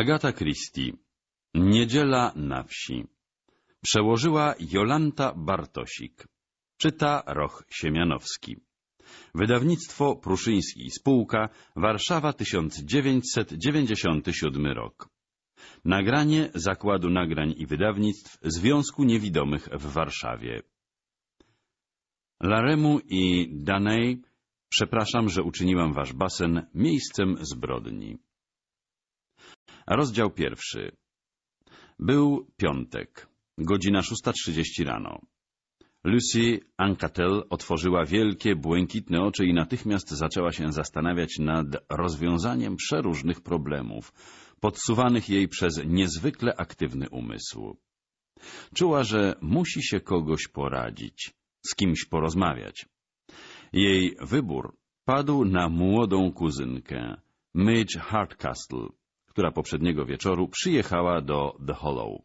Agata Christie Niedziela na wsi Przełożyła Jolanta Bartosik Czyta Roch Siemianowski Wydawnictwo Pruszyński Spółka Warszawa 1997 rok Nagranie Zakładu Nagrań i Wydawnictw Związku Niewidomych w Warszawie Laremu i Danej przepraszam, że uczyniłam wasz basen miejscem zbrodni. Rozdział pierwszy. Był piątek, godzina 6.30 rano. Lucy Ancatel otworzyła wielkie, błękitne oczy i natychmiast zaczęła się zastanawiać nad rozwiązaniem przeróżnych problemów, podsuwanych jej przez niezwykle aktywny umysł. Czuła, że musi się kogoś poradzić, z kimś porozmawiać. Jej wybór padł na młodą kuzynkę, Midge Hardcastle, która poprzedniego wieczoru przyjechała do The Hollow.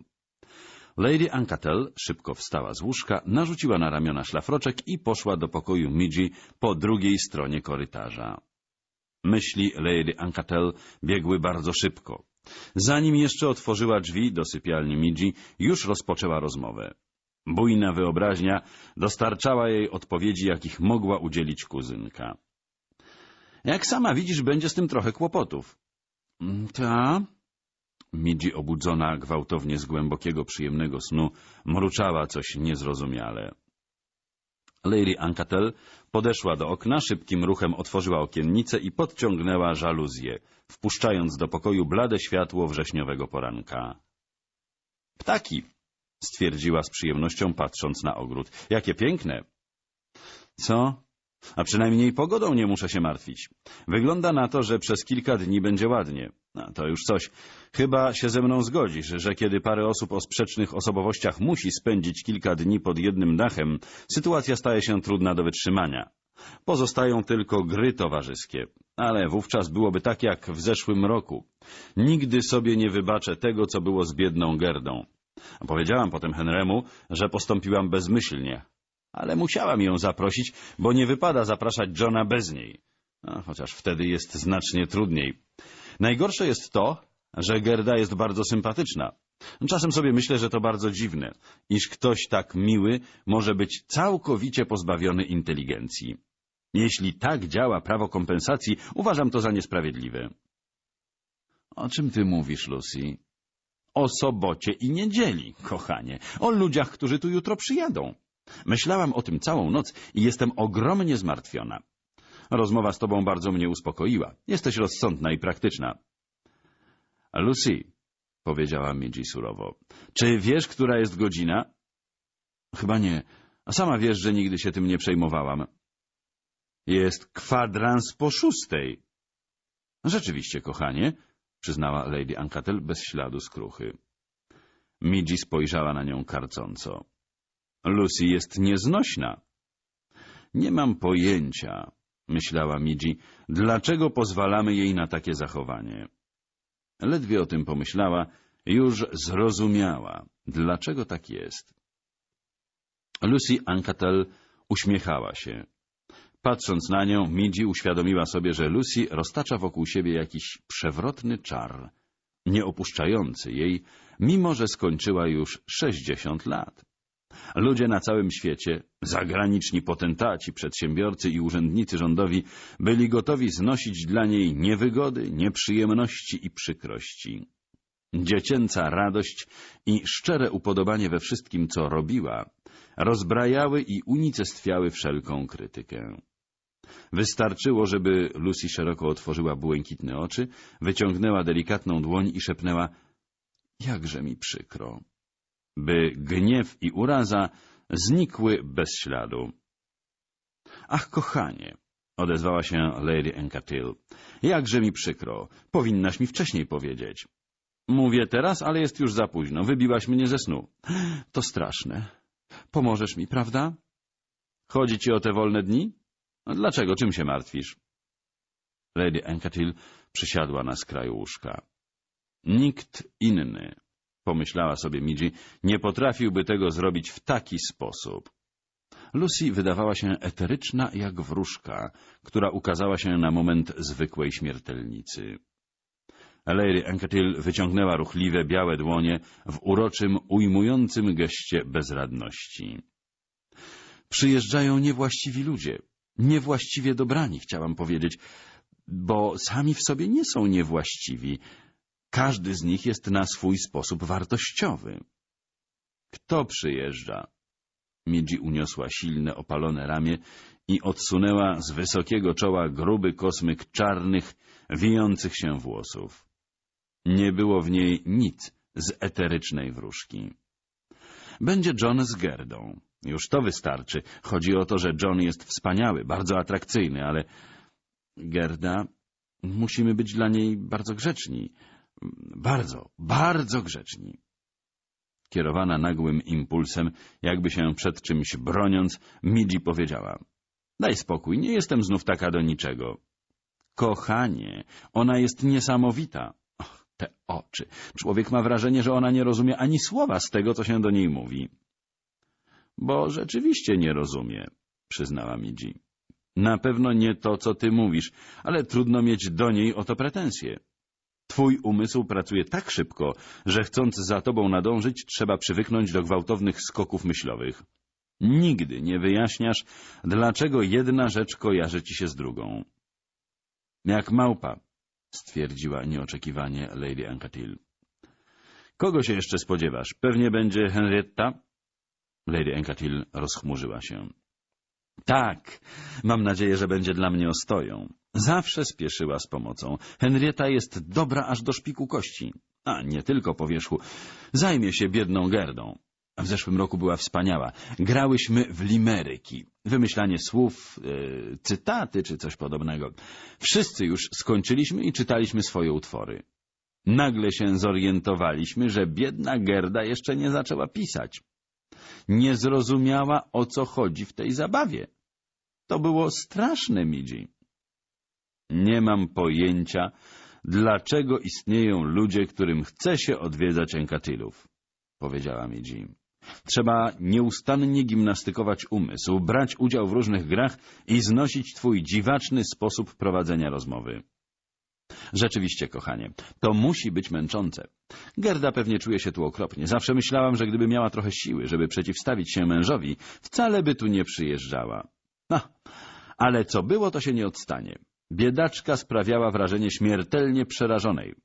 Lady Ancatel szybko wstała z łóżka, narzuciła na ramiona szlafroczek i poszła do pokoju Midzi po drugiej stronie korytarza. Myśli Lady Ancatel biegły bardzo szybko. Zanim jeszcze otworzyła drzwi do sypialni Midzi, już rozpoczęła rozmowę. Bujna wyobraźnia dostarczała jej odpowiedzi, jakich mogła udzielić kuzynka. Jak sama widzisz, będzie z tym trochę kłopotów. Ta? Midzi obudzona gwałtownie z głębokiego, przyjemnego snu, mruczała coś niezrozumiale. Lady Ankatel podeszła do okna, szybkim ruchem otworzyła okiennice i podciągnęła żaluzję, wpuszczając do pokoju blade światło wrześniowego poranka. — Ptaki! — stwierdziła z przyjemnością, patrząc na ogród. — Jakie piękne! — Co? A przynajmniej pogodą nie muszę się martwić. Wygląda na to, że przez kilka dni będzie ładnie. No, to już coś. Chyba się ze mną zgodzisz, że kiedy parę osób o sprzecznych osobowościach musi spędzić kilka dni pod jednym dachem, sytuacja staje się trudna do wytrzymania. Pozostają tylko gry towarzyskie. Ale wówczas byłoby tak jak w zeszłym roku. Nigdy sobie nie wybaczę tego, co było z biedną Gerdą. Powiedziałam potem Henremu, że postąpiłam bezmyślnie, ale musiałam ją zaprosić, bo nie wypada zapraszać Johna bez niej. No, chociaż wtedy jest znacznie trudniej. Najgorsze jest to, że Gerda jest bardzo sympatyczna. Czasem sobie myślę, że to bardzo dziwne, iż ktoś tak miły może być całkowicie pozbawiony inteligencji. Jeśli tak działa prawo kompensacji, uważam to za niesprawiedliwe. O czym ty mówisz, Lucy? O sobocie i niedzieli, kochanie. O ludziach, którzy tu jutro przyjadą. Myślałam o tym całą noc i jestem ogromnie zmartwiona. Rozmowa z tobą bardzo mnie uspokoiła. Jesteś rozsądna i praktyczna. Lucy, powiedziała Midzi surowo, czy wiesz, która jest godzina? Chyba nie. A sama wiesz, że nigdy się tym nie przejmowałam. Jest kwadrans po szóstej. Rzeczywiście, kochanie, przyznała Lady Ancatel bez śladu skruchy. Midzi spojrzała na nią karcąco. Lucy jest nieznośna. Nie mam pojęcia, myślała Midzi, dlaczego pozwalamy jej na takie zachowanie. Ledwie o tym pomyślała, już zrozumiała, dlaczego tak jest. Lucy Ancatel uśmiechała się. Patrząc na nią, Midzi uświadomiła sobie, że Lucy roztacza wokół siebie jakiś przewrotny czar, nie opuszczający jej, mimo że skończyła już sześćdziesiąt lat. Ludzie na całym świecie, zagraniczni potentaci, przedsiębiorcy i urzędnicy rządowi, byli gotowi znosić dla niej niewygody, nieprzyjemności i przykrości. Dziecięca radość i szczere upodobanie we wszystkim, co robiła, rozbrajały i unicestwiały wszelką krytykę. Wystarczyło, żeby Lucy szeroko otworzyła błękitne oczy, wyciągnęła delikatną dłoń i szepnęła — Jakże mi przykro! by gniew i uraza znikły bez śladu. Ach, kochanie, odezwała się Lady Encatil, jakże mi przykro, powinnaś mi wcześniej powiedzieć. Mówię teraz, ale jest już za późno, wybiłaś mnie ze snu. To straszne. Pomożesz mi, prawda? Chodzi ci o te wolne dni? Dlaczego, czym się martwisz? Lady Encatil przysiadła na skraju łóżka. Nikt inny pomyślała sobie Midzi, nie potrafiłby tego zrobić w taki sposób. Lucy wydawała się eteryczna jak wróżka, która ukazała się na moment zwykłej śmiertelnicy. Lady Enketil wyciągnęła ruchliwe, białe dłonie w uroczym, ujmującym geście bezradności. Przyjeżdżają niewłaściwi ludzie, niewłaściwie dobrani, chciałam powiedzieć, bo sami w sobie nie są niewłaściwi, każdy z nich jest na swój sposób wartościowy. Kto przyjeżdża? Miedzi uniosła silne, opalone ramię i odsunęła z wysokiego czoła gruby kosmyk czarnych, wijących się włosów. Nie było w niej nic z eterycznej wróżki. Będzie John z Gerdą. Już to wystarczy. Chodzi o to, że John jest wspaniały, bardzo atrakcyjny, ale... Gerda... Musimy być dla niej bardzo grzeczni. Bardzo, bardzo grzeczni. Kierowana nagłym impulsem, jakby się przed czymś broniąc, Midzi powiedziała — Daj spokój, nie jestem znów taka do niczego. — Kochanie, ona jest niesamowita. Och, te oczy. Człowiek ma wrażenie, że ona nie rozumie ani słowa z tego, co się do niej mówi. — Bo rzeczywiście nie rozumie — przyznała Midzi. — Na pewno nie to, co ty mówisz, ale trudno mieć do niej o to pretensje. — Twój umysł pracuje tak szybko, że chcąc za tobą nadążyć, trzeba przywyknąć do gwałtownych skoków myślowych. Nigdy nie wyjaśniasz, dlaczego jedna rzecz kojarzy ci się z drugą. Jak małpa, stwierdziła nieoczekiwanie Lady Ancatil. Kogo się jeszcze spodziewasz? Pewnie będzie Henrietta? Lady Encatil rozchmurzyła się. Tak, mam nadzieję, że będzie dla mnie ostoją. Zawsze spieszyła z pomocą. Henrieta jest dobra aż do szpiku kości. A nie tylko po wierzchu. Zajmie się biedną Gerdą. W zeszłym roku była wspaniała. Grałyśmy w limeryki. Wymyślanie słów, yy, cytaty czy coś podobnego. Wszyscy już skończyliśmy i czytaliśmy swoje utwory. Nagle się zorientowaliśmy, że biedna Gerda jeszcze nie zaczęła pisać. Nie zrozumiała, o co chodzi w tej zabawie. To było straszne, Midzi. Nie mam pojęcia, dlaczego istnieją ludzie, którym chce się odwiedzać Enkatylów, powiedziała Midzi. Trzeba nieustannie gimnastykować umysł, brać udział w różnych grach i znosić twój dziwaczny sposób prowadzenia rozmowy. Rzeczywiście, kochanie, to musi być męczące. Gerda pewnie czuje się tu okropnie. Zawsze myślałam, że gdyby miała trochę siły, żeby przeciwstawić się mężowi, wcale by tu nie przyjeżdżała. No, ale co było, to się nie odstanie. Biedaczka sprawiała wrażenie śmiertelnie przerażonej.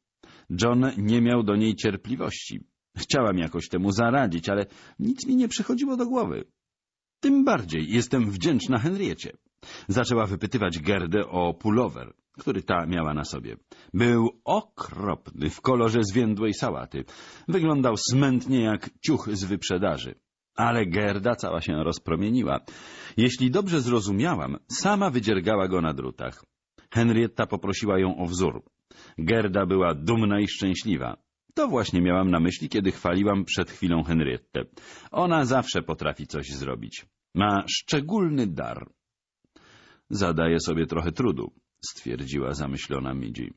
John nie miał do niej cierpliwości. Chciałam jakoś temu zaradzić, ale nic mi nie przychodziło do głowy. Tym bardziej jestem wdzięczna Henriecie. Zaczęła wypytywać Gerdę o pulover który ta miała na sobie. Był okropny w kolorze zwiędłej sałaty. Wyglądał smętnie jak ciuch z wyprzedaży. Ale Gerda cała się rozpromieniła. Jeśli dobrze zrozumiałam, sama wydziergała go na drutach. Henrietta poprosiła ją o wzór. Gerda była dumna i szczęśliwa. To właśnie miałam na myśli, kiedy chwaliłam przed chwilą Henriette. Ona zawsze potrafi coś zrobić. Ma szczególny dar. Zadaje sobie trochę trudu stwierdziła zamyślona Midzi.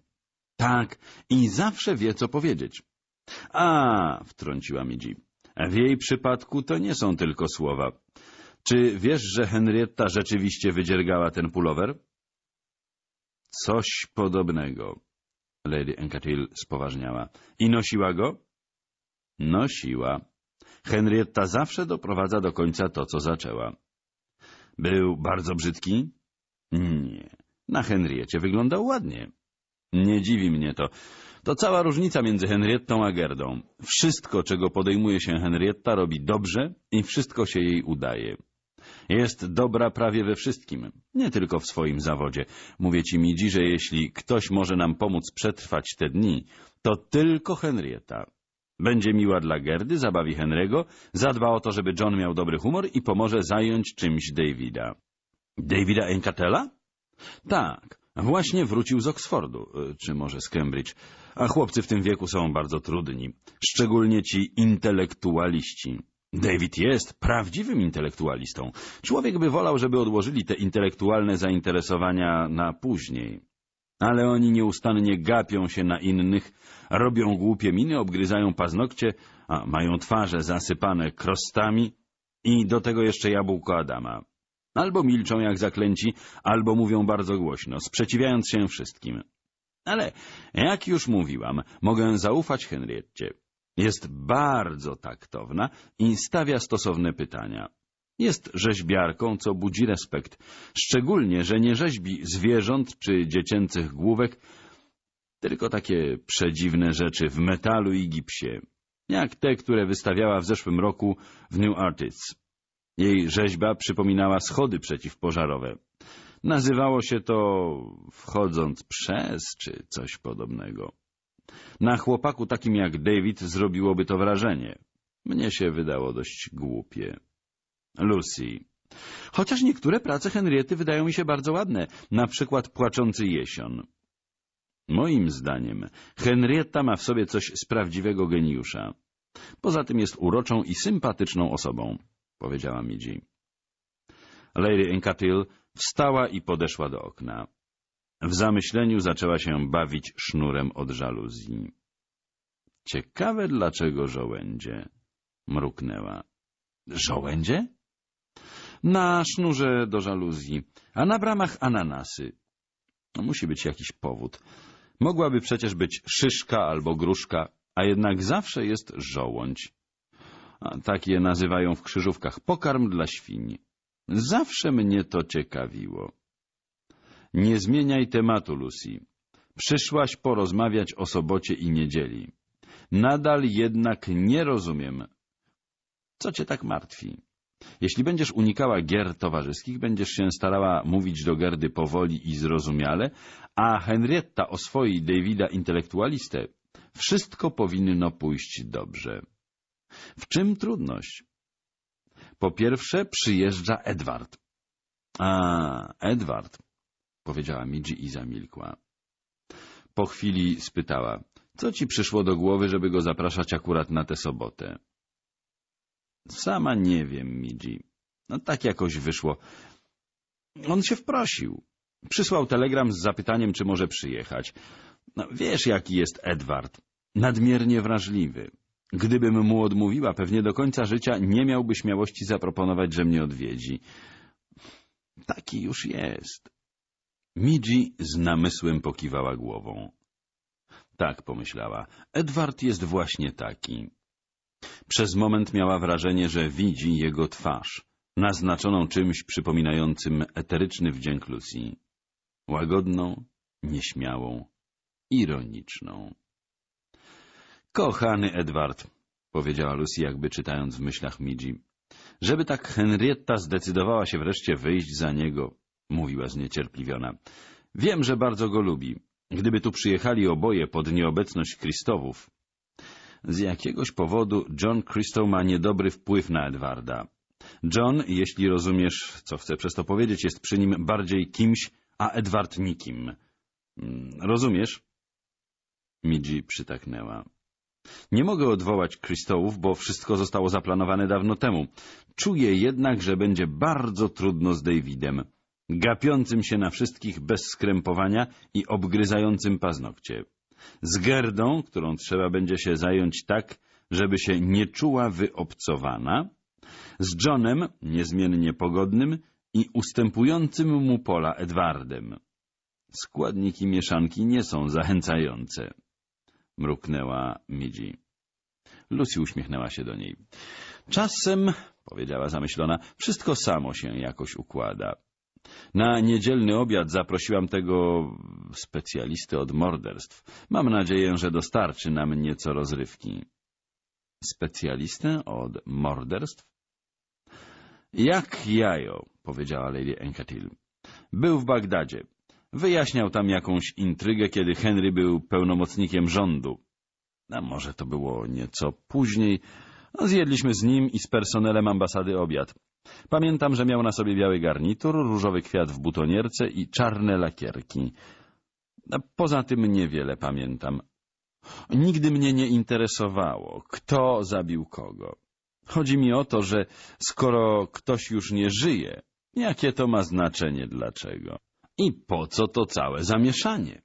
Tak, i zawsze wie, co powiedzieć. A, wtrąciła Midzi, w jej przypadku to nie są tylko słowa. Czy wiesz, że Henrietta rzeczywiście wydziergała ten pulover? Coś podobnego. Lady Encatil spoważniała. I nosiła go? Nosiła. Henrietta zawsze doprowadza do końca to, co zaczęła. Był bardzo brzydki? Nie. Na Henriecie wyglądał ładnie. Nie dziwi mnie to. To cała różnica między Henriettą a Gerdą. Wszystko, czego podejmuje się Henrietta, robi dobrze i wszystko się jej udaje. Jest dobra prawie we wszystkim, nie tylko w swoim zawodzie. Mówię ci, Midzi, że jeśli ktoś może nam pomóc przetrwać te dni, to tylko Henrietta. Będzie miła dla Gerdy, zabawi Henry'ego, zadba o to, żeby John miał dobry humor i pomoże zająć czymś Davida. Davida Encatela? Tak, właśnie wrócił z Oksfordu, y, czy może z Cambridge. A chłopcy w tym wieku są bardzo trudni, szczególnie ci intelektualiści. David jest prawdziwym intelektualistą. Człowiek by wolał, żeby odłożyli te intelektualne zainteresowania na później. Ale oni nieustannie gapią się na innych, robią głupie miny, obgryzają paznokcie, a mają twarze zasypane krostami i do tego jeszcze jabłko Adama. Albo milczą jak zaklęci, albo mówią bardzo głośno, sprzeciwiając się wszystkim. Ale, jak już mówiłam, mogę zaufać Henriette. Jest bardzo taktowna i stawia stosowne pytania. Jest rzeźbiarką, co budzi respekt. Szczególnie, że nie rzeźbi zwierząt czy dziecięcych główek, tylko takie przedziwne rzeczy w metalu i gipsie, jak te, które wystawiała w zeszłym roku w New Artists. Jej rzeźba przypominała schody przeciwpożarowe. Nazywało się to wchodząc przez czy coś podobnego. Na chłopaku takim jak David zrobiłoby to wrażenie. Mnie się wydało dość głupie. Lucy. Chociaż niektóre prace Henriety wydają mi się bardzo ładne, na przykład Płaczący jesion. Moim zdaniem Henrietta ma w sobie coś z prawdziwego geniusza. Poza tym jest uroczą i sympatyczną osobą powiedziała Midzi. Lady Encatil wstała i podeszła do okna. W zamyśleniu zaczęła się bawić sznurem od żaluzji. Ciekawe dlaczego żołędzie, mruknęła. Żołędzie? Na sznurze do żaluzji, a na bramach ananasy. musi być jakiś powód. Mogłaby przecież być szyszka albo gruszka, a jednak zawsze jest żołądź tak je nazywają w krzyżówkach, pokarm dla świń. Zawsze mnie to ciekawiło. Nie zmieniaj tematu, Lucy. Przyszłaś porozmawiać o sobocie i niedzieli. Nadal jednak nie rozumiem. Co cię tak martwi? Jeśli będziesz unikała gier towarzyskich, będziesz się starała mówić do Gerdy powoli i zrozumiale, a Henrietta oswoi Davida intelektualistę, wszystko powinno pójść dobrze. W czym trudność? Po pierwsze, przyjeżdża Edward. A, Edward, powiedziała Midzi i zamilkła. Po chwili spytała, co ci przyszło do głowy, żeby go zapraszać akurat na tę sobotę? Sama nie wiem, Midzi. No tak jakoś wyszło. On się wprosił. Przysłał telegram z zapytaniem, czy może przyjechać. No, wiesz, jaki jest Edward. Nadmiernie wrażliwy. Gdybym mu odmówiła, pewnie do końca życia nie miałby śmiałości zaproponować, że mnie odwiedzi. Taki już jest. Midzi z namysłem pokiwała głową. Tak, pomyślała, Edward jest właśnie taki. Przez moment miała wrażenie, że widzi jego twarz, naznaczoną czymś przypominającym eteryczny wdzięk Lucy. Łagodną, nieśmiałą, ironiczną. Kochany Edward, powiedziała Lucy jakby czytając w myślach Midzi. Żeby tak Henrietta zdecydowała się wreszcie wyjść za niego, mówiła zniecierpliwiona. Wiem, że bardzo go lubi. Gdyby tu przyjechali oboje pod nieobecność Kristowów. Z jakiegoś powodu John Christow ma niedobry wpływ na Edwarda. John, jeśli rozumiesz, co chcę przez to powiedzieć, jest przy nim bardziej kimś, a Edward nikim. Mm, rozumiesz? Midzi przytaknęła. Nie mogę odwołać kryształów, bo wszystko zostało zaplanowane dawno temu. Czuję jednak, że będzie bardzo trudno z Davidem, gapiącym się na wszystkich bez skrępowania i obgryzającym paznokcie. Z Gerdą, którą trzeba będzie się zająć tak, żeby się nie czuła wyobcowana, z Johnem, niezmiennie pogodnym i ustępującym mu pola Edwardem. Składniki mieszanki nie są zachęcające mruknęła Midzi. Lucy uśmiechnęła się do niej. Czasem, powiedziała zamyślona, wszystko samo się jakoś układa. Na niedzielny obiad zaprosiłam tego specjalisty od morderstw. Mam nadzieję, że dostarczy nam nieco rozrywki. Specjalistę od morderstw? Jak jajo, powiedziała Lady Enkatil. Był w Bagdadzie. Wyjaśniał tam jakąś intrygę, kiedy Henry był pełnomocnikiem rządu. A może to było nieco później. No, zjedliśmy z nim i z personelem ambasady obiad. Pamiętam, że miał na sobie biały garnitur, różowy kwiat w butonierce i czarne lakierki. A poza tym niewiele pamiętam. Nigdy mnie nie interesowało, kto zabił kogo. Chodzi mi o to, że skoro ktoś już nie żyje, jakie to ma znaczenie dlaczego? I po co to całe zamieszanie?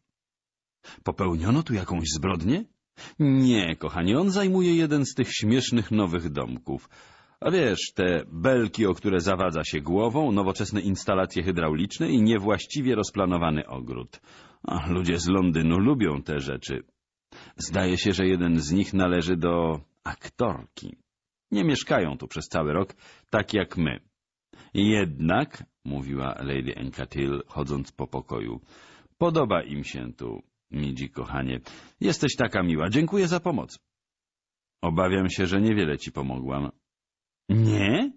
Popełniono tu jakąś zbrodnię? Nie, kochani, on zajmuje jeden z tych śmiesznych nowych domków. A wiesz, te belki, o które zawadza się głową, nowoczesne instalacje hydrauliczne i niewłaściwie rozplanowany ogród. ludzie z Londynu lubią te rzeczy. Zdaje się, że jeden z nich należy do aktorki. Nie mieszkają tu przez cały rok, tak jak my. Jednak mówiła Lady Encatil, chodząc po pokoju. Podoba im się tu, Midzi, kochanie. Jesteś taka miła. Dziękuję za pomoc. Obawiam się, że niewiele ci pomogłam. Nie?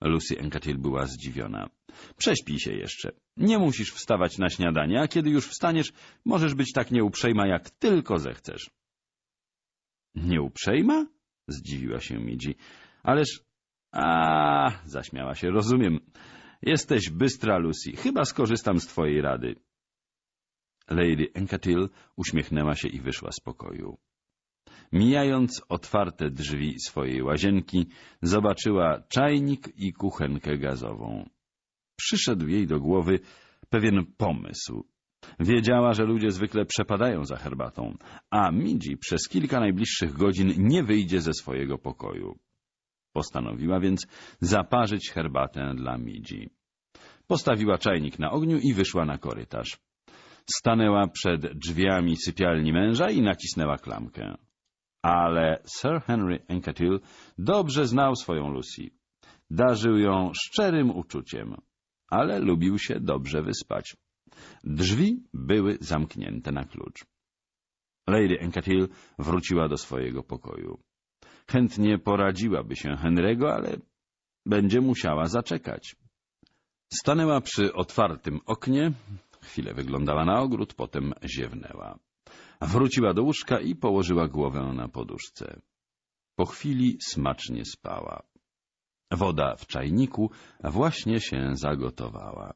Lucy Encatil była zdziwiona. Prześpij się jeszcze. Nie musisz wstawać na śniadanie, a kiedy już wstaniesz, możesz być tak nieuprzejma, jak tylko zechcesz. Nieuprzejma? Zdziwiła się Midzi. Ależ... A, zaśmiała się, rozumiem. Jesteś bystra, Lucy. Chyba skorzystam z twojej rady. Lady Encatil uśmiechnęła się i wyszła z pokoju. Mijając otwarte drzwi swojej łazienki, zobaczyła czajnik i kuchenkę gazową. Przyszedł jej do głowy pewien pomysł. Wiedziała, że ludzie zwykle przepadają za herbatą, a Midzi przez kilka najbliższych godzin nie wyjdzie ze swojego pokoju. Postanowiła więc zaparzyć herbatę dla Midzi. Postawiła czajnik na ogniu i wyszła na korytarz. Stanęła przed drzwiami sypialni męża i nacisnęła klamkę. Ale Sir Henry Encatil dobrze znał swoją Lucy. Darzył ją szczerym uczuciem, ale lubił się dobrze wyspać. Drzwi były zamknięte na klucz. Lady Encatil wróciła do swojego pokoju. Chętnie poradziłaby się Henry'ego, ale będzie musiała zaczekać. Stanęła przy otwartym oknie, chwilę wyglądała na ogród, potem ziewnęła. Wróciła do łóżka i położyła głowę na poduszce. Po chwili smacznie spała. Woda w czajniku właśnie się zagotowała.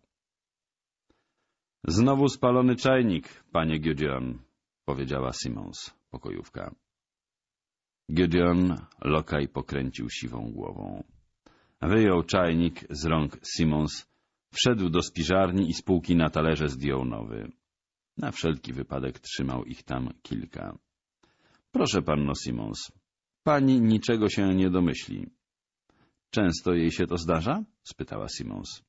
— Znowu spalony czajnik, panie Gideon — powiedziała Simons, pokojówka. Gideon Lokaj pokręcił siwą głową. Wyjął czajnik z rąk Simons, wszedł do spiżarni i z półki na talerze zdjął nowy. Na wszelki wypadek trzymał ich tam kilka. — Proszę panno Simons, pani niczego się nie domyśli. — Często jej się to zdarza? — spytała Simons.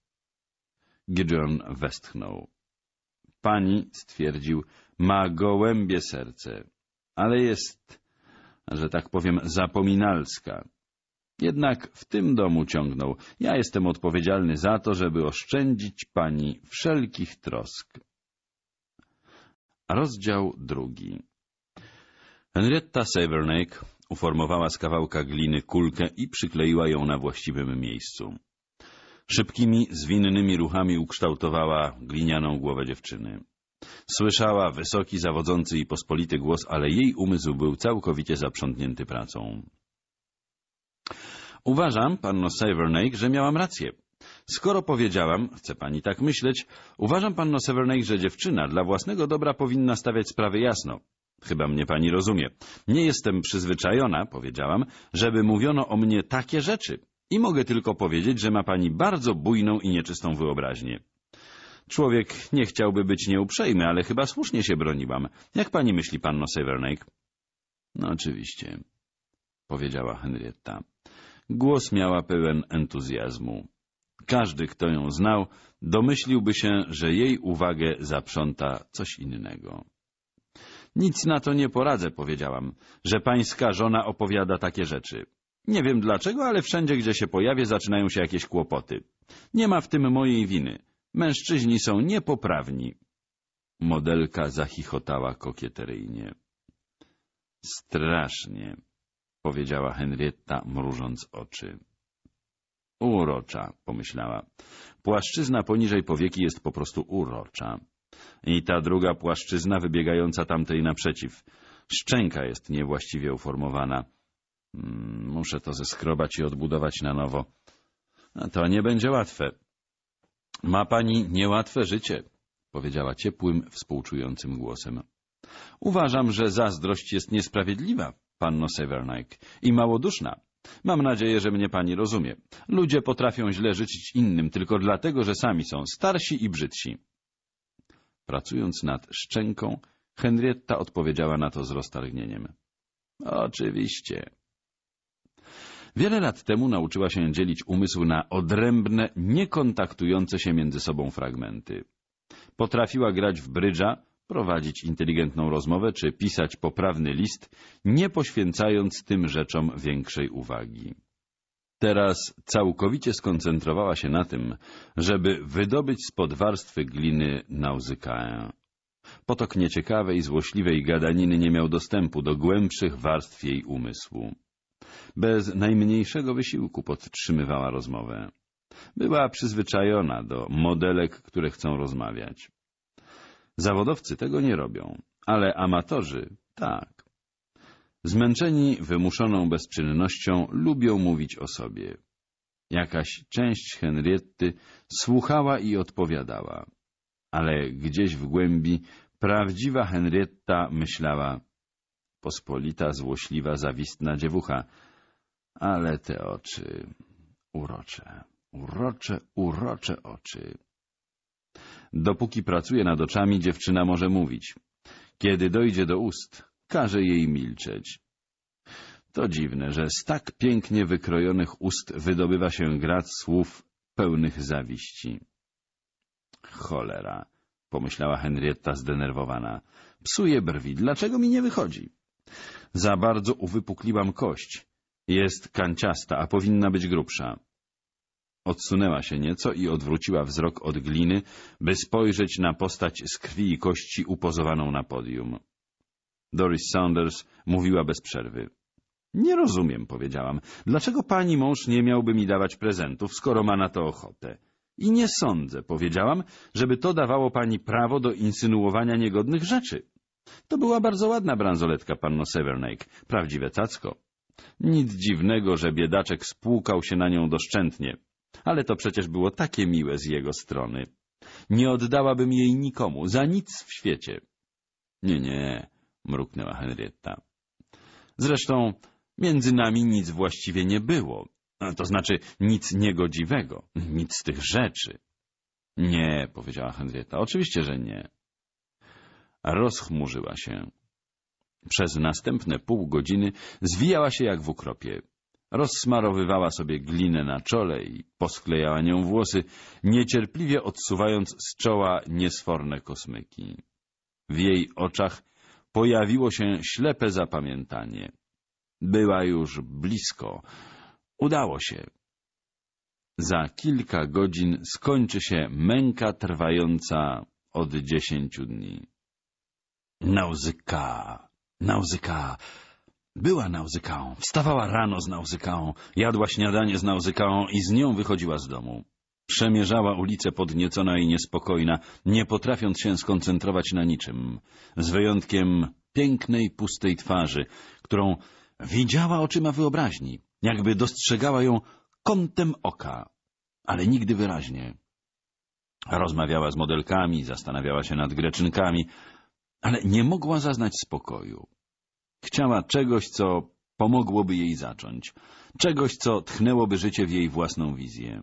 Gideon westchnął. — Pani, stwierdził, ma gołębie serce, ale jest że tak powiem, zapominalska. Jednak w tym domu ciągnął. Ja jestem odpowiedzialny za to, żeby oszczędzić pani wszelkich trosk. Rozdział drugi Henrietta Severnake uformowała z kawałka gliny kulkę i przykleiła ją na właściwym miejscu. Szybkimi, zwinnymi ruchami ukształtowała glinianą głowę dziewczyny. Słyszała wysoki, zawodzący i pospolity głos, ale jej umysł był całkowicie zaprzątnięty pracą. Uważam, panno Severnake, że miałam rację. Skoro powiedziałam, chce pani tak myśleć, uważam, panno Severnake, że dziewczyna dla własnego dobra powinna stawiać sprawy jasno. Chyba mnie pani rozumie. Nie jestem przyzwyczajona, powiedziałam, żeby mówiono o mnie takie rzeczy. I mogę tylko powiedzieć, że ma pani bardzo bujną i nieczystą wyobraźnię. Człowiek nie chciałby być nieuprzejmy, ale chyba słusznie się broniłam. Jak pani myśli, panno Severnake? No oczywiście, powiedziała Henrietta. Głos miała pełen entuzjazmu. Każdy, kto ją znał, domyśliłby się, że jej uwagę zaprząta coś innego. Nic na to nie poradzę, powiedziałam, że pańska żona opowiada takie rzeczy. Nie wiem dlaczego, ale wszędzie, gdzie się pojawię, zaczynają się jakieś kłopoty. Nie ma w tym mojej winy. Mężczyźni są niepoprawni. Modelka zachichotała kokieteryjnie. Strasznie, powiedziała Henrietta, mrużąc oczy. Urocza, pomyślała. Płaszczyzna poniżej powieki jest po prostu urocza. I ta druga płaszczyzna wybiegająca tamtej naprzeciw. Szczęka jest niewłaściwie uformowana. Hmm, muszę to zeskrobać i odbudować na nowo. to nie będzie łatwe. Ma pani niełatwe życie, powiedziała ciepłym, współczującym głosem. Uważam, że zazdrość jest niesprawiedliwa, panno Severnike, i małoduszna. Mam nadzieję, że mnie pani rozumie. Ludzie potrafią źle życzyć innym tylko dlatego, że sami są starsi i brzydsi. Pracując nad szczęką, Henrietta odpowiedziała na to z roztargnieniem. — Oczywiście. Wiele lat temu nauczyła się dzielić umysł na odrębne, niekontaktujące się między sobą fragmenty. Potrafiła grać w brydża, prowadzić inteligentną rozmowę czy pisać poprawny list, nie poświęcając tym rzeczom większej uwagi. Teraz całkowicie skoncentrowała się na tym, żeby wydobyć spod warstwy gliny Nauzykaę. Potok nieciekawej, złośliwej gadaniny nie miał dostępu do głębszych warstw jej umysłu. Bez najmniejszego wysiłku podtrzymywała rozmowę. Była przyzwyczajona do modelek, które chcą rozmawiać. Zawodowcy tego nie robią, ale amatorzy tak. Zmęczeni wymuszoną bezczynnością lubią mówić o sobie. Jakaś część Henriety słuchała i odpowiadała, ale gdzieś w głębi prawdziwa Henrietta myślała pospolita, złośliwa, zawistna dziewucha. Ale te oczy... urocze, urocze, urocze oczy. Dopóki pracuje nad oczami, dziewczyna może mówić. Kiedy dojdzie do ust, każe jej milczeć. To dziwne, że z tak pięknie wykrojonych ust wydobywa się grad słów pełnych zawiści. Cholera, pomyślała Henrietta zdenerwowana. Psuje brwi, dlaczego mi nie wychodzi? Za bardzo uwypukliłam kość. Jest kanciasta, a powinna być grubsza. Odsunęła się nieco i odwróciła wzrok od gliny, by spojrzeć na postać z krwi i kości upozowaną na podium. Doris Saunders mówiła bez przerwy. Nie rozumiem, powiedziałam. Dlaczego pani mąż nie miałby mi dawać prezentów, skoro ma na to ochotę? I nie sądzę, powiedziałam, żeby to dawało pani prawo do insynuowania niegodnych rzeczy. To była bardzo ładna bransoletka, panno Severnake, prawdziwe cacko. Nic dziwnego, że biedaczek spłukał się na nią doszczętnie. Ale to przecież było takie miłe z jego strony. Nie oddałabym jej nikomu, za nic w świecie. Nie, nie, mruknęła Henrietta. Zresztą między nami nic właściwie nie było. To znaczy nic niegodziwego, nic z tych rzeczy. Nie, powiedziała Henrietta, oczywiście, że nie. Rozchmurzyła się. Przez następne pół godziny zwijała się jak w ukropie. Rozsmarowywała sobie glinę na czole i posklejała nią włosy, niecierpliwie odsuwając z czoła niesforne kosmyki. W jej oczach pojawiło się ślepe zapamiętanie. Była już blisko. Udało się. Za kilka godzin skończy się męka trwająca od dziesięciu dni. Nauzyka, Nauzyka. Była Nauzykaą, wstawała rano z Nauzykaą, jadła śniadanie z Nauzykaą i z nią wychodziła z domu. Przemierzała ulicę podniecona i niespokojna, nie potrafiąc się skoncentrować na niczym, z wyjątkiem pięknej, pustej twarzy, którą widziała oczyma wyobraźni, jakby dostrzegała ją kątem oka, ale nigdy wyraźnie. Rozmawiała z modelkami, zastanawiała się nad greczynkami, ale nie mogła zaznać spokoju. Chciała czegoś, co pomogłoby jej zacząć, czegoś, co tchnęłoby życie w jej własną wizję.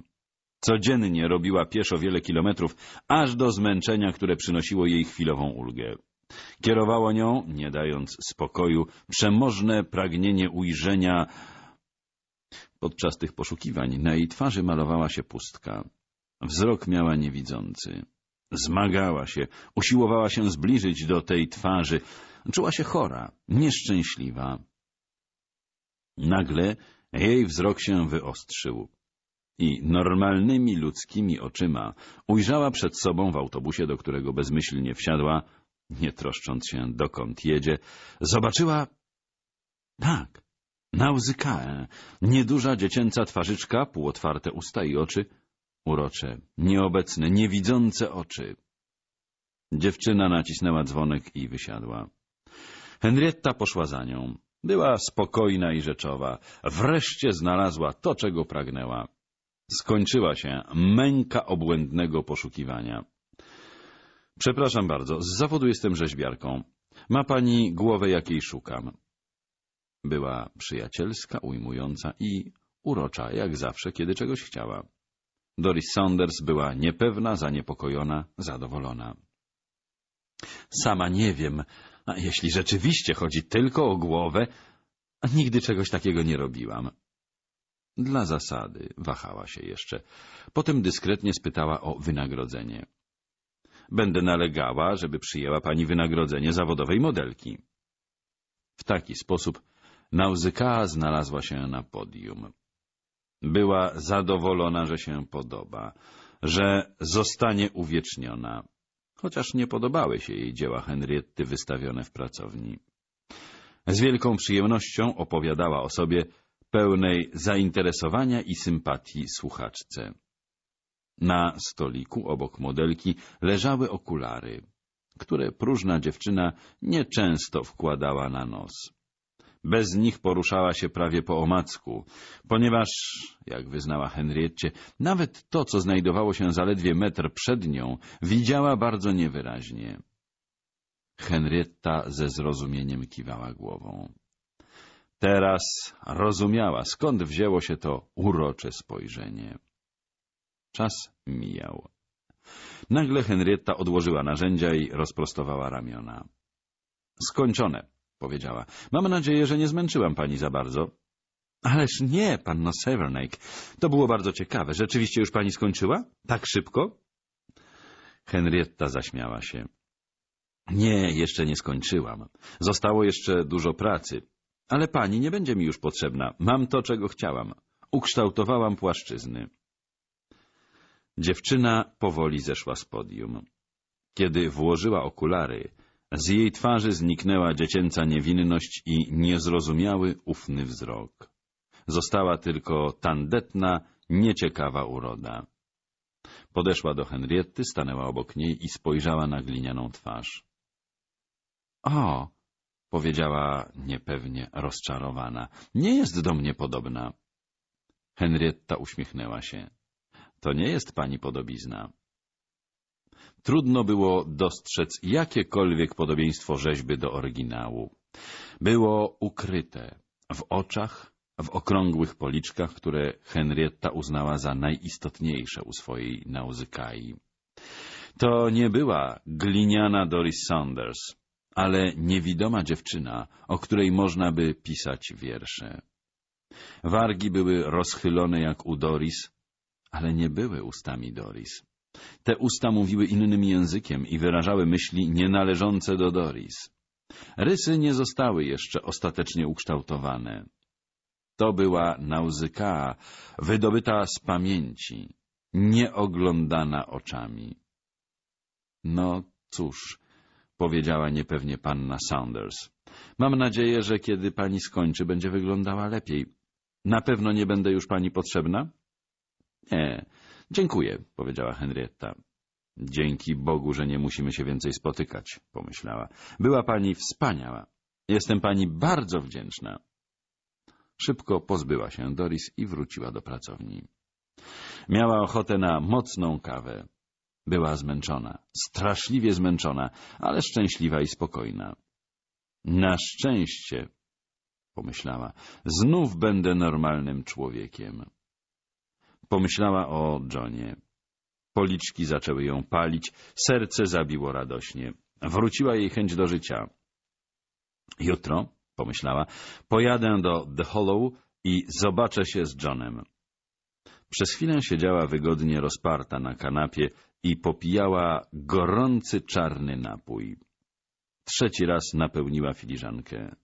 Codziennie robiła pieszo wiele kilometrów, aż do zmęczenia, które przynosiło jej chwilową ulgę. Kierowało nią, nie dając spokoju, przemożne pragnienie ujrzenia. Podczas tych poszukiwań na jej twarzy malowała się pustka. Wzrok miała niewidzący. Zmagała się, usiłowała się zbliżyć do tej twarzy. Czuła się chora, nieszczęśliwa. Nagle jej wzrok się wyostrzył i normalnymi ludzkimi oczyma ujrzała przed sobą w autobusie, do którego bezmyślnie wsiadła, nie troszcząc się dokąd jedzie, zobaczyła... Tak, Nauzykaę, e. nieduża dziecięca twarzyczka, półotwarte usta i oczy, urocze, nieobecne, niewidzące oczy. Dziewczyna nacisnęła dzwonek i wysiadła. Henrietta poszła za nią. Była spokojna i rzeczowa. Wreszcie znalazła to, czego pragnęła. Skończyła się męka obłędnego poszukiwania. Przepraszam bardzo, z zawodu jestem rzeźbiarką. Ma pani głowę, jakiej szukam. Była przyjacielska, ujmująca i urocza, jak zawsze, kiedy czegoś chciała. Doris Saunders była niepewna, zaniepokojona, zadowolona. Sama nie wiem, a jeśli rzeczywiście chodzi tylko o głowę, nigdy czegoś takiego nie robiłam. Dla zasady wahała się jeszcze. Potem dyskretnie spytała o wynagrodzenie. Będę nalegała, żeby przyjęła pani wynagrodzenie zawodowej modelki. W taki sposób Nauzyka znalazła się na podium. Była zadowolona, że się podoba, że zostanie uwieczniona, chociaż nie podobały się jej dzieła Henrietty wystawione w pracowni. Z wielką przyjemnością opowiadała o sobie pełnej zainteresowania i sympatii słuchaczce. Na stoliku obok modelki leżały okulary, które próżna dziewczyna nieczęsto wkładała na nos. Bez nich poruszała się prawie po omacku, ponieważ, jak wyznała Henriette, nawet to, co znajdowało się zaledwie metr przed nią, widziała bardzo niewyraźnie. Henrietta ze zrozumieniem kiwała głową. Teraz rozumiała, skąd wzięło się to urocze spojrzenie. Czas mijał. Nagle Henrietta odłożyła narzędzia i rozprostowała ramiona. Skończone, powiedziała. Mam nadzieję, że nie zmęczyłam pani za bardzo. Ależ nie, panno Severnake. To było bardzo ciekawe. Rzeczywiście już pani skończyła? Tak szybko? Henrietta zaśmiała się. Nie, jeszcze nie skończyłam. Zostało jeszcze dużo pracy. Ale pani nie będzie mi już potrzebna. Mam to, czego chciałam. Ukształtowałam płaszczyzny. Dziewczyna powoli zeszła z podium. Kiedy włożyła okulary, z jej twarzy zniknęła dziecięca niewinność i niezrozumiały ufny wzrok. Została tylko tandetna, nieciekawa uroda. Podeszła do Henriety, stanęła obok niej i spojrzała na glinianą twarz. — O! — powiedziała niepewnie, rozczarowana. — Nie jest do mnie podobna. Henrietta uśmiechnęła się. — To nie jest pani podobizna. Trudno było dostrzec jakiekolwiek podobieństwo rzeźby do oryginału. Było ukryte w oczach, w okrągłych policzkach, które Henrietta uznała za najistotniejsze u swojej Nauzykai. To nie była gliniana Doris Saunders, ale niewidoma dziewczyna, o której można by pisać wiersze. Wargi były rozchylone jak u Doris, ale nie były ustami Doris. Te usta mówiły innym językiem i wyrażały myśli nienależące do Doris. Rysy nie zostały jeszcze ostatecznie ukształtowane. To była Nauzyka, wydobyta z pamięci, nieoglądana oczami. No cóż, powiedziała niepewnie panna Saunders. Mam nadzieję, że kiedy pani skończy, będzie wyglądała lepiej. Na pewno nie będę już pani potrzebna? Nie, Dziękuję, powiedziała Henrietta. Dzięki Bogu, że nie musimy się więcej spotykać, pomyślała. Była pani wspaniała. Jestem pani bardzo wdzięczna. Szybko pozbyła się Doris i wróciła do pracowni. Miała ochotę na mocną kawę. Była zmęczona, straszliwie zmęczona, ale szczęśliwa i spokojna. Na szczęście, pomyślała, znów będę normalnym człowiekiem. Pomyślała o Johnie. Policzki zaczęły ją palić, serce zabiło radośnie. Wróciła jej chęć do życia. Jutro, pomyślała, pojadę do The Hollow i zobaczę się z Johnem. Przez chwilę siedziała wygodnie rozparta na kanapie i popijała gorący czarny napój. Trzeci raz napełniła filiżankę.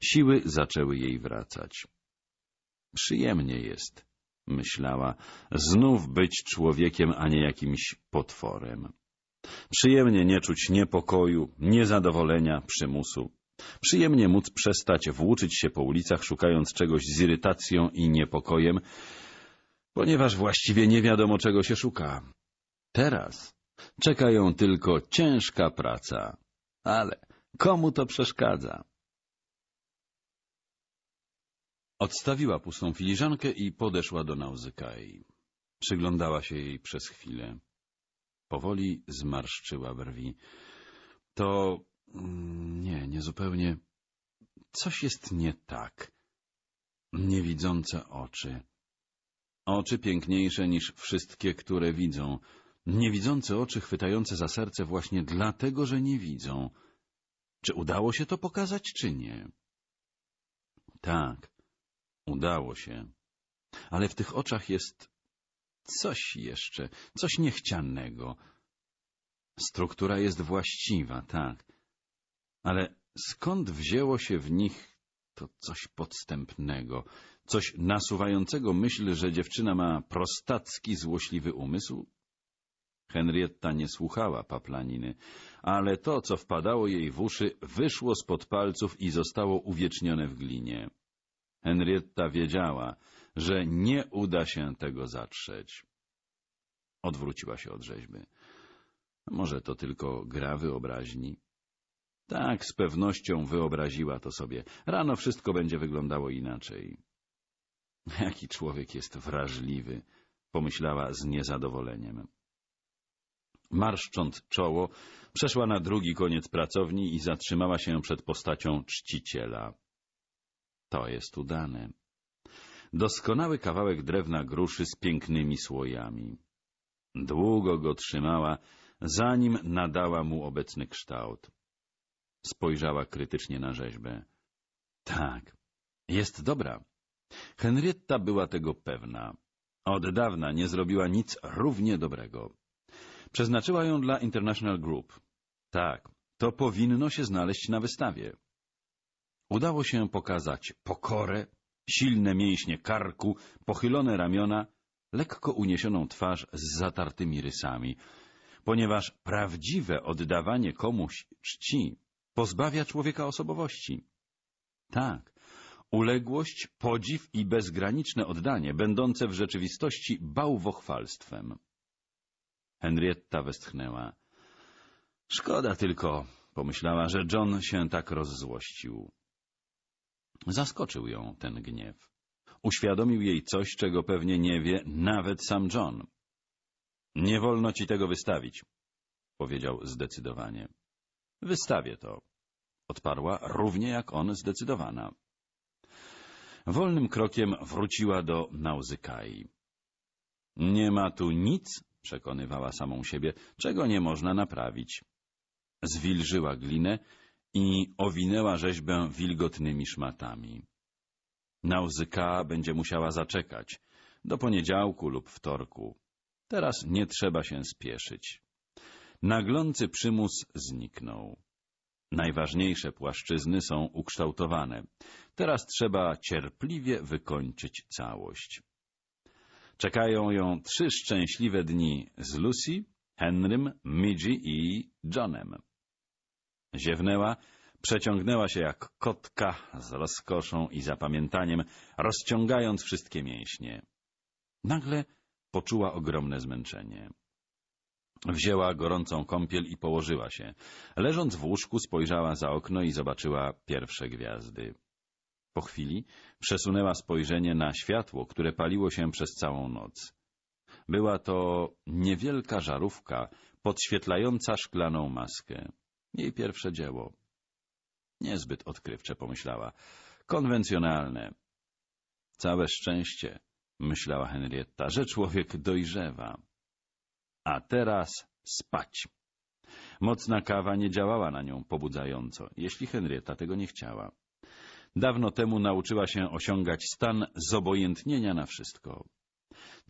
Siły zaczęły jej wracać. Przyjemnie jest myślała, znów być człowiekiem, a nie jakimś potworem. Przyjemnie nie czuć niepokoju, niezadowolenia, przymusu. Przyjemnie móc przestać włóczyć się po ulicach, szukając czegoś z irytacją i niepokojem, ponieważ właściwie nie wiadomo, czego się szuka. Teraz czeka ją tylko ciężka praca. Ale komu to przeszkadza? Odstawiła pustą filiżankę i podeszła do Nauzykai. Przyglądała się jej przez chwilę. Powoli zmarszczyła brwi. To... Mm, nie, niezupełnie... Coś jest nie tak. Niewidzące oczy. Oczy piękniejsze niż wszystkie, które widzą. Niewidzące oczy chwytające za serce właśnie dlatego, że nie widzą. Czy udało się to pokazać, czy nie? Tak. Udało się. Ale w tych oczach jest coś jeszcze, coś niechcianego. Struktura jest właściwa, tak. Ale skąd wzięło się w nich to coś podstępnego, coś nasuwającego myśl, że dziewczyna ma prostacki, złośliwy umysł? Henrietta nie słuchała paplaniny, ale to, co wpadało jej w uszy, wyszło spod palców i zostało uwiecznione w glinie. Henrietta wiedziała, że nie uda się tego zatrzeć. Odwróciła się od rzeźby. Może to tylko gra wyobraźni? Tak, z pewnością wyobraziła to sobie. Rano wszystko będzie wyglądało inaczej. Jaki człowiek jest wrażliwy, pomyślała z niezadowoleniem. Marszcząc czoło, przeszła na drugi koniec pracowni i zatrzymała się przed postacią czciciela. To jest udane. Doskonały kawałek drewna gruszy z pięknymi słojami. Długo go trzymała, zanim nadała mu obecny kształt. Spojrzała krytycznie na rzeźbę. Tak, jest dobra. Henrietta była tego pewna. Od dawna nie zrobiła nic równie dobrego. Przeznaczyła ją dla International Group. Tak, to powinno się znaleźć na wystawie. Udało się pokazać pokorę, silne mięśnie karku, pochylone ramiona, lekko uniesioną twarz z zatartymi rysami, ponieważ prawdziwe oddawanie komuś czci pozbawia człowieka osobowości. Tak, uległość, podziw i bezgraniczne oddanie, będące w rzeczywistości bałwochwalstwem. Henrietta westchnęła. Szkoda tylko, pomyślała, że John się tak rozzłościł. Zaskoczył ją ten gniew. Uświadomił jej coś, czego pewnie nie wie nawet sam John. — Nie wolno ci tego wystawić — powiedział zdecydowanie. — Wystawię to — odparła równie jak on zdecydowana. Wolnym krokiem wróciła do Nauzykai. — Nie ma tu nic — przekonywała samą siebie — czego nie można naprawić. Zwilżyła glinę i owinęła rzeźbę wilgotnymi szmatami. Nauzyka będzie musiała zaczekać do poniedziałku lub wtorku. Teraz nie trzeba się spieszyć. Naglący przymus zniknął. Najważniejsze płaszczyzny są ukształtowane. Teraz trzeba cierpliwie wykończyć całość. Czekają ją trzy szczęśliwe dni z Lucy, Henrym, Midgie i Johnem. Ziewnęła, przeciągnęła się jak kotka z rozkoszą i zapamiętaniem, rozciągając wszystkie mięśnie. Nagle poczuła ogromne zmęczenie. Wzięła gorącą kąpiel i położyła się. Leżąc w łóżku spojrzała za okno i zobaczyła pierwsze gwiazdy. Po chwili przesunęła spojrzenie na światło, które paliło się przez całą noc. Była to niewielka żarówka podświetlająca szklaną maskę. Jej pierwsze dzieło. Niezbyt odkrywcze pomyślała. Konwencjonalne. Całe szczęście, myślała Henrietta, że człowiek dojrzewa. A teraz spać. Mocna kawa nie działała na nią pobudzająco, jeśli Henrietta tego nie chciała. Dawno temu nauczyła się osiągać stan zobojętnienia na wszystko.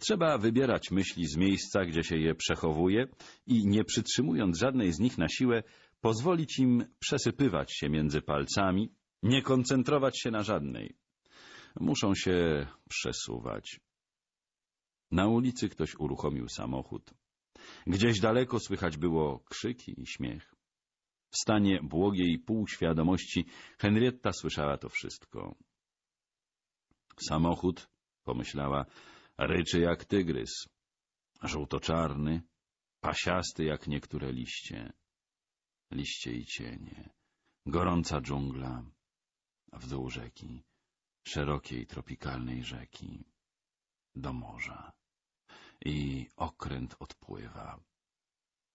Trzeba wybierać myśli z miejsca, gdzie się je przechowuje i nie przytrzymując żadnej z nich na siłę, pozwolić im przesypywać się między palcami, nie koncentrować się na żadnej. Muszą się przesuwać. Na ulicy ktoś uruchomił samochód. Gdzieś daleko słychać było krzyki i śmiech. W stanie błogiej półświadomości Henrietta słyszała to wszystko. Samochód, pomyślała, ryczy jak tygrys, żółto-czarny, pasiasty jak niektóre liście liście i cienie, gorąca dżungla, wzdłuż w dół rzeki, szerokiej tropikalnej rzeki, do morza. I okręt odpływa.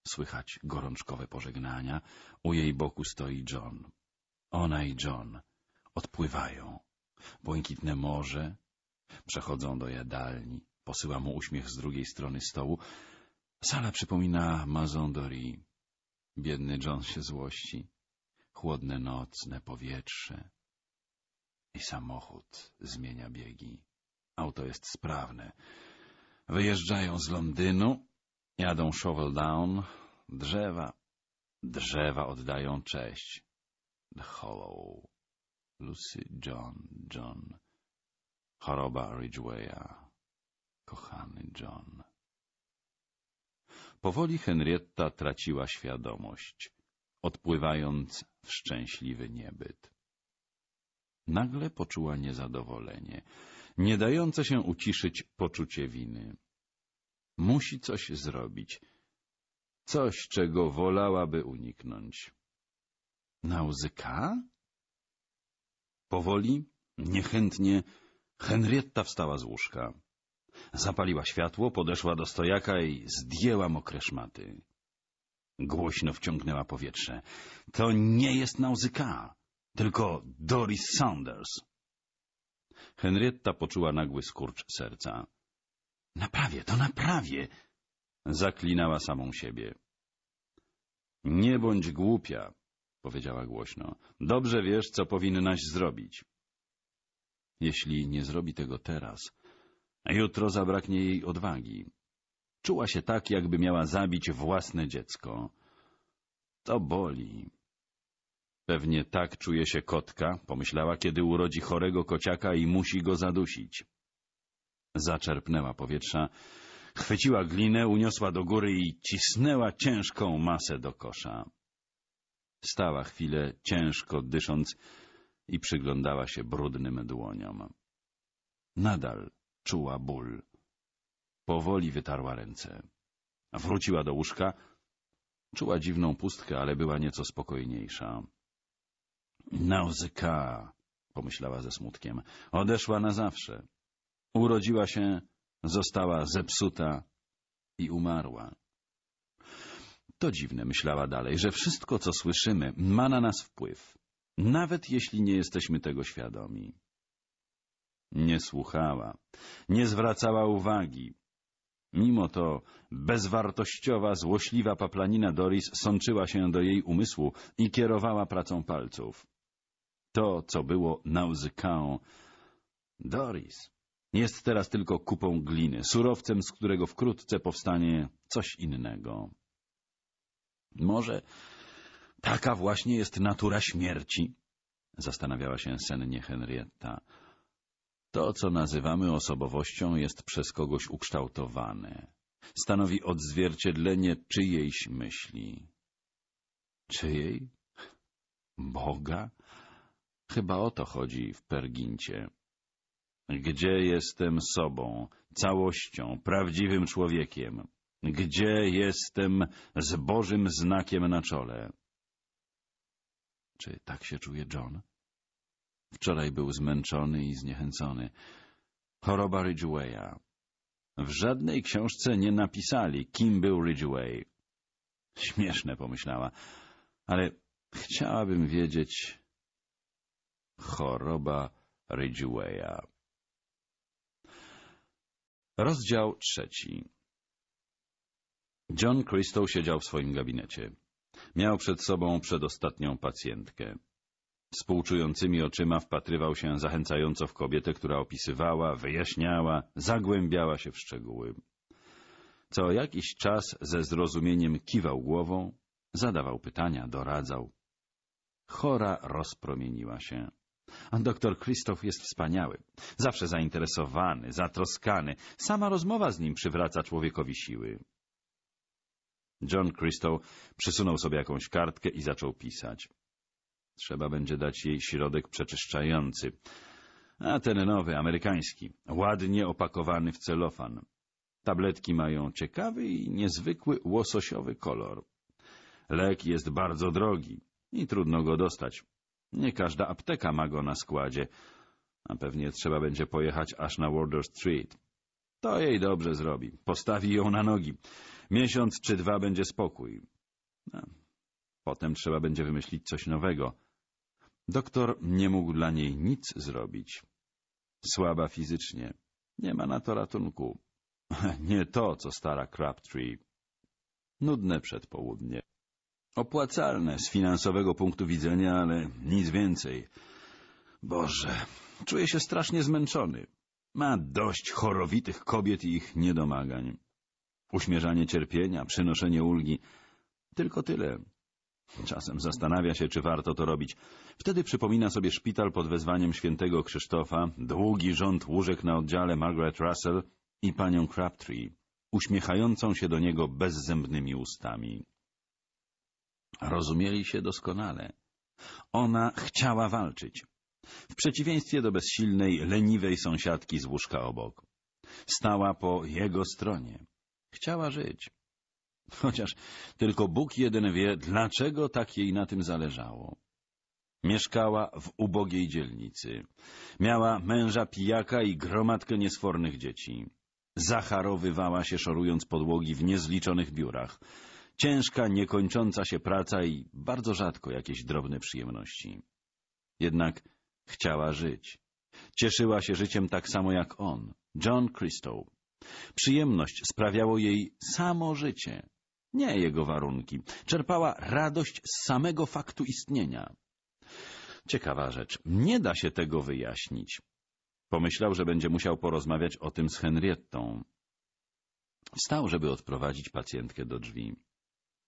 Słychać gorączkowe pożegnania, u jej boku stoi John. Ona i John odpływają. Błękitne morze, przechodzą do jadalni, posyła mu uśmiech z drugiej strony stołu. Sala przypomina Mazondori. Biedny John się złości. Chłodne nocne powietrze. I samochód zmienia biegi. Auto jest sprawne. Wyjeżdżają z Londynu, jadą Shovel Down, drzewa. Drzewa oddają cześć. The Hollow. Lucy John, John. Choroba Ridgewaya. Kochany John. Powoli Henrietta traciła świadomość, odpływając w szczęśliwy niebyt. Nagle poczuła niezadowolenie, nie dające się uciszyć poczucie winy. Musi coś zrobić, coś, czego wolałaby uniknąć. Nauzyka? Powoli, niechętnie, Henrietta wstała z łóżka. Zapaliła światło, podeszła do stojaka i zdjęła mokre szmaty. Głośno wciągnęła powietrze. To nie jest Nauzyka, tylko Doris Saunders. Henrietta poczuła nagły skurcz serca. Naprawię, to naprawię! Zaklinała samą siebie. Nie bądź głupia, powiedziała głośno. Dobrze wiesz, co powinnaś zrobić. Jeśli nie zrobi tego teraz, jutro zabraknie jej odwagi. Czuła się tak, jakby miała zabić własne dziecko. To boli. Pewnie tak czuje się kotka, pomyślała, kiedy urodzi chorego kociaka i musi go zadusić. Zaczerpnęła powietrza, chwyciła glinę, uniosła do góry i cisnęła ciężką masę do kosza. Stała chwilę, ciężko dysząc i przyglądała się brudnym dłoniom. Nadal czuła ból. Powoli wytarła ręce. Wróciła do łóżka. Czuła dziwną pustkę, ale była nieco spokojniejsza. Nauzyka, pomyślała ze smutkiem. Odeszła na zawsze. Urodziła się, została zepsuta i umarła. To dziwne, myślała dalej, że wszystko, co słyszymy, ma na nas wpływ, nawet jeśli nie jesteśmy tego świadomi. Nie słuchała, nie zwracała uwagi. Mimo to bezwartościowa, złośliwa paplanina Doris sączyła się do jej umysłu i kierowała pracą palców. To, co było Nauzykaą, Doris jest teraz tylko kupą gliny, surowcem, z którego wkrótce powstanie coś innego. Może taka właśnie jest natura śmierci, zastanawiała się sennie Henrietta. To, co nazywamy osobowością, jest przez kogoś ukształtowane. Stanowi odzwierciedlenie czyjejś myśli. Czyjej? Boga? Chyba o to chodzi w Pergincie. Gdzie jestem sobą, całością, prawdziwym człowiekiem? Gdzie jestem z Bożym znakiem na czole? Czy tak się czuje John? Wczoraj był zmęczony i zniechęcony. Choroba Ridgewaya. W żadnej książce nie napisali, kim był Ridgeway. Śmieszne, pomyślała, ale chciałabym wiedzieć... Choroba Ridgewaya. Rozdział trzeci John Crystal siedział w swoim gabinecie. Miał przed sobą przedostatnią pacjentkę. Współczującymi oczyma wpatrywał się zachęcająco w kobietę, która opisywała, wyjaśniała, zagłębiała się w szczegóły. Co jakiś czas ze zrozumieniem kiwał głową, zadawał pytania, doradzał. Chora rozpromieniła się. Doktor Krzysztof jest wspaniały, zawsze zainteresowany, zatroskany. Sama rozmowa z nim przywraca człowiekowi siły. John Crystal przysunął sobie jakąś kartkę i zaczął pisać. Trzeba będzie dać jej środek przeczyszczający. A ten nowy, amerykański, ładnie opakowany w celofan. Tabletki mają ciekawy i niezwykły łososiowy kolor. Lek jest bardzo drogi i trudno go dostać. Nie każda apteka ma go na składzie, a pewnie trzeba będzie pojechać aż na Warder Street. To jej dobrze zrobi. Postawi ją na nogi. Miesiąc czy dwa będzie spokój. No, Potem trzeba będzie wymyślić coś nowego. Doktor nie mógł dla niej nic zrobić. Słaba fizycznie. Nie ma na to ratunku. Nie to, co stara Crabtree. Nudne przedpołudnie. Opłacalne z finansowego punktu widzenia, ale nic więcej. Boże, czuję się strasznie zmęczony. Ma dość chorowitych kobiet i ich niedomagań. Uśmierzanie cierpienia, przynoszenie ulgi. Tylko tyle. Czasem zastanawia się, czy warto to robić. Wtedy przypomina sobie szpital pod wezwaniem świętego Krzysztofa, długi rząd łóżek na oddziale Margaret Russell i panią Crabtree, uśmiechającą się do niego bezzębnymi ustami. Rozumieli się doskonale. Ona chciała walczyć. W przeciwieństwie do bezsilnej, leniwej sąsiadki z łóżka obok. Stała po jego stronie. Chciała żyć. Chociaż tylko Bóg jeden wie, dlaczego tak jej na tym zależało. Mieszkała w ubogiej dzielnicy. Miała męża pijaka i gromadkę niesfornych dzieci. Zacharowywała się, szorując podłogi w niezliczonych biurach. Ciężka, niekończąca się praca i bardzo rzadko jakieś drobne przyjemności. Jednak chciała żyć. Cieszyła się życiem tak samo jak on, John Crystal. Przyjemność sprawiało jej samo życie nie jego warunki. Czerpała radość z samego faktu istnienia. Ciekawa rzecz. Nie da się tego wyjaśnić. Pomyślał, że będzie musiał porozmawiać o tym z Henrietą. Wstał, żeby odprowadzić pacjentkę do drzwi.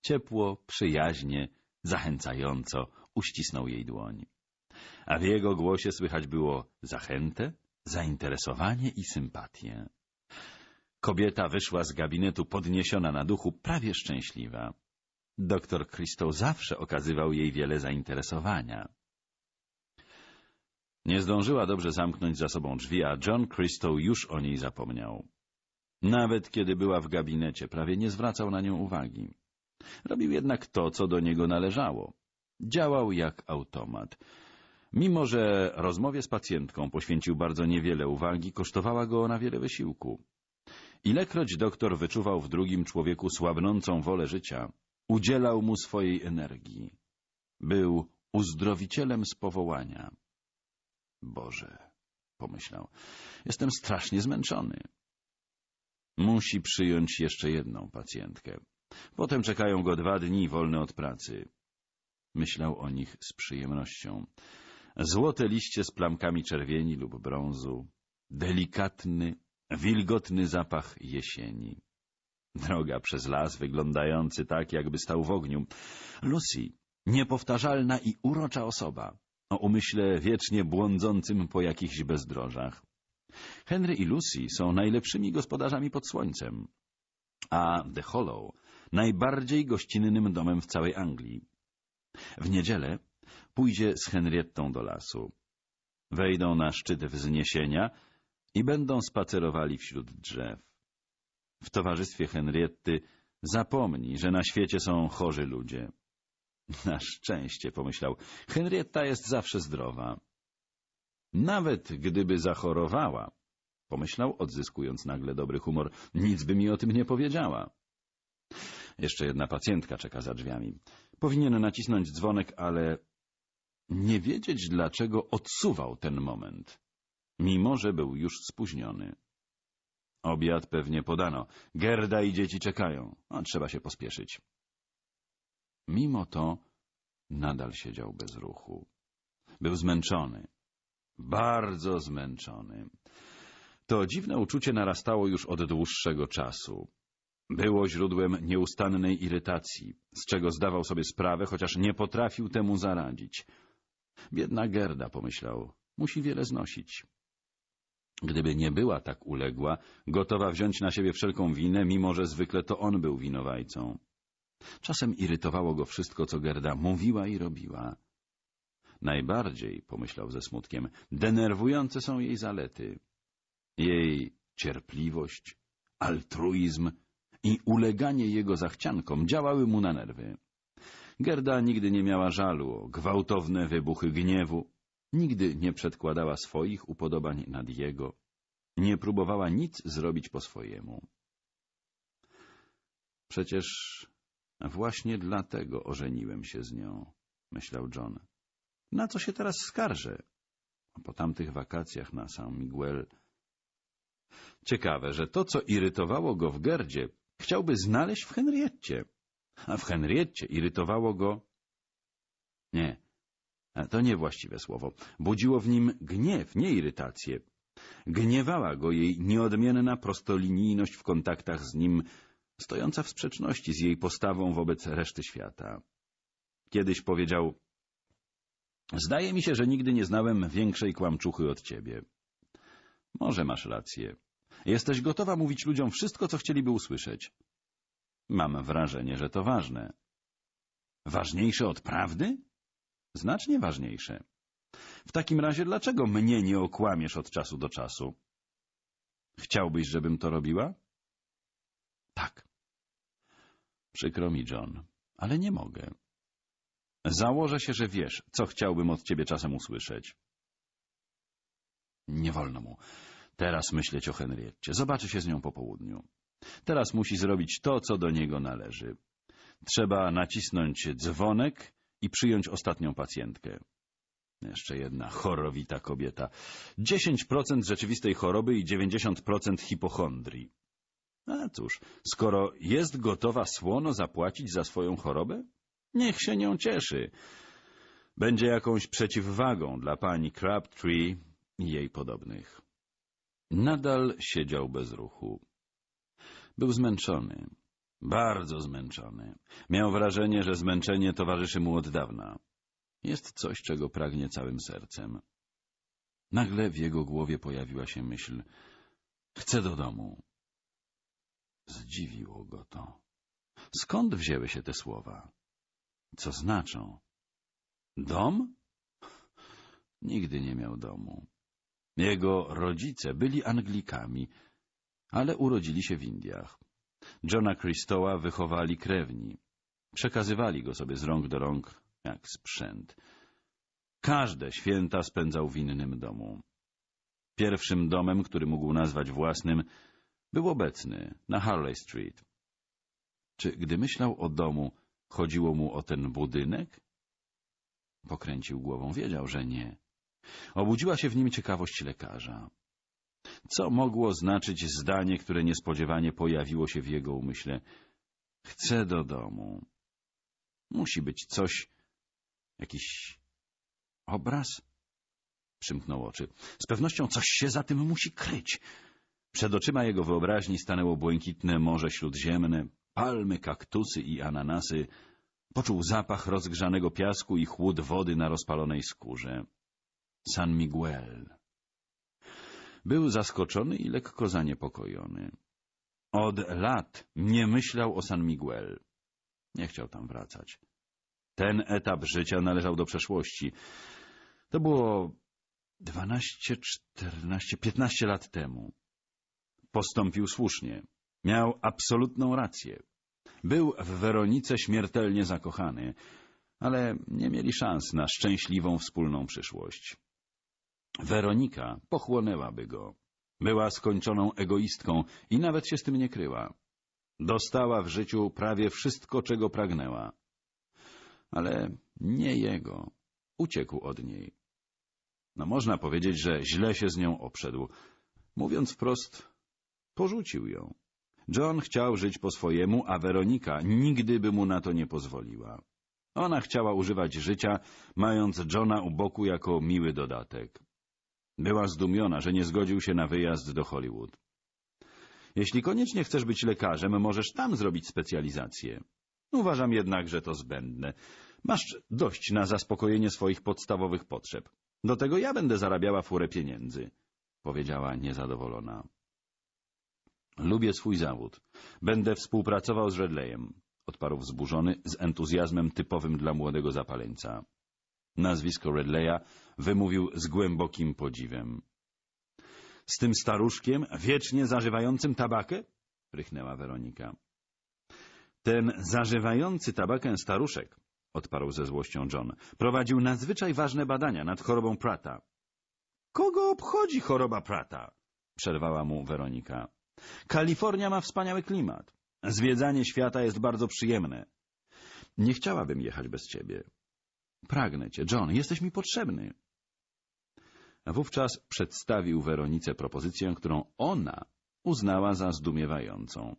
Ciepło, przyjaźnie, zachęcająco uścisnął jej dłoń. A w jego głosie słychać było zachętę, zainteresowanie i sympatię. Kobieta wyszła z gabinetu podniesiona na duchu, prawie szczęśliwa. Doktor Christo zawsze okazywał jej wiele zainteresowania. Nie zdążyła dobrze zamknąć za sobą drzwi, a John Christo już o niej zapomniał. Nawet kiedy była w gabinecie, prawie nie zwracał na nią uwagi. Robił jednak to, co do niego należało. Działał jak automat. Mimo, że rozmowie z pacjentką poświęcił bardzo niewiele uwagi, kosztowała go ona wiele wysiłku. Ilekroć doktor wyczuwał w drugim człowieku słabnącą wolę życia, udzielał mu swojej energii. Był uzdrowicielem z powołania. Boże, pomyślał, jestem strasznie zmęczony. Musi przyjąć jeszcze jedną pacjentkę. Potem czekają go dwa dni wolne od pracy. Myślał o nich z przyjemnością. Złote liście z plamkami czerwieni lub brązu, delikatny, wilgotny zapach jesieni. Droga przez las wyglądający tak, jakby stał w ogniu. Lucy, niepowtarzalna i urocza osoba, o umyśle wiecznie błądzącym po jakichś bezdrożach. Henry i Lucy są najlepszymi gospodarzami pod słońcem, a The Hollow najbardziej gościnnym domem w całej Anglii. W niedzielę pójdzie z Henriettą do lasu. Wejdą na szczyt wzniesienia i będą spacerowali wśród drzew. W towarzystwie Henriety zapomni, że na świecie są chorzy ludzie. Na szczęście, pomyślał, Henrietta jest zawsze zdrowa. Nawet gdyby zachorowała, pomyślał, odzyskując nagle dobry humor, nic by mi o tym nie powiedziała. Jeszcze jedna pacjentka czeka za drzwiami. Powinien nacisnąć dzwonek, ale nie wiedzieć, dlaczego odsuwał ten moment mimo że był już spóźniony. Obiad pewnie podano. Gerda i dzieci czekają, a no, trzeba się pospieszyć. Mimo to nadal siedział bez ruchu. Był zmęczony. Bardzo zmęczony. To dziwne uczucie narastało już od dłuższego czasu. Było źródłem nieustannej irytacji, z czego zdawał sobie sprawę, chociaż nie potrafił temu zaradzić. Biedna Gerda, pomyślał, musi wiele znosić. Gdyby nie była tak uległa, gotowa wziąć na siebie wszelką winę, mimo że zwykle to on był winowajcą. Czasem irytowało go wszystko, co Gerda mówiła i robiła. Najbardziej, pomyślał ze smutkiem, denerwujące są jej zalety. Jej cierpliwość, altruizm i uleganie jego zachciankom działały mu na nerwy. Gerda nigdy nie miała żalu o gwałtowne wybuchy gniewu, Nigdy nie przedkładała swoich upodobań nad jego, nie próbowała nic zrobić po swojemu. Przecież właśnie dlatego ożeniłem się z nią, myślał John. Na co się teraz skarżę? Po tamtych wakacjach na San Miguel... Ciekawe, że to, co irytowało go w Gerdzie, chciałby znaleźć w Henrietcie. A w Henrietcie irytowało go... Nie, to niewłaściwe słowo. Budziło w nim gniew, nie irytację. Gniewała go jej nieodmienna prostolinijność w kontaktach z nim, stojąca w sprzeczności z jej postawą wobec reszty świata. Kiedyś powiedział — Zdaje mi się, że nigdy nie znałem większej kłamczuchy od ciebie. Może masz rację. Jesteś gotowa mówić ludziom wszystko, co chcieliby usłyszeć. Mam wrażenie, że to ważne. Ważniejsze od prawdy? znacznie ważniejsze. W takim razie dlaczego mnie nie okłamiesz od czasu do czasu? Chciałbyś, żebym to robiła? Tak. Przykro mi, John, ale nie mogę. Założę się, że wiesz, co chciałbym od ciebie czasem usłyszeć. Nie wolno mu teraz myśleć o Henrietcie. Zobaczy się z nią po południu. Teraz musi zrobić to, co do niego należy. Trzeba nacisnąć dzwonek i przyjąć ostatnią pacjentkę. Jeszcze jedna chorowita kobieta. 10% rzeczywistej choroby i 90% hipochondrii. A cóż, skoro jest gotowa słono zapłacić za swoją chorobę, niech się nią cieszy. Będzie jakąś przeciwwagą dla pani Crabtree i jej podobnych. Nadal siedział bez ruchu. Był zmęczony. Bardzo zmęczony. Miał wrażenie, że zmęczenie towarzyszy mu od dawna. Jest coś, czego pragnie całym sercem. Nagle w jego głowie pojawiła się myśl — chcę do domu. Zdziwiło go to. Skąd wzięły się te słowa? Co znaczą? Dom? Nigdy nie miał domu. Jego rodzice byli Anglikami, ale urodzili się w Indiach. Johna Christoła wychowali krewni. Przekazywali go sobie z rąk do rąk jak sprzęt. Każde święta spędzał w innym domu. Pierwszym domem, który mógł nazwać własnym, był obecny na Harley Street. Czy gdy myślał o domu, chodziło mu o ten budynek? Pokręcił głową, wiedział, że nie. Obudziła się w nim ciekawość lekarza. Co mogło znaczyć zdanie, które niespodziewanie pojawiło się w jego umyśle? Chcę do domu. Musi być coś, jakiś obraz? Przymknął oczy. Z pewnością coś się za tym musi kryć. Przed oczyma jego wyobraźni stanęło błękitne morze śródziemne, palmy, kaktusy i ananasy. Poczuł zapach rozgrzanego piasku i chłód wody na rozpalonej skórze. San Miguel był zaskoczony i lekko zaniepokojony. Od lat nie myślał o San Miguel. Nie chciał tam wracać. Ten etap życia należał do przeszłości. To było dwanaście, czternaście, piętnaście lat temu. Postąpił słusznie. Miał absolutną rację. Był w Weronice śmiertelnie zakochany, ale nie mieli szans na szczęśliwą wspólną przyszłość. Weronika pochłonęłaby go. Była skończoną egoistką i nawet się z tym nie kryła. Dostała w życiu prawie wszystko, czego pragnęła. Ale nie jego. Uciekł od niej. No można powiedzieć, że źle się z nią obszedł. Mówiąc wprost, porzucił ją. John chciał żyć po swojemu, a Weronika nigdy by mu na to nie pozwoliła. Ona chciała używać życia, mając Johna u boku jako miły dodatek. Była zdumiona, że nie zgodził się na wyjazd do Hollywood. Jeśli koniecznie chcesz być lekarzem, możesz tam zrobić specjalizację. Uważam jednak, że to zbędne. Masz dość na zaspokojenie swoich podstawowych potrzeb. Do tego ja będę zarabiała furę pieniędzy, powiedziała niezadowolona. Lubię swój zawód. Będę współpracował z Redleyem, odparł wzburzony z entuzjazmem typowym dla młodego zapaleńca. Nazwisko Redleya wymówił z głębokim podziwem. — Z tym staruszkiem, wiecznie zażywającym tabakę? — rychnęła Weronika. — Ten zażywający tabakę staruszek — odparł ze złością John — prowadził nadzwyczaj ważne badania nad chorobą Prata. — Kogo obchodzi choroba Prata? — przerwała mu Weronika. — Kalifornia ma wspaniały klimat. Zwiedzanie świata jest bardzo przyjemne. Nie chciałabym jechać bez ciebie. Pragnę cię, John, jesteś mi potrzebny. wówczas przedstawił Weronice propozycję, którą ona uznała za zdumiewającą.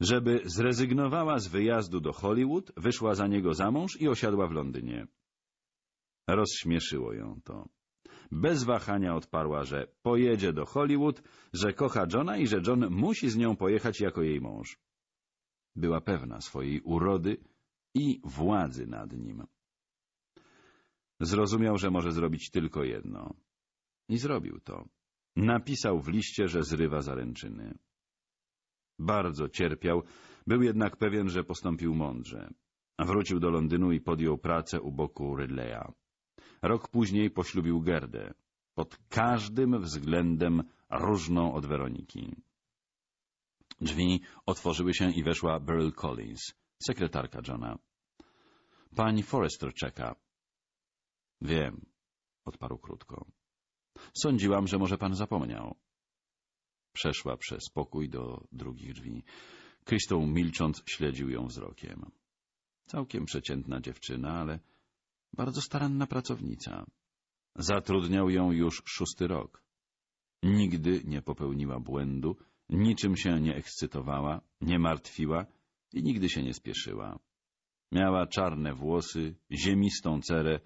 Żeby zrezygnowała z wyjazdu do Hollywood, wyszła za niego za mąż i osiadła w Londynie. Rozśmieszyło ją to. Bez wahania odparła, że pojedzie do Hollywood, że kocha Johna i że John musi z nią pojechać jako jej mąż. Była pewna swojej urody i władzy nad nim. Zrozumiał, że może zrobić tylko jedno. I zrobił to. Napisał w liście, że zrywa zaręczyny. Bardzo cierpiał, był jednak pewien, że postąpił mądrze. Wrócił do Londynu i podjął pracę u boku Ridleya. Rok później poślubił Gerdę, pod każdym względem różną od Weroniki. Drzwi otworzyły się i weszła Beryl Collins, sekretarka Johna. — Pani Forrester czeka Wiem, odparł krótko. Sądziłam, że może pan zapomniał. Przeszła przez pokój do drugich drzwi. Krystą milcząc śledził ją wzrokiem. Całkiem przeciętna dziewczyna, ale bardzo staranna pracownica. Zatrudniał ją już szósty rok. Nigdy nie popełniła błędu, niczym się nie ekscytowała, nie martwiła i nigdy się nie spieszyła. Miała czarne włosy, ziemistą cerę,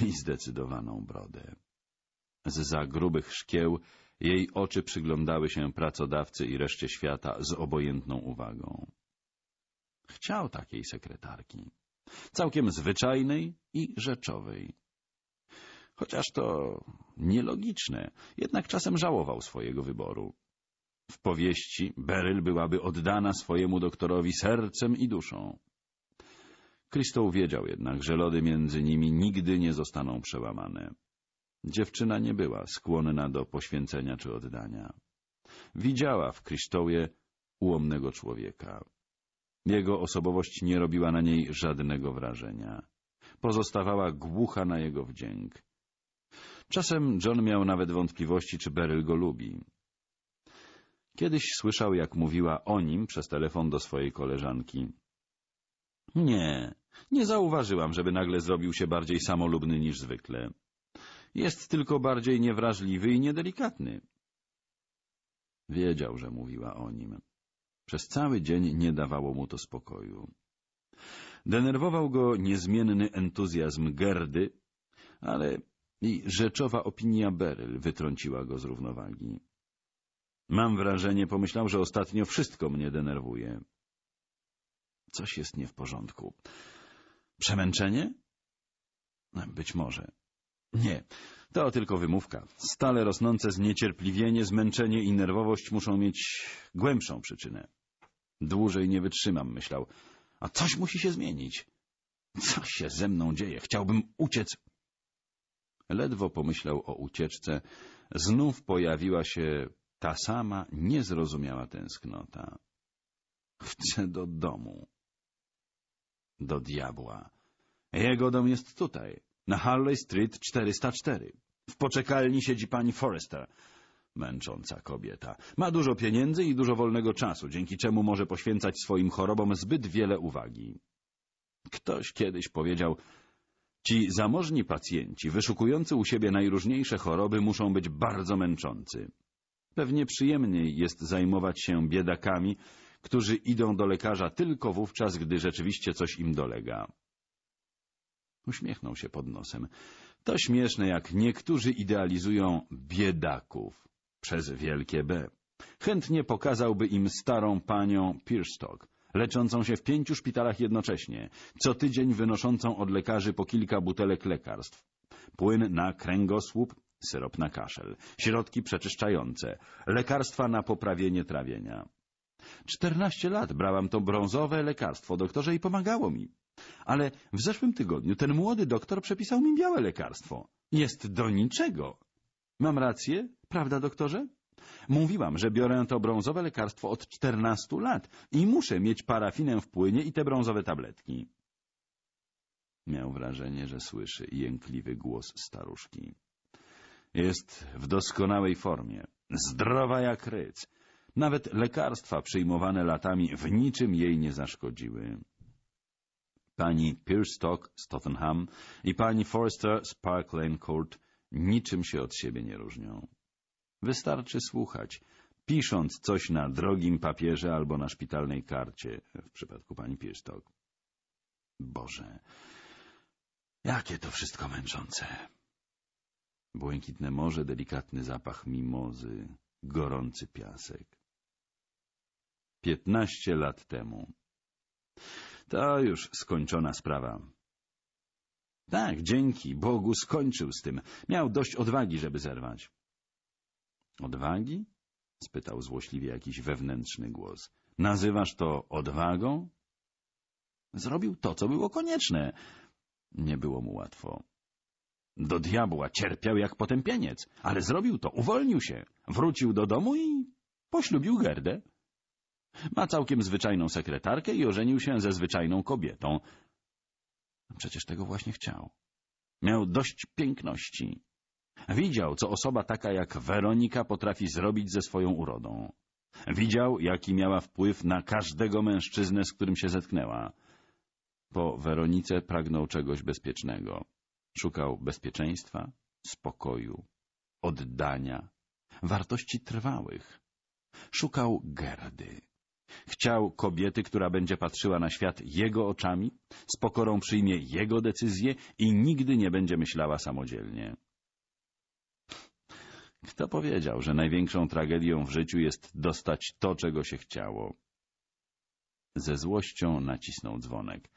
i zdecydowaną brodę. Z za grubych szkieł jej oczy przyglądały się pracodawcy i reszcie świata z obojętną uwagą. Chciał takiej sekretarki, całkiem zwyczajnej i rzeczowej. Chociaż to nielogiczne, jednak czasem żałował swojego wyboru. W powieści Beryl byłaby oddana swojemu doktorowi sercem i duszą. Kristol wiedział jednak, że lody między nimi nigdy nie zostaną przełamane. Dziewczyna nie była skłonna do poświęcenia czy oddania. Widziała w Krysztołie ułomnego człowieka. Jego osobowość nie robiła na niej żadnego wrażenia. Pozostawała głucha na jego wdzięk. Czasem John miał nawet wątpliwości, czy Beryl go lubi. Kiedyś słyszał, jak mówiła o nim przez telefon do swojej koleżanki. — Nie, nie zauważyłam, żeby nagle zrobił się bardziej samolubny niż zwykle. Jest tylko bardziej niewrażliwy i niedelikatny. Wiedział, że mówiła o nim. Przez cały dzień nie dawało mu to spokoju. Denerwował go niezmienny entuzjazm Gerdy, ale i rzeczowa opinia Beryl wytrąciła go z równowagi. Mam wrażenie, pomyślał, że ostatnio wszystko mnie denerwuje. Coś jest nie w porządku. Przemęczenie? No, być może. Nie, to tylko wymówka. Stale rosnące zniecierpliwienie, zmęczenie i nerwowość muszą mieć głębszą przyczynę. Dłużej nie wytrzymam, myślał. A coś musi się zmienić. Co się ze mną dzieje? Chciałbym uciec. Ledwo pomyślał o ucieczce, znów pojawiła się ta sama niezrozumiała tęsknota. Chcę do domu. Do diabła. Jego dom jest tutaj, na Harley Street 404. W poczekalni siedzi pani Forrester. Męcząca kobieta. Ma dużo pieniędzy i dużo wolnego czasu, dzięki czemu może poświęcać swoim chorobom zbyt wiele uwagi. Ktoś kiedyś powiedział, ci zamożni pacjenci, wyszukujący u siebie najróżniejsze choroby, muszą być bardzo męczący. Pewnie przyjemniej jest zajmować się biedakami, którzy idą do lekarza tylko wówczas, gdy rzeczywiście coś im dolega. Uśmiechnął się pod nosem. To śmieszne, jak niektórzy idealizują biedaków przez wielkie B. Chętnie pokazałby im starą panią Pierstock, leczącą się w pięciu szpitalach jednocześnie, co tydzień wynoszącą od lekarzy po kilka butelek lekarstw. Płyn na kręgosłup, syrop na kaszel, środki przeczyszczające, lekarstwa na poprawienie trawienia. Czternaście lat brałam to brązowe lekarstwo, doktorze, i pomagało mi. Ale w zeszłym tygodniu ten młody doktor przepisał mi białe lekarstwo. Jest do niczego. Mam rację, prawda, doktorze? Mówiłam, że biorę to brązowe lekarstwo od czternastu lat i muszę mieć parafinę w płynie i te brązowe tabletki. Miał wrażenie, że słyszy jękliwy głos staruszki. Jest w doskonałej formie, zdrowa jak ryc. Nawet lekarstwa przyjmowane latami w niczym jej nie zaszkodziły. Pani Pearstock z Tottenham i pani Forster z Park Lane Court niczym się od siebie nie różnią. Wystarczy słuchać, pisząc coś na drogim papierze albo na szpitalnej karcie, w przypadku pani Pearstock. Boże, jakie to wszystko męczące! Błękitne morze, delikatny zapach mimozy, gorący piasek piętnaście lat temu. To już skończona sprawa. Tak, dzięki Bogu skończył z tym. Miał dość odwagi, żeby zerwać. Odwagi? spytał złośliwie jakiś wewnętrzny głos. Nazywasz to odwagą? Zrobił to, co było konieczne. Nie było mu łatwo. Do diabła cierpiał jak potępieniec, ale zrobił to, uwolnił się, wrócił do domu i poślubił Gerdę. Ma całkiem zwyczajną sekretarkę i ożenił się ze zwyczajną kobietą. Przecież tego właśnie chciał. Miał dość piękności. Widział, co osoba taka jak Weronika potrafi zrobić ze swoją urodą. Widział, jaki miała wpływ na każdego mężczyznę, z którym się zetknęła. Po Weronice pragnął czegoś bezpiecznego. Szukał bezpieczeństwa, spokoju, oddania, wartości trwałych. Szukał Gerdy. Chciał kobiety, która będzie patrzyła na świat jego oczami, z pokorą przyjmie jego decyzje i nigdy nie będzie myślała samodzielnie. Kto powiedział, że największą tragedią w życiu jest dostać to, czego się chciało? Ze złością nacisnął dzwonek.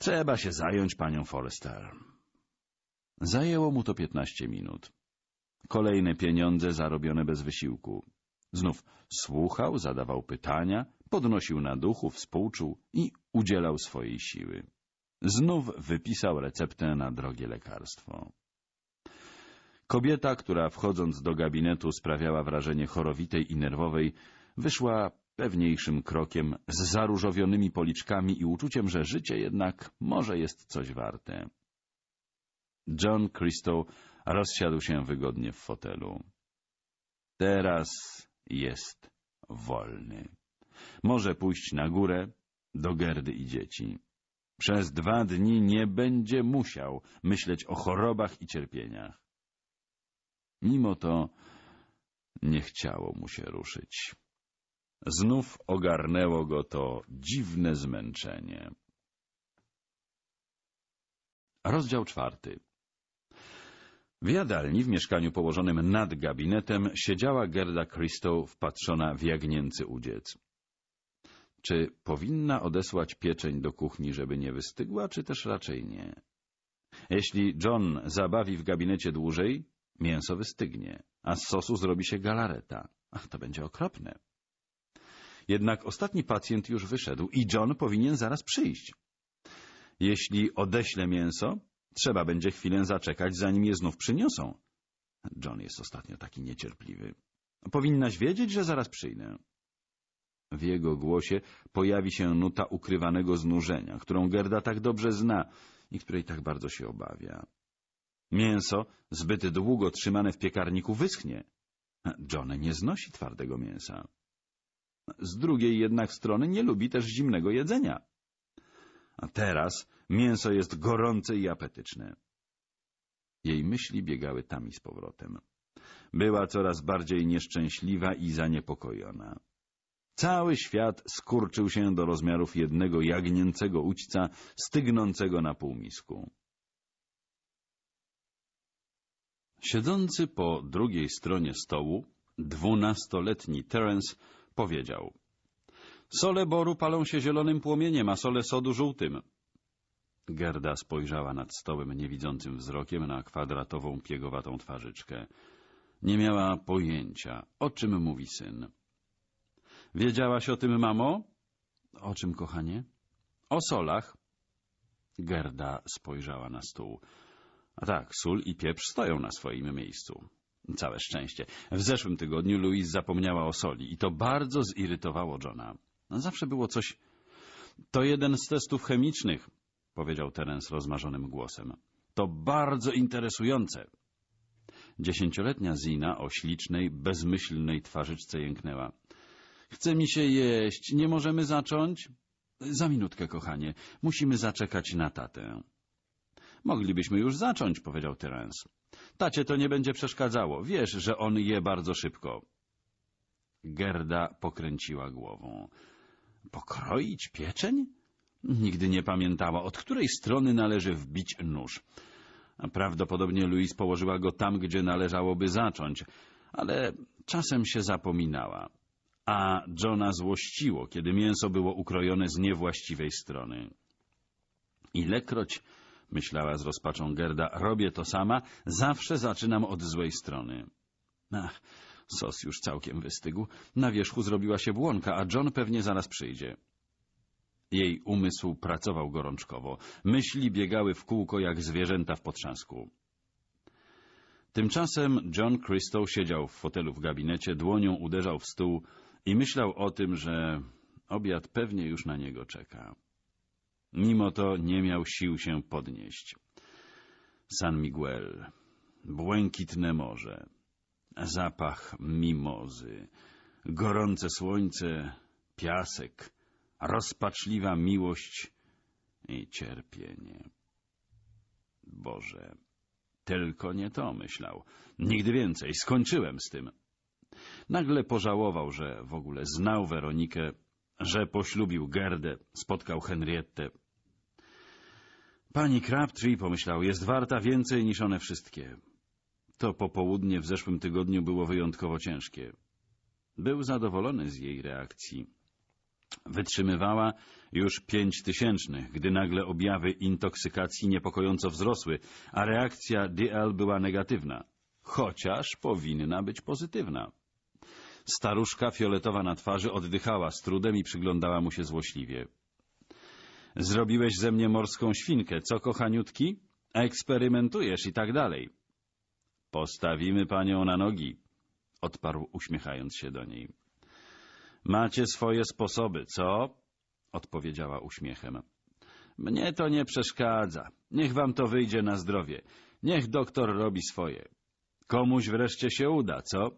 Trzeba się zająć panią Forrester. Zajęło mu to piętnaście minut. Kolejne pieniądze zarobione bez wysiłku. Znów słuchał, zadawał pytania, podnosił na duchu, współczuł i udzielał swojej siły. Znów wypisał receptę na drogie lekarstwo. Kobieta, która wchodząc do gabinetu sprawiała wrażenie chorowitej i nerwowej, wyszła pewniejszym krokiem, z zaróżowionymi policzkami i uczuciem, że życie jednak może jest coś warte. John Christo rozsiadł się wygodnie w fotelu. — Teraz jest wolny. Może pójść na górę do Gerdy i dzieci. Przez dwa dni nie będzie musiał myśleć o chorobach i cierpieniach. Mimo to nie chciało mu się ruszyć. Znów ogarnęło go to dziwne zmęczenie. Rozdział czwarty w jadalni, w mieszkaniu położonym nad gabinetem, siedziała Gerda Christo wpatrzona w jagnięcy udziec. Czy powinna odesłać pieczeń do kuchni, żeby nie wystygła, czy też raczej nie? Jeśli John zabawi w gabinecie dłużej, mięso wystygnie, a z sosu zrobi się galareta. Ach, to będzie okropne. Jednak ostatni pacjent już wyszedł i John powinien zaraz przyjść. Jeśli odeślę mięso, Trzeba będzie chwilę zaczekać, zanim je znów przyniosą. John jest ostatnio taki niecierpliwy. Powinnaś wiedzieć, że zaraz przyjdę. W jego głosie pojawi się nuta ukrywanego znużenia, którą Gerda tak dobrze zna i której tak bardzo się obawia. Mięso, zbyt długo trzymane w piekarniku, wyschnie. John nie znosi twardego mięsa. Z drugiej jednak strony nie lubi też zimnego jedzenia a teraz mięso jest gorące i apetyczne. Jej myśli biegały tam i z powrotem. Była coraz bardziej nieszczęśliwa i zaniepokojona. Cały świat skurczył się do rozmiarów jednego jagnięcego ućca stygnącego na półmisku. Siedzący po drugiej stronie stołu, dwunastoletni Terence powiedział Sole boru palą się zielonym płomieniem, a sole sodu żółtym. Gerda spojrzała nad stołem niewidzącym wzrokiem na kwadratową, piegowatą twarzyczkę. Nie miała pojęcia, o czym mówi syn. Wiedziałaś o tym, mamo? O czym, kochanie? O solach. Gerda spojrzała na stół. A tak, sól i pieprz stoją na swoim miejscu. Całe szczęście. W zeszłym tygodniu Louise zapomniała o soli i to bardzo zirytowało Johna. No, zawsze było coś... To jeden z testów chemicznych, powiedział Terence rozmarzonym głosem. To bardzo interesujące. Dziesięcioletnia Zina o ślicznej, bezmyślnej twarzyczce jęknęła. Chce mi się jeść, nie możemy zacząć? Za minutkę, kochanie, musimy zaczekać na tatę. Moglibyśmy już zacząć, powiedział Terence. Tacie to nie będzie przeszkadzało, wiesz, że on je bardzo szybko. Gerda pokręciła głową. Pokroić pieczeń? Nigdy nie pamiętała, od której strony należy wbić nóż. prawdopodobnie Louise położyła go tam, gdzie należałoby zacząć, ale czasem się zapominała. A Johna złościło, kiedy mięso było ukrojone z niewłaściwej strony. Ilekroć, myślała z rozpaczą Gerda, robię to sama, zawsze zaczynam od złej strony. Ach, Sos już całkiem wystygł. Na wierzchu zrobiła się błonka, a John pewnie zaraz przyjdzie. Jej umysł pracował gorączkowo. Myśli biegały w kółko jak zwierzęta w potrzasku. Tymczasem John Crystal siedział w fotelu w gabinecie, dłonią uderzał w stół i myślał o tym, że obiad pewnie już na niego czeka. Mimo to nie miał sił się podnieść. San Miguel, błękitne morze, Zapach mimozy, gorące słońce, piasek, rozpaczliwa miłość i cierpienie. Boże, tylko nie to myślał. Nigdy więcej, skończyłem z tym. Nagle pożałował, że w ogóle znał Weronikę, że poślubił Gerdę, spotkał Henriette. Pani Crabtree, pomyślał, jest warta więcej niż one wszystkie. To popołudnie w zeszłym tygodniu było wyjątkowo ciężkie. Był zadowolony z jej reakcji. Wytrzymywała już pięć tysięcznych, gdy nagle objawy intoksykacji niepokojąco wzrosły, a reakcja DL była negatywna, chociaż powinna być pozytywna. Staruszka fioletowa na twarzy oddychała z trudem i przyglądała mu się złośliwie. — Zrobiłeś ze mnie morską świnkę, co kochaniutki? Eksperymentujesz i tak dalej. Postawimy panią na nogi, odparł uśmiechając się do niej. Macie swoje sposoby, co? odpowiedziała uśmiechem. Mnie to nie przeszkadza. Niech wam to wyjdzie na zdrowie. Niech doktor robi swoje. Komuś wreszcie się uda, co?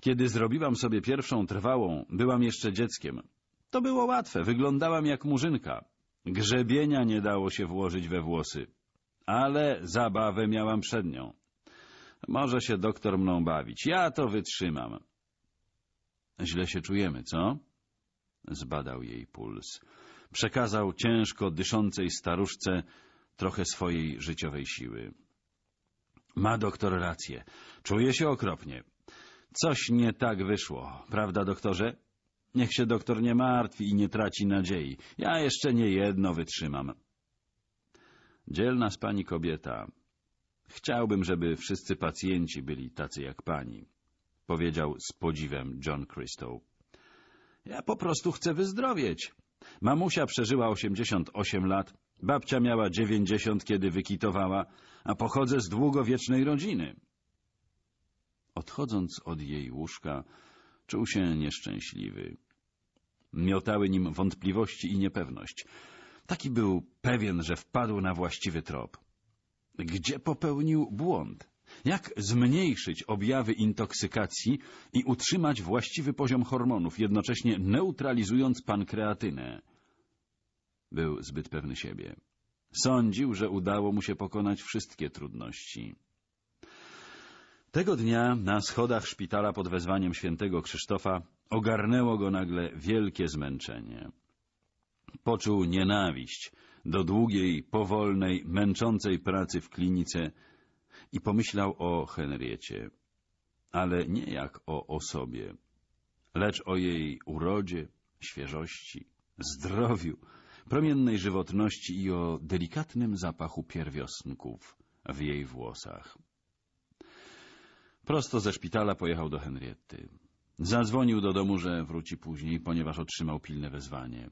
Kiedy zrobiłam sobie pierwszą trwałą, byłam jeszcze dzieckiem. To było łatwe, wyglądałam jak murzynka. Grzebienia nie dało się włożyć we włosy. Ale zabawę miałam przed nią. Może się doktor mną bawić. Ja to wytrzymam. Źle się czujemy, co? Zbadał jej puls. Przekazał ciężko dyszącej staruszce trochę swojej życiowej siły. Ma doktor rację. Czuję się okropnie. Coś nie tak wyszło, prawda, doktorze? Niech się doktor nie martwi i nie traci nadziei. Ja jeszcze nie jedno wytrzymam. Dzielna z pani kobieta, Chciałbym, żeby wszyscy pacjenci byli tacy jak pani, powiedział z podziwem John Christo. Ja po prostu chcę wyzdrowieć. Mamusia przeżyła 88 lat, babcia miała 90, kiedy wykitowała, a pochodzę z długowiecznej rodziny. Odchodząc od jej łóżka, czuł się nieszczęśliwy. Miotały nim wątpliwości i niepewność. Taki był pewien, że wpadł na właściwy trop gdzie popełnił błąd, jak zmniejszyć objawy intoksykacji i utrzymać właściwy poziom hormonów, jednocześnie neutralizując pankreatynę. Był zbyt pewny siebie. Sądził, że udało mu się pokonać wszystkie trudności. Tego dnia na schodach szpitala pod wezwaniem świętego Krzysztofa ogarnęło go nagle wielkie zmęczenie. Poczuł nienawiść do długiej, powolnej, męczącej pracy w klinice i pomyślał o Henriecie, ale nie jak o osobie, lecz o jej urodzie, świeżości, zdrowiu, promiennej żywotności i o delikatnym zapachu pierwiosnków w jej włosach. Prosto ze szpitala pojechał do Henriety. Zadzwonił do domu, że wróci później, ponieważ otrzymał pilne wezwanie.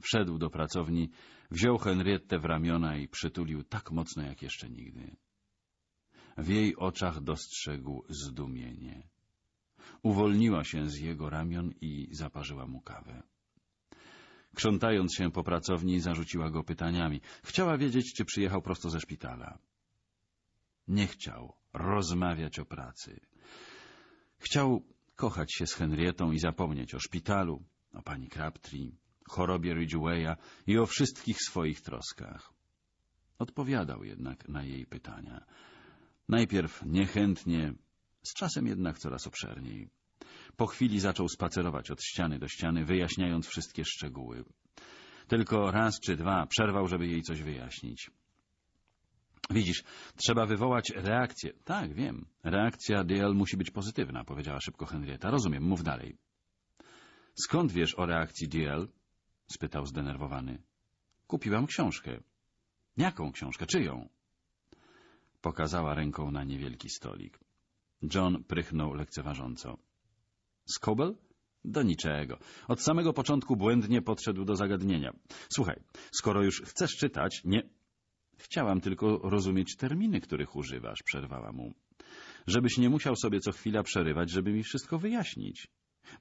Wszedł do pracowni, wziął Henriette w ramiona i przytulił tak mocno jak jeszcze nigdy. W jej oczach dostrzegł zdumienie. Uwolniła się z jego ramion i zaparzyła mu kawę. Krzątając się po pracowni, zarzuciła go pytaniami. Chciała wiedzieć, czy przyjechał prosto ze szpitala. Nie chciał rozmawiać o pracy. Chciał kochać się z Henrietą i zapomnieć o szpitalu, o pani Crabtree chorobie Ridgewaya i o wszystkich swoich troskach. Odpowiadał jednak na jej pytania. Najpierw niechętnie, z czasem jednak coraz obszerniej. Po chwili zaczął spacerować od ściany do ściany, wyjaśniając wszystkie szczegóły. Tylko raz czy dwa przerwał, żeby jej coś wyjaśnić. Widzisz, trzeba wywołać reakcję. Tak, wiem. Reakcja DL musi być pozytywna, powiedziała szybko Henrietta. Rozumiem, mów dalej. Skąd wiesz o reakcji DL? — spytał zdenerwowany. — Kupiłam książkę. — Jaką książkę? Czyją? Pokazała ręką na niewielki stolik. John prychnął lekceważąco. — Skobel? Do niczego. Od samego początku błędnie podszedł do zagadnienia. Słuchaj, skoro już chcesz czytać, nie... Chciałam tylko rozumieć terminy, których używasz, przerwała mu. Żebyś nie musiał sobie co chwila przerywać, żeby mi wszystko wyjaśnić.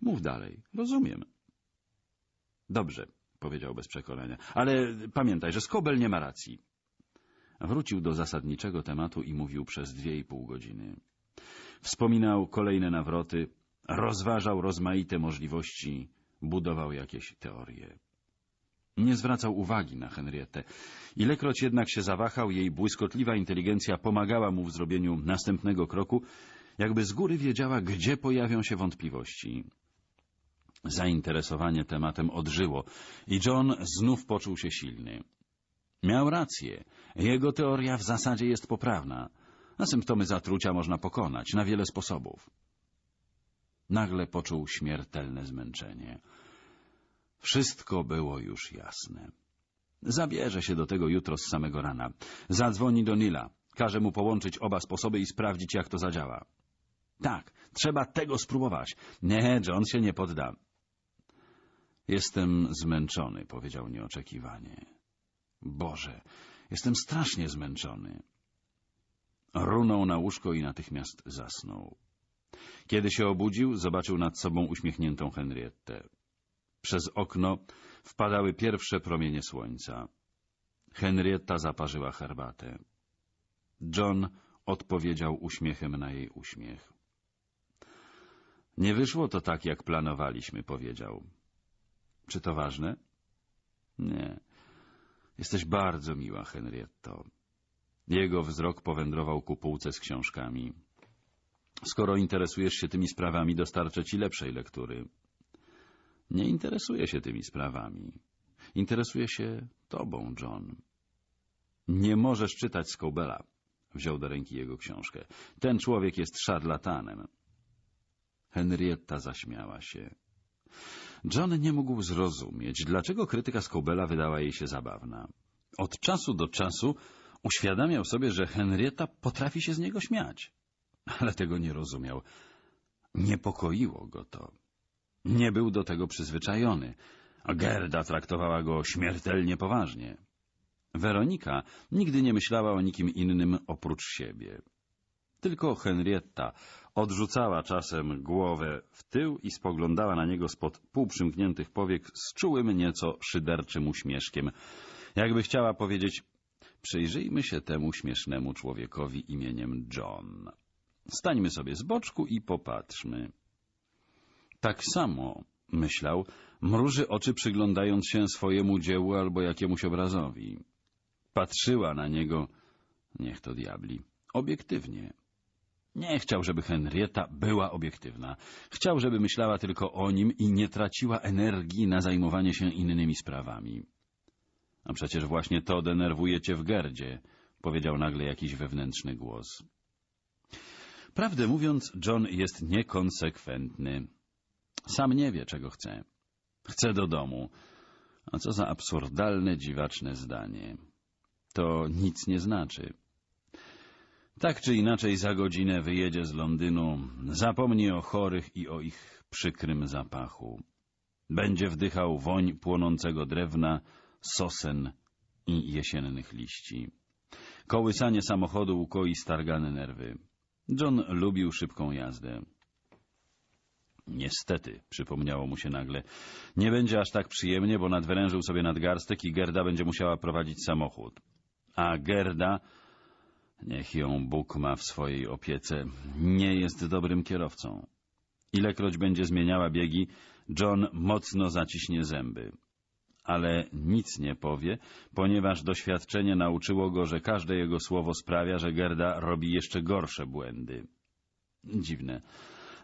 Mów dalej. Rozumiem. Dobrze powiedział bez przekonania. Ale pamiętaj, że Skobel nie ma racji. Wrócił do zasadniczego tematu i mówił przez dwie i pół godziny. Wspominał kolejne nawroty, rozważał rozmaite możliwości, budował jakieś teorie. Nie zwracał uwagi na Henriette. Ilekroć jednak się zawahał, jej błyskotliwa inteligencja pomagała mu w zrobieniu następnego kroku, jakby z góry wiedziała, gdzie pojawią się wątpliwości. Zainteresowanie tematem odżyło i John znów poczuł się silny. Miał rację. Jego teoria w zasadzie jest poprawna, a symptomy zatrucia można pokonać na wiele sposobów. Nagle poczuł śmiertelne zmęczenie. Wszystko było już jasne. Zabierze się do tego jutro z samego rana. Zadzwoni do Nila. Każe mu połączyć oba sposoby i sprawdzić, jak to zadziała. Tak, trzeba tego spróbować. Nie, John się nie podda. Jestem zmęczony, powiedział nieoczekiwanie. Boże, jestem strasznie zmęczony. Runął na łóżko i natychmiast zasnął. Kiedy się obudził, zobaczył nad sobą uśmiechniętą Henriette. Przez okno wpadały pierwsze promienie słońca. Henrietta zaparzyła herbatę. John odpowiedział uśmiechem na jej uśmiech. Nie wyszło to tak, jak planowaliśmy, powiedział. Czy to ważne? Nie. Jesteś bardzo miła, Henrietto. Jego wzrok powędrował ku półce z książkami. Skoro interesujesz się tymi sprawami, dostarczę ci lepszej lektury. Nie interesuję się tymi sprawami. Interesuję się tobą, John. Nie możesz czytać Scobella. Wziął do ręki jego książkę. Ten człowiek jest szarlatanem. Henrietta zaśmiała się. John nie mógł zrozumieć, dlaczego krytyka Skobela wydała jej się zabawna. Od czasu do czasu uświadamiał sobie, że Henrietta potrafi się z niego śmiać. Ale tego nie rozumiał. Niepokoiło go to. Nie był do tego przyzwyczajony, a Gerda traktowała go śmiertelnie poważnie. Weronika nigdy nie myślała o nikim innym oprócz siebie. Tylko Henrietta Odrzucała czasem głowę w tył i spoglądała na niego spod półprzymkniętych powiek z czułym nieco szyderczym uśmieszkiem. Jakby chciała powiedzieć, przyjrzyjmy się temu śmiesznemu człowiekowi imieniem John. Stańmy sobie z boczku i popatrzmy. Tak samo, myślał, mruży oczy przyglądając się swojemu dziełu albo jakiemuś obrazowi. Patrzyła na niego, niech to diabli, obiektywnie. Nie chciał, żeby Henrietta była obiektywna. Chciał, żeby myślała tylko o nim i nie traciła energii na zajmowanie się innymi sprawami. A przecież właśnie to denerwuje cię w Gerdzie, powiedział nagle jakiś wewnętrzny głos. Prawdę mówiąc, John jest niekonsekwentny. Sam nie wie, czego chce. Chce do domu. A co za absurdalne, dziwaczne zdanie. To nic nie znaczy. Tak czy inaczej za godzinę wyjedzie z Londynu, zapomni o chorych i o ich przykrym zapachu. Będzie wdychał woń płonącego drewna, sosen i jesiennych liści. Kołysanie samochodu ukoi stargane nerwy. John lubił szybką jazdę. Niestety, przypomniało mu się nagle, nie będzie aż tak przyjemnie, bo nadwyrężył sobie nadgarstek i Gerda będzie musiała prowadzić samochód. A Gerda Niech ją Bóg ma w swojej opiece. Nie jest dobrym kierowcą. Ilekroć będzie zmieniała biegi, John mocno zaciśnie zęby. Ale nic nie powie, ponieważ doświadczenie nauczyło go, że każde jego słowo sprawia, że Gerda robi jeszcze gorsze błędy. Dziwne,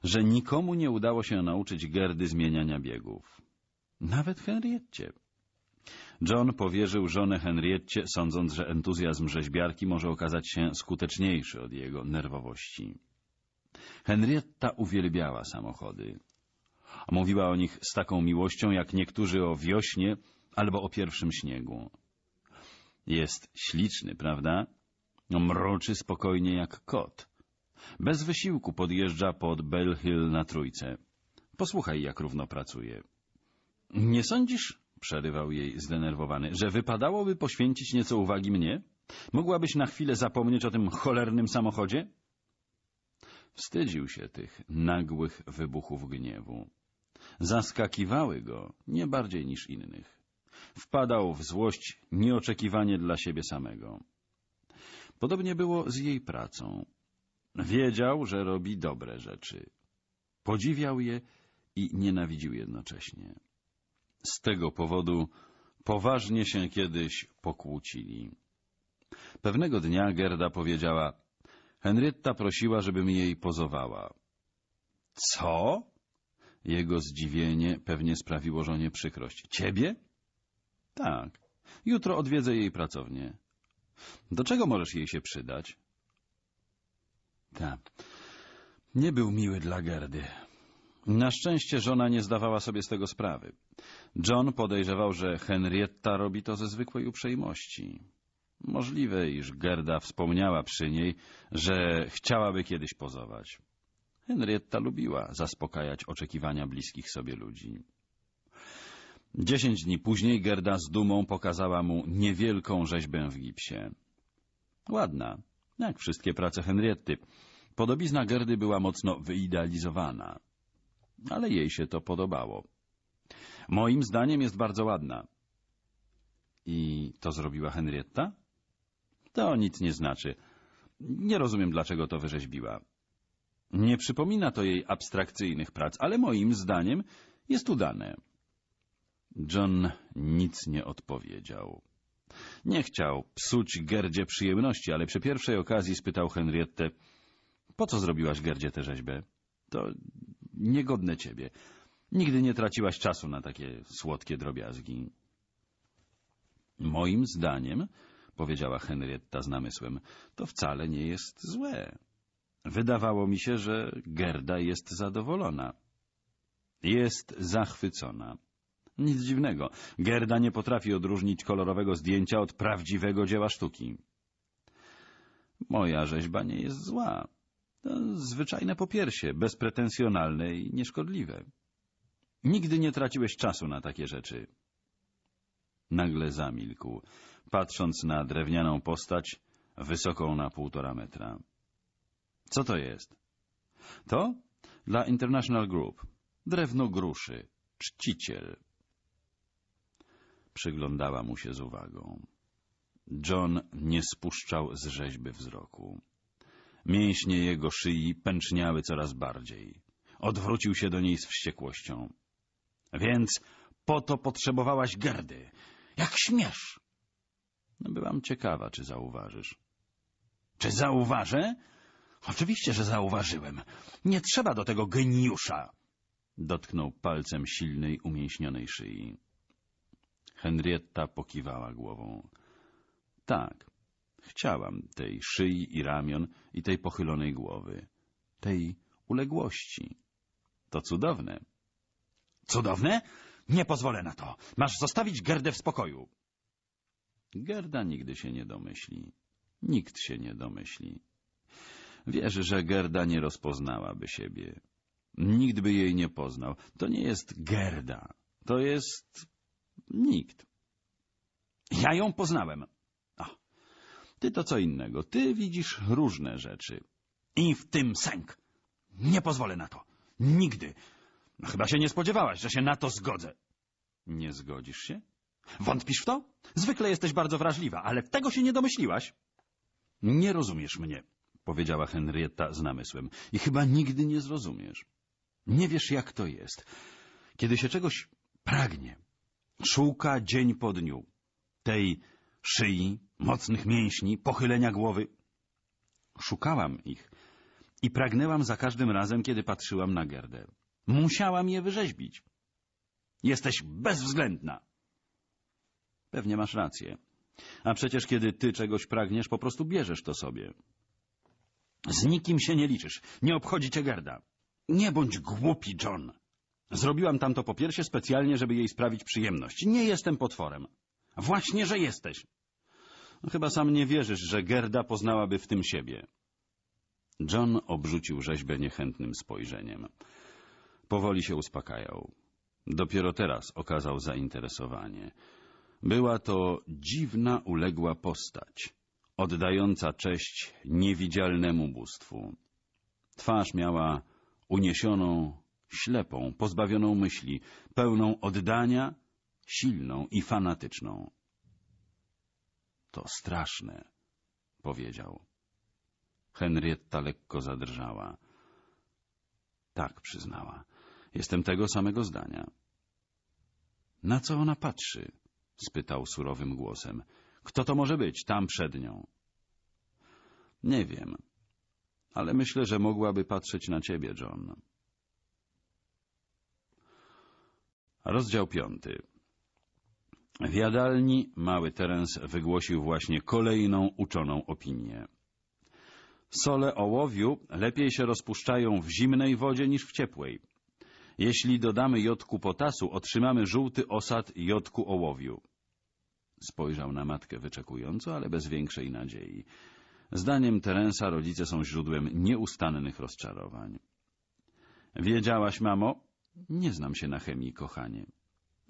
że nikomu nie udało się nauczyć Gerdy zmieniania biegów. Nawet Henriette. John powierzył żonę Henrietcie, sądząc, że entuzjazm rzeźbiarki może okazać się skuteczniejszy od jego nerwowości. Henrietta uwielbiała samochody. Mówiła o nich z taką miłością, jak niektórzy o wiośnie albo o pierwszym śniegu. Jest śliczny, prawda? Mroczy spokojnie jak kot. Bez wysiłku podjeżdża pod Bell Hill na trójce. Posłuchaj, jak równo pracuje. Nie sądzisz, przerywał jej zdenerwowany, że wypadałoby poświęcić nieco uwagi mnie? Mogłabyś na chwilę zapomnieć o tym cholernym samochodzie? Wstydził się tych nagłych wybuchów gniewu. Zaskakiwały go nie bardziej niż innych. Wpadał w złość nieoczekiwanie dla siebie samego. Podobnie było z jej pracą. Wiedział, że robi dobre rzeczy. Podziwiał je i nienawidził jednocześnie z tego powodu poważnie się kiedyś pokłócili. Pewnego dnia Gerda powiedziała — Henrytta prosiła, żebym jej pozowała. — Co? Jego zdziwienie pewnie sprawiło żonie przykrość. — Ciebie? — Tak. Jutro odwiedzę jej pracownię. — Do czego możesz jej się przydać? — Tak. Nie był miły dla Gerdy. Na szczęście żona nie zdawała sobie z tego sprawy. John podejrzewał, że Henrietta robi to ze zwykłej uprzejmości. Możliwe, iż Gerda wspomniała przy niej, że chciałaby kiedyś pozować. Henrietta lubiła zaspokajać oczekiwania bliskich sobie ludzi. Dziesięć dni później Gerda z dumą pokazała mu niewielką rzeźbę w gipsie. Ładna, jak wszystkie prace Henriety. Podobizna Gerdy była mocno wyidealizowana ale jej się to podobało. Moim zdaniem jest bardzo ładna. I to zrobiła Henrietta? To nic nie znaczy. Nie rozumiem, dlaczego to wyrzeźbiła. Nie przypomina to jej abstrakcyjnych prac, ale moim zdaniem jest udane. John nic nie odpowiedział. Nie chciał psuć Gerdzie przyjemności, ale przy pierwszej okazji spytał Henriette, po co zrobiłaś Gerdzie tę rzeźbę? To niegodne ciebie. Nigdy nie traciłaś czasu na takie słodkie drobiazgi. Moim zdaniem, powiedziała Henrietta z namysłem, to wcale nie jest złe. Wydawało mi się, że Gerda jest zadowolona. Jest zachwycona. Nic dziwnego. Gerda nie potrafi odróżnić kolorowego zdjęcia od prawdziwego dzieła sztuki. Moja rzeźba nie jest zła, zwyczajne popiersie, bezpretensjonalne i nieszkodliwe. Nigdy nie traciłeś czasu na takie rzeczy. Nagle zamilkł, patrząc na drewnianą postać wysoką na półtora metra. Co to jest? To dla International Group. Drewno gruszy. Czciciel. Przyglądała mu się z uwagą. John nie spuszczał z rzeźby wzroku. Mięśnie jego szyi pęczniały coraz bardziej. Odwrócił się do niej z wściekłością. — Więc po to potrzebowałaś Gerdy. Jak śmiesz! No, byłam ciekawa, czy zauważysz. — Czy zauważę? Oczywiście, że zauważyłem. Nie trzeba do tego geniusza! Dotknął palcem silnej, umięśnionej szyi. Henrietta pokiwała głową. — Tak. — Chciałam tej szyi i ramion i tej pochylonej głowy, tej uległości. To cudowne. Cudowne? Nie pozwolę na to. Masz zostawić Gerdę w spokoju. Gerda nigdy się nie domyśli. Nikt się nie domyśli. Wierzy, że Gerda nie rozpoznałaby siebie. Nikt by jej nie poznał. To nie jest Gerda. To jest nikt. Ja ją poznałem. Ty to co innego. Ty widzisz różne rzeczy. I w tym sęk. Nie pozwolę na to. Nigdy. No chyba się nie spodziewałaś, że się na to zgodzę. Nie zgodzisz się? Wątpisz w to? Zwykle jesteś bardzo wrażliwa, ale tego się nie domyśliłaś. Nie rozumiesz mnie, powiedziała Henrietta z namysłem. I chyba nigdy nie zrozumiesz. Nie wiesz, jak to jest. Kiedy się czegoś pragnie, szuka dzień po dniu tej szyi, mocnych mięśni, pochylenia głowy. Szukałam ich i pragnęłam za każdym razem, kiedy patrzyłam na Gerdę. Musiałam je wyrzeźbić. Jesteś bezwzględna. Pewnie masz rację. A przecież kiedy ty czegoś pragniesz, po prostu bierzesz to sobie. Z nikim się nie liczysz. Nie obchodzi cię Gerda. Nie bądź głupi, John. Zrobiłam tamto po pierwsze specjalnie, żeby jej sprawić przyjemność. Nie jestem potworem. Właśnie, że jesteś. No, chyba sam nie wierzysz, że Gerda poznałaby w tym siebie. John obrzucił rzeźbę niechętnym spojrzeniem. Powoli się uspokajał. Dopiero teraz okazał zainteresowanie. Była to dziwna, uległa postać, oddająca cześć niewidzialnemu bóstwu. Twarz miała uniesioną, ślepą, pozbawioną myśli, pełną oddania silną i fanatyczną. To straszne, powiedział. Henrietta lekko zadrżała. Tak, przyznała. Jestem tego samego zdania. Na co ona patrzy? spytał surowym głosem. Kto to może być tam przed nią? Nie wiem, ale myślę, że mogłaby patrzeć na ciebie, John. Rozdział piąty. W jadalni mały Terens wygłosił właśnie kolejną uczoną opinię. Sole ołowiu lepiej się rozpuszczają w zimnej wodzie niż w ciepłej. Jeśli dodamy jodku potasu, otrzymamy żółty osad jodku ołowiu. Spojrzał na matkę wyczekująco, ale bez większej nadziei. Zdaniem Terensa rodzice są źródłem nieustannych rozczarowań. Wiedziałaś, mamo? Nie znam się na chemii, kochanie.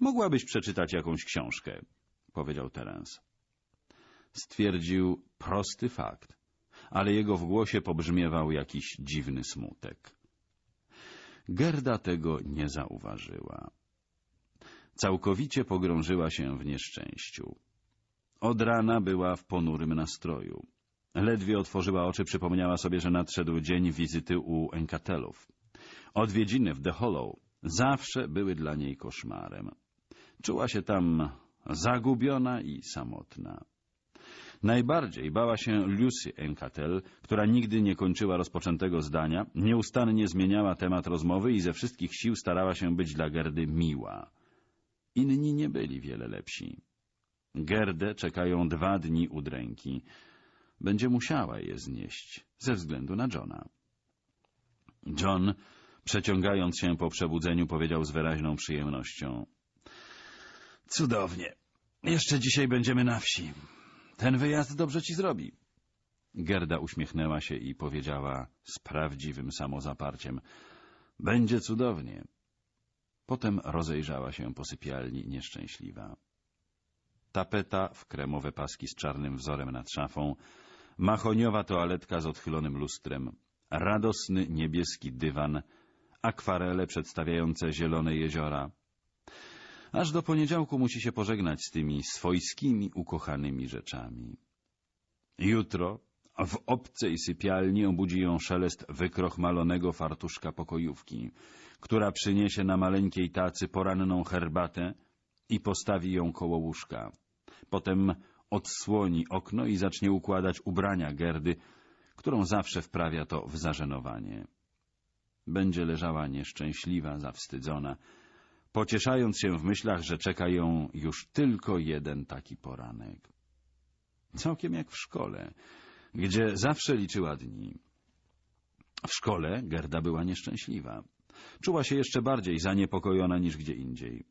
Mogłabyś przeczytać jakąś książkę, powiedział Terence. Stwierdził prosty fakt, ale jego w głosie pobrzmiewał jakiś dziwny smutek. Gerda tego nie zauważyła. Całkowicie pogrążyła się w nieszczęściu. Od rana była w ponurym nastroju. Ledwie otworzyła oczy, przypomniała sobie, że nadszedł dzień wizyty u Enkatelów. Odwiedziny w The Hollow zawsze były dla niej koszmarem. Czuła się tam zagubiona i samotna. Najbardziej bała się Lucy Enkatel, która nigdy nie kończyła rozpoczętego zdania, nieustannie zmieniała temat rozmowy i ze wszystkich sił starała się być dla Gerdy miła. Inni nie byli wiele lepsi. Gerdę czekają dwa dni udręki. Będzie musiała je znieść ze względu na Johna. John, przeciągając się po przebudzeniu, powiedział z wyraźną przyjemnością Cudownie. Jeszcze dzisiaj będziemy na wsi. Ten wyjazd dobrze ci zrobi. Gerda uśmiechnęła się i powiedziała z prawdziwym samozaparciem — Będzie cudownie. Potem rozejrzała się po sypialni nieszczęśliwa. Tapeta w kremowe paski z czarnym wzorem nad szafą, mahoniowa toaletka z odchylonym lustrem, radosny niebieski dywan, akwarele przedstawiające zielone jeziora — Aż do poniedziałku musi się pożegnać z tymi swojskimi, ukochanymi rzeczami. Jutro w obcej sypialni obudzi ją szelest wykrochmalonego fartuszka pokojówki, która przyniesie na maleńkiej tacy poranną herbatę i postawi ją koło łóżka. Potem odsłoni okno i zacznie układać ubrania Gerdy, którą zawsze wprawia to w zażenowanie. Będzie leżała nieszczęśliwa, zawstydzona, pocieszając się w myślach, że czeka ją już tylko jeden taki poranek. Całkiem jak w szkole, gdzie zawsze liczyła dni. W szkole Gerda była nieszczęśliwa. Czuła się jeszcze bardziej zaniepokojona niż gdzie indziej.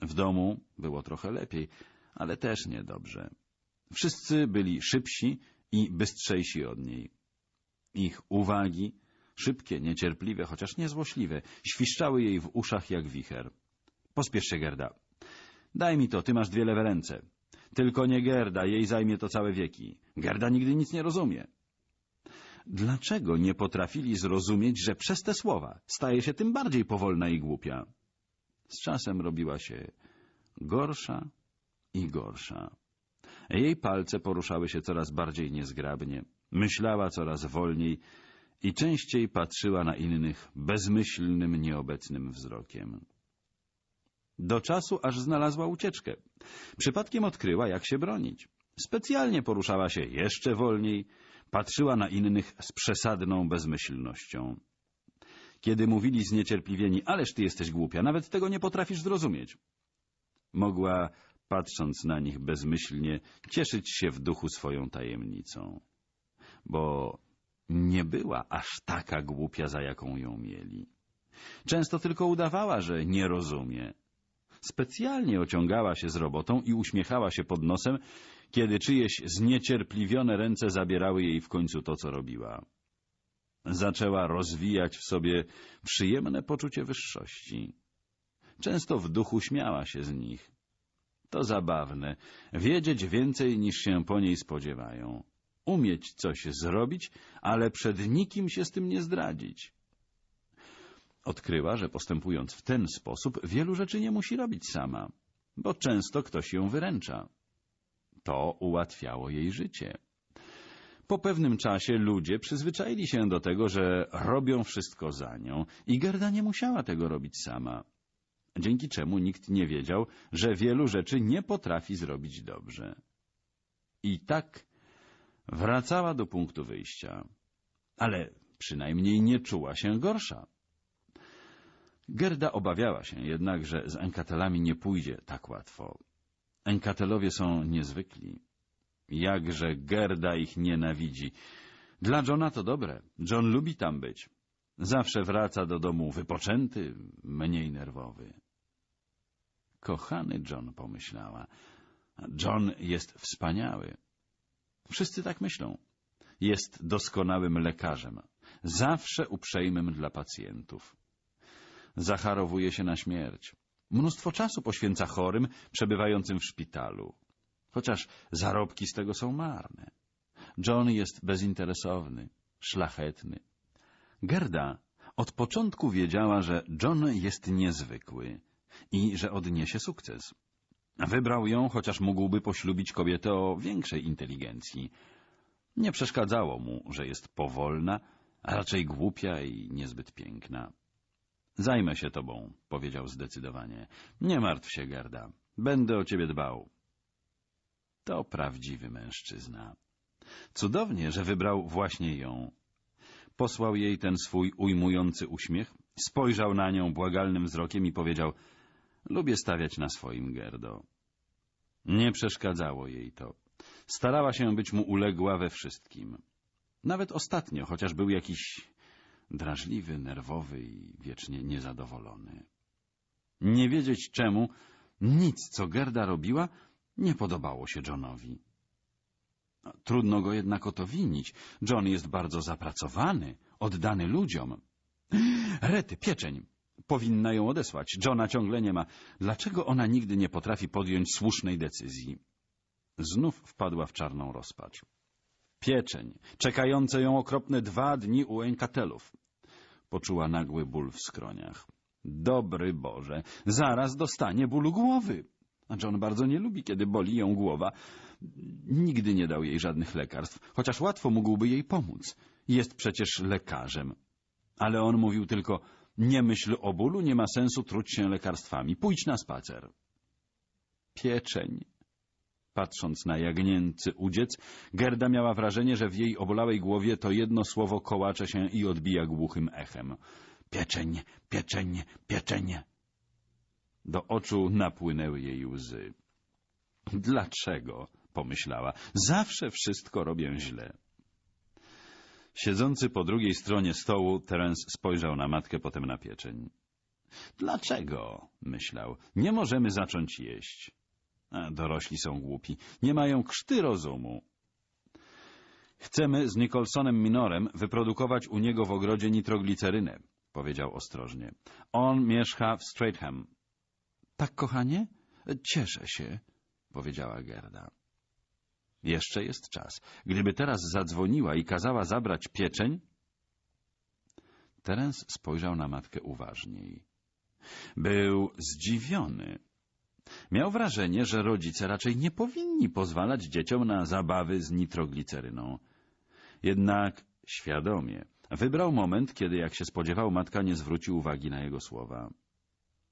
W domu było trochę lepiej, ale też niedobrze. Wszyscy byli szybsi i bystrzejsi od niej. Ich uwagi, szybkie, niecierpliwe, chociaż niezłośliwe, świszczały jej w uszach jak wicher. Pospiesz się, Gerda. Daj mi to, ty masz dwie lewe ręce. Tylko nie Gerda, jej zajmie to całe wieki. Gerda nigdy nic nie rozumie. Dlaczego nie potrafili zrozumieć, że przez te słowa staje się tym bardziej powolna i głupia? Z czasem robiła się gorsza i gorsza. Jej palce poruszały się coraz bardziej niezgrabnie, myślała coraz wolniej i częściej patrzyła na innych bezmyślnym, nieobecnym wzrokiem. Do czasu, aż znalazła ucieczkę. Przypadkiem odkryła, jak się bronić. Specjalnie poruszała się jeszcze wolniej, patrzyła na innych z przesadną bezmyślnością. Kiedy mówili zniecierpliwieni, ależ ty jesteś głupia, nawet tego nie potrafisz zrozumieć. Mogła, patrząc na nich bezmyślnie, cieszyć się w duchu swoją tajemnicą. Bo nie była aż taka głupia, za jaką ją mieli. Często tylko udawała, że nie rozumie, Specjalnie ociągała się z robotą i uśmiechała się pod nosem, kiedy czyjeś zniecierpliwione ręce zabierały jej w końcu to, co robiła. Zaczęła rozwijać w sobie przyjemne poczucie wyższości. Często w duchu śmiała się z nich. To zabawne, wiedzieć więcej niż się po niej spodziewają. Umieć coś zrobić, ale przed nikim się z tym nie zdradzić. Odkryła, że postępując w ten sposób, wielu rzeczy nie musi robić sama, bo często ktoś ją wyręcza. To ułatwiało jej życie. Po pewnym czasie ludzie przyzwyczaili się do tego, że robią wszystko za nią i Gerda nie musiała tego robić sama. Dzięki czemu nikt nie wiedział, że wielu rzeczy nie potrafi zrobić dobrze. I tak wracała do punktu wyjścia, ale przynajmniej nie czuła się gorsza. Gerda obawiała się jednak, że z enkatelami nie pójdzie tak łatwo. Enkatelowie są niezwykli. Jakże Gerda ich nienawidzi. Dla Johna to dobre. John lubi tam być. Zawsze wraca do domu wypoczęty, mniej nerwowy. Kochany John, pomyślała. John jest wspaniały. Wszyscy tak myślą. Jest doskonałym lekarzem, zawsze uprzejmym dla pacjentów zacharowuje się na śmierć. Mnóstwo czasu poświęca chorym przebywającym w szpitalu, chociaż zarobki z tego są marne. John jest bezinteresowny, szlachetny. Gerda od początku wiedziała, że John jest niezwykły i że odniesie sukces. Wybrał ją, chociaż mógłby poślubić kobietę o większej inteligencji. Nie przeszkadzało mu, że jest powolna, a raczej głupia i niezbyt piękna. Zajmę się tobą, powiedział zdecydowanie. Nie martw się, Gerda. Będę o ciebie dbał. To prawdziwy mężczyzna. Cudownie, że wybrał właśnie ją. Posłał jej ten swój ujmujący uśmiech, spojrzał na nią błagalnym wzrokiem i powiedział — Lubię stawiać na swoim, Gerdo. Nie przeszkadzało jej to. Starała się być mu uległa we wszystkim. Nawet ostatnio, chociaż był jakiś drażliwy, nerwowy i wiecznie niezadowolony. Nie wiedzieć czemu, nic co Gerda robiła nie podobało się Johnowi. No, trudno go jednak o to winić. John jest bardzo zapracowany, oddany ludziom. Rety, pieczeń! Powinna ją odesłać. Johna ciągle nie ma. Dlaczego ona nigdy nie potrafi podjąć słusznej decyzji? Znów wpadła w czarną rozpacz. Pieczeń, czekające ją okropne dwa dni u Enkatelów. Poczuła nagły ból w skroniach. Dobry Boże, zaraz dostanie bólu głowy. A John bardzo nie lubi, kiedy boli ją głowa. Nigdy nie dał jej żadnych lekarstw, chociaż łatwo mógłby jej pomóc. Jest przecież lekarzem. Ale on mówił tylko, nie myśl o bólu, nie ma sensu truć się lekarstwami. Pójdź na spacer. Pieczeń Patrząc na jagnięcy udziec, Gerda miała wrażenie, że w jej obolałej głowie to jedno słowo kołacze się i odbija głuchym echem. Pieczeń, pieczeń, pieczeń. Do oczu napłynęły jej łzy. Dlaczego? pomyślała. Zawsze wszystko robię źle. Siedzący po drugiej stronie stołu, Terence spojrzał na matkę, potem na pieczeń. Dlaczego? myślał. Nie możemy zacząć jeść. Dorośli są głupi. Nie mają krzty rozumu. Chcemy z Nicholsonem Minorem wyprodukować u niego w ogrodzie nitroglicerynę, powiedział ostrożnie. On mieszka w Straightham. Tak, kochanie? Cieszę się, powiedziała Gerda. Jeszcze jest czas. Gdyby teraz zadzwoniła i kazała zabrać pieczeń... Terence spojrzał na matkę uważniej. Był zdziwiony. Miał wrażenie, że rodzice raczej nie powinni pozwalać dzieciom na zabawy z nitrogliceryną. Jednak świadomie wybrał moment, kiedy, jak się spodziewał, matka nie zwróci uwagi na jego słowa.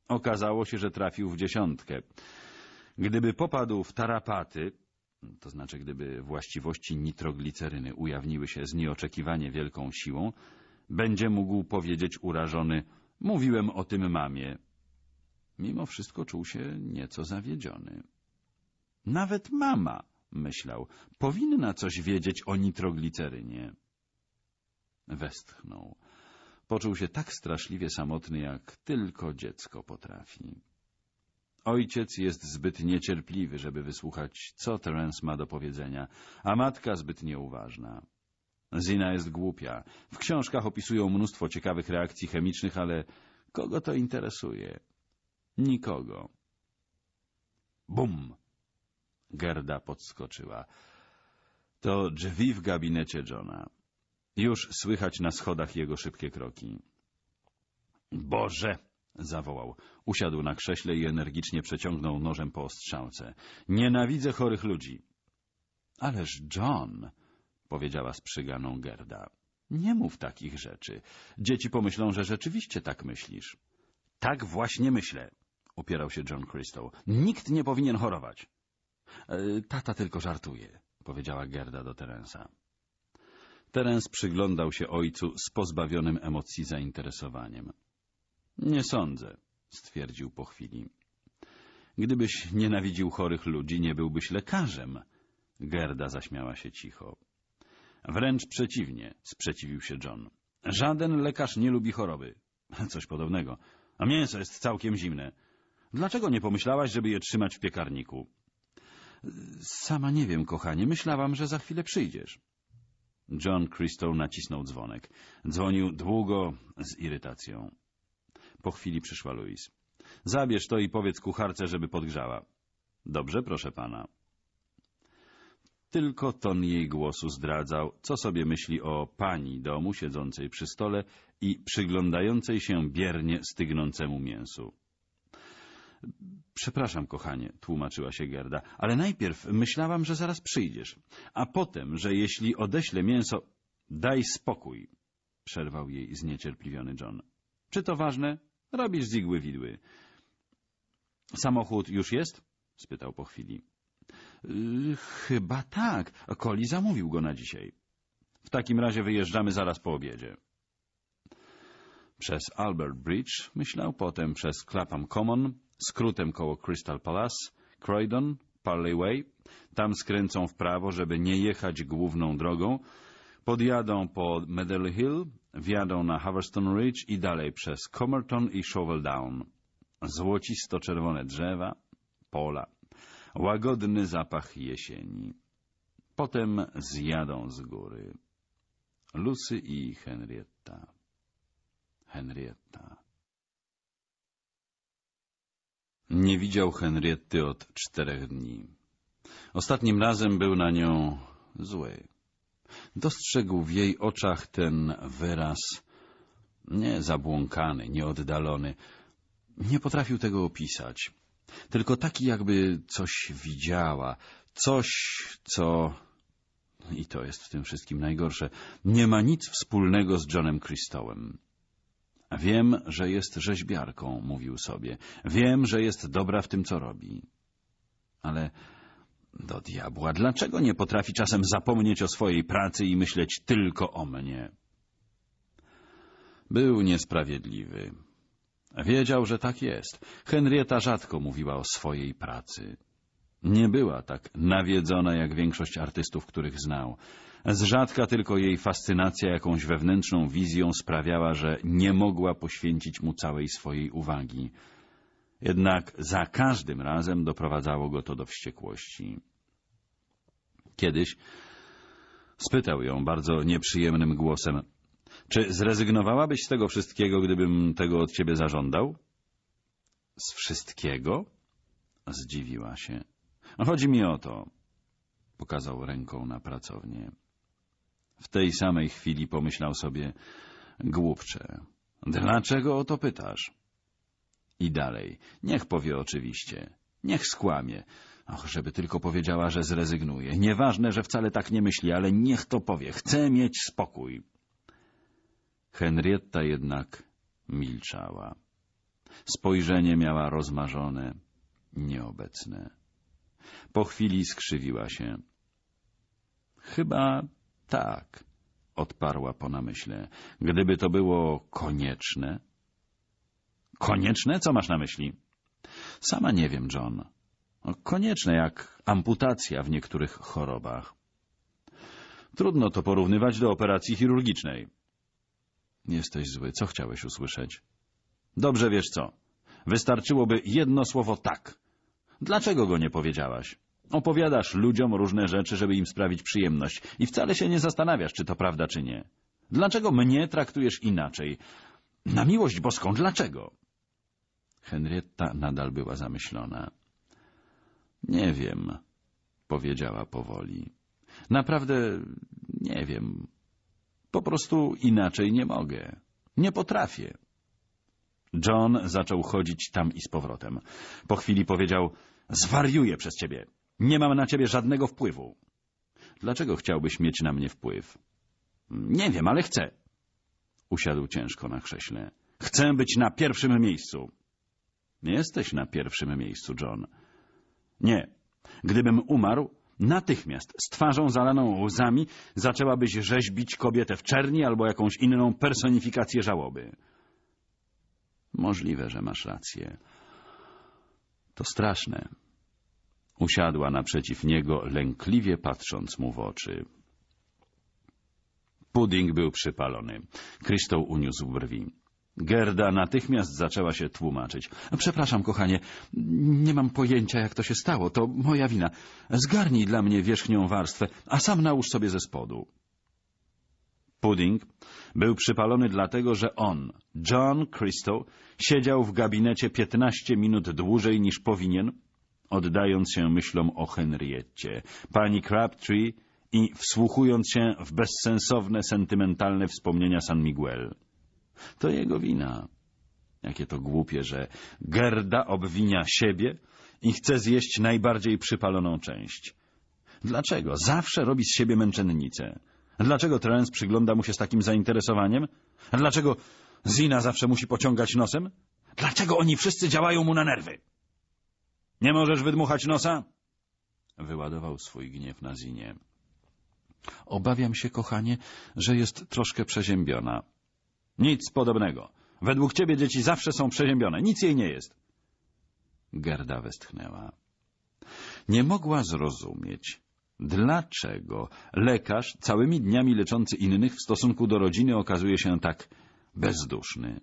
Okazało się, że trafił w dziesiątkę. Gdyby popadł w tarapaty, to znaczy gdyby właściwości nitrogliceryny ujawniły się z nieoczekiwanie wielką siłą, będzie mógł powiedzieć urażony — mówiłem o tym mamie. Mimo wszystko czuł się nieco zawiedziony. Nawet mama, myślał, powinna coś wiedzieć o nitroglicerynie. Westchnął. Poczuł się tak straszliwie samotny, jak tylko dziecko potrafi. Ojciec jest zbyt niecierpliwy, żeby wysłuchać, co Terence ma do powiedzenia, a matka zbyt nieuważna. Zina jest głupia. W książkach opisują mnóstwo ciekawych reakcji chemicznych, ale kogo to interesuje? Nikogo. Bum! Gerda podskoczyła. To drzwi w gabinecie Johna. Już słychać na schodach jego szybkie kroki. Boże! zawołał. Usiadł na krześle i energicznie przeciągnął nożem po ostrzałce. Nienawidzę chorych ludzi. Ależ John, powiedziała przyganą Gerda. Nie mów takich rzeczy. Dzieci pomyślą, że rzeczywiście tak myślisz. Tak właśnie myślę opierał się John Crystal. Nikt nie powinien chorować. E, tata tylko żartuje, powiedziała Gerda do Terensa. Terens przyglądał się ojcu z pozbawionym emocji zainteresowaniem. Nie sądzę, stwierdził po chwili. Gdybyś nienawidził chorych ludzi, nie byłbyś lekarzem. Gerda zaśmiała się cicho. Wręcz przeciwnie, sprzeciwił się John. Żaden lekarz nie lubi choroby. Coś podobnego. A mięso jest całkiem zimne. Dlaczego nie pomyślałaś, żeby je trzymać w piekarniku? Sama nie wiem, kochanie. Myślałam, że za chwilę przyjdziesz. John Crystal nacisnął dzwonek. Dzwonił długo, z irytacją. Po chwili przyszła Louise. Zabierz to i powiedz kucharce, żeby podgrzała. Dobrze, proszę pana. Tylko ton jej głosu zdradzał, co sobie myśli o pani domu siedzącej przy stole i przyglądającej się biernie stygnącemu mięsu. Przepraszam, kochanie, tłumaczyła się Gerda, ale najpierw myślałam, że zaraz przyjdziesz, a potem, że jeśli odeślę mięso... Daj spokój, przerwał jej zniecierpliwiony John. Czy to ważne? Robisz zigły widły. Samochód już jest? spytał po chwili. Y, chyba tak. Koli zamówił go na dzisiaj. W takim razie wyjeżdżamy zaraz po obiedzie. Przez Albert Bridge myślał potem przez Clapham Common, skrótem koło Crystal Palace, Croydon, Parley Way. Tam skręcą w prawo, żeby nie jechać główną drogą. Podjadą po Medley Hill, wjadą na Haverston Ridge i dalej przez Comerton i Shovel Down. Złocisto-czerwone drzewa, pola, łagodny zapach jesieni. Potem zjadą z góry. Lucy i Henrietta. Henrietta. Nie widział Henriety od czterech dni. Ostatnim razem był na nią zły. Dostrzegł w jej oczach ten wyraz nie zabłąkany, nieoddalony. Nie potrafił tego opisać. Tylko taki jakby coś widziała, coś, co i to jest w tym wszystkim najgorsze, nie ma nic wspólnego z Johnem Christołem. Wiem, że jest rzeźbiarką, mówił sobie. Wiem, że jest dobra w tym, co robi. Ale do diabła, dlaczego nie potrafi czasem zapomnieć o swojej pracy i myśleć tylko o mnie? Był niesprawiedliwy. Wiedział, że tak jest. Henrieta rzadko mówiła o swojej pracy. Nie była tak nawiedzona jak większość artystów, których znał. Z rzadka tylko jej fascynacja jakąś wewnętrzną wizją sprawiała, że nie mogła poświęcić mu całej swojej uwagi. Jednak za każdym razem doprowadzało go to do wściekłości. Kiedyś spytał ją bardzo nieprzyjemnym głosem — Czy zrezygnowałabyś z tego wszystkiego, gdybym tego od ciebie zażądał? — Z wszystkiego? — zdziwiła się. — Chodzi mi o to — pokazał ręką na pracownię. W tej samej chwili pomyślał sobie, głupcze, dlaczego o to pytasz? I dalej, niech powie oczywiście, niech skłamie. Och, żeby tylko powiedziała, że zrezygnuje. Nieważne, że wcale tak nie myśli, ale niech to powie. Chcę mieć spokój. Henrietta jednak milczała. Spojrzenie miała rozmarzone, nieobecne. Po chwili skrzywiła się. — Chyba tak, odparła po namyśle. Gdyby to było konieczne... Konieczne? Co masz na myśli? Sama nie wiem, John. No, konieczne jak amputacja w niektórych chorobach. Trudno to porównywać do operacji chirurgicznej. Jesteś zły. Co chciałeś usłyszeć? Dobrze wiesz co. Wystarczyłoby jedno słowo tak. Dlaczego go nie powiedziałaś? Opowiadasz ludziom różne rzeczy, żeby im sprawić przyjemność i wcale się nie zastanawiasz, czy to prawda, czy nie. Dlaczego mnie traktujesz inaczej? Na miłość boską, dlaczego? Henrietta nadal była zamyślona. Nie wiem, powiedziała powoli. Naprawdę nie wiem. Po prostu inaczej nie mogę. Nie potrafię. John zaczął chodzić tam i z powrotem. Po chwili powiedział, zwariuję przez ciebie. Nie mam na ciebie żadnego wpływu. Dlaczego chciałbyś mieć na mnie wpływ? Nie wiem, ale chcę. Usiadł ciężko na krześle. Chcę być na pierwszym miejscu. Nie Jesteś na pierwszym miejscu, John. Nie. Gdybym umarł, natychmiast z twarzą zalaną łzami zaczęłabyś rzeźbić kobietę w czerni albo jakąś inną personifikację żałoby. Możliwe, że masz rację. To straszne. Usiadła naprzeciw niego, lękliwie patrząc mu w oczy. Pudding był przypalony. Kryształ uniósł brwi. Gerda natychmiast zaczęła się tłumaczyć. Przepraszam, kochanie, nie mam pojęcia, jak to się stało. To moja wina. Zgarnij dla mnie wierzchnią warstwę, a sam nałóż sobie ze spodu. Pudding był przypalony dlatego, że on, John Crystal, siedział w gabinecie 15 minut dłużej niż powinien oddając się myślom o Henriette, pani Crabtree i wsłuchując się w bezsensowne, sentymentalne wspomnienia San Miguel. To jego wina. Jakie to głupie, że Gerda obwinia siebie i chce zjeść najbardziej przypaloną część. Dlaczego? Zawsze robi z siebie męczennicę. Dlaczego Terence przygląda mu się z takim zainteresowaniem? Dlaczego Zina zawsze musi pociągać nosem? Dlaczego oni wszyscy działają mu na nerwy? Nie możesz wydmuchać nosa? Wyładował swój gniew na Zinie. Obawiam się, kochanie, że jest troszkę przeziębiona. Nic podobnego. Według ciebie dzieci zawsze są przeziębione. Nic jej nie jest. Gerda westchnęła. Nie mogła zrozumieć, dlaczego lekarz całymi dniami leczący innych w stosunku do rodziny okazuje się tak bezduszny.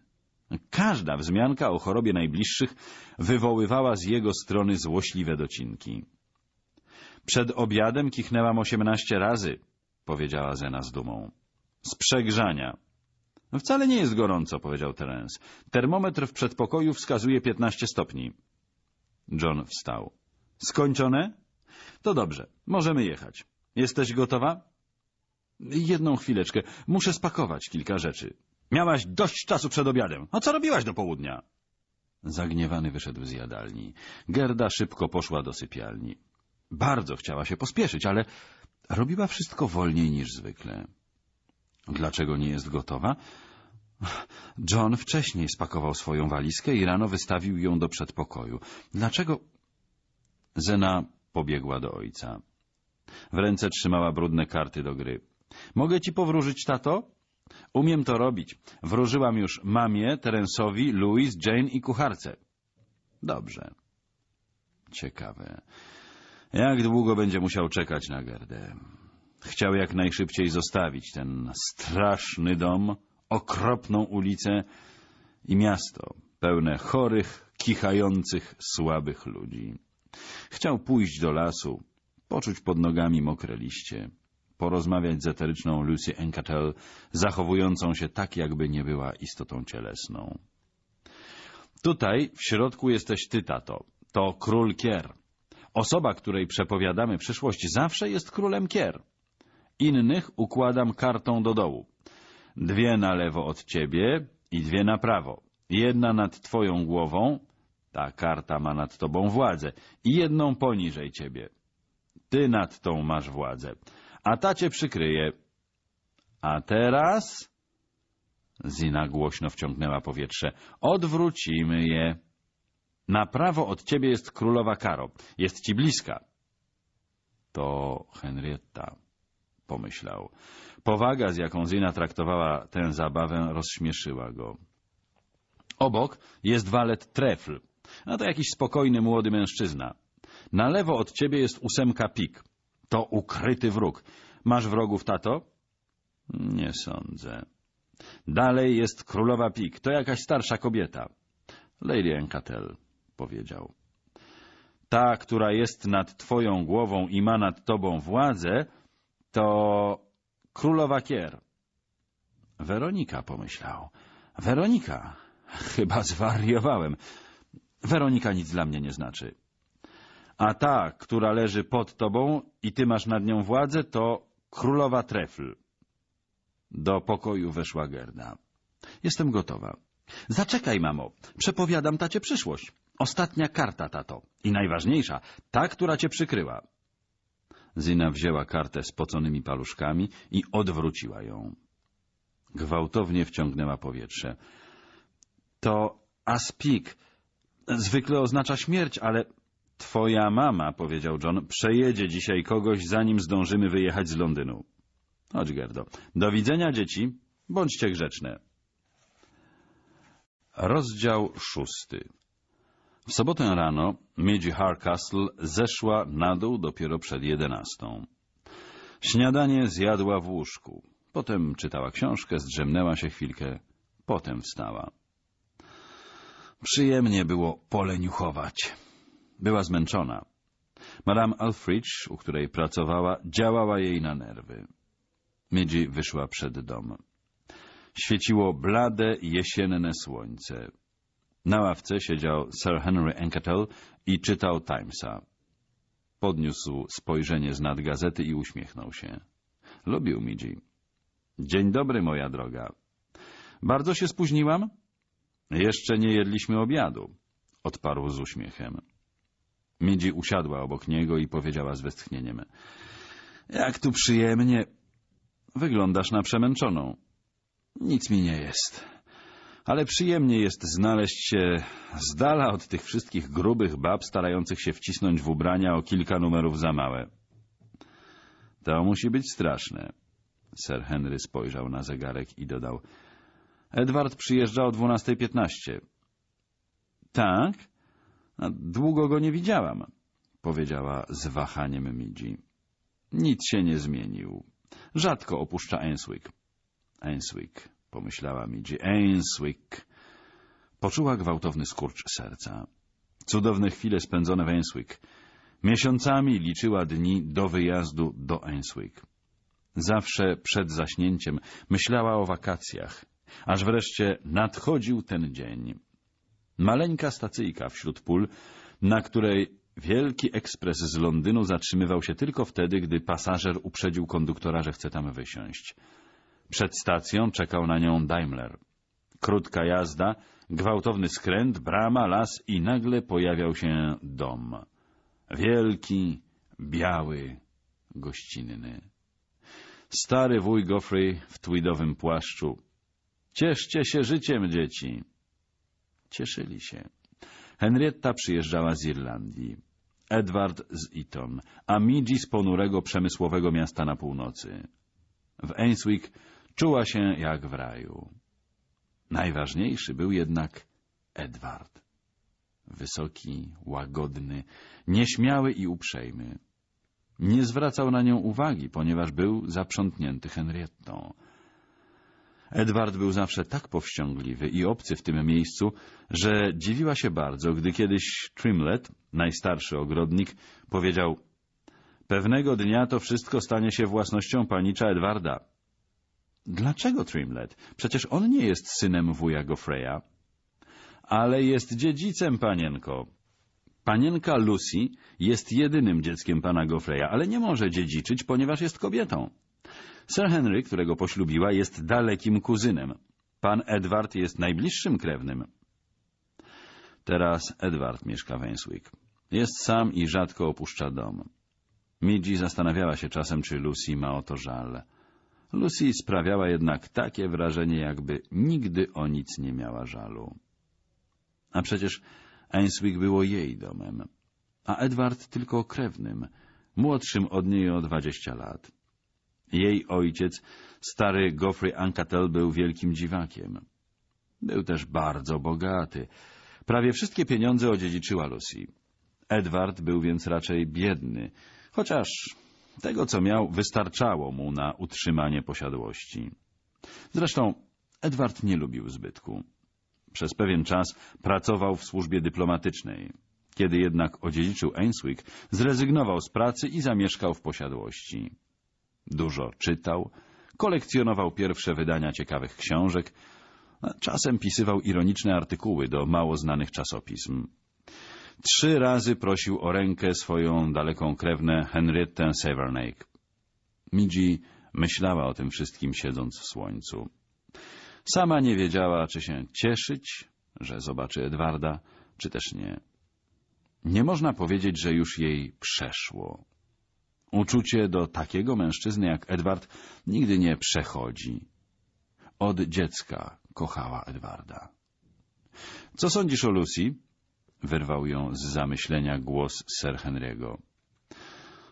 Każda wzmianka o chorobie najbliższych wywoływała z jego strony złośliwe docinki. Przed obiadem kichnęłam osiemnaście razy, powiedziała Zena z dumą. Z przegrzania. No wcale nie jest gorąco, powiedział Terence. Termometr w przedpokoju wskazuje piętnaście stopni. John wstał. Skończone? To dobrze, możemy jechać. Jesteś gotowa? Jedną chwileczkę, muszę spakować kilka rzeczy. Miałaś dość czasu przed obiadem. A co robiłaś do południa? Zagniewany wyszedł z jadalni. Gerda szybko poszła do sypialni. Bardzo chciała się pospieszyć, ale robiła wszystko wolniej niż zwykle. Dlaczego nie jest gotowa? John wcześniej spakował swoją walizkę i rano wystawił ją do przedpokoju. Dlaczego... Zena pobiegła do ojca. W ręce trzymała brudne karty do gry. — Mogę ci powróżyć, tato? Umiem to robić. Wróżyłam już mamie, Terensowi, Louis, Jane i kucharce. Dobrze. Ciekawe. Jak długo będzie musiał czekać na Gerdę? Chciał jak najszybciej zostawić ten straszny dom, okropną ulicę i miasto pełne chorych, kichających, słabych ludzi. Chciał pójść do lasu, poczuć pod nogami mokre liście porozmawiać z eteryczną Lucy Encatel, zachowującą się tak, jakby nie była istotą cielesną. Tutaj w środku jesteś ty, tato. To król Kier. Osoba, której przepowiadamy przyszłość, zawsze jest królem Kier. Innych układam kartą do dołu. Dwie na lewo od ciebie i dwie na prawo. Jedna nad twoją głową, ta karta ma nad tobą władzę, i jedną poniżej ciebie. Ty nad tą masz władzę a ta cię przykryje. A teraz... Zina głośno wciągnęła powietrze. Odwrócimy je. Na prawo od ciebie jest królowa Karo. Jest ci bliska. To Henrietta, pomyślał. Powaga, z jaką Zina traktowała tę zabawę, rozśmieszyła go. Obok jest walet Trefl. A to jakiś spokojny młody mężczyzna. Na lewo od ciebie jest ósemka pik. To ukryty wróg. Masz wrogów, tato? Nie sądzę. Dalej jest królowa Pik. To jakaś starsza kobieta. Lady Encatel, powiedział. Ta, która jest nad twoją głową i ma nad tobą władzę, to królowa Kier. Weronika, pomyślał. Weronika. Chyba zwariowałem. Weronika nic dla mnie nie znaczy a ta, która leży pod tobą i ty masz nad nią władzę, to królowa trefl. Do pokoju weszła Gerda. Jestem gotowa. Zaczekaj, mamo. Przepowiadam tacie przyszłość. Ostatnia karta, tato. I najważniejsza, ta, która cię przykryła. Zina wzięła kartę z poconymi paluszkami i odwróciła ją. Gwałtownie wciągnęła powietrze. To aspik. Zwykle oznacza śmierć, ale Twoja mama, powiedział John, przejedzie dzisiaj kogoś, zanim zdążymy wyjechać z Londynu. Chodź, Gerdo. Do widzenia, dzieci. Bądźcie grzeczne. Rozdział szósty W sobotę rano Midge Harcastle zeszła na dół dopiero przed jedenastą. Śniadanie zjadła w łóżku. Potem czytała książkę, zdrzemnęła się chwilkę, potem wstała. Przyjemnie było poleniuchować. Była zmęczona. Madame Alfridge, u której pracowała, działała jej na nerwy. Miedzi wyszła przed dom. Świeciło blade jesienne słońce. Na ławce siedział Sir Henry Enketel i czytał Timesa. Podniósł spojrzenie z nad gazety i uśmiechnął się. Lubił Midzi. Dzień dobry, moja droga. Bardzo się spóźniłam? Jeszcze nie jedliśmy obiadu, odparł z uśmiechem. Midzi usiadła obok niego i powiedziała z westchnieniem. Jak tu przyjemnie. Wyglądasz na przemęczoną. Nic mi nie jest. Ale przyjemnie jest znaleźć się z dala od tych wszystkich grubych bab starających się wcisnąć w ubrania o kilka numerów za małe. To musi być straszne. Sir Henry spojrzał na zegarek i dodał. Edward przyjeżdża o 12.15. Tak? Długo go nie widziałam, powiedziała z wahaniem midzi. Nic się nie zmienił. Rzadko opuszcza Ainswick. Ainswick, pomyślała midzi. Ainswick. Poczuła gwałtowny skurcz serca. Cudowne chwile spędzone w Ainswick. Miesiącami liczyła dni do wyjazdu do Ainswick. Zawsze przed zaśnięciem myślała o wakacjach, aż wreszcie nadchodził ten dzień. Maleńka stacyjka wśród pól, na której wielki ekspres z Londynu zatrzymywał się tylko wtedy, gdy pasażer uprzedził konduktora, że chce tam wysiąść. Przed stacją czekał na nią Daimler. Krótka jazda, gwałtowny skręt, brama, las i nagle pojawiał się dom. Wielki, biały, gościnny. Stary wuj Goffrey w tweedowym płaszczu. Cieszcie się życiem, dzieci. Cieszyli się. Henrietta przyjeżdżała z Irlandii. Edward z Eton, a Midzi z ponurego przemysłowego miasta na północy. W Ainswick czuła się jak w raju. Najważniejszy był jednak Edward. Wysoki, łagodny, nieśmiały i uprzejmy. Nie zwracał na nią uwagi, ponieważ był zaprzątnięty Henriettą – Edward był zawsze tak powściągliwy i obcy w tym miejscu, że dziwiła się bardzo, gdy kiedyś Trimlet, najstarszy ogrodnik, powiedział Pewnego dnia to wszystko stanie się własnością panicza Edwarda. Dlaczego Trimlet? Przecież on nie jest synem wuja Goffreya. Ale jest dziedzicem, panienko. Panienka Lucy jest jedynym dzieckiem pana Goffreya, ale nie może dziedziczyć, ponieważ jest kobietą. Sir Henry, którego poślubiła, jest dalekim kuzynem. Pan Edward jest najbliższym krewnym. Teraz Edward mieszka w Enswick. Jest sam i rzadko opuszcza dom. Midzi zastanawiała się czasem, czy Lucy ma o to żal. Lucy sprawiała jednak takie wrażenie, jakby nigdy o nic nie miała żalu. A przecież Ainswick było jej domem, a Edward tylko krewnym, młodszym od niej o dwadzieścia lat. Jej ojciec, stary Goffrey Ancatel, był wielkim dziwakiem. Był też bardzo bogaty. Prawie wszystkie pieniądze odziedziczyła Lucy. Edward był więc raczej biedny, chociaż tego, co miał, wystarczało mu na utrzymanie posiadłości. Zresztą Edward nie lubił zbytku. Przez pewien czas pracował w służbie dyplomatycznej. Kiedy jednak odziedziczył Ainswick, zrezygnował z pracy i zamieszkał w posiadłości. Dużo czytał, kolekcjonował pierwsze wydania ciekawych książek, czasem pisywał ironiczne artykuły do mało znanych czasopism. Trzy razy prosił o rękę swoją daleką krewnę Henriette Severnake. Midzi myślała o tym wszystkim siedząc w słońcu. Sama nie wiedziała, czy się cieszyć, że zobaczy Edwarda, czy też nie. Nie można powiedzieć, że już jej przeszło. Uczucie do takiego mężczyzny jak Edward nigdy nie przechodzi. Od dziecka kochała Edwarda. Co sądzisz o Lucy? Wyrwał ją z zamyślenia głos Sir Henry'ego.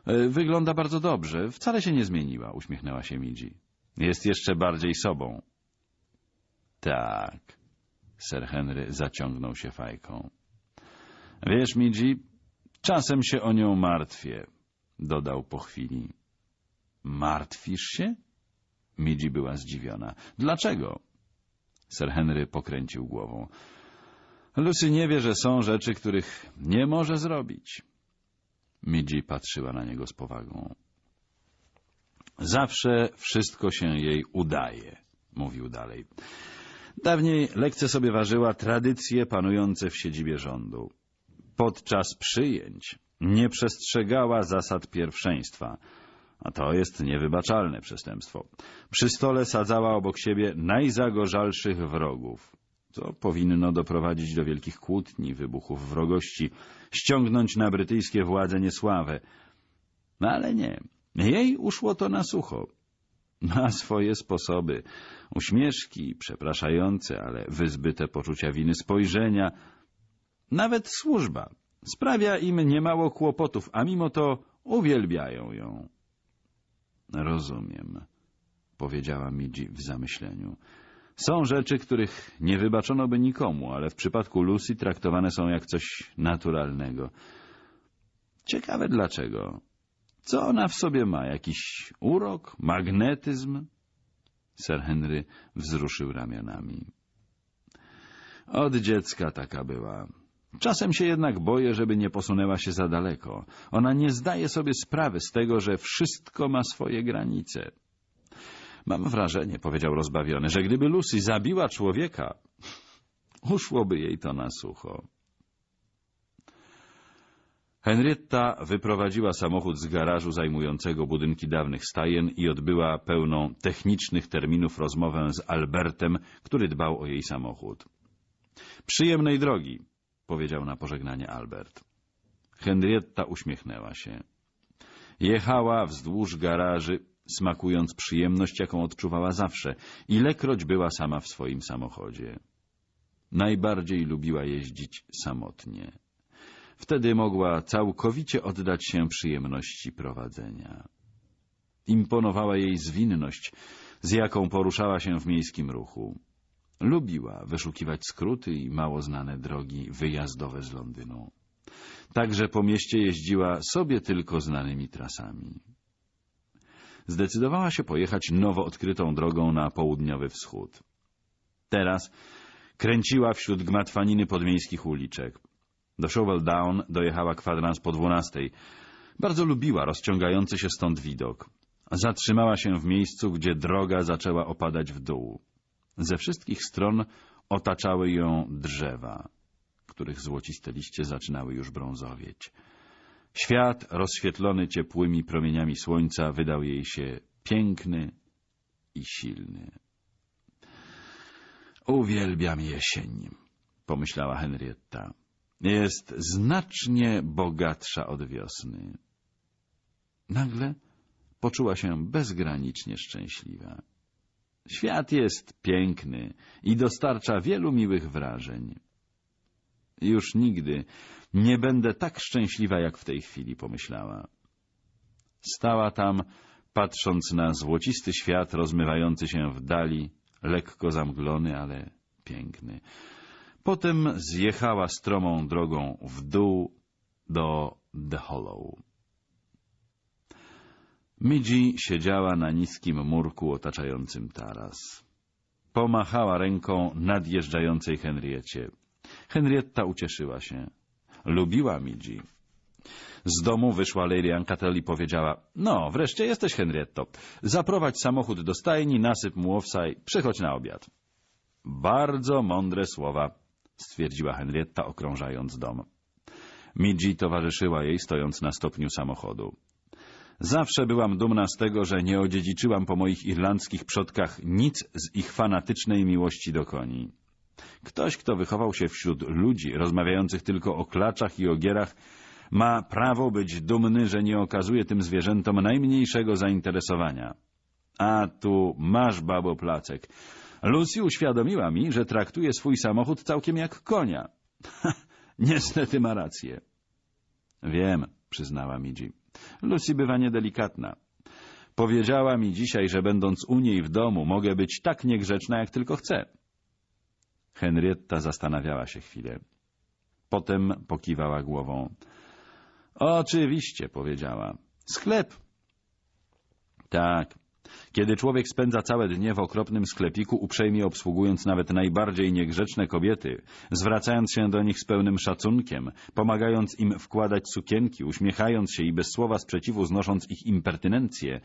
E, wygląda bardzo dobrze, wcale się nie zmieniła, uśmiechnęła się Midzi. Jest jeszcze bardziej sobą. Tak. Sir Henry zaciągnął się fajką. Wiesz, Midzi, czasem się o nią martwię dodał po chwili. Martwisz się? Midzi była zdziwiona. Dlaczego? Sir Henry pokręcił głową. Lucy nie wie, że są rzeczy, których nie może zrobić. Midzi patrzyła na niego z powagą. Zawsze wszystko się jej udaje, mówił dalej. Dawniej lekce sobie ważyła tradycje panujące w siedzibie rządu. Podczas przyjęć nie przestrzegała zasad pierwszeństwa, a to jest niewybaczalne przestępstwo. Przy stole sadzała obok siebie najzagorzalszych wrogów. To powinno doprowadzić do wielkich kłótni, wybuchów wrogości, ściągnąć na brytyjskie władze niesławę. No ale nie, jej uszło to na sucho. Ma swoje sposoby, uśmieszki, przepraszające, ale wyzbyte poczucia winy spojrzenia, nawet służba Sprawia im niemało kłopotów, a mimo to uwielbiają ją. Rozumiem, powiedziała Midzi w zamyśleniu. Są rzeczy, których nie wybaczono by nikomu, ale w przypadku Lucy traktowane są jak coś naturalnego. Ciekawe dlaczego. Co ona w sobie ma? Jakiś urok? Magnetyzm? Sir Henry wzruszył ramionami. Od dziecka taka była. Czasem się jednak boję, żeby nie posunęła się za daleko. Ona nie zdaje sobie sprawy z tego, że wszystko ma swoje granice. Mam wrażenie, powiedział rozbawiony, że gdyby Lucy zabiła człowieka, uszłoby jej to na sucho. Henrietta wyprowadziła samochód z garażu zajmującego budynki dawnych stajen i odbyła pełną technicznych terminów rozmowę z Albertem, który dbał o jej samochód. — Przyjemnej drogi! powiedział na pożegnanie Albert. Henrietta uśmiechnęła się. Jechała wzdłuż garaży, smakując przyjemność, jaką odczuwała zawsze, ilekroć była sama w swoim samochodzie. Najbardziej lubiła jeździć samotnie. Wtedy mogła całkowicie oddać się przyjemności prowadzenia. Imponowała jej zwinność, z jaką poruszała się w miejskim ruchu. Lubiła wyszukiwać skróty i mało znane drogi wyjazdowe z Londynu. Także po mieście jeździła sobie tylko znanymi trasami. Zdecydowała się pojechać nowo odkrytą drogą na południowy wschód. Teraz kręciła wśród gmatwaniny podmiejskich uliczek. Do Shovel Down dojechała kwadrans po dwunastej. Bardzo lubiła rozciągający się stąd widok. Zatrzymała się w miejscu, gdzie droga zaczęła opadać w dół. Ze wszystkich stron otaczały ją drzewa, których złociste liście zaczynały już brązowieć. Świat, rozświetlony ciepłymi promieniami słońca, wydał jej się piękny i silny. Uwielbiam jesień, pomyślała Henrietta. Jest znacznie bogatsza od wiosny. Nagle poczuła się bezgranicznie szczęśliwa. Świat jest piękny i dostarcza wielu miłych wrażeń. Już nigdy nie będę tak szczęśliwa, jak w tej chwili pomyślała. Stała tam, patrząc na złocisty świat rozmywający się w dali, lekko zamglony, ale piękny. Potem zjechała stromą drogą w dół do The Hollow. Midzi siedziała na niskim murku otaczającym taras. Pomachała ręką nadjeżdżającej Henriecie. Henrietta ucieszyła się. Lubiła Midzi. Z domu wyszła Lady Ancatel i powiedziała — No, wreszcie jesteś, Henrietto. Zaprowadź samochód do stajni, nasyp mu owsa i przychodź na obiad. — Bardzo mądre słowa — stwierdziła Henrietta, okrążając dom. Midzi towarzyszyła jej, stojąc na stopniu samochodu. Zawsze byłam dumna z tego, że nie odziedziczyłam po moich irlandzkich przodkach nic z ich fanatycznej miłości do koni. Ktoś, kto wychował się wśród ludzi rozmawiających tylko o klaczach i ogierach, ma prawo być dumny, że nie okazuje tym zwierzętom najmniejszego zainteresowania. A tu masz, babo placek. Lucy uświadomiła mi, że traktuje swój samochód całkiem jak konia. Ha, niestety ma rację. Wiem, przyznała Midzi. Lucy bywa niedelikatna. Powiedziała mi dzisiaj, że będąc u niej w domu mogę być tak niegrzeczna, jak tylko chcę. Henrietta zastanawiała się chwilę. Potem pokiwała głową. — Oczywiście — powiedziała. — Sklep. — Tak, kiedy człowiek spędza całe dnie w okropnym sklepiku, uprzejmie obsługując nawet najbardziej niegrzeczne kobiety, zwracając się do nich z pełnym szacunkiem, pomagając im wkładać sukienki, uśmiechając się i bez słowa sprzeciwu znosząc ich impertynencje,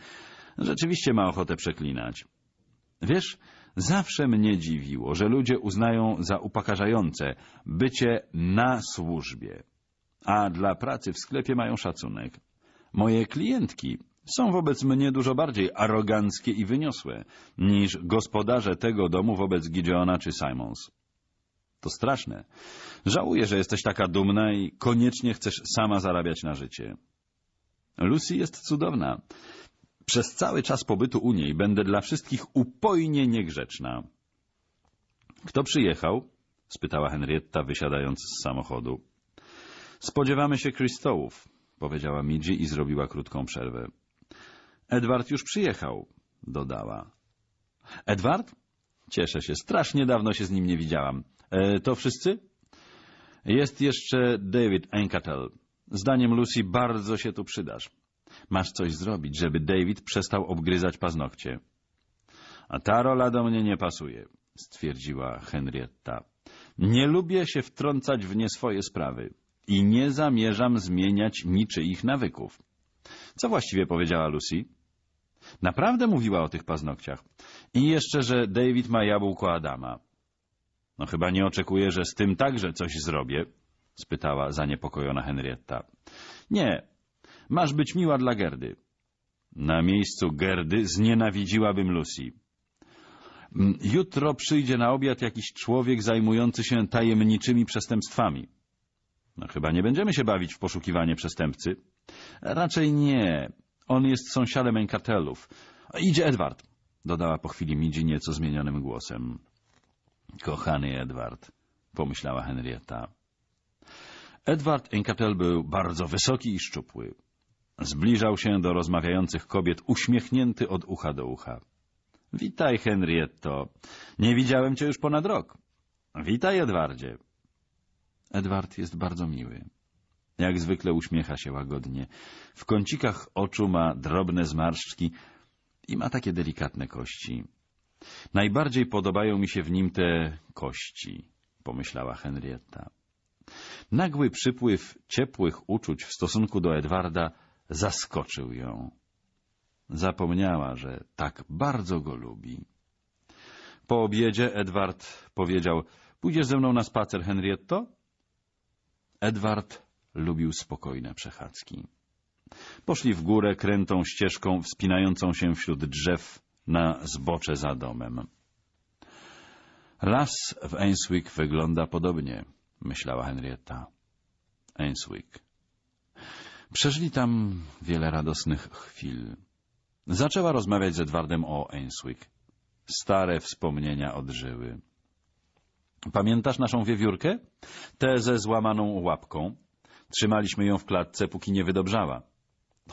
rzeczywiście ma ochotę przeklinać. Wiesz, zawsze mnie dziwiło, że ludzie uznają za upokarzające bycie na służbie, a dla pracy w sklepie mają szacunek. Moje klientki są wobec mnie dużo bardziej aroganckie i wyniosłe niż gospodarze tego domu wobec Gideona czy Simons. To straszne. Żałuję, że jesteś taka dumna i koniecznie chcesz sama zarabiać na życie. Lucy jest cudowna. Przez cały czas pobytu u niej będę dla wszystkich upojnie niegrzeczna. Kto przyjechał? spytała Henrietta, wysiadając z samochodu. Spodziewamy się krystołów, powiedziała Midzi i zrobiła krótką przerwę. Edward już przyjechał, dodała. Edward? Cieszę się, strasznie dawno się z nim nie widziałam. E, to wszyscy? Jest jeszcze David Encatel. Zdaniem Lucy bardzo się tu przydasz. Masz coś zrobić, żeby David przestał obgryzać paznokcie. A ta rola do mnie nie pasuje, stwierdziła Henrietta. Nie lubię się wtrącać w nieswoje sprawy i nie zamierzam zmieniać niczyich nawyków. Co właściwie powiedziała Lucy? Naprawdę mówiła o tych paznokciach. I jeszcze, że David ma jabłko Adama. No chyba nie oczekuje, że z tym także coś zrobię? spytała zaniepokojona Henrietta. Nie, masz być miła dla Gerdy. Na miejscu Gerdy znienawidziłabym Lucy. Mm, jutro przyjdzie na obiad jakiś człowiek zajmujący się tajemniczymi przestępstwami. No chyba nie będziemy się bawić w poszukiwanie przestępcy. Raczej nie. On jest sąsiadem Enkatelów. Idzie Edward, dodała po chwili Midzi nieco zmienionym głosem. Kochany Edward, pomyślała Henrietta. Edward Enkatel był bardzo wysoki i szczupły. Zbliżał się do rozmawiających kobiet, uśmiechnięty od ucha do ucha. — Witaj, Henrietto. Nie widziałem cię już ponad rok. — Witaj, Edwardzie. — Edward jest bardzo miły jak zwykle uśmiecha się łagodnie. W kącikach oczu ma drobne zmarszczki i ma takie delikatne kości. Najbardziej podobają mi się w nim te kości, pomyślała Henrietta. Nagły przypływ ciepłych uczuć w stosunku do Edwarda zaskoczył ją. Zapomniała, że tak bardzo go lubi. Po obiedzie Edward powiedział — Pójdziesz ze mną na spacer, Henrietto? Edward lubił spokojne przechadzki. Poszli w górę krętą ścieżką wspinającą się wśród drzew na zbocze za domem. Las w Ainswick wygląda podobnie, myślała Henrietta. Ainswick. Przeżyli tam wiele radosnych chwil. Zaczęła rozmawiać z Edwardem o Ainswick. Stare wspomnienia odżyły. Pamiętasz naszą wiewiórkę? Tę ze złamaną łapką? Trzymaliśmy ją w klatce, póki nie wydobrzała.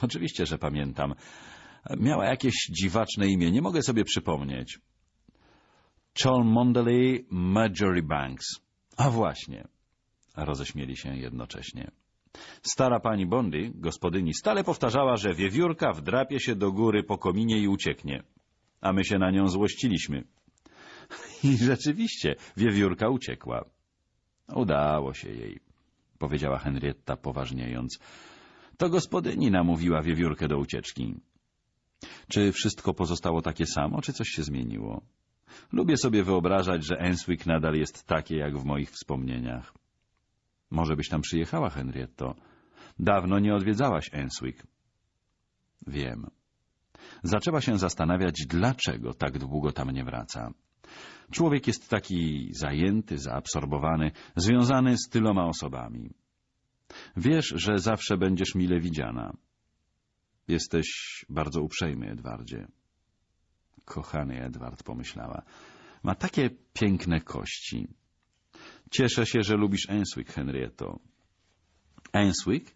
Oczywiście, że pamiętam. Miała jakieś dziwaczne imię, nie mogę sobie przypomnieć. Cholmondeley, Mondeley, Marjorie Banks. A właśnie. Roześmieli się jednocześnie. Stara pani Bondy, gospodyni, stale powtarzała, że wiewiórka wdrapie się do góry po kominie i ucieknie. A my się na nią złościliśmy. I rzeczywiście, wiewiórka uciekła. Udało się jej powiedziała Henrietta, poważniejąc. To gospodyni namówiła wiewiórkę do ucieczki. Czy wszystko pozostało takie samo, czy coś się zmieniło? Lubię sobie wyobrażać, że Enswick nadal jest takie, jak w moich wspomnieniach. Może byś tam przyjechała, Henrietto. Dawno nie odwiedzałaś Enswick. Wiem. Zaczęła się zastanawiać, dlaczego tak długo tam nie wraca. Człowiek jest taki zajęty, zaabsorbowany, związany z tyloma osobami. Wiesz, że zawsze będziesz mile widziana. Jesteś bardzo uprzejmy, Edwardzie. Kochany Edward, pomyślała. Ma takie piękne kości. Cieszę się, że lubisz Enswick, Henrietto. Enswick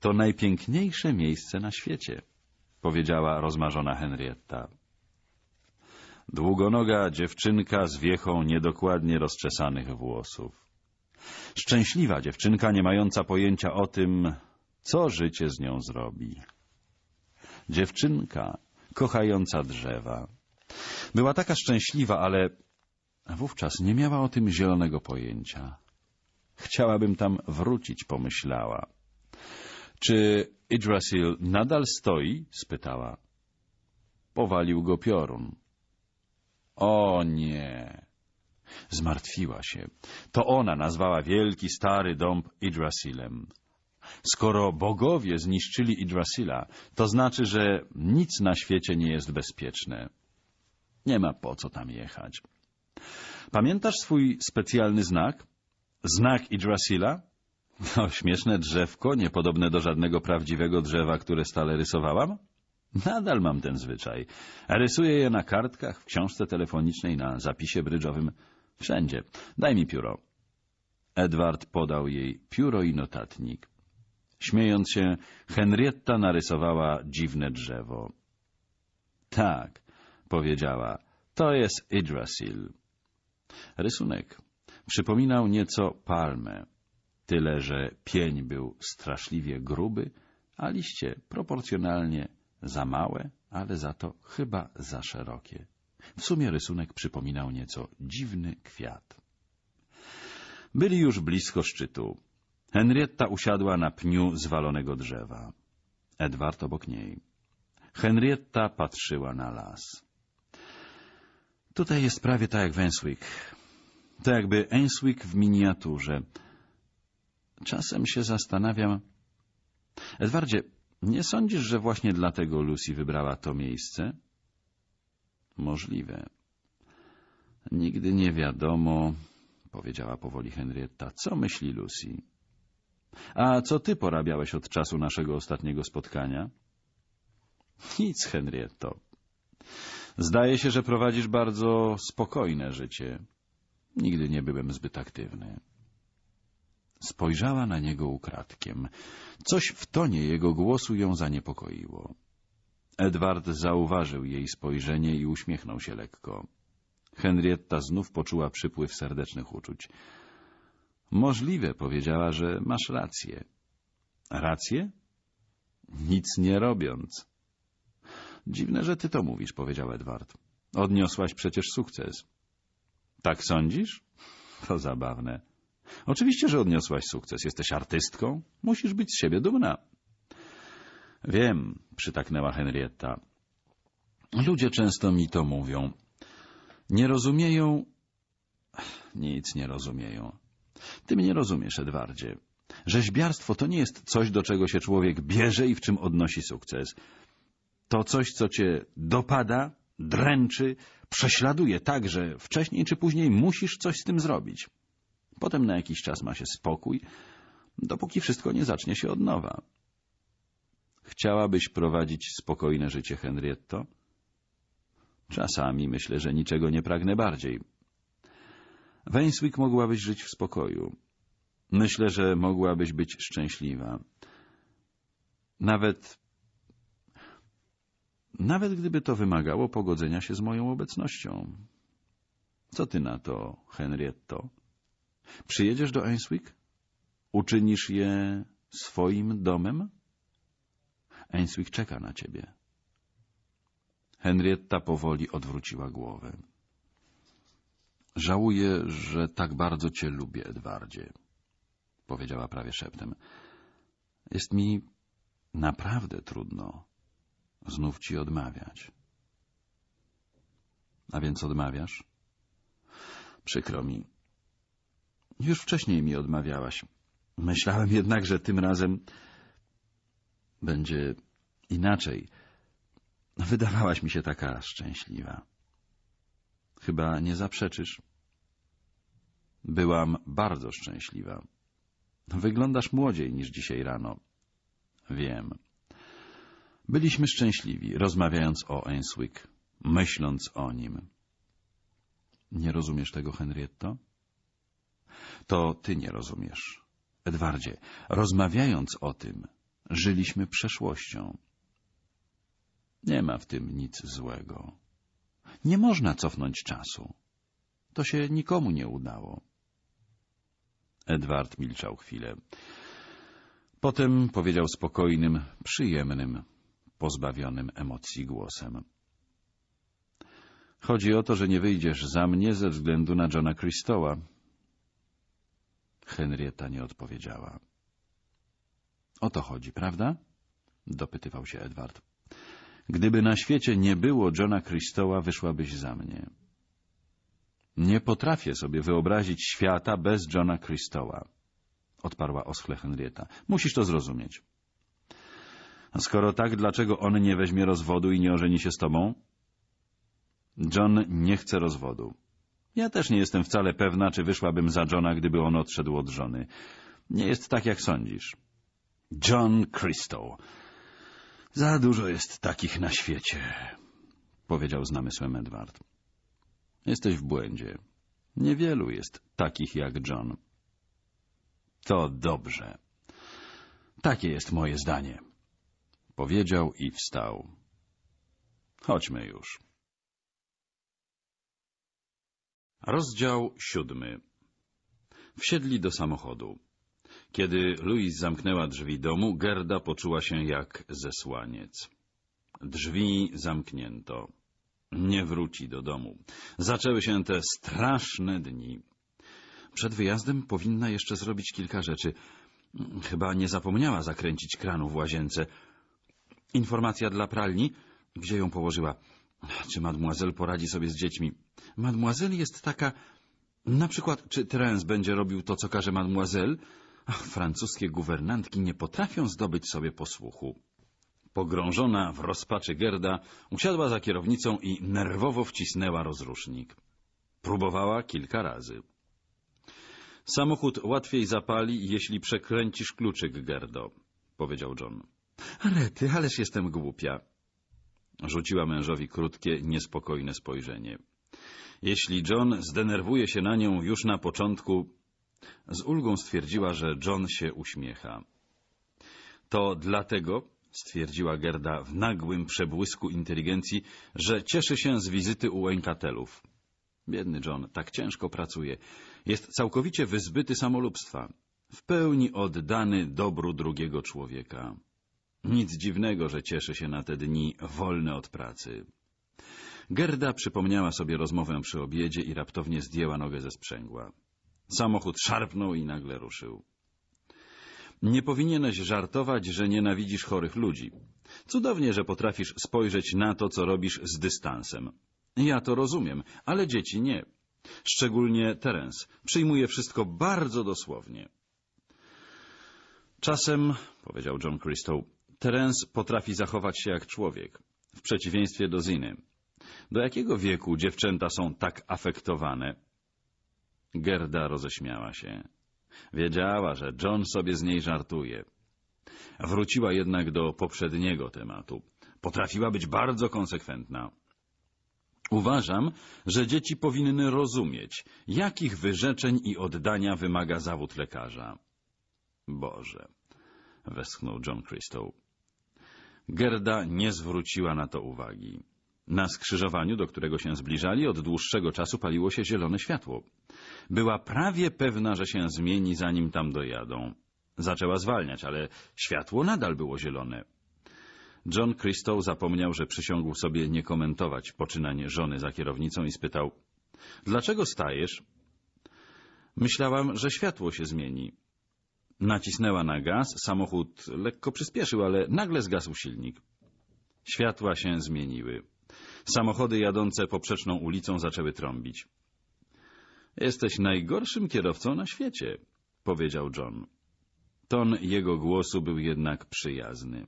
to najpiękniejsze miejsce na świecie, powiedziała rozmarzona Henrietta. Długonoga dziewczynka z wiechą niedokładnie rozczesanych włosów. Szczęśliwa dziewczynka, nie mająca pojęcia o tym, co życie z nią zrobi. Dziewczynka kochająca drzewa. Była taka szczęśliwa, ale wówczas nie miała o tym zielonego pojęcia. Chciałabym tam wrócić, pomyślała. Czy Idrasil nadal stoi? spytała. Powalił go piorun. O nie! Zmartwiła się. To ona nazwała wielki, stary dąb Idrasilem. Skoro bogowie zniszczyli Idrasila, to znaczy, że nic na świecie nie jest bezpieczne. Nie ma po co tam jechać. Pamiętasz swój specjalny znak? Znak Idrasila? No, śmieszne drzewko, niepodobne do żadnego prawdziwego drzewa, które stale rysowałam? Nadal mam ten zwyczaj. Rysuję je na kartkach, w książce telefonicznej, na zapisie brydżowym. Wszędzie. Daj mi pióro. Edward podał jej pióro i notatnik. Śmiejąc się, Henrietta narysowała dziwne drzewo. Tak, powiedziała, to jest Idrasil. Rysunek przypominał nieco palmę, tyle że pień był straszliwie gruby, a liście proporcjonalnie za małe, ale za to chyba za szerokie. W sumie rysunek przypominał nieco dziwny kwiat. Byli już blisko szczytu. Henrietta usiadła na pniu zwalonego drzewa. Edward obok niej. Henrietta patrzyła na las. Tutaj jest prawie tak jak w Enswick. To tak jakby Enswick w miniaturze. Czasem się zastanawiam... Edwardzie, nie sądzisz, że właśnie dlatego Lucy wybrała to miejsce? Możliwe. Nigdy nie wiadomo, powiedziała powoli Henrietta, co myśli Lucy. A co ty porabiałeś od czasu naszego ostatniego spotkania? Nic, Henrietto. Zdaje się, że prowadzisz bardzo spokojne życie. Nigdy nie byłem zbyt aktywny. Spojrzała na niego ukradkiem. Coś w tonie jego głosu ją zaniepokoiło. Edward zauważył jej spojrzenie i uśmiechnął się lekko. Henrietta znów poczuła przypływ serdecznych uczuć. Możliwe, powiedziała, że masz rację. Rację? Nic nie robiąc. Dziwne, że ty to mówisz, powiedział Edward. Odniosłaś przecież sukces. Tak sądzisz? To zabawne. Oczywiście, że odniosłaś sukces. Jesteś artystką, musisz być z siebie dumna. Wiem, przytaknęła Henrietta. Ludzie często mi to mówią. Nie rozumieją... Nic nie rozumieją. Ty mnie rozumiesz, Edwardzie. Rzeźbiarstwo to nie jest coś, do czego się człowiek bierze i w czym odnosi sukces. To coś, co cię dopada, dręczy, prześladuje tak, że wcześniej czy później musisz coś z tym zrobić. Potem na jakiś czas ma się spokój, dopóki wszystko nie zacznie się od nowa. Chciałabyś prowadzić spokojne życie, Henrietto? Czasami myślę, że niczego nie pragnę bardziej. Wainswick mogłabyś żyć w spokoju. Myślę, że mogłabyś być szczęśliwa. Nawet... Nawet gdyby to wymagało pogodzenia się z moją obecnością. Co ty na to, Henrietto? Przyjedziesz do Ainswick? Uczynisz je swoim domem? Ainswick czeka na ciebie. Henrietta powoli odwróciła głowę. Żałuję, że tak bardzo cię lubię, Edwardzie, powiedziała prawie szeptem. Jest mi naprawdę trudno znów ci odmawiać. A więc odmawiasz? Przykro mi, już wcześniej mi odmawiałaś. Myślałem jednak, że tym razem będzie inaczej. Wydawałaś mi się taka szczęśliwa. Chyba nie zaprzeczysz. Byłam bardzo szczęśliwa. Wyglądasz młodziej niż dzisiaj rano. Wiem. Byliśmy szczęśliwi, rozmawiając o Enswick, myśląc o nim. Nie rozumiesz tego, Henrietto? To ty nie rozumiesz. Edwardzie, rozmawiając o tym, żyliśmy przeszłością. Nie ma w tym nic złego. Nie można cofnąć czasu. To się nikomu nie udało. Edward milczał chwilę. Potem powiedział spokojnym, przyjemnym, pozbawionym emocji głosem. Chodzi o to, że nie wyjdziesz za mnie ze względu na Johna Christoła. Henrietta nie odpowiedziała. O to chodzi, prawda? dopytywał się Edward. Gdyby na świecie nie było Johna Christoła, wyszłabyś za mnie. Nie potrafię sobie wyobrazić świata bez Johna Christoła, odparła oschle Henrietta. Musisz to zrozumieć. A skoro tak, dlaczego on nie weźmie rozwodu i nie ożeni się z tobą? John nie chce rozwodu. Ja też nie jestem wcale pewna, czy wyszłabym za Johna, gdyby on odszedł od żony. Nie jest tak, jak sądzisz. John Christo. Za dużo jest takich na świecie, powiedział z namysłem Edward. Jesteś w błędzie. Niewielu jest takich jak John. To dobrze. Takie jest moje zdanie. Powiedział i wstał. Chodźmy już. Rozdział siódmy Wsiedli do samochodu. Kiedy Louis zamknęła drzwi domu, Gerda poczuła się jak zesłaniec. Drzwi zamknięto. Nie wróci do domu. Zaczęły się te straszne dni. Przed wyjazdem powinna jeszcze zrobić kilka rzeczy. Chyba nie zapomniała zakręcić kranu w łazience. Informacja dla pralni. Gdzie ją położyła? Czy mademoiselle poradzi sobie z dziećmi? Mademoiselle jest taka... Na przykład, czy Terence będzie robił to, co każe mademoiselle? Ach, francuskie guwernantki nie potrafią zdobyć sobie posłuchu. Pogrążona w rozpaczy Gerda usiadła za kierownicą i nerwowo wcisnęła rozrusznik. Próbowała kilka razy. Samochód łatwiej zapali, jeśli przekręcisz kluczyk, Gerdo, powiedział John. Rety, ależ jestem głupia. Rzuciła mężowi krótkie, niespokojne spojrzenie. Jeśli John zdenerwuje się na nią już na początku, z ulgą stwierdziła, że John się uśmiecha. To dlatego, stwierdziła Gerda w nagłym przebłysku inteligencji, że cieszy się z wizyty u Łękatelów. Biedny John tak ciężko pracuje. Jest całkowicie wyzbyty samolubstwa. W pełni oddany dobru drugiego człowieka. Nic dziwnego, że cieszy się na te dni wolne od pracy. Gerda przypomniała sobie rozmowę przy obiedzie i raptownie zdjęła nogę ze sprzęgła. Samochód szarpnął i nagle ruszył. Nie powinieneś żartować, że nienawidzisz chorych ludzi. Cudownie, że potrafisz spojrzeć na to, co robisz z dystansem. Ja to rozumiem, ale dzieci nie. Szczególnie Terence. przyjmuje wszystko bardzo dosłownie. Czasem, powiedział John Crystal, Terence potrafi zachować się jak człowiek, w przeciwieństwie do Ziny. Do jakiego wieku dziewczęta są tak afektowane? Gerda roześmiała się. Wiedziała, że John sobie z niej żartuje. Wróciła jednak do poprzedniego tematu. Potrafiła być bardzo konsekwentna. Uważam, że dzieci powinny rozumieć, jakich wyrzeczeń i oddania wymaga zawód lekarza. Boże, westchnął John Crystal. Gerda nie zwróciła na to uwagi. Na skrzyżowaniu, do którego się zbliżali, od dłuższego czasu paliło się zielone światło. Była prawie pewna, że się zmieni, zanim tam dojadą. Zaczęła zwalniać, ale światło nadal było zielone. John Crystal zapomniał, że przysiągł sobie nie komentować poczynanie żony za kierownicą i spytał — Dlaczego stajesz? — Myślałam, że światło się zmieni. Nacisnęła na gaz, samochód lekko przyspieszył, ale nagle zgasł silnik. Światła się zmieniły. Samochody jadące poprzeczną ulicą zaczęły trąbić. Jesteś najgorszym kierowcą na świecie, powiedział John. Ton jego głosu był jednak przyjazny.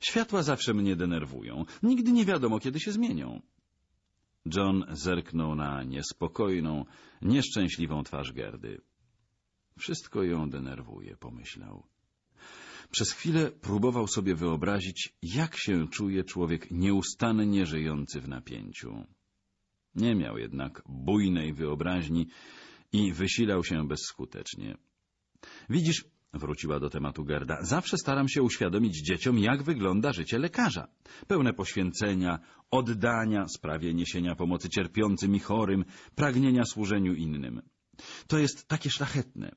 Światła zawsze mnie denerwują. Nigdy nie wiadomo, kiedy się zmienią. John zerknął na niespokojną, nieszczęśliwą twarz Gerdy. Wszystko ją denerwuje, pomyślał. Przez chwilę próbował sobie wyobrazić, jak się czuje człowiek nieustannie żyjący w napięciu. Nie miał jednak bujnej wyobraźni i wysilał się bezskutecznie. Widzisz, wróciła do tematu Gerda, zawsze staram się uświadomić dzieciom, jak wygląda życie lekarza. Pełne poświęcenia, oddania, sprawie niesienia pomocy cierpiącym i chorym, pragnienia służeniu innym. To jest takie szlachetne.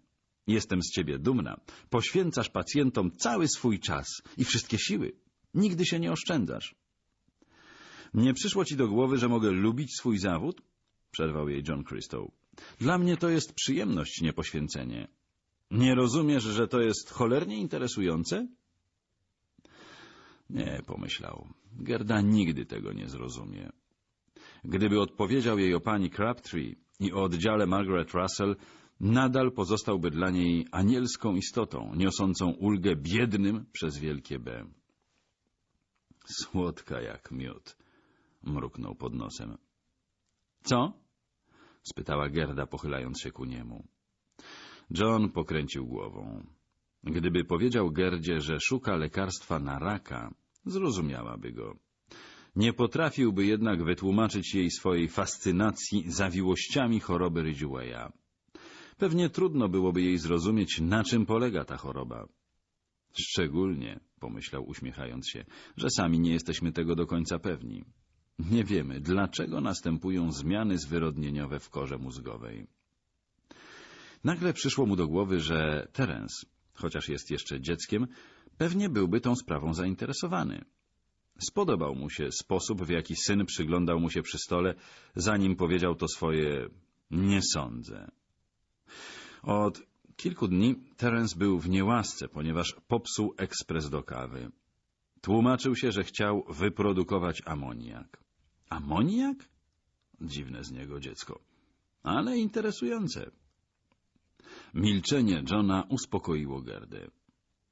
Jestem z ciebie dumna. Poświęcasz pacjentom cały swój czas i wszystkie siły. Nigdy się nie oszczędzasz. Nie przyszło ci do głowy, że mogę lubić swój zawód? Przerwał jej John Crystal. Dla mnie to jest przyjemność, nie poświęcenie. Nie rozumiesz, że to jest cholernie interesujące? Nie, pomyślał. Gerda nigdy tego nie zrozumie. Gdyby odpowiedział jej o pani Crabtree i o oddziale Margaret Russell, nadal pozostałby dla niej anielską istotą, niosącą ulgę biednym przez wielkie B. Słodka jak miód, mruknął pod nosem. Co? spytała Gerda, pochylając się ku niemu. John pokręcił głową. Gdyby powiedział Gerdzie, że szuka lekarstwa na raka, zrozumiałaby go. Nie potrafiłby jednak wytłumaczyć jej swojej fascynacji zawiłościami choroby Ridgewaya. Pewnie trudno byłoby jej zrozumieć, na czym polega ta choroba. Szczególnie, pomyślał uśmiechając się, że sami nie jesteśmy tego do końca pewni. Nie wiemy, dlaczego następują zmiany zwyrodnieniowe w korze mózgowej. Nagle przyszło mu do głowy, że Terens, chociaż jest jeszcze dzieckiem, pewnie byłby tą sprawą zainteresowany. Spodobał mu się sposób, w jaki syn przyglądał mu się przy stole, zanim powiedział to swoje nie sądzę. Od kilku dni Terence był w niełasce, ponieważ popsuł ekspres do kawy. Tłumaczył się, że chciał wyprodukować amoniak. Amoniak? Dziwne z niego dziecko. Ale interesujące. Milczenie Johna uspokoiło Gerdę.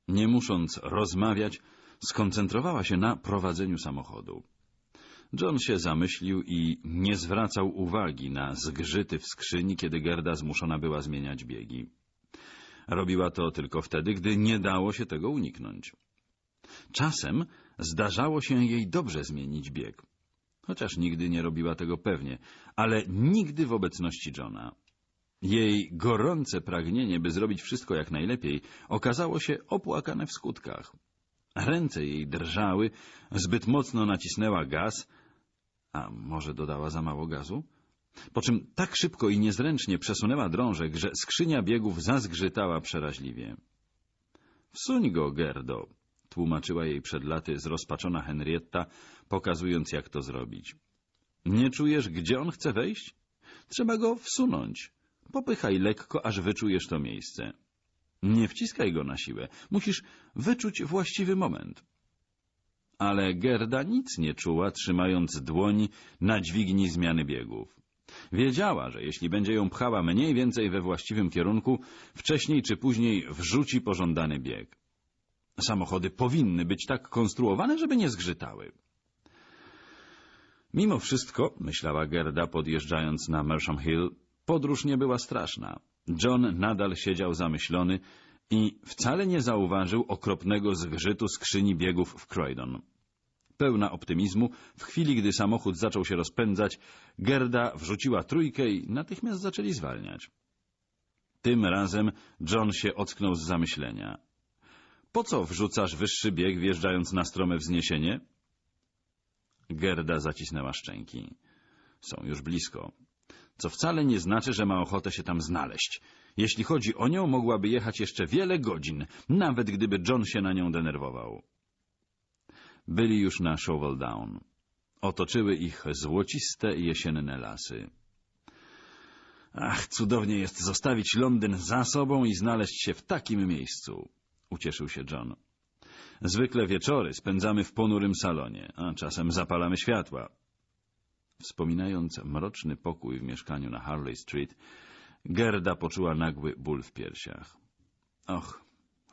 Nie musząc rozmawiać, skoncentrowała się na prowadzeniu samochodu. John się zamyślił i nie zwracał uwagi na zgrzyty w skrzyni, kiedy Gerda zmuszona była zmieniać biegi. Robiła to tylko wtedy, gdy nie dało się tego uniknąć. Czasem zdarzało się jej dobrze zmienić bieg, chociaż nigdy nie robiła tego pewnie, ale nigdy w obecności Johna. Jej gorące pragnienie, by zrobić wszystko jak najlepiej, okazało się opłakane w skutkach. Ręce jej drżały, zbyt mocno nacisnęła gaz, a może dodała za mało gazu? Po czym tak szybko i niezręcznie przesunęła drążek, że skrzynia biegów zazgrzytała przeraźliwie. — Wsuń go, Gerdo! — tłumaczyła jej przed laty zrozpaczona Henrietta, pokazując, jak to zrobić. — Nie czujesz, gdzie on chce wejść? Trzeba go wsunąć. Popychaj lekko, aż wyczujesz to miejsce. Nie wciskaj go na siłę. Musisz wyczuć właściwy moment ale Gerda nic nie czuła, trzymając dłoń na dźwigni zmiany biegów. Wiedziała, że jeśli będzie ją pchała mniej więcej we właściwym kierunku, wcześniej czy później wrzuci pożądany bieg. Samochody powinny być tak konstruowane, żeby nie zgrzytały. Mimo wszystko, myślała Gerda podjeżdżając na Mersham Hill, podróż nie była straszna. John nadal siedział zamyślony, i wcale nie zauważył okropnego zgrzytu skrzyni biegów w Croydon. Pełna optymizmu, w chwili gdy samochód zaczął się rozpędzać, Gerda wrzuciła trójkę i natychmiast zaczęli zwalniać. Tym razem John się ocknął z zamyślenia. Po co wrzucasz wyższy bieg, wjeżdżając na strome wzniesienie? Gerda zacisnęła szczęki. Są już blisko. Co wcale nie znaczy, że ma ochotę się tam znaleźć. Jeśli chodzi o nią, mogłaby jechać jeszcze wiele godzin, nawet gdyby John się na nią denerwował. Byli już na Shovel Down. Otoczyły ich złociste jesienne lasy. Ach, cudownie jest zostawić Londyn za sobą i znaleźć się w takim miejscu, ucieszył się John. Zwykle wieczory spędzamy w ponurym salonie, a czasem zapalamy światła. Wspominając mroczny pokój w mieszkaniu na Harley Street, Gerda poczuła nagły ból w piersiach. Och,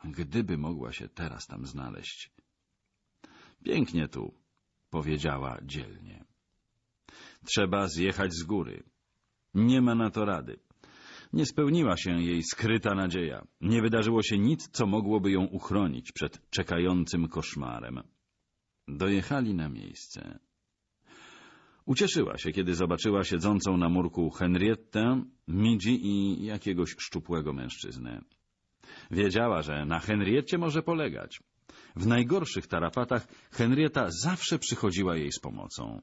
gdyby mogła się teraz tam znaleźć. Pięknie tu, powiedziała dzielnie. Trzeba zjechać z góry. Nie ma na to rady. Nie spełniła się jej skryta nadzieja. Nie wydarzyło się nic, co mogłoby ją uchronić przed czekającym koszmarem. Dojechali na miejsce. Ucieszyła się, kiedy zobaczyła siedzącą na murku Henriettę, Midzi i jakiegoś szczupłego mężczyznę. Wiedziała, że na Henriecie może polegać. W najgorszych tarapatach Henrietta zawsze przychodziła jej z pomocą.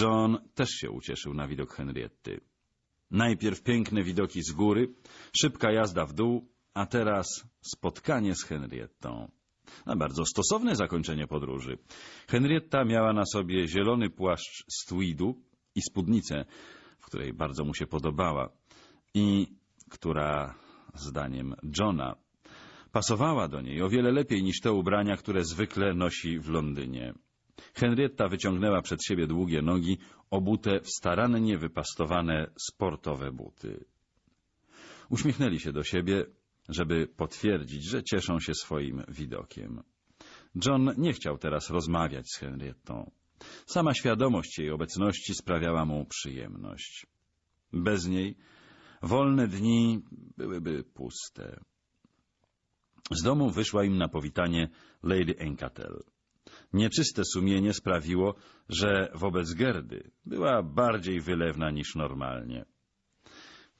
John też się ucieszył na widok Henrietty. Najpierw piękne widoki z góry, szybka jazda w dół, a teraz spotkanie z Henriettą. A bardzo stosowne zakończenie podróży. Henrietta miała na sobie zielony płaszcz z tweedu i spódnicę, w której bardzo mu się podobała i która, zdaniem Johna, pasowała do niej o wiele lepiej niż te ubrania, które zwykle nosi w Londynie. Henrietta wyciągnęła przed siebie długie nogi, obute w starannie wypastowane sportowe buty. Uśmiechnęli się do siebie, żeby potwierdzić, że cieszą się swoim widokiem. John nie chciał teraz rozmawiać z Henrietą. Sama świadomość jej obecności sprawiała mu przyjemność. Bez niej wolne dni byłyby puste. Z domu wyszła im na powitanie Lady Encatel. Nieczyste sumienie sprawiło, że wobec Gerdy była bardziej wylewna niż normalnie.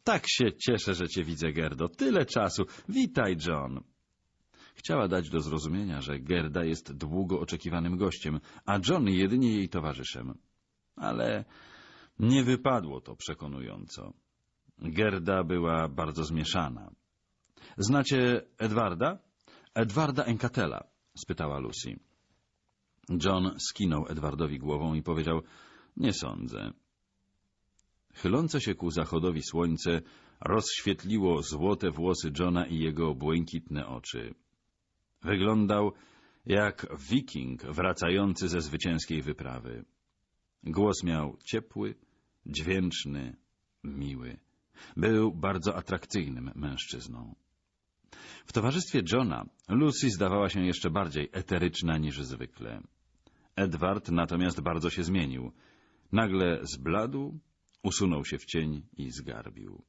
Tak się cieszę, że cię widzę, Gerdo. Tyle czasu. Witaj, John. Chciała dać do zrozumienia, że Gerda jest długo oczekiwanym gościem, a John jedynie jej towarzyszem. Ale nie wypadło to przekonująco. Gerda była bardzo zmieszana. — Znacie Edwarda? — Edwarda Enkatela — spytała Lucy. John skinął Edwardowi głową i powiedział — Nie sądzę. Chylące się ku zachodowi słońce rozświetliło złote włosy Johna i jego błękitne oczy. Wyglądał jak wiking wracający ze zwycięskiej wyprawy. Głos miał ciepły, dźwięczny, miły. Był bardzo atrakcyjnym mężczyzną. W towarzystwie Johna Lucy zdawała się jeszcze bardziej eteryczna niż zwykle. Edward natomiast bardzo się zmienił. Nagle zbladł Usunął się w cień i zgarbił.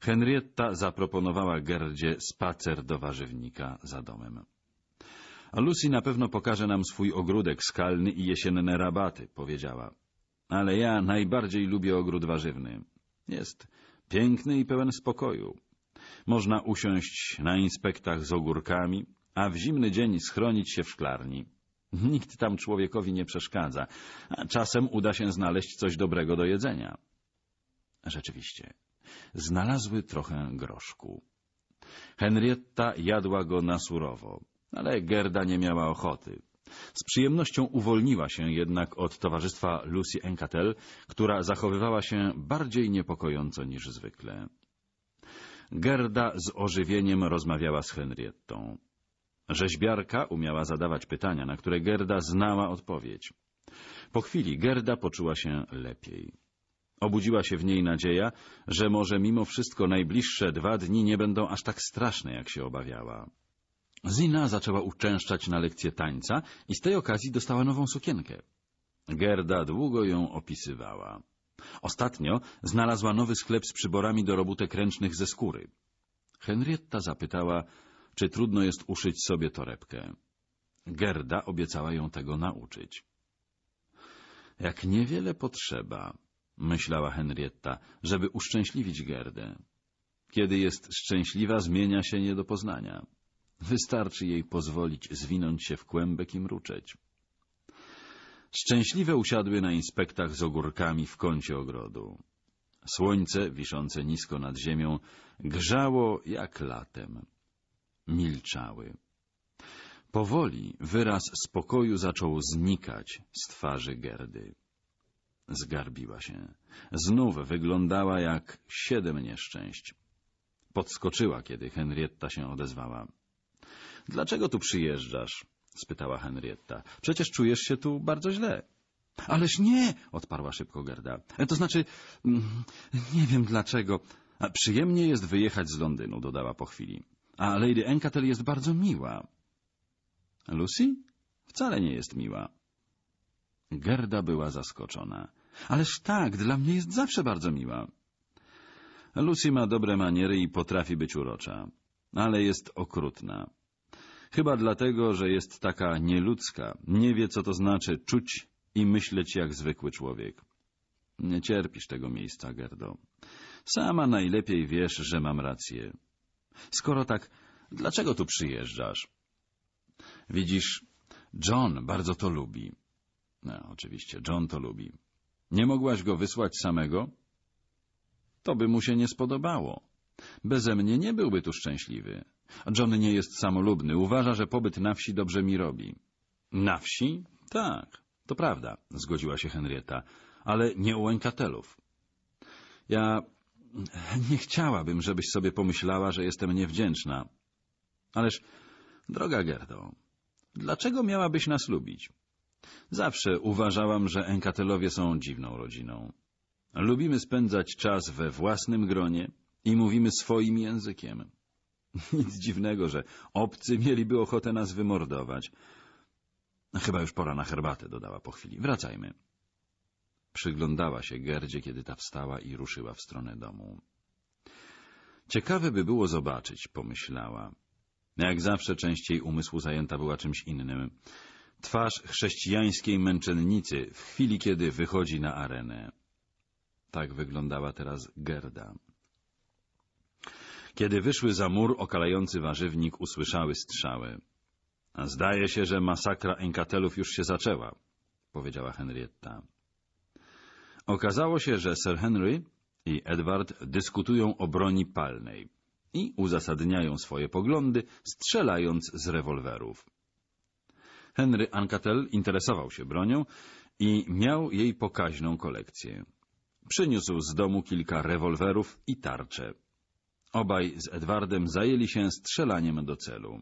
Henrietta zaproponowała Gerdzie spacer do warzywnika za domem. A Lucy na pewno pokaże nam swój ogródek skalny i jesienne rabaty, powiedziała. Ale ja najbardziej lubię ogród warzywny. Jest piękny i pełen spokoju. Można usiąść na inspektach z ogórkami, a w zimny dzień schronić się w szklarni. Nikt tam człowiekowi nie przeszkadza, a czasem uda się znaleźć coś dobrego do jedzenia. Rzeczywiście, znalazły trochę groszku. Henrietta jadła go na surowo, ale Gerda nie miała ochoty. Z przyjemnością uwolniła się jednak od towarzystwa Lucy Encatel, która zachowywała się bardziej niepokojąco niż zwykle. Gerda z ożywieniem rozmawiała z Henriettą. Rzeźbiarka umiała zadawać pytania, na które Gerda znała odpowiedź. Po chwili Gerda poczuła się lepiej. Obudziła się w niej nadzieja, że może mimo wszystko najbliższe dwa dni nie będą aż tak straszne, jak się obawiała. Zina zaczęła uczęszczać na lekcję tańca i z tej okazji dostała nową sukienkę. Gerda długo ją opisywała. Ostatnio znalazła nowy sklep z przyborami do robótek ręcznych ze skóry. Henrietta zapytała, czy trudno jest uszyć sobie torebkę. Gerda obiecała ją tego nauczyć. Jak niewiele potrzeba, myślała Henrietta, żeby uszczęśliwić Gerdę. Kiedy jest szczęśliwa, zmienia się nie do poznania. Wystarczy jej pozwolić zwinąć się w kłębek i mruczeć. Szczęśliwe usiadły na inspektach z ogórkami w kącie ogrodu. Słońce, wiszące nisko nad ziemią, grzało jak latem milczały. Powoli wyraz spokoju zaczął znikać z twarzy Gerdy. Zgarbiła się. Znów wyglądała jak siedem nieszczęść. Podskoczyła, kiedy Henrietta się odezwała. — Dlaczego tu przyjeżdżasz? — spytała Henrietta. — Przecież czujesz się tu bardzo źle. — Ależ nie! — odparła szybko Gerda. — To znaczy... Mm, nie wiem dlaczego... przyjemnie jest wyjechać z Londynu, dodała po chwili. A Lady Encatel jest bardzo miła. Lucy wcale nie jest miła. Gerda była zaskoczona. Ależ tak, dla mnie jest zawsze bardzo miła. Lucy ma dobre maniery i potrafi być urocza, ale jest okrutna. Chyba dlatego, że jest taka nieludzka, nie wie, co to znaczy czuć i myśleć jak zwykły człowiek. Nie cierpisz tego miejsca, Gerdo. Sama najlepiej wiesz, że mam rację. Skoro tak, dlaczego tu przyjeżdżasz? Widzisz, John bardzo to lubi. No, oczywiście, John to lubi. Nie mogłaś go wysłać samego? To by mu się nie spodobało. Beze mnie nie byłby tu szczęśliwy. John nie jest samolubny, uważa, że pobyt na wsi dobrze mi robi. Na wsi? Tak, to prawda, zgodziła się Henrietta, ale nie u łękatelów. — Ja nie chciałabym, żebyś sobie pomyślała, że jestem niewdzięczna. Ależ, droga Gerdo, dlaczego miałabyś nas lubić? Zawsze uważałam, że enkatelowie są dziwną rodziną. Lubimy spędzać czas we własnym gronie i mówimy swoim językiem. Nic dziwnego, że obcy mieliby ochotę nas wymordować. Chyba już pora na herbatę, dodała po chwili. Wracajmy. Przyglądała się Gerdzie, kiedy ta wstała i ruszyła w stronę domu. Ciekawe by było zobaczyć, pomyślała. Jak zawsze częściej umysłu zajęta była czymś innym. Twarz chrześcijańskiej męczennicy w chwili, kiedy wychodzi na arenę. Tak wyglądała teraz Gerda. Kiedy wyszły za mur, okalający warzywnik usłyszały strzały. — Zdaje się, że masakra enkatelów już się zaczęła — powiedziała Henrietta. Okazało się, że Sir Henry i Edward dyskutują o broni palnej i uzasadniają swoje poglądy, strzelając z rewolwerów. Henry Ancatel interesował się bronią i miał jej pokaźną kolekcję. Przyniósł z domu kilka rewolwerów i tarcze. Obaj z Edwardem zajęli się strzelaniem do celu.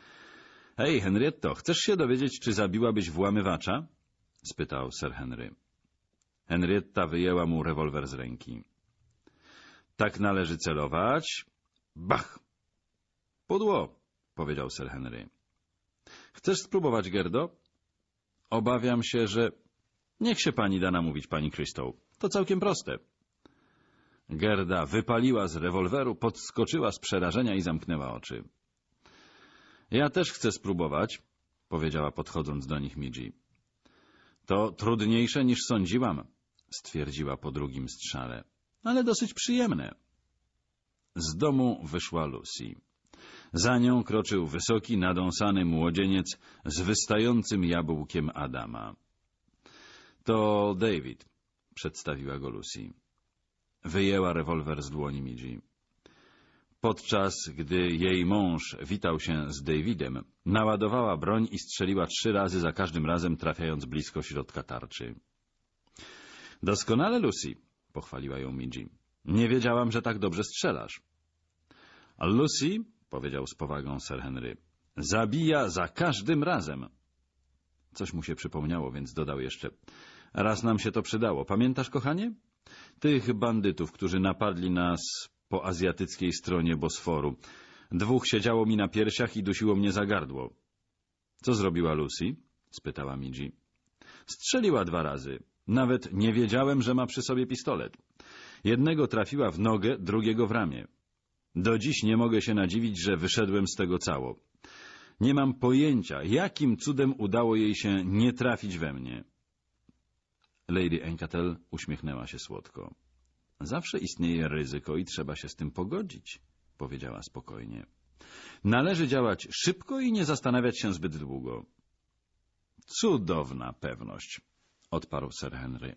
— Hej, Henrietto, chcesz się dowiedzieć, czy zabiłabyś włamywacza? — spytał Sir Henry. Henrietta wyjęła mu rewolwer z ręki. Tak należy celować. Bach! Pudło, powiedział Sir Henry. Chcesz spróbować, Gerdo? Obawiam się, że... Niech się pani da namówić, pani Krystą. To całkiem proste. Gerda wypaliła z rewolweru, podskoczyła z przerażenia i zamknęła oczy. Ja też chcę spróbować, powiedziała podchodząc do nich Midzi. To trudniejsze niż sądziłam, stwierdziła po drugim strzale, ale dosyć przyjemne. Z domu wyszła Lucy. Za nią kroczył wysoki, nadąsany młodzieniec z wystającym jabłkiem Adama. To David, przedstawiła go Lucy. Wyjęła rewolwer z dłoni Midzi. Podczas gdy jej mąż witał się z Davidem, naładowała broń i strzeliła trzy razy, za każdym razem trafiając blisko środka tarczy. Doskonale, Lucy, pochwaliła ją Midzi. Nie wiedziałam, że tak dobrze strzelasz. Lucy, powiedział z powagą Sir Henry, zabija za każdym razem. Coś mu się przypomniało, więc dodał jeszcze. Raz nam się to przydało. Pamiętasz, kochanie? Tych bandytów, którzy napadli nas po azjatyckiej stronie Bosforu. Dwóch siedziało mi na piersiach i dusiło mnie za gardło. — Co zrobiła Lucy? — spytała Midzi. — Strzeliła dwa razy. Nawet nie wiedziałem, że ma przy sobie pistolet. Jednego trafiła w nogę, drugiego w ramię. Do dziś nie mogę się nadziwić, że wyszedłem z tego cało. Nie mam pojęcia, jakim cudem udało jej się nie trafić we mnie. Lady Encatel uśmiechnęła się słodko. Zawsze istnieje ryzyko i trzeba się z tym pogodzić, powiedziała spokojnie. Należy działać szybko i nie zastanawiać się zbyt długo. Cudowna pewność odparł Sir Henry.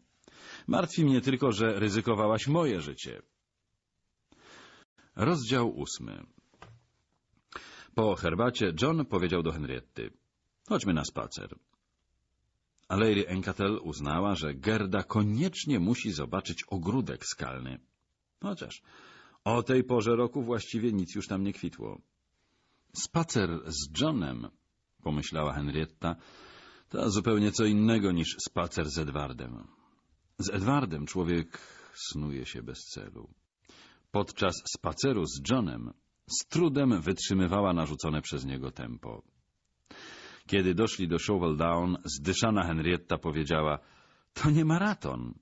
Martwi mnie tylko, że ryzykowałaś moje życie. Rozdział ósmy Po herbacie John powiedział do Henriety: Chodźmy na spacer. A Lady Encatel uznała, że Gerda koniecznie musi zobaczyć ogródek skalny. Chociaż o tej porze roku właściwie nic już tam nie kwitło. Spacer z Johnem, pomyślała Henrietta, to zupełnie co innego niż spacer z Edwardem. Z Edwardem człowiek snuje się bez celu. Podczas spaceru z Johnem z trudem wytrzymywała narzucone przez niego tempo. Kiedy doszli do Shovel Down, zdyszana Henrietta powiedziała — To nie maraton.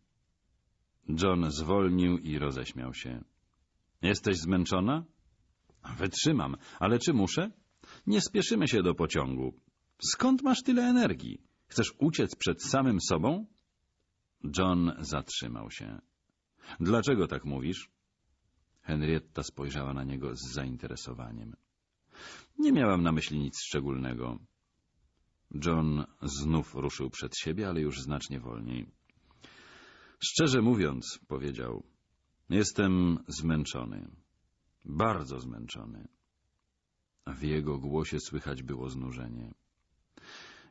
John zwolnił i roześmiał się. — Jesteś zmęczona? — Wytrzymam, ale czy muszę? Nie spieszymy się do pociągu. Skąd masz tyle energii? Chcesz uciec przed samym sobą? John zatrzymał się. Dlaczego tak mówisz? Henrietta spojrzała na niego z zainteresowaniem. Nie miałam na myśli nic szczególnego. John znów ruszył przed siebie, ale już znacznie wolniej. Szczerze mówiąc, powiedział, jestem zmęczony. Bardzo zmęczony. W jego głosie słychać było znużenie.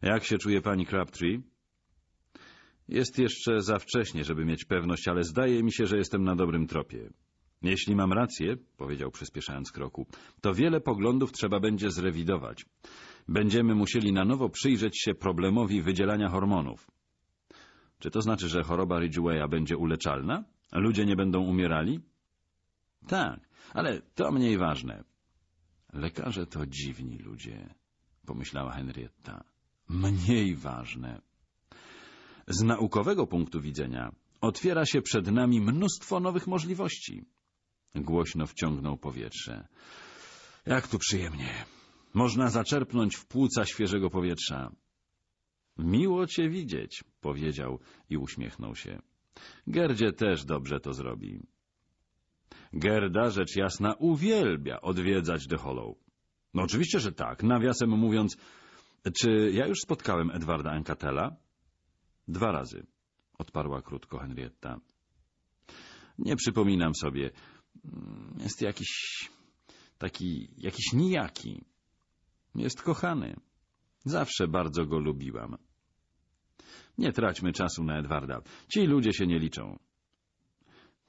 Jak się czuje pani Crabtree? Jest jeszcze za wcześnie, żeby mieć pewność, ale zdaje mi się, że jestem na dobrym tropie. Jeśli mam rację, powiedział przyspieszając kroku, to wiele poglądów trzeba będzie zrewidować. Będziemy musieli na nowo przyjrzeć się problemowi wydzielania hormonów. Czy to znaczy, że choroba Ridgewaya będzie uleczalna? Ludzie nie będą umierali? Tak, ale to mniej ważne. Lekarze to dziwni ludzie pomyślała Henrietta. Mniej ważne. Z naukowego punktu widzenia otwiera się przed nami mnóstwo nowych możliwości. Głośno wciągnął powietrze. Jak tu przyjemnie. Można zaczerpnąć w płuca świeżego powietrza. Miło cię widzieć, powiedział i uśmiechnął się. Gerdzie też dobrze to zrobi. Gerda, rzecz jasna, uwielbia odwiedzać The Hollow. No oczywiście, że tak. Nawiasem mówiąc, czy ja już spotkałem Edwarda Enkatela? Dwa razy, odparła krótko Henrietta. Nie przypominam sobie. Mm, jest jakiś... taki... jakiś nijaki. Jest kochany. Zawsze bardzo go lubiłam. Nie traćmy czasu na Edwarda. Ci ludzie się nie liczą.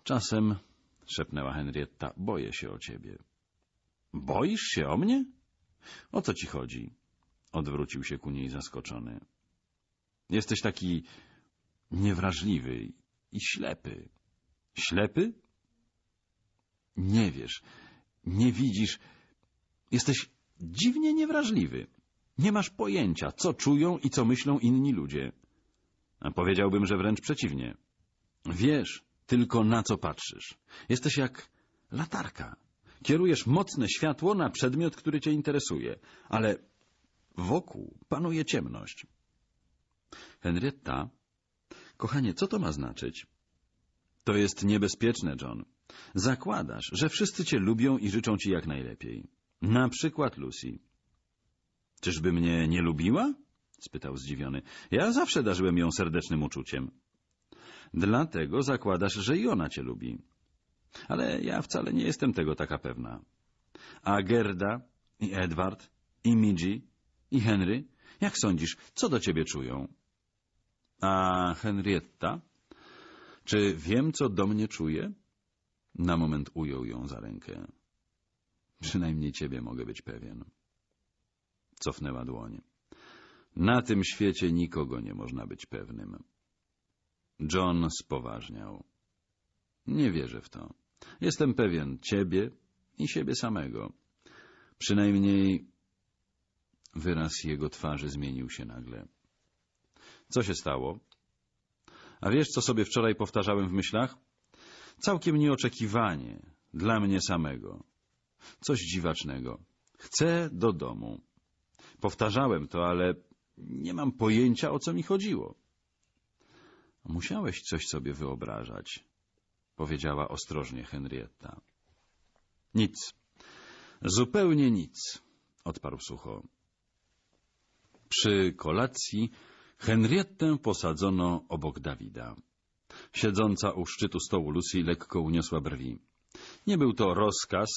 Czasem, szepnęła Henrietta, boję się o ciebie. Boisz się o mnie? O co ci chodzi? Odwrócił się ku niej zaskoczony. Jesteś taki niewrażliwy i ślepy. Ślepy? Nie wiesz, nie widzisz. Jesteś dziwnie niewrażliwy. Nie masz pojęcia, co czują i co myślą inni ludzie. A powiedziałbym, że wręcz przeciwnie. Wiesz tylko, na co patrzysz. Jesteś jak latarka. Kierujesz mocne światło na przedmiot, który cię interesuje, ale wokół panuje ciemność. Henrietta, kochanie, co to ma znaczyć? To jest niebezpieczne, John. Zakładasz, że wszyscy cię lubią i życzą ci jak najlepiej. Na przykład Lucy. Czyżby mnie nie lubiła? spytał zdziwiony. Ja zawsze darzyłem ją serdecznym uczuciem. Dlatego zakładasz, że i ona cię lubi. Ale ja wcale nie jestem tego taka pewna. A Gerda i Edward i Midzi i Henry, jak sądzisz, co do ciebie czują? A Henrietta? Czy wiem, co do mnie czuje? Na moment ujął ją za rękę. Przynajmniej ciebie mogę być pewien. Cofnęła dłoń. Na tym świecie nikogo nie można być pewnym. John spoważniał. Nie wierzę w to. Jestem pewien ciebie i siebie samego. Przynajmniej wyraz jego twarzy zmienił się nagle. Co się stało? A wiesz, co sobie wczoraj powtarzałem w myślach? Całkiem nieoczekiwanie, dla mnie samego. Coś dziwacznego. Chcę do domu. Powtarzałem to, ale nie mam pojęcia, o co mi chodziło. Musiałeś coś sobie wyobrażać powiedziała ostrożnie Henrietta. Nic. Zupełnie nic, odparł sucho. Przy kolacji Henrietę posadzono obok Dawida. Siedząca u szczytu stołu Lucy lekko uniosła brwi. Nie był to rozkaz,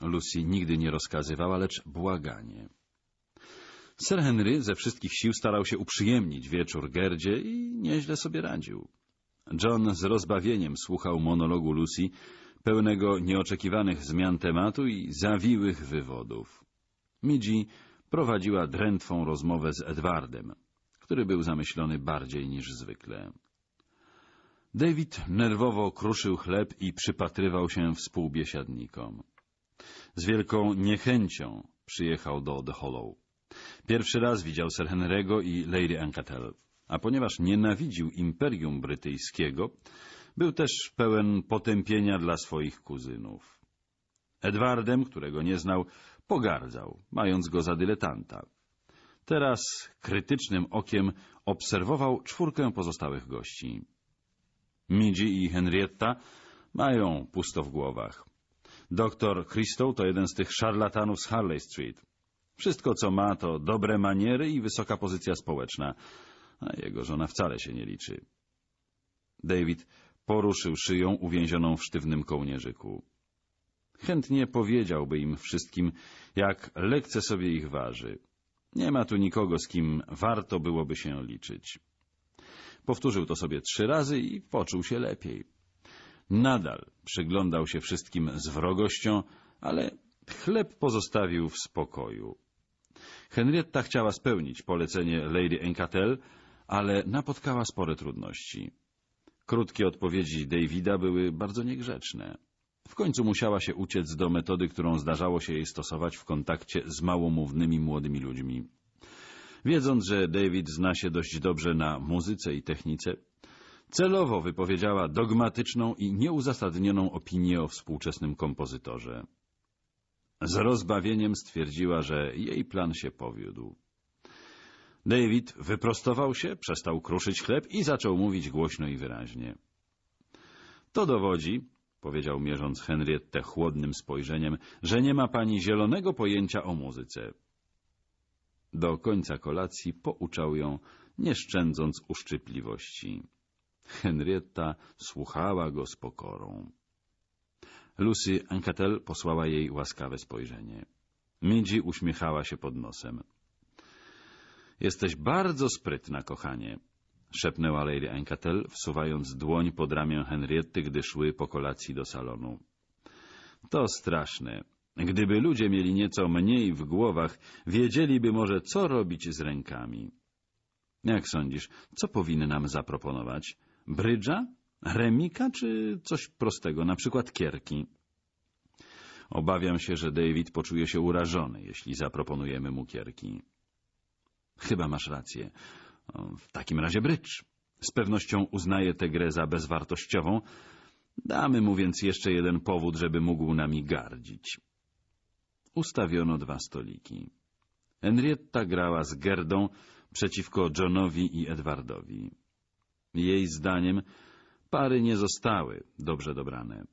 Lucy nigdy nie rozkazywała, lecz błaganie. Sir Henry ze wszystkich sił starał się uprzyjemnić wieczór Gerdzie i nieźle sobie radził. John z rozbawieniem słuchał monologu Lucy, pełnego nieoczekiwanych zmian tematu i zawiłych wywodów. Midzi prowadziła drętwą rozmowę z Edwardem, który był zamyślony bardziej niż zwykle. David nerwowo kruszył chleb i przypatrywał się współbiesiadnikom. Z wielką niechęcią przyjechał do The Hollow. Pierwszy raz widział Sir Henry'ego i Lady Ancatel a ponieważ nienawidził Imperium Brytyjskiego, był też pełen potępienia dla swoich kuzynów. Edwardem, którego nie znał, pogardzał, mając go za dyletanta. Teraz krytycznym okiem obserwował czwórkę pozostałych gości. Midzi i Henrietta mają pusto w głowach. Doktor Christow to jeden z tych szarlatanów z Harley Street. Wszystko, co ma, to dobre maniery i wysoka pozycja społeczna a jego żona wcale się nie liczy. David poruszył szyją uwięzioną w sztywnym kołnierzyku. Chętnie powiedziałby im wszystkim, jak lekce sobie ich waży. Nie ma tu nikogo, z kim warto byłoby się liczyć. Powtórzył to sobie trzy razy i poczuł się lepiej. Nadal przyglądał się wszystkim z wrogością, ale chleb pozostawił w spokoju. Henrietta chciała spełnić polecenie Lady Encatel, ale napotkała spore trudności. Krótkie odpowiedzi Davida były bardzo niegrzeczne. W końcu musiała się uciec do metody, którą zdarzało się jej stosować w kontakcie z małomównymi młodymi ludźmi. Wiedząc, że David zna się dość dobrze na muzyce i technice, celowo wypowiedziała dogmatyczną i nieuzasadnioną opinię o współczesnym kompozytorze. Z rozbawieniem stwierdziła, że jej plan się powiódł. David wyprostował się, przestał kruszyć chleb i zaczął mówić głośno i wyraźnie. To dowodzi, powiedział mierząc Henriette chłodnym spojrzeniem, że nie ma pani zielonego pojęcia o muzyce. Do końca kolacji pouczał ją, nie szczędząc uszczypliwości. Henrietta słuchała go z pokorą. Lucy Ancatel posłała jej łaskawe spojrzenie. Midzi uśmiechała się pod nosem. Jesteś bardzo sprytna, kochanie, szepnęła Lady Encatel, wsuwając dłoń pod ramię Henriety, gdy szły po kolacji do salonu. To straszne. Gdyby ludzie mieli nieco mniej w głowach, wiedzieliby może, co robić z rękami. Jak sądzisz, co powinny nam zaproponować? Brydża? Remika czy coś prostego, na przykład kierki? Obawiam się, że David poczuje się urażony, jeśli zaproponujemy mu kierki. Chyba masz rację. W takim razie brycz. Z pewnością uznaje tę grę za bezwartościową. Damy mu więc jeszcze jeden powód, żeby mógł nami gardzić. Ustawiono dwa stoliki. Henrietta grała z Gerdą przeciwko Johnowi i Edwardowi. Jej zdaniem pary nie zostały dobrze dobrane.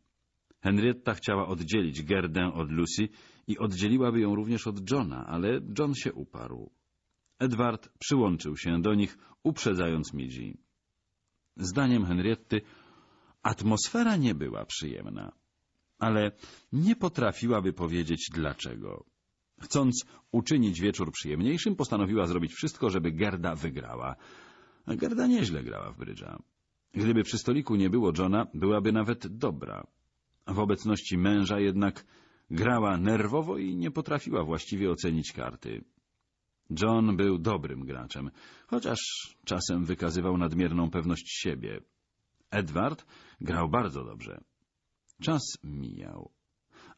Henrietta chciała oddzielić Gerdę od Lucy i oddzieliłaby ją również od Johna, ale John się uparł. Edward przyłączył się do nich, uprzedzając midzi. Zdaniem Henrietty atmosfera nie była przyjemna, ale nie potrafiłaby powiedzieć dlaczego. Chcąc uczynić wieczór przyjemniejszym, postanowiła zrobić wszystko, żeby Gerda wygrała. Gerda nieźle grała w brydża. Gdyby przy stoliku nie było Johna, byłaby nawet dobra. W obecności męża jednak grała nerwowo i nie potrafiła właściwie ocenić karty. John był dobrym graczem, chociaż czasem wykazywał nadmierną pewność siebie. Edward grał bardzo dobrze. Czas mijał,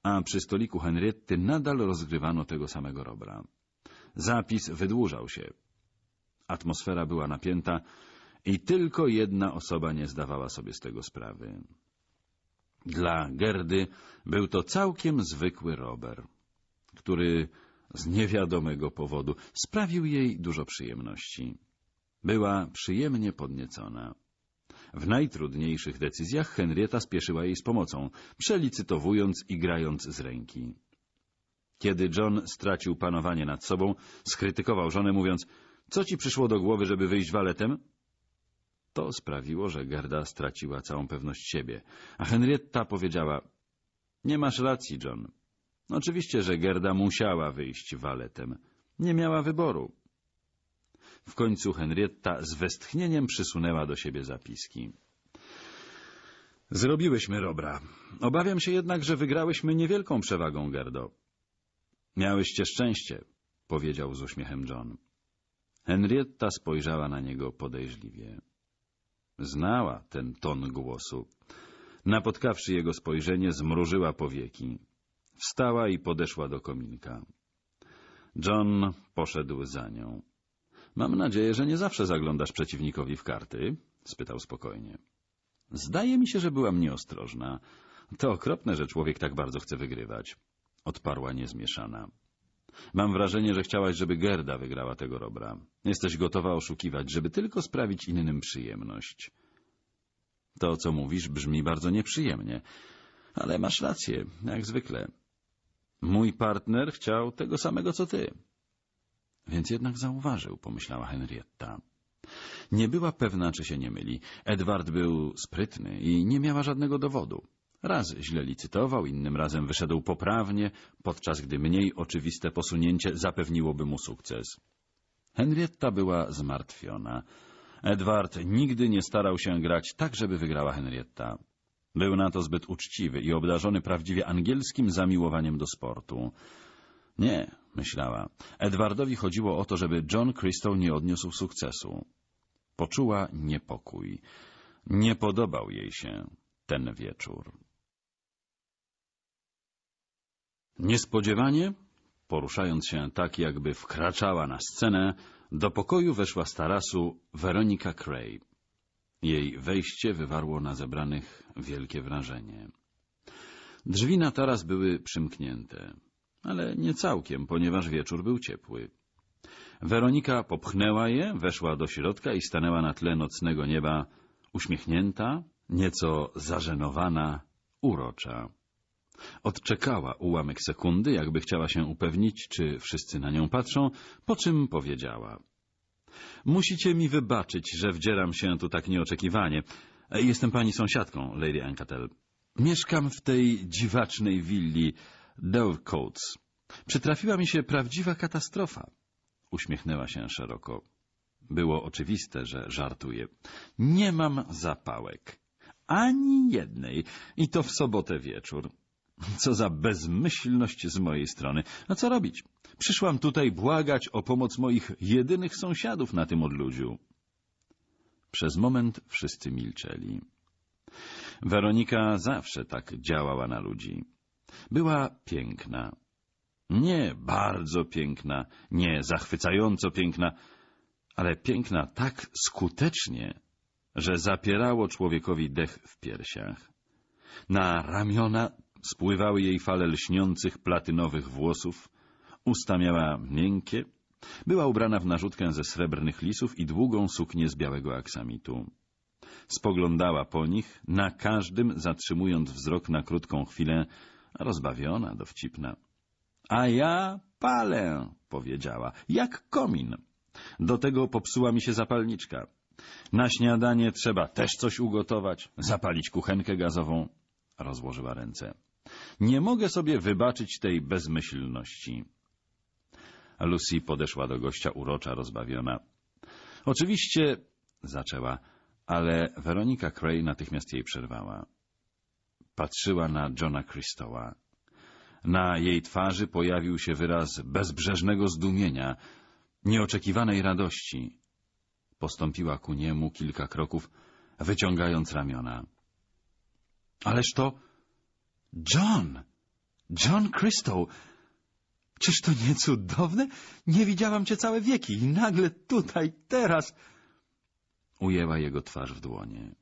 a przy stoliku Henrietty nadal rozgrywano tego samego robra. Zapis wydłużał się. Atmosfera była napięta i tylko jedna osoba nie zdawała sobie z tego sprawy. Dla Gerdy był to całkiem zwykły rober, który z niewiadomego powodu sprawił jej dużo przyjemności. Była przyjemnie podniecona. W najtrudniejszych decyzjach Henrieta spieszyła jej z pomocą, przelicytowując i grając z ręki. Kiedy John stracił panowanie nad sobą, skrytykował żonę, mówiąc — Co ci przyszło do głowy, żeby wyjść waletem? To sprawiło, że Gerda straciła całą pewność siebie, a Henrietta powiedziała — Nie masz racji, John. No oczywiście, że Gerda musiała wyjść waletem. Nie miała wyboru. W końcu Henrietta z westchnieniem przysunęła do siebie zapiski. Zrobiłyśmy robra. Obawiam się jednak, że wygrałyśmy niewielką przewagą, Gerdo. Miałyście szczęście, powiedział z uśmiechem John. Henrietta spojrzała na niego podejrzliwie. Znała ten ton głosu. Napotkawszy jego spojrzenie, zmrużyła powieki. Wstała i podeszła do kominka. John poszedł za nią. — Mam nadzieję, że nie zawsze zaglądasz przeciwnikowi w karty? — spytał spokojnie. — Zdaje mi się, że byłam nieostrożna. To okropne, że człowiek tak bardzo chce wygrywać — odparła niezmieszana. — Mam wrażenie, że chciałaś, żeby Gerda wygrała tego robra. Jesteś gotowa oszukiwać, żeby tylko sprawić innym przyjemność. — To, co mówisz, brzmi bardzo nieprzyjemnie. Ale masz rację, jak zwykle. Mój partner chciał tego samego, co ty. Więc jednak zauważył, pomyślała Henrietta. Nie była pewna, czy się nie myli. Edward był sprytny i nie miała żadnego dowodu. Raz źle licytował, innym razem wyszedł poprawnie, podczas gdy mniej oczywiste posunięcie zapewniłoby mu sukces. Henrietta była zmartwiona. Edward nigdy nie starał się grać tak, żeby wygrała Henrietta. Był na to zbyt uczciwy i obdarzony prawdziwie angielskim zamiłowaniem do sportu. Nie, myślała. Edwardowi chodziło o to, żeby John Crystal nie odniósł sukcesu. Poczuła niepokój. Nie podobał jej się ten wieczór. Niespodziewanie, poruszając się tak, jakby wkraczała na scenę, do pokoju weszła z tarasu Weronika Crape. Jej wejście wywarło na zebranych wielkie wrażenie. Drzwi na taras były przymknięte, ale nie całkiem, ponieważ wieczór był ciepły. Weronika popchnęła je, weszła do środka i stanęła na tle nocnego nieba, uśmiechnięta, nieco zażenowana, urocza. Odczekała ułamek sekundy, jakby chciała się upewnić, czy wszyscy na nią patrzą, po czym powiedziała. Musicie mi wybaczyć, że wdzieram się tu tak nieoczekiwanie. E, jestem pani sąsiadką, Lady Ancatel. Mieszkam w tej dziwacznej willi Dovecotes. Przytrafiła mi się prawdziwa katastrofa. Uśmiechnęła się szeroko. Było oczywiste, że żartuje. Nie mam zapałek. Ani jednej. I to w sobotę wieczór. Co za bezmyślność z mojej strony. A co robić? Przyszłam tutaj błagać o pomoc moich jedynych sąsiadów na tym odludziu. Przez moment wszyscy milczeli. Weronika zawsze tak działała na ludzi. Była piękna. Nie bardzo piękna, nie zachwycająco piękna, ale piękna tak skutecznie, że zapierało człowiekowi dech w piersiach. Na ramiona Spływały jej fale lśniących platynowych włosów, usta miała miękkie, była ubrana w narzutkę ze srebrnych lisów i długą suknię z białego aksamitu. Spoglądała po nich, na każdym zatrzymując wzrok na krótką chwilę, rozbawiona, dowcipna. — A ja palę — powiedziała — jak komin. Do tego popsuła mi się zapalniczka. Na śniadanie trzeba też coś ugotować, zapalić kuchenkę gazową. Rozłożyła ręce. Nie mogę sobie wybaczyć tej bezmyślności. Lucy podeszła do gościa urocza, rozbawiona. Oczywiście, zaczęła, ale Weronika Cray natychmiast jej przerwała. Patrzyła na Johna Christoła. Na jej twarzy pojawił się wyraz bezbrzeżnego zdumienia, nieoczekiwanej radości. Postąpiła ku niemu kilka kroków, wyciągając ramiona. — Ależ to John! John Crystal! Czyż to nie cudowne? Nie widziałam cię całe wieki i nagle tutaj, teraz... Ujęła jego twarz w dłonie.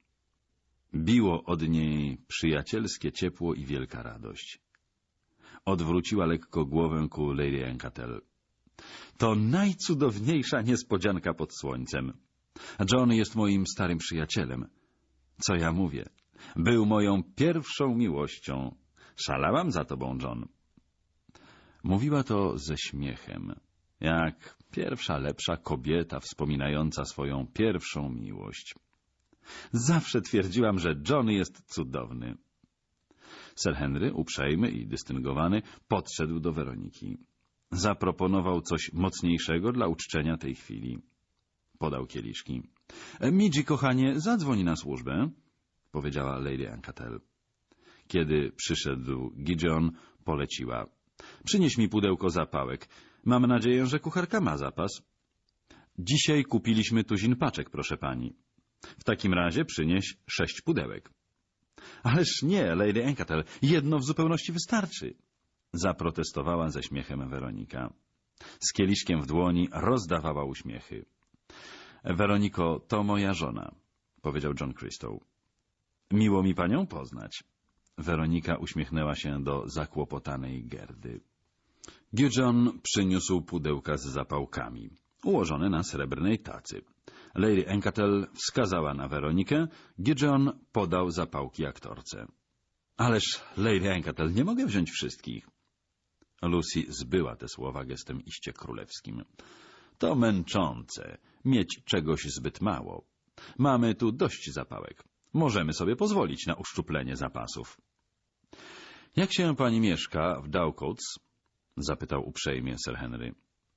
Biło od niej przyjacielskie ciepło i wielka radość. Odwróciła lekko głowę ku Lady Encatel. To najcudowniejsza niespodzianka pod słońcem. John jest moim starym przyjacielem. Co ja mówię? Był moją pierwszą miłością. Szalałam za tobą, John. Mówiła to ze śmiechem, jak pierwsza lepsza kobieta wspominająca swoją pierwszą miłość. Zawsze twierdziłam, że John jest cudowny. Sir Henry, uprzejmy i dystyngowany, podszedł do Weroniki. Zaproponował coś mocniejszego dla uczczenia tej chwili. Podał kieliszki. — Midzi, kochanie, zadzwoń na służbę powiedziała Lady Ancatel. Kiedy przyszedł Gideon, poleciła. Przynieś mi pudełko zapałek. Mam nadzieję, że kucharka ma zapas. Dzisiaj kupiliśmy tuzin paczek, proszę pani. W takim razie przynieś sześć pudełek. Ależ nie, Lady Encatel, jedno w zupełności wystarczy. Zaprotestowała ze śmiechem Weronika. Z kieliszkiem w dłoni rozdawała uśmiechy. Weroniko, to moja żona, powiedział John Crystal. Miło mi panią poznać. Weronika uśmiechnęła się do zakłopotanej Gerdy. Gideon przyniósł pudełka z zapałkami, ułożone na srebrnej tacy. Lady Enkatel wskazała na Weronikę, Gideon podał zapałki aktorce. Ależ, Lady Enkatel nie mogę wziąć wszystkich. Lucy zbyła te słowa gestem iście królewskim. To męczące, mieć czegoś zbyt mało. Mamy tu dość zapałek możemy sobie pozwolić na uszczuplenie zapasów. — Jak się pani mieszka w Dowcotes? — zapytał uprzejmie Sir Henry.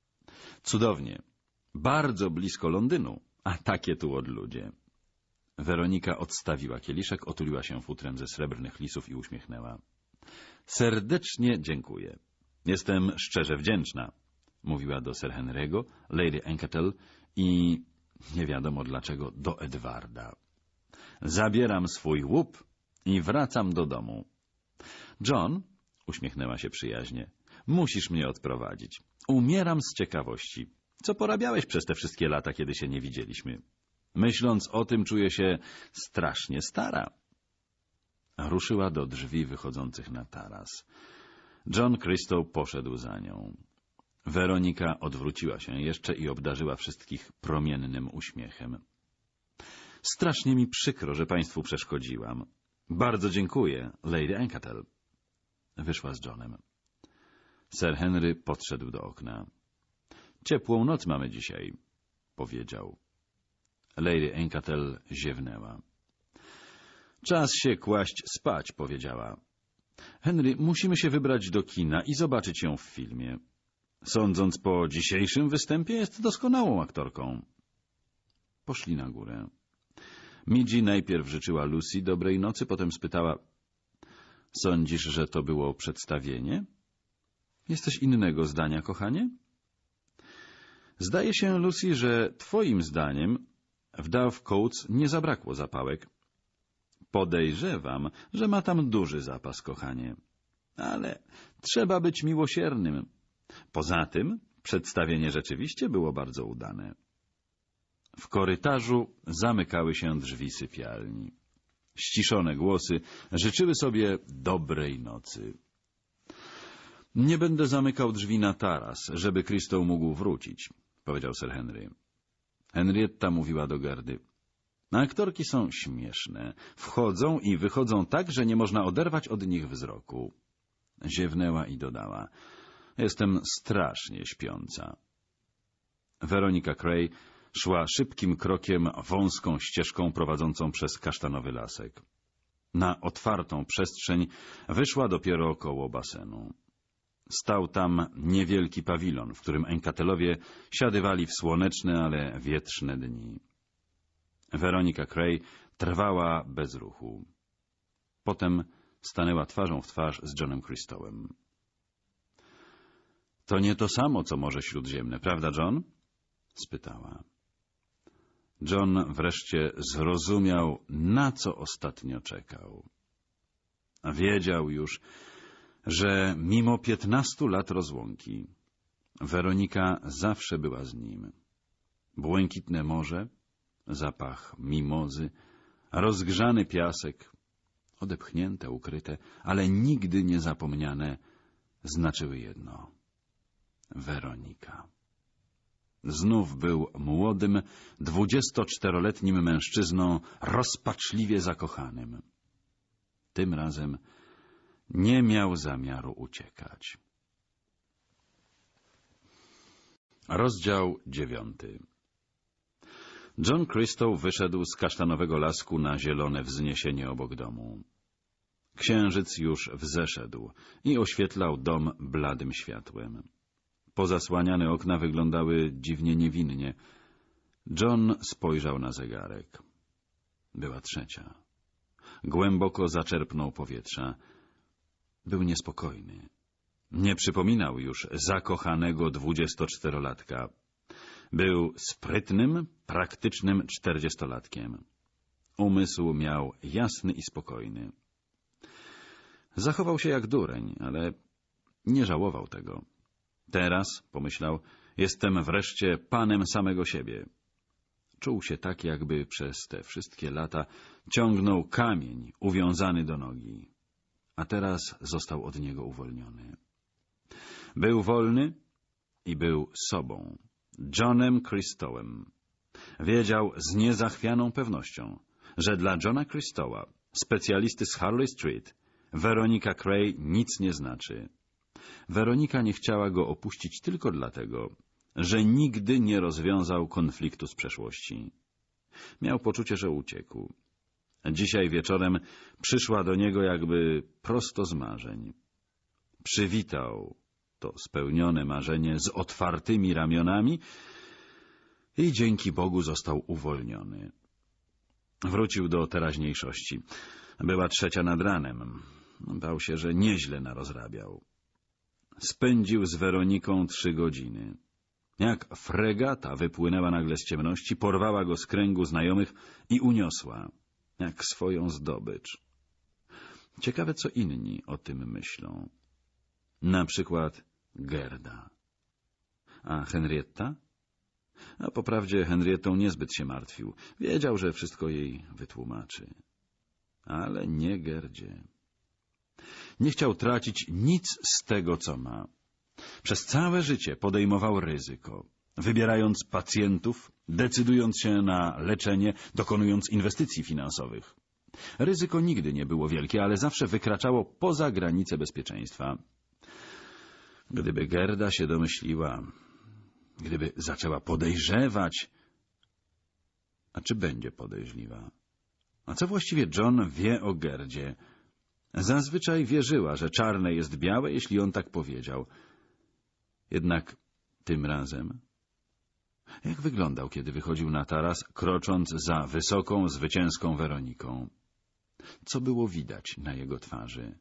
— Cudownie. Bardzo blisko Londynu, a takie tu od ludzie. Weronika odstawiła kieliszek, otuliła się futrem ze srebrnych lisów i uśmiechnęła. — Serdecznie dziękuję. Jestem szczerze wdzięczna — mówiła do Sir Henry'ego, Lady Enketel i, nie wiadomo dlaczego, do Edwarda. Zabieram swój łup i wracam do domu. John, uśmiechnęła się przyjaźnie, musisz mnie odprowadzić. Umieram z ciekawości. Co porabiałeś przez te wszystkie lata, kiedy się nie widzieliśmy? Myśląc o tym, czuję się strasznie stara. Ruszyła do drzwi wychodzących na taras. John Crystal poszedł za nią. Weronika odwróciła się jeszcze i obdarzyła wszystkich promiennym uśmiechem. Strasznie mi przykro, że państwu przeszkodziłam. Bardzo dziękuję, Lady Encatel. Wyszła z Johnem. Sir Henry podszedł do okna. Ciepłą noc mamy dzisiaj, powiedział. Lady Encatel ziewnęła. Czas się kłaść spać, powiedziała. Henry, musimy się wybrać do kina i zobaczyć ją w filmie. Sądząc po dzisiejszym występie, jest doskonałą aktorką. Poszli na górę. Midzi najpierw życzyła Lucy dobrej nocy, potem spytała — Sądzisz, że to było przedstawienie? — Jesteś innego zdania, kochanie? — Zdaje się, Lucy, że twoim zdaniem w Dove Coats nie zabrakło zapałek. — Podejrzewam, że ma tam duży zapas, kochanie. Ale trzeba być miłosiernym. Poza tym przedstawienie rzeczywiście było bardzo udane. W korytarzu zamykały się drzwi sypialni. Ściszone głosy życzyły sobie dobrej nocy. Nie będę zamykał drzwi na taras, żeby Kristą mógł wrócić, powiedział Sir Henry. Henrietta mówiła do gardy. No, aktorki są śmieszne. Wchodzą i wychodzą tak, że nie można oderwać od nich wzroku. Ziewnęła i dodała. Jestem strasznie śpiąca. Weronika Cray Szła szybkim krokiem wąską ścieżką prowadzącą przez kasztanowy lasek. Na otwartą przestrzeń wyszła dopiero około basenu. Stał tam niewielki pawilon, w którym enkatelowie siadywali w słoneczne, ale wietrzne dni. Weronika Cray trwała bez ruchu. Potem stanęła twarzą w twarz z Johnem Christołem. — To nie to samo, co Morze Śródziemne, prawda, John? — spytała. John wreszcie zrozumiał, na co ostatnio czekał. wiedział już, że mimo piętnastu lat rozłąki Weronika zawsze była z nim. Błękitne morze, zapach mimozy, rozgrzany piasek, odepchnięte, ukryte, ale nigdy nie zapomniane, znaczyły jedno — Weronika. Znów był młodym, dwudziestoczteroletnim mężczyzną rozpaczliwie zakochanym. Tym razem nie miał zamiaru uciekać. Rozdział dziewiąty John Crystal wyszedł z kasztanowego lasku na zielone wzniesienie obok domu. Księżyc już wzeszedł i oświetlał dom bladym światłem. Pozasłaniane okna wyglądały dziwnie niewinnie. John spojrzał na zegarek. Była trzecia. Głęboko zaczerpnął powietrza. Był niespokojny. Nie przypominał już zakochanego dwudziestoczterolatka. Był sprytnym, praktycznym czterdziestolatkiem. Umysł miał jasny i spokojny. Zachował się jak dureń, ale nie żałował tego. Teraz, pomyślał, jestem wreszcie panem samego siebie. Czuł się tak, jakby przez te wszystkie lata ciągnął kamień uwiązany do nogi, a teraz został od niego uwolniony. Był wolny i był sobą, Johnem Christołem. Wiedział z niezachwianą pewnością, że dla Johna Christoła, specjalisty z Harley Street, Weronika Cray nic nie znaczy. Weronika nie chciała go opuścić tylko dlatego, że nigdy nie rozwiązał konfliktu z przeszłości. Miał poczucie, że uciekł. Dzisiaj wieczorem przyszła do niego jakby prosto z marzeń. Przywitał to spełnione marzenie z otwartymi ramionami i dzięki Bogu został uwolniony. Wrócił do teraźniejszości. Była trzecia nad ranem. Bał się, że nieźle narozrabiał. Spędził z Weroniką trzy godziny. Jak fregata wypłynęła nagle z ciemności, porwała go z kręgu znajomych i uniosła, jak swoją zdobycz. Ciekawe, co inni o tym myślą. Na przykład Gerda. A Henrietta? A po prawdzie Henrietą niezbyt się martwił. Wiedział, że wszystko jej wytłumaczy. Ale nie Gerdzie. Nie chciał tracić nic z tego, co ma. Przez całe życie podejmował ryzyko, wybierając pacjentów, decydując się na leczenie, dokonując inwestycji finansowych. Ryzyko nigdy nie było wielkie, ale zawsze wykraczało poza granice bezpieczeństwa. Gdyby Gerda się domyśliła, gdyby zaczęła podejrzewać, a czy będzie podejrzliwa? A co właściwie John wie o Gerdzie? Zazwyczaj wierzyła, że czarne jest białe, jeśli on tak powiedział. Jednak tym razem... Jak wyglądał, kiedy wychodził na taras, krocząc za wysoką, zwycięską Weroniką? Co było widać na jego twarzy?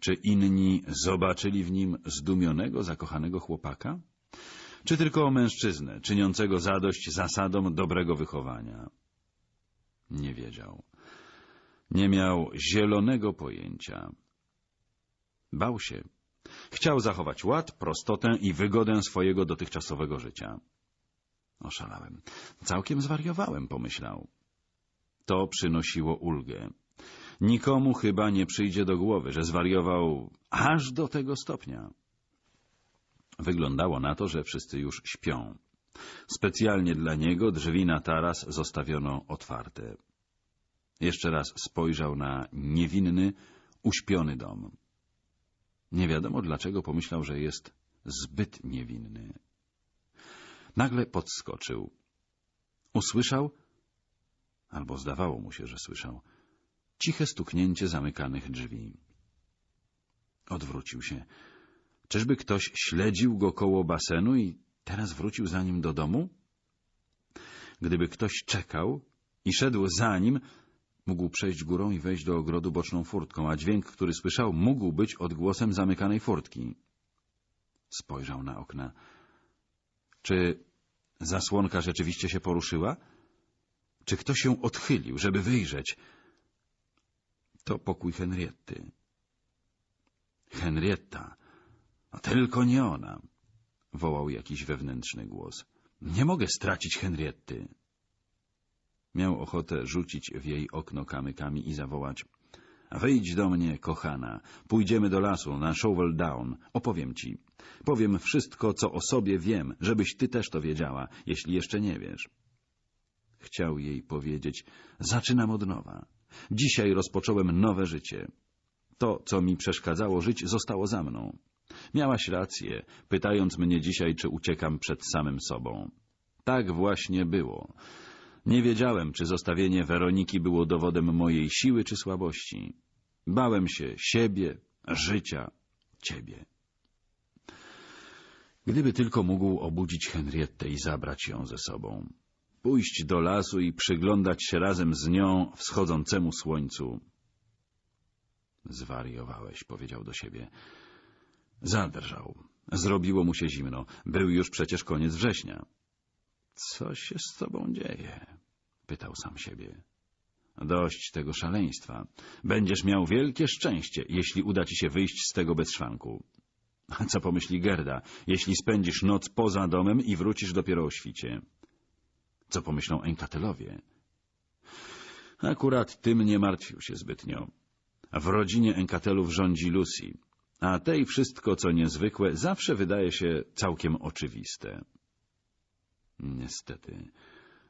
Czy inni zobaczyli w nim zdumionego, zakochanego chłopaka? Czy tylko mężczyznę, czyniącego zadość zasadom dobrego wychowania? Nie wiedział. Nie miał zielonego pojęcia. Bał się. Chciał zachować ład, prostotę i wygodę swojego dotychczasowego życia. Oszalałem. Całkiem zwariowałem, pomyślał. To przynosiło ulgę. Nikomu chyba nie przyjdzie do głowy, że zwariował aż do tego stopnia. Wyglądało na to, że wszyscy już śpią. Specjalnie dla niego drzwi na taras zostawiono otwarte. Jeszcze raz spojrzał na niewinny, uśpiony dom. Nie wiadomo dlaczego pomyślał, że jest zbyt niewinny. Nagle podskoczył. Usłyszał, albo zdawało mu się, że słyszał, ciche stuknięcie zamykanych drzwi. Odwrócił się. Czyżby ktoś śledził go koło basenu i teraz wrócił za nim do domu? Gdyby ktoś czekał i szedł za nim, Mógł przejść górą i wejść do ogrodu boczną furtką, a dźwięk, który słyszał, mógł być odgłosem zamykanej furtki. Spojrzał na okna. Czy zasłonka rzeczywiście się poruszyła? Czy ktoś się odchylił, żeby wyjrzeć? To pokój Henriety. Henrietta. A tylko nie ona. Wołał jakiś wewnętrzny głos. Nie mogę stracić Henriety. Miał ochotę rzucić w jej okno kamykami i zawołać — Wejdź do mnie, kochana. Pójdziemy do lasu, na Shovel Down. Opowiem ci. Powiem wszystko, co o sobie wiem, żebyś ty też to wiedziała, jeśli jeszcze nie wiesz. Chciał jej powiedzieć — Zaczynam od nowa. Dzisiaj rozpocząłem nowe życie. To, co mi przeszkadzało żyć, zostało za mną. Miałaś rację, pytając mnie dzisiaj, czy uciekam przed samym sobą. Tak właśnie było. Nie wiedziałem, czy zostawienie Weroniki było dowodem mojej siły czy słabości. Bałem się siebie, życia, ciebie. Gdyby tylko mógł obudzić Henriette i zabrać ją ze sobą. Pójść do lasu i przyglądać się razem z nią wschodzącemu słońcu. Zwariowałeś, powiedział do siebie. Zadrżał. Zrobiło mu się zimno. Był już przecież koniec września. Co się z tobą dzieje? Pytał sam siebie. Dość tego szaleństwa. Będziesz miał wielkie szczęście, jeśli uda ci się wyjść z tego bez szwanku. A co pomyśli Gerda, jeśli spędzisz noc poza domem i wrócisz dopiero o świcie? Co pomyślą Enkatelowie? Akurat tym nie martwił się zbytnio. W rodzinie Enkatelów rządzi Lucy, a tej wszystko, co niezwykłe, zawsze wydaje się całkiem oczywiste. Niestety,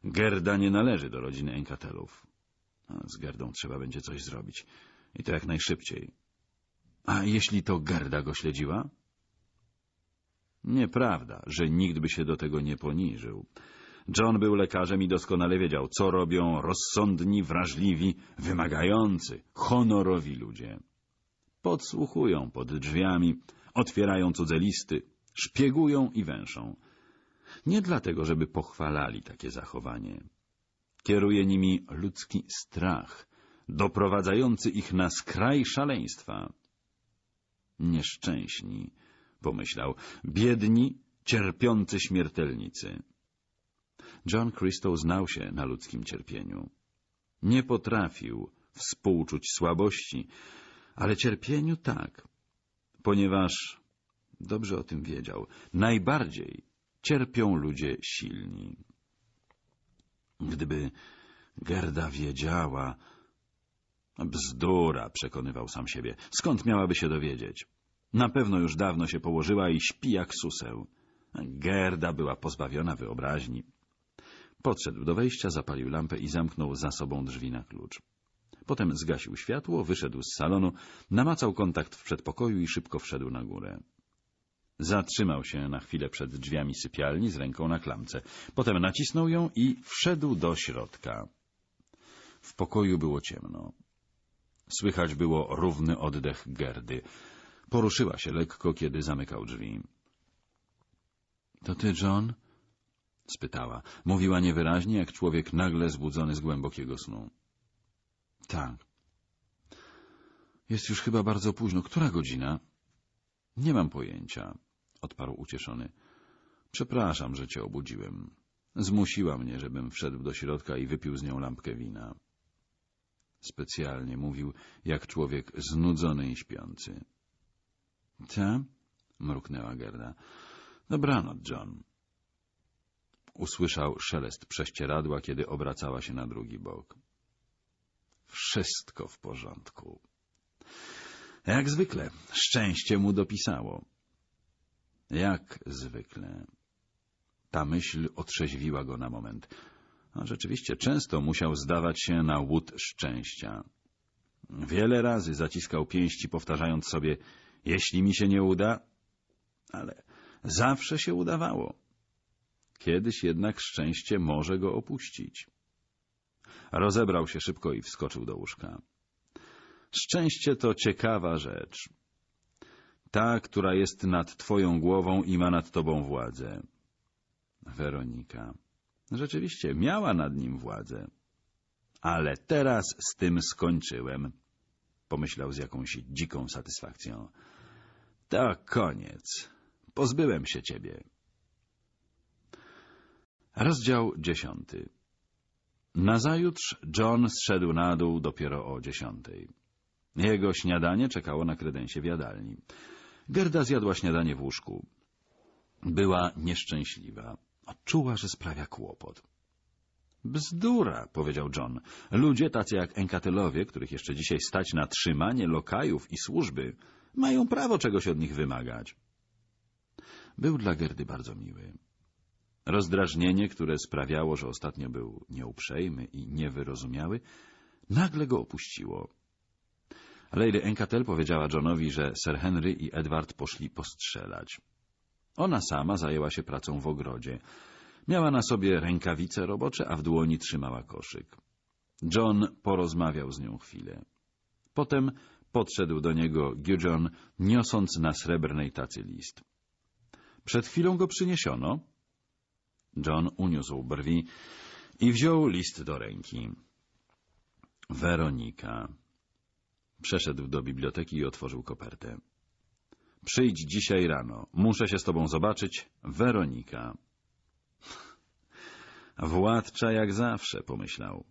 Gerda nie należy do rodziny Enkatelów. z Gerdą trzeba będzie coś zrobić. I to jak najszybciej. A jeśli to Gerda go śledziła? Nieprawda, że nikt by się do tego nie poniżył. John był lekarzem i doskonale wiedział, co robią rozsądni, wrażliwi, wymagający, honorowi ludzie. Podsłuchują pod drzwiami, otwierają cudze listy, szpiegują i węszą nie dlatego, żeby pochwalali takie zachowanie. Kieruje nimi ludzki strach, doprowadzający ich na skraj szaleństwa. Nieszczęśni, pomyślał, biedni, cierpiący śmiertelnicy. John Christo znał się na ludzkim cierpieniu. Nie potrafił współczuć słabości, ale cierpieniu tak, ponieważ, dobrze o tym wiedział, najbardziej cierpią ludzie silni. Gdyby Gerda wiedziała... Bzdura, przekonywał sam siebie. Skąd miałaby się dowiedzieć? Na pewno już dawno się położyła i śpi jak suseł. Gerda była pozbawiona wyobraźni. Podszedł do wejścia, zapalił lampę i zamknął za sobą drzwi na klucz. Potem zgasił światło, wyszedł z salonu, namacał kontakt w przedpokoju i szybko wszedł na górę. Zatrzymał się na chwilę przed drzwiami sypialni z ręką na klamce. Potem nacisnął ją i wszedł do środka. W pokoju było ciemno. Słychać było równy oddech Gerdy. Poruszyła się lekko, kiedy zamykał drzwi. — To ty, John? — spytała. Mówiła niewyraźnie, jak człowiek nagle zbudzony z głębokiego snu. — Tak. — Jest już chyba bardzo późno. Która godzina? — Nie mam pojęcia odparł ucieszony. Przepraszam, że cię obudziłem. Zmusiła mnie, żebym wszedł do środka i wypił z nią lampkę wina. Specjalnie mówił, jak człowiek znudzony i śpiący. — Ta? — mruknęła Gerda. — Dobranoc, John. Usłyszał szelest prześcieradła, kiedy obracała się na drugi bok. — Wszystko w porządku. Jak zwykle, szczęście mu dopisało. Jak zwykle. Ta myśl otrzeźwiła go na moment. A rzeczywiście często musiał zdawać się na łód szczęścia. Wiele razy zaciskał pięści, powtarzając sobie, jeśli mi się nie uda, ale zawsze się udawało. Kiedyś jednak szczęście może go opuścić. Rozebrał się szybko i wskoczył do łóżka. Szczęście to ciekawa rzecz ta, która jest nad twoją głową i ma nad tobą władzę. Weronika. Rzeczywiście, miała nad nim władzę. Ale teraz z tym skończyłem, pomyślał z jakąś dziką satysfakcją. To koniec. Pozbyłem się ciebie. Rozdział dziesiąty. Nazajutrz John zszedł na dół dopiero o dziesiątej. Jego śniadanie czekało na kredensie w jadalni. Gerda zjadła śniadanie w łóżku. Była nieszczęśliwa. Odczuła, że sprawia kłopot. Bzdura, powiedział John. Ludzie tacy jak enkatelowie, których jeszcze dzisiaj stać na trzymanie lokajów i służby, mają prawo czegoś od nich wymagać. Był dla Gerdy bardzo miły. Rozdrażnienie, które sprawiało, że ostatnio był nieuprzejmy i niewyrozumiały, nagle go opuściło. Lady Encatel powiedziała Johnowi, że Sir Henry i Edward poszli postrzelać. Ona sama zajęła się pracą w ogrodzie. Miała na sobie rękawice robocze, a w dłoni trzymała koszyk. John porozmawiał z nią chwilę. Potem podszedł do niego Gujon, niosąc na srebrnej tacy list. Przed chwilą go przyniesiono. John uniósł brwi i wziął list do ręki. Weronika. Przeszedł do biblioteki i otworzył kopertę. Przyjdź dzisiaj rano. Muszę się z tobą zobaczyć. Weronika. Władcza jak zawsze, pomyślał.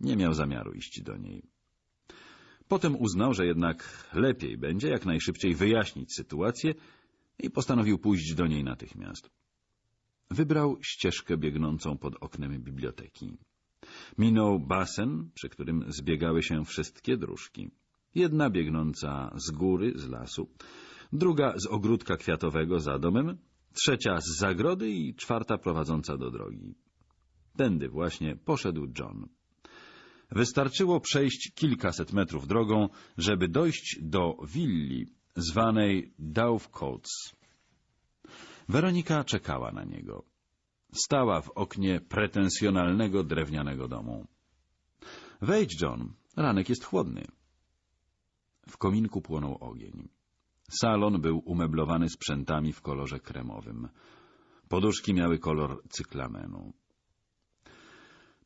Nie miał zamiaru iść do niej. Potem uznał, że jednak lepiej będzie jak najszybciej wyjaśnić sytuację i postanowił pójść do niej natychmiast. Wybrał ścieżkę biegnącą pod oknem biblioteki. Minął basen, przy którym zbiegały się wszystkie dróżki. Jedna biegnąca z góry, z lasu, druga z ogródka kwiatowego za domem, trzecia z zagrody i czwarta prowadząca do drogi. Tędy właśnie poszedł John. Wystarczyło przejść kilkaset metrów drogą, żeby dojść do willi zwanej Dove Coats. Weronika czekała na niego stała w oknie pretensjonalnego drewnianego domu. — Wejdź, John, ranek jest chłodny. W kominku płonął ogień. Salon był umeblowany sprzętami w kolorze kremowym. Poduszki miały kolor cyklamenu.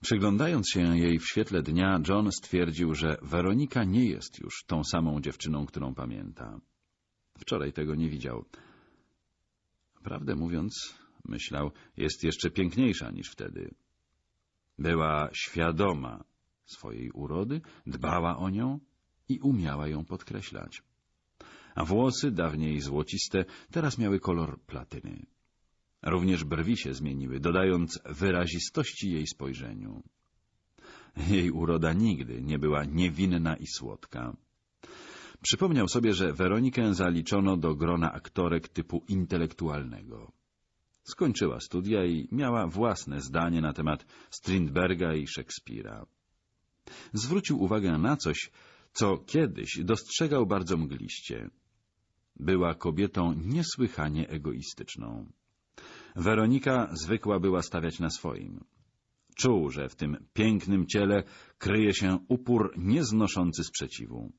Przyglądając się jej w świetle dnia, John stwierdził, że Weronika nie jest już tą samą dziewczyną, którą pamięta. Wczoraj tego nie widział. Prawdę mówiąc, myślał, jest jeszcze piękniejsza niż wtedy. Była świadoma swojej urody, dbała o nią i umiała ją podkreślać. A włosy, dawniej złociste, teraz miały kolor platyny. Również brwi się zmieniły, dodając wyrazistości jej spojrzeniu. Jej uroda nigdy nie była niewinna i słodka. Przypomniał sobie, że Weronikę zaliczono do grona aktorek typu intelektualnego. Skończyła studia i miała własne zdanie na temat Strindberga i Szekspira. Zwrócił uwagę na coś, co kiedyś dostrzegał bardzo mgliście. Była kobietą niesłychanie egoistyczną. Weronika zwykła była stawiać na swoim. Czuł, że w tym pięknym ciele kryje się upór nieznoszący sprzeciwu.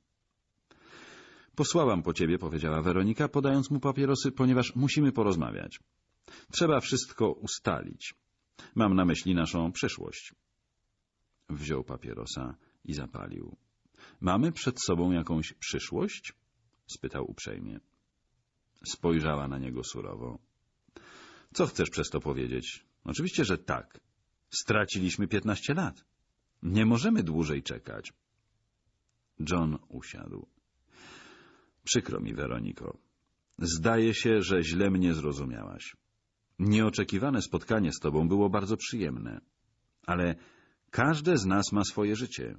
Posłałam po ciebie, powiedziała Weronika, podając mu papierosy, ponieważ musimy porozmawiać. Trzeba wszystko ustalić. Mam na myśli naszą przyszłość. Wziął papierosa i zapalił. Mamy przed sobą jakąś przyszłość? spytał uprzejmie. Spojrzała na niego surowo. Co chcesz przez to powiedzieć? Oczywiście, że tak. Straciliśmy piętnaście lat. Nie możemy dłużej czekać. John usiadł. Przykro mi, Weroniko. Zdaje się, że źle mnie zrozumiałaś. Nieoczekiwane spotkanie z Tobą było bardzo przyjemne, ale każde z nas ma swoje życie.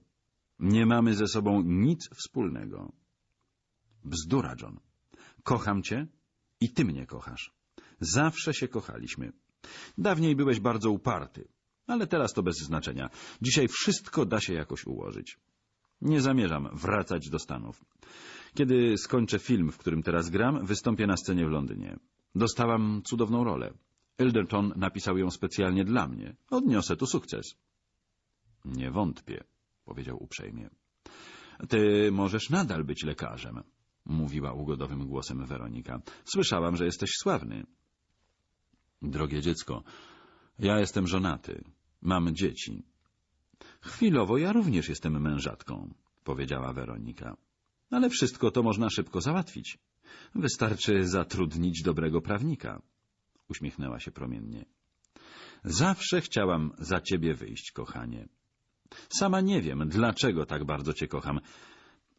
Nie mamy ze sobą nic wspólnego. Bzdura, John. Kocham Cię i Ty mnie kochasz. Zawsze się kochaliśmy. Dawniej byłeś bardzo uparty, ale teraz to bez znaczenia. Dzisiaj wszystko da się jakoś ułożyć. Nie zamierzam wracać do Stanów. Kiedy skończę film, w którym teraz gram, wystąpię na scenie w Londynie. Dostałam cudowną rolę. Elderton napisał ją specjalnie dla mnie. Odniosę tu sukces. Nie wątpię, powiedział uprzejmie. Ty możesz nadal być lekarzem, mówiła ugodowym głosem Weronika. Słyszałam, że jesteś sławny. Drogie dziecko, ja jestem żonaty, mam dzieci. Chwilowo ja również jestem mężatką, powiedziała Weronika. Ale wszystko to można szybko załatwić. Wystarczy zatrudnić dobrego prawnika. Uśmiechnęła się promiennie. Zawsze chciałam za ciebie wyjść, kochanie. Sama nie wiem, dlaczego tak bardzo cię kocham,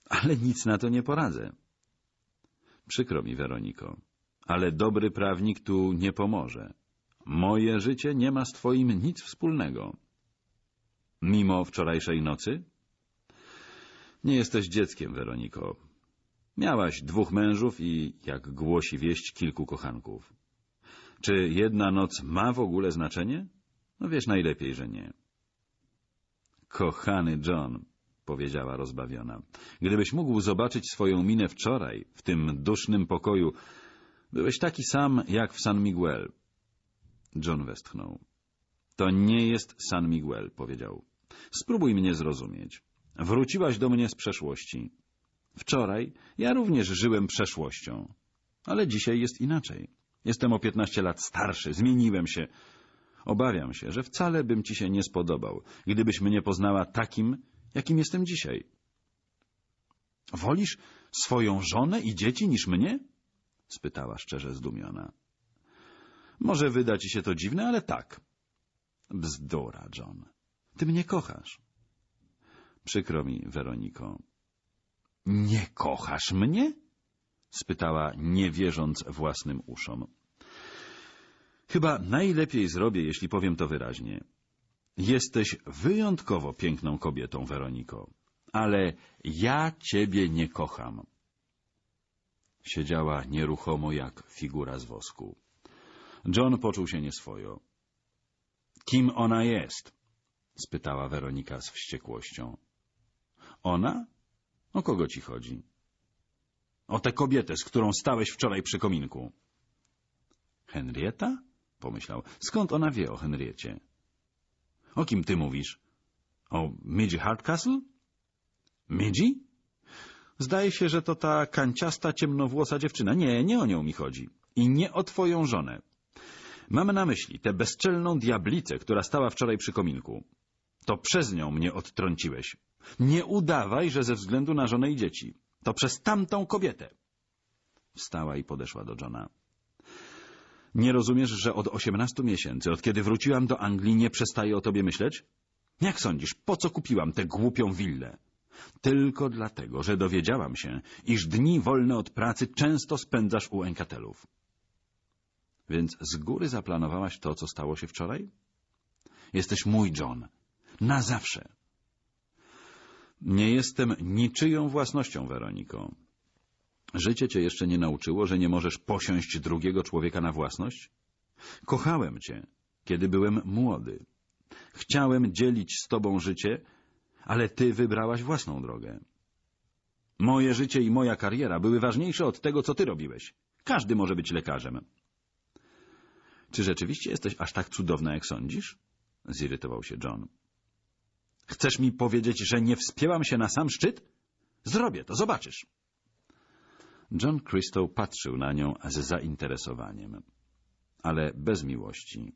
ale nic na to nie poradzę. Przykro mi, Weroniko, ale dobry prawnik tu nie pomoże. Moje życie nie ma z twoim nic wspólnego. Mimo wczorajszej nocy? Nie jesteś dzieckiem, Weroniko. Miałaś dwóch mężów i, jak głosi wieść, kilku kochanków. Czy jedna noc ma w ogóle znaczenie? No wiesz najlepiej, że nie. Kochany John, powiedziała rozbawiona, gdybyś mógł zobaczyć swoją minę wczoraj, w tym dusznym pokoju, byłeś taki sam jak w San Miguel. John westchnął. To nie jest San Miguel, powiedział. Spróbuj mnie zrozumieć. Wróciłaś do mnie z przeszłości. Wczoraj ja również żyłem przeszłością, ale dzisiaj jest inaczej. Jestem o piętnaście lat starszy, zmieniłem się. Obawiam się, że wcale bym ci się nie spodobał, gdybyś mnie poznała takim, jakim jestem dzisiaj. Wolisz swoją żonę i dzieci niż mnie? spytała szczerze zdumiona. Może wyda ci się to dziwne, ale tak. Bzdura, John. Ty mnie kochasz. Przykro mi, Weroniko. Nie kochasz mnie? spytała, nie wierząc własnym uszom. Chyba najlepiej zrobię, jeśli powiem to wyraźnie. Jesteś wyjątkowo piękną kobietą, Weroniko, ale ja ciebie nie kocham. Siedziała nieruchomo jak figura z wosku. John poczuł się nieswojo. Kim ona jest? spytała Weronika z wściekłością. Ona? O kogo ci chodzi? O tę kobietę, z którą stałeś wczoraj przy kominku. Henrieta? Pomyślał. Skąd ona wie o Henriecie? O kim ty mówisz? O Midzi Hardcastle? Midzi? Zdaje się, że to ta kanciasta, ciemnowłosa dziewczyna. Nie, nie o nią mi chodzi. I nie o twoją żonę. Mam na myśli tę bezczelną diablicę, która stała wczoraj przy kominku. To przez nią mnie odtrąciłeś. Nie udawaj, że ze względu na żonę i dzieci. To przez tamtą kobietę. Wstała i podeszła do Johna. Nie rozumiesz, że od osiemnastu miesięcy, od kiedy wróciłam do Anglii, nie przestaję o tobie myśleć? Jak sądzisz, po co kupiłam tę głupią willę? Tylko dlatego, że dowiedziałam się, iż dni wolne od pracy często spędzasz u enkatelów. Więc z góry zaplanowałaś to, co stało się wczoraj? Jesteś mój John. Na zawsze. Nie jestem niczyją własnością, Weroniko. Życie cię jeszcze nie nauczyło, że nie możesz posiąść drugiego człowieka na własność? Kochałem cię, kiedy byłem młody. Chciałem dzielić z tobą życie, ale ty wybrałaś własną drogę. Moje życie i moja kariera były ważniejsze od tego, co ty robiłeś. Każdy może być lekarzem. Czy rzeczywiście jesteś aż tak cudowna, jak sądzisz? Zirytował się John. Chcesz mi powiedzieć, że nie wspięłam się na sam szczyt? Zrobię to, zobaczysz. John Crystal patrzył na nią z zainteresowaniem, ale bez miłości.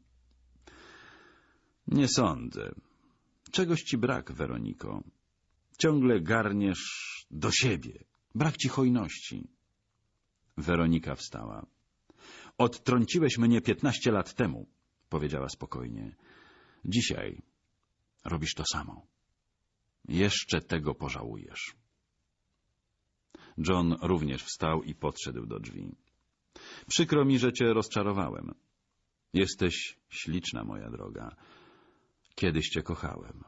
Nie sądzę. Czegoś ci brak, Weroniko. Ciągle garniesz do siebie. Brak ci hojności. Weronika wstała. Odtrąciłeś mnie piętnaście lat temu, powiedziała spokojnie. Dzisiaj robisz to samo. Jeszcze tego pożałujesz. John również wstał i podszedł do drzwi. Przykro mi, że cię rozczarowałem. Jesteś śliczna, moja droga. Kiedyś cię kochałem.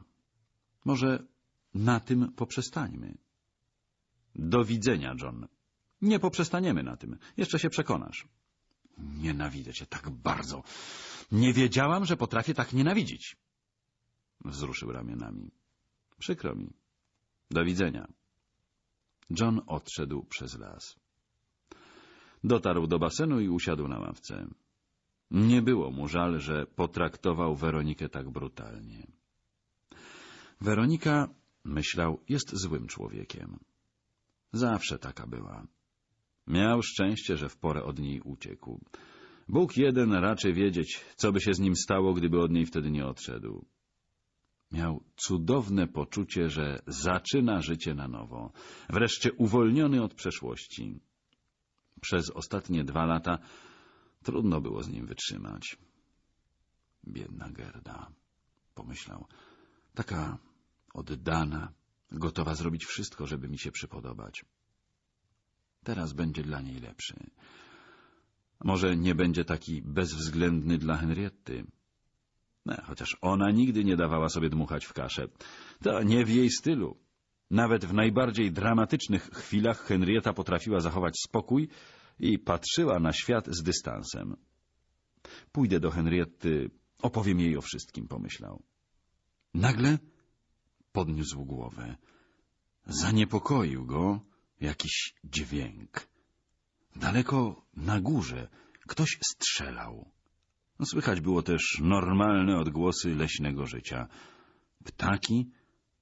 Może na tym poprzestańmy. Do widzenia, John. Nie poprzestaniemy na tym. Jeszcze się przekonasz. Nienawidzę cię tak bardzo. Nie wiedziałam, że potrafię tak nienawidzić. Wzruszył ramionami. Przykro mi. Do widzenia. John odszedł przez las. Dotarł do basenu i usiadł na ławce. Nie było mu żal, że potraktował Weronikę tak brutalnie. Weronika, myślał, jest złym człowiekiem. Zawsze taka była. Miał szczęście, że w porę od niej uciekł. Bóg jeden raczy wiedzieć, co by się z nim stało, gdyby od niej wtedy nie odszedł. Miał cudowne poczucie, że zaczyna życie na nowo, wreszcie uwolniony od przeszłości. Przez ostatnie dwa lata trudno było z nim wytrzymać. Biedna Gerda, pomyślał, taka oddana, gotowa zrobić wszystko, żeby mi się przypodobać. Teraz będzie dla niej lepszy. Może nie będzie taki bezwzględny dla Henriety chociaż ona nigdy nie dawała sobie dmuchać w kaszę. To nie w jej stylu. Nawet w najbardziej dramatycznych chwilach Henrietta potrafiła zachować spokój i patrzyła na świat z dystansem. Pójdę do Henriety, opowiem jej o wszystkim, pomyślał. Nagle podniósł głowę. Zaniepokoił go jakiś dźwięk. Daleko na górze ktoś strzelał. No, słychać było też normalne odgłosy leśnego życia. Ptaki,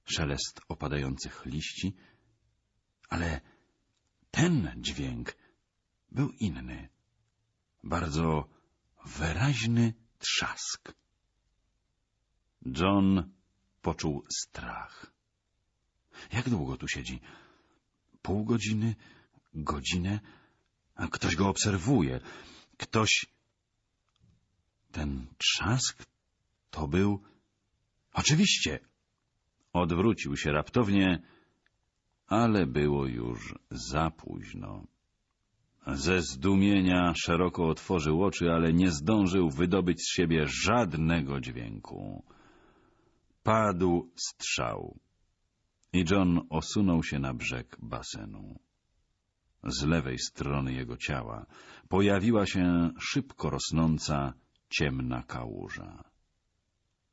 szelest opadających liści, ale ten dźwięk był inny, bardzo wyraźny trzask. John poczuł strach. Jak długo tu siedzi? Pół godziny? Godzinę? Ktoś go obserwuje. Ktoś ten trzask to był... Oczywiście! Odwrócił się raptownie, ale było już za późno. Ze zdumienia szeroko otworzył oczy, ale nie zdążył wydobyć z siebie żadnego dźwięku. Padł strzał i John osunął się na brzeg basenu. Z lewej strony jego ciała pojawiła się szybko rosnąca ciemna kałuża.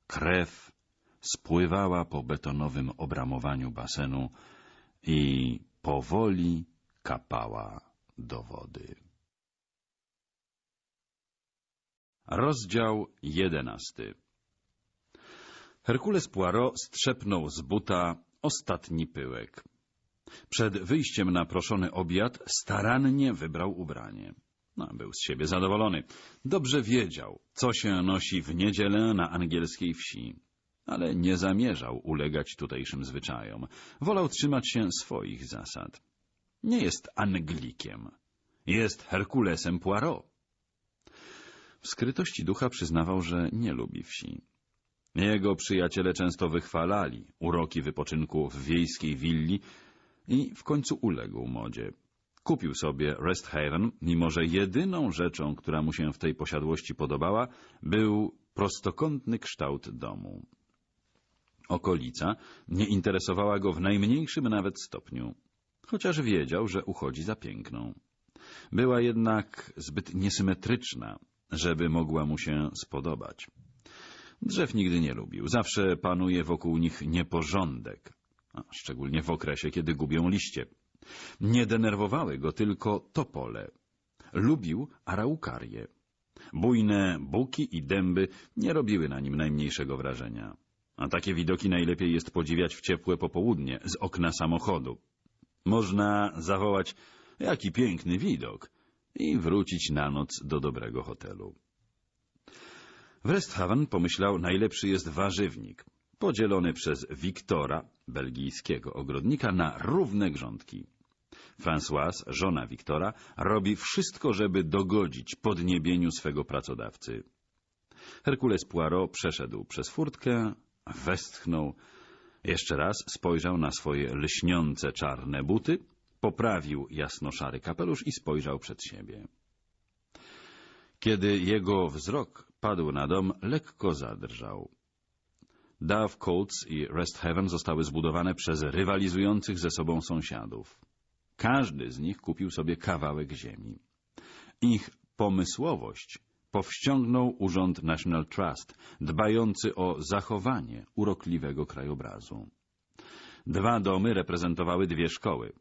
Krew spływała po betonowym obramowaniu basenu i powoli kapała do wody. Rozdział jedenasty Herkules Poirot strzepnął z buta ostatni pyłek. Przed wyjściem na proszony obiad starannie wybrał ubranie. No, był z siebie zadowolony. Dobrze wiedział, co się nosi w niedzielę na angielskiej wsi. Ale nie zamierzał ulegać tutejszym zwyczajom. Wolał trzymać się swoich zasad. Nie jest Anglikiem. Jest Herkulesem Poirot. W skrytości ducha przyznawał, że nie lubi wsi. Jego przyjaciele często wychwalali uroki wypoczynku w wiejskiej willi i w końcu uległ modzie. Kupił sobie Rest Haven, mimo że jedyną rzeczą, która mu się w tej posiadłości podobała, był prostokątny kształt domu. Okolica nie interesowała go w najmniejszym nawet stopniu, chociaż wiedział, że uchodzi za piękną. Była jednak zbyt niesymetryczna, żeby mogła mu się spodobać. Drzew nigdy nie lubił. Zawsze panuje wokół nich nieporządek, szczególnie w okresie, kiedy gubią liście. Nie denerwowały go tylko topole. Lubił araukarie. Bujne buki i dęby nie robiły na nim najmniejszego wrażenia. A takie widoki najlepiej jest podziwiać w ciepłe popołudnie z okna samochodu. Można zawołać, jaki piękny widok, i wrócić na noc do dobrego hotelu. W pomyślał, najlepszy jest warzywnik, podzielony przez Wiktora, belgijskiego ogrodnika, na równe grządki. François, żona Wiktora, robi wszystko, żeby dogodzić podniebieniu swego pracodawcy. Herkules Poirot przeszedł przez furtkę, westchnął, jeszcze raz spojrzał na swoje lśniące czarne buty, poprawił jasno-szary kapelusz i spojrzał przed siebie. Kiedy jego wzrok padł na dom, lekko zadrżał. Dove Colts i Rest Heaven zostały zbudowane przez rywalizujących ze sobą sąsiadów. Każdy z nich kupił sobie kawałek ziemi. Ich pomysłowość powściągnął Urząd National Trust, dbający o zachowanie urokliwego krajobrazu. Dwa domy reprezentowały dwie szkoły.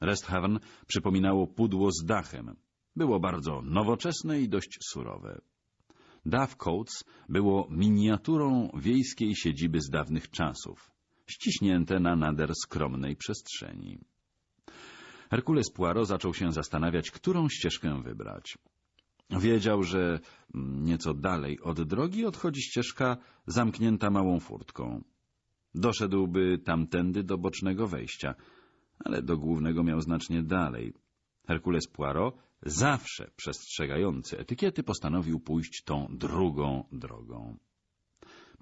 Resthaven przypominało pudło z dachem. Było bardzo nowoczesne i dość surowe. Davcoats było miniaturą wiejskiej siedziby z dawnych czasów, ściśnięte na nader skromnej przestrzeni. Herkules Poirot zaczął się zastanawiać, którą ścieżkę wybrać. Wiedział, że nieco dalej od drogi odchodzi ścieżka zamknięta małą furtką. Doszedłby tamtędy do bocznego wejścia, ale do głównego miał znacznie dalej. Herkules Poirot, zawsze przestrzegający etykiety, postanowił pójść tą drugą drogą.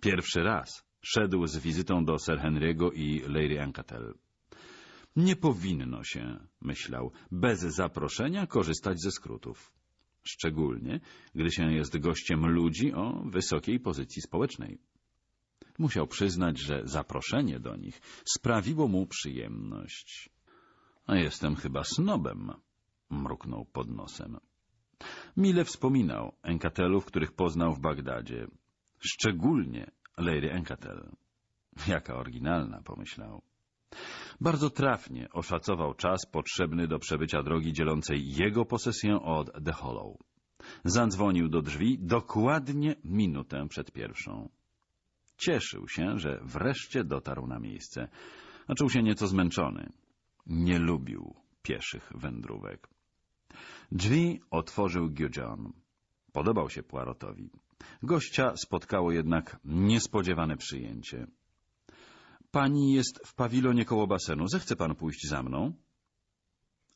Pierwszy raz szedł z wizytą do Sir Henry'ego i Lady Ancatel. Nie powinno się, myślał, bez zaproszenia korzystać ze skrótów. Szczególnie, gdy się jest gościem ludzi o wysokiej pozycji społecznej. Musiał przyznać, że zaproszenie do nich sprawiło mu przyjemność. A jestem chyba snobem, mruknął pod nosem. Mile wspominał Enkatelów, których poznał w Bagdadzie. Szczególnie Lady Enkatel. Jaka oryginalna, pomyślał. Bardzo trafnie oszacował czas potrzebny do przebycia drogi dzielącej jego posesję od The Hollow. Zadzwonił do drzwi dokładnie minutę przed pierwszą. Cieszył się, że wreszcie dotarł na miejsce, a czuł się nieco zmęczony. Nie lubił pieszych wędrówek. Drzwi otworzył Giojan. Podobał się Poirotowi. Gościa spotkało jednak niespodziewane przyjęcie. Pani jest w pawilonie koło basenu. Zechce pan pójść za mną?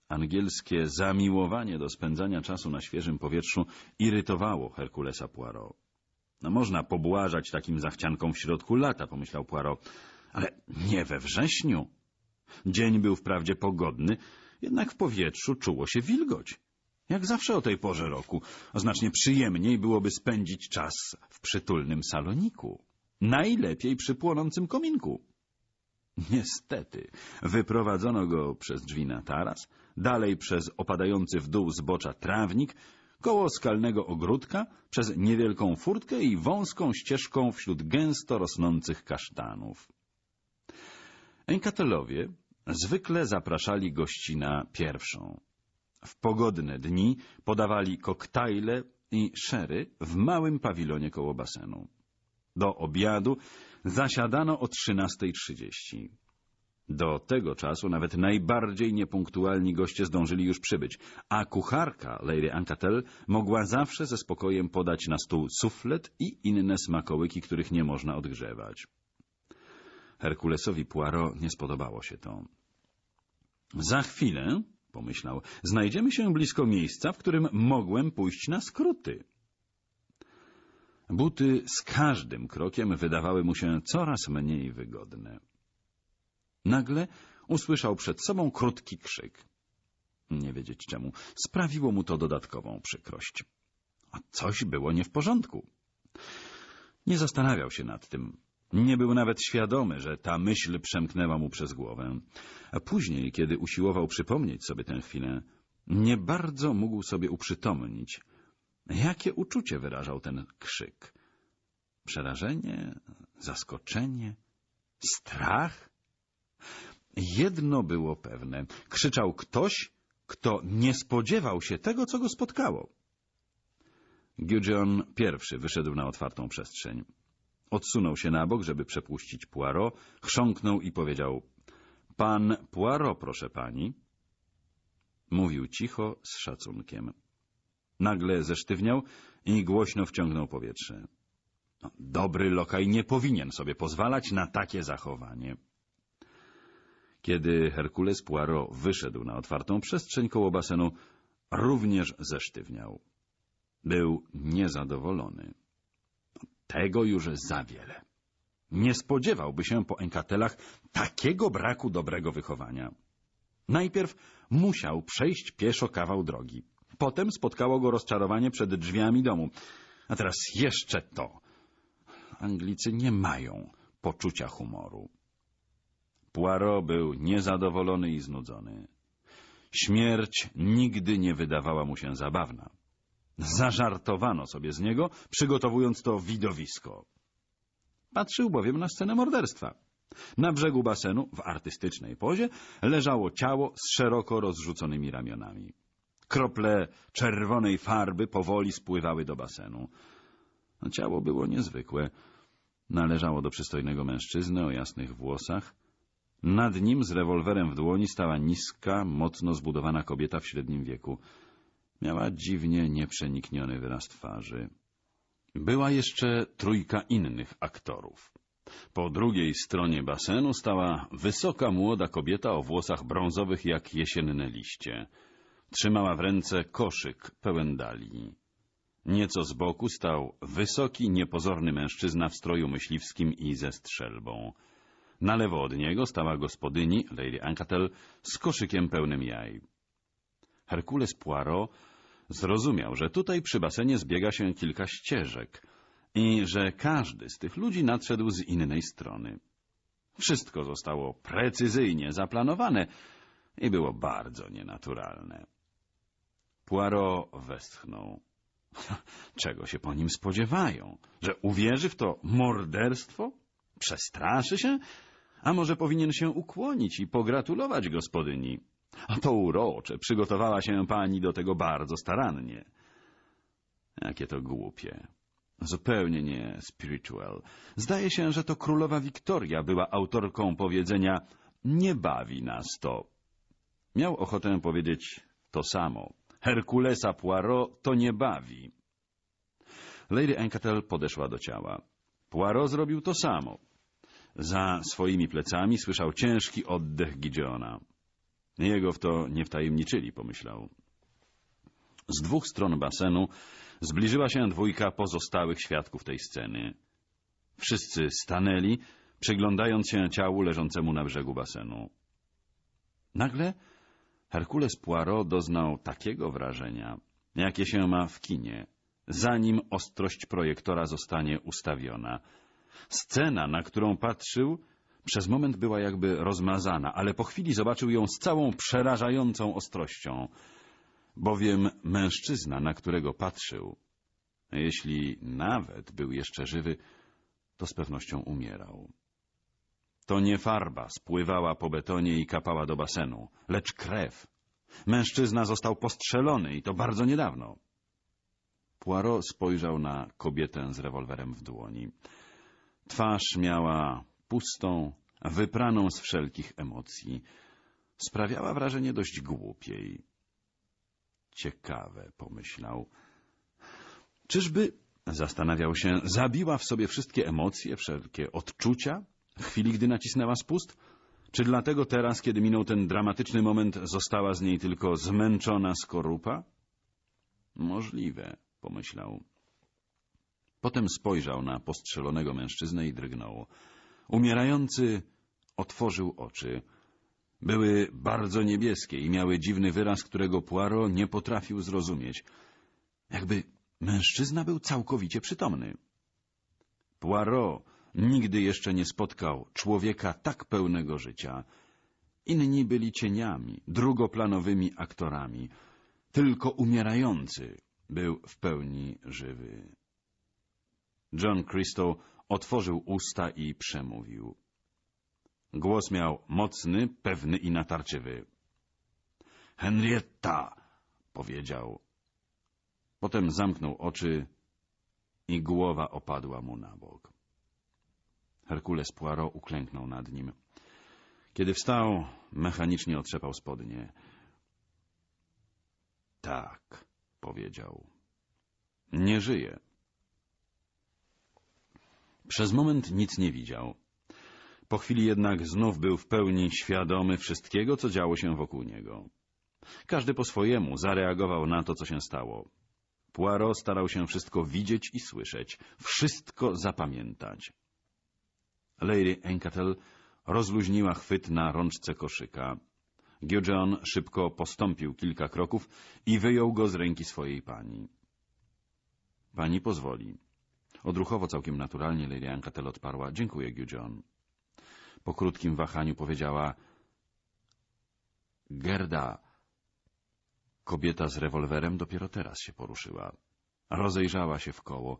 Angielskie zamiłowanie do spędzania czasu na świeżym powietrzu irytowało Herkulesa Poirot. No można pobłażać takim zachciankom w środku lata, pomyślał Poirot, ale nie we wrześniu. Dzień był wprawdzie pogodny, jednak w powietrzu czuło się wilgoć. Jak zawsze o tej porze roku, a znacznie przyjemniej byłoby spędzić czas w przytulnym saloniku. Najlepiej przy płonącym kominku. Niestety, wyprowadzono go przez drzwi na taras, dalej przez opadający w dół zbocza trawnik, koło skalnego ogródka, przez niewielką furtkę i wąską ścieżką wśród gęsto rosnących kasztanów. Enkatelowie zwykle zapraszali gości na pierwszą. W pogodne dni podawali koktajle i szery w małym pawilonie koło basenu. Do obiadu zasiadano o 13.30. Do tego czasu nawet najbardziej niepunktualni goście zdążyli już przybyć, a kucharka Lady Ancatel mogła zawsze ze spokojem podać na stół suflet i inne smakołyki, których nie można odgrzewać. Herkulesowi Poirot nie spodobało się to. Za chwilę, pomyślał, znajdziemy się blisko miejsca, w którym mogłem pójść na skróty. Buty z każdym krokiem wydawały mu się coraz mniej wygodne. Nagle usłyszał przed sobą krótki krzyk. Nie wiedzieć czemu. Sprawiło mu to dodatkową przykrość. A coś było nie w porządku. Nie zastanawiał się nad tym. Nie był nawet świadomy, że ta myśl przemknęła mu przez głowę. A później, kiedy usiłował przypomnieć sobie tę chwilę, nie bardzo mógł sobie uprzytomnić, Jakie uczucie wyrażał ten krzyk? Przerażenie, zaskoczenie, strach? Jedno było pewne. Krzyczał ktoś, kto nie spodziewał się tego, co go spotkało. Gideon pierwszy wyszedł na otwartą przestrzeń. Odsunął się na bok, żeby przepuścić Poirot, chrząknął i powiedział — Pan Poirot, proszę pani. Mówił cicho, z szacunkiem. Nagle zesztywniał i głośno wciągnął powietrze. No, dobry lokaj nie powinien sobie pozwalać na takie zachowanie. Kiedy Herkules Poirot wyszedł na otwartą przestrzeń koło basenu, również zesztywniał. Był niezadowolony. No, tego już za wiele. Nie spodziewałby się po enkatelach takiego braku dobrego wychowania. Najpierw musiał przejść pieszo kawał drogi. Potem spotkało go rozczarowanie przed drzwiami domu. A teraz jeszcze to. Anglicy nie mają poczucia humoru. Poirot był niezadowolony i znudzony. Śmierć nigdy nie wydawała mu się zabawna. Zażartowano sobie z niego, przygotowując to widowisko. Patrzył bowiem na scenę morderstwa. Na brzegu basenu, w artystycznej pozie, leżało ciało z szeroko rozrzuconymi ramionami. Krople czerwonej farby powoli spływały do basenu. No, ciało było niezwykłe. Należało do przystojnego mężczyzny o jasnych włosach. Nad nim z rewolwerem w dłoni stała niska, mocno zbudowana kobieta w średnim wieku. Miała dziwnie nieprzenikniony wyraz twarzy. Była jeszcze trójka innych aktorów. Po drugiej stronie basenu stała wysoka młoda kobieta o włosach brązowych jak jesienne liście. Trzymała w ręce koszyk pełen dali. Nieco z boku stał wysoki, niepozorny mężczyzna w stroju myśliwskim i ze strzelbą. Na lewo od niego stała gospodyni, Lady Ancatel, z koszykiem pełnym jaj. Herkules Poirot zrozumiał, że tutaj przy basenie zbiega się kilka ścieżek i że każdy z tych ludzi nadszedł z innej strony. Wszystko zostało precyzyjnie zaplanowane i było bardzo nienaturalne. Poirot westchnął. Czego się po nim spodziewają? Że uwierzy w to morderstwo? Przestraszy się? A może powinien się ukłonić i pogratulować gospodyni? A to urocze, przygotowała się pani do tego bardzo starannie. Jakie to głupie. Zupełnie nie spiritual. Zdaje się, że to królowa Wiktoria była autorką powiedzenia nie bawi nas to. Miał ochotę powiedzieć to samo. Herkulesa Poirot to nie bawi. Lady Encatel podeszła do ciała. Poirot zrobił to samo. Za swoimi plecami słyszał ciężki oddech Gideona. Jego w to nie wtajemniczyli, pomyślał. Z dwóch stron basenu zbliżyła się dwójka pozostałych świadków tej sceny. Wszyscy stanęli, przyglądając się ciału leżącemu na brzegu basenu. Nagle Herkules Poirot doznał takiego wrażenia, jakie się ma w kinie, zanim ostrość projektora zostanie ustawiona. Scena, na którą patrzył, przez moment była jakby rozmazana, ale po chwili zobaczył ją z całą przerażającą ostrością, bowiem mężczyzna, na którego patrzył, jeśli nawet był jeszcze żywy, to z pewnością umierał. To nie farba spływała po betonie i kapała do basenu, lecz krew. Mężczyzna został postrzelony i to bardzo niedawno. Poirot spojrzał na kobietę z rewolwerem w dłoni. Twarz miała pustą, wypraną z wszelkich emocji. Sprawiała wrażenie dość głupiej. Ciekawe, pomyślał. Czyżby, zastanawiał się, zabiła w sobie wszystkie emocje, wszelkie odczucia? w chwili, gdy nacisnęła spust? Czy dlatego teraz, kiedy minął ten dramatyczny moment, została z niej tylko zmęczona skorupa? Możliwe, pomyślał. Potem spojrzał na postrzelonego mężczyznę i drgnął. Umierający otworzył oczy. Były bardzo niebieskie i miały dziwny wyraz, którego Poirot nie potrafił zrozumieć. Jakby mężczyzna był całkowicie przytomny. Poirot Nigdy jeszcze nie spotkał człowieka tak pełnego życia. Inni byli cieniami, drugoplanowymi aktorami. Tylko umierający był w pełni żywy. John Christo otworzył usta i przemówił. Głos miał mocny, pewny i natarczywy. Henrietta! powiedział. Potem zamknął oczy i głowa opadła mu na bok. Herkules Poirot uklęknął nad nim. Kiedy wstał, mechanicznie otrzepał spodnie. Tak, powiedział. Nie żyje. Przez moment nic nie widział. Po chwili jednak znów był w pełni świadomy wszystkiego, co działo się wokół niego. Każdy po swojemu zareagował na to, co się stało. Poirot starał się wszystko widzieć i słyszeć, wszystko zapamiętać. Lady Encatel rozluźniła chwyt na rączce koszyka. Giogeon szybko postąpił kilka kroków i wyjął go z ręki swojej pani. — Pani pozwoli. Odruchowo całkiem naturalnie Lady Encatel odparła. — Dziękuję, Giogeon. Po krótkim wahaniu powiedziała — Gerda... Kobieta z rewolwerem dopiero teraz się poruszyła. Rozejrzała się w koło.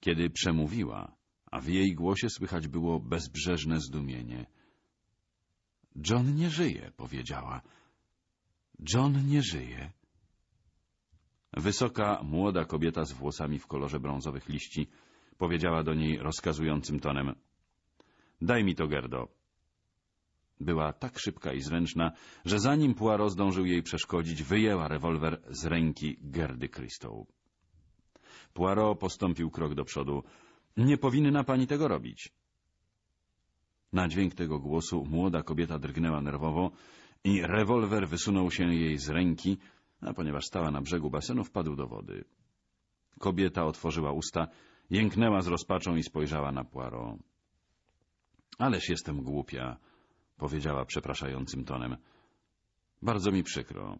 Kiedy przemówiła, a w jej głosie słychać było bezbrzeżne zdumienie. — John nie żyje — powiedziała. — John nie żyje. Wysoka, młoda kobieta z włosami w kolorze brązowych liści powiedziała do niej rozkazującym tonem — Daj mi to, Gerdo. Była tak szybka i zręczna, że zanim Poirot zdążył jej przeszkodzić, wyjęła rewolwer z ręki Gerdy Christou. Poirot postąpił krok do przodu — nie powinna pani tego robić. Na dźwięk tego głosu młoda kobieta drgnęła nerwowo i rewolwer wysunął się jej z ręki, a ponieważ stała na brzegu basenu, wpadł do wody. Kobieta otworzyła usta, jęknęła z rozpaczą i spojrzała na Poirot. — Ależ jestem głupia — powiedziała przepraszającym tonem. — Bardzo mi przykro.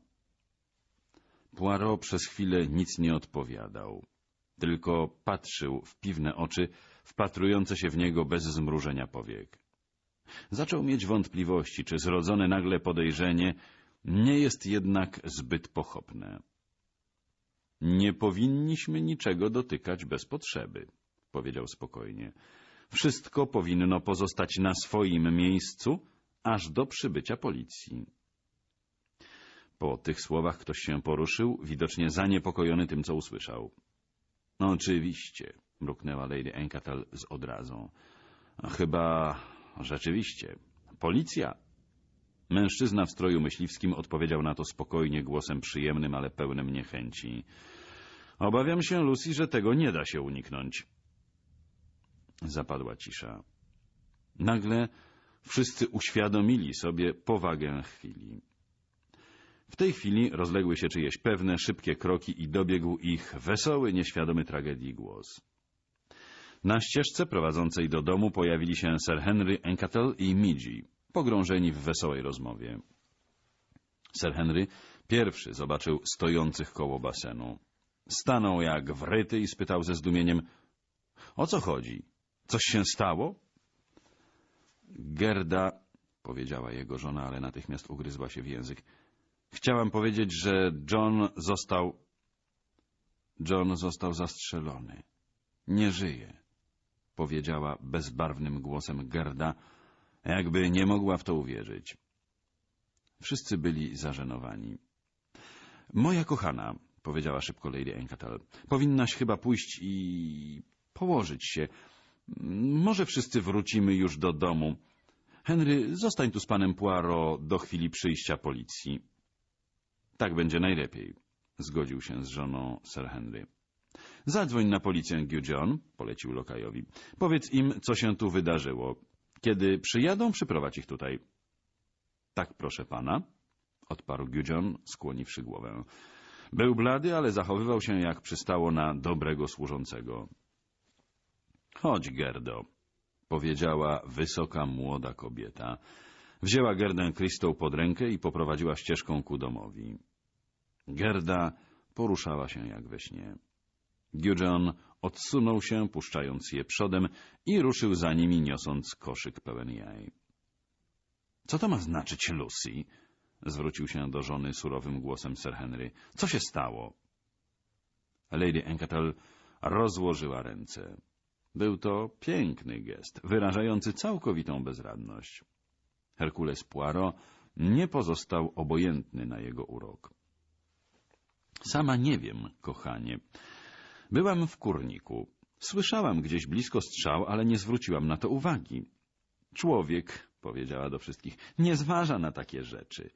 Poirot przez chwilę nic nie odpowiadał tylko patrzył w piwne oczy, wpatrujące się w niego bez zmrużenia powiek. Zaczął mieć wątpliwości, czy zrodzone nagle podejrzenie nie jest jednak zbyt pochopne. Nie powinniśmy niczego dotykać bez potrzeby, powiedział spokojnie. Wszystko powinno pozostać na swoim miejscu, aż do przybycia policji. Po tych słowach ktoś się poruszył, widocznie zaniepokojony tym, co usłyszał. No oczywiście, mruknęła Lady Encatel z odrazą. Chyba rzeczywiście. Policja. Mężczyzna w stroju myśliwskim odpowiedział na to spokojnie, głosem przyjemnym, ale pełnym niechęci. Obawiam się, Lucy, że tego nie da się uniknąć. Zapadła cisza. Nagle wszyscy uświadomili sobie powagę chwili. W tej chwili rozległy się czyjeś pewne, szybkie kroki i dobiegł ich wesoły, nieświadomy tragedii głos. Na ścieżce prowadzącej do domu pojawili się Sir Henry Encatel i Midzi, pogrążeni w wesołej rozmowie. Sir Henry pierwszy zobaczył stojących koło basenu. Stanął jak wryty i spytał ze zdumieniem — O co chodzi? Coś się stało? — Gerda — powiedziała jego żona, ale natychmiast ugryzła się w język — Chciałem powiedzieć, że John został... John został zastrzelony. Nie żyje, powiedziała bezbarwnym głosem Gerda, jakby nie mogła w to uwierzyć. Wszyscy byli zażenowani. Moja kochana, powiedziała szybko Lady Encatel, powinnaś chyba pójść i położyć się. Może wszyscy wrócimy już do domu. Henry, zostań tu z panem Poirot do chwili przyjścia policji. Tak będzie najlepiej, zgodził się z żoną Sir Henry. Zadzwoń na policję Giugion, polecił lokajowi. Powiedz im, co się tu wydarzyło. Kiedy przyjadą, przyprowadź ich tutaj. Tak, proszę pana, odparł Giugion, skłoniwszy głowę. Był blady, ale zachowywał się jak przystało na dobrego służącego. Chodź, Gerdo, powiedziała wysoka młoda kobieta. Wzięła Gerdę Krystą pod rękę i poprowadziła ścieżką ku domowi. Gerda poruszała się jak we śnie. Gudjon odsunął się, puszczając je przodem i ruszył za nimi, niosąc koszyk pełen jaj. — Co to ma znaczyć, Lucy? — zwrócił się do żony surowym głosem Sir Henry. — Co się stało? Lady Encatel rozłożyła ręce. Był to piękny gest, wyrażający całkowitą bezradność. Herkules Poirot nie pozostał obojętny na jego urok. Sama nie wiem, kochanie. Byłam w kurniku. Słyszałam gdzieś blisko strzał, ale nie zwróciłam na to uwagi. Człowiek, powiedziała do wszystkich, nie zważa na takie rzeczy.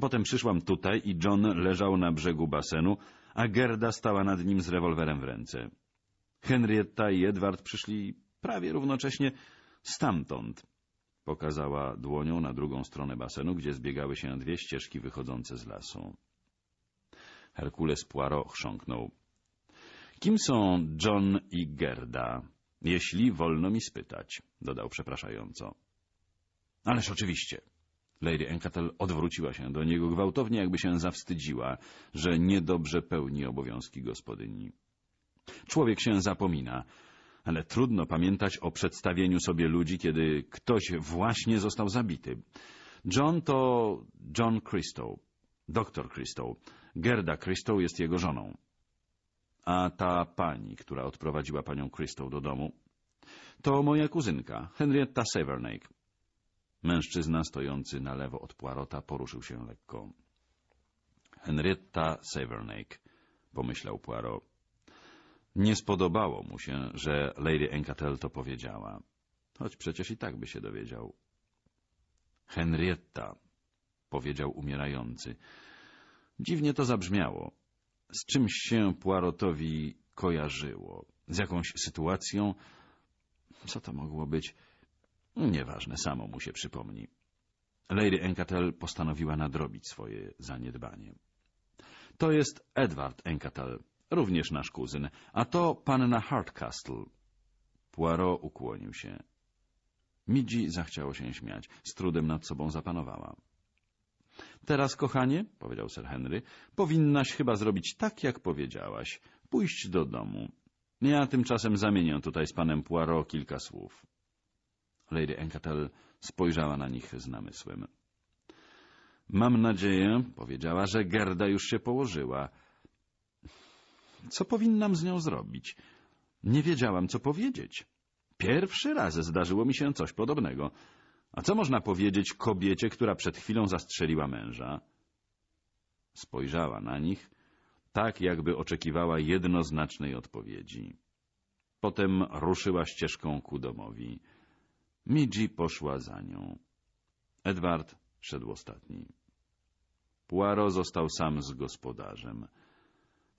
Potem przyszłam tutaj i John leżał na brzegu basenu, a Gerda stała nad nim z rewolwerem w ręce. Henrietta i Edward przyszli prawie równocześnie stamtąd. Pokazała dłonią na drugą stronę basenu, gdzie zbiegały się dwie ścieżki wychodzące z lasu. Herkules Poirot chrząknął. Kim są John i Gerda? Jeśli wolno mi spytać, dodał przepraszająco. Ależ oczywiście. Lady Encatel odwróciła się do niego gwałtownie, jakby się zawstydziła, że niedobrze pełni obowiązki gospodyni. Człowiek się zapomina, ale trudno pamiętać o przedstawieniu sobie ludzi, kiedy ktoś właśnie został zabity. John to John Crystal, doktor Crystal. Gerda Crystal jest jego żoną. A ta pani, która odprowadziła panią Crystal do domu, to moja kuzynka, Henrietta Severnake. Mężczyzna stojący na lewo od Poirota poruszył się lekko. Henrietta Severnake, pomyślał Poirot. Nie spodobało mu się, że Lady Encatel to powiedziała. Choć przecież i tak by się dowiedział. Henrietta, powiedział umierający. Dziwnie to zabrzmiało. Z czymś się Poirotowi kojarzyło. Z jakąś sytuacją. Co to mogło być? Nieważne, samo mu się przypomni. Lady Encatel postanowiła nadrobić swoje zaniedbanie. To jest Edward Encatel, Również nasz kuzyn, a to panna Hardcastle. Poirot ukłonił się. Midzi zachciało się śmiać. Z trudem nad sobą zapanowała. Teraz, kochanie, powiedział Sir Henry, powinnaś chyba zrobić tak, jak powiedziałaś. Pójść do domu. Ja tymczasem zamienię tutaj z panem Poirot kilka słów. Lady Encatel spojrzała na nich z namysłem. Mam nadzieję, powiedziała, że Gerda już się położyła. Co powinnam z nią zrobić? Nie wiedziałam, co powiedzieć. Pierwszy raz zdarzyło mi się coś podobnego. A co można powiedzieć kobiecie, która przed chwilą zastrzeliła męża? Spojrzała na nich, tak jakby oczekiwała jednoznacznej odpowiedzi. Potem ruszyła ścieżką ku domowi. Midzi poszła za nią. Edward szedł ostatni. Poirot został sam z gospodarzem.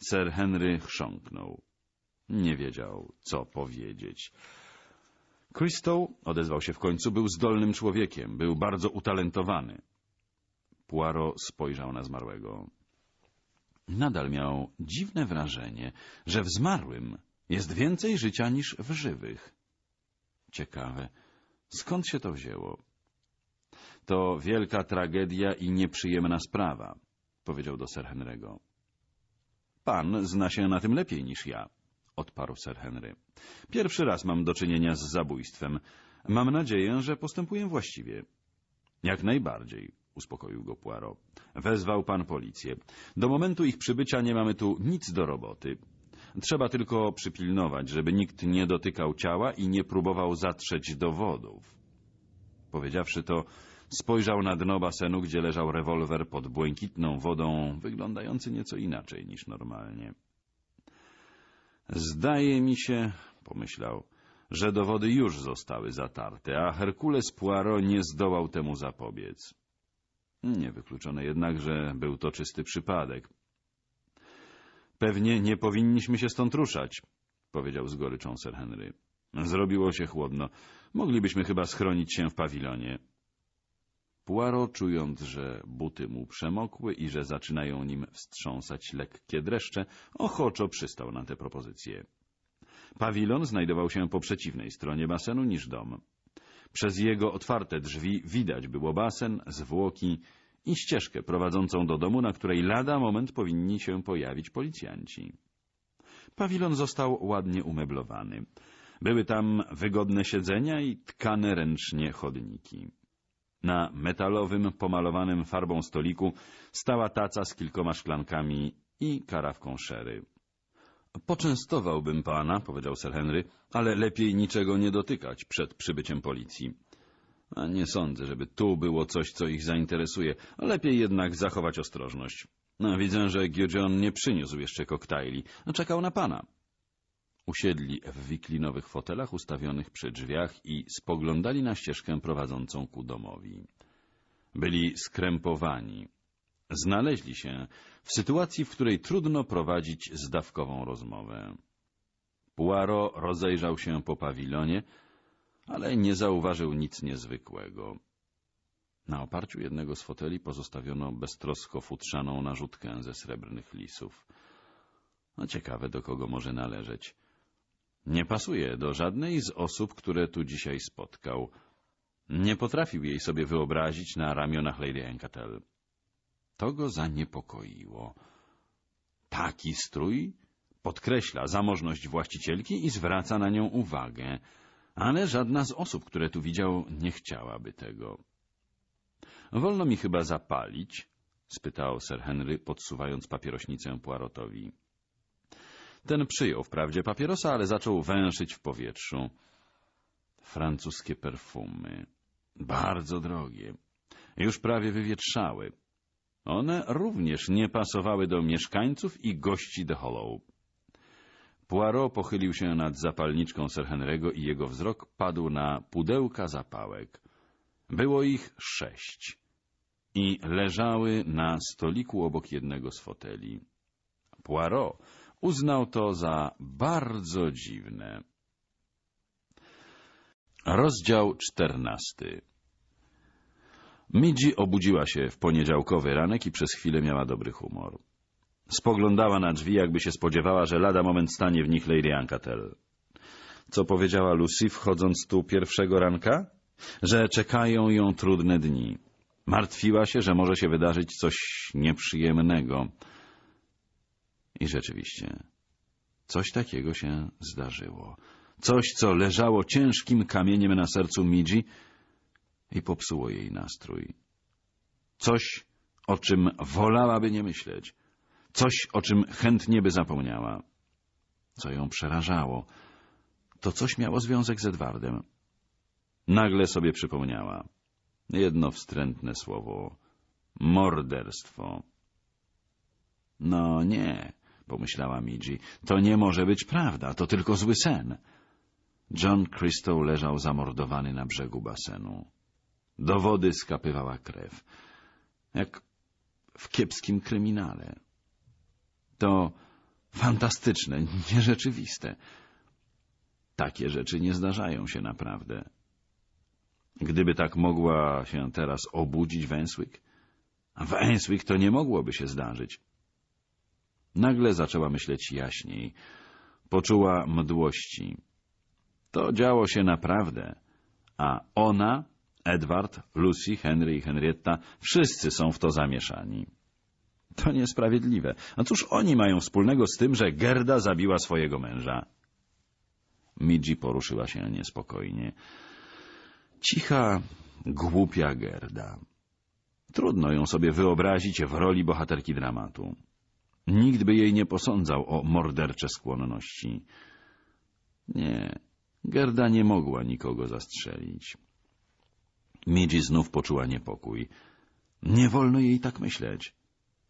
Sir Henry chrząknął. Nie wiedział, co powiedzieć. Crystal, odezwał się w końcu, był zdolnym człowiekiem, był bardzo utalentowany. Poirot spojrzał na zmarłego. Nadal miał dziwne wrażenie, że w zmarłym jest więcej życia niż w żywych. Ciekawe, skąd się to wzięło? To wielka tragedia i nieprzyjemna sprawa, powiedział do Sir Henry'ego. Pan zna się na tym lepiej niż ja, odparł Sir Henry. Pierwszy raz mam do czynienia z zabójstwem. Mam nadzieję, że postępuję właściwie. Jak najbardziej, uspokoił go Poirot. Wezwał pan policję. Do momentu ich przybycia nie mamy tu nic do roboty. Trzeba tylko przypilnować, żeby nikt nie dotykał ciała i nie próbował zatrzeć dowodów. Powiedziawszy to, Spojrzał na dno basenu, gdzie leżał rewolwer pod błękitną wodą, wyglądający nieco inaczej niż normalnie. Zdaje mi się, pomyślał, że dowody już zostały zatarte, a Herkules Poirot nie zdołał temu zapobiec. Niewykluczone jednak, że był to czysty przypadek. Pewnie nie powinniśmy się stąd ruszać, powiedział z goryczą Sir Henry. Zrobiło się chłodno. Moglibyśmy chyba schronić się w pawilonie. Puaro, czując, że buty mu przemokły i że zaczynają nim wstrząsać lekkie dreszcze, ochoczo przystał na tę propozycję. Pawilon znajdował się po przeciwnej stronie basenu niż dom. Przez jego otwarte drzwi widać było basen, zwłoki i ścieżkę prowadzącą do domu, na której lada moment powinni się pojawić policjanci. Pawilon został ładnie umeblowany. Były tam wygodne siedzenia i tkane ręcznie chodniki. Na metalowym, pomalowanym farbą stoliku stała taca z kilkoma szklankami i karawką szery. Poczęstowałbym pana, powiedział Sir Henry, ale lepiej niczego nie dotykać przed przybyciem policji. A nie sądzę, żeby tu było coś, co ich zainteresuje. Lepiej jednak zachować ostrożność. widzę, że Giorgion nie przyniósł jeszcze koktajli. Czekał na pana. Usiedli w wiklinowych fotelach ustawionych przy drzwiach i spoglądali na ścieżkę prowadzącą ku domowi. Byli skrępowani. Znaleźli się w sytuacji, w której trudno prowadzić zdawkową rozmowę. Puaro rozejrzał się po pawilonie, ale nie zauważył nic niezwykłego. Na oparciu jednego z foteli pozostawiono beztrosko futrzaną narzutkę ze srebrnych lisów. No ciekawe, do kogo może należeć. Nie pasuje do żadnej z osób, które tu dzisiaj spotkał. Nie potrafił jej sobie wyobrazić na ramionach Lady Encatel. To go zaniepokoiło. Taki strój podkreśla zamożność właścicielki i zwraca na nią uwagę, ale żadna z osób, które tu widział, nie chciałaby tego. — Wolno mi chyba zapalić? — spytał Sir Henry, podsuwając papierośnicę Poirotowi. Ten przyjął wprawdzie papierosa, ale zaczął węszyć w powietrzu. Francuskie perfumy. Bardzo drogie. Już prawie wywietrzały. One również nie pasowały do mieszkańców i gości The Hollow. Poirot pochylił się nad zapalniczką Sir Henry'ego i jego wzrok padł na pudełka zapałek. Było ich sześć i leżały na stoliku obok jednego z foteli. Poirot Uznał to za bardzo dziwne. Rozdział czternasty Midzi obudziła się w poniedziałkowy ranek i przez chwilę miała dobry humor. Spoglądała na drzwi, jakby się spodziewała, że lada moment stanie w nich Lady Ancatel. Co powiedziała Lucy, wchodząc tu pierwszego ranka? Że czekają ją trudne dni. Martwiła się, że może się wydarzyć coś nieprzyjemnego. I rzeczywiście, coś takiego się zdarzyło. Coś, co leżało ciężkim kamieniem na sercu Midzi i popsuło jej nastrój. Coś, o czym wolałaby nie myśleć. Coś, o czym chętnie by zapomniała. Co ją przerażało. To coś miało związek z Edwardem. Nagle sobie przypomniała. Jedno wstrętne słowo. Morderstwo. No nie pomyślała Midzi. To nie może być prawda, to tylko zły sen. John Crystal leżał zamordowany na brzegu basenu. Do wody skapywała krew. Jak w kiepskim kryminale. To fantastyczne, nierzeczywiste. Takie rzeczy nie zdarzają się naprawdę. Gdyby tak mogła się teraz obudzić Węsłyk... Węsłyk to nie mogłoby się zdarzyć. Nagle zaczęła myśleć jaśniej. Poczuła mdłości. To działo się naprawdę. A ona, Edward, Lucy, Henry i Henrietta, wszyscy są w to zamieszani. To niesprawiedliwe. A cóż oni mają wspólnego z tym, że Gerda zabiła swojego męża? Midzi poruszyła się niespokojnie. Cicha, głupia Gerda. Trudno ją sobie wyobrazić w roli bohaterki dramatu. Nikt by jej nie posądzał o mordercze skłonności. Nie, Gerda nie mogła nikogo zastrzelić. Midzi znów poczuła niepokój. Nie wolno jej tak myśleć.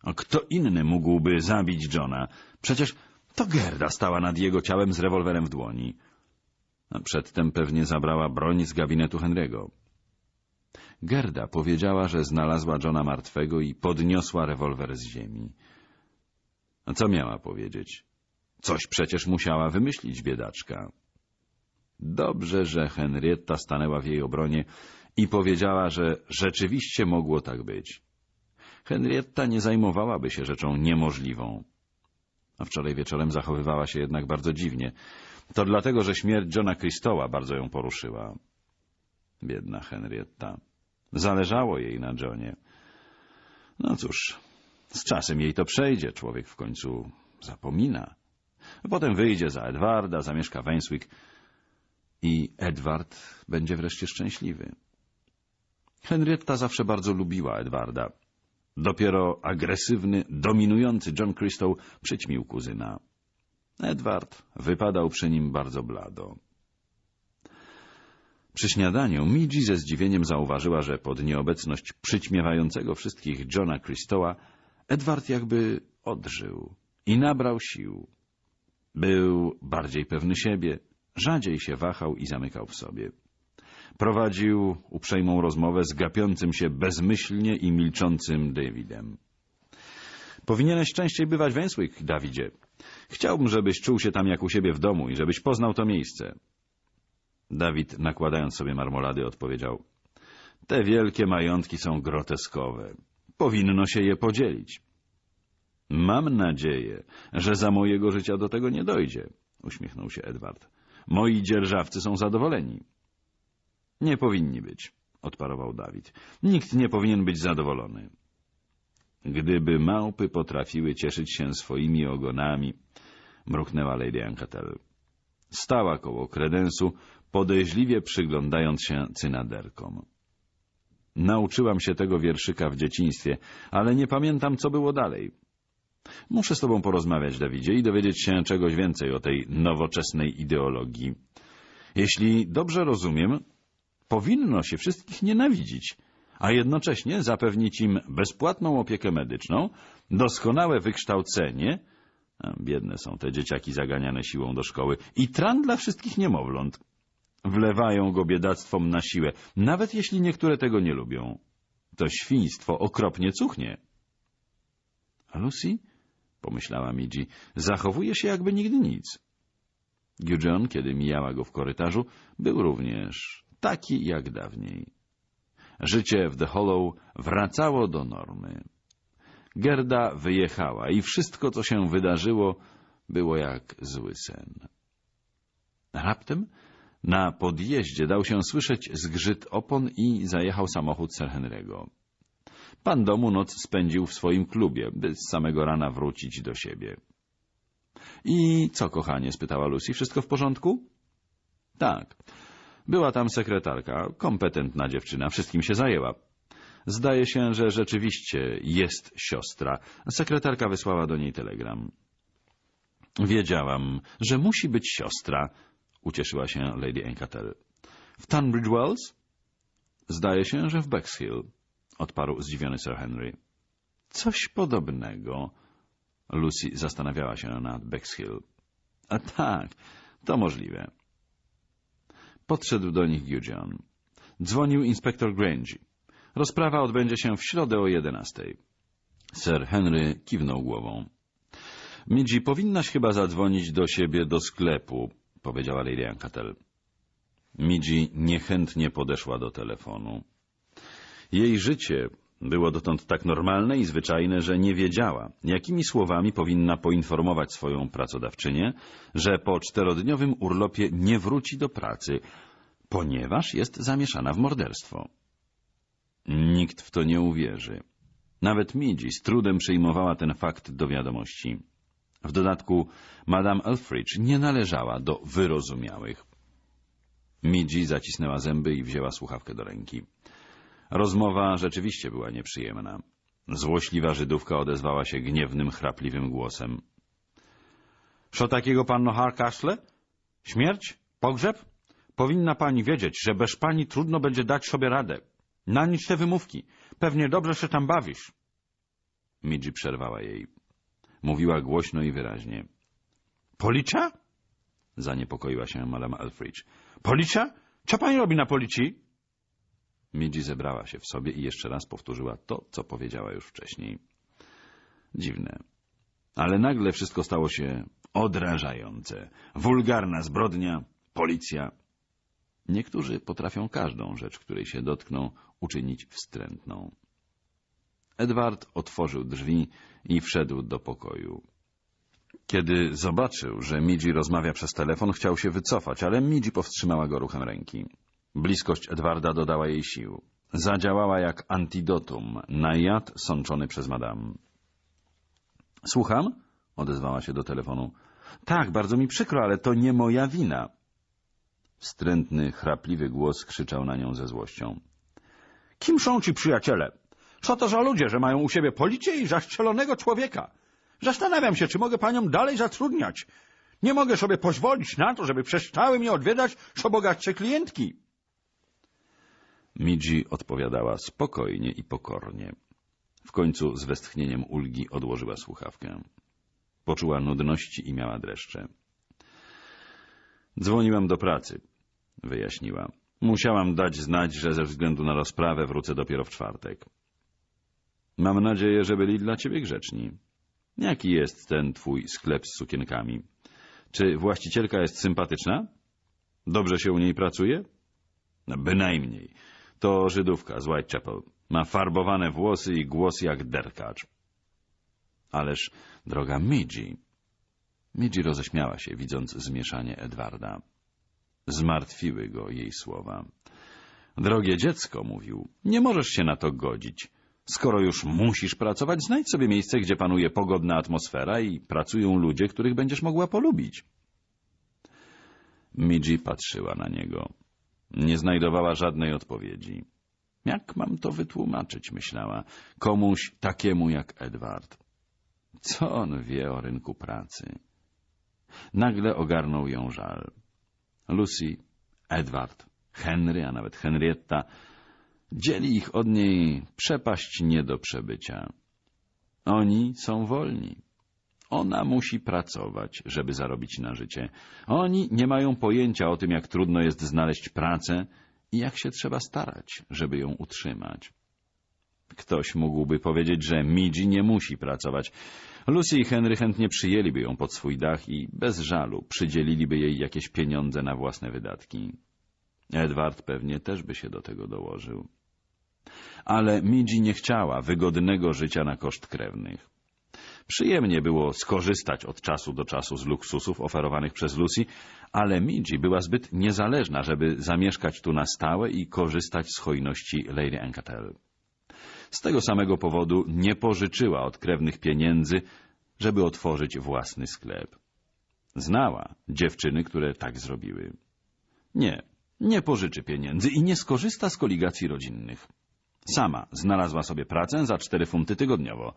A kto inny mógłby zabić Johna? Przecież to Gerda stała nad jego ciałem z rewolwerem w dłoni. A przedtem pewnie zabrała broń z gabinetu Henry'ego. Gerda powiedziała, że znalazła Johna martwego i podniosła rewolwer z ziemi. A co miała powiedzieć? Coś przecież musiała wymyślić biedaczka. Dobrze, że Henrietta stanęła w jej obronie i powiedziała, że rzeczywiście mogło tak być. Henrietta nie zajmowałaby się rzeczą niemożliwą. A wczoraj wieczorem zachowywała się jednak bardzo dziwnie. To dlatego, że śmierć Johna Christoła bardzo ją poruszyła. Biedna Henrietta. Zależało jej na Johnie. No cóż, z czasem jej to przejdzie, człowiek w końcu zapomina. Potem wyjdzie za Edwarda, zamieszka Wenswick i Edward będzie wreszcie szczęśliwy. Henrietta zawsze bardzo lubiła Edwarda. Dopiero agresywny, dominujący John Crystal przyćmił kuzyna. Edward wypadał przy nim bardzo blado. Przy śniadaniu Midzi ze zdziwieniem zauważyła, że pod nieobecność przyćmiewającego wszystkich Johna Christoła Edward jakby odżył i nabrał sił. Był bardziej pewny siebie, rzadziej się wahał i zamykał w sobie. Prowadził uprzejmą rozmowę z gapiącym się bezmyślnie i milczącym Davidem. Powinieneś częściej bywać w Enswick, Dawidzie. Chciałbym, żebyś czuł się tam jak u siebie w domu i żebyś poznał to miejsce. Dawid, nakładając sobie marmolady, odpowiedział. Te wielkie majątki są groteskowe powinno się je podzielić. Mam nadzieję, że za mojego życia do tego nie dojdzie, uśmiechnął się Edward. Moi dzierżawcy są zadowoleni. Nie powinni być, odparował Dawid. Nikt nie powinien być zadowolony. Gdyby małpy potrafiły cieszyć się swoimi ogonami, mruknęła Lady Ancatel. Stała koło kredensu, podejrzliwie przyglądając się cynaderkom. Nauczyłam się tego wierszyka w dzieciństwie, ale nie pamiętam, co było dalej. Muszę z tobą porozmawiać, Dawidzie, i dowiedzieć się czegoś więcej o tej nowoczesnej ideologii. Jeśli dobrze rozumiem, powinno się wszystkich nienawidzić, a jednocześnie zapewnić im bezpłatną opiekę medyczną, doskonałe wykształcenie, biedne są te dzieciaki zaganiane siłą do szkoły, i tran dla wszystkich niemowląt. Wlewają go biedactwom na siłę, nawet jeśli niektóre tego nie lubią. To świństwo okropnie cuchnie. Lucy, pomyślała Midzi, zachowuje się jakby nigdy nic. Giugion, kiedy mijała go w korytarzu, był również taki jak dawniej. Życie w The Hollow wracało do normy. Gerda wyjechała i wszystko, co się wydarzyło, było jak zły sen. Raptem na podjeździe dał się słyszeć zgrzyt opon i zajechał samochód Sir Henry'ego. Pan domu noc spędził w swoim klubie, by z samego rana wrócić do siebie. — I co, kochanie? — spytała Lucy. — Wszystko w porządku? — Tak. Była tam sekretarka, kompetentna dziewczyna, wszystkim się zajęła. Zdaje się, że rzeczywiście jest siostra. Sekretarka wysłała do niej telegram. Wiedziałam, że musi być siostra, ucieszyła się Lady Encatel. W Tunbridge Wells? Zdaje się, że w Bexhill, odparł zdziwiony Sir Henry. Coś podobnego. Lucy zastanawiała się nad Bexhill. A tak, to możliwe. Podszedł do nich Gideon. Dzwonił inspektor Grange. Rozprawa odbędzie się w środę o jedenastej. Sir Henry kiwnął głową. Midzi, powinnaś chyba zadzwonić do siebie do sklepu, powiedziała Lady Ancatel. Midzi niechętnie podeszła do telefonu. Jej życie było dotąd tak normalne i zwyczajne, że nie wiedziała, jakimi słowami powinna poinformować swoją pracodawczynię, że po czterodniowym urlopie nie wróci do pracy, ponieważ jest zamieszana w morderstwo. Nikt w to nie uwierzy. Nawet Midzi z trudem przyjmowała ten fakt do wiadomości. W dodatku Madame Elfridge nie należała do wyrozumiałych. Midzi zacisnęła zęby i wzięła słuchawkę do ręki. Rozmowa rzeczywiście była nieprzyjemna. Złośliwa Żydówka odezwała się gniewnym, chrapliwym głosem. — Co takiego panno Nohar kaszle? Śmierć? Pogrzeb? Powinna pani wiedzieć, że bez pani trudno będzie dać sobie radę. Na nic te wymówki. Pewnie dobrze się tam bawisz. Midzi przerwała jej. Mówiła głośno i wyraźnie. — Policza? — zaniepokoiła się madame Elfridge. — Policza? Co pani robi na policji? Midzi zebrała się w sobie i jeszcze raz powtórzyła to, co powiedziała już wcześniej. Dziwne. Ale nagle wszystko stało się odrażające. Wulgarna zbrodnia, policja. Niektórzy potrafią każdą rzecz, której się dotkną, uczynić wstrętną. Edward otworzył drzwi i wszedł do pokoju. Kiedy zobaczył, że Midzi rozmawia przez telefon, chciał się wycofać, ale Midzi powstrzymała go ruchem ręki. Bliskość Edwarda dodała jej sił. Zadziałała jak antidotum na jad sączony przez madame. — Słucham? — odezwała się do telefonu. — Tak, bardzo mi przykro, ale to nie moja wina. Wstrętny, chrapliwy głos krzyczał na nią ze złością. — Kim są ci przyjaciele? — co to za ludzie, że mają u siebie policję i zastrzelonego człowieka? Zastanawiam się, czy mogę paniom dalej zatrudniać. Nie mogę sobie pozwolić na to, żeby przestały mnie odwiedzać co klientki. Midzi odpowiadała spokojnie i pokornie. W końcu z westchnieniem ulgi odłożyła słuchawkę. Poczuła nudności i miała dreszcze. Dzwoniłam do pracy, wyjaśniła. Musiałam dać znać, że ze względu na rozprawę wrócę dopiero w czwartek. Mam nadzieję, że byli dla ciebie grzeczni. Jaki jest ten twój sklep z sukienkami? Czy właścicielka jest sympatyczna? Dobrze się u niej pracuje? No, bynajmniej. To Żydówka z Whitechapel. Ma farbowane włosy i głos jak derkacz. Ależ, droga Midzi... Midzi roześmiała się, widząc zmieszanie Edwarda. Zmartwiły go jej słowa. Drogie dziecko, mówił, nie możesz się na to godzić. Skoro już musisz pracować, znajdź sobie miejsce, gdzie panuje pogodna atmosfera i pracują ludzie, których będziesz mogła polubić. Midzi patrzyła na niego. Nie znajdowała żadnej odpowiedzi. Jak mam to wytłumaczyć, myślała, komuś takiemu jak Edward? Co on wie o rynku pracy? Nagle ogarnął ją żal. Lucy, Edward, Henry, a nawet Henrietta Dzieli ich od niej przepaść nie do przebycia. Oni są wolni. Ona musi pracować, żeby zarobić na życie. Oni nie mają pojęcia o tym, jak trudno jest znaleźć pracę i jak się trzeba starać, żeby ją utrzymać. Ktoś mógłby powiedzieć, że Midzi nie musi pracować. Lucy i Henry chętnie przyjęliby ją pod swój dach i bez żalu przydzieliliby jej jakieś pieniądze na własne wydatki. Edward pewnie też by się do tego dołożył. Ale Midzi nie chciała wygodnego życia na koszt krewnych. Przyjemnie było skorzystać od czasu do czasu z luksusów oferowanych przez Lucy, ale Midzi była zbyt niezależna, żeby zamieszkać tu na stałe i korzystać z hojności Lady Encatel. Z tego samego powodu nie pożyczyła od krewnych pieniędzy, żeby otworzyć własny sklep. Znała dziewczyny, które tak zrobiły. Nie, nie pożyczy pieniędzy i nie skorzysta z koligacji rodzinnych. Sama znalazła sobie pracę za cztery funty tygodniowo.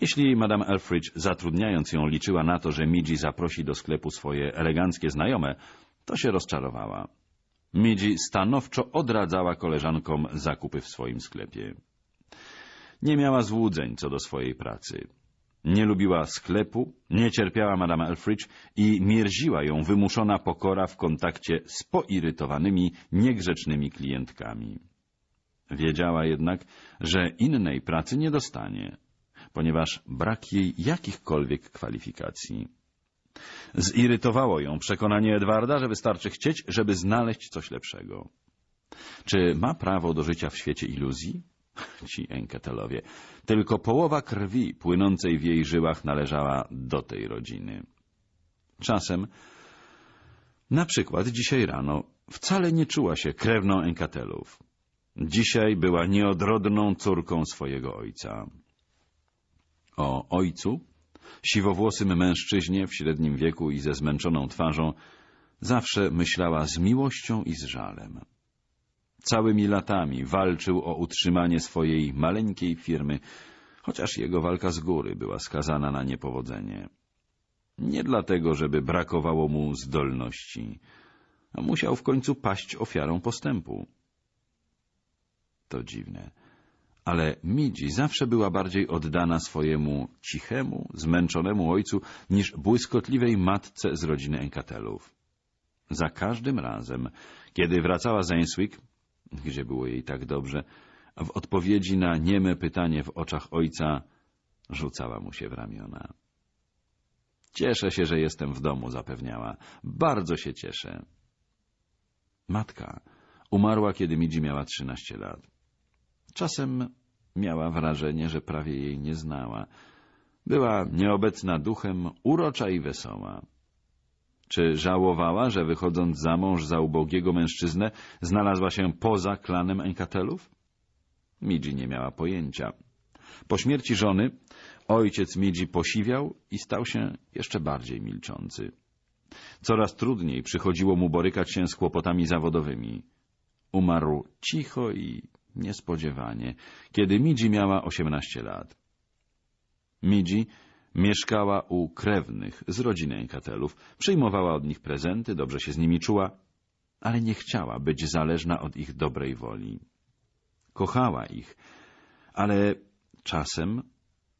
Jeśli Madame Elfridge, zatrudniając ją, liczyła na to, że Midzi zaprosi do sklepu swoje eleganckie znajome, to się rozczarowała. Midzi stanowczo odradzała koleżankom zakupy w swoim sklepie. Nie miała złudzeń co do swojej pracy. Nie lubiła sklepu, nie cierpiała Madame Elfridge i mierziła ją wymuszona pokora w kontakcie z poirytowanymi, niegrzecznymi klientkami. Wiedziała jednak, że innej pracy nie dostanie, ponieważ brak jej jakichkolwiek kwalifikacji. Zirytowało ją przekonanie Edwarda, że wystarczy chcieć, żeby znaleźć coś lepszego. Czy ma prawo do życia w świecie iluzji? Ci enketelowie. Tylko połowa krwi płynącej w jej żyłach należała do tej rodziny. Czasem, na przykład dzisiaj rano, wcale nie czuła się krewną Encatelów. Dzisiaj była nieodrodną córką swojego ojca. O ojcu, siwowłosym mężczyźnie w średnim wieku i ze zmęczoną twarzą, zawsze myślała z miłością i z żalem. Całymi latami walczył o utrzymanie swojej maleńkiej firmy, chociaż jego walka z góry była skazana na niepowodzenie. Nie dlatego, żeby brakowało mu zdolności, a musiał w końcu paść ofiarą postępu to dziwne. Ale Midzi zawsze była bardziej oddana swojemu cichemu, zmęczonemu ojcu niż błyskotliwej matce z rodziny Enkatelów. Za każdym razem, kiedy wracała z Ainswick, gdzie było jej tak dobrze, w odpowiedzi na nieme pytanie w oczach ojca rzucała mu się w ramiona. Cieszę się, że jestem w domu, zapewniała. Bardzo się cieszę. Matka umarła, kiedy Midzi miała trzynaście lat. Czasem miała wrażenie, że prawie jej nie znała. Była nieobecna duchem, urocza i wesoła. Czy żałowała, że wychodząc za mąż za ubogiego mężczyznę znalazła się poza klanem Enkatelów? Midzi nie miała pojęcia. Po śmierci żony ojciec Midzi posiwiał i stał się jeszcze bardziej milczący. Coraz trudniej przychodziło mu borykać się z kłopotami zawodowymi. Umarł cicho i Niespodziewanie, kiedy Midzi miała osiemnaście lat. Midzi mieszkała u krewnych z rodziny Enkatelów, przyjmowała od nich prezenty, dobrze się z nimi czuła, ale nie chciała być zależna od ich dobrej woli. Kochała ich, ale czasem,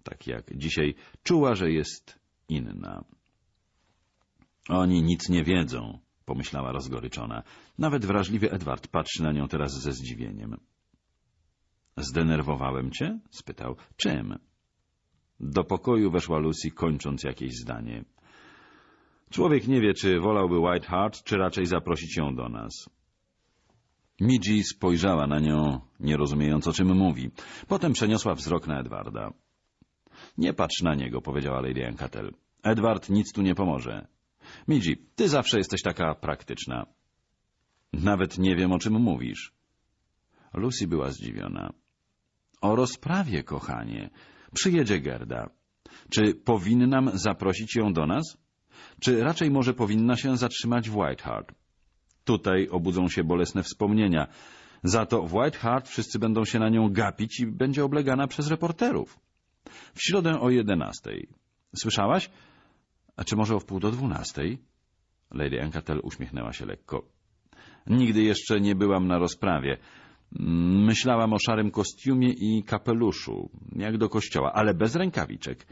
tak jak dzisiaj, czuła, że jest inna. Oni nic nie wiedzą, pomyślała rozgoryczona. Nawet wrażliwy Edward patrzy na nią teraz ze zdziwieniem. Zdenerwowałem cię? spytał. Czym? Do pokoju weszła Lucy, kończąc jakieś zdanie. Człowiek nie wie, czy wolałby White Hart, czy raczej zaprosić ją do nas. Midzi spojrzała na nią, nie rozumiejąc, o czym mówi. Potem przeniosła wzrok na Edwarda. — Nie patrz na niego — powiedziała Lady Ancatel. — Edward nic tu nie pomoże. — Midzi, ty zawsze jesteś taka praktyczna. — Nawet nie wiem, o czym mówisz. Lucy była zdziwiona. O rozprawie, kochanie. Przyjedzie Gerda. Czy powinnam zaprosić ją do nas? Czy raczej może powinna się zatrzymać w Whitehart? Tutaj obudzą się bolesne wspomnienia. Za to w Whitehart wszyscy będą się na nią gapić i będzie oblegana przez reporterów. W środę o jedenastej. Słyszałaś? A czy może o wpół do dwunastej? Lady Encatel uśmiechnęła się lekko. Nigdy jeszcze nie byłam na rozprawie. Myślałam o szarym kostiumie i kapeluszu, jak do kościoła, ale bez rękawiczek.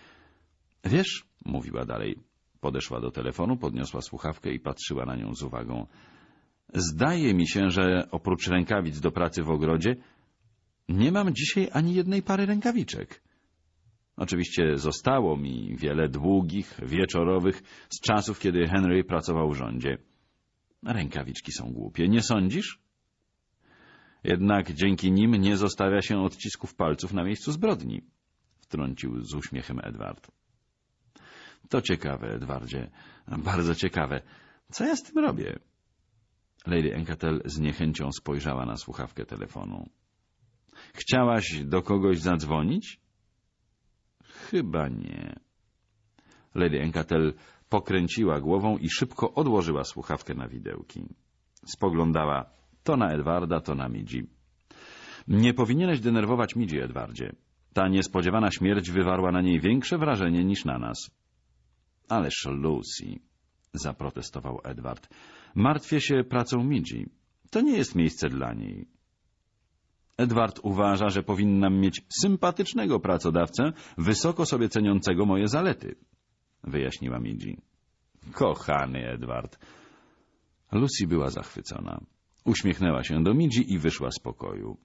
Wiesz, mówiła dalej, podeszła do telefonu, podniosła słuchawkę i patrzyła na nią z uwagą. Zdaje mi się, że oprócz rękawic do pracy w ogrodzie nie mam dzisiaj ani jednej pary rękawiczek. Oczywiście zostało mi wiele długich, wieczorowych, z czasów, kiedy Henry pracował w rządzie. Rękawiczki są głupie, nie sądzisz? Jednak dzięki nim nie zostawia się odcisków palców na miejscu zbrodni, wtrącił z uśmiechem Edward. To ciekawe, Edwardzie, bardzo ciekawe. Co ja z tym robię? Lady Encatel z niechęcią spojrzała na słuchawkę telefonu. Chciałaś do kogoś zadzwonić? Chyba nie. Lady Encatel pokręciła głową i szybko odłożyła słuchawkę na widełki. Spoglądała to na Edwarda, to na Midzi. Nie powinieneś denerwować Midzi, Edwardzie. Ta niespodziewana śmierć wywarła na niej większe wrażenie niż na nas. Ależ Lucy, zaprotestował Edward, martwię się pracą Midzi. To nie jest miejsce dla niej. Edward uważa, że powinnam mieć sympatycznego pracodawcę, wysoko sobie ceniącego moje zalety, wyjaśniła Midzi. Kochany Edward. Lucy była zachwycona. Uśmiechnęła się do Midzi i wyszła z pokoju.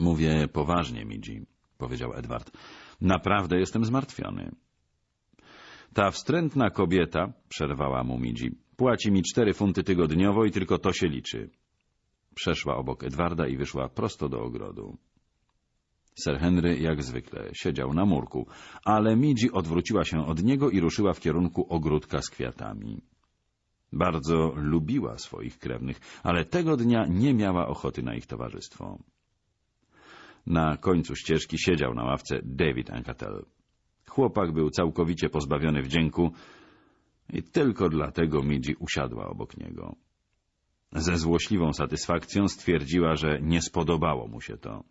Mówię poważnie, Midzi, powiedział Edward. Naprawdę jestem zmartwiony. Ta wstrętna kobieta, przerwała mu Midzi, płaci mi cztery funty tygodniowo i tylko to się liczy. Przeszła obok Edwarda i wyszła prosto do ogrodu. Sir Henry, jak zwykle, siedział na murku, ale Midzi odwróciła się od niego i ruszyła w kierunku ogródka z kwiatami. Bardzo lubiła swoich krewnych, ale tego dnia nie miała ochoty na ich towarzystwo. Na końcu ścieżki siedział na ławce David Ancatel. Chłopak był całkowicie pozbawiony wdzięku i tylko dlatego Midzi usiadła obok niego. Ze złośliwą satysfakcją stwierdziła, że nie spodobało mu się to.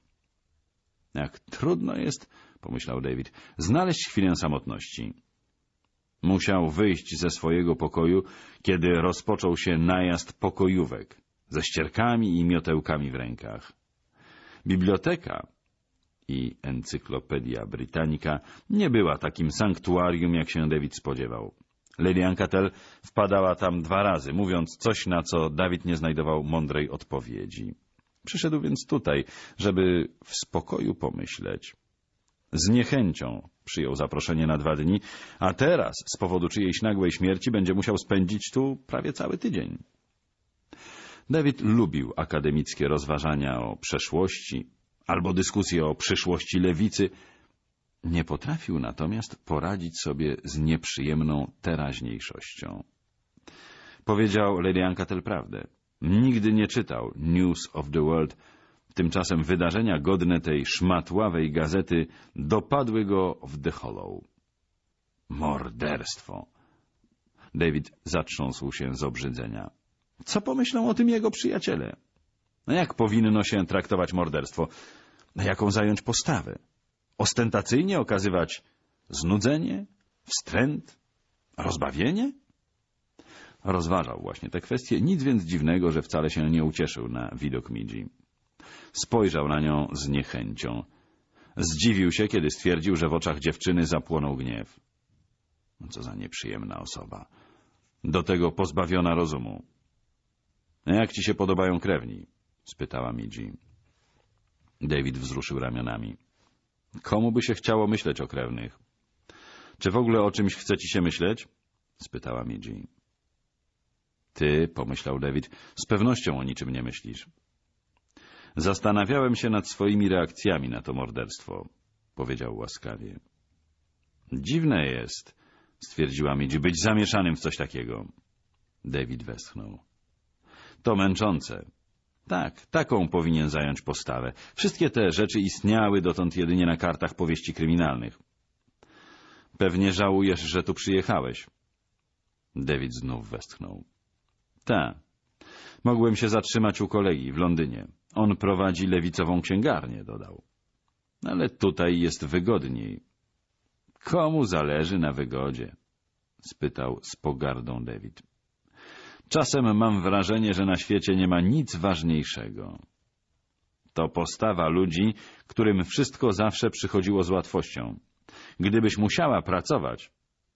— Jak trudno jest — pomyślał David — znaleźć chwilę samotności — Musiał wyjść ze swojego pokoju, kiedy rozpoczął się najazd pokojówek, ze ścierkami i miotełkami w rękach. Biblioteka i Encyklopedia Britannica nie była takim sanktuarium, jak się David spodziewał. Lady Cattell wpadała tam dwa razy, mówiąc coś, na co Dawid nie znajdował mądrej odpowiedzi. Przyszedł więc tutaj, żeby w spokoju pomyśleć z niechęcią przyjął zaproszenie na dwa dni, a teraz z powodu czyjejś nagłej śmierci będzie musiał spędzić tu prawie cały tydzień. David lubił akademickie rozważania o przeszłości albo dyskusje o przyszłości lewicy. Nie potrafił natomiast poradzić sobie z nieprzyjemną teraźniejszością. Powiedział Lady Cattell prawdę. Nigdy nie czytał News of the World, Tymczasem wydarzenia godne tej szmatławej gazety dopadły go w The Hollow. Morderstwo! David zatrząsł się z obrzydzenia. Co pomyślą o tym jego przyjaciele? No jak powinno się traktować morderstwo? Na jaką zająć postawę? Ostentacyjnie okazywać znudzenie, wstręt, rozbawienie? Rozważał właśnie te kwestie, nic więc dziwnego, że wcale się nie ucieszył na widok Midzi. Spojrzał na nią z niechęcią. Zdziwił się, kiedy stwierdził, że w oczach dziewczyny zapłonął gniew. Co za nieprzyjemna osoba. Do tego pozbawiona rozumu. — Jak ci się podobają krewni? — spytała Midzi. David wzruszył ramionami. — Komu by się chciało myśleć o krewnych? — Czy w ogóle o czymś chce ci się myśleć? — spytała Midzi. — Ty, pomyślał David, z pewnością o niczym nie myślisz. Zastanawiałem się nad swoimi reakcjami na to morderstwo, powiedział łaskawie. Dziwne jest, stwierdziła Midzi, być zamieszanym w coś takiego. David westchnął. To męczące. Tak, taką powinien zająć postawę. Wszystkie te rzeczy istniały dotąd jedynie na kartach powieści kryminalnych. Pewnie żałujesz, że tu przyjechałeś. David znów westchnął. Ta. Mogłem się zatrzymać u kolegi w Londynie. On prowadzi lewicową księgarnię, dodał. Ale tutaj jest wygodniej. Komu zależy na wygodzie? spytał z pogardą David. Czasem mam wrażenie, że na świecie nie ma nic ważniejszego. To postawa ludzi, którym wszystko zawsze przychodziło z łatwością. Gdybyś musiała pracować...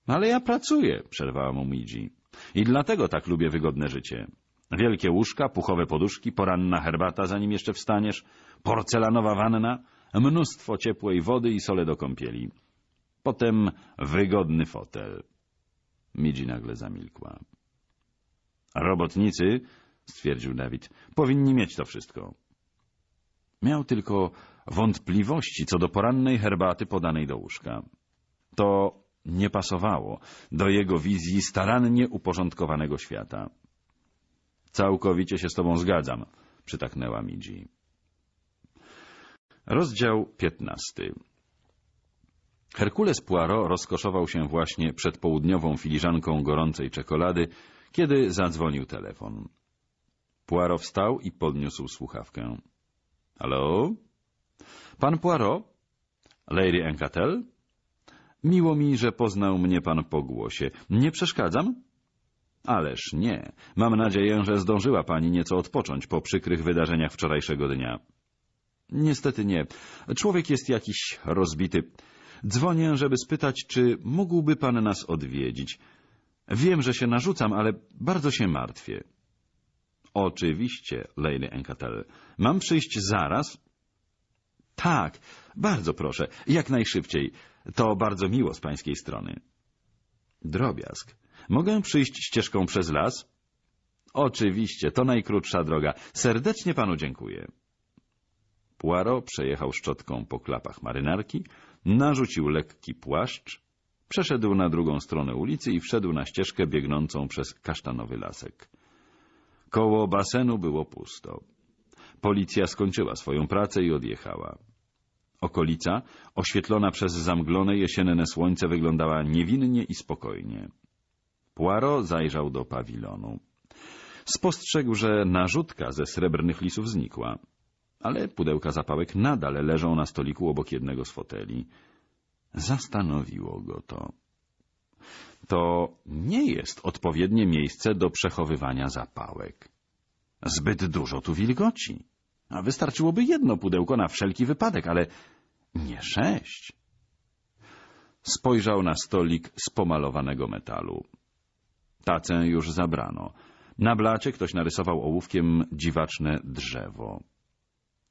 Ale ja pracuję, przerwała mu Midzi. I dlatego tak lubię wygodne życie. Wielkie łóżka, puchowe poduszki, poranna herbata, zanim jeszcze wstaniesz, porcelanowa wanna, mnóstwo ciepłej wody i sole do kąpieli. Potem wygodny fotel. Midzi nagle zamilkła. Robotnicy, stwierdził Dawid, powinni mieć to wszystko. Miał tylko wątpliwości co do porannej herbaty podanej do łóżka. To nie pasowało do jego wizji starannie uporządkowanego świata. Całkowicie się z tobą zgadzam, przytaknęła Midzi. Rozdział piętnasty. Herkules Poirot rozkoszował się właśnie przed południową filiżanką gorącej czekolady, kiedy zadzwonił telefon. Poirot wstał i podniósł słuchawkę. — Halo? — Pan Poirot? — Lady Encatel? — Miło mi, że poznał mnie pan po głosie. Nie przeszkadzam? Ależ nie. Mam nadzieję, że zdążyła pani nieco odpocząć po przykrych wydarzeniach wczorajszego dnia. Niestety nie. Człowiek jest jakiś rozbity. Dzwonię, żeby spytać, czy mógłby pan nas odwiedzić. Wiem, że się narzucam, ale bardzo się martwię. Oczywiście, Lady Enkatel. Mam przyjść zaraz? Tak, bardzo proszę, jak najszybciej. To bardzo miło z pańskiej strony. Drobiazg. Mogę przyjść ścieżką przez las? Oczywiście, to najkrótsza droga. Serdecznie panu dziękuję. Poirot przejechał szczotką po klapach marynarki, narzucił lekki płaszcz, przeszedł na drugą stronę ulicy i wszedł na ścieżkę biegnącą przez kasztanowy lasek. Koło basenu było pusto. Policja skończyła swoją pracę i odjechała. Okolica, oświetlona przez zamglone jesienne słońce, wyglądała niewinnie i spokojnie. Poirot zajrzał do pawilonu. Spostrzegł, że narzutka ze srebrnych lisów znikła, ale pudełka zapałek nadal leżą na stoliku obok jednego z foteli. Zastanowiło go to. To nie jest odpowiednie miejsce do przechowywania zapałek. Zbyt dużo tu wilgoci. A wystarczyłoby jedno pudełko na wszelki wypadek, ale nie sześć. Spojrzał na stolik z pomalowanego metalu. Tacę już zabrano. Na blacie ktoś narysował ołówkiem dziwaczne drzewo.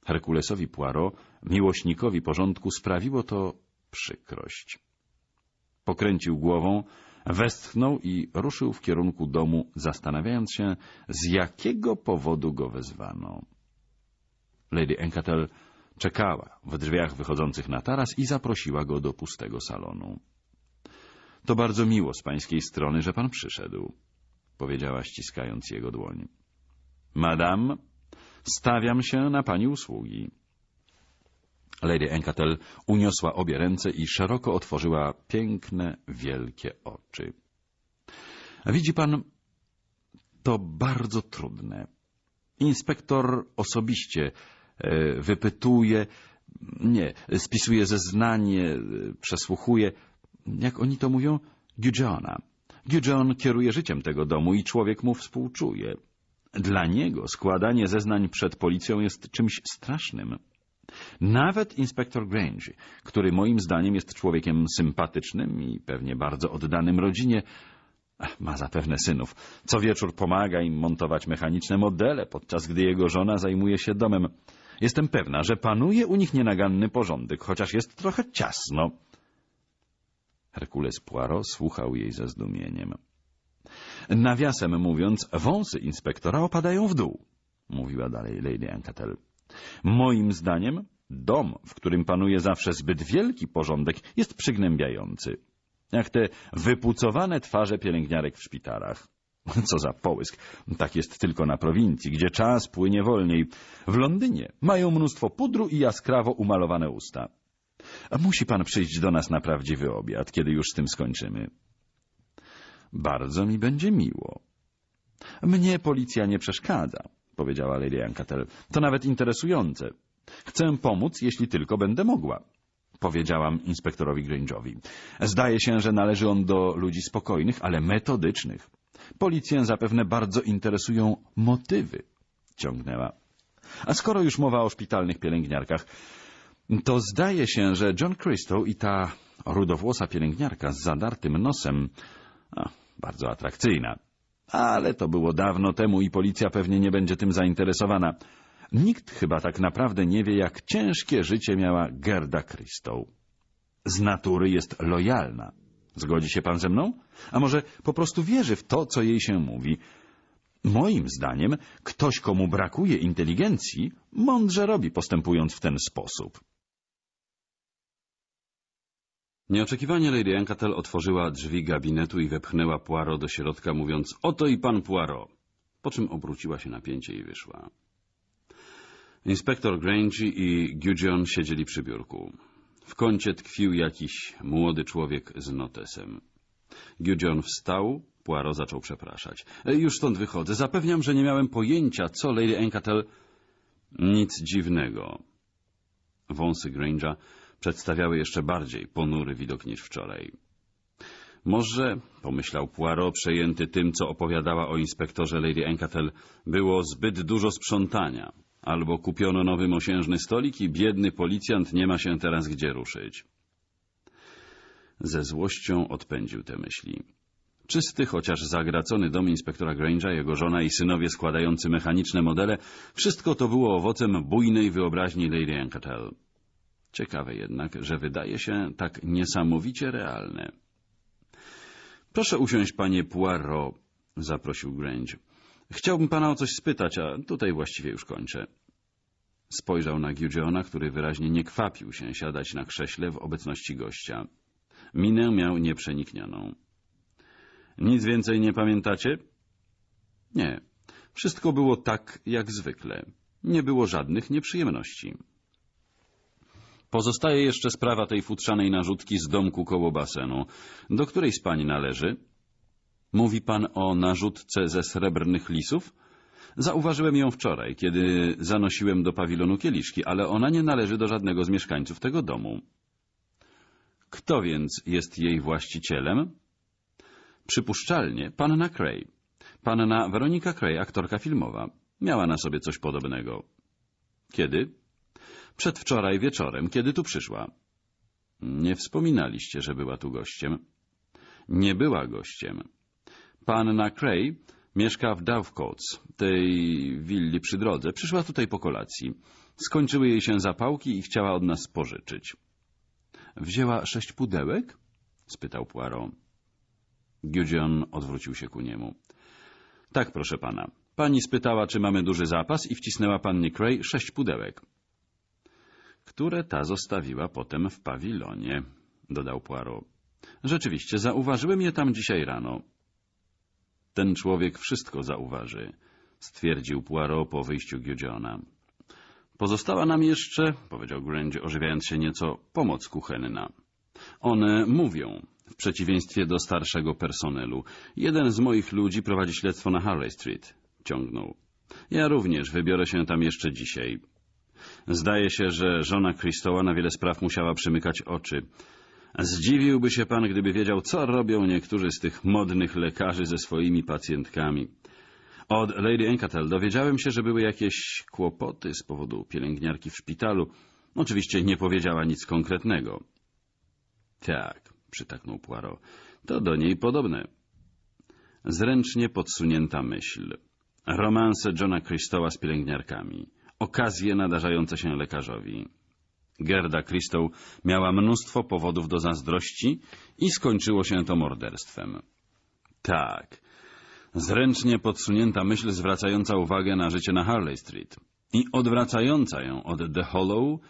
Herkulesowi Poirot, miłośnikowi porządku, sprawiło to przykrość. Pokręcił głową, westchnął i ruszył w kierunku domu, zastanawiając się, z jakiego powodu go wezwano. Lady Encatel czekała w drzwiach wychodzących na taras i zaprosiła go do pustego salonu. To bardzo miło z pańskiej strony, że pan przyszedł, powiedziała ściskając jego dłoń. Madam, stawiam się na pani usługi. Lady Encatel uniosła obie ręce i szeroko otworzyła piękne, wielkie oczy. A widzi pan, to bardzo trudne. Inspektor osobiście e, wypytuje, nie, spisuje zeznanie, e, przesłuchuje, jak oni to mówią, Gujona. Gujon kieruje życiem tego domu i człowiek mu współczuje. Dla niego składanie zeznań przed policją jest czymś strasznym. Nawet inspektor Grange, który moim zdaniem jest człowiekiem sympatycznym i pewnie bardzo oddanym rodzinie, ma zapewne synów. Co wieczór pomaga im montować mechaniczne modele, podczas gdy jego żona zajmuje się domem. Jestem pewna, że panuje u nich nienaganny porządek, chociaż jest trochę ciasno. Herkules Poirot słuchał jej ze zdumieniem. Nawiasem mówiąc, wąsy inspektora opadają w dół, mówiła dalej Lady Ancatel. Moim zdaniem dom, w którym panuje zawsze zbyt wielki porządek, jest przygnębiający. Jak te wypucowane twarze pielęgniarek w szpitalach. Co za połysk. Tak jest tylko na prowincji, gdzie czas płynie wolniej. W Londynie mają mnóstwo pudru i jaskrawo umalowane usta. Musi pan przyjść do nas na prawdziwy obiad, kiedy już z tym skończymy. Bardzo mi będzie miło. Mnie policja nie przeszkadza, powiedziała Lady Ankatel. To nawet interesujące. Chcę pomóc, jeśli tylko będę mogła powiedziałam inspektorowi Grange'owi. Zdaje się, że należy on do ludzi spokojnych, ale metodycznych. Policję zapewne bardzo interesują motywy, ciągnęła. A skoro już mowa o szpitalnych pielęgniarkach, to zdaje się, że John Crystal i ta rudowłosa pielęgniarka z zadartym nosem... O, bardzo atrakcyjna. Ale to było dawno temu i policja pewnie nie będzie tym zainteresowana. Nikt chyba tak naprawdę nie wie, jak ciężkie życie miała Gerda Crystal. Z natury jest lojalna. Zgodzi się pan ze mną? A może po prostu wierzy w to, co jej się mówi? Moim zdaniem, ktoś, komu brakuje inteligencji, mądrze robi, postępując w ten sposób. Nieoczekiwanie Lady Encatel otworzyła drzwi gabinetu i wepchnęła Poirot do środka, mówiąc — Oto i pan Poirot! Po czym obróciła się na pięcie i wyszła. Inspektor Grange i Gudgeon siedzieli przy biurku. W kącie tkwił jakiś młody człowiek z notesem. Gudgeon wstał, Poirot zaczął przepraszać. E, — Już stąd wychodzę. Zapewniam, że nie miałem pojęcia, co Lady Encatel... — Nic dziwnego. Wąsy Grange'a przedstawiały jeszcze bardziej ponury widok niż wczoraj. Może, pomyślał Poirot, przejęty tym, co opowiadała o inspektorze Lady Encatel, było zbyt dużo sprzątania. Albo kupiono nowy mosiężny stolik i biedny policjant nie ma się teraz gdzie ruszyć. Ze złością odpędził te myśli. Czysty, chociaż zagracony dom inspektora Grange'a, jego żona i synowie składający mechaniczne modele, wszystko to było owocem bujnej wyobraźni Lady Encatel. Ciekawe jednak, że wydaje się tak niesamowicie realne. Proszę usiąść, panie Poirot, zaprosił Grange. Chciałbym pana o coś spytać, a tutaj właściwie już kończę. Spojrzał na Giugiona, który wyraźnie nie kwapił się siadać na krześle w obecności gościa. Minę miał nieprzeniknioną. Nic więcej nie pamiętacie? Nie. Wszystko było tak, jak zwykle. Nie było żadnych nieprzyjemności. Pozostaje jeszcze sprawa tej futrzanej narzutki z domku koło basenu. Do której z pań należy? Mówi pan o narzutce ze srebrnych lisów? Zauważyłem ją wczoraj, kiedy zanosiłem do pawilonu kieliszki, ale ona nie należy do żadnego z mieszkańców tego domu. Kto więc jest jej właścicielem? Przypuszczalnie panna Cray. Panna Weronika Cray, aktorka filmowa. Miała na sobie coś podobnego. Kiedy? Przedwczoraj wieczorem, kiedy tu przyszła. Nie wspominaliście, że była tu gościem. Nie była gościem. Panna Cray mieszka w Dovcotes, tej willi przy drodze. Przyszła tutaj po kolacji. Skończyły jej się zapałki i chciała od nas pożyczyć. Wzięła sześć pudełek? spytał Poirot. Giudion odwrócił się ku niemu. Tak, proszę pana. Pani spytała, czy mamy duży zapas i wcisnęła pannie Cray sześć pudełek które ta zostawiła potem w pawilonie, dodał Poirot. Rzeczywiście, zauważyłem je tam dzisiaj rano. Ten człowiek wszystko zauważy, stwierdził Poirot po wyjściu Giudiona. Pozostała nam jeszcze, powiedział Grange, ożywiając się nieco, pomoc kuchenna. One mówią, w przeciwieństwie do starszego personelu. Jeden z moich ludzi prowadzi śledztwo na Harley Street, ciągnął. Ja również wybiorę się tam jeszcze dzisiaj. Zdaje się, że żona Kristoła na wiele spraw musiała przymykać oczy. Zdziwiłby się pan, gdyby wiedział, co robią niektórzy z tych modnych lekarzy ze swoimi pacjentkami. Od Lady Encatel dowiedziałem się, że były jakieś kłopoty z powodu pielęgniarki w szpitalu. Oczywiście nie powiedziała nic konkretnego. Tak, przytaknął Poirot, to do niej podobne. Zręcznie podsunięta myśl. Romanse Johna Christoła z pielęgniarkami okazje nadarzające się lekarzowi. Gerda Christow miała mnóstwo powodów do zazdrości i skończyło się to morderstwem. Tak, zręcznie podsunięta myśl zwracająca uwagę na życie na Harley Street i odwracająca ją od The Hollow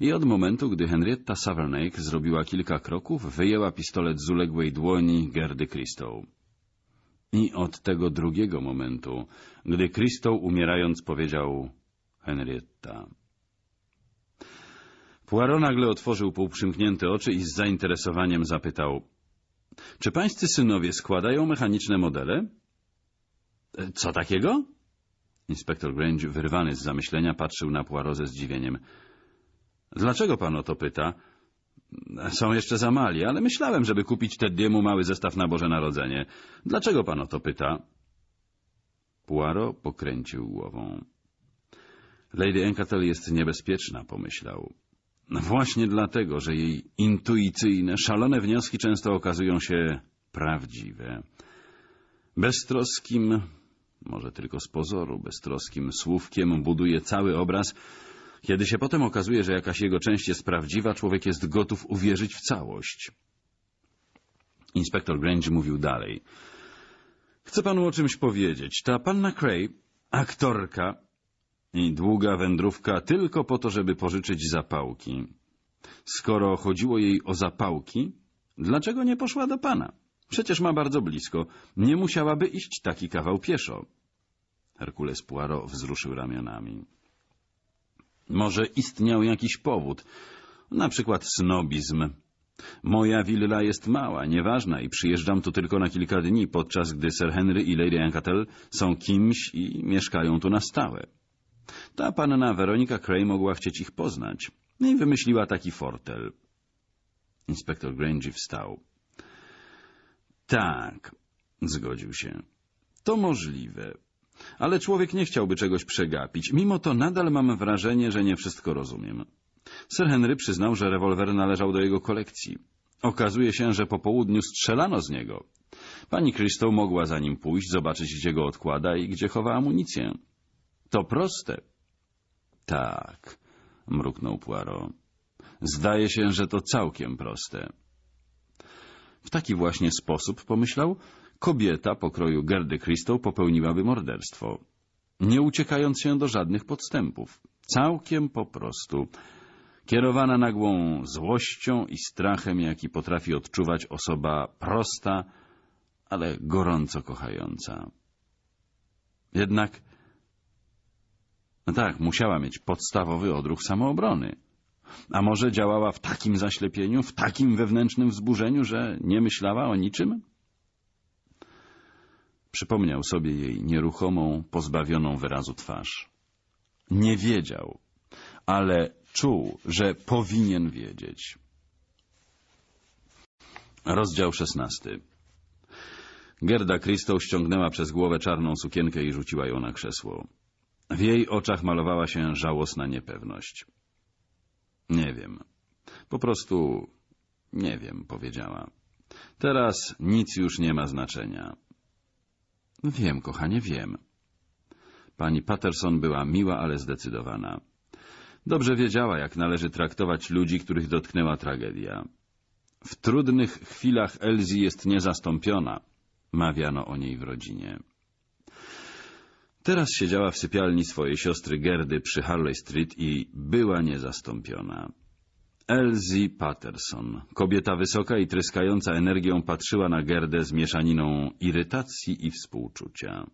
i od momentu, gdy Henrietta Savernake zrobiła kilka kroków, wyjęła pistolet z uległej dłoni Gerdy Christow. I od tego drugiego momentu, gdy Christow umierając powiedział Henrietta. Poirot nagle otworzył półprzymknięte oczy i z zainteresowaniem zapytał — Czy pańscy synowie składają mechaniczne modele? E, — Co takiego? Inspektor Grange, wyrwany z zamyślenia, patrzył na Poirot ze zdziwieniem. — Dlaczego pan o to pyta? — Są jeszcze za mali, ale myślałem, żeby kupić Teddiemu mały zestaw na Boże Narodzenie. Dlaczego pan o to pyta? Poirot pokręcił głową. Lady Encatel jest niebezpieczna, pomyślał. Właśnie dlatego, że jej intuicyjne, szalone wnioski często okazują się prawdziwe. Beztroskim, może tylko z pozoru, beztroskim słówkiem buduje cały obraz. Kiedy się potem okazuje, że jakaś jego część jest prawdziwa, człowiek jest gotów uwierzyć w całość. Inspektor Grange mówił dalej. Chcę panu o czymś powiedzieć. Ta panna Cray, aktorka, i długa wędrówka tylko po to, żeby pożyczyć zapałki. Skoro chodziło jej o zapałki, dlaczego nie poszła do pana? Przecież ma bardzo blisko. Nie musiałaby iść taki kawał pieszo. Herkules Poirot wzruszył ramionami. Może istniał jakiś powód, na przykład snobizm. Moja willa jest mała, nieważna i przyjeżdżam tu tylko na kilka dni, podczas gdy Sir Henry i Lady Ancatel są kimś i mieszkają tu na stałe. Ta panna Weronika Cray mogła chcieć ich poznać no i wymyśliła taki fortel. Inspektor Granger wstał. Tak, zgodził się. To możliwe. Ale człowiek nie chciałby czegoś przegapić. Mimo to nadal mam wrażenie, że nie wszystko rozumiem. Sir Henry przyznał, że rewolwer należał do jego kolekcji. Okazuje się, że po południu strzelano z niego. Pani Krystą mogła za nim pójść, zobaczyć, gdzie go odkłada i gdzie chowa amunicję. To proste. Tak, mruknął Poirot. Zdaje się, że to całkiem proste. W taki właśnie sposób, pomyślał, kobieta pokroju Gerdy Christou popełniłaby morderstwo. Nie uciekając się do żadnych podstępów. Całkiem po prostu. Kierowana nagłą złością i strachem, jaki potrafi odczuwać osoba prosta, ale gorąco kochająca. Jednak no tak, musiała mieć podstawowy odruch samoobrony. A może działała w takim zaślepieniu, w takim wewnętrznym wzburzeniu, że nie myślała o niczym? Przypomniał sobie jej nieruchomą, pozbawioną wyrazu twarz. Nie wiedział, ale czuł, że powinien wiedzieć. Rozdział szesnasty. Gerda Christo ściągnęła przez głowę czarną sukienkę i rzuciła ją na krzesło. W jej oczach malowała się żałosna niepewność. Nie wiem. Po prostu nie wiem, powiedziała. Teraz nic już nie ma znaczenia. Wiem, kochanie, wiem. Pani Patterson była miła, ale zdecydowana. Dobrze wiedziała, jak należy traktować ludzi, których dotknęła tragedia. W trudnych chwilach Elzi jest niezastąpiona, mawiano o niej w rodzinie. Teraz siedziała w sypialni swojej siostry Gerdy przy Harley Street i była niezastąpiona. Elsie Patterson, kobieta wysoka i tryskająca energią, patrzyła na Gerdę z mieszaniną irytacji i współczucia.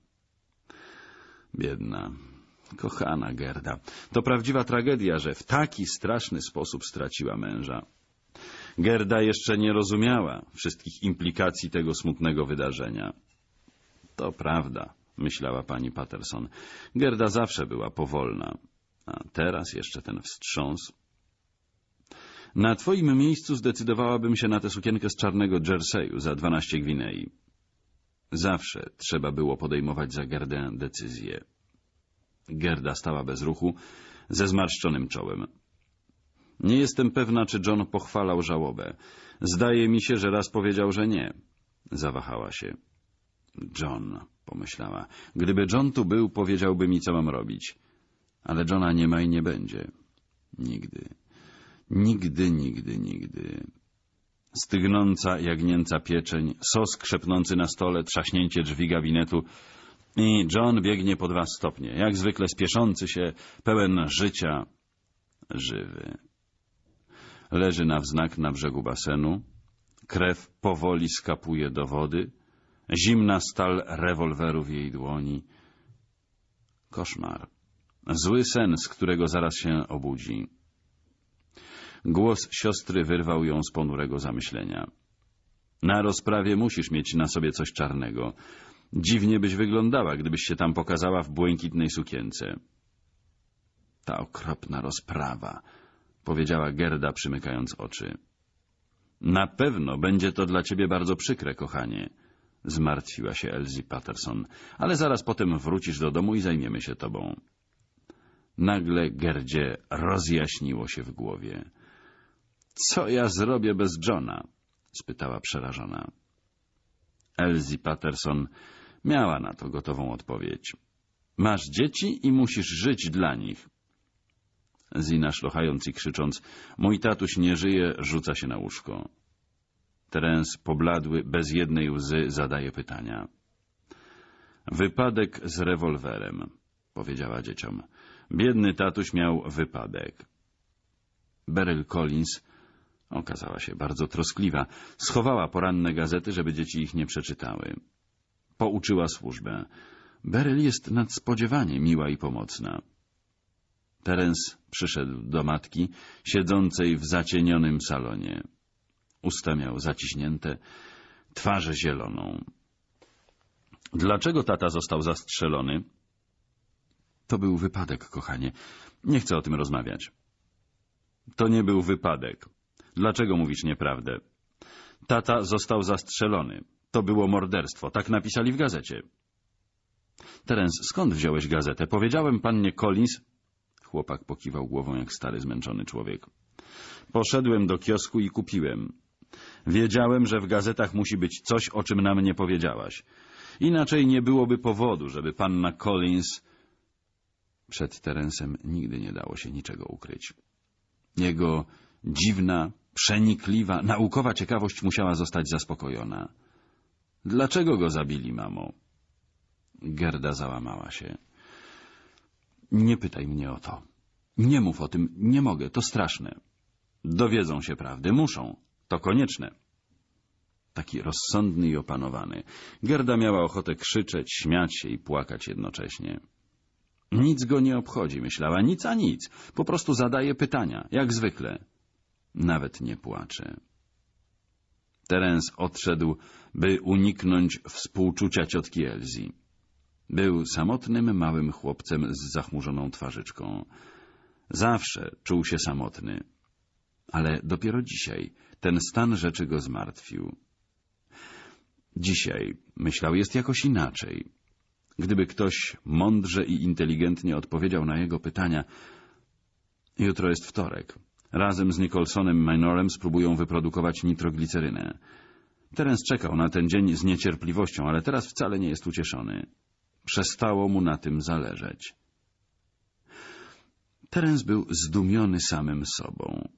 Biedna, kochana Gerda, to prawdziwa tragedia, że w taki straszny sposób straciła męża. Gerda jeszcze nie rozumiała wszystkich implikacji tego smutnego wydarzenia. To prawda, myślała pani Patterson. Gerda zawsze była powolna, a teraz jeszcze ten wstrząs. Na twoim miejscu zdecydowałabym się na tę sukienkę z czarnego jerseyu za dwanaście gwinei. Zawsze trzeba było podejmować za Gerdę decyzję. Gerda stała bez ruchu, ze zmarszczonym czołem. Nie jestem pewna, czy John pochwalał żałobę. Zdaje mi się, że raz powiedział, że nie. Zawahała się. John, pomyślała. Gdyby John tu był, powiedziałby mi, co mam robić. Ale Johna nie ma i nie będzie. Nigdy. Nigdy, nigdy, nigdy. Stygnąca, jagnięca pieczeń, sos krzepnący na stole, trzaśnięcie drzwi gabinetu i John biegnie po dwa stopnie, jak zwykle spieszący się, pełen życia, żywy. Leży na wznak na brzegu basenu, krew powoli skapuje do wody, Zimna stal rewolweru w jej dłoni. Koszmar. Zły sen, z którego zaraz się obudzi. Głos siostry wyrwał ją z ponurego zamyślenia. Na rozprawie musisz mieć na sobie coś czarnego. Dziwnie byś wyglądała, gdybyś się tam pokazała w błękitnej sukience. Ta okropna rozprawa, powiedziała Gerda, przymykając oczy. Na pewno będzie to dla ciebie bardzo przykre, kochanie. Zmartwiła się Elsie Patterson. Ale zaraz potem wrócisz do domu i zajmiemy się tobą. Nagle Gerdzie rozjaśniło się w głowie. Co ja zrobię bez Johna? spytała przerażona. Elsie Patterson miała na to gotową odpowiedź. Masz dzieci i musisz żyć dla nich. Zina szlochając i krzycząc, mój tatuś nie żyje, rzuca się na łóżko. Terens pobladły, bez jednej łzy zadaje pytania. Wypadek z rewolwerem, powiedziała dzieciom. Biedny tatuś miał wypadek. Beryl Collins okazała się bardzo troskliwa. Schowała poranne gazety, żeby dzieci ich nie przeczytały. Pouczyła służbę. Beryl jest nadspodziewanie miła i pomocna. Terens przyszedł do matki, siedzącej w zacienionym salonie. Usta miał zaciśnięte, twarze zieloną. Dlaczego tata został zastrzelony? To był wypadek, kochanie. Nie chcę o tym rozmawiać. To nie był wypadek. Dlaczego mówisz nieprawdę? Tata został zastrzelony. To było morderstwo. Tak napisali w gazecie. Teraz skąd wziąłeś gazetę? Powiedziałem pannie Collins... Chłopak pokiwał głową jak stary, zmęczony człowiek. Poszedłem do kiosku i kupiłem. Wiedziałem, że w gazetach musi być coś, o czym nam nie powiedziałaś. Inaczej nie byłoby powodu, żeby panna Collins... Przed Terensem nigdy nie dało się niczego ukryć. Jego dziwna, przenikliwa, naukowa ciekawość musiała zostać zaspokojona. Dlaczego go zabili, mamo? Gerda załamała się. Nie pytaj mnie o to. Nie mów o tym, nie mogę, to straszne. Dowiedzą się prawdy, muszą. To konieczne. Taki rozsądny i opanowany. Gerda miała ochotę krzyczeć, śmiać się i płakać jednocześnie. Nic go nie obchodzi, myślała, nic a nic. Po prostu zadaje pytania, jak zwykle. Nawet nie płacze. Terens odszedł, by uniknąć współczucia ciotki Elzi. Był samotnym małym chłopcem z zachmurzoną twarzyczką. Zawsze czuł się samotny. Ale dopiero dzisiaj ten stan rzeczy go zmartwił. Dzisiaj myślał jest jakoś inaczej. Gdyby ktoś mądrze i inteligentnie odpowiedział na jego pytania... Jutro jest wtorek. Razem z Nicholsonem Minorem spróbują wyprodukować nitroglicerynę. Terence czekał na ten dzień z niecierpliwością, ale teraz wcale nie jest ucieszony. Przestało mu na tym zależeć. Terence był zdumiony samym sobą.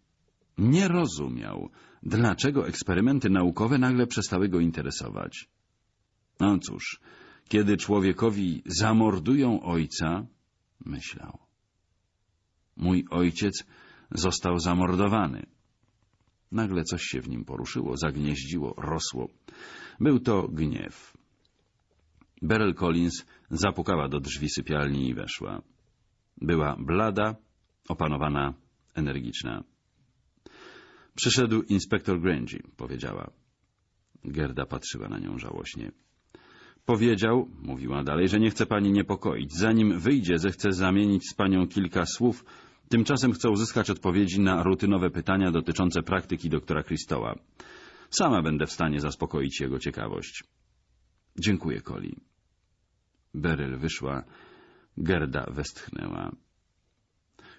Nie rozumiał, dlaczego eksperymenty naukowe nagle przestały go interesować. No cóż, kiedy człowiekowi zamordują ojca, myślał. Mój ojciec został zamordowany. Nagle coś się w nim poruszyło, zagnieździło, rosło. Był to gniew. Beryl Collins zapukała do drzwi sypialni i weszła. Była blada, opanowana, energiczna. Przyszedł inspektor Grangi, powiedziała. Gerda patrzyła na nią żałośnie. Powiedział, mówiła dalej, że nie chce pani niepokoić. Zanim wyjdzie, zechce zamienić z panią kilka słów. Tymczasem chcę uzyskać odpowiedzi na rutynowe pytania dotyczące praktyki doktora Christoła. Sama będę w stanie zaspokoić jego ciekawość. Dziękuję, Koli. Beryl wyszła. Gerda westchnęła.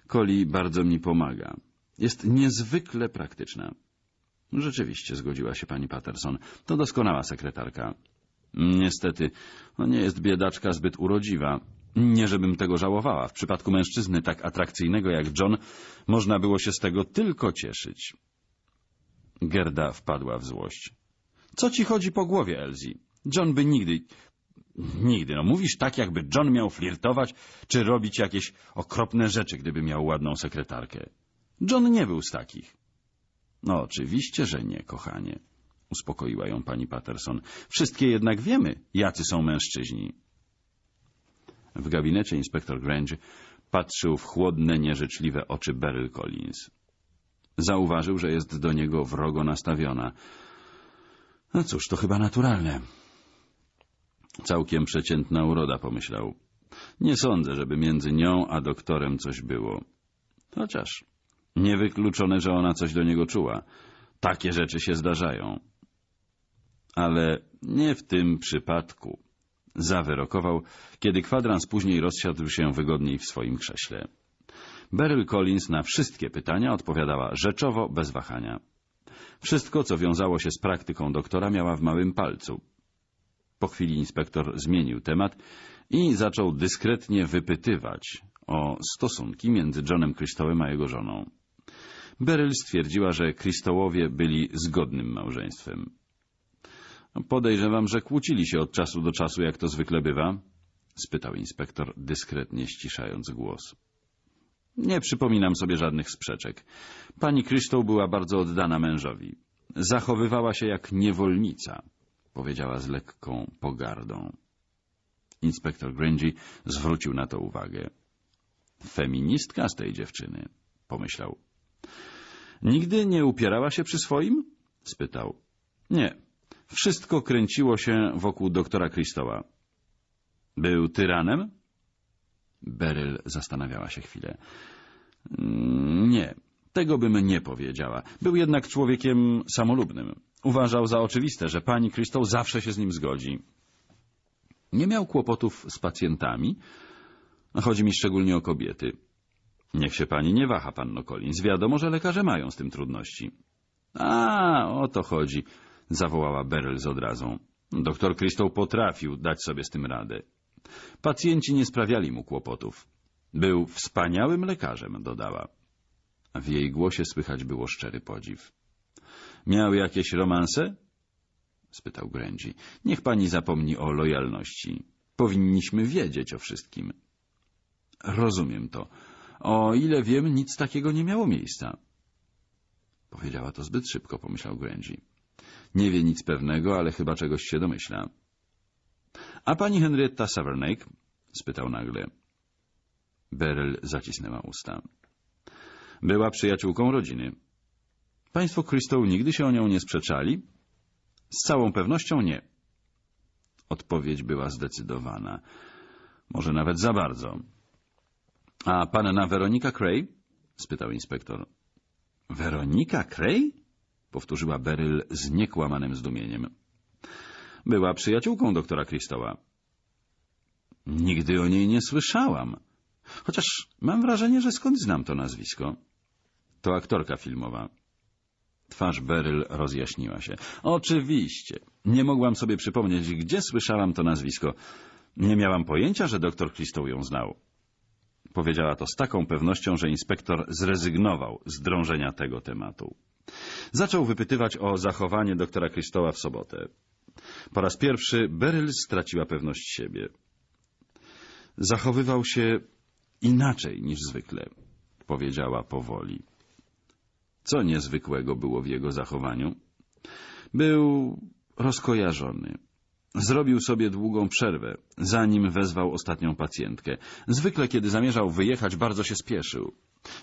Koli bardzo mi pomaga jest niezwykle praktyczna. Rzeczywiście, zgodziła się pani Patterson. To doskonała sekretarka. Niestety, no nie jest biedaczka zbyt urodziwa. Nie żebym tego żałowała. W przypadku mężczyzny tak atrakcyjnego jak John, można było się z tego tylko cieszyć. Gerda wpadła w złość. Co ci chodzi po głowie, Elsie? John by nigdy... Nigdy. No mówisz tak, jakby John miał flirtować, czy robić jakieś okropne rzeczy, gdyby miał ładną sekretarkę. John nie był z takich. No oczywiście, że nie, kochanie, uspokoiła ją pani Patterson. Wszystkie jednak wiemy, jacy są mężczyźni. W gabinecie inspektor Grange patrzył w chłodne, nierzeczliwe oczy Beryl Collins. Zauważył, że jest do niego wrogo nastawiona. No cóż, to chyba naturalne. Całkiem przeciętna uroda, pomyślał. Nie sądzę, żeby między nią a doktorem coś było. Chociaż Niewykluczone, że ona coś do niego czuła. Takie rzeczy się zdarzają. Ale nie w tym przypadku. Zawyrokował, kiedy kwadrans później rozsiadł się wygodniej w swoim krześle. Beryl Collins na wszystkie pytania odpowiadała rzeczowo, bez wahania. Wszystko, co wiązało się z praktyką doktora, miała w małym palcu. Po chwili inspektor zmienił temat i zaczął dyskretnie wypytywać o stosunki między Johnem Kryształem a jego żoną. Beryl stwierdziła, że Krystołowie byli zgodnym małżeństwem. No, podejrzewam, że kłócili się od czasu do czasu, jak to zwykle bywa? spytał inspektor, dyskretnie ściszając głos. Nie przypominam sobie żadnych sprzeczek. Pani Kryształ była bardzo oddana mężowi. Zachowywała się jak niewolnica, powiedziała z lekką pogardą. Inspektor Grangy zwrócił na to uwagę. Feministka z tej dziewczyny, pomyślał. Nigdy nie upierała się przy swoim? spytał. Nie. Wszystko kręciło się wokół doktora Kristoła. Był tyranem? Beryl zastanawiała się chwilę. Mm, nie, tego bym nie powiedziała. Był jednak człowiekiem samolubnym. Uważał za oczywiste, że pani Krystol zawsze się z nim zgodzi. Nie miał kłopotów z pacjentami. Chodzi mi szczególnie o kobiety. Niech się pani nie waha, panno Collins. Wiadomo, że lekarze mają z tym trudności. A, o to chodzi, zawołała Beryl z odrazą. Doktor Krystal potrafił dać sobie z tym radę. Pacjenci nie sprawiali mu kłopotów. Był wspaniałym lekarzem, dodała. W jej głosie słychać było szczery podziw. Miał jakieś romanse? spytał Grędzi. Niech pani zapomni o lojalności. Powinniśmy wiedzieć o wszystkim. Rozumiem to. O ile wiem, nic takiego nie miało miejsca. Powiedziała to zbyt szybko, pomyślał Grędzi. Nie wie nic pewnego, ale chyba czegoś się domyśla. A pani Henrietta Savernake? spytał nagle. Beryl zacisnęła usta. Była przyjaciółką rodziny. Państwo Crystal nigdy się o nią nie sprzeczali? Z całą pewnością nie. Odpowiedź była zdecydowana. Może nawet za bardzo. — A panna Weronika Cray? — spytał inspektor. — Weronika Cray? — powtórzyła Beryl z niekłamanym zdumieniem. — Była przyjaciółką doktora Kristoła. — Nigdy o niej nie słyszałam. Chociaż mam wrażenie, że skąd znam to nazwisko. To aktorka filmowa. Twarz Beryl rozjaśniła się. Oczywiście. Nie mogłam sobie przypomnieć, gdzie słyszałam to nazwisko. Nie miałam pojęcia, że doktor Christoł ją znał. Powiedziała to z taką pewnością, że inspektor zrezygnował z drążenia tego tematu. Zaczął wypytywać o zachowanie doktora Krystoła w sobotę. Po raz pierwszy Beryl straciła pewność siebie. Zachowywał się inaczej niż zwykle, powiedziała powoli. Co niezwykłego było w jego zachowaniu? Był rozkojarzony. Zrobił sobie długą przerwę, zanim wezwał ostatnią pacjentkę. Zwykle, kiedy zamierzał wyjechać, bardzo się spieszył.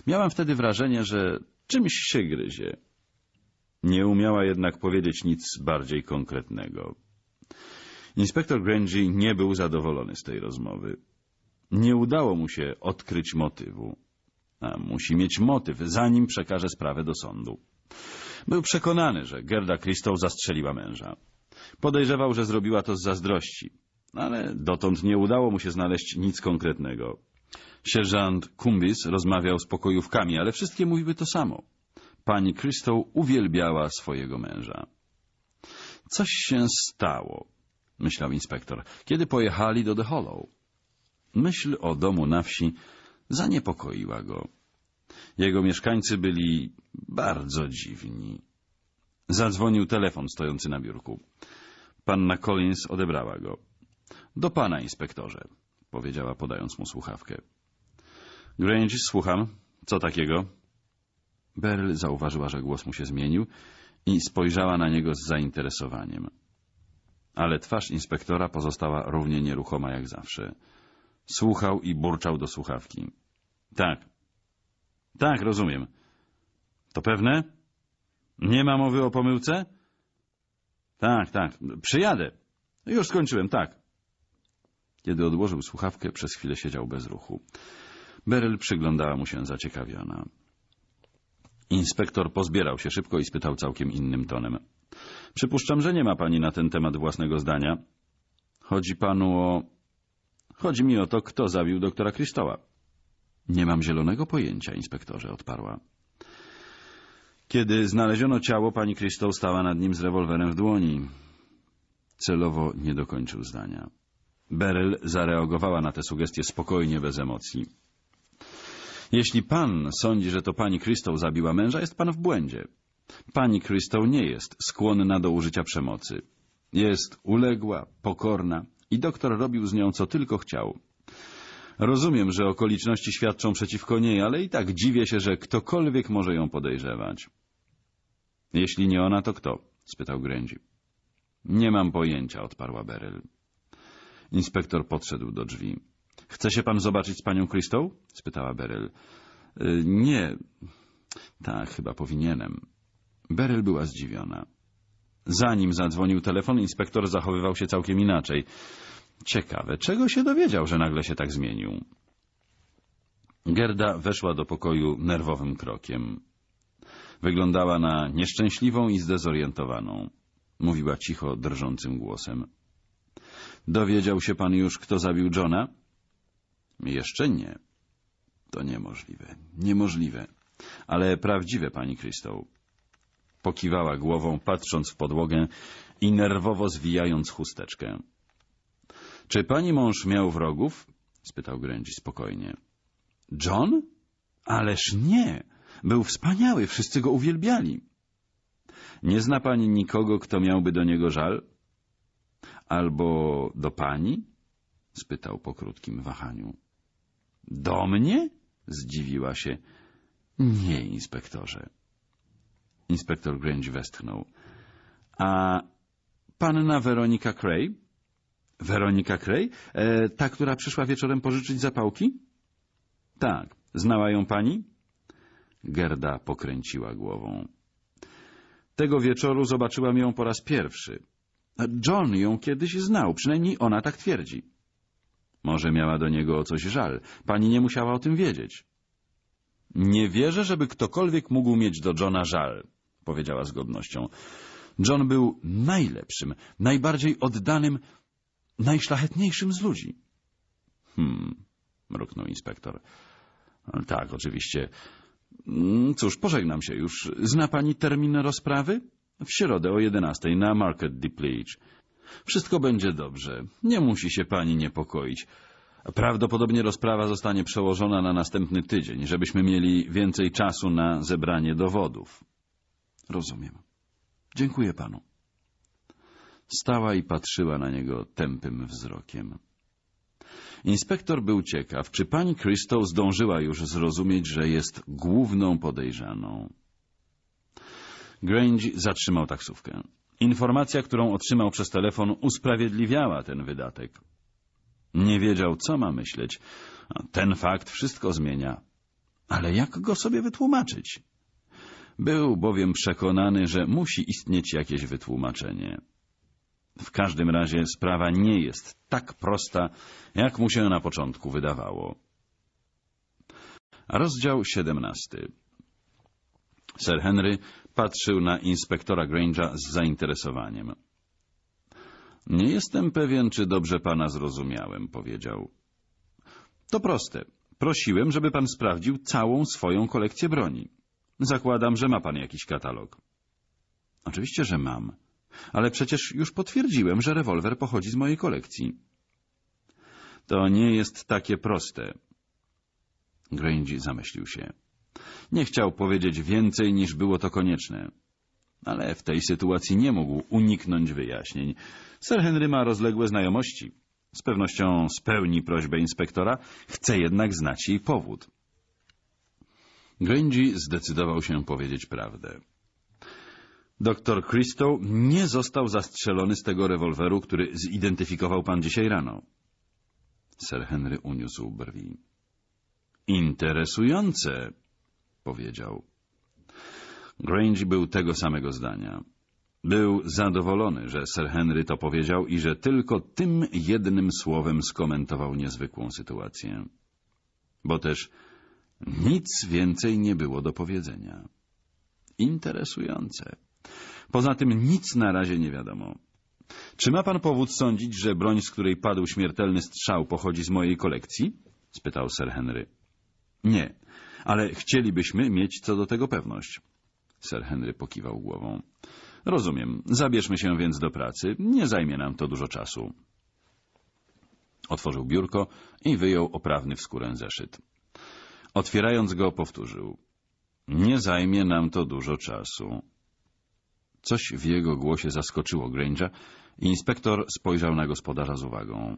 Miałem wtedy wrażenie, że czymś się gryzie. Nie umiała jednak powiedzieć nic bardziej konkretnego. Inspektor Grangy nie był zadowolony z tej rozmowy. Nie udało mu się odkryć motywu. A musi mieć motyw, zanim przekaże sprawę do sądu. Był przekonany, że Gerda Christow zastrzeliła męża. Podejrzewał, że zrobiła to z zazdrości, ale dotąd nie udało mu się znaleźć nic konkretnego. Sierżant Kumbis rozmawiał z pokojówkami, ale wszystkie mówiły to samo. Pani Krystą uwielbiała swojego męża. Coś się stało, myślał inspektor, kiedy pojechali do The Hollow. Myśl o domu na wsi zaniepokoiła go. Jego mieszkańcy byli bardzo dziwni. Zadzwonił telefon stojący na biurku. Panna Collins odebrała go. Do pana, inspektorze, powiedziała podając mu słuchawkę. Grange, słucham. Co takiego? Beryl zauważyła, że głos mu się zmienił i spojrzała na niego z zainteresowaniem. Ale twarz inspektora pozostała równie nieruchoma jak zawsze. Słuchał i burczał do słuchawki. Tak. Tak, rozumiem. To pewne? Nie ma mowy o pomyłce? Tak, tak, przyjadę. Już skończyłem, tak. Kiedy odłożył słuchawkę, przez chwilę siedział bez ruchu. Beryl przyglądała mu się zaciekawiona. Inspektor pozbierał się szybko i spytał całkiem innym tonem. Przypuszczam, że nie ma pani na ten temat własnego zdania. Chodzi panu o... Chodzi mi o to, kto zabił doktora Krysztoła. Nie mam zielonego pojęcia, inspektorze, odparła. Kiedy znaleziono ciało, pani Krystal stała nad nim z rewolwerem w dłoni. Celowo nie dokończył zdania. Beryl zareagowała na tę sugestię spokojnie, bez emocji. Jeśli pan sądzi, że to pani Krystal zabiła męża, jest pan w błędzie. Pani Krystal nie jest skłonna do użycia przemocy. Jest uległa, pokorna i doktor robił z nią, co tylko chciał. Rozumiem, że okoliczności świadczą przeciwko niej, ale i tak dziwię się, że ktokolwiek może ją podejrzewać. Jeśli nie ona, to kto? spytał Grędzi. Nie mam pojęcia, odparła Beryl. Inspektor podszedł do drzwi. Chce się pan zobaczyć z panią Krystą? spytała Beryl. Y, nie. Tak, chyba powinienem. Beryl była zdziwiona. Zanim zadzwonił telefon, inspektor zachowywał się całkiem inaczej. Ciekawe, czego się dowiedział, że nagle się tak zmienił? Gerda weszła do pokoju nerwowym krokiem. Wyglądała na nieszczęśliwą i zdezorientowaną. Mówiła cicho, drżącym głosem. Dowiedział się pan już, kto zabił Johna? Jeszcze nie. To niemożliwe. Niemożliwe. Ale prawdziwe, pani Krystą. Pokiwała głową, patrząc w podłogę i nerwowo zwijając chusteczkę. Czy pani mąż miał wrogów? spytał Gręci spokojnie. John? Ależ nie! Był wspaniały, wszyscy go uwielbiali. Nie zna pani nikogo, kto miałby do niego żal? Albo do pani? spytał po krótkim wahaniu. Do mnie? zdziwiła się. Nie, inspektorze. Inspektor Grange westchnął. A panna Weronika Cray? Weronika Cray? E, ta, która przyszła wieczorem pożyczyć zapałki? Tak. Znała ją pani? Gerda pokręciła głową. Tego wieczoru zobaczyłam ją po raz pierwszy. John ją kiedyś znał, przynajmniej ona tak twierdzi. Może miała do niego o coś żal. Pani nie musiała o tym wiedzieć. Nie wierzę, żeby ktokolwiek mógł mieć do Johna żal, powiedziała z godnością. John był najlepszym, najbardziej oddanym, najszlachetniejszym z ludzi. Hmm, mruknął inspektor. Tak, oczywiście, Mm, cóż, pożegnam się już. Zna pani termin rozprawy? W środę o 11 na Market Depleach. Wszystko będzie dobrze. Nie musi się pani niepokoić. Prawdopodobnie rozprawa zostanie przełożona na następny tydzień, żebyśmy mieli więcej czasu na zebranie dowodów. Rozumiem. Dziękuję panu. Stała i patrzyła na niego tępym wzrokiem. Inspektor był ciekaw, czy pani Crystal zdążyła już zrozumieć, że jest główną podejrzaną. Grange zatrzymał taksówkę. Informacja, którą otrzymał przez telefon, usprawiedliwiała ten wydatek. Nie wiedział, co ma myśleć. Ten fakt wszystko zmienia. Ale jak go sobie wytłumaczyć? Był bowiem przekonany, że musi istnieć jakieś wytłumaczenie. W każdym razie sprawa nie jest tak prosta, jak mu się na początku wydawało. Rozdział 17 Sir Henry patrzył na inspektora Grange'a z zainteresowaniem. Nie jestem pewien, czy dobrze pana zrozumiałem, powiedział. To proste. Prosiłem, żeby pan sprawdził całą swoją kolekcję broni. Zakładam, że ma pan jakiś katalog. Oczywiście, że mam. Ale przecież już potwierdziłem, że rewolwer pochodzi z mojej kolekcji. To nie jest takie proste. Grange zamyślił się. Nie chciał powiedzieć więcej niż było to konieczne. Ale w tej sytuacji nie mógł uniknąć wyjaśnień. Sir Henry ma rozległe znajomości. Z pewnością spełni prośbę inspektora, chce jednak znać jej powód. Grange zdecydował się powiedzieć prawdę. Doktor Christo nie został zastrzelony z tego rewolweru, który zidentyfikował pan dzisiaj rano. Sir Henry uniósł brwi. Interesujące, powiedział. Grange był tego samego zdania. Był zadowolony, że Sir Henry to powiedział i że tylko tym jednym słowem skomentował niezwykłą sytuację. Bo też nic więcej nie było do powiedzenia. Interesujące. Poza tym nic na razie nie wiadomo. Czy ma pan powód sądzić, że broń, z której padł śmiertelny strzał, pochodzi z mojej kolekcji? spytał Sir Henry. Nie, ale chcielibyśmy mieć co do tego pewność. Sir Henry pokiwał głową. Rozumiem. Zabierzmy się więc do pracy. Nie zajmie nam to dużo czasu. Otworzył biurko i wyjął oprawny w skórę zeszyt. Otwierając go, powtórzył. Nie zajmie nam to dużo czasu. Coś w jego głosie zaskoczyło Grange'a i inspektor spojrzał na gospodarza z uwagą.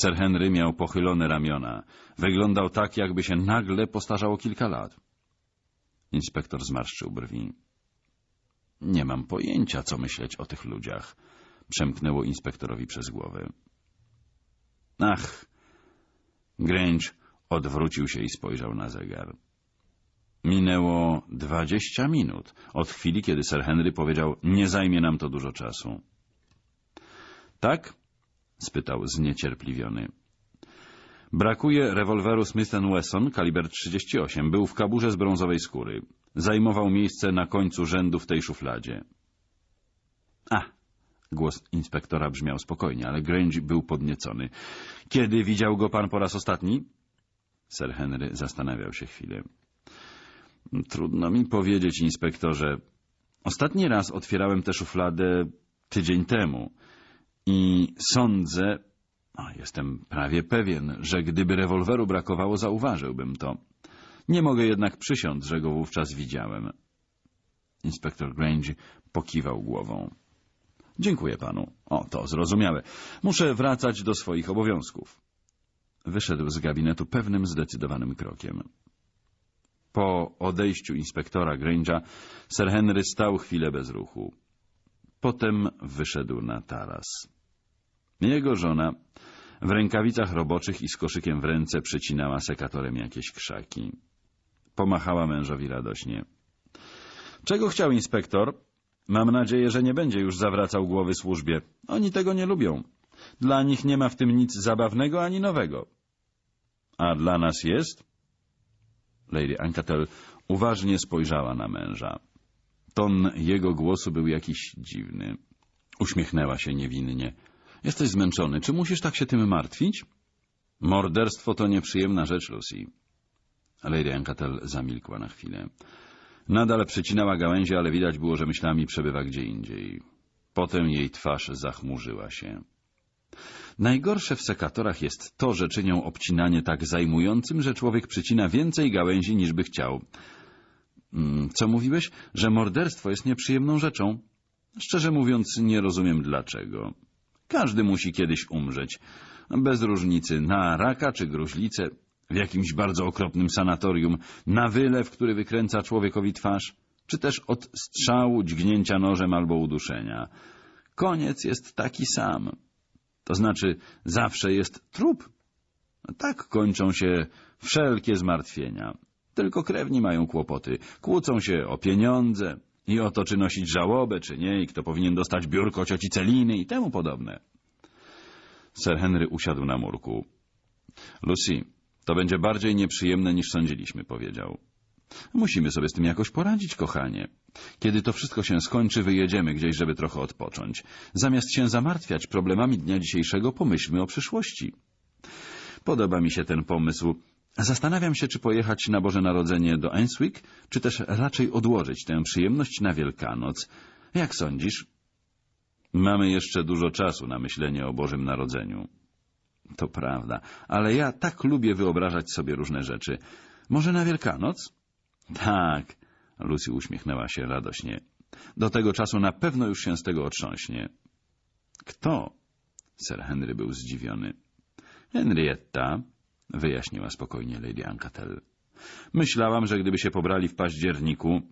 Sir Henry miał pochylone ramiona. Wyglądał tak, jakby się nagle postarzało kilka lat. Inspektor zmarszczył brwi. Nie mam pojęcia, co myśleć o tych ludziach, przemknęło inspektorowi przez głowę. Ach! Grange odwrócił się i spojrzał na zegar. Minęło dwadzieścia minut od chwili, kiedy Sir Henry powiedział, nie zajmie nam to dużo czasu. Tak? spytał zniecierpliwiony. Brakuje rewolweru Smith Wesson kaliber 38. Był w kaburze z brązowej skóry. Zajmował miejsce na końcu rzędu w tej szufladzie. A, głos inspektora brzmiał spokojnie, ale Grange był podniecony. Kiedy widział go pan po raz ostatni? Sir Henry zastanawiał się chwilę. Trudno mi powiedzieć, inspektorze. Ostatni raz otwierałem tę szufladę tydzień temu i sądzę, jestem prawie pewien, że gdyby rewolweru brakowało, zauważyłbym to. Nie mogę jednak przysiąc, że go wówczas widziałem. Inspektor Grange pokiwał głową. Dziękuję panu. O, to zrozumiałe. Muszę wracać do swoich obowiązków. Wyszedł z gabinetu pewnym zdecydowanym krokiem. Po odejściu inspektora Grange'a Sir Henry stał chwilę bez ruchu. Potem wyszedł na taras. Jego żona w rękawicach roboczych i z koszykiem w ręce przecinała sekatorem jakieś krzaki. Pomachała mężowi radośnie. Czego chciał inspektor? Mam nadzieję, że nie będzie już zawracał głowy służbie. Oni tego nie lubią. Dla nich nie ma w tym nic zabawnego ani nowego. A dla nas jest? Lady Ancatel uważnie spojrzała na męża. Ton jego głosu był jakiś dziwny. Uśmiechnęła się niewinnie. — Jesteś zmęczony. Czy musisz tak się tym martwić? — Morderstwo to nieprzyjemna rzecz, Lucy. Lady Ancatel zamilkła na chwilę. Nadal przycinała gałęzie, ale widać było, że myślami przebywa gdzie indziej. Potem jej twarz zachmurzyła się. Najgorsze w sekatorach jest to, że czynią obcinanie tak zajmującym, że człowiek przycina więcej gałęzi niż by chciał. Mm, co mówiłeś? Że morderstwo jest nieprzyjemną rzeczą? Szczerze mówiąc, nie rozumiem dlaczego. Każdy musi kiedyś umrzeć. Bez różnicy na raka czy gruźlicę, w jakimś bardzo okropnym sanatorium, na wylew, który wykręca człowiekowi twarz, czy też od strzału, dźgnięcia nożem albo uduszenia. Koniec jest taki sam. To znaczy, zawsze jest trup. Tak kończą się wszelkie zmartwienia. Tylko krewni mają kłopoty, kłócą się o pieniądze i o to, czy nosić żałobę, czy nie, i kto powinien dostać biurko cioci Celiny i temu podobne. Sir Henry usiadł na murku. — Lucy, to będzie bardziej nieprzyjemne niż sądziliśmy — powiedział. Musimy sobie z tym jakoś poradzić, kochanie. Kiedy to wszystko się skończy, wyjedziemy gdzieś, żeby trochę odpocząć. Zamiast się zamartwiać problemami dnia dzisiejszego, pomyślmy o przyszłości. Podoba mi się ten pomysł. Zastanawiam się, czy pojechać na Boże Narodzenie do Enswick, czy też raczej odłożyć tę przyjemność na Wielkanoc. Jak sądzisz? Mamy jeszcze dużo czasu na myślenie o Bożym Narodzeniu. To prawda, ale ja tak lubię wyobrażać sobie różne rzeczy. Może na Wielkanoc? Tak, Lucy uśmiechnęła się radośnie. Do tego czasu na pewno już się z tego otrząśnie. Kto? Sir Henry był zdziwiony. Henrietta, wyjaśniła spokojnie Lady Ancatel. Myślałam, że gdyby się pobrali w październiku,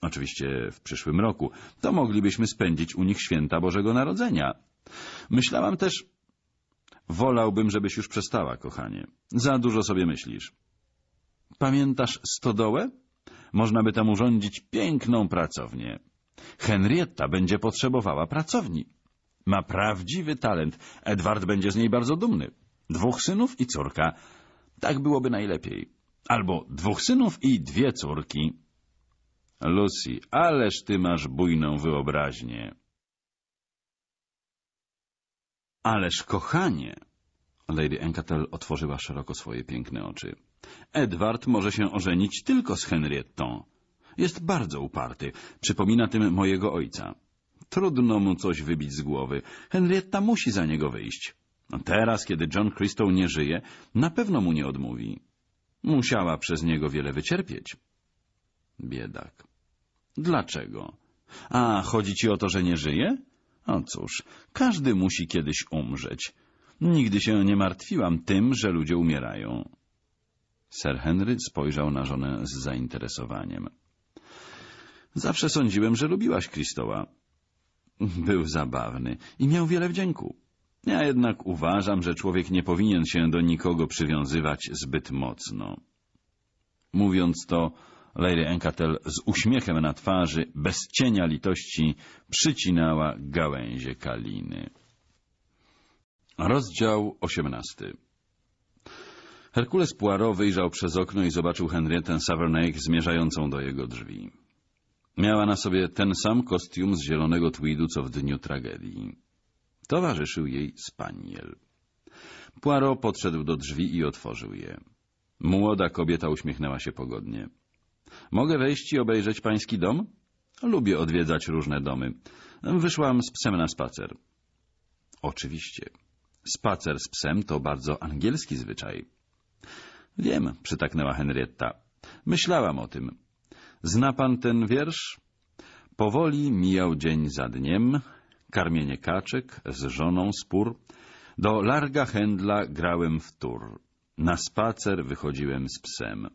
oczywiście w przyszłym roku, to moglibyśmy spędzić u nich święta Bożego Narodzenia. Myślałam też... Wolałbym, żebyś już przestała, kochanie. Za dużo sobie myślisz. Pamiętasz stodołę? Można by tam urządzić piękną pracownię. Henrietta będzie potrzebowała pracowni. Ma prawdziwy talent. Edward będzie z niej bardzo dumny. Dwóch synów i córka. Tak byłoby najlepiej. Albo dwóch synów i dwie córki. Lucy, ależ ty masz bujną wyobraźnię. Ależ kochanie... Lady Encatel otworzyła szeroko swoje piękne oczy. Edward może się ożenić tylko z Henriettą. Jest bardzo uparty. Przypomina tym mojego ojca. Trudno mu coś wybić z głowy. Henrietta musi za niego wyjść. No teraz, kiedy John Crystal nie żyje, na pewno mu nie odmówi. Musiała przez niego wiele wycierpieć. Biedak. Dlaczego? A, chodzi ci o to, że nie żyje? O cóż, każdy musi kiedyś umrzeć. Nigdy się nie martwiłam tym, że ludzie umierają. Sir Henry spojrzał na żonę z zainteresowaniem. Zawsze sądziłem, że lubiłaś Kristoła. Był zabawny i miał wiele wdzięku. Ja jednak uważam, że człowiek nie powinien się do nikogo przywiązywać zbyt mocno. Mówiąc to, Lady Enkatel z uśmiechem na twarzy, bez cienia litości, przycinała gałęzie kaliny. Rozdział osiemnasty. Herkules Poirot wyjrzał przez okno i zobaczył Henrietę Savernake zmierzającą do jego drzwi. Miała na sobie ten sam kostium z zielonego tweedu, co w dniu tragedii. Towarzyszył jej spaniel. Poirot podszedł do drzwi i otworzył je. Młoda kobieta uśmiechnęła się pogodnie. — Mogę wejść i obejrzeć pański dom? Lubię odwiedzać różne domy. Wyszłam z psem na spacer. — Oczywiście — Spacer z psem to bardzo angielski zwyczaj. Wiem, przytaknęła Henrietta. Myślałam o tym. Zna pan ten wiersz? Powoli mijał dzień za dniem, karmienie kaczek, z żoną spór. Do larga hendla grałem w tur. Na spacer wychodziłem z psem.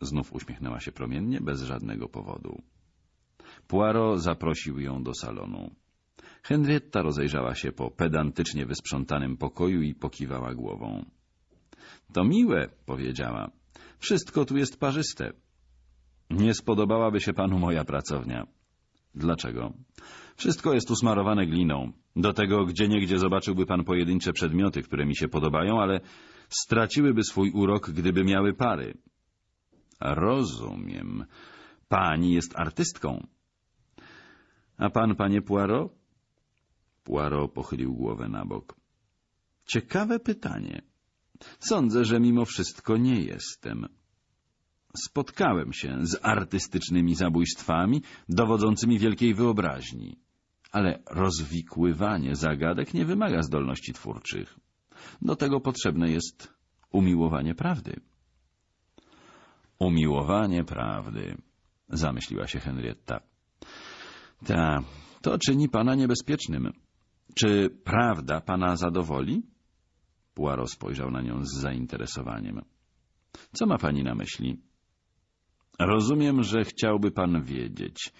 Znów uśmiechnęła się promiennie, bez żadnego powodu. Poirot zaprosił ją do salonu. Henrietta rozejrzała się po pedantycznie wysprzątanym pokoju i pokiwała głową. — To miłe — powiedziała. — Wszystko tu jest parzyste. — Nie spodobałaby się panu moja pracownia. — Dlaczego? — Wszystko jest usmarowane gliną. Do tego gdzieniegdzie zobaczyłby pan pojedyncze przedmioty, które mi się podobają, ale straciłyby swój urok, gdyby miały pary. — Rozumiem. Pani jest artystką. — A pan, panie Poirot? Poirot pochylił głowę na bok. Ciekawe pytanie. Sądzę, że mimo wszystko nie jestem. Spotkałem się z artystycznymi zabójstwami dowodzącymi wielkiej wyobraźni, ale rozwikływanie zagadek nie wymaga zdolności twórczych. Do tego potrzebne jest umiłowanie prawdy. Umiłowanie prawdy, zamyśliła się Henrietta. Ta, to czyni pana niebezpiecznym. Czy prawda pana zadowoli? Poirot spojrzał na nią z zainteresowaniem. Co ma pani na myśli? Rozumiem, że chciałby pan wiedzieć.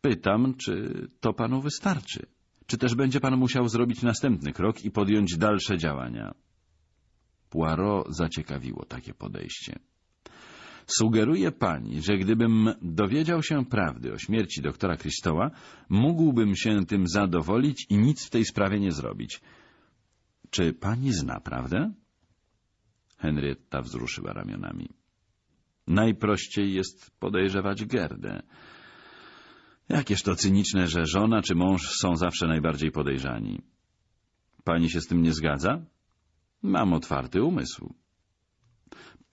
Pytam, czy to panu wystarczy? Czy też będzie pan musiał zrobić następny krok i podjąć dalsze działania? Poirot zaciekawiło takie podejście. Sugeruje pani, że gdybym dowiedział się prawdy o śmierci doktora Krystoła, mógłbym się tym zadowolić i nic w tej sprawie nie zrobić. Czy pani zna prawdę? Henrietta wzruszyła ramionami. Najprościej jest podejrzewać Gerdę. Jakież to cyniczne, że żona czy mąż są zawsze najbardziej podejrzani. Pani się z tym nie zgadza? Mam otwarty umysł.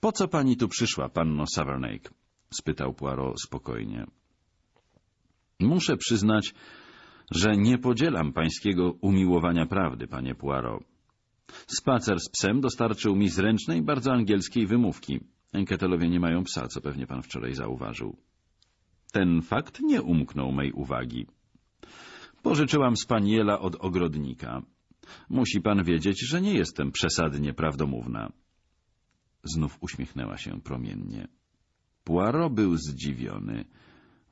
— Po co pani tu przyszła, panno Savernake? — spytał Poirot spokojnie. — Muszę przyznać, że nie podzielam pańskiego umiłowania prawdy, panie Poirot. Spacer z psem dostarczył mi zręcznej, bardzo angielskiej wymówki. Enketelowie nie mają psa, co pewnie pan wczoraj zauważył. Ten fakt nie umknął mej uwagi. Pożyczyłam spaniela od ogrodnika. Musi pan wiedzieć, że nie jestem przesadnie prawdomówna. Znów uśmiechnęła się promiennie. Poirot był zdziwiony.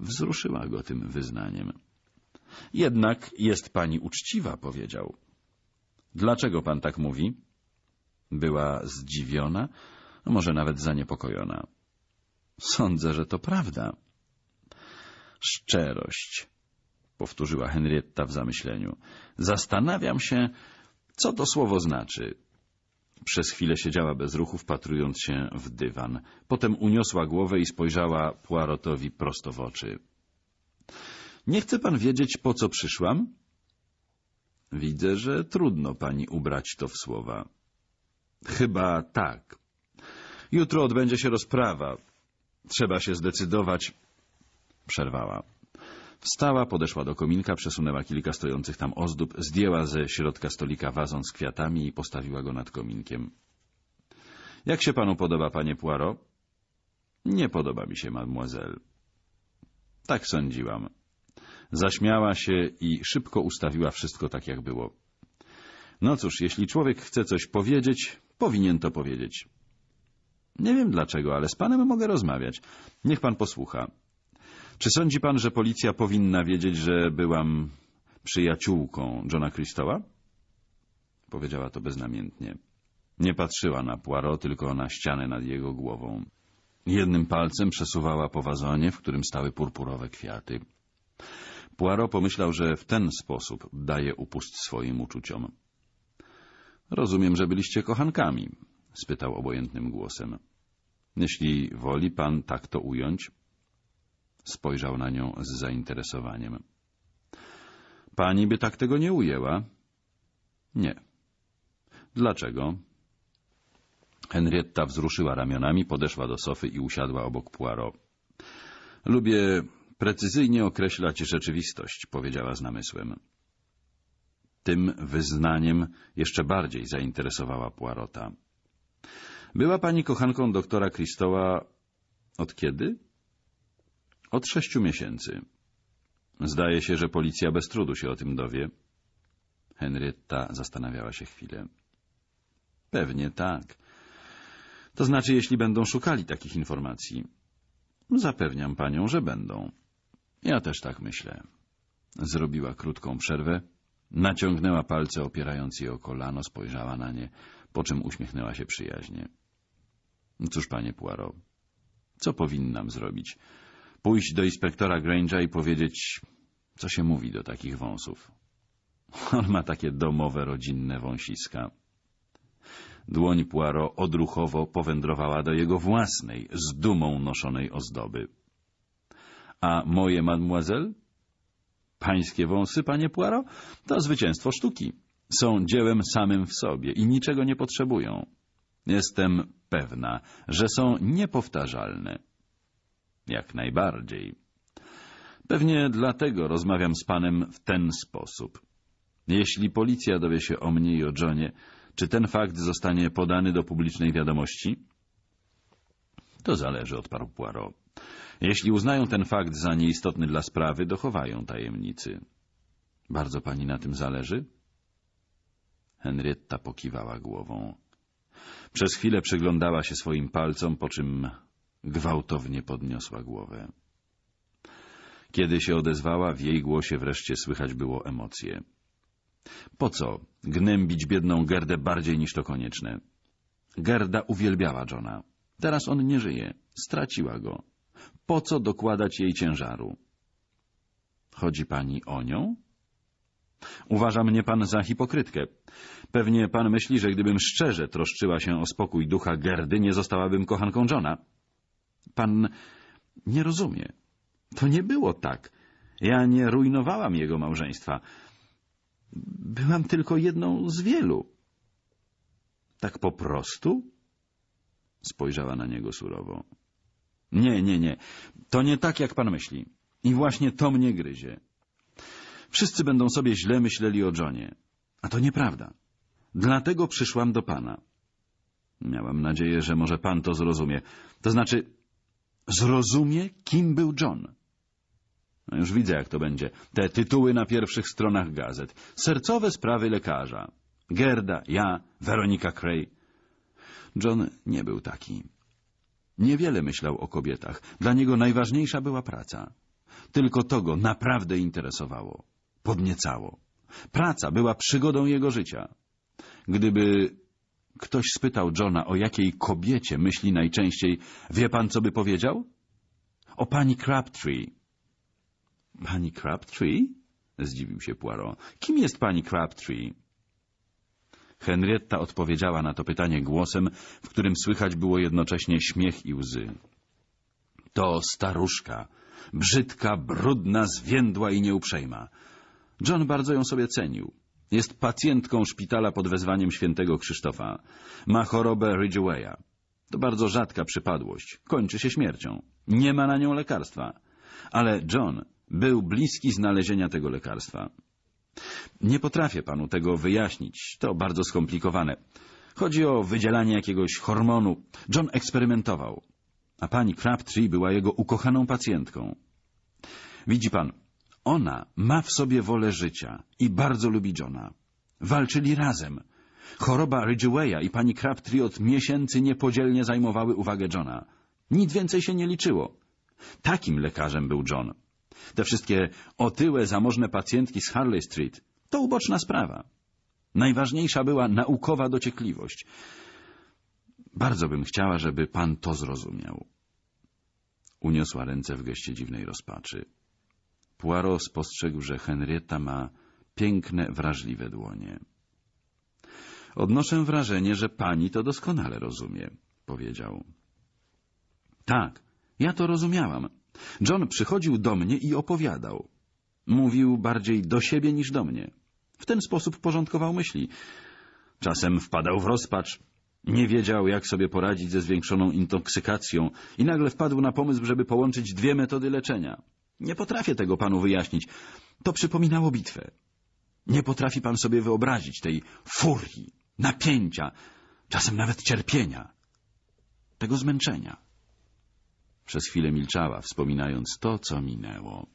Wzruszyła go tym wyznaniem. Jednak jest pani uczciwa, powiedział. Dlaczego pan tak mówi? Była zdziwiona, może nawet zaniepokojona. Sądzę, że to prawda. Szczerość, powtórzyła Henrietta w zamyśleniu. Zastanawiam się, co to słowo znaczy. Przez chwilę siedziała bez ruchu, wpatrując się w dywan. Potem uniosła głowę i spojrzała Poirotowi prosto w oczy. — Nie chce pan wiedzieć, po co przyszłam? — Widzę, że trudno pani ubrać to w słowa. — Chyba tak. Jutro odbędzie się rozprawa. Trzeba się zdecydować. Przerwała. Wstała, podeszła do kominka, przesunęła kilka stojących tam ozdób, zdjęła ze środka stolika wazon z kwiatami i postawiła go nad kominkiem. — Jak się panu podoba, panie Poirot? — Nie podoba mi się, mademoiselle. — Tak sądziłam. Zaśmiała się i szybko ustawiła wszystko tak, jak było. — No cóż, jeśli człowiek chce coś powiedzieć, powinien to powiedzieć. — Nie wiem dlaczego, ale z panem mogę rozmawiać. Niech pan posłucha. Czy sądzi pan, że policja powinna wiedzieć, że byłam przyjaciółką Johna Christoła? Powiedziała to beznamiętnie. Nie patrzyła na Poirot, tylko na ścianę nad jego głową. Jednym palcem przesuwała po wazonie, w którym stały purpurowe kwiaty. Poirot pomyślał, że w ten sposób daje upust swoim uczuciom. — Rozumiem, że byliście kochankami — spytał obojętnym głosem. — Jeśli woli pan tak to ująć, Spojrzał na nią z zainteresowaniem. Pani by tak tego nie ujęła? Nie. Dlaczego? Henrietta wzruszyła ramionami, podeszła do sofy i usiadła obok Poirot. Lubię precyzyjnie określać rzeczywistość, powiedziała z namysłem. Tym wyznaniem jeszcze bardziej zainteresowała Poirota. Była pani kochanką doktora Christoła od kiedy? Od sześciu miesięcy. Zdaje się, że policja bez trudu się o tym dowie. Henrietta zastanawiała się chwilę. Pewnie tak. To znaczy, jeśli będą szukali takich informacji. Zapewniam panią, że będą. Ja też tak myślę. Zrobiła krótką przerwę, naciągnęła palce, opierając je o kolano, spojrzała na nie, po czym uśmiechnęła się przyjaźnie. Cóż, panie Poirot, co powinnam zrobić? pójść do inspektora Grange'a i powiedzieć, co się mówi do takich wąsów. On ma takie domowe, rodzinne wąsiska. Dłoń Poirot odruchowo powędrowała do jego własnej, z dumą noszonej ozdoby. A moje mademoiselle? Pańskie wąsy, panie Poirot, to zwycięstwo sztuki. Są dziełem samym w sobie i niczego nie potrzebują. Jestem pewna, że są niepowtarzalne. Jak najbardziej. Pewnie dlatego rozmawiam z panem w ten sposób. Jeśli policja dowie się o mnie i o Johnie, czy ten fakt zostanie podany do publicznej wiadomości? To zależy, odparł Poirot. Jeśli uznają ten fakt za nieistotny dla sprawy, dochowają tajemnicy. Bardzo pani na tym zależy? Henrietta pokiwała głową. Przez chwilę przyglądała się swoim palcom, po czym gwałtownie podniosła głowę. Kiedy się odezwała, w jej głosie wreszcie słychać było emocje. Po co gnębić biedną Gerdę bardziej niż to konieczne? Gerda uwielbiała Johna. Teraz on nie żyje. Straciła go. Po co dokładać jej ciężaru? Chodzi pani o nią? Uważa mnie pan za hipokrytkę. Pewnie pan myśli, że gdybym szczerze troszczyła się o spokój ducha Gerdy, nie zostałabym kochanką Johna. Pan nie rozumie. To nie było tak. Ja nie rujnowałam jego małżeństwa. Byłam tylko jedną z wielu. Tak po prostu? Spojrzała na niego surowo. Nie, nie, nie. To nie tak, jak pan myśli. I właśnie to mnie gryzie. Wszyscy będą sobie źle myśleli o Johnie. A to nieprawda. Dlatego przyszłam do pana. Miałam nadzieję, że może pan to zrozumie. To znaczy, zrozumie, kim był John. No już widzę, jak to będzie. Te tytuły na pierwszych stronach gazet. Sercowe sprawy lekarza. Gerda, ja, Weronika Cray. John nie był taki. Niewiele myślał o kobietach. Dla niego najważniejsza była praca. Tylko to go naprawdę interesowało. Podniecało. Praca była przygodą jego życia. Gdyby Ktoś spytał Johna, o jakiej kobiecie myśli najczęściej. Wie pan, co by powiedział? O pani Crabtree. Pani Crabtree? Zdziwił się Poirot. Kim jest pani Crabtree? Henrietta odpowiedziała na to pytanie głosem, w którym słychać było jednocześnie śmiech i łzy. To staruszka. Brzydka, brudna, zwiędła i nieuprzejma. John bardzo ją sobie cenił. Jest pacjentką szpitala pod wezwaniem świętego Krzysztofa. Ma chorobę Ridgewaya. To bardzo rzadka przypadłość. Kończy się śmiercią. Nie ma na nią lekarstwa. Ale John był bliski znalezienia tego lekarstwa. Nie potrafię panu tego wyjaśnić. To bardzo skomplikowane. Chodzi o wydzielanie jakiegoś hormonu. John eksperymentował. A pani Crabtree była jego ukochaną pacjentką. Widzi pan, ona ma w sobie wolę życia i bardzo lubi Johna. Walczyli razem. Choroba Ridgewaya i pani Crabtree od miesięcy niepodzielnie zajmowały uwagę Johna. Nic więcej się nie liczyło. Takim lekarzem był John. Te wszystkie otyłe, zamożne pacjentki z Harley Street to uboczna sprawa. Najważniejsza była naukowa dociekliwość. Bardzo bym chciała, żeby pan to zrozumiał. Uniosła ręce w geście dziwnej rozpaczy. Poirot spostrzegł, że Henrietta ma piękne, wrażliwe dłonie. Odnoszę wrażenie, że pani to doskonale rozumie, powiedział. Tak, ja to rozumiałam. John przychodził do mnie i opowiadał. Mówił bardziej do siebie niż do mnie. W ten sposób porządkował myśli. Czasem wpadał w rozpacz. Nie wiedział, jak sobie poradzić ze zwiększoną intoksykacją i nagle wpadł na pomysł, żeby połączyć dwie metody leczenia. Nie potrafię tego panu wyjaśnić. To przypominało bitwę. Nie potrafi pan sobie wyobrazić tej furii, napięcia, czasem nawet cierpienia, tego zmęczenia. Przez chwilę milczała, wspominając to, co minęło.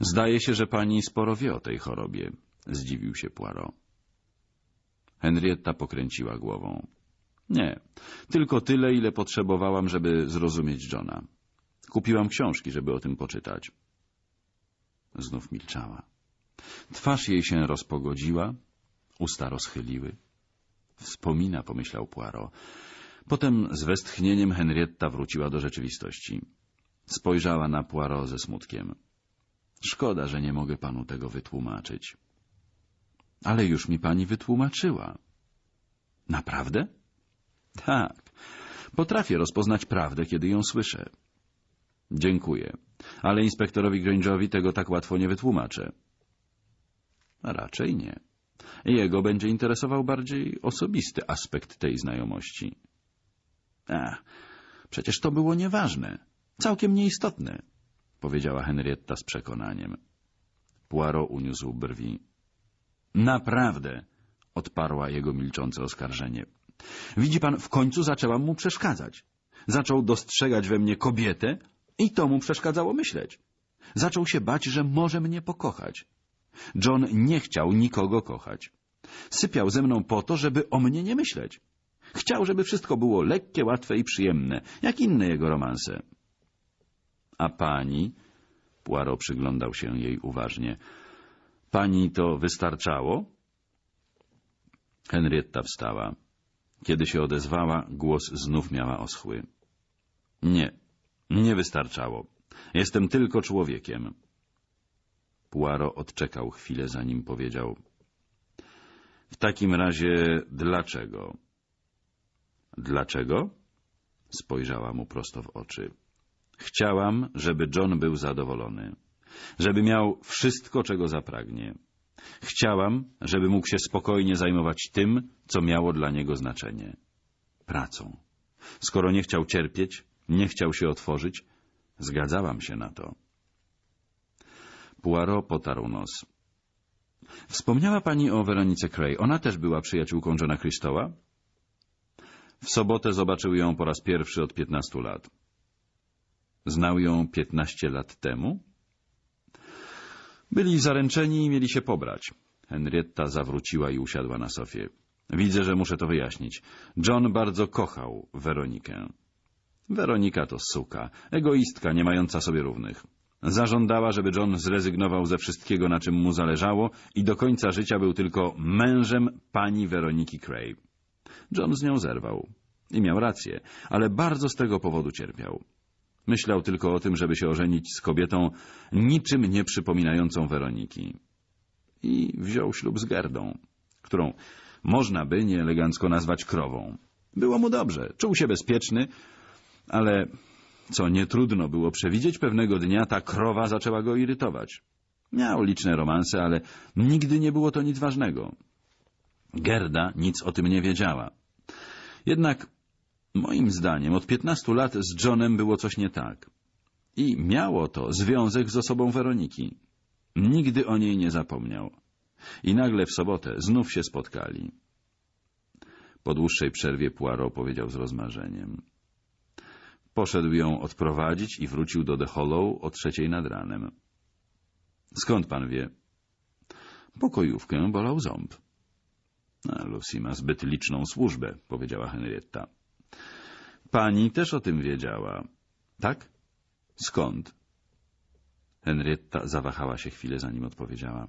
Zdaje się, że pani sporo wie o tej chorobie, zdziwił się Poirot. Henrietta pokręciła głową. Nie, tylko tyle, ile potrzebowałam, żeby zrozumieć Johna. Kupiłam książki, żeby o tym poczytać. Znów milczała. Twarz jej się rozpogodziła, usta rozchyliły. Wspomina, pomyślał Poirot. Potem z westchnieniem Henrietta wróciła do rzeczywistości. Spojrzała na Poirot ze smutkiem. Szkoda, że nie mogę panu tego wytłumaczyć. Ale już mi pani wytłumaczyła. Naprawdę? Tak. Potrafię rozpoznać prawdę, kiedy ją słyszę. Dziękuję, ale inspektorowi Grange'owi tego tak łatwo nie wytłumaczę. Raczej nie. Jego będzie interesował bardziej osobisty aspekt tej znajomości. Ach, przecież to było nieważne, całkiem nieistotne, powiedziała Henrietta z przekonaniem. Poirot uniósł brwi. Naprawdę, odparła jego milczące oskarżenie. Widzi pan, w końcu zaczęłam mu przeszkadzać. Zaczął dostrzegać we mnie kobietę, i to mu przeszkadzało myśleć. Zaczął się bać, że może mnie pokochać. John nie chciał nikogo kochać. Sypiał ze mną po to, żeby o mnie nie myśleć. Chciał, żeby wszystko było lekkie, łatwe i przyjemne, jak inne jego romanse. A pani... Poirot przyglądał się jej uważnie. Pani to wystarczało? Henrietta wstała. Kiedy się odezwała, głos znów miała oschły. Nie, nie wystarczało. Jestem tylko człowiekiem. Puaro odczekał chwilę, zanim powiedział. W takim razie dlaczego? Dlaczego? Spojrzała mu prosto w oczy. Chciałam, żeby John był zadowolony, żeby miał wszystko, czego zapragnie. Chciałam, żeby mógł się spokojnie zajmować tym, co miało dla niego znaczenie pracą. Skoro nie chciał cierpieć, nie chciał się otworzyć, zgadzałam się na to. Poirot potarł nos. Wspomniała pani o Weronice Cray. Ona też była przyjaciółką Johna Krysztoła? W sobotę zobaczył ją po raz pierwszy od piętnastu lat. Znał ją piętnaście lat temu? Byli zaręczeni i mieli się pobrać. Henrietta zawróciła i usiadła na sofie. Widzę, że muszę to wyjaśnić. John bardzo kochał Weronikę. Weronika to suka, egoistka, nie mająca sobie równych. Zażądała, żeby John zrezygnował ze wszystkiego, na czym mu zależało i do końca życia był tylko mężem pani Weroniki Cray. John z nią zerwał. I miał rację, ale bardzo z tego powodu cierpiał. Myślał tylko o tym, żeby się ożenić z kobietą niczym nie przypominającą Weroniki. I wziął ślub z Gerdą, którą można by nieelegancko nazwać krową. Było mu dobrze, czuł się bezpieczny, ale, co nie trudno było przewidzieć, pewnego dnia ta krowa zaczęła go irytować. Miał liczne romanse, ale nigdy nie było to nic ważnego. Gerda nic o tym nie wiedziała. Jednak, moim zdaniem, od piętnastu lat z Johnem było coś nie tak. I miało to związek z osobą Weroniki. Nigdy o niej nie zapomniał. I nagle w sobotę znów się spotkali. Po dłuższej przerwie Poirot powiedział z rozmarzeniem — Poszedł ją odprowadzić i wrócił do The Hollow o trzeciej nad ranem. Skąd pan wie? Pokojówkę bolał ząb. No, Lucy ma zbyt liczną służbę, powiedziała Henrietta. Pani też o tym wiedziała. Tak? Skąd? Henrietta zawahała się chwilę, zanim odpowiedziała.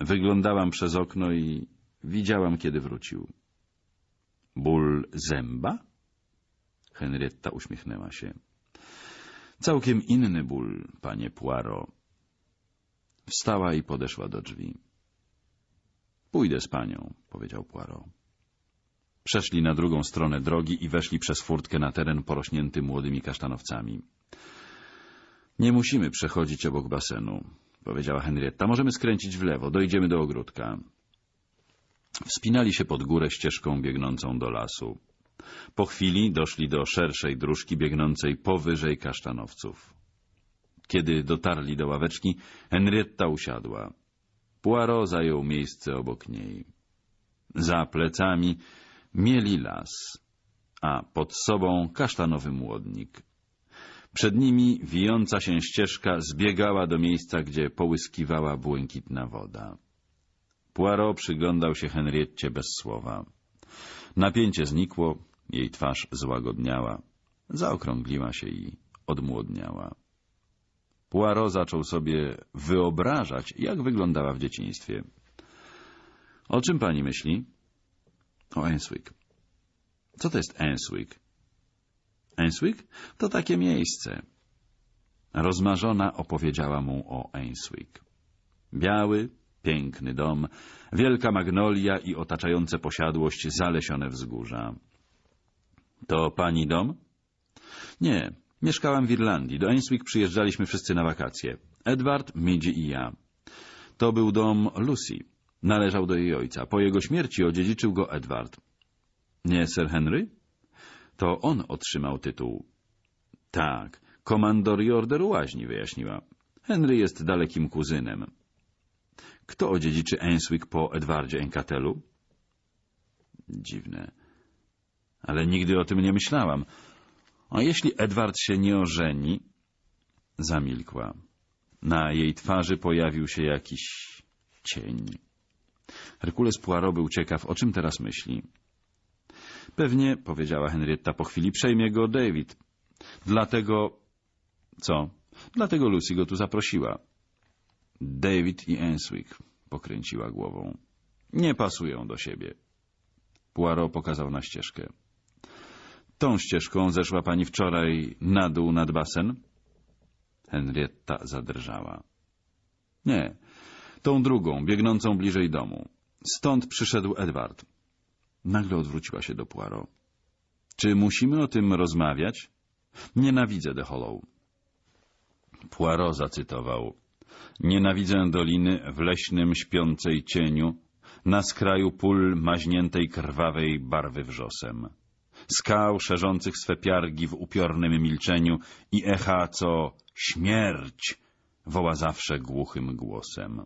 Wyglądałam przez okno i widziałam, kiedy wrócił. Ból zęba? Henrietta uśmiechnęła się. Całkiem inny ból, panie Poirot. Wstała i podeszła do drzwi. Pójdę z panią, powiedział Poirot. Przeszli na drugą stronę drogi i weszli przez furtkę na teren porośnięty młodymi kasztanowcami. Nie musimy przechodzić obok basenu, powiedziała Henrietta. Możemy skręcić w lewo, dojdziemy do ogródka. Wspinali się pod górę ścieżką biegnącą do lasu. Po chwili doszli do szerszej dróżki biegnącej powyżej kasztanowców. Kiedy dotarli do ławeczki, Henrietta usiadła. Poirot zajął miejsce obok niej. Za plecami mieli las, a pod sobą kasztanowy młodnik. Przed nimi wijąca się ścieżka zbiegała do miejsca, gdzie połyskiwała błękitna woda. Poirot przyglądał się Henrietcie bez słowa. Napięcie znikło, jej twarz złagodniała, zaokrągliła się i odmłodniała. Poirot zaczął sobie wyobrażać, jak wyglądała w dzieciństwie. O czym pani myśli? O Enswick. Co to jest Enswick? Enswick? To takie miejsce. Rozmarzona opowiedziała mu o Enswick. Biały, piękny dom, wielka magnolia i otaczające posiadłość zalesione wzgórza. To pani dom? Nie, mieszkałam w Irlandii. Do Ainswick przyjeżdżaliśmy wszyscy na wakacje. Edward, Midzi i ja. To był dom Lucy. Należał do jej ojca. Po jego śmierci odziedziczył go Edward. Nie Sir Henry? To on otrzymał tytuł. Tak, komandor i order łaźni, wyjaśniła. Henry jest dalekim kuzynem. Kto odziedziczy Ainswick po Edwardzie Enkatelu? Dziwne. Ale nigdy o tym nie myślałam. A jeśli Edward się nie ożeni... Zamilkła. Na jej twarzy pojawił się jakiś cień. Herkules Poirot był ciekaw, o czym teraz myśli. Pewnie, powiedziała Henrietta po chwili, przejmie go David. Dlatego... Co? Dlatego Lucy go tu zaprosiła. David i Enswick, pokręciła głową. Nie pasują do siebie. Poirot pokazał na ścieżkę. Tą ścieżką zeszła pani wczoraj na dół nad basen? Henrietta zadrżała. Nie, tą drugą, biegnącą bliżej domu. Stąd przyszedł Edward. Nagle odwróciła się do Poirot. Czy musimy o tym rozmawiać? Nienawidzę De Hollow. Poirot zacytował Nienawidzę doliny w leśnym śpiącej cieniu, na skraju pól maźniętej krwawej barwy wrzosem. Skał szerzących swe piargi w upiornym milczeniu i echa, co śmierć woła zawsze głuchym głosem.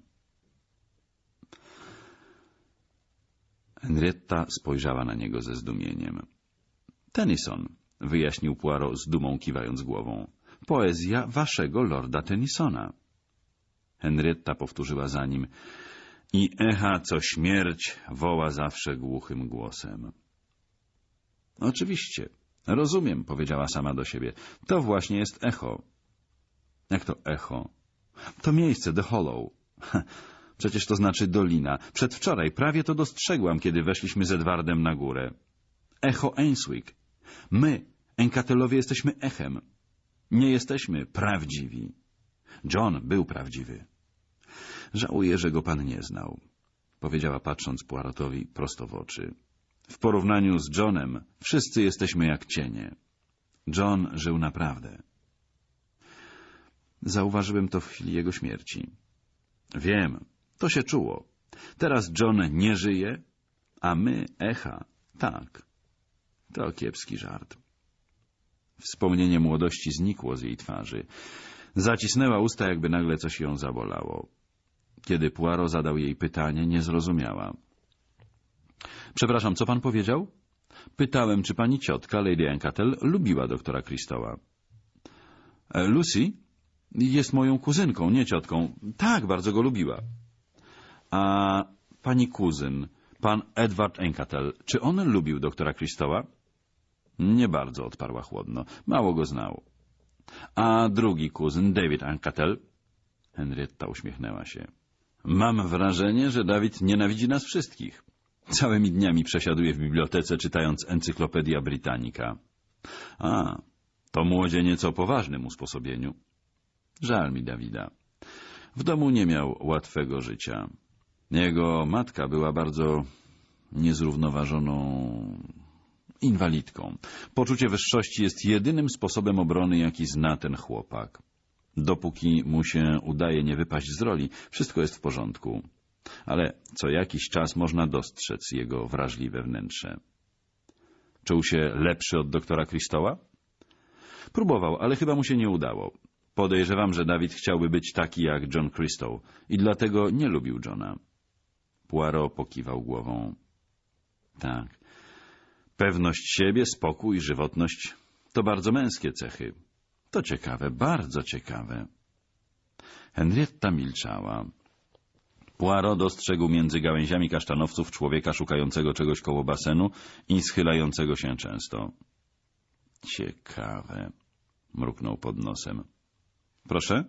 Henrietta spojrzała na niego ze zdumieniem. Tennyson, wyjaśnił Poirot z dumą kiwając głową. Poezja waszego lorda Tennysona. Henrietta powtórzyła za nim. I echa, co śmierć, woła zawsze głuchym głosem. Oczywiście, rozumiem, powiedziała sama do siebie. To właśnie jest echo. Jak to echo? To miejsce, The Hollow. Przecież to znaczy dolina. Przedwczoraj prawie to dostrzegłam, kiedy weszliśmy z Edwardem na górę. Echo Ainswick. My, Enkatelowie, jesteśmy echem. Nie jesteśmy prawdziwi. John był prawdziwy. Żałuję, że go pan nie znał, powiedziała patrząc Poirotowi prosto w oczy. W porównaniu z Johnem wszyscy jesteśmy jak cienie. John żył naprawdę. Zauważyłem to w chwili jego śmierci. Wiem, to się czuło. Teraz John nie żyje, a my, echa, tak. To kiepski żart. Wspomnienie młodości znikło z jej twarzy. Zacisnęła usta, jakby nagle coś ją zabolało. Kiedy Puaro zadał jej pytanie, nie zrozumiała. — Przepraszam, co pan powiedział? — Pytałem, czy pani ciotka, Lady Encatel, lubiła doktora Kristoła. E, — Lucy jest moją kuzynką, nie ciotką. Tak, bardzo go lubiła. — A pani kuzyn, pan Edward Encatel, czy on lubił doktora Kristoła? — Nie bardzo, odparła chłodno. Mało go znał. A drugi kuzyn, David Ancatel... Henrietta uśmiechnęła się. Mam wrażenie, że David nienawidzi nas wszystkich. Całymi dniami przesiaduje w bibliotece, czytając Encyklopedia Britannica. A, to młodzieniec o poważnym usposobieniu. Żal mi Dawida. W domu nie miał łatwego życia. Jego matka była bardzo niezrównoważoną inwalidką. Poczucie wyższości jest jedynym sposobem obrony, jaki zna ten chłopak. Dopóki mu się udaje nie wypaść z roli, wszystko jest w porządku. Ale co jakiś czas można dostrzec jego wrażliwe wnętrze. Czuł się lepszy od doktora Kristoła? Próbował, ale chyba mu się nie udało. Podejrzewam, że Dawid chciałby być taki jak John Crystal i dlatego nie lubił Johna. Poirot pokiwał głową. Tak, Pewność siebie, spokój, żywotność to bardzo męskie cechy. To ciekawe, bardzo ciekawe. Henrietta milczała. Poirot dostrzegł między gałęziami kasztanowców człowieka szukającego czegoś koło basenu i schylającego się często. Ciekawe, mruknął pod nosem. Proszę?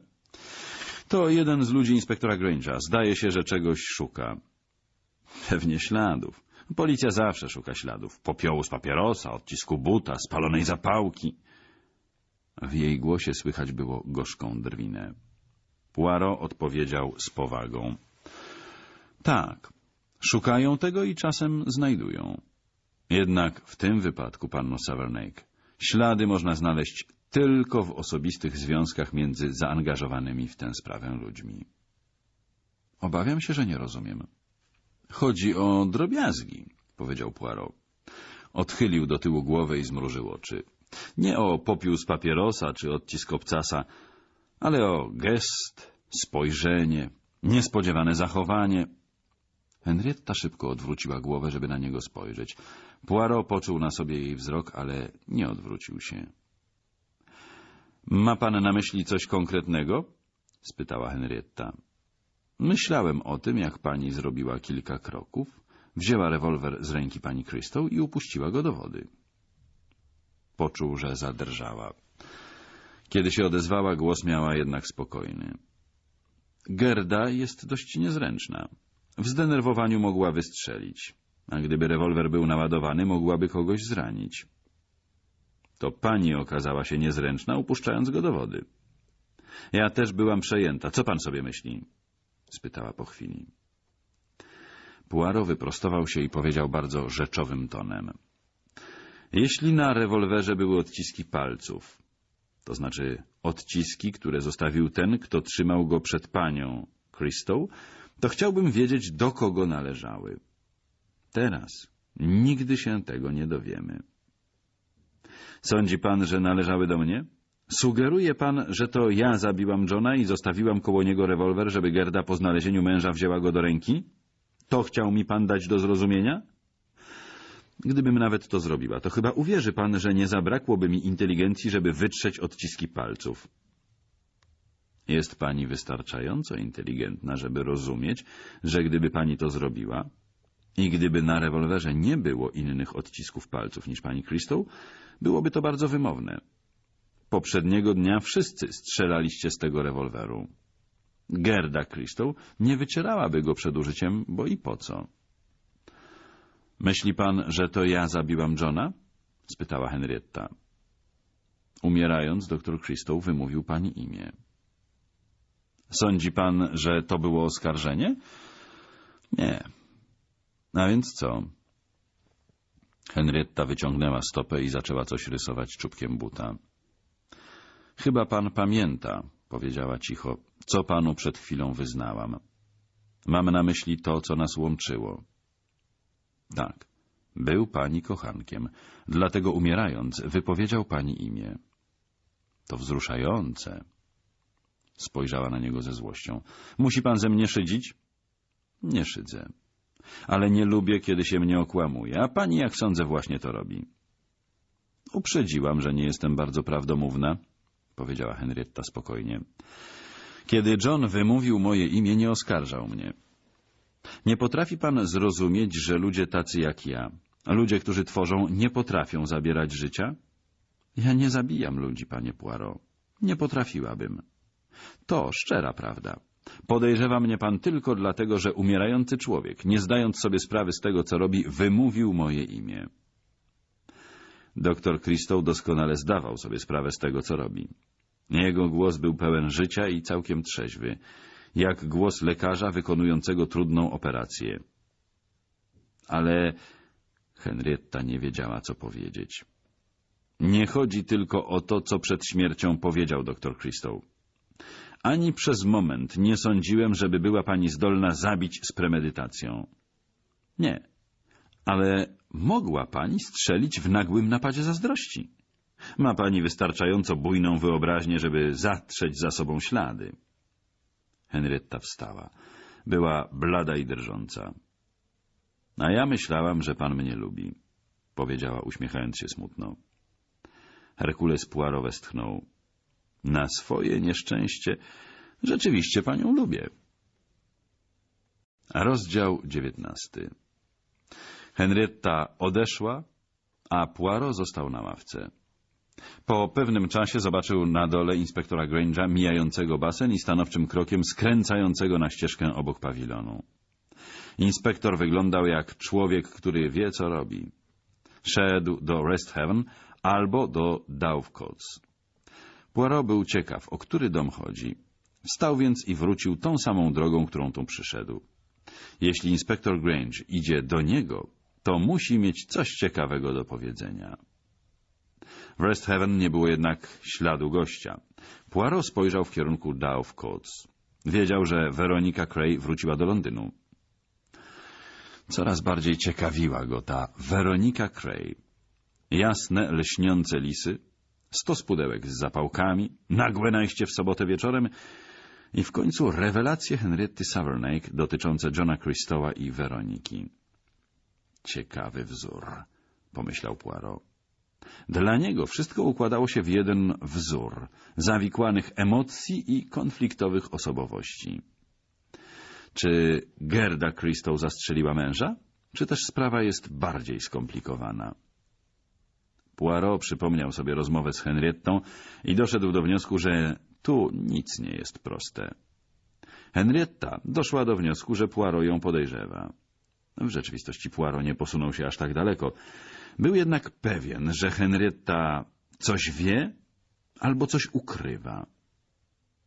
To jeden z ludzi inspektora Grange'a. Zdaje się, że czegoś szuka. Pewnie śladów. Policja zawsze szuka śladów. Popiołu z papierosa, odcisku buta, spalonej zapałki. W jej głosie słychać było gorzką drwinę. Poirot odpowiedział z powagą. Tak, szukają tego i czasem znajdują. Jednak w tym wypadku, panno Savernake, ślady można znaleźć tylko w osobistych związkach między zaangażowanymi w tę sprawę ludźmi. Obawiam się, że nie rozumiem. — Chodzi o drobiazgi — powiedział Poirot. Odchylił do tyłu głowę i zmrużył oczy. Nie o popiół z papierosa czy odcisk obcasa, ale o gest, spojrzenie, niespodziewane zachowanie. Henrietta szybko odwróciła głowę, żeby na niego spojrzeć. Poirot poczuł na sobie jej wzrok, ale nie odwrócił się. — Ma pan na myśli coś konkretnego? — spytała Henrietta. Myślałem o tym, jak pani zrobiła kilka kroków, wzięła rewolwer z ręki pani Krystą i upuściła go do wody. Poczuł, że zadrżała. Kiedy się odezwała, głos miała jednak spokojny. Gerda jest dość niezręczna. W zdenerwowaniu mogła wystrzelić, a gdyby rewolwer był naładowany, mogłaby kogoś zranić. To pani okazała się niezręczna, upuszczając go do wody. Ja też byłam przejęta. Co pan sobie myśli? — spytała po chwili. Puaro wyprostował się i powiedział bardzo rzeczowym tonem. — Jeśli na rewolwerze były odciski palców, to znaczy odciski, które zostawił ten, kto trzymał go przed panią, Crystal, to chciałbym wiedzieć, do kogo należały. Teraz nigdy się tego nie dowiemy. — Sądzi pan, że należały do mnie? — Sugeruje pan, że to ja zabiłam Johna i zostawiłam koło niego rewolwer, żeby Gerda po znalezieniu męża wzięła go do ręki? To chciał mi pan dać do zrozumienia? Gdybym nawet to zrobiła, to chyba uwierzy pan, że nie zabrakłoby mi inteligencji, żeby wytrzeć odciski palców. Jest pani wystarczająco inteligentna, żeby rozumieć, że gdyby pani to zrobiła i gdyby na rewolwerze nie było innych odcisków palców niż pani Crystal, byłoby to bardzo wymowne. Poprzedniego dnia wszyscy strzelaliście z tego rewolweru. Gerda Kristol nie wycierałaby go przed użyciem, bo i po co? — Myśli pan, że to ja zabiłam Johna? — spytała Henrietta. Umierając, doktor Kristol wymówił pani imię. — Sądzi pan, że to było oskarżenie? — Nie. — A więc co? Henrietta wyciągnęła stopę i zaczęła coś rysować czubkiem buta. — Chyba pan pamięta — powiedziała cicho — co panu przed chwilą wyznałam. Mam na myśli to, co nas łączyło. — Tak. Był pani kochankiem, dlatego umierając wypowiedział pani imię. — To wzruszające — spojrzała na niego ze złością. — Musi pan ze mnie szydzić? — Nie szydzę. Ale nie lubię, kiedy się mnie okłamuje, a pani, jak sądzę, właśnie to robi. — Uprzedziłam, że nie jestem bardzo prawdomówna — powiedziała Henrietta spokojnie. Kiedy John wymówił moje imię, nie oskarżał mnie. Nie potrafi pan zrozumieć, że ludzie tacy jak ja, ludzie, którzy tworzą, nie potrafią zabierać życia? Ja nie zabijam ludzi, panie Poirot. Nie potrafiłabym. To szczera prawda. Podejrzewa mnie pan tylko dlatego, że umierający człowiek, nie zdając sobie sprawy z tego, co robi, wymówił moje imię. Doktor Christow doskonale zdawał sobie sprawę z tego, co robi. Jego głos był pełen życia i całkiem trzeźwy, jak głos lekarza wykonującego trudną operację. Ale Henrietta nie wiedziała, co powiedzieć. Nie chodzi tylko o to, co przed śmiercią powiedział doktor Christow. Ani przez moment nie sądziłem, żeby była pani zdolna zabić z premedytacją. Nie. Ale mogła pani strzelić w nagłym napadzie zazdrości. Ma pani wystarczająco bujną wyobraźnię, żeby zatrzeć za sobą ślady. Henrietta wstała. Była blada i drżąca. A ja myślałam, że pan mnie lubi, powiedziała uśmiechając się smutno. Herkules Poirot westchnął. Na swoje nieszczęście rzeczywiście panią lubię. Rozdział dziewiętnasty. Henrietta odeszła, a Poirot został na ławce. Po pewnym czasie zobaczył na dole inspektora Grange'a mijającego basen i stanowczym krokiem skręcającego na ścieżkę obok pawilonu. Inspektor wyglądał jak człowiek, który wie, co robi. Szedł do Rest Heaven albo do Dowcotes. Poirot był ciekaw, o który dom chodzi. Wstał więc i wrócił tą samą drogą, którą tu przyszedł. Jeśli inspektor Grange idzie do niego, to musi mieć coś ciekawego do powiedzenia. W Rest Heaven nie było jednak śladu gościa. Poirot spojrzał w kierunku Dove Coats. Wiedział, że Weronika Cray wróciła do Londynu. Coraz bardziej ciekawiła go ta Weronika Cray. Jasne, lśniące lisy, stos pudełek z zapałkami, nagłe najście w sobotę wieczorem i w końcu rewelacje Henryty Savernake dotyczące Johna Christowa i Weroniki. Ciekawy wzór, pomyślał Poirot. Dla niego wszystko układało się w jeden wzór, zawikłanych emocji i konfliktowych osobowości. Czy Gerda Crystal zastrzeliła męża? Czy też sprawa jest bardziej skomplikowana? Poirot przypomniał sobie rozmowę z Henriettą i doszedł do wniosku, że tu nic nie jest proste. Henrietta doszła do wniosku, że Poirot ją podejrzewa. No, w rzeczywistości Poirot nie posunął się aż tak daleko. Był jednak pewien, że Henrietta coś wie albo coś ukrywa.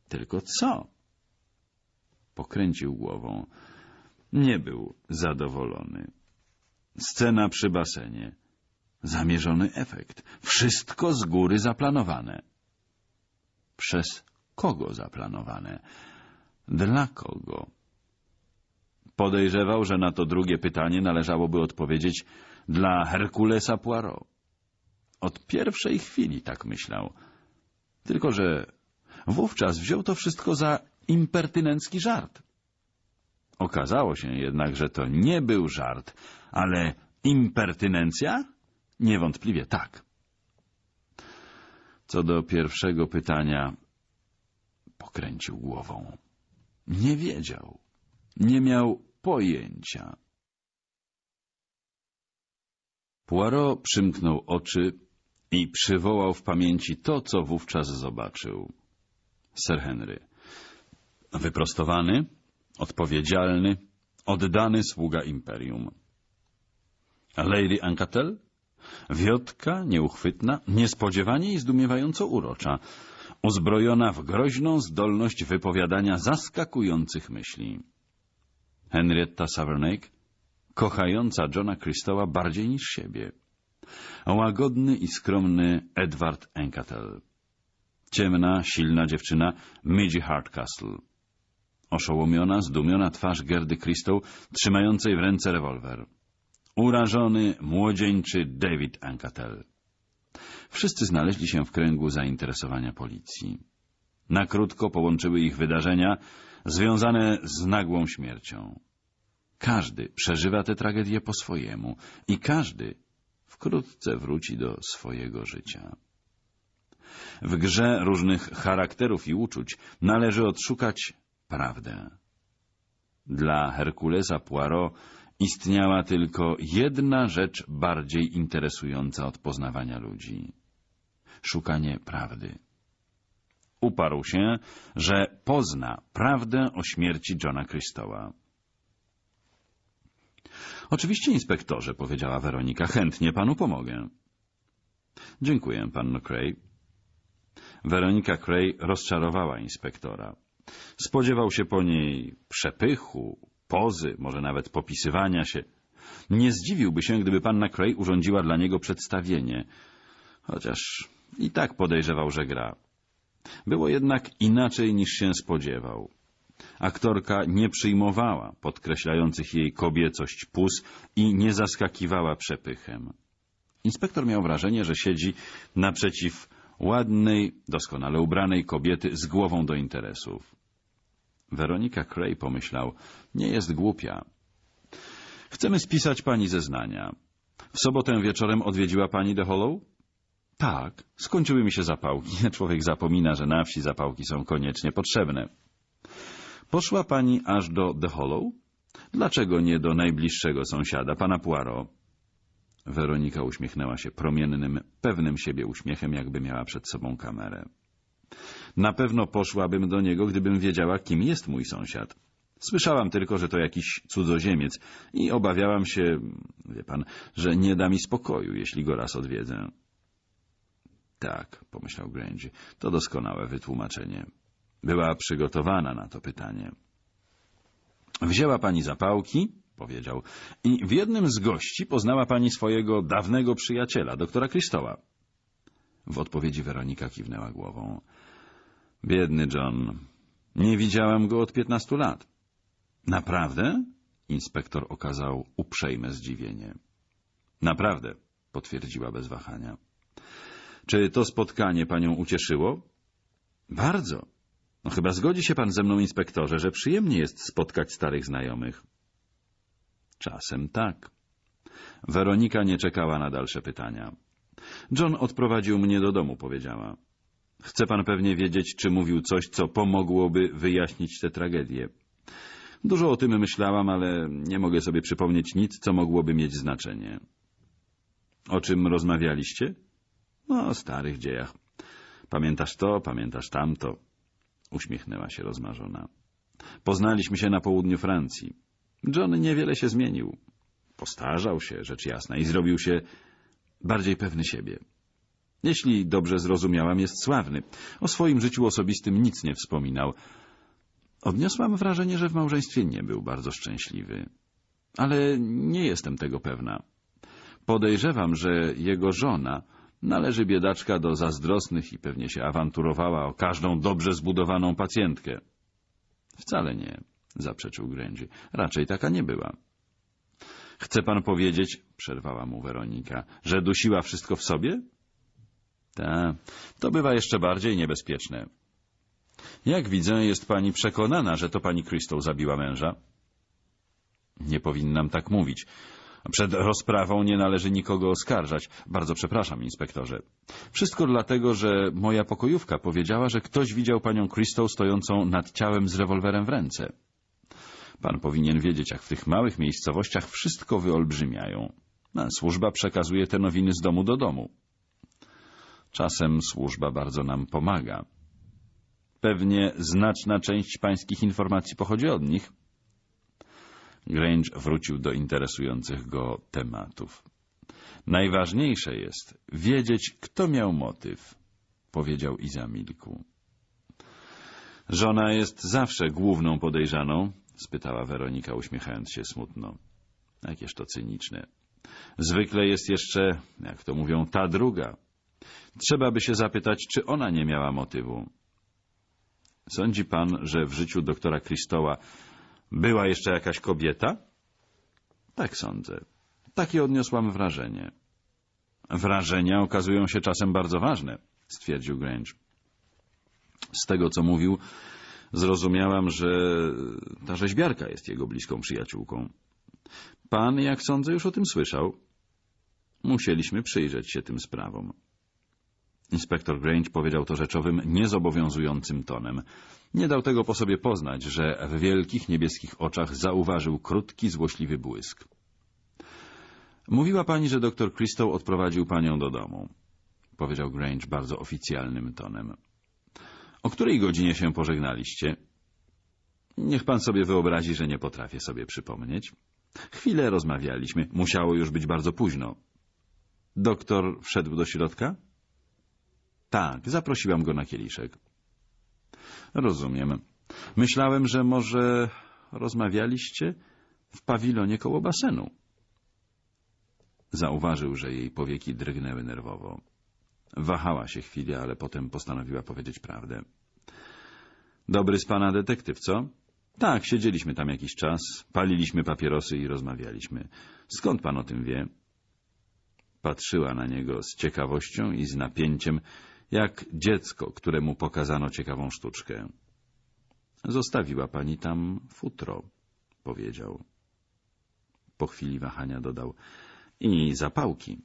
Tylko co? Pokręcił głową. Nie był zadowolony. Scena przy basenie. Zamierzony efekt. Wszystko z góry zaplanowane. Przez kogo zaplanowane? Dla kogo? Podejrzewał, że na to drugie pytanie należałoby odpowiedzieć dla Herkulesa Poirot. Od pierwszej chwili tak myślał. Tylko, że wówczas wziął to wszystko za impertynencki żart. Okazało się jednak, że to nie był żart, ale impertynencja? Niewątpliwie tak. Co do pierwszego pytania, pokręcił głową. Nie wiedział. Nie miał pojęcia. Poirot przymknął oczy i przywołał w pamięci to, co wówczas zobaczył. Sir Henry. Wyprostowany, odpowiedzialny, oddany sługa imperium. Lady Ancatel? Wiotka, nieuchwytna, niespodziewanie i zdumiewająco urocza, uzbrojona w groźną zdolność wypowiadania zaskakujących myśli. Henrietta Savernake, kochająca Johna Christowa bardziej niż siebie. Łagodny i skromny Edward Encatel. Ciemna, silna dziewczyna Midge Hardcastle. Oszołomiona, zdumiona twarz Gerdy Christow, trzymającej w ręce rewolwer. Urażony, młodzieńczy David Encatel. Wszyscy znaleźli się w kręgu zainteresowania policji. Na krótko połączyły ich wydarzenia, związane z nagłą śmiercią. Każdy przeżywa tę tragedię po swojemu i każdy wkrótce wróci do swojego życia. W grze różnych charakterów i uczuć należy odszukać prawdę. Dla Herkulesa Poirot istniała tylko jedna rzecz bardziej interesująca od poznawania ludzi. Szukanie prawdy. Uparł się, że pozna prawdę o śmierci Johna Krystoła. Oczywiście, inspektorze, powiedziała Weronika, chętnie panu pomogę. Dziękuję, panno Cray. Weronika Cray rozczarowała inspektora. Spodziewał się po niej przepychu, pozy, może nawet popisywania się. Nie zdziwiłby się, gdyby panna Cray urządziła dla niego przedstawienie, chociaż i tak podejrzewał, że gra. Było jednak inaczej niż się spodziewał. Aktorka nie przyjmowała podkreślających jej kobiecość pus i nie zaskakiwała przepychem. Inspektor miał wrażenie, że siedzi naprzeciw ładnej, doskonale ubranej kobiety z głową do interesów. Weronika Cray pomyślał, nie jest głupia. Chcemy spisać pani zeznania. W sobotę wieczorem odwiedziła pani de Hollow? Tak, skończyły mi się zapałki. Człowiek zapomina, że na wsi zapałki są koniecznie potrzebne. Poszła pani aż do The Hollow? Dlaczego nie do najbliższego sąsiada, pana Poirot? Weronika uśmiechnęła się promiennym, pewnym siebie uśmiechem, jakby miała przed sobą kamerę. Na pewno poszłabym do niego, gdybym wiedziała, kim jest mój sąsiad. Słyszałam tylko, że to jakiś cudzoziemiec i obawiałam się, wie pan, że nie da mi spokoju, jeśli go raz odwiedzę. Tak, pomyślał Grange, to doskonałe wytłumaczenie. Była przygotowana na to pytanie. Wzięła pani zapałki, powiedział, i w jednym z gości poznała pani swojego dawnego przyjaciela, doktora Kristoła. W odpowiedzi Weronika kiwnęła głową. Biedny John, nie widziałam go od piętnastu lat. Naprawdę? Inspektor okazał uprzejme zdziwienie. Naprawdę, potwierdziła bez wahania. Czy to spotkanie panią ucieszyło? Bardzo. No chyba zgodzi się pan ze mną, inspektorze, że przyjemnie jest spotkać starych znajomych. Czasem tak. Weronika nie czekała na dalsze pytania. John odprowadził mnie do domu, powiedziała. Chce pan pewnie wiedzieć, czy mówił coś, co pomogłoby wyjaśnić tę tragedię. Dużo o tym myślałam, ale nie mogę sobie przypomnieć nic, co mogłoby mieć znaczenie. O czym rozmawialiście? No, o starych dziejach. Pamiętasz to, pamiętasz tamto. Uśmiechnęła się rozmarzona. Poznaliśmy się na południu Francji. John niewiele się zmienił. Postarzał się, rzecz jasna, i zrobił się bardziej pewny siebie. Jeśli dobrze zrozumiałam, jest sławny. O swoim życiu osobistym nic nie wspominał. Odniosłam wrażenie, że w małżeństwie nie był bardzo szczęśliwy. Ale nie jestem tego pewna. Podejrzewam, że jego żona Należy biedaczka do zazdrosnych i pewnie się awanturowała o każdą dobrze zbudowaną pacjentkę. Wcale nie, zaprzeczył Grędzi. Raczej taka nie była. Chce pan powiedzieć, przerwała mu Weronika, że dusiła wszystko w sobie? Ta, to bywa jeszcze bardziej niebezpieczne. Jak widzę, jest pani przekonana, że to pani Crystal zabiła męża. Nie powinnam tak mówić. Przed rozprawą nie należy nikogo oskarżać. Bardzo przepraszam, inspektorze. Wszystko dlatego, że moja pokojówka powiedziała, że ktoś widział panią Crystal stojącą nad ciałem z rewolwerem w ręce. Pan powinien wiedzieć, jak w tych małych miejscowościach wszystko wyolbrzymiają. Służba przekazuje te nowiny z domu do domu. Czasem służba bardzo nam pomaga. Pewnie znaczna część pańskich informacji pochodzi od nich. Grange wrócił do interesujących go tematów. Najważniejsze jest wiedzieć, kto miał motyw, powiedział i zamilkł. Żona jest zawsze główną podejrzaną, spytała Weronika, uśmiechając się smutno. Jakież to cyniczne. Zwykle jest jeszcze, jak to mówią, ta druga. Trzeba by się zapytać, czy ona nie miała motywu. Sądzi pan, że w życiu doktora Kristoła była jeszcze jakaś kobieta? Tak sądzę. Takie odniosłam wrażenie. Wrażenia okazują się czasem bardzo ważne, stwierdził Grange. Z tego, co mówił, zrozumiałam, że ta rzeźbiarka jest jego bliską przyjaciółką. Pan, jak sądzę, już o tym słyszał. Musieliśmy przyjrzeć się tym sprawom. Inspektor Grange powiedział to rzeczowym, niezobowiązującym tonem. Nie dał tego po sobie poznać, że w wielkich niebieskich oczach zauważył krótki, złośliwy błysk. Mówiła pani, że doktor Crystal odprowadził panią do domu, powiedział Grange bardzo oficjalnym tonem. O której godzinie się pożegnaliście? Niech pan sobie wyobrazi, że nie potrafię sobie przypomnieć. Chwilę rozmawialiśmy. Musiało już być bardzo późno. Doktor wszedł do środka? Tak, zaprosiłam go na kieliszek. Rozumiem. Myślałem, że może rozmawialiście w pawilonie koło basenu. Zauważył, że jej powieki drgnęły nerwowo. Wahała się chwilę, ale potem postanowiła powiedzieć prawdę. Dobry z pana detektyw, co? Tak, siedzieliśmy tam jakiś czas, paliliśmy papierosy i rozmawialiśmy. Skąd pan o tym wie? Patrzyła na niego z ciekawością i z napięciem, jak dziecko, któremu pokazano ciekawą sztuczkę. Zostawiła pani tam futro, powiedział. Po chwili wahania dodał. I zapałki.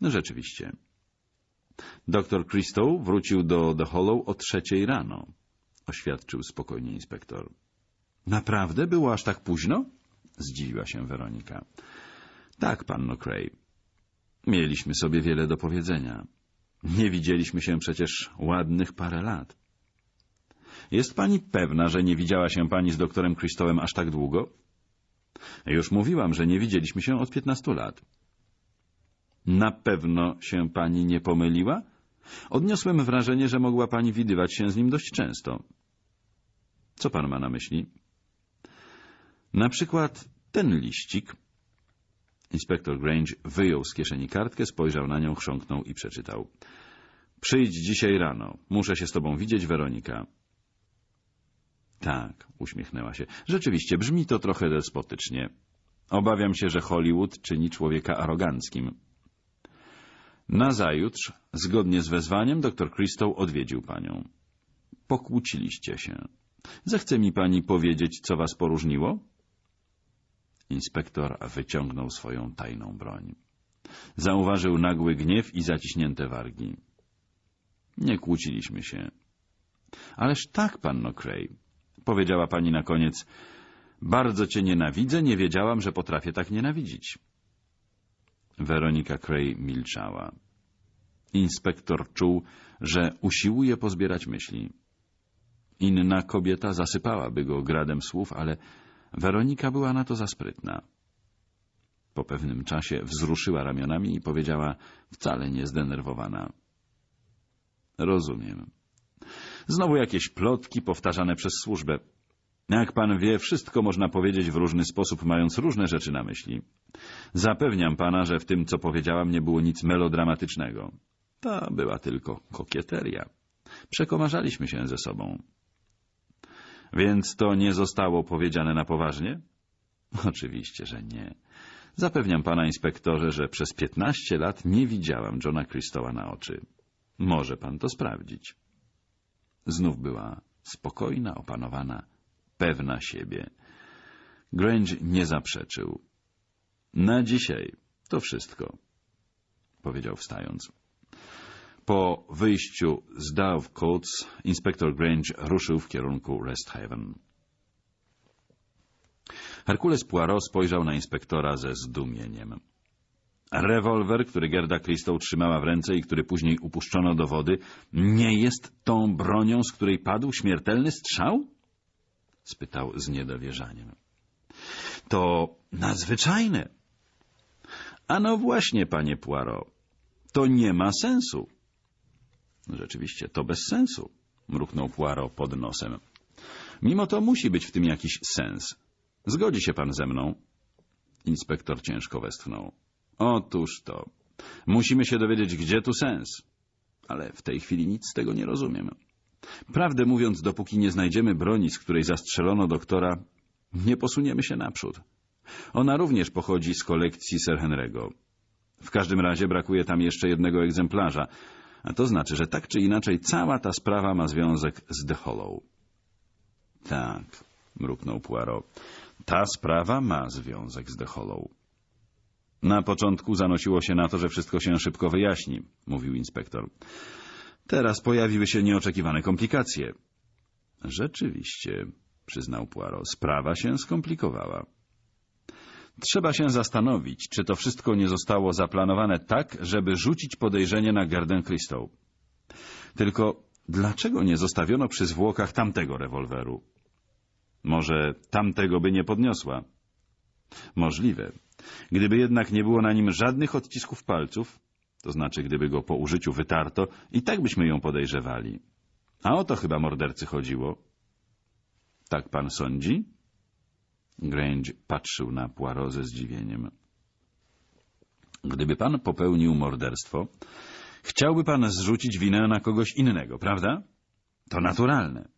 No rzeczywiście. Doktor Christo wrócił do The Hollow o trzeciej rano, oświadczył spokojnie inspektor. Naprawdę było aż tak późno? Zdziwiła się Weronika. Tak, panno Cray. Mieliśmy sobie wiele do powiedzenia. Nie widzieliśmy się przecież ładnych parę lat. Jest pani pewna, że nie widziała się pani z doktorem Krzysztofem aż tak długo? Już mówiłam, że nie widzieliśmy się od piętnastu lat. Na pewno się pani nie pomyliła? Odniosłem wrażenie, że mogła pani widywać się z nim dość często. Co pan ma na myśli? Na przykład ten liścik Inspektor Grange wyjął z kieszeni kartkę, spojrzał na nią, chrząknął i przeczytał. Przyjdź dzisiaj rano. Muszę się z tobą widzieć, Weronika. Tak, uśmiechnęła się. Rzeczywiście, brzmi to trochę despotycznie. Obawiam się, że Hollywood czyni człowieka aroganckim. Nazajutrz, zgodnie z wezwaniem, doktor Crystal odwiedził panią. Pokłóciliście się. Zechce mi pani powiedzieć, co was poróżniło? Inspektor wyciągnął swoją tajną broń. Zauważył nagły gniew i zaciśnięte wargi. Nie kłóciliśmy się. Ależ tak, panno Cray, powiedziała pani na koniec. Bardzo cię nienawidzę, nie wiedziałam, że potrafię tak nienawidzić. Weronika Cray milczała. Inspektor czuł, że usiłuje pozbierać myśli. Inna kobieta zasypałaby go gradem słów, ale Weronika była na to za sprytna. Po pewnym czasie wzruszyła ramionami i powiedziała, wcale nie zdenerwowana. Rozumiem. Znowu jakieś plotki powtarzane przez służbę. Jak pan wie, wszystko można powiedzieć w różny sposób, mając różne rzeczy na myśli. Zapewniam pana, że w tym, co powiedziałam, nie było nic melodramatycznego. Ta była tylko kokieteria. Przekomarzaliśmy się ze sobą. Więc to nie zostało powiedziane na poważnie? Oczywiście, że nie. Zapewniam pana inspektorze, że przez piętnaście lat nie widziałam Johna Christowa na oczy. Może pan to sprawdzić. Znów była spokojna, opanowana, pewna siebie. Grange nie zaprzeczył. — Na dzisiaj to wszystko — powiedział wstając. Po wyjściu z Dove Coats inspektor Grange ruszył w kierunku Rest Haven. Herkules Poirot spojrzał na inspektora ze zdumieniem. Rewolwer, który Gerda Christow trzymała w ręce i który później upuszczono do wody, nie jest tą bronią, z której padł śmiertelny strzał? spytał z niedowierzaniem. To nadzwyczajne. A no właśnie, panie Poirot, to nie ma sensu. Rzeczywiście, to bez sensu, mruknął Poirot pod nosem. Mimo to musi być w tym jakiś sens. Zgodzi się pan ze mną? Inspektor ciężko westchnął. Otóż to. Musimy się dowiedzieć, gdzie tu sens. Ale w tej chwili nic z tego nie rozumiem. Prawdę mówiąc, dopóki nie znajdziemy broni, z której zastrzelono doktora, nie posuniemy się naprzód. Ona również pochodzi z kolekcji Sir Henry'ego. W każdym razie brakuje tam jeszcze jednego egzemplarza — a to znaczy, że tak czy inaczej cała ta sprawa ma związek z The Hollow. Tak, mruknął Poirot. Ta sprawa ma związek z The Hollow. Na początku zanosiło się na to, że wszystko się szybko wyjaśni, mówił inspektor. Teraz pojawiły się nieoczekiwane komplikacje. Rzeczywiście, przyznał Poirot, sprawa się skomplikowała. Trzeba się zastanowić, czy to wszystko nie zostało zaplanowane tak, żeby rzucić podejrzenie na Gerdę Crystal. Tylko dlaczego nie zostawiono przy zwłokach tamtego rewolweru? Może tamtego by nie podniosła? Możliwe. Gdyby jednak nie było na nim żadnych odcisków palców, to znaczy gdyby go po użyciu wytarto, i tak byśmy ją podejrzewali. A o to chyba mordercy chodziło. Tak pan sądzi? Grange patrzył na Poirot ze zdziwieniem. Gdyby pan popełnił morderstwo, chciałby pan zrzucić winę na kogoś innego, prawda? To naturalne.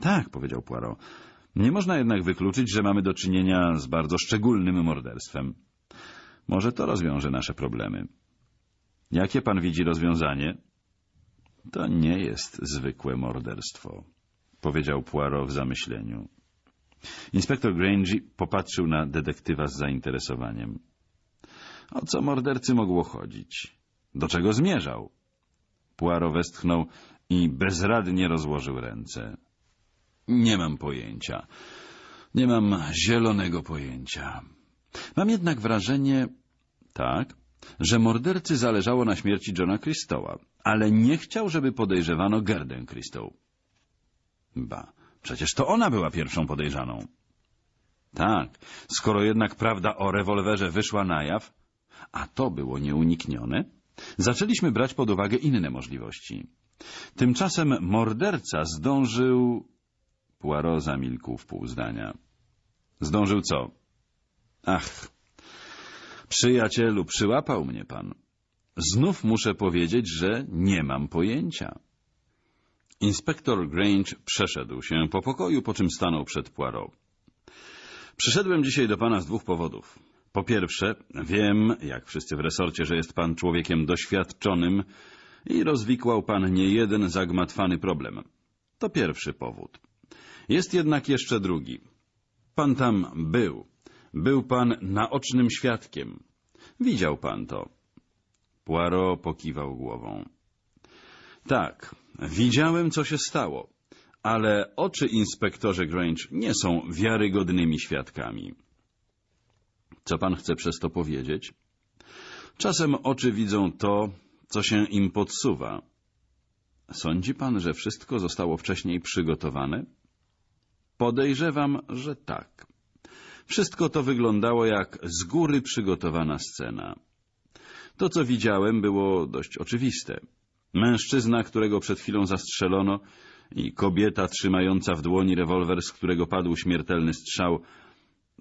Tak, powiedział Poirot. Nie można jednak wykluczyć, że mamy do czynienia z bardzo szczególnym morderstwem. Może to rozwiąże nasze problemy. Jakie pan widzi rozwiązanie? To nie jest zwykłe morderstwo, powiedział Poirot w zamyśleniu. Inspektor Grangy popatrzył na detektywa z zainteresowaniem. O co mordercy mogło chodzić? Do czego zmierzał? Poirot westchnął i bezradnie rozłożył ręce. Nie mam pojęcia. Nie mam zielonego pojęcia. Mam jednak wrażenie... Tak? Że mordercy zależało na śmierci Johna Christoła, ale nie chciał, żeby podejrzewano Gerdę Christoł. Ba... Przecież to ona była pierwszą podejrzaną. Tak, skoro jednak prawda o rewolwerze wyszła na jaw, a to było nieuniknione, zaczęliśmy brać pod uwagę inne możliwości. Tymczasem morderca zdążył... Poirot zamilkł w pół zdania. Zdążył co? Ach, przyjacielu, przyłapał mnie pan. Znów muszę powiedzieć, że nie mam pojęcia. Inspektor Grange przeszedł się po pokoju, po czym stanął przed Poirot. Przyszedłem dzisiaj do pana z dwóch powodów. Po pierwsze, wiem, jak wszyscy w resorcie, że jest pan człowiekiem doświadczonym i rozwikłał pan niejeden zagmatwany problem. To pierwszy powód. Jest jednak jeszcze drugi. Pan tam był. Był pan naocznym świadkiem. Widział pan to. Poirot pokiwał głową. Tak, Widziałem, co się stało, ale oczy inspektorze Grange nie są wiarygodnymi świadkami. Co pan chce przez to powiedzieć? Czasem oczy widzą to, co się im podsuwa. Sądzi pan, że wszystko zostało wcześniej przygotowane? Podejrzewam, że tak. Wszystko to wyglądało jak z góry przygotowana scena. To, co widziałem, było dość oczywiste. Mężczyzna, którego przed chwilą zastrzelono i kobieta trzymająca w dłoni rewolwer, z którego padł śmiertelny strzał.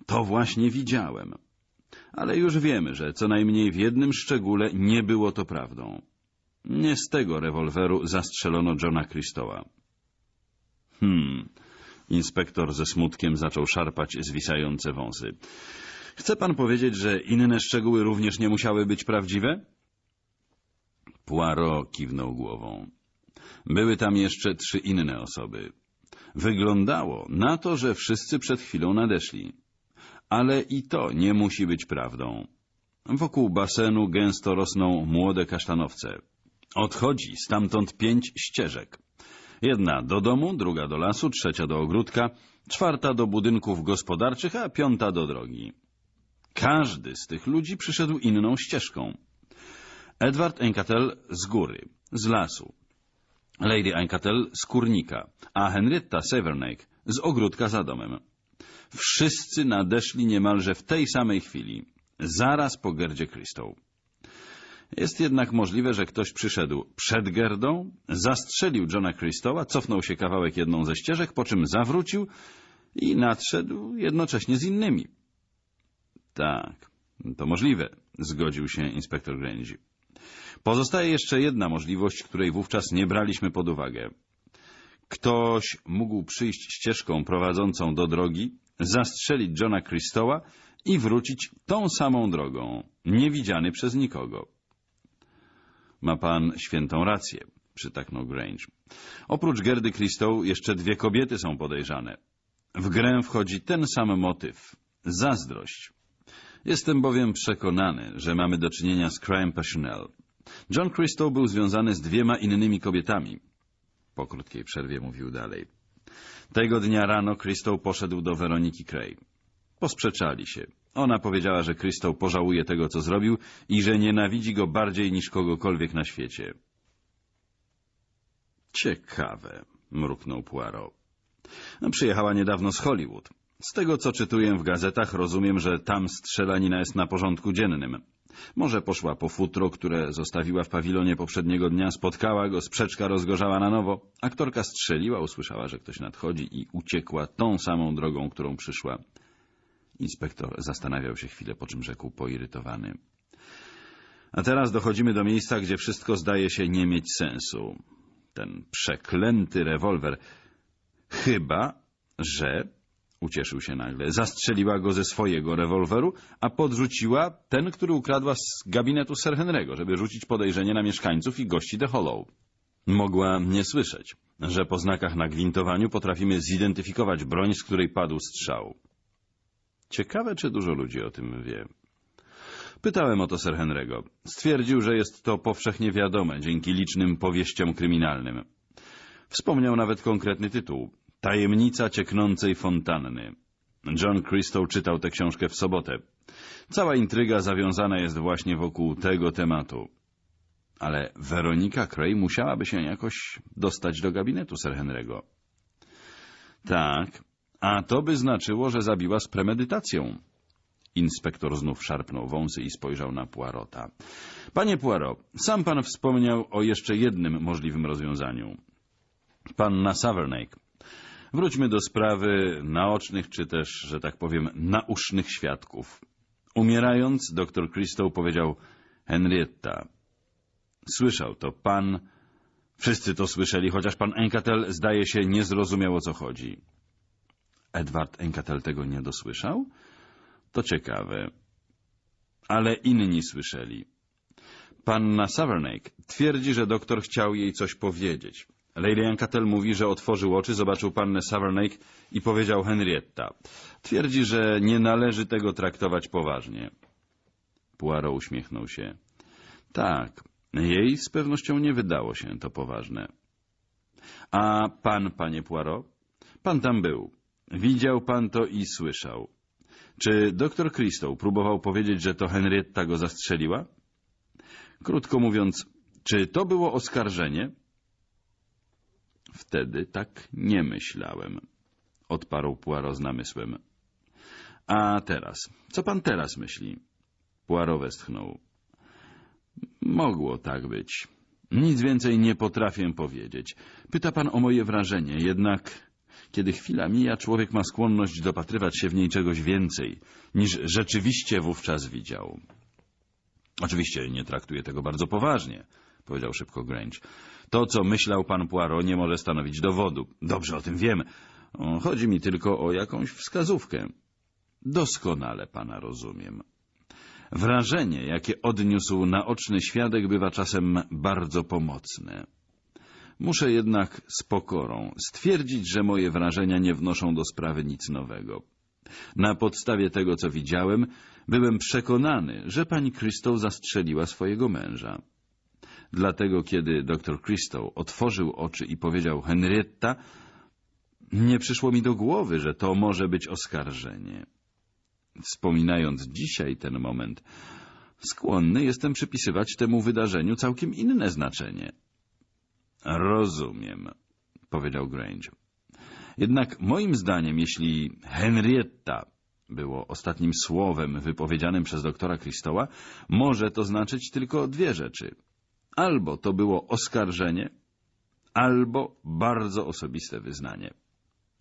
To właśnie widziałem. Ale już wiemy, że co najmniej w jednym szczególe nie było to prawdą. Nie z tego rewolweru zastrzelono Johna Christoła. Hmm... Inspektor ze smutkiem zaczął szarpać zwisające wąsy. Chce pan powiedzieć, że inne szczegóły również nie musiały być prawdziwe? Poirot kiwnął głową. Były tam jeszcze trzy inne osoby. Wyglądało na to, że wszyscy przed chwilą nadeszli. Ale i to nie musi być prawdą. Wokół basenu gęsto rosną młode kasztanowce. Odchodzi stamtąd pięć ścieżek. Jedna do domu, druga do lasu, trzecia do ogródka, czwarta do budynków gospodarczych, a piąta do drogi. Każdy z tych ludzi przyszedł inną ścieżką. Edward Enkatel z góry, z lasu. Lady Enkatel z kurnika, a Henrietta Severnake z ogródka za domem. Wszyscy nadeszli niemalże w tej samej chwili, zaraz po Gerdzie Crystal. Jest jednak możliwe, że ktoś przyszedł przed Gerdą, zastrzelił Johna Crystala, cofnął się kawałek jedną ze ścieżek, po czym zawrócił i nadszedł jednocześnie z innymi. Tak, to możliwe, zgodził się inspektor Grange. Pozostaje jeszcze jedna możliwość, której wówczas nie braliśmy pod uwagę. Ktoś mógł przyjść ścieżką prowadzącą do drogi, zastrzelić Johna Christoła i wrócić tą samą drogą, niewidziany przez nikogo. Ma pan świętą rację, przytaknął Grange. Oprócz Gerdy Christoł jeszcze dwie kobiety są podejrzane. W grę wchodzi ten sam motyw — zazdrość. Jestem bowiem przekonany, że mamy do czynienia z crime passionnel. John Crystal był związany z dwiema innymi kobietami. Po krótkiej przerwie mówił dalej. Tego dnia rano Crystal poszedł do Weroniki Cray. Posprzeczali się. Ona powiedziała, że Crystal pożałuje tego, co zrobił i że nienawidzi go bardziej niż kogokolwiek na świecie. Ciekawe, mruknął Poirot. Przyjechała niedawno z Hollywood. Z tego, co czytuję w gazetach, rozumiem, że tam strzelanina jest na porządku dziennym. Może poszła po futro, które zostawiła w pawilonie poprzedniego dnia, spotkała go, sprzeczka rozgorzała na nowo. Aktorka strzeliła, usłyszała, że ktoś nadchodzi i uciekła tą samą drogą, którą przyszła. Inspektor zastanawiał się chwilę, po czym rzekł poirytowany. A teraz dochodzimy do miejsca, gdzie wszystko zdaje się nie mieć sensu. Ten przeklęty rewolwer. Chyba, że Ucieszył się nagle. Zastrzeliła go ze swojego rewolweru, a podrzuciła ten, który ukradła z gabinetu Sir Henry'ego, żeby rzucić podejrzenie na mieszkańców i gości The Hollow. Mogła nie słyszeć, że po znakach na gwintowaniu potrafimy zidentyfikować broń, z której padł strzał. Ciekawe, czy dużo ludzi o tym wie. Pytałem o to Sir Henry'ego. Stwierdził, że jest to powszechnie wiadome dzięki licznym powieściom kryminalnym. Wspomniał nawet konkretny tytuł. Tajemnica cieknącej fontanny. John Crystal czytał tę książkę w sobotę. Cała intryga zawiązana jest właśnie wokół tego tematu. Ale Weronika Cray musiałaby się jakoś dostać do gabinetu Sir Henry'ego. Tak, a to by znaczyło, że zabiła z premedytacją. Inspektor znów szarpnął wąsy i spojrzał na Poirota. Panie Poirot, sam pan wspomniał o jeszcze jednym możliwym rozwiązaniu. Panna Savernake Wróćmy do sprawy naocznych, czy też, że tak powiem, nausznych świadków. Umierając, doktor Christo powiedział Henrietta. Słyszał to pan... Wszyscy to słyszeli, chociaż pan Enkatel, zdaje się, nie zrozumiał, o co chodzi. Edward Enkatel tego nie dosłyszał? To ciekawe. Ale inni słyszeli. Panna Savernake twierdzi, że doktor chciał jej coś powiedzieć. Lady Ancatel mówi, że otworzył oczy, zobaczył pannę Savernake i powiedział Henrietta. Twierdzi, że nie należy tego traktować poważnie. Poirot uśmiechnął się. Tak, jej z pewnością nie wydało się to poważne. A pan, panie Poirot? Pan tam był. Widział pan to i słyszał. Czy doktor Christow próbował powiedzieć, że to Henrietta go zastrzeliła? Krótko mówiąc, czy to było oskarżenie? — Wtedy tak nie myślałem, odparł Poirot z namysłem. A teraz? Co pan teraz myśli? Poirot westchnął. Mogło tak być. Nic więcej nie potrafię powiedzieć. Pyta pan o moje wrażenie, jednak kiedy chwila mija, człowiek ma skłonność dopatrywać się w niej czegoś więcej, niż rzeczywiście wówczas widział. Oczywiście nie traktuję tego bardzo poważnie, powiedział szybko Grange. To, co myślał pan Poirot, nie może stanowić dowodu. Dobrze o tym wiem. Chodzi mi tylko o jakąś wskazówkę. Doskonale pana rozumiem. Wrażenie, jakie odniósł naoczny świadek, bywa czasem bardzo pomocne. Muszę jednak z pokorą stwierdzić, że moje wrażenia nie wnoszą do sprawy nic nowego. Na podstawie tego, co widziałem, byłem przekonany, że pani Krystą zastrzeliła swojego męża. Dlatego, kiedy dr Christo otworzył oczy i powiedział Henrietta, nie przyszło mi do głowy, że to może być oskarżenie. Wspominając dzisiaj ten moment, skłonny jestem przypisywać temu wydarzeniu całkiem inne znaczenie. Rozumiem, powiedział Grange. Jednak moim zdaniem, jeśli Henrietta było ostatnim słowem wypowiedzianym przez doktora Kristoła, może to znaczyć tylko dwie rzeczy – Albo to było oskarżenie, albo bardzo osobiste wyznanie.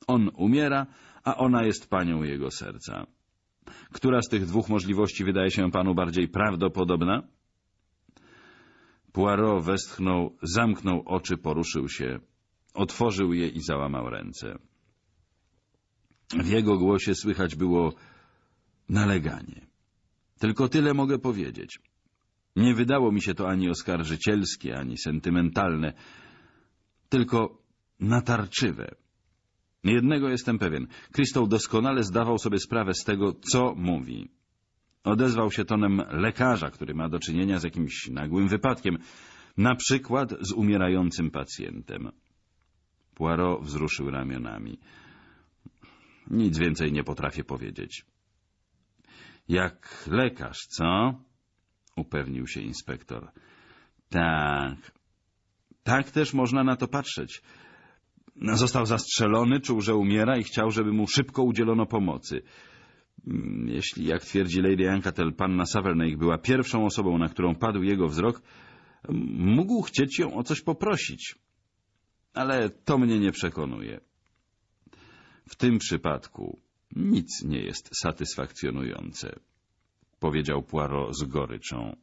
On umiera, a ona jest panią jego serca. Która z tych dwóch możliwości wydaje się panu bardziej prawdopodobna? Poirot westchnął, zamknął oczy, poruszył się, otworzył je i załamał ręce. W jego głosie słychać było naleganie. Tylko tyle mogę powiedzieć. Nie wydało mi się to ani oskarżycielskie, ani sentymentalne, tylko natarczywe. Jednego jestem pewien. Krystał doskonale zdawał sobie sprawę z tego, co mówi. Odezwał się tonem lekarza, który ma do czynienia z jakimś nagłym wypadkiem, na przykład z umierającym pacjentem. Poirot wzruszył ramionami. Nic więcej nie potrafię powiedzieć. Jak lekarz, co? upewnił się inspektor. Tak, tak też można na to patrzeć. Został zastrzelony, czuł, że umiera i chciał, żeby mu szybko udzielono pomocy. Mm, jeśli, jak twierdzi Lady Ankatel, panna Savernake była pierwszą osobą, na którą padł jego wzrok, mógł chcieć ją o coś poprosić. Ale to mnie nie przekonuje. W tym przypadku nic nie jest satysfakcjonujące powiedział Poirot z goryczą.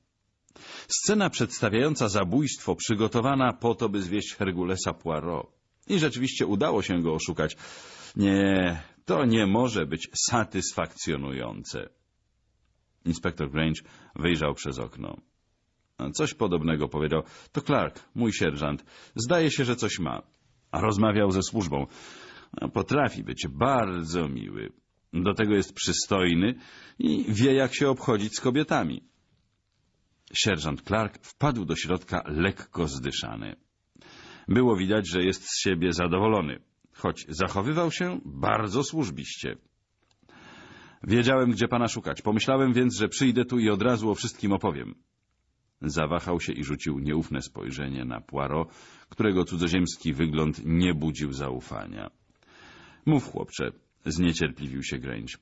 Scena przedstawiająca zabójstwo przygotowana po to, by zwieść Hergulesa Poirot. I rzeczywiście udało się go oszukać. Nie, to nie może być satysfakcjonujące. Inspektor Grange wyjrzał przez okno. Coś podobnego powiedział. To Clark, mój sierżant. Zdaje się, że coś ma. A rozmawiał ze służbą. Potrafi być bardzo miły. Do tego jest przystojny i wie, jak się obchodzić z kobietami. Sierżant Clark wpadł do środka lekko zdyszany. Było widać, że jest z siebie zadowolony, choć zachowywał się bardzo służbiście. Wiedziałem, gdzie pana szukać. Pomyślałem więc, że przyjdę tu i od razu o wszystkim opowiem. Zawahał się i rzucił nieufne spojrzenie na Poirot, którego cudzoziemski wygląd nie budził zaufania. — Mów, chłopcze, Zniecierpliwił się Grange.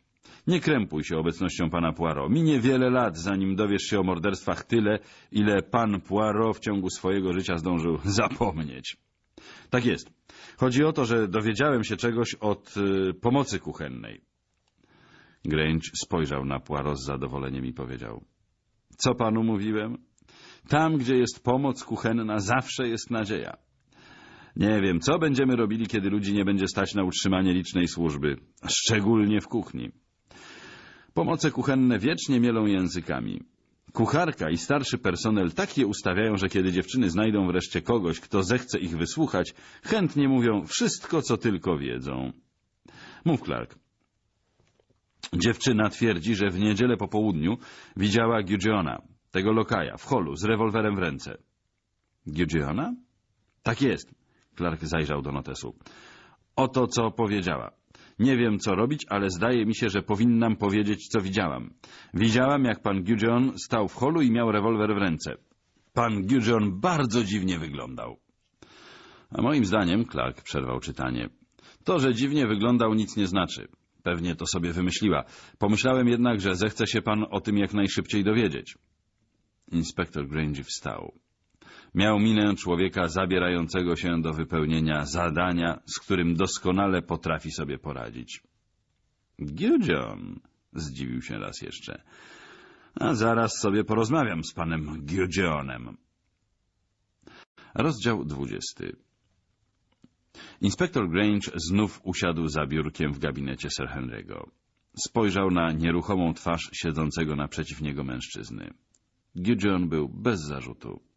Nie krępuj się obecnością pana Poirot. Minie wiele lat, zanim dowiesz się o morderstwach tyle, ile pan Poirot w ciągu swojego życia zdążył zapomnieć. Tak jest. Chodzi o to, że dowiedziałem się czegoś od y, pomocy kuchennej. Grange spojrzał na Poirot z zadowoleniem i powiedział. Co panu mówiłem? Tam, gdzie jest pomoc kuchenna, zawsze jest nadzieja. Nie wiem, co będziemy robili, kiedy ludzi nie będzie stać na utrzymanie licznej służby, szczególnie w kuchni. Pomoce kuchenne wiecznie mielą językami. Kucharka i starszy personel tak je ustawiają, że kiedy dziewczyny znajdą wreszcie kogoś, kto zechce ich wysłuchać, chętnie mówią wszystko, co tylko wiedzą. Mów, Clark. Dziewczyna twierdzi, że w niedzielę po południu widziała Giugiona, tego lokaja, w holu, z rewolwerem w ręce. Giugiona? Tak jest. Clark zajrzał do notesu. Oto co powiedziała. Nie wiem, co robić, ale zdaje mi się, że powinnam powiedzieć, co widziałam. Widziałam, jak pan Gideon stał w holu i miał rewolwer w ręce. Pan Gideon bardzo dziwnie wyglądał. A moim zdaniem, Clark przerwał czytanie, to, że dziwnie wyglądał, nic nie znaczy. Pewnie to sobie wymyśliła. Pomyślałem jednak, że zechce się pan o tym jak najszybciej dowiedzieć. Inspektor Grange wstał miał minę człowieka zabierającego się do wypełnienia zadania, z którym doskonale potrafi sobie poradzić. Giudzion, zdziwił się raz jeszcze. A zaraz sobie porozmawiam z panem Giudzionem. Rozdział dwudziesty. Inspektor Grange znów usiadł za biurkiem w gabinecie Sir Henry'ego. Spojrzał na nieruchomą twarz siedzącego naprzeciw niego mężczyzny. Gideon był bez zarzutu.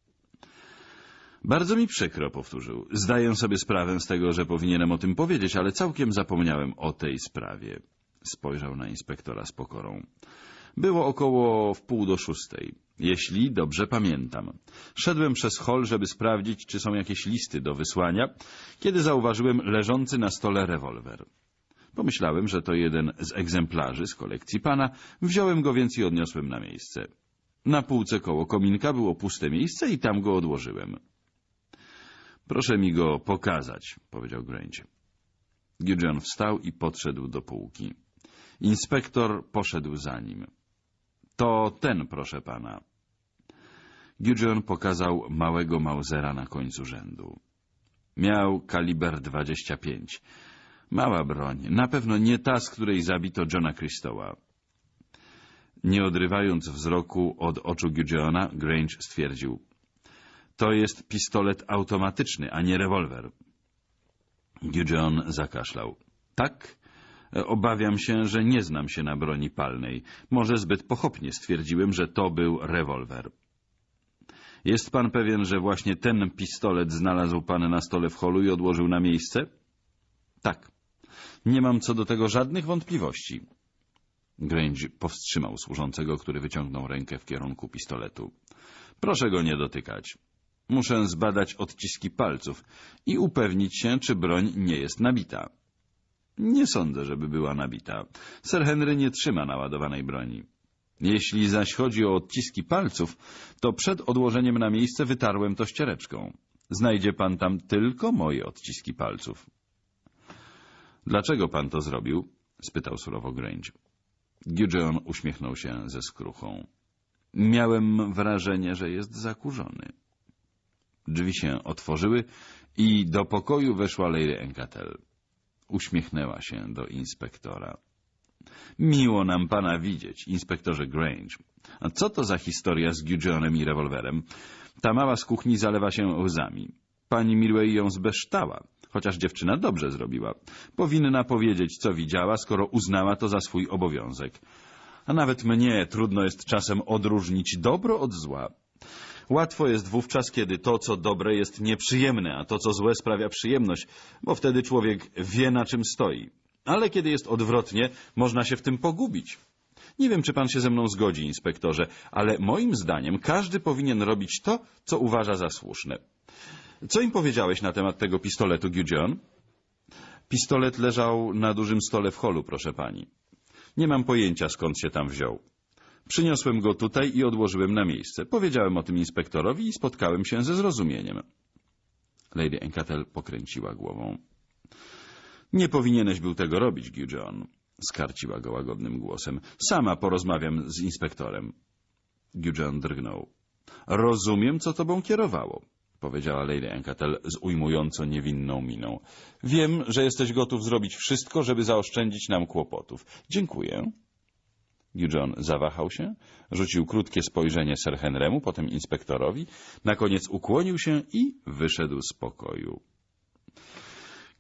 Bardzo mi przykro, powtórzył. Zdaję sobie sprawę z tego, że powinienem o tym powiedzieć, ale całkiem zapomniałem o tej sprawie. Spojrzał na inspektora z pokorą. Było około wpół do szóstej, jeśli dobrze pamiętam. Szedłem przez hol, żeby sprawdzić, czy są jakieś listy do wysłania, kiedy zauważyłem leżący na stole rewolwer. Pomyślałem, że to jeden z egzemplarzy z kolekcji pana, wziąłem go więc i odniosłem na miejsce. Na półce koło kominka było puste miejsce i tam go odłożyłem. Proszę mi go pokazać, powiedział Grange. Gideon wstał i podszedł do półki. Inspektor poszedł za nim. To ten, proszę pana. Gideon pokazał małego Mausera na końcu rzędu. Miał kaliber 25. Mała broń, na pewno nie ta, z której zabito Johna Christoła. Nie odrywając wzroku od oczu Gideona, Grange stwierdził to jest pistolet automatyczny, a nie rewolwer. Gideon zakaszlał. Tak? E, obawiam się, że nie znam się na broni palnej. Może zbyt pochopnie stwierdziłem, że to był rewolwer. Jest pan pewien, że właśnie ten pistolet znalazł pan na stole w holu i odłożył na miejsce? Tak. Nie mam co do tego żadnych wątpliwości. Grange powstrzymał służącego, który wyciągnął rękę w kierunku pistoletu. Proszę go nie dotykać. Muszę zbadać odciski palców i upewnić się, czy broń nie jest nabita. Nie sądzę, żeby była nabita. Sir Henry nie trzyma naładowanej broni. Jeśli zaś chodzi o odciski palców, to przed odłożeniem na miejsce wytarłem to ściereczką. Znajdzie pan tam tylko moje odciski palców. Dlaczego pan to zrobił? spytał surowo Grange. Gideon uśmiechnął się ze skruchą. Miałem wrażenie, że jest zakurzony. Drzwi się otworzyły i do pokoju weszła Lady Enkatel. Uśmiechnęła się do inspektora. Miło nam pana widzieć, inspektorze Grange. A co to za historia z Gudgeonem i rewolwerem? Ta mała z kuchni zalewa się łzami. Pani Milway ją zbeształa, chociaż dziewczyna dobrze zrobiła. Powinna powiedzieć, co widziała, skoro uznała to za swój obowiązek. A nawet mnie trudno jest czasem odróżnić dobro od zła. Łatwo jest wówczas, kiedy to, co dobre, jest nieprzyjemne, a to, co złe, sprawia przyjemność, bo wtedy człowiek wie, na czym stoi. Ale kiedy jest odwrotnie, można się w tym pogubić. Nie wiem, czy pan się ze mną zgodzi, inspektorze, ale moim zdaniem każdy powinien robić to, co uważa za słuszne. Co im powiedziałeś na temat tego pistoletu, Gideon? Pistolet leżał na dużym stole w holu, proszę pani. Nie mam pojęcia, skąd się tam wziął. Przyniosłem go tutaj i odłożyłem na miejsce. Powiedziałem o tym inspektorowi i spotkałem się ze zrozumieniem. Lady Enkatel pokręciła głową. Nie powinieneś był tego robić, Gideon, skarciła go łagodnym głosem. Sama porozmawiam z inspektorem. Gideon drgnął. Rozumiem, co tobą kierowało, powiedziała Lady Enkatel z ujmująco niewinną miną. Wiem, że jesteś gotów zrobić wszystko, żeby zaoszczędzić nam kłopotów. Dziękuję. John zawahał się, rzucił krótkie spojrzenie Sir Henrymu, potem inspektorowi, na koniec ukłonił się i wyszedł z pokoju.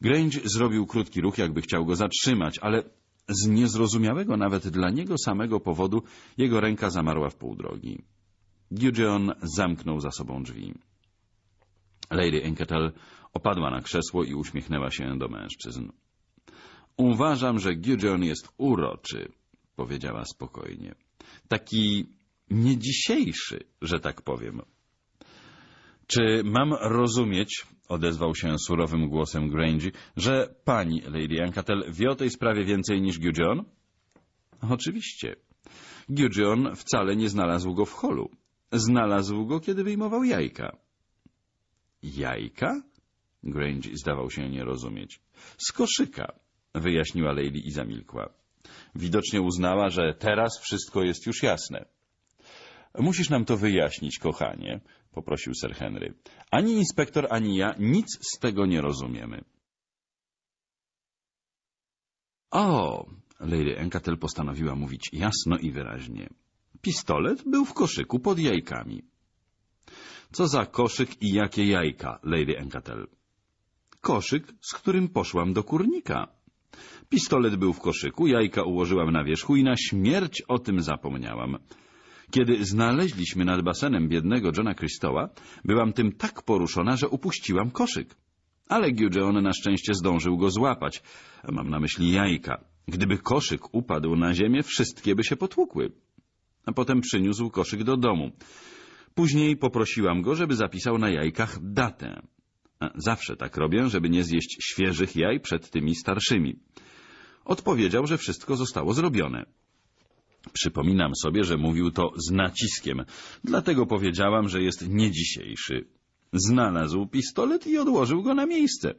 Grange zrobił krótki ruch, jakby chciał go zatrzymać, ale z niezrozumiałego nawet dla niego samego powodu jego ręka zamarła w pół drogi. Gideon zamknął za sobą drzwi. Lady Enketel opadła na krzesło i uśmiechnęła się do mężczyzn. Uważam, że Gideon jest uroczy powiedziała spokojnie. Taki nie dzisiejszy, że tak powiem. Czy mam rozumieć, odezwał się surowym głosem Grange, że pani Lady Ancatel wie o tej sprawie więcej niż Gudgeon? Oczywiście. Gudgeon wcale nie znalazł go w holu. Znalazł go, kiedy wyjmował jajka. Jajka? Grange zdawał się nie rozumieć. Z koszyka, wyjaśniła Lady i zamilkła. Widocznie uznała, że teraz wszystko jest już jasne. Musisz nam to wyjaśnić, kochanie, poprosił Sir Henry. Ani inspektor, ani ja nic z tego nie rozumiemy. O, Lady Enkatel postanowiła mówić jasno i wyraźnie. Pistolet był w koszyku pod jajkami. Co za koszyk i jakie jajka, Lady Enkatel? Koszyk, z którym poszłam do kurnika. Pistolet był w koszyku, jajka ułożyłam na wierzchu i na śmierć o tym zapomniałam. Kiedy znaleźliśmy nad basenem biednego Johna Krystoła, byłam tym tak poruszona, że upuściłam koszyk. Ale Gideon na szczęście zdążył go złapać, mam na myśli jajka. Gdyby koszyk upadł na ziemię, wszystkie by się potłukły. A potem przyniósł koszyk do domu. Później poprosiłam go, żeby zapisał na jajkach datę. Zawsze tak robię, żeby nie zjeść świeżych jaj przed tymi starszymi. Odpowiedział, że wszystko zostało zrobione. Przypominam sobie, że mówił to z naciskiem, dlatego powiedziałam, że jest niedzisiejszy. Znalazł pistolet i odłożył go na miejsce.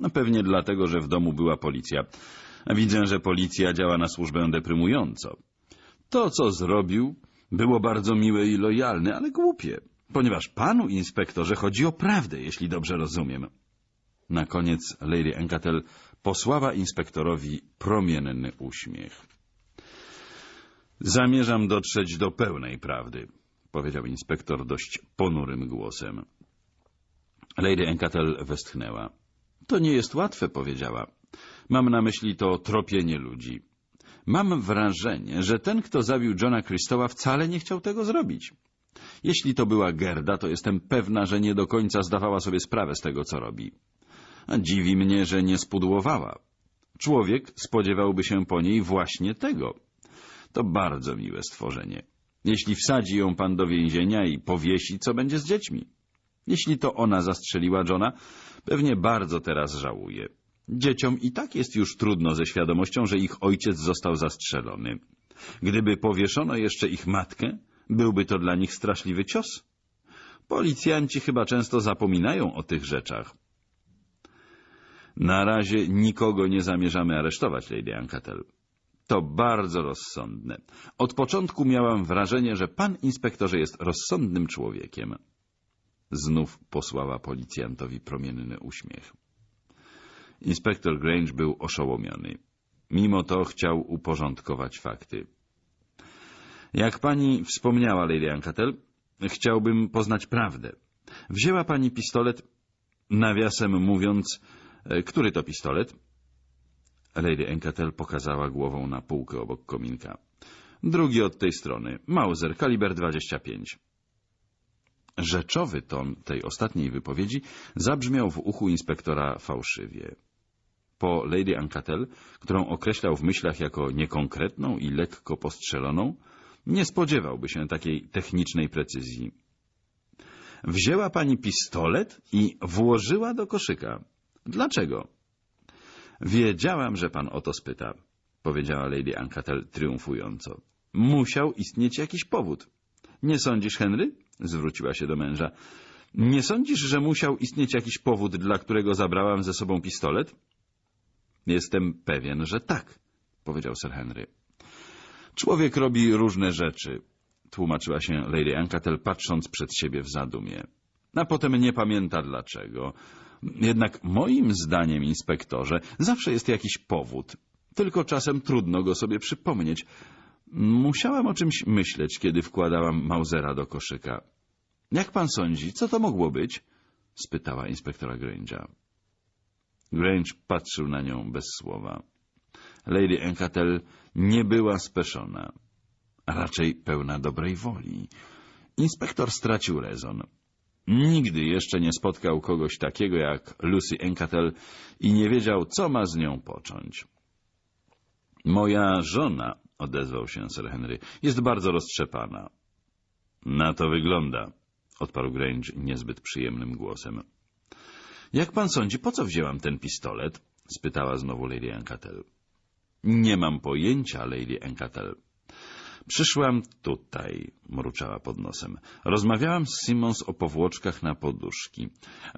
No pewnie dlatego, że w domu była policja. widzę, że policja działa na służbę deprymująco. To, co zrobił, było bardzo miłe i lojalne, ale głupie. Ponieważ panu inspektorze chodzi o prawdę, jeśli dobrze rozumiem. Na koniec Lady Enkatel posłała inspektorowi promienny uśmiech. Zamierzam dotrzeć do pełnej prawdy, powiedział inspektor dość ponurym głosem. Lady Enkatel westchnęła. To nie jest łatwe, powiedziała. Mam na myśli to tropienie ludzi. Mam wrażenie, że ten, kto zabił Johna Christowa, wcale nie chciał tego zrobić. Jeśli to była Gerda, to jestem pewna, że nie do końca zdawała sobie sprawę z tego, co robi. A dziwi mnie, że nie spudłowała. Człowiek spodziewałby się po niej właśnie tego. To bardzo miłe stworzenie. Jeśli wsadzi ją pan do więzienia i powiesi, co będzie z dziećmi? Jeśli to ona zastrzeliła Johna, pewnie bardzo teraz żałuje. Dzieciom i tak jest już trudno ze świadomością, że ich ojciec został zastrzelony. Gdyby powieszono jeszcze ich matkę, Byłby to dla nich straszliwy cios. Policjanci chyba często zapominają o tych rzeczach. Na razie nikogo nie zamierzamy aresztować, Lady Ancatel. To bardzo rozsądne. Od początku miałam wrażenie, że pan inspektorze jest rozsądnym człowiekiem. Znów posłała policjantowi promienny uśmiech. Inspektor Grange był oszołomiony. Mimo to chciał uporządkować fakty. Jak pani wspomniała, Lady Cattell, chciałbym poznać prawdę. Wzięła pani pistolet, nawiasem mówiąc, e, który to pistolet? Lady Encatel pokazała głową na półkę obok kominka. Drugi od tej strony, Mauser, kaliber 25. Rzeczowy ton tej ostatniej wypowiedzi zabrzmiał w uchu inspektora fałszywie. Po Lady Ancatel, którą określał w myślach jako niekonkretną i lekko postrzeloną, nie spodziewałby się takiej technicznej precyzji. Wzięła pani pistolet i włożyła do koszyka. Dlaczego? Wiedziałam, że pan o to spyta, powiedziała Lady Ancatel triumfująco. Musiał istnieć jakiś powód. Nie sądzisz, Henry? Zwróciła się do męża. Nie sądzisz, że musiał istnieć jakiś powód, dla którego zabrałam ze sobą pistolet? Jestem pewien, że tak, powiedział Sir Henry. Człowiek robi różne rzeczy, tłumaczyła się Lady Ankatel, patrząc przed siebie w zadumie. A potem nie pamięta dlaczego. Jednak moim zdaniem, inspektorze, zawsze jest jakiś powód. Tylko czasem trudno go sobie przypomnieć. Musiałam o czymś myśleć, kiedy wkładałam Mausera do koszyka. Jak pan sądzi, co to mogło być? spytała inspektora Grange'a. Grange patrzył na nią bez słowa. Lady Encatel nie była speszona, a raczej pełna dobrej woli. Inspektor stracił rezon. Nigdy jeszcze nie spotkał kogoś takiego jak Lucy Encatel i nie wiedział, co ma z nią począć. Moja żona, odezwał się Sir Henry, jest bardzo roztrzepana. Na to wygląda, odparł Grange niezbyt przyjemnym głosem. Jak pan sądzi, po co wzięłam ten pistolet? spytała znowu Lady Encatel. Nie mam pojęcia, Lady Encatel. Przyszłam tutaj, mruczała pod nosem. Rozmawiałam z Simons o powłoczkach na poduszki.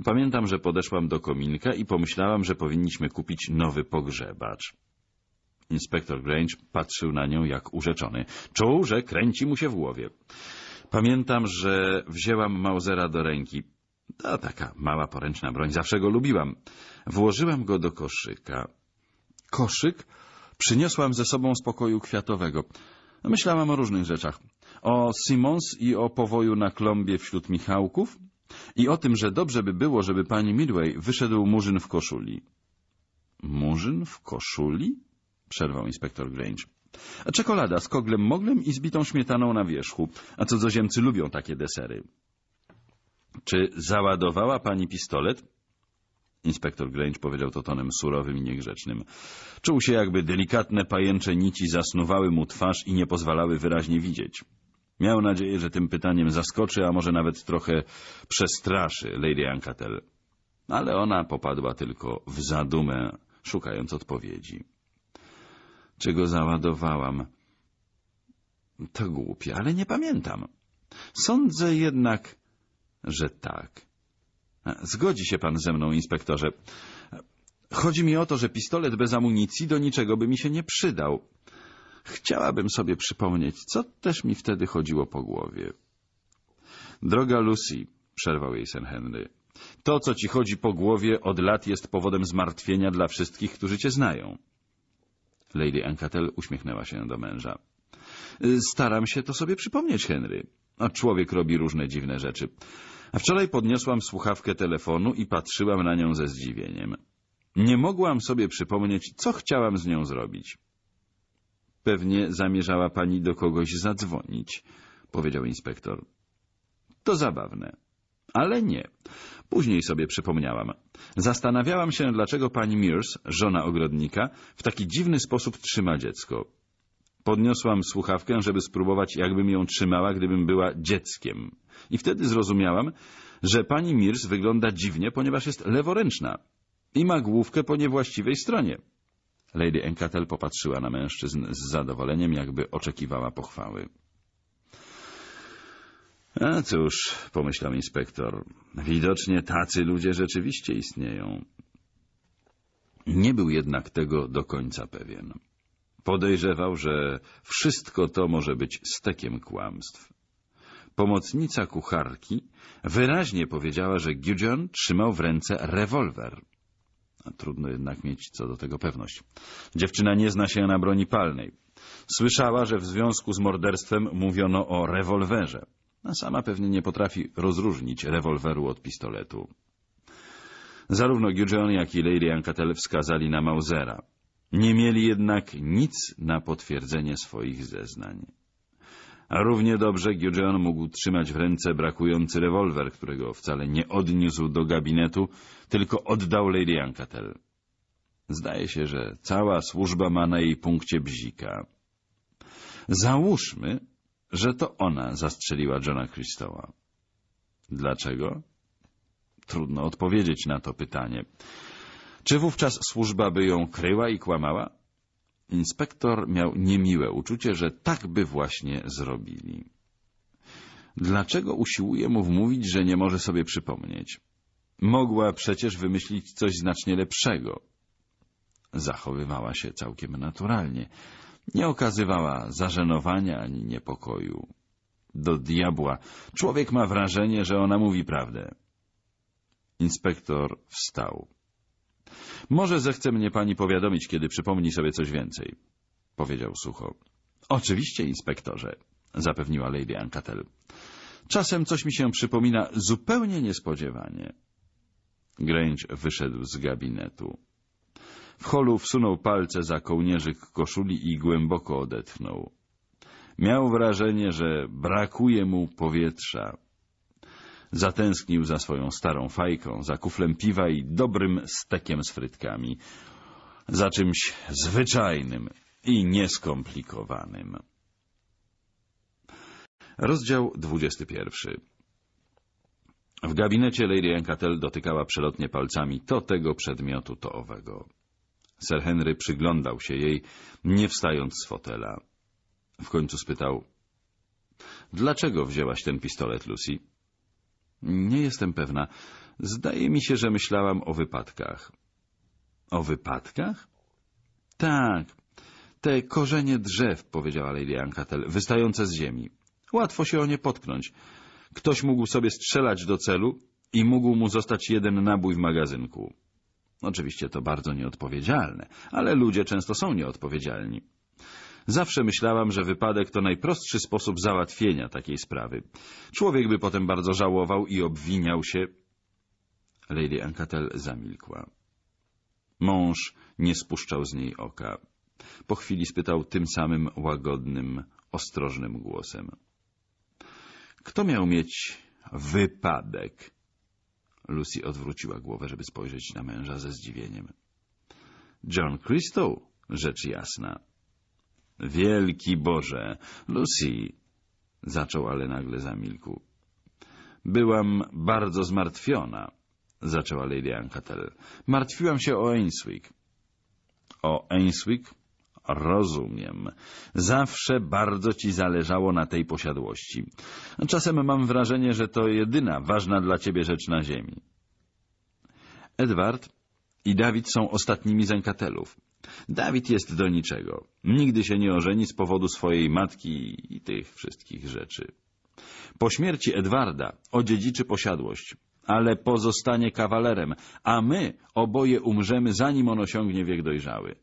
Pamiętam, że podeszłam do kominka i pomyślałam, że powinniśmy kupić nowy pogrzebacz. Inspektor Grange patrzył na nią jak urzeczony. Czuł, że kręci mu się w głowie. Pamiętam, że wzięłam Mausera do ręki. A no, taka mała poręczna broń, zawsze go lubiłam. Włożyłam go do koszyka. Koszyk Przyniosłam ze sobą spokoju kwiatowego. Myślałam o różnych rzeczach. O Simons i o powoju na klombie wśród Michałków i o tym, że dobrze by było, żeby pani Midway wyszedł murzyn w koszuli. Murzyn w koszuli? Przerwał inspektor Grange. Czekolada z koglem moglem i zbitą śmietaną na wierzchu, a cudzoziemcy lubią takie desery. Czy załadowała pani pistolet? Inspektor Grange powiedział to tonem surowym i niegrzecznym. Czuł się, jakby delikatne pajęcze nici zasnuwały mu twarz i nie pozwalały wyraźnie widzieć. Miał nadzieję, że tym pytaniem zaskoczy, a może nawet trochę przestraszy Lady Ancatel. Ale ona popadła tylko w zadumę, szukając odpowiedzi. Czego załadowałam? To głupie, ale nie pamiętam. Sądzę jednak, że tak. Zgodzi się pan ze mną, inspektorze. Chodzi mi o to, że pistolet bez amunicji do niczego by mi się nie przydał. Chciałabym sobie przypomnieć, co też mi wtedy chodziło po głowie. Droga Lucy, przerwał jej Sir Henry, to, co ci chodzi po głowie, od lat jest powodem zmartwienia dla wszystkich, którzy cię znają. Lady Encatel uśmiechnęła się do męża. Staram się to sobie przypomnieć, Henry. A człowiek robi różne dziwne rzeczy. A wczoraj podniosłam słuchawkę telefonu i patrzyłam na nią ze zdziwieniem. Nie mogłam sobie przypomnieć, co chciałam z nią zrobić. Pewnie zamierzała pani do kogoś zadzwonić, powiedział inspektor. To zabawne. Ale nie. Później sobie przypomniałam. Zastanawiałam się, dlaczego pani Mears, żona ogrodnika, w taki dziwny sposób trzyma dziecko. Podniosłam słuchawkę, żeby spróbować, jakbym ją trzymała, gdybym była dzieckiem. I wtedy zrozumiałam, że pani Mirs wygląda dziwnie, ponieważ jest leworęczna i ma główkę po niewłaściwej stronie. Lady Encatel popatrzyła na mężczyzn z zadowoleniem, jakby oczekiwała pochwały. A cóż, pomyślał inspektor, widocznie tacy ludzie rzeczywiście istnieją. Nie był jednak tego do końca pewien. Podejrzewał, że wszystko to może być stekiem kłamstw. Pomocnica kucharki wyraźnie powiedziała, że Gudjon trzymał w ręce rewolwer. Trudno jednak mieć co do tego pewność. Dziewczyna nie zna się na broni palnej. Słyszała, że w związku z morderstwem mówiono o rewolwerze. A sama pewnie nie potrafi rozróżnić rewolweru od pistoletu. Zarówno Gudjon jak i Lady Ankatel wskazali na Mausera. Nie mieli jednak nic na potwierdzenie swoich zeznań. A równie dobrze Giugeon mógł trzymać w ręce brakujący rewolwer, którego wcale nie odniósł do gabinetu, tylko oddał Lady Ancatel. Zdaje się, że cała służba ma na jej punkcie bzika. Załóżmy, że to ona zastrzeliła Johna Christowa. Dlaczego? Trudno odpowiedzieć na to pytanie. Czy wówczas służba by ją kryła i kłamała? Inspektor miał niemiłe uczucie, że tak by właśnie zrobili. Dlaczego usiłuje mu wmówić, że nie może sobie przypomnieć? Mogła przecież wymyślić coś znacznie lepszego. Zachowywała się całkiem naturalnie. Nie okazywała zażenowania ani niepokoju. Do diabła. Człowiek ma wrażenie, że ona mówi prawdę. Inspektor wstał. Może zechce mnie pani powiadomić, kiedy przypomni sobie coś więcej. Powiedział sucho. Oczywiście, inspektorze, zapewniła Lady Ancatel. Czasem coś mi się przypomina zupełnie niespodziewanie. Grange wyszedł z gabinetu. W holu wsunął palce za kołnierzyk koszuli i głęboko odetchnął. Miał wrażenie, że brakuje mu powietrza. Zatęsknił za swoją starą fajką, za kuflem piwa i dobrym stekiem z frytkami. Za czymś zwyczajnym i nieskomplikowanym. Rozdział 21 W gabinecie Lady Encatel dotykała przelotnie palcami to tego przedmiotu, to owego. Sir Henry przyglądał się jej, nie wstając z fotela. W końcu spytał — Dlaczego wzięłaś ten pistolet, Lucy? — nie jestem pewna. Zdaje mi się, że myślałam o wypadkach. O wypadkach? Tak. Te korzenie drzew, powiedziała Lady Ankatel, wystające z ziemi. Łatwo się o nie potknąć. Ktoś mógł sobie strzelać do celu i mógł mu zostać jeden nabój w magazynku. Oczywiście to bardzo nieodpowiedzialne, ale ludzie często są nieodpowiedzialni. Zawsze myślałam, że wypadek to najprostszy sposób załatwienia takiej sprawy. Człowiek by potem bardzo żałował i obwiniał się... Lady Ancatel zamilkła. Mąż nie spuszczał z niej oka. Po chwili spytał tym samym łagodnym, ostrożnym głosem. Kto miał mieć wypadek? Lucy odwróciła głowę, żeby spojrzeć na męża ze zdziwieniem. John Crystal, rzecz jasna. Wielki Boże! Lucy! Zaczął, ale nagle zamilkł. Byłam bardzo zmartwiona, zaczęła Lady Ancatel. Martwiłam się o Ainswick. O Ainswick? Rozumiem. Zawsze bardzo ci zależało na tej posiadłości. Czasem mam wrażenie, że to jedyna ważna dla ciebie rzecz na ziemi. Edward i Dawid są ostatnimi z Ankatelów. Dawid jest do niczego. Nigdy się nie ożeni z powodu swojej matki i tych wszystkich rzeczy. Po śmierci Edwarda odziedziczy posiadłość, ale pozostanie kawalerem, a my oboje umrzemy, zanim on osiągnie wiek dojrzały.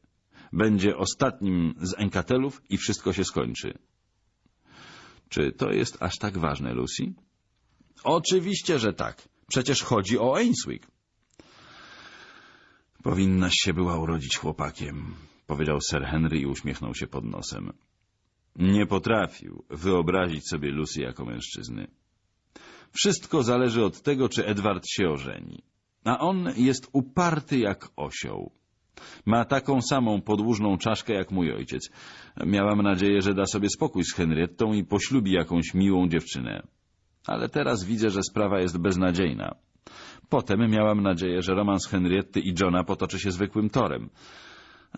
Będzie ostatnim z enkatelów i wszystko się skończy. Czy to jest aż tak ważne, Lucy? Oczywiście, że tak. Przecież chodzi o Ainswick. Powinnaś się była urodzić chłopakiem, powiedział Sir Henry i uśmiechnął się pod nosem. Nie potrafił wyobrazić sobie Lucy jako mężczyzny. Wszystko zależy od tego, czy Edward się ożeni. A on jest uparty jak osioł. Ma taką samą podłużną czaszkę jak mój ojciec. Miałam nadzieję, że da sobie spokój z Henriettą i poślubi jakąś miłą dziewczynę. Ale teraz widzę, że sprawa jest beznadziejna. Potem miałam nadzieję, że romans Henrietty i Johna potoczy się zwykłym torem.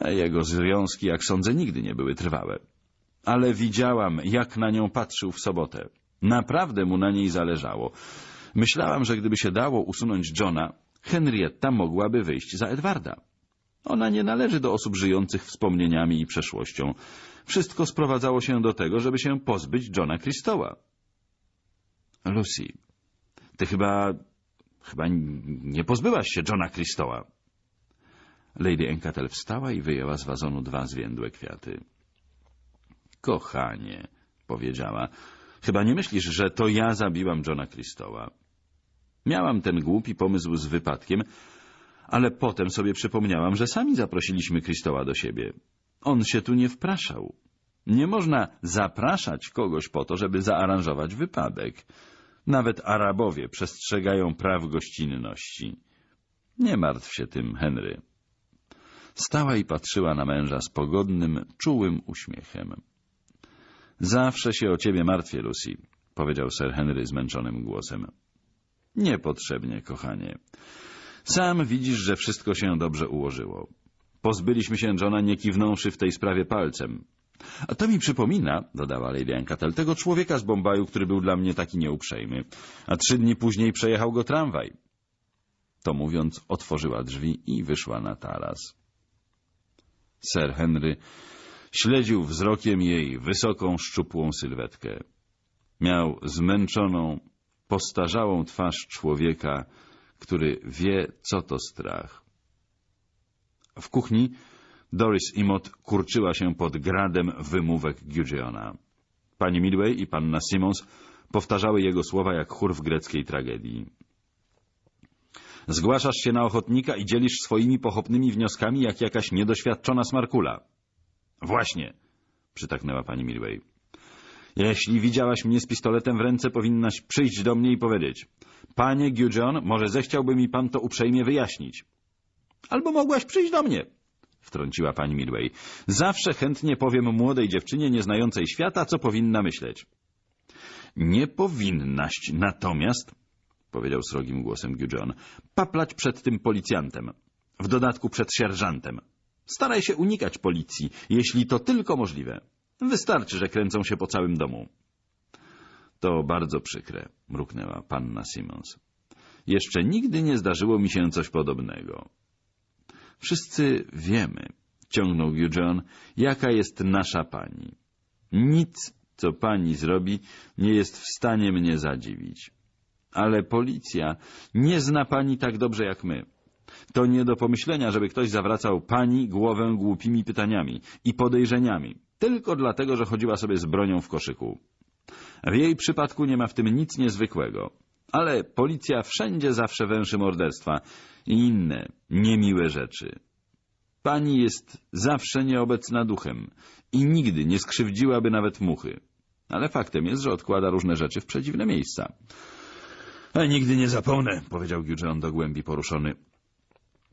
jego związki, jak sądzę, nigdy nie były trwałe. Ale widziałam, jak na nią patrzył w sobotę. Naprawdę mu na niej zależało. Myślałam, że gdyby się dało usunąć Johna, Henrietta mogłaby wyjść za Edwarda. Ona nie należy do osób żyjących wspomnieniami i przeszłością. Wszystko sprowadzało się do tego, żeby się pozbyć Johna Kristoła. — Lucy, ty chyba Chyba nie pozbyłaś się Johna Kristoła. Lady Encatel wstała i wyjęła z wazonu dwa zwiędłe kwiaty. Kochanie, powiedziała, chyba nie myślisz, że to ja zabiłam Johna Kristoła. Miałam ten głupi pomysł z wypadkiem, ale potem sobie przypomniałam, że sami zaprosiliśmy Kristoła do siebie. On się tu nie wpraszał. Nie można zapraszać kogoś po to, żeby zaaranżować wypadek. Nawet Arabowie przestrzegają praw gościnności. Nie martw się tym, Henry. Stała i patrzyła na męża z pogodnym, czułym uśmiechem. Zawsze się o ciebie martwię, Lucy, powiedział Sir Henry zmęczonym głosem. Niepotrzebnie, kochanie. Sam widzisz, że wszystko się dobrze ułożyło. Pozbyliśmy się Johna nie kiwnąwszy w tej sprawie palcem. A to mi przypomina, dodała Lady Ankatel, tego człowieka z Bombaju, który był dla mnie taki nieuprzejmy. A trzy dni później przejechał go tramwaj. To mówiąc, otworzyła drzwi i wyszła na taras. Sir Henry śledził wzrokiem jej wysoką, szczupłą sylwetkę. Miał zmęczoną, postarzałą twarz człowieka, który wie, co to strach. W kuchni Doris Imot kurczyła się pod gradem wymówek Gudgeona. Pani Midway i panna Simons powtarzały jego słowa jak chór w greckiej tragedii. Zgłaszasz się na ochotnika i dzielisz swoimi pochopnymi wnioskami jak jakaś niedoświadczona smarkula. Właśnie, przytaknęła pani Midway. Jeśli widziałaś mnie z pistoletem w ręce, powinnaś przyjść do mnie i powiedzieć. Panie Gudgeon, może zechciałby mi pan to uprzejmie wyjaśnić. Albo mogłaś przyjść do mnie, wtrąciła pani Midway. Zawsze chętnie powiem młodej dziewczynie nieznającej świata, co powinna myśleć. Nie powinnaś natomiast, powiedział srogim głosem Gujon, paplać przed tym policjantem, w dodatku przed sierżantem. Staraj się unikać policji, jeśli to tylko możliwe. Wystarczy, że kręcą się po całym domu. To bardzo przykre, mruknęła panna Simons. Jeszcze nigdy nie zdarzyło mi się coś podobnego. Wszyscy wiemy, ciągnął Eugene, jaka jest nasza pani. Nic, co pani zrobi, nie jest w stanie mnie zadziwić. Ale policja nie zna pani tak dobrze jak my. To nie do pomyślenia, żeby ktoś zawracał pani głowę głupimi pytaniami i podejrzeniami, tylko dlatego, że chodziła sobie z bronią w koszyku. W jej przypadku nie ma w tym nic niezwykłego ale policja wszędzie zawsze węszy morderstwa i inne niemiłe rzeczy. Pani jest zawsze nieobecna duchem i nigdy nie skrzywdziłaby nawet muchy. Ale faktem jest, że odkłada różne rzeczy w przedziwne miejsca. E, nigdy nie zapomnę, powiedział Giugeon do głębi poruszony.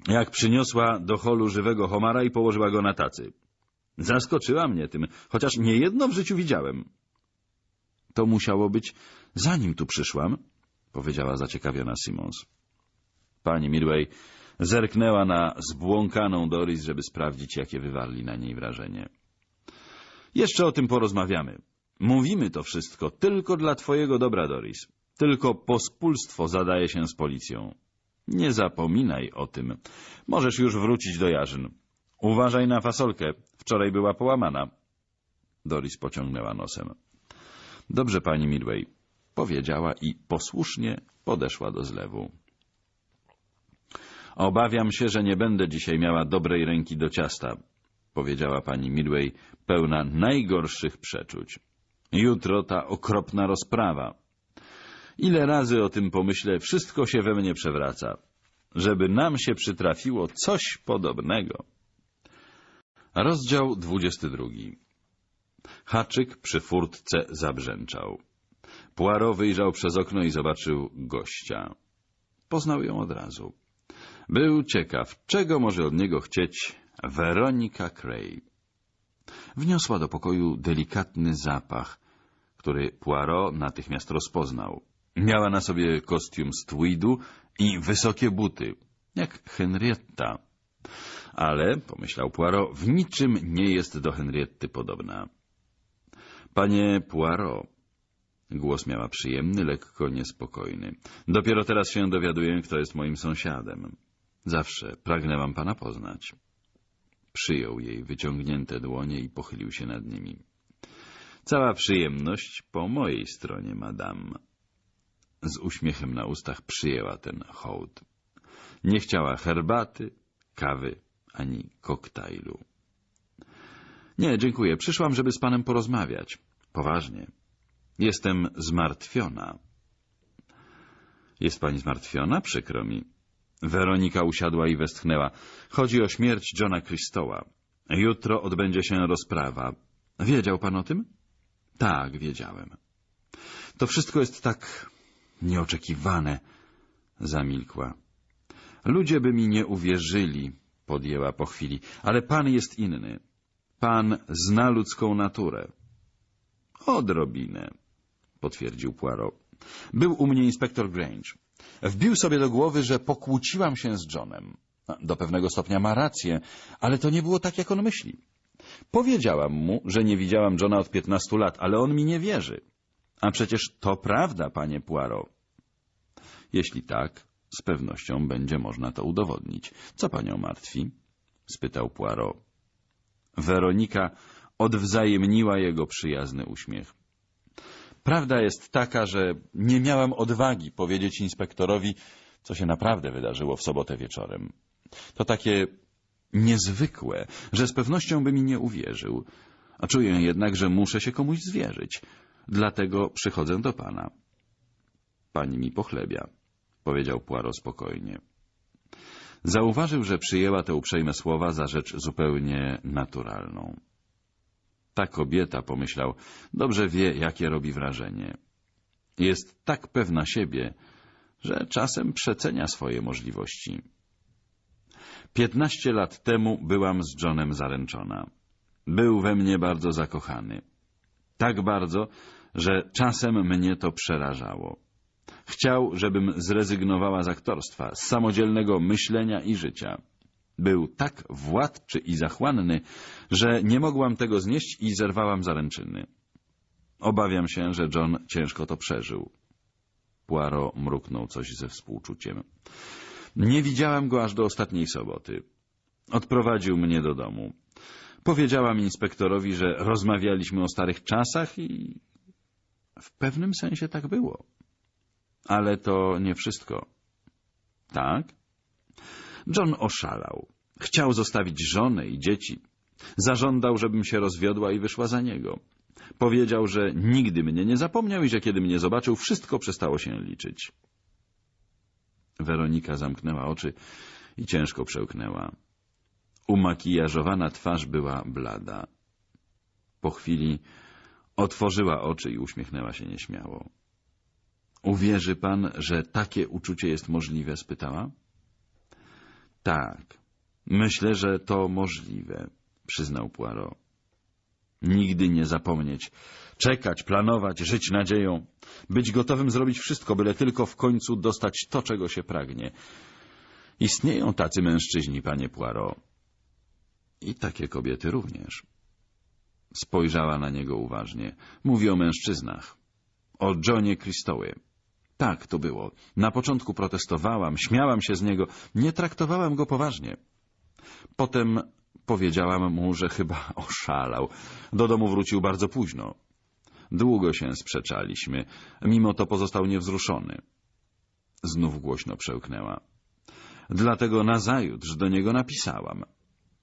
Jak przyniosła do holu żywego homara i położyła go na tacy. Zaskoczyła mnie tym, chociaż niejedno w życiu widziałem. To musiało być, zanim tu przyszłam, powiedziała zaciekawiona Simons. Pani Midway zerknęła na zbłąkaną Doris, żeby sprawdzić, jakie wywarli na niej wrażenie. Jeszcze o tym porozmawiamy. Mówimy to wszystko tylko dla twojego dobra, Doris. Tylko pospólstwo zadaje się z policją. Nie zapominaj o tym. Możesz już wrócić do Jarzyn. Uważaj na fasolkę. Wczoraj była połamana. Doris pociągnęła nosem. Dobrze, pani Midway powiedziała i posłusznie podeszła do zlewu. Obawiam się, że nie będę dzisiaj miała dobrej ręki do ciasta, powiedziała pani Midway, pełna najgorszych przeczuć. Jutro ta okropna rozprawa. Ile razy o tym pomyślę, wszystko się we mnie przewraca. Żeby nam się przytrafiło coś podobnego. Rozdział 22 Haczyk przy furtce zabrzęczał. Poirot wyjrzał przez okno i zobaczył gościa. Poznał ją od razu. Był ciekaw, czego może od niego chcieć Weronika Cray. Wniosła do pokoju delikatny zapach, który Poirot natychmiast rozpoznał. Miała na sobie kostium z tweedu i wysokie buty, jak Henrietta. Ale, pomyślał Poirot, w niczym nie jest do Henrietty podobna. Panie Poirot, Głos miała przyjemny, lekko niespokojny. Dopiero teraz się dowiaduję, kto jest moim sąsiadem. Zawsze pragnęłam pana poznać. Przyjął jej wyciągnięte dłonie i pochylił się nad nimi. Cała przyjemność po mojej stronie, madame. Z uśmiechem na ustach przyjęła ten hołd. Nie chciała herbaty, kawy ani koktajlu. — Nie, dziękuję. Przyszłam, żeby z panem porozmawiać. — Poważnie. — Jestem zmartwiona. Jest pani zmartwiona? Przykro mi. Weronika usiadła i westchnęła. Chodzi o śmierć Johna Christoła. Jutro odbędzie się rozprawa. Wiedział pan o tym? Tak, wiedziałem. To wszystko jest tak nieoczekiwane, zamilkła. Ludzie by mi nie uwierzyli, podjęła po chwili, ale pan jest inny. Pan zna ludzką naturę. Odrobinę potwierdził Poirot. Był u mnie inspektor Grange. Wbił sobie do głowy, że pokłóciłam się z Johnem. No, do pewnego stopnia ma rację, ale to nie było tak, jak on myśli. Powiedziałam mu, że nie widziałam Johna od piętnastu lat, ale on mi nie wierzy. A przecież to prawda, panie Poirot. Jeśli tak, z pewnością będzie można to udowodnić. Co panią martwi? spytał Poirot. Weronika odwzajemniła jego przyjazny uśmiech. Prawda jest taka, że nie miałem odwagi powiedzieć inspektorowi, co się naprawdę wydarzyło w sobotę wieczorem. To takie niezwykłe, że z pewnością by mi nie uwierzył, a czuję jednak, że muszę się komuś zwierzyć. Dlatego przychodzę do pana. Pani mi pochlebia, powiedział Poirot spokojnie. Zauważył, że przyjęła te uprzejme słowa za rzecz zupełnie naturalną. Ta kobieta, pomyślał, dobrze wie, jakie robi wrażenie. Jest tak pewna siebie, że czasem przecenia swoje możliwości. Piętnaście lat temu byłam z Johnem zaręczona. Był we mnie bardzo zakochany. Tak bardzo, że czasem mnie to przerażało. Chciał, żebym zrezygnowała z aktorstwa, z samodzielnego myślenia i życia. Był tak władczy i zachłanny, że nie mogłam tego znieść i zerwałam zaręczyny. Obawiam się, że John ciężko to przeżył. Poirot mruknął coś ze współczuciem. Nie widziałam go aż do ostatniej soboty. Odprowadził mnie do domu. Powiedziałam inspektorowi, że rozmawialiśmy o starych czasach i... W pewnym sensie tak było. Ale to nie wszystko. Tak? John oszalał. Chciał zostawić żonę i dzieci. Zażądał, żebym się rozwiodła i wyszła za niego. Powiedział, że nigdy mnie nie zapomniał i że kiedy mnie zobaczył, wszystko przestało się liczyć. Weronika zamknęła oczy i ciężko przełknęła. Umakijażowana twarz była blada. Po chwili otworzyła oczy i uśmiechnęła się nieśmiało. — Uwierzy pan, że takie uczucie jest możliwe? — spytała. Tak, myślę, że to możliwe, przyznał Poirot. Nigdy nie zapomnieć. Czekać, planować, żyć nadzieją. Być gotowym zrobić wszystko, byle tylko w końcu dostać to, czego się pragnie. Istnieją tacy mężczyźni, panie Poirot. I takie kobiety również. Spojrzała na niego uważnie. Mówi o mężczyznach. O Johnie Christoły. Tak to było. Na początku protestowałam, śmiałam się z niego, nie traktowałam go poważnie. Potem powiedziałam mu, że chyba oszalał. Do domu wrócił bardzo późno. Długo się sprzeczaliśmy, mimo to pozostał niewzruszony. Znów głośno przełknęła. Dlatego nazajutrz do niego napisałam.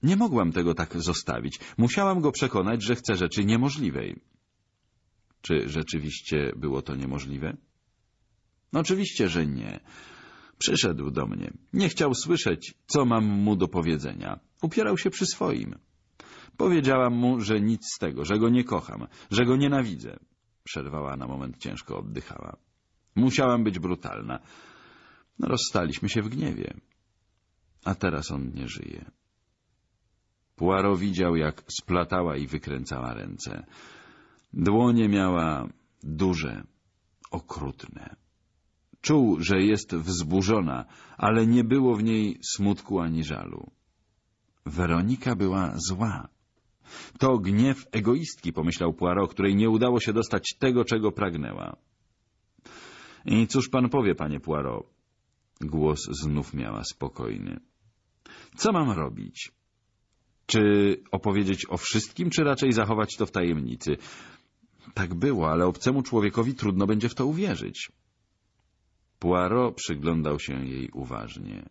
Nie mogłam tego tak zostawić. Musiałam go przekonać, że chce rzeczy niemożliwej. Czy rzeczywiście było to niemożliwe? Oczywiście, że nie. Przyszedł do mnie. Nie chciał słyszeć, co mam mu do powiedzenia. Upierał się przy swoim. Powiedziałam mu, że nic z tego, że go nie kocham, że go nienawidzę. Przerwała na moment, ciężko oddychała. Musiałam być brutalna. No, rozstaliśmy się w gniewie. A teraz on nie żyje. Puaro widział, jak splatała i wykręcała ręce. Dłonie miała duże, okrutne. Czuł, że jest wzburzona, ale nie było w niej smutku ani żalu. Weronika była zła. To gniew egoistki, pomyślał Poirot, której nie udało się dostać tego, czego pragnęła. I cóż pan powie, panie Poirot? Głos znów miała spokojny. Co mam robić? Czy opowiedzieć o wszystkim, czy raczej zachować to w tajemnicy? Tak było, ale obcemu człowiekowi trudno będzie w to uwierzyć. Poirot przyglądał się jej uważnie.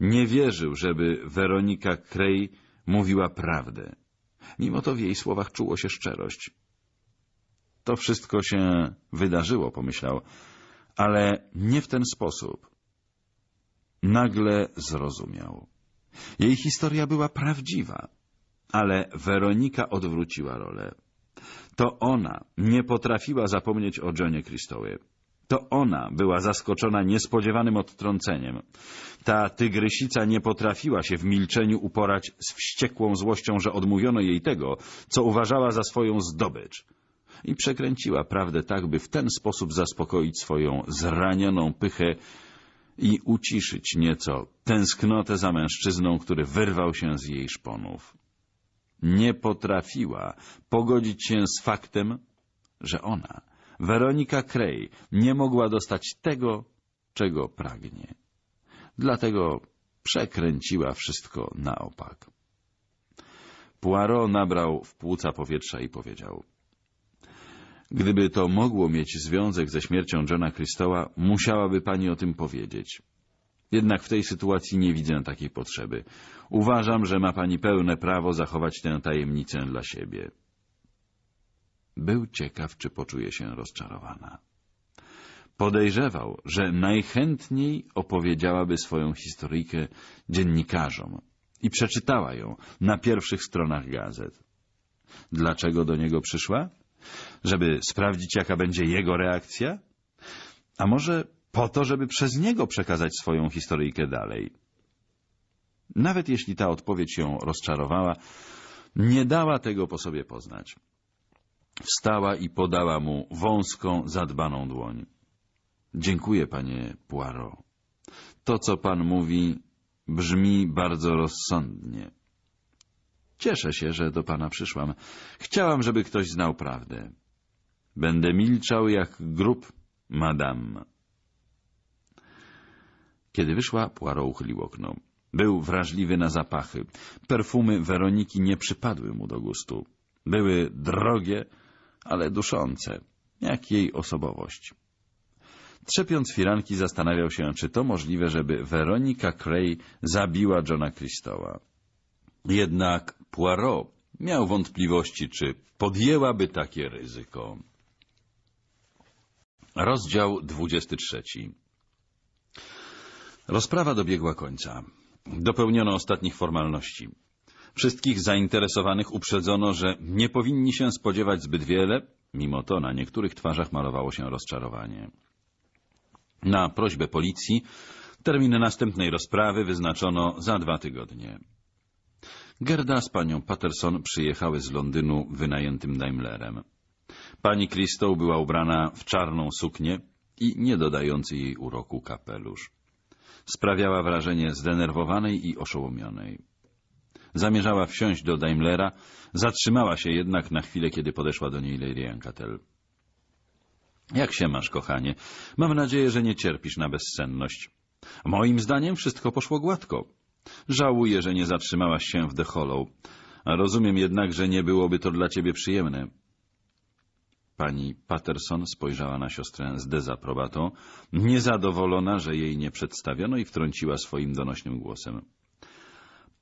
Nie wierzył, żeby Weronika Krej mówiła prawdę. Mimo to w jej słowach czuło się szczerość. To wszystko się wydarzyło, pomyślał, ale nie w ten sposób. Nagle zrozumiał. Jej historia była prawdziwa, ale Weronika odwróciła rolę. To ona nie potrafiła zapomnieć o Johnie Christowie. To ona była zaskoczona niespodziewanym odtrąceniem. Ta tygrysica nie potrafiła się w milczeniu uporać z wściekłą złością, że odmówiono jej tego, co uważała za swoją zdobycz. I przekręciła prawdę tak, by w ten sposób zaspokoić swoją zranioną pychę i uciszyć nieco tęsknotę za mężczyzną, który wyrwał się z jej szponów. Nie potrafiła pogodzić się z faktem, że ona Weronika Krej nie mogła dostać tego, czego pragnie. Dlatego przekręciła wszystko na opak. Poirot nabrał w płuca powietrza i powiedział Gdyby to mogło mieć związek ze śmiercią Johna Christoła, musiałaby pani o tym powiedzieć. Jednak w tej sytuacji nie widzę takiej potrzeby. Uważam, że ma pani pełne prawo zachować tę tajemnicę dla siebie. Był ciekaw, czy poczuje się rozczarowana. Podejrzewał, że najchętniej opowiedziałaby swoją historyjkę dziennikarzom i przeczytała ją na pierwszych stronach gazet. Dlaczego do niego przyszła? Żeby sprawdzić, jaka będzie jego reakcja? A może po to, żeby przez niego przekazać swoją historyjkę dalej? Nawet jeśli ta odpowiedź ją rozczarowała, nie dała tego po sobie poznać. Wstała i podała mu wąską, zadbaną dłoń. Dziękuję, panie Poirot. To, co pan mówi, brzmi bardzo rozsądnie. Cieszę się, że do pana przyszłam. Chciałam, żeby ktoś znał prawdę. Będę milczał jak grób, madame. Kiedy wyszła, Poirot uchylił okno. Był wrażliwy na zapachy. Perfumy Weroniki nie przypadły mu do gustu. Były drogie, ale duszące, jak jej osobowość. Trzepiąc firanki zastanawiał się, czy to możliwe, żeby Weronika Cray zabiła Johna Christowa. Jednak Poirot miał wątpliwości, czy podjęłaby takie ryzyko. Rozdział 23 Rozprawa dobiegła końca. Dopełniono ostatnich formalności. Wszystkich zainteresowanych uprzedzono, że nie powinni się spodziewać zbyt wiele, mimo to na niektórych twarzach malowało się rozczarowanie. Na prośbę policji termin następnej rozprawy wyznaczono za dwa tygodnie. Gerda z panią Patterson przyjechały z Londynu wynajętym Daimlerem. Pani Christow była ubrana w czarną suknię i nie dodający jej uroku kapelusz. Sprawiała wrażenie zdenerwowanej i oszołomionej. Zamierzała wsiąść do Daimlera, zatrzymała się jednak na chwilę, kiedy podeszła do niej Lady Ancatel. Jak się masz, kochanie? Mam nadzieję, że nie cierpisz na bezsenność. Moim zdaniem wszystko poszło gładko. Żałuję, że nie zatrzymałaś się w The Hollow. Rozumiem jednak, że nie byłoby to dla ciebie przyjemne. Pani Patterson spojrzała na siostrę z dezaprobatą, niezadowolona, że jej nie przedstawiono i wtrąciła swoim donośnym głosem.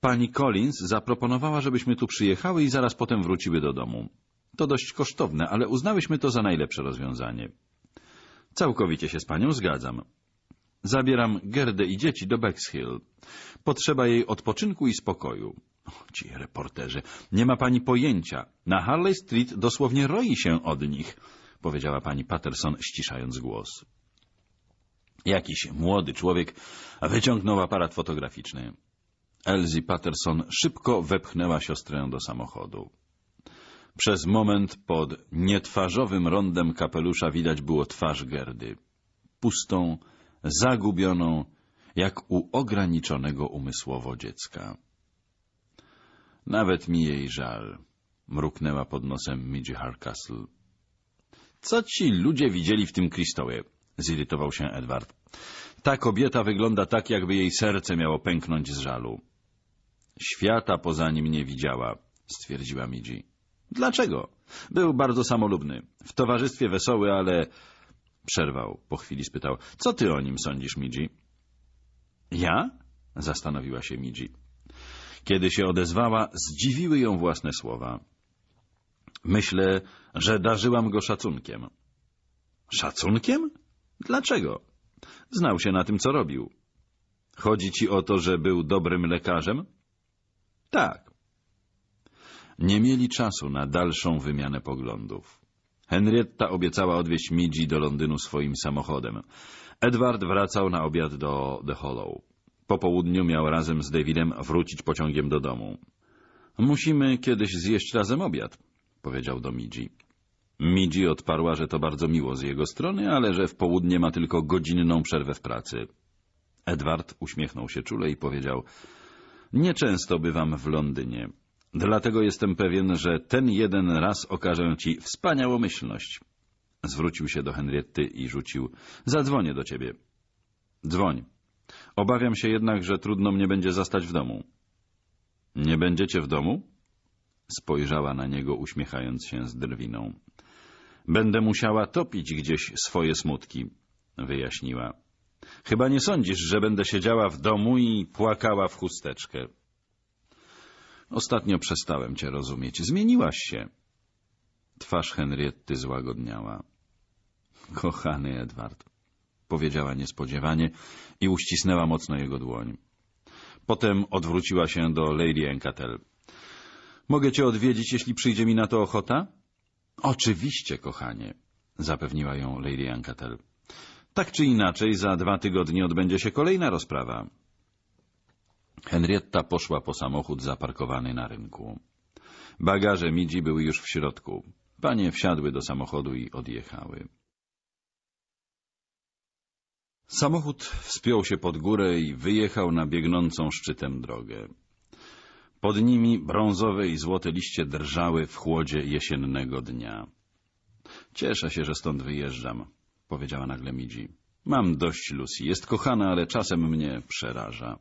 Pani Collins zaproponowała, żebyśmy tu przyjechały i zaraz potem wróciły do domu. To dość kosztowne, ale uznałyśmy to za najlepsze rozwiązanie. Całkowicie się z panią zgadzam. Zabieram Gerdę i dzieci do Bexhill. Potrzeba jej odpoczynku i spokoju. O, ci reporterzy, nie ma pani pojęcia. Na Harley Street dosłownie roi się od nich, powiedziała pani Patterson, ściszając głos. Jakiś młody człowiek wyciągnął aparat fotograficzny. Elsie Patterson szybko wepchnęła siostrę do samochodu. Przez moment pod nietwarzowym rondem kapelusza widać było twarz Gerdy. Pustą, zagubioną, jak u ograniczonego umysłowo dziecka. Nawet mi jej żal, mruknęła pod nosem Midge Harcastle. Co ci ludzie widzieli w tym kryształie? zirytował się Edward. Ta kobieta wygląda tak, jakby jej serce miało pęknąć z żalu. Świata poza nim nie widziała, stwierdziła Midzi. Dlaczego? Był bardzo samolubny. W towarzystwie wesoły, ale... Przerwał. Po chwili spytał. Co ty o nim sądzisz, Midzi? Ja? Zastanowiła się Midzi. Kiedy się odezwała, zdziwiły ją własne słowa. Myślę, że darzyłam go szacunkiem. Szacunkiem? Dlaczego? Znał się na tym, co robił. Chodzi ci o to, że był dobrym lekarzem? Tak. Nie mieli czasu na dalszą wymianę poglądów. Henrietta obiecała odwieźć Midzi do Londynu swoim samochodem. Edward wracał na obiad do The Hollow. Po południu miał razem z Davidem wrócić pociągiem do domu. Musimy kiedyś zjeść razem obiad, powiedział do Midzi. Midzi odparła, że to bardzo miło z jego strony, ale że w południe ma tylko godzinną przerwę w pracy. Edward uśmiechnął się czule i powiedział Nieczęsto bywam w Londynie. Dlatego jestem pewien, że ten jeden raz okażę ci wspaniałomyślność. Zwrócił się do Henrietty i rzucił. Zadzwonię do ciebie. Dzwoń. Obawiam się jednak, że trudno mnie będzie zastać w domu. Nie będziecie w domu? Spojrzała na niego, uśmiechając się z drwiną. Będę musiała topić gdzieś swoje smutki, wyjaśniła. Chyba nie sądzisz, że będę siedziała w domu i płakała w chusteczkę. Ostatnio przestałem cię rozumieć. Zmieniłaś się. Twarz Henrietty złagodniała. Kochany Edward, powiedziała niespodziewanie i uścisnęła mocno jego dłoń. Potem odwróciła się do Lady Encatel. Mogę cię odwiedzić, jeśli przyjdzie mi na to ochota? Oczywiście, kochanie, zapewniła ją Lady Encatel. Tak czy inaczej, za dwa tygodnie odbędzie się kolejna rozprawa. Henrietta poszła po samochód zaparkowany na rynku. Bagaże Midzi były już w środku. Panie wsiadły do samochodu i odjechały. Samochód wspiął się pod górę i wyjechał na biegnącą szczytem drogę. Pod nimi brązowe i złote liście drżały w chłodzie jesiennego dnia. Cieszę się, że stąd wyjeżdżam, powiedziała nagle Midzi. Mam dość Lucy, jest kochana, ale czasem mnie przeraża.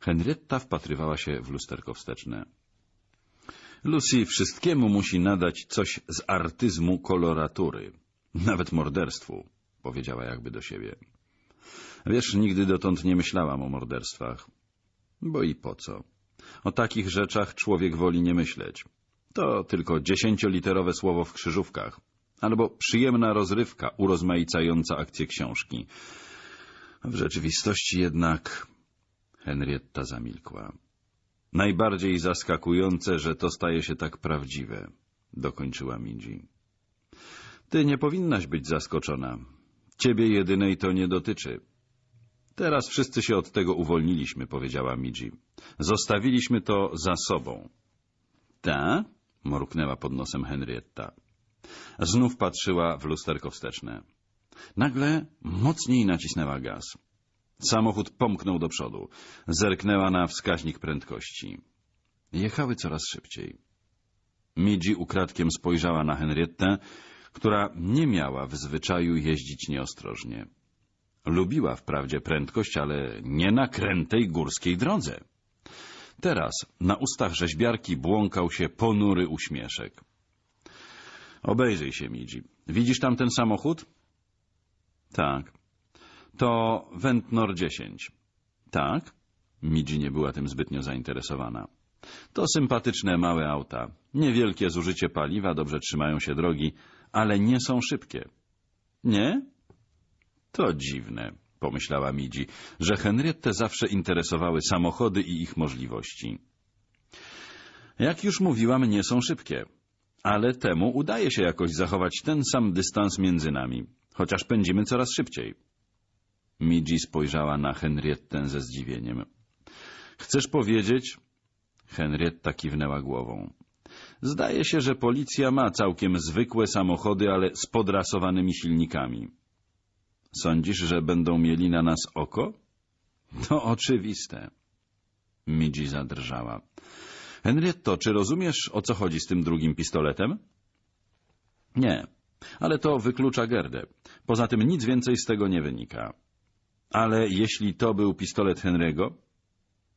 Henrietta wpatrywała się w lusterko wsteczne. Lucy wszystkiemu musi nadać coś z artyzmu koloratury, nawet morderstwu, powiedziała jakby do siebie. Wiesz, nigdy dotąd nie myślałam o morderstwach. Bo i po co? O takich rzeczach człowiek woli nie myśleć. To tylko dziesięcioliterowe słowo w krzyżówkach albo przyjemna rozrywka urozmaicająca akcję książki. W rzeczywistości jednak Henrietta zamilkła. Najbardziej zaskakujące, że to staje się tak prawdziwe, dokończyła Midzi. Ty nie powinnaś być zaskoczona. Ciebie jedynej to nie dotyczy. Teraz wszyscy się od tego uwolniliśmy, powiedziała Midzi. Zostawiliśmy to za sobą. Ta? mruknęła pod nosem Henrietta. Znów patrzyła w lusterko wsteczne. Nagle mocniej nacisnęła gaz. Samochód pomknął do przodu. Zerknęła na wskaźnik prędkości. Jechały coraz szybciej. Midzi ukradkiem spojrzała na Henriette, która nie miała w zwyczaju jeździć nieostrożnie. Lubiła wprawdzie prędkość, ale nie na krętej górskiej drodze. Teraz na ustach rzeźbiarki błąkał się ponury uśmieszek. Obejrzyj się, Midzi. Widzisz tam ten samochód? Tak. To Ventnor 10. Tak. Midzi nie była tym zbytnio zainteresowana. To sympatyczne małe auta. Niewielkie zużycie paliwa, dobrze trzymają się drogi, ale nie są szybkie. Nie? To dziwne, pomyślała Midzi, że Henriette zawsze interesowały samochody i ich możliwości. Jak już mówiłam, nie są szybkie ale temu udaje się jakoś zachować ten sam dystans między nami, chociaż pędzimy coraz szybciej. Midzi spojrzała na Henriettę ze zdziwieniem. — Chcesz powiedzieć? Henrietta kiwnęła głową. Zdaje się, że policja ma całkiem zwykłe samochody, ale z podrasowanymi silnikami. Sądzisz, że będą mieli na nas oko? To oczywiste. Midzi zadrżała. Henrietto, czy rozumiesz, o co chodzi z tym drugim pistoletem? Nie, ale to wyklucza Gerdę. Poza tym nic więcej z tego nie wynika. Ale jeśli to był pistolet Henry'ego?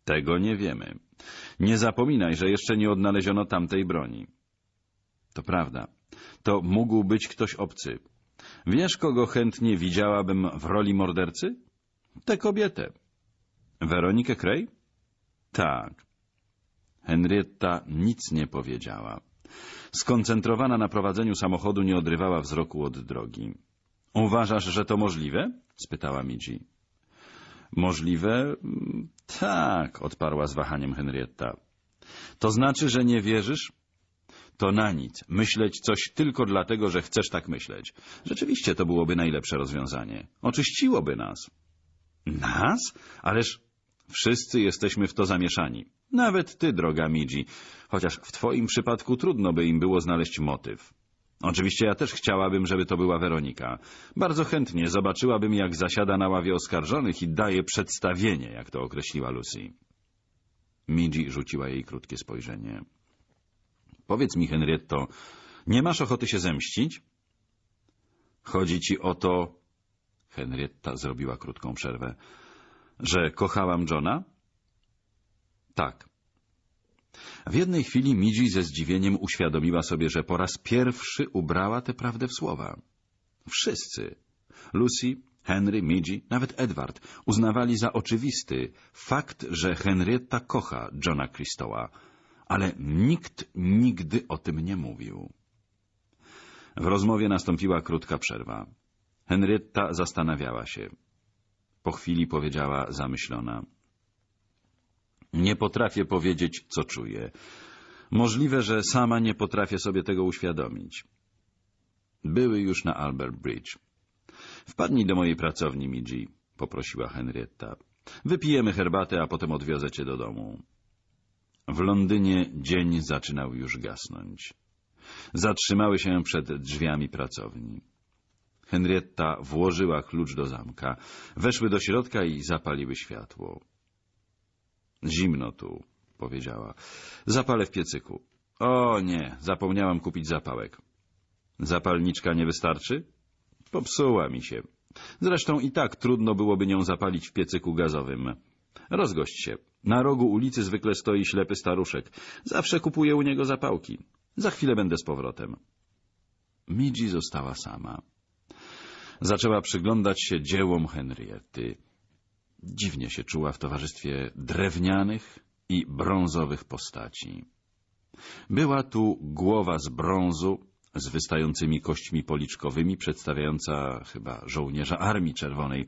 Tego nie wiemy. Nie zapominaj, że jeszcze nie odnaleziono tamtej broni. To prawda. To mógł być ktoś obcy. Wiesz, kogo chętnie widziałabym w roli mordercy? Tę kobietę. Weronikę Krej? Tak. Henrietta nic nie powiedziała. Skoncentrowana na prowadzeniu samochodu nie odrywała wzroku od drogi. Uważasz, że to możliwe? spytała Midzi. Możliwe? Tak, odparła z wahaniem Henrietta. To znaczy, że nie wierzysz? To na nic. Myśleć coś tylko dlatego, że chcesz tak myśleć. Rzeczywiście to byłoby najlepsze rozwiązanie. Oczyściłoby nas. Nas? Ależ wszyscy jesteśmy w to zamieszani. Nawet ty, droga Midzi, chociaż w twoim przypadku trudno by im było znaleźć motyw. Oczywiście ja też chciałabym, żeby to była Weronika. Bardzo chętnie zobaczyłabym, jak zasiada na ławie oskarżonych i daje przedstawienie, jak to określiła Lucy. Midzi rzuciła jej krótkie spojrzenie. Powiedz mi, Henrietto, nie masz ochoty się zemścić? Chodzi ci o to... Henrietta zrobiła krótką przerwę. Że kochałam Johna? Tak. W jednej chwili Midzi ze zdziwieniem uświadomiła sobie, że po raz pierwszy ubrała tę prawdę w słowa. Wszyscy, Lucy, Henry, Midzi, nawet Edward, uznawali za oczywisty fakt, że Henrietta kocha Johna Christoła, ale nikt nigdy o tym nie mówił. W rozmowie nastąpiła krótka przerwa. Henrietta zastanawiała się. Po chwili powiedziała zamyślona — nie potrafię powiedzieć, co czuję. Możliwe, że sama nie potrafię sobie tego uświadomić. Były już na Albert Bridge. Wpadnij do mojej pracowni, Midzi, poprosiła Henrietta. Wypijemy herbatę, a potem odwiozę cię do domu. W Londynie dzień zaczynał już gasnąć. Zatrzymały się przed drzwiami pracowni. Henrietta włożyła klucz do zamka. Weszły do środka i zapaliły światło. Zimno tu, powiedziała. Zapalę w piecyku. O nie, zapomniałam kupić zapałek. Zapalniczka nie wystarczy? Popsuła mi się. Zresztą i tak trudno byłoby nią zapalić w piecyku gazowym. Rozgość się. Na rogu ulicy zwykle stoi ślepy staruszek. Zawsze kupuję u niego zapałki. Za chwilę będę z powrotem. Midzi została sama. Zaczęła przyglądać się dziełom Henriety. Dziwnie się czuła w towarzystwie drewnianych i brązowych postaci. Była tu głowa z brązu z wystającymi kośćmi policzkowymi, przedstawiająca chyba żołnierza Armii Czerwonej.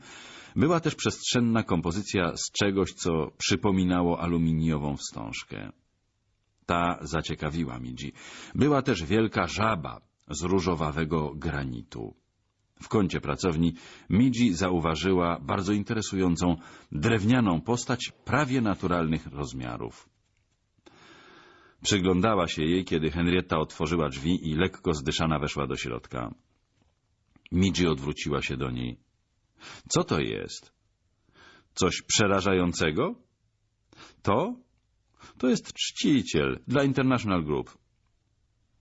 Była też przestrzenna kompozycja z czegoś, co przypominało aluminiową wstążkę. Ta zaciekawiła Midzi. Była też wielka żaba z różowawego granitu. W kącie pracowni Midzi zauważyła bardzo interesującą drewnianą postać prawie naturalnych rozmiarów. Przyglądała się jej, kiedy Henrietta otworzyła drzwi i lekko zdyszana weszła do środka. Midzi odwróciła się do niej. — Co to jest? — Coś przerażającego? — To? — To jest czciciel dla International Group.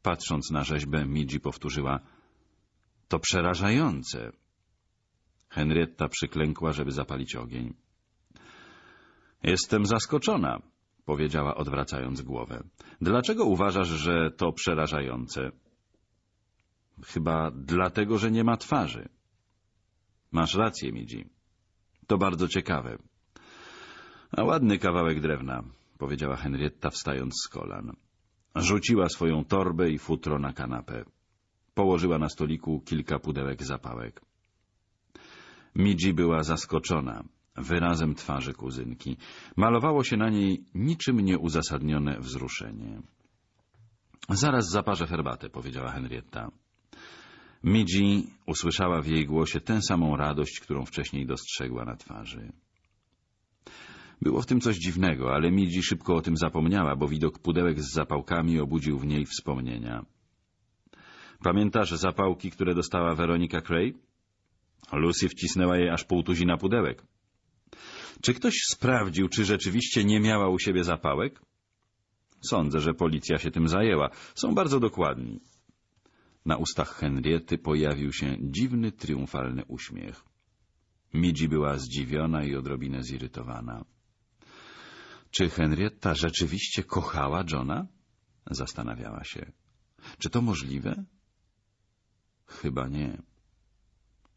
Patrząc na rzeźbę, Midzi powtórzyła to przerażające. Henrietta przyklękła, żeby zapalić ogień. Jestem zaskoczona, powiedziała odwracając głowę. Dlaczego uważasz, że to przerażające? Chyba dlatego, że nie ma twarzy. Masz rację, Midzi. To bardzo ciekawe. A ładny kawałek drewna, powiedziała Henrietta wstając z kolan. Rzuciła swoją torbę i futro na kanapę. Położyła na stoliku kilka pudełek zapałek. Midzi była zaskoczona wyrazem twarzy kuzynki. Malowało się na niej niczym nieuzasadnione wzruszenie. — Zaraz zaparzę herbatę — powiedziała Henrietta. Midzi usłyszała w jej głosie tę samą radość, którą wcześniej dostrzegła na twarzy. Było w tym coś dziwnego, ale Midzi szybko o tym zapomniała, bo widok pudełek z zapałkami obudził w niej wspomnienia. Pamiętasz zapałki, które dostała Weronika Cray? Lucy wcisnęła jej aż pół tuzina pudełek. Czy ktoś sprawdził, czy rzeczywiście nie miała u siebie zapałek? Sądzę, że policja się tym zajęła. Są bardzo dokładni. Na ustach Henriety pojawił się dziwny, triumfalny uśmiech. Midzi była zdziwiona i odrobinę zirytowana. Czy Henrietta rzeczywiście kochała Johna? Zastanawiała się. Czy to możliwe? Chyba nie.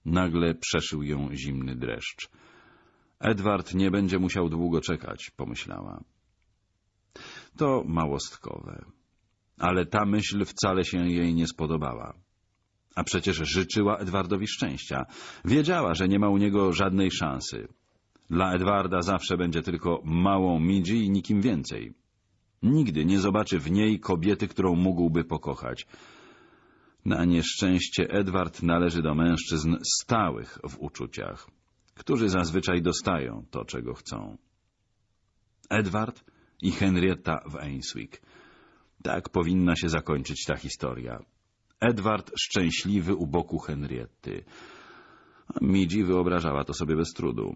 Nagle przeszył ją zimny dreszcz. Edward nie będzie musiał długo czekać, pomyślała. To małostkowe. Ale ta myśl wcale się jej nie spodobała. A przecież życzyła Edwardowi szczęścia. Wiedziała, że nie ma u niego żadnej szansy. Dla Edwarda zawsze będzie tylko małą midzi i nikim więcej. Nigdy nie zobaczy w niej kobiety, którą mógłby pokochać. Na nieszczęście Edward należy do mężczyzn stałych w uczuciach, którzy zazwyczaj dostają to, czego chcą. Edward i Henrietta w Ainswick. Tak powinna się zakończyć ta historia. Edward szczęśliwy u boku Henriety. Midzi wyobrażała to sobie bez trudu.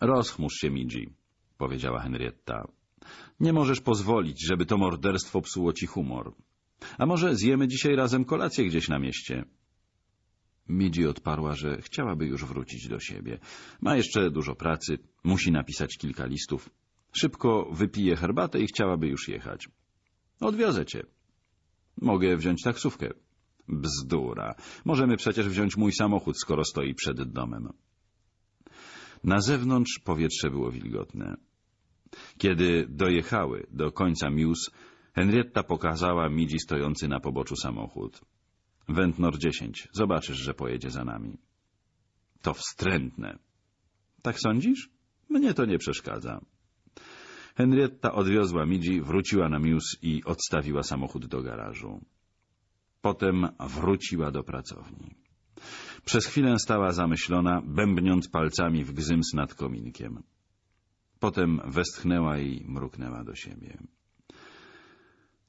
Rozchmurz się, Midzi, powiedziała Henrietta. Nie możesz pozwolić, żeby to morderstwo psuło ci humor. A może zjemy dzisiaj razem kolację gdzieś na mieście? Midzi odparła, że chciałaby już wrócić do siebie. Ma jeszcze dużo pracy, musi napisać kilka listów. Szybko wypije herbatę i chciałaby już jechać. Odwiozę cię. Mogę wziąć taksówkę. Bzdura. Możemy przecież wziąć mój samochód, skoro stoi przed domem. Na zewnątrz powietrze było wilgotne. Kiedy dojechały do końca Muse, Henrietta pokazała Midzi stojący na poboczu samochód. Wentnor 10. Zobaczysz, że pojedzie za nami. To wstrętne. Tak sądzisz? Mnie to nie przeszkadza. Henrietta odwiozła Midzi, wróciła na Mius i odstawiła samochód do garażu. Potem wróciła do pracowni. Przez chwilę stała zamyślona, bębniąc palcami w gzyms nad kominkiem. Potem westchnęła i mruknęła do siebie.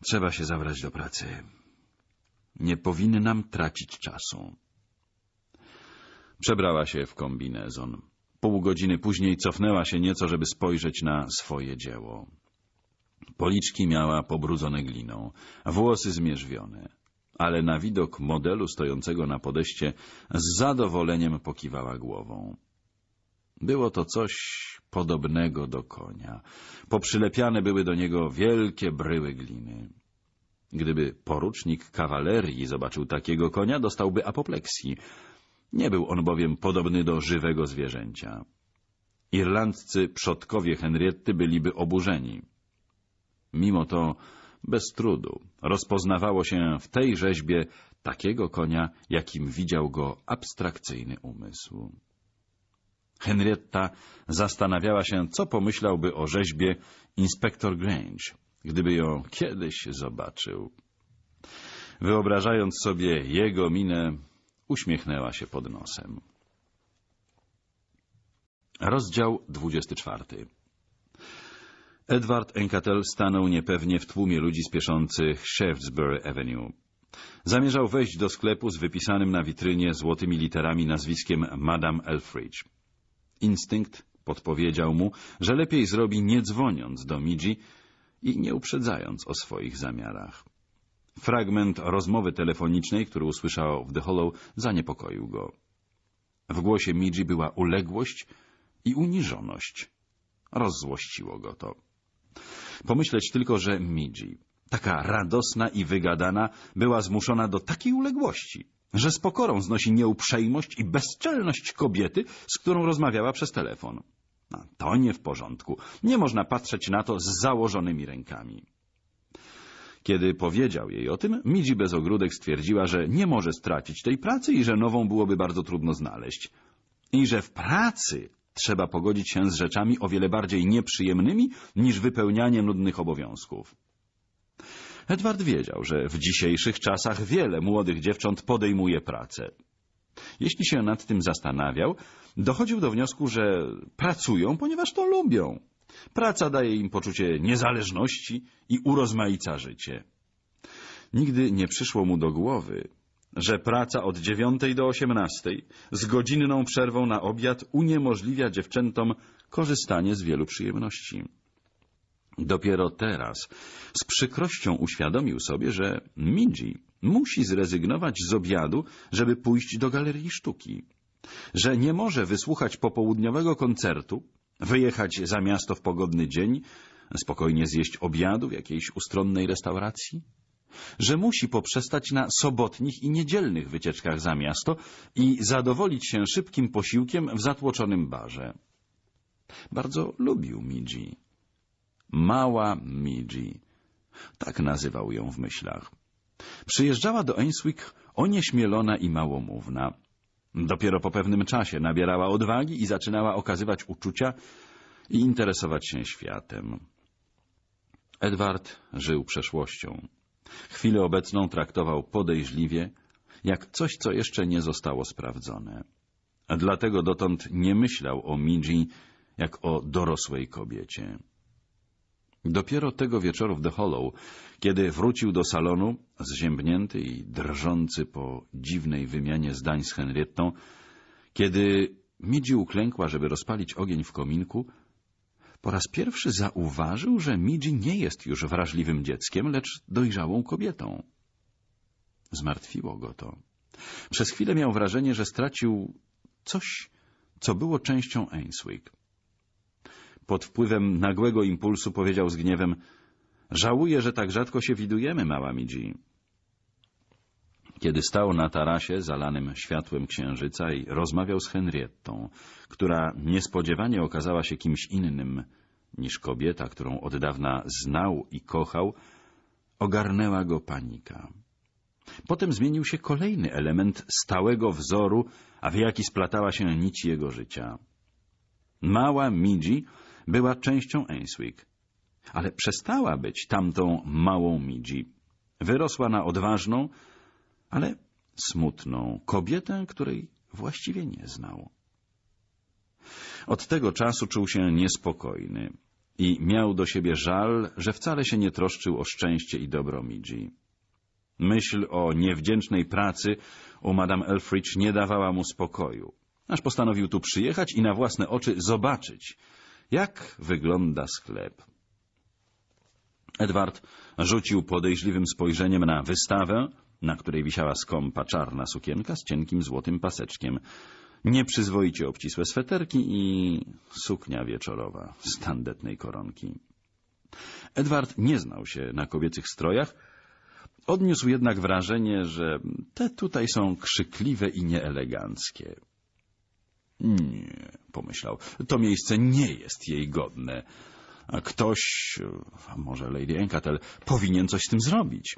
Trzeba się zabrać do pracy. Nie powinnam tracić czasu. Przebrała się w kombinezon. Pół godziny później cofnęła się nieco, żeby spojrzeć na swoje dzieło. Policzki miała pobrudzone gliną, włosy zmierzwione, ale na widok modelu stojącego na podejście z zadowoleniem pokiwała głową. Było to coś podobnego do konia. Poprzylepiane były do niego wielkie bryły gliny. Gdyby porucznik kawalerii zobaczył takiego konia, dostałby apopleksji. Nie był on bowiem podobny do żywego zwierzęcia. Irlandcy przodkowie Henriety byliby oburzeni. Mimo to bez trudu rozpoznawało się w tej rzeźbie takiego konia, jakim widział go abstrakcyjny umysł. Henrietta zastanawiała się, co pomyślałby o rzeźbie inspektor Grange, gdyby ją kiedyś zobaczył. Wyobrażając sobie jego minę, uśmiechnęła się pod nosem. Rozdział 24 Edward Encatel stanął niepewnie w tłumie ludzi spieszących Shaftesbury Avenue. Zamierzał wejść do sklepu z wypisanym na witrynie złotymi literami nazwiskiem Madame Elfridge. Instynkt podpowiedział mu, że lepiej zrobi nie dzwoniąc do Midzi i nie uprzedzając o swoich zamiarach. Fragment rozmowy telefonicznej, który usłyszał w The Hollow, zaniepokoił go. W głosie Midzi była uległość i uniżoność. Rozzłościło go to. Pomyśleć tylko, że Midzi, taka radosna i wygadana, była zmuszona do takiej uległości że z pokorą znosi nieuprzejmość i bezczelność kobiety, z którą rozmawiała przez telefon. No, to nie w porządku. Nie można patrzeć na to z założonymi rękami. Kiedy powiedział jej o tym, Midzi bez ogródek stwierdziła, że nie może stracić tej pracy i że nową byłoby bardzo trudno znaleźć. I że w pracy trzeba pogodzić się z rzeczami o wiele bardziej nieprzyjemnymi niż wypełnianie nudnych obowiązków. Edward wiedział, że w dzisiejszych czasach wiele młodych dziewcząt podejmuje pracę. Jeśli się nad tym zastanawiał, dochodził do wniosku, że pracują, ponieważ to lubią. Praca daje im poczucie niezależności i urozmaica życie. Nigdy nie przyszło mu do głowy, że praca od dziewiątej do osiemnastej z godzinną przerwą na obiad uniemożliwia dziewczętom korzystanie z wielu przyjemności. Dopiero teraz z przykrością uświadomił sobie, że Midzi musi zrezygnować z obiadu, żeby pójść do galerii sztuki, że nie może wysłuchać popołudniowego koncertu, wyjechać za miasto w pogodny dzień, spokojnie zjeść obiadu w jakiejś ustronnej restauracji, że musi poprzestać na sobotnich i niedzielnych wycieczkach za miasto i zadowolić się szybkim posiłkiem w zatłoczonym barze. Bardzo lubił Midzi Mała Midzi. Tak nazywał ją w myślach. Przyjeżdżała do Ainswick onieśmielona i małomówna. Dopiero po pewnym czasie nabierała odwagi i zaczynała okazywać uczucia i interesować się światem. Edward żył przeszłością. Chwilę obecną traktował podejrzliwie, jak coś, co jeszcze nie zostało sprawdzone. Dlatego dotąd nie myślał o Midzi jak o dorosłej kobiecie. Dopiero tego wieczoru w The Hollow, kiedy wrócił do salonu, zziębnięty i drżący po dziwnej wymianie zdań z Henrietą, kiedy Midzi uklękła, żeby rozpalić ogień w kominku, po raz pierwszy zauważył, że Midzi nie jest już wrażliwym dzieckiem, lecz dojrzałą kobietą. Zmartwiło go to. Przez chwilę miał wrażenie, że stracił coś, co było częścią Ainswick pod wpływem nagłego impulsu powiedział z gniewem — Żałuję, że tak rzadko się widujemy, mała Midzi. Kiedy stał na tarasie zalanym światłem księżyca i rozmawiał z Henriettą, która niespodziewanie okazała się kimś innym niż kobieta, którą od dawna znał i kochał, ogarnęła go panika. Potem zmienił się kolejny element stałego wzoru, a w jaki splatała się nić jego życia. Mała Midzi była częścią Ainswick. Ale przestała być tamtą małą midzi. Wyrosła na odważną, ale smutną kobietę, której właściwie nie znał. Od tego czasu czuł się niespokojny i miał do siebie żal, że wcale się nie troszczył o szczęście i dobro Midzi. Myśl o niewdzięcznej pracy u Madame Elfridge nie dawała mu spokoju, aż postanowił tu przyjechać i na własne oczy zobaczyć, jak wygląda sklep? Edward rzucił podejrzliwym spojrzeniem na wystawę, na której wisiała skąpa czarna sukienka z cienkim złotym paseczkiem. Nieprzyzwoicie obcisłe sweterki i suknia wieczorowa z tandetnej koronki. Edward nie znał się na kobiecych strojach, odniósł jednak wrażenie, że te tutaj są krzykliwe i nieeleganckie. Nie, pomyślał, to miejsce nie jest jej godne. A ktoś, a może Lady Enkatel, powinien coś z tym zrobić.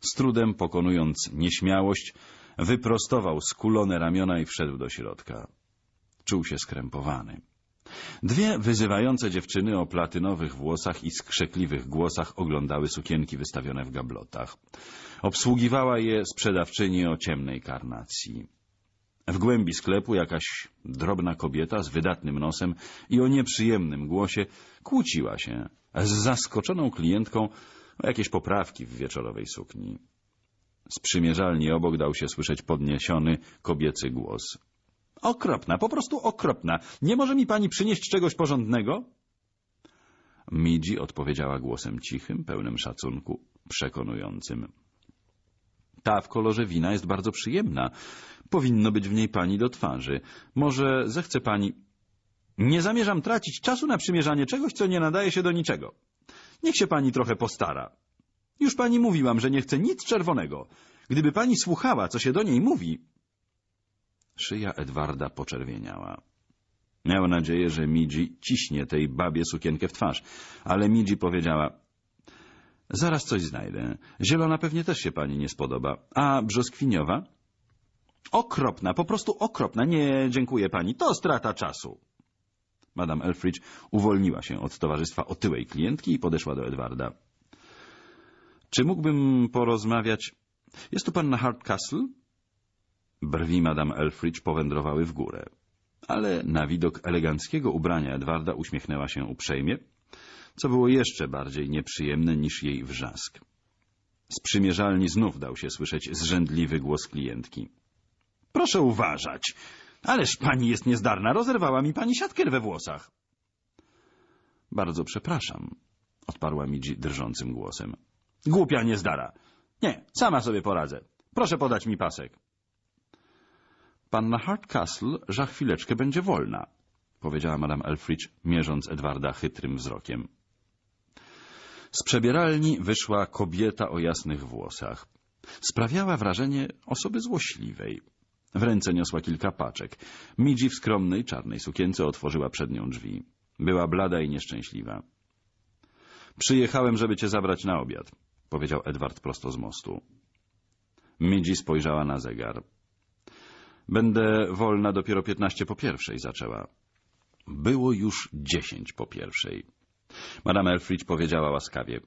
Z trudem pokonując nieśmiałość, wyprostował skulone ramiona i wszedł do środka. Czuł się skrępowany. Dwie wyzywające dziewczyny o platynowych włosach i skrzekliwych głosach oglądały sukienki wystawione w gablotach. Obsługiwała je sprzedawczyni o ciemnej karnacji. W głębi sklepu jakaś drobna kobieta z wydatnym nosem i o nieprzyjemnym głosie kłóciła się z zaskoczoną klientką o jakieś poprawki w wieczorowej sukni. Z przymierzalni obok dał się słyszeć podniesiony kobiecy głos. Okropna, po prostu okropna. Nie może mi pani przynieść czegoś porządnego? Midzi odpowiedziała głosem cichym, pełnym szacunku, przekonującym. Ta w kolorze wina jest bardzo przyjemna. Powinno być w niej pani do twarzy. Może zechce pani... Nie zamierzam tracić czasu na przymierzanie czegoś, co nie nadaje się do niczego. Niech się pani trochę postara. Już pani mówiłam, że nie chcę nic czerwonego. Gdyby pani słuchała, co się do niej mówi... Szyja Edwarda poczerwieniała. Miał nadzieję, że Midzi ciśnie tej babie sukienkę w twarz, ale Midzi powiedziała Zaraz coś znajdę. Zielona pewnie też się pani nie spodoba. A brzoskwiniowa? Okropna, po prostu okropna. Nie, dziękuję pani. To strata czasu. Madame Elfridge uwolniła się od towarzystwa otyłej klientki i podeszła do Edwarda. Czy mógłbym porozmawiać... Jest tu pan na Hardcastle? Brwi Madame Elfridge powędrowały w górę. Ale na widok eleganckiego ubrania Edwarda uśmiechnęła się uprzejmie co było jeszcze bardziej nieprzyjemne niż jej wrzask. Z przymierzalni znów dał się słyszeć zrzędliwy głos klientki. — Proszę uważać! Ależ pani jest niezdarna, rozerwała mi pani siatkę we włosach. — Bardzo przepraszam — odparła Midzi drżącym głosem. — Głupia niezdara! Nie, sama sobie poradzę. Proszę podać mi pasek. — Panna Hardcastle za chwileczkę będzie wolna — powiedziała madame Elfridge, mierząc Edwarda chytrym wzrokiem. Z przebieralni wyszła kobieta o jasnych włosach. Sprawiała wrażenie osoby złośliwej. W ręce niosła kilka paczek. Midzi w skromnej, czarnej sukience otworzyła przed nią drzwi. Była blada i nieszczęśliwa. Przyjechałem, żeby cię zabrać na obiad, powiedział Edward prosto z mostu. Midzi spojrzała na zegar. Będę wolna dopiero piętnaście po pierwszej, zaczęła. Było już dziesięć po pierwszej. Madame Elfridge powiedziała łaskawie.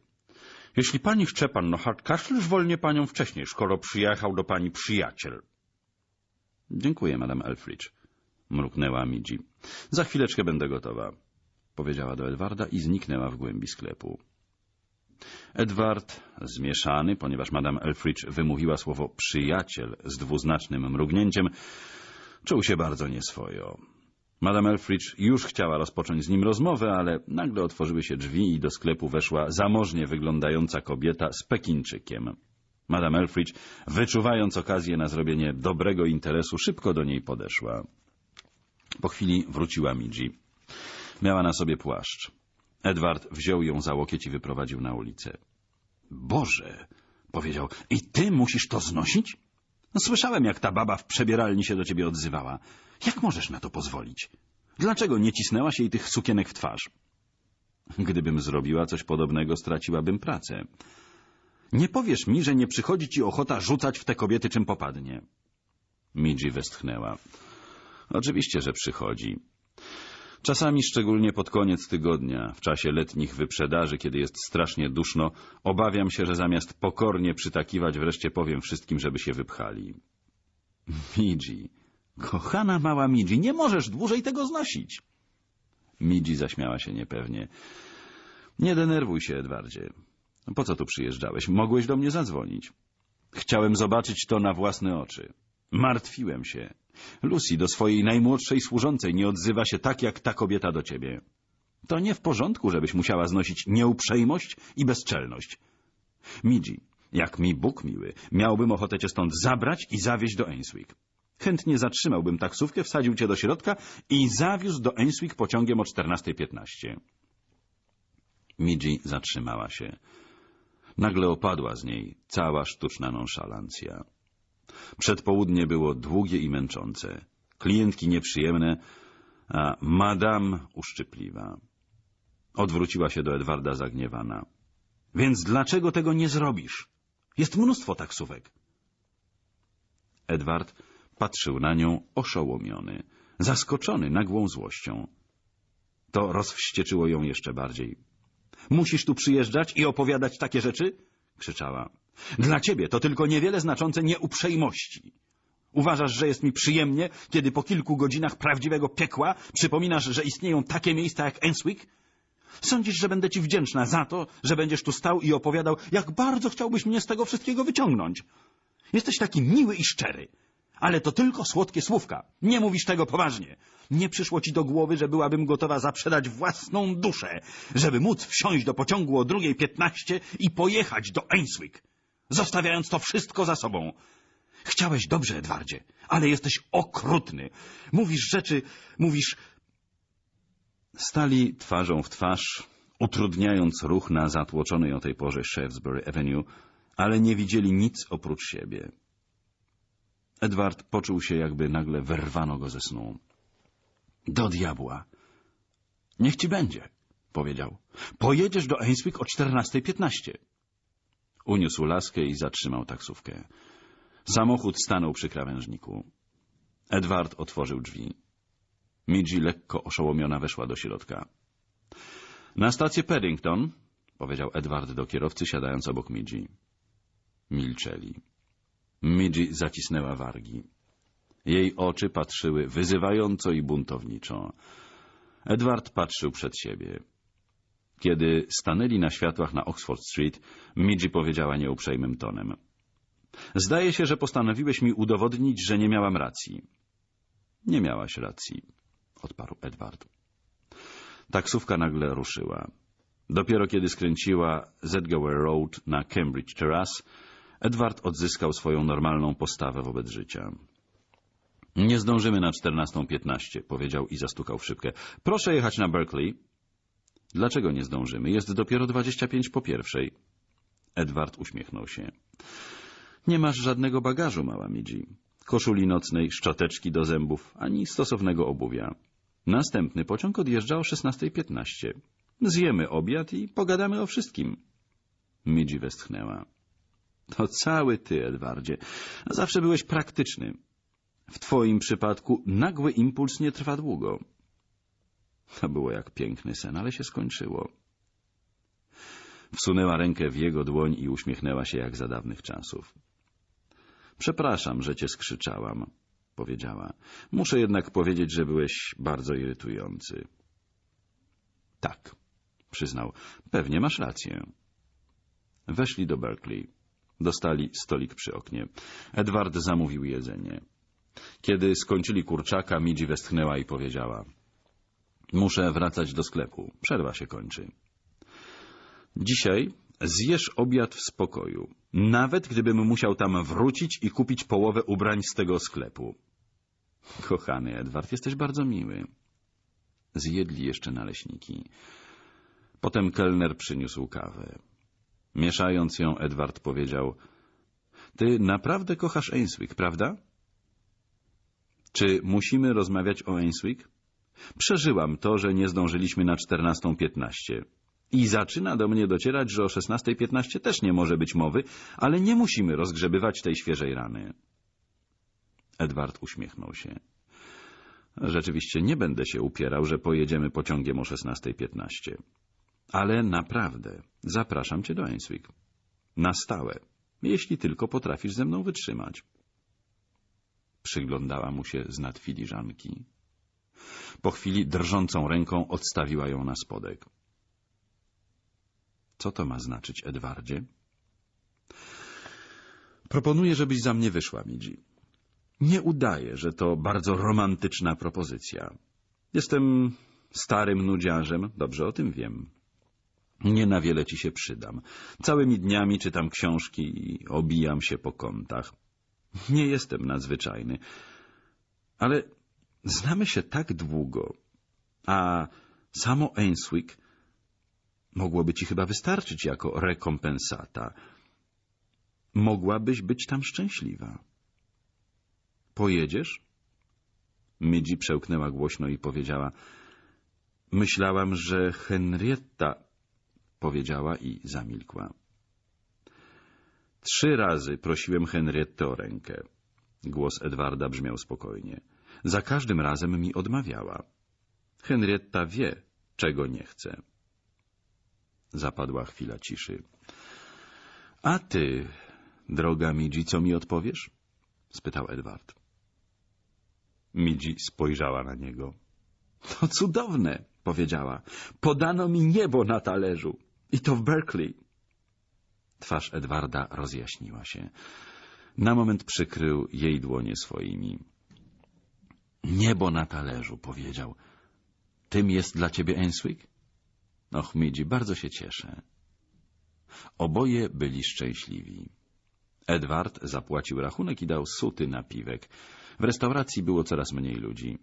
Jeśli pani chce panno Hardcastle, wolnie panią wcześniej, skoro przyjechał do pani przyjaciel. Dziękuję, madame Elfridge, mruknęła Midzi. Za chwileczkę będę gotowa, powiedziała do Edwarda i zniknęła w głębi sklepu. Edward, zmieszany, ponieważ madame Elfridge wymówiła słowo przyjaciel z dwuznacznym mrugnięciem, czuł się bardzo nieswojo. Madame Elfridge już chciała rozpocząć z nim rozmowę, ale nagle otworzyły się drzwi i do sklepu weszła zamożnie wyglądająca kobieta z Pekinczykiem. Madame Elfridge, wyczuwając okazję na zrobienie dobrego interesu, szybko do niej podeszła. Po chwili wróciła Midzi. Miała na sobie płaszcz. Edward wziął ją za łokieć i wyprowadził na ulicę. — Boże! — powiedział. — I ty musisz to znosić? — no, słyszałem, jak ta baba w przebieralni się do ciebie odzywała. Jak możesz na to pozwolić? Dlaczego nie cisnęłaś jej tych sukienek w twarz? Gdybym zrobiła coś podobnego, straciłabym pracę. Nie powiesz mi, że nie przychodzi ci ochota rzucać w te kobiety, czym popadnie. Midzi westchnęła. Oczywiście, że przychodzi. Czasami, szczególnie pod koniec tygodnia, w czasie letnich wyprzedaży, kiedy jest strasznie duszno, obawiam się, że zamiast pokornie przytakiwać, wreszcie powiem wszystkim, żeby się wypchali. Midzi, kochana mała Midzi, nie możesz dłużej tego znosić. Midzi zaśmiała się niepewnie. Nie denerwuj się, Edwardzie. Po co tu przyjeżdżałeś? Mogłeś do mnie zadzwonić. Chciałem zobaczyć to na własne oczy. Martwiłem się. Lucy do swojej najmłodszej służącej nie odzywa się tak, jak ta kobieta do ciebie. To nie w porządku, żebyś musiała znosić nieuprzejmość i bezczelność. Midzi, jak mi Bóg miły, miałbym ochotę cię stąd zabrać i zawieźć do Ainswick. Chętnie zatrzymałbym taksówkę, wsadził cię do środka i zawiózł do Ainswick pociągiem o 14.15. Midzi zatrzymała się. Nagle opadła z niej cała sztuczna nonszalancja. Przedpołudnie było długie i męczące. Klientki nieprzyjemne, a madam uszczypliwa. Odwróciła się do Edwarda zagniewana. — Więc dlaczego tego nie zrobisz? Jest mnóstwo taksówek. Edward patrzył na nią oszołomiony, zaskoczony nagłą złością. To rozwścieczyło ją jeszcze bardziej. — Musisz tu przyjeżdżać i opowiadać takie rzeczy? — krzyczała. Dla ciebie to tylko niewiele znaczące nieuprzejmości. Uważasz, że jest mi przyjemnie, kiedy po kilku godzinach prawdziwego piekła przypominasz, że istnieją takie miejsca jak Enswick? Sądzisz, że będę ci wdzięczna za to, że będziesz tu stał i opowiadał, jak bardzo chciałbyś mnie z tego wszystkiego wyciągnąć. Jesteś taki miły i szczery. Ale to tylko słodkie słówka. Nie mówisz tego poważnie. Nie przyszło ci do głowy, że byłabym gotowa zaprzedać własną duszę, żeby móc wsiąść do pociągu o drugiej piętnaście i pojechać do Ainswick zostawiając to wszystko za sobą. Chciałeś dobrze, Edwardzie, ale jesteś okrutny. Mówisz rzeczy, mówisz... Stali twarzą w twarz, utrudniając ruch na zatłoczonej o tej porze Shaftesbury Avenue, ale nie widzieli nic oprócz siebie. Edward poczuł się, jakby nagle wyrwano go ze snu. Do diabła. Niech ci będzie, powiedział. Pojedziesz do Ainswick o 14.15. Uniósł laskę i zatrzymał taksówkę. Samochód stanął przy krawężniku. Edward otworzył drzwi. Midzi lekko oszołomiona weszła do środka. — Na stację Paddington — powiedział Edward do kierowcy, siadając obok Midzi. Milczeli. Midzi zacisnęła wargi. Jej oczy patrzyły wyzywająco i buntowniczo. Edward patrzył przed siebie. Kiedy stanęli na światłach na Oxford Street, Midge powiedziała nieuprzejmym tonem. Zdaje się, że postanowiłeś mi udowodnić, że nie miałam racji. Nie miałaś racji, odparł Edward. Taksówka nagle ruszyła. Dopiero kiedy skręciła Zedgower Road na Cambridge Terrace, Edward odzyskał swoją normalną postawę wobec życia. Nie zdążymy na 14.15, powiedział i zastukał w szybkę. Proszę jechać na Berkeley, Dlaczego nie zdążymy? Jest dopiero dwadzieścia pięć po pierwszej. Edward uśmiechnął się. Nie masz żadnego bagażu, mała Midzi. Koszuli nocnej, szczoteczki do zębów, ani stosownego obuwia. Następny pociąg odjeżdża o piętnaście. Zjemy obiad i pogadamy o wszystkim. Midzi westchnęła. To cały ty, Edwardzie. Zawsze byłeś praktyczny. W twoim przypadku nagły impuls nie trwa długo. To było jak piękny sen, ale się skończyło. Wsunęła rękę w jego dłoń i uśmiechnęła się jak za dawnych czasów. Przepraszam, że cię skrzyczałam, powiedziała. Muszę jednak powiedzieć, że byłeś bardzo irytujący. Tak, przyznał. Pewnie masz rację. Weszli do Berkeley. Dostali stolik przy oknie. Edward zamówił jedzenie. Kiedy skończyli kurczaka, Midzi westchnęła i powiedziała Muszę wracać do sklepu. Przerwa się kończy. Dzisiaj zjesz obiad w spokoju, nawet gdybym musiał tam wrócić i kupić połowę ubrań z tego sklepu. Kochany Edward, jesteś bardzo miły. Zjedli jeszcze naleśniki. Potem kelner przyniósł kawę. Mieszając ją, Edward powiedział — Ty naprawdę kochasz Ainswick, prawda? — Czy musimy rozmawiać o Ainswick? — Przeżyłam to, że nie zdążyliśmy na 14.15. I zaczyna do mnie docierać, że o 16.15 też nie może być mowy, ale nie musimy rozgrzebywać tej świeżej rany. Edward uśmiechnął się. Rzeczywiście nie będę się upierał, że pojedziemy pociągiem o 16.15. Ale naprawdę, zapraszam cię do Ainswick. Na stałe, jeśli tylko potrafisz ze mną wytrzymać. Przyglądała mu się z filiżanki. Po chwili drżącą ręką odstawiła ją na spodek. Co to ma znaczyć, Edwardzie? Proponuję, żebyś za mnie wyszła, Midzi. Nie udaję, że to bardzo romantyczna propozycja. Jestem starym nudziarzem, dobrze o tym wiem. Nie na wiele ci się przydam. Całymi dniami czytam książki i obijam się po kątach. Nie jestem nadzwyczajny. Ale Znamy się tak długo, a samo Ainswick mogłoby ci chyba wystarczyć jako rekompensata. Mogłabyś być tam szczęśliwa. Pojedziesz? Midzi przełknęła głośno i powiedziała — Myślałam, że Henrietta — powiedziała i zamilkła. Trzy razy prosiłem Henriette o rękę. Głos Edwarda brzmiał spokojnie — za każdym razem mi odmawiała. Henrietta wie, czego nie chce. Zapadła chwila ciszy. A ty, droga Midzi, co mi odpowiesz? spytał Edward. Midzi spojrzała na niego. To cudowne, powiedziała. Podano mi niebo na talerzu. I to w Berkeley. Twarz Edwarda rozjaśniła się. Na moment przykrył jej dłonie swoimi. Niebo na talerzu, powiedział. Tym jest dla ciebie Enswick? Midzi, bardzo się cieszę. Oboje byli szczęśliwi. Edward zapłacił rachunek i dał suty na piwek. W restauracji było coraz mniej ludzi.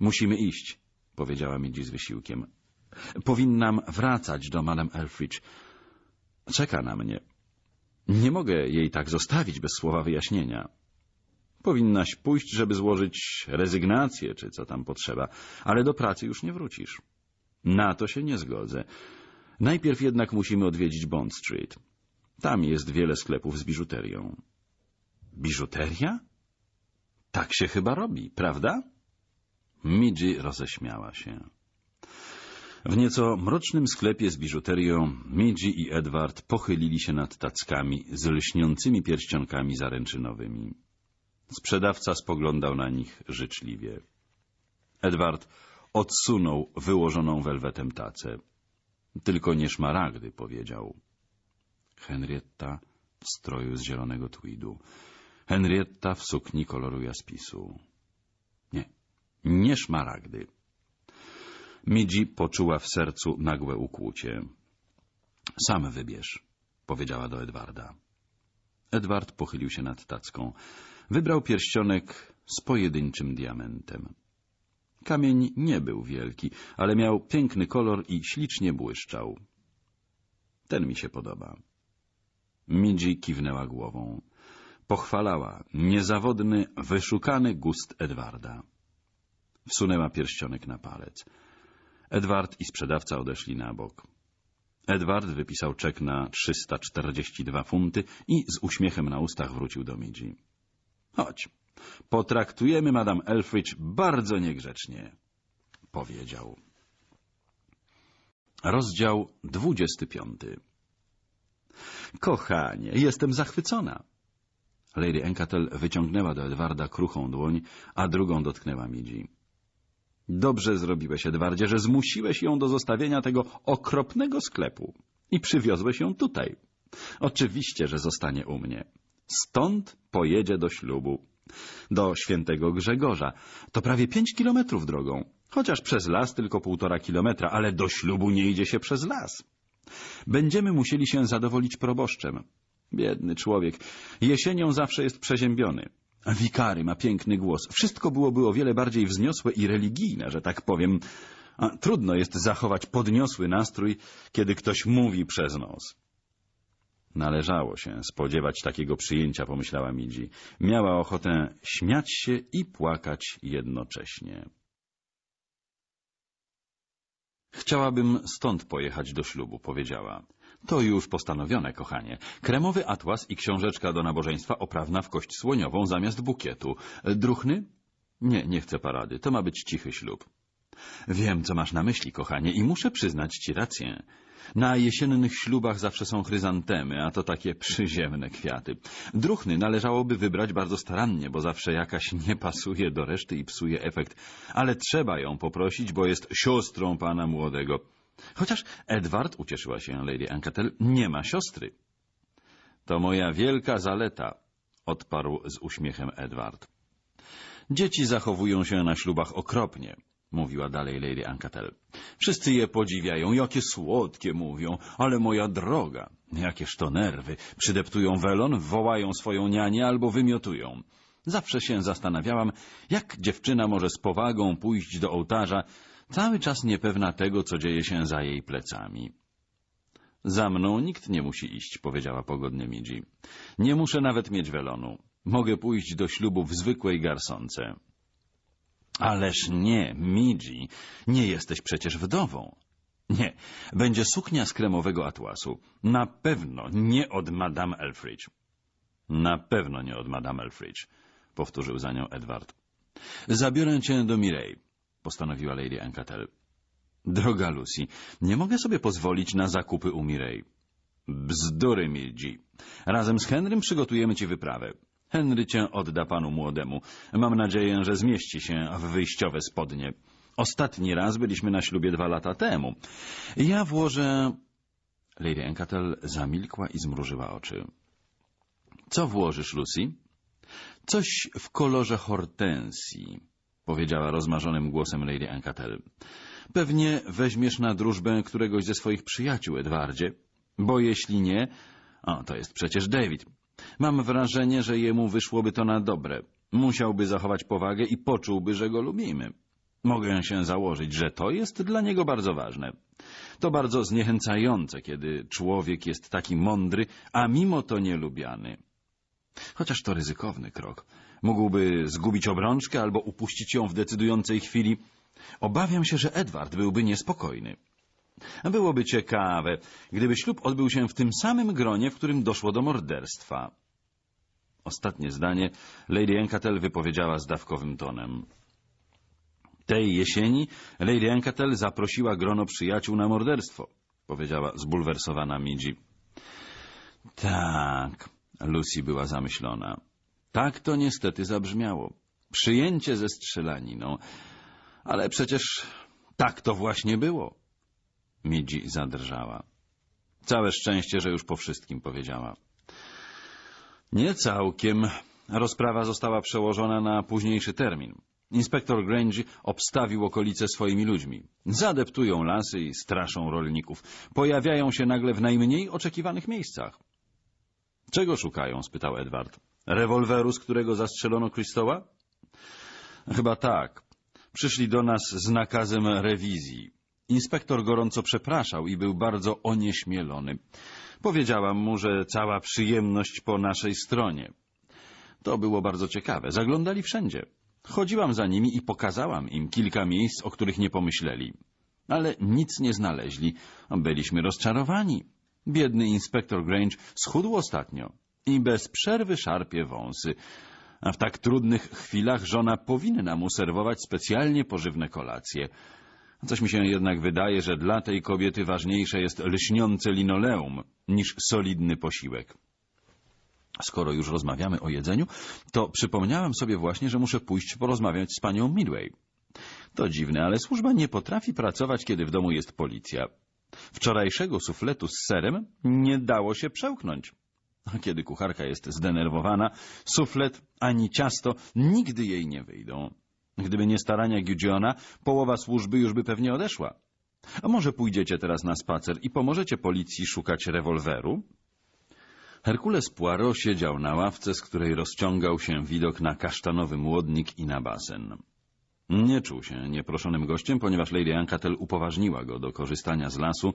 Musimy iść, powiedziała Midzi z wysiłkiem. Powinnam wracać do Madame Elfridge. Czeka na mnie. Nie mogę jej tak zostawić bez słowa wyjaśnienia. Powinnaś pójść, żeby złożyć rezygnację, czy co tam potrzeba, ale do pracy już nie wrócisz. Na to się nie zgodzę. Najpierw jednak musimy odwiedzić Bond Street. Tam jest wiele sklepów z biżuterią. Biżuteria? Tak się chyba robi, prawda? Midzi roześmiała się. W nieco mrocznym sklepie z biżuterią Midzi i Edward pochylili się nad tackami z lśniącymi pierścionkami zaręczynowymi. Sprzedawca spoglądał na nich życzliwie. Edward odsunął wyłożoną welwetem tacę. Tylko nie szmaragdy, powiedział. Henrietta w stroju z zielonego tweedu. Henrietta w sukni koloru jaspisu. Nie, nie szmaragdy. Midzi poczuła w sercu nagłe ukłucie. Sam wybierz, powiedziała do Edwarda. Edward pochylił się nad tacką. Wybrał pierścionek z pojedynczym diamentem. Kamień nie był wielki, ale miał piękny kolor i ślicznie błyszczał. Ten mi się podoba. Midzi kiwnęła głową. Pochwalała niezawodny, wyszukany gust Edwarda. Wsunęła pierścionek na palec. Edward i sprzedawca odeszli na bok. Edward wypisał czek na 342 funty i z uśmiechem na ustach wrócił do Midzi. Chodź, potraktujemy madam Elfridge bardzo niegrzecznie, powiedział. Rozdział piąty. Kochanie, jestem zachwycona. Lady Encatel wyciągnęła do Edwarda kruchą dłoń, a drugą dotknęła Midzi. Dobrze zrobiłeś, Edwardzie, że zmusiłeś ją do zostawienia tego okropnego sklepu i przywiozłeś ją tutaj. Oczywiście, że zostanie u mnie. Stąd pojedzie do ślubu. Do świętego Grzegorza. To prawie pięć kilometrów drogą. Chociaż przez las tylko półtora kilometra, ale do ślubu nie idzie się przez las. Będziemy musieli się zadowolić proboszczem. Biedny człowiek. Jesienią zawsze jest przeziębiony. Wikary ma piękny głos. Wszystko byłoby o wiele bardziej wzniosłe i religijne, że tak powiem. A trudno jest zachować podniosły nastrój, kiedy ktoś mówi przez nos. Należało się spodziewać takiego przyjęcia, pomyślała Midzi. Miała ochotę śmiać się i płakać jednocześnie. Chciałabym stąd pojechać do ślubu, powiedziała. To już postanowione, kochanie. Kremowy atłas i książeczka do nabożeństwa oprawna w kość słoniową zamiast bukietu. Druchny? Nie, nie chcę parady. To ma być cichy ślub. Wiem, co masz na myśli, kochanie, i muszę przyznać ci rację. Na jesiennych ślubach zawsze są chryzantemy, a to takie przyziemne kwiaty. Druchny należałoby wybrać bardzo starannie, bo zawsze jakaś nie pasuje do reszty i psuje efekt. Ale trzeba ją poprosić, bo jest siostrą pana młodego. Chociaż Edward, ucieszyła się Lady Ancatel, nie ma siostry. To moja wielka zaleta, odparł z uśmiechem Edward. Dzieci zachowują się na ślubach okropnie mówiła dalej Lady Ankatel. Wszyscy je podziwiają, jakie słodkie mówią, ale moja droga, jakież to nerwy, przydeptują welon, wołają swoją nianię albo wymiotują. Zawsze się zastanawiałam, jak dziewczyna może z powagą pójść do ołtarza, cały czas niepewna tego, co dzieje się za jej plecami. Za mną nikt nie musi iść, powiedziała pogodnie Midzi. Nie muszę nawet mieć welonu. Mogę pójść do ślubu w zwykłej garsonce. Ależ nie, Midzi, nie jesteś przecież wdową. Nie, będzie suknia z kremowego atłasu. Na pewno nie od Madame Elfridge. Na pewno nie od Madame Elfridge, powtórzył za nią Edward. Zabiorę cię do Mirej, postanowiła Lady Encatel. Droga Lucy, nie mogę sobie pozwolić na zakupy u Mirej. Bzdury, Midzi. Razem z Henrym przygotujemy ci wyprawę. Henry cię odda panu młodemu. Mam nadzieję, że zmieści się w wyjściowe spodnie. Ostatni raz byliśmy na ślubie dwa lata temu. Ja włożę... Lady Encatel zamilkła i zmrużyła oczy. Co włożysz, Lucy? Coś w kolorze hortensji, powiedziała rozmarzonym głosem Lady Encatel. Pewnie weźmiesz na drużbę któregoś ze swoich przyjaciół, Edwardzie, bo jeśli nie... O, to jest przecież David. Mam wrażenie, że jemu wyszłoby to na dobre. Musiałby zachować powagę i poczułby, że go lubimy. Mogę się założyć, że to jest dla niego bardzo ważne. To bardzo zniechęcające, kiedy człowiek jest taki mądry, a mimo to nielubiany. Chociaż to ryzykowny krok. Mógłby zgubić obrączkę albo upuścić ją w decydującej chwili. Obawiam się, że Edward byłby niespokojny. Byłoby ciekawe, gdyby ślub odbył się w tym samym gronie, w którym doszło do morderstwa. Ostatnie zdanie Lady Encatel wypowiedziała zdawkowym tonem. Tej jesieni Lady Encatel zaprosiła grono przyjaciół na morderstwo, powiedziała zbulwersowana Midzi. Tak, Lucy była zamyślona. Tak to niestety zabrzmiało. Przyjęcie ze strzelaniną. Ale przecież tak to właśnie było. Midzi zadrżała. Całe szczęście, że już po wszystkim powiedziała. Nie całkiem. Rozprawa została przełożona na późniejszy termin. Inspektor Grange obstawił okolice swoimi ludźmi. Zadeptują lasy i straszą rolników. Pojawiają się nagle w najmniej oczekiwanych miejscach. — Czego szukają? — spytał Edward. — Rewolweru, z którego zastrzelono Krystoła? — Chyba tak. Przyszli do nas z nakazem rewizji. Inspektor gorąco przepraszał i był bardzo onieśmielony. Powiedziałam mu, że cała przyjemność po naszej stronie. To było bardzo ciekawe. Zaglądali wszędzie. Chodziłam za nimi i pokazałam im kilka miejsc, o których nie pomyśleli. Ale nic nie znaleźli. Byliśmy rozczarowani. Biedny inspektor Grange schudł ostatnio i bez przerwy szarpie wąsy. A w tak trudnych chwilach żona powinna mu serwować specjalnie pożywne kolacje. Coś mi się jednak wydaje, że dla tej kobiety ważniejsze jest lśniące linoleum niż solidny posiłek. Skoro już rozmawiamy o jedzeniu, to przypomniałem sobie właśnie, że muszę pójść porozmawiać z panią Midway. To dziwne, ale służba nie potrafi pracować, kiedy w domu jest policja. Wczorajszego sufletu z serem nie dało się przełknąć. A kiedy kucharka jest zdenerwowana, suflet ani ciasto nigdy jej nie wyjdą. Gdyby nie starania Gideona, połowa służby już by pewnie odeszła. A może pójdziecie teraz na spacer i pomożecie policji szukać rewolweru? Herkules Poirot siedział na ławce, z której rozciągał się widok na kasztanowy młodnik i na basen. Nie czuł się nieproszonym gościem, ponieważ Lady Ankatel upoważniła go do korzystania z lasu,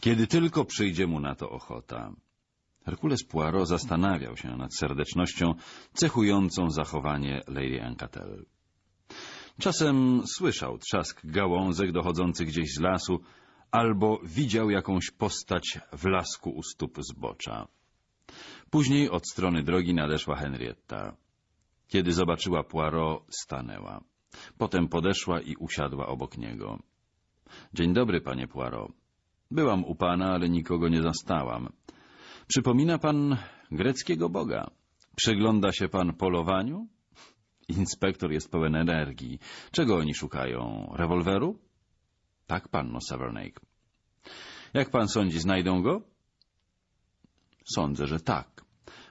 kiedy tylko przyjdzie mu na to ochota. Herkules Poirot zastanawiał się nad serdecznością cechującą zachowanie Lady Ankatel. Czasem słyszał trzask gałązek dochodzących gdzieś z lasu, albo widział jakąś postać w lasku u stóp zbocza. Później od strony drogi nadeszła Henrietta. Kiedy zobaczyła Poirot, stanęła. Potem podeszła i usiadła obok niego. — Dzień dobry, panie Poirot. Byłam u pana, ale nikogo nie zastałam. Przypomina pan greckiego boga. Przygląda się pan polowaniu? Inspektor jest pełen energii. Czego oni szukają? Rewolweru? Tak, panno Severnake. Jak pan sądzi, znajdą go? Sądzę, że tak.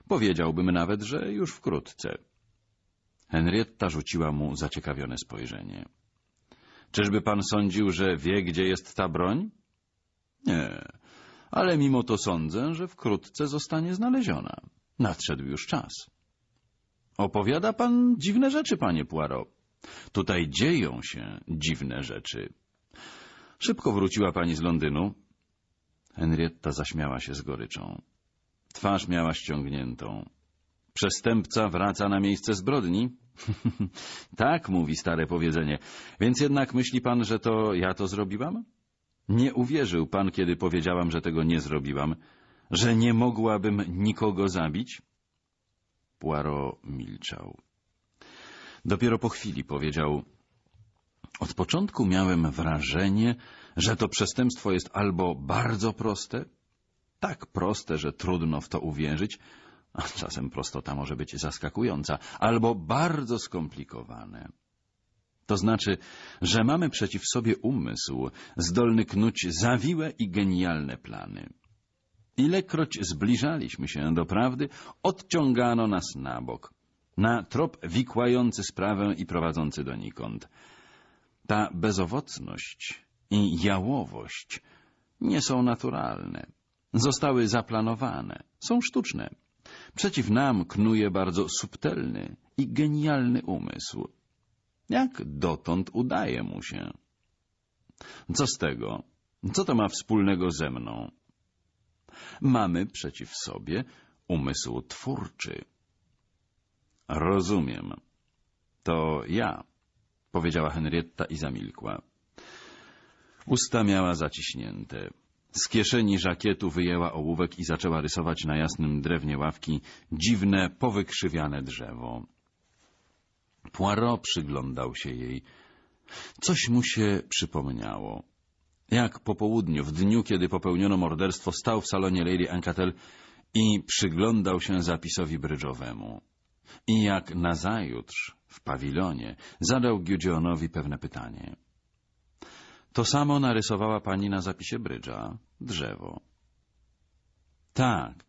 Powiedziałbym nawet, że już wkrótce. Henrietta rzuciła mu zaciekawione spojrzenie. Czyżby pan sądził, że wie, gdzie jest ta broń? Nie, ale mimo to sądzę, że wkrótce zostanie znaleziona. Nadszedł już czas. Opowiada pan dziwne rzeczy, panie Poirot. Tutaj dzieją się dziwne rzeczy. Szybko wróciła pani z Londynu. Henrietta zaśmiała się z goryczą. Twarz miała ściągniętą. Przestępca wraca na miejsce zbrodni? tak, mówi stare powiedzenie. Więc jednak myśli pan, że to ja to zrobiłam? Nie uwierzył pan, kiedy powiedziałam, że tego nie zrobiłam, że nie mogłabym nikogo zabić? Poirot milczał. Dopiero po chwili powiedział — Od początku miałem wrażenie, że to przestępstwo jest albo bardzo proste, tak proste, że trudno w to uwierzyć, a czasem prostota może być zaskakująca, albo bardzo skomplikowane. To znaczy, że mamy przeciw sobie umysł, zdolny knuć zawiłe i genialne plany. Ilekroć zbliżaliśmy się do prawdy, odciągano nas na bok, na trop wikłający sprawę i prowadzący donikąd. Ta bezowocność i jałowość nie są naturalne, zostały zaplanowane, są sztuczne. Przeciw nam knuje bardzo subtelny i genialny umysł. Jak dotąd udaje mu się? Co z tego? Co to ma wspólnego ze mną? Mamy przeciw sobie umysł twórczy. Rozumiem. To ja, powiedziała Henrietta i zamilkła. Usta miała zaciśnięte. Z kieszeni żakietu wyjęła ołówek i zaczęła rysować na jasnym drewnie ławki dziwne, powykrzywiane drzewo. Poirot przyglądał się jej. Coś mu się przypomniało. Jak po południu, w dniu, kiedy popełniono morderstwo, stał w salonie Lady Ancatel i przyglądał się zapisowi brydżowemu. I jak nazajutrz, w pawilonie, zadał Giudeonowi pewne pytanie. To samo narysowała pani na zapisie brydża, drzewo. Tak,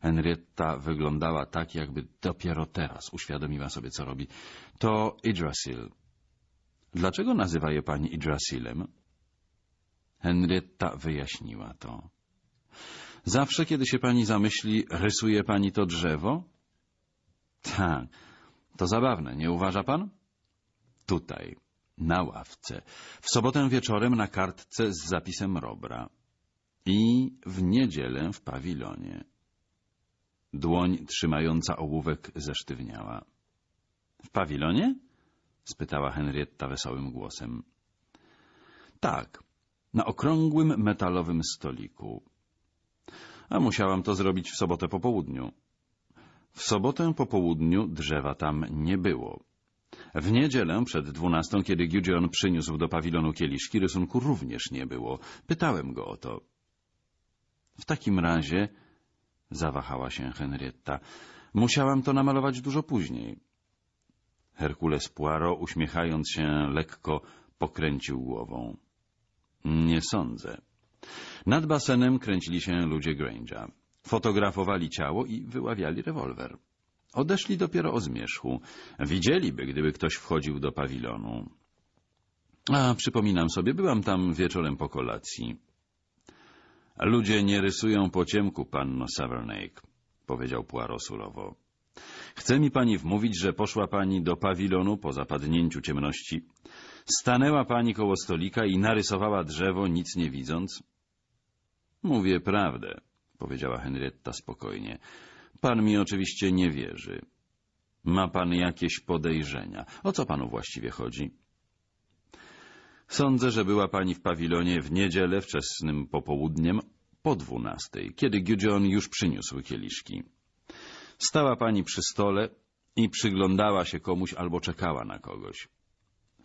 Henrietta wyglądała tak, jakby dopiero teraz uświadomiła sobie, co robi. To Idrasil. Dlaczego nazywa je pani Idrasilem? Henrietta wyjaśniła to. Zawsze, kiedy się pani zamyśli, rysuje pani to drzewo? Tak, to zabawne, nie uważa pan? Tutaj, na ławce, w sobotę wieczorem na kartce z zapisem Robra i w niedzielę w pawilonie. Dłoń trzymająca ołówek zesztywniała. — W pawilonie? — spytała Henrietta wesołym głosem. — Tak, na okrągłym metalowym stoliku. A musiałam to zrobić w sobotę po południu. W sobotę po południu drzewa tam nie było. W niedzielę przed dwunastą, kiedy Gideon przyniósł do pawilonu kieliszki, rysunku również nie było. Pytałem go o to. W takim razie, zawahała się Henrietta, musiałam to namalować dużo później. Herkules Poirot, uśmiechając się lekko, pokręcił głową. Nie sądzę. Nad basenem kręcili się ludzie Grange'a. Fotografowali ciało i wyławiali rewolwer. Odeszli dopiero o zmierzchu. Widzieliby, gdyby ktoś wchodził do pawilonu. A, przypominam sobie, byłam tam wieczorem po kolacji. Ludzie nie rysują po ciemku, panno Savernake, powiedział Poirot surowo. Chce mi pani wmówić, że poszła pani do pawilonu po zapadnięciu ciemności, Stanęła pani koło stolika i narysowała drzewo, nic nie widząc. Mówię prawdę, powiedziała Henrietta spokojnie. Pan mi oczywiście nie wierzy. Ma pan jakieś podejrzenia. O co panu właściwie chodzi? Sądzę, że była pani w pawilonie w niedzielę wczesnym popołudniem po dwunastej, kiedy Gideon już przyniósł kieliszki. Stała pani przy stole i przyglądała się komuś albo czekała na kogoś.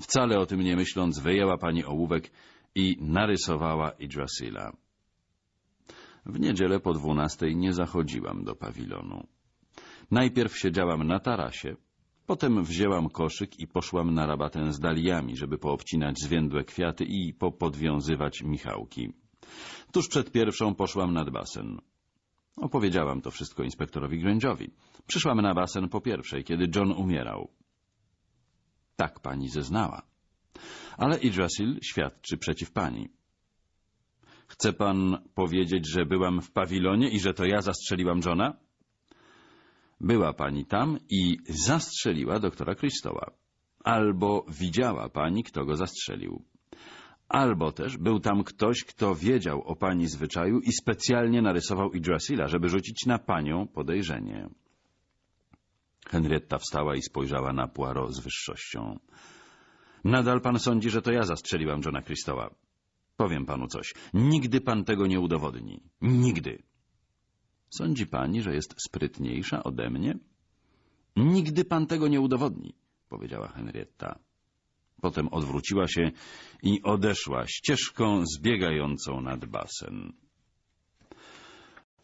Wcale o tym nie myśląc, wyjęła pani ołówek i narysowała Idrasila. W niedzielę po dwunastej nie zachodziłam do pawilonu. Najpierw siedziałam na tarasie, potem wzięłam koszyk i poszłam na rabatę z daliami, żeby poobcinać zwiędłe kwiaty i popodwiązywać Michałki. Tuż przed pierwszą poszłam nad basen. Opowiedziałam to wszystko inspektorowi Grędziowi. Przyszłam na basen po pierwszej, kiedy John umierał. Tak pani zeznała. Ale Idrasil świadczy przeciw pani. Chce pan powiedzieć, że byłam w pawilonie i że to ja zastrzeliłam Johna? Była pani tam i zastrzeliła doktora Christoła. Albo widziała pani, kto go zastrzelił. Albo też był tam ktoś, kto wiedział o pani zwyczaju i specjalnie narysował Idrasila, żeby rzucić na panią podejrzenie. Henrietta wstała i spojrzała na Poirot z wyższością. Nadal pan sądzi, że to ja zastrzeliłam Johna Christowa. Powiem panu coś. Nigdy pan tego nie udowodni. Nigdy. Sądzi pani, że jest sprytniejsza ode mnie? Nigdy pan tego nie udowodni, powiedziała Henrietta. Potem odwróciła się i odeszła ścieżką zbiegającą nad basen.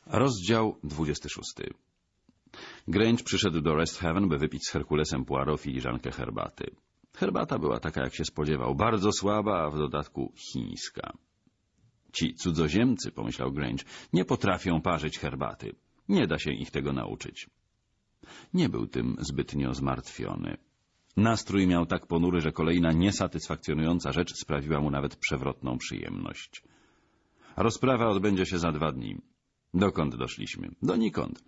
Rozdział 26 Grange przyszedł do Rest Heaven, by wypić z Herkulesem Poirot filiżankę herbaty. Herbata była taka, jak się spodziewał, bardzo słaba, a w dodatku chińska. Ci cudzoziemcy, pomyślał Grange, nie potrafią parzyć herbaty. Nie da się ich tego nauczyć. Nie był tym zbytnio zmartwiony. Nastrój miał tak ponury, że kolejna niesatysfakcjonująca rzecz sprawiła mu nawet przewrotną przyjemność. Rozprawa odbędzie się za dwa dni. Dokąd doszliśmy? Donikąd.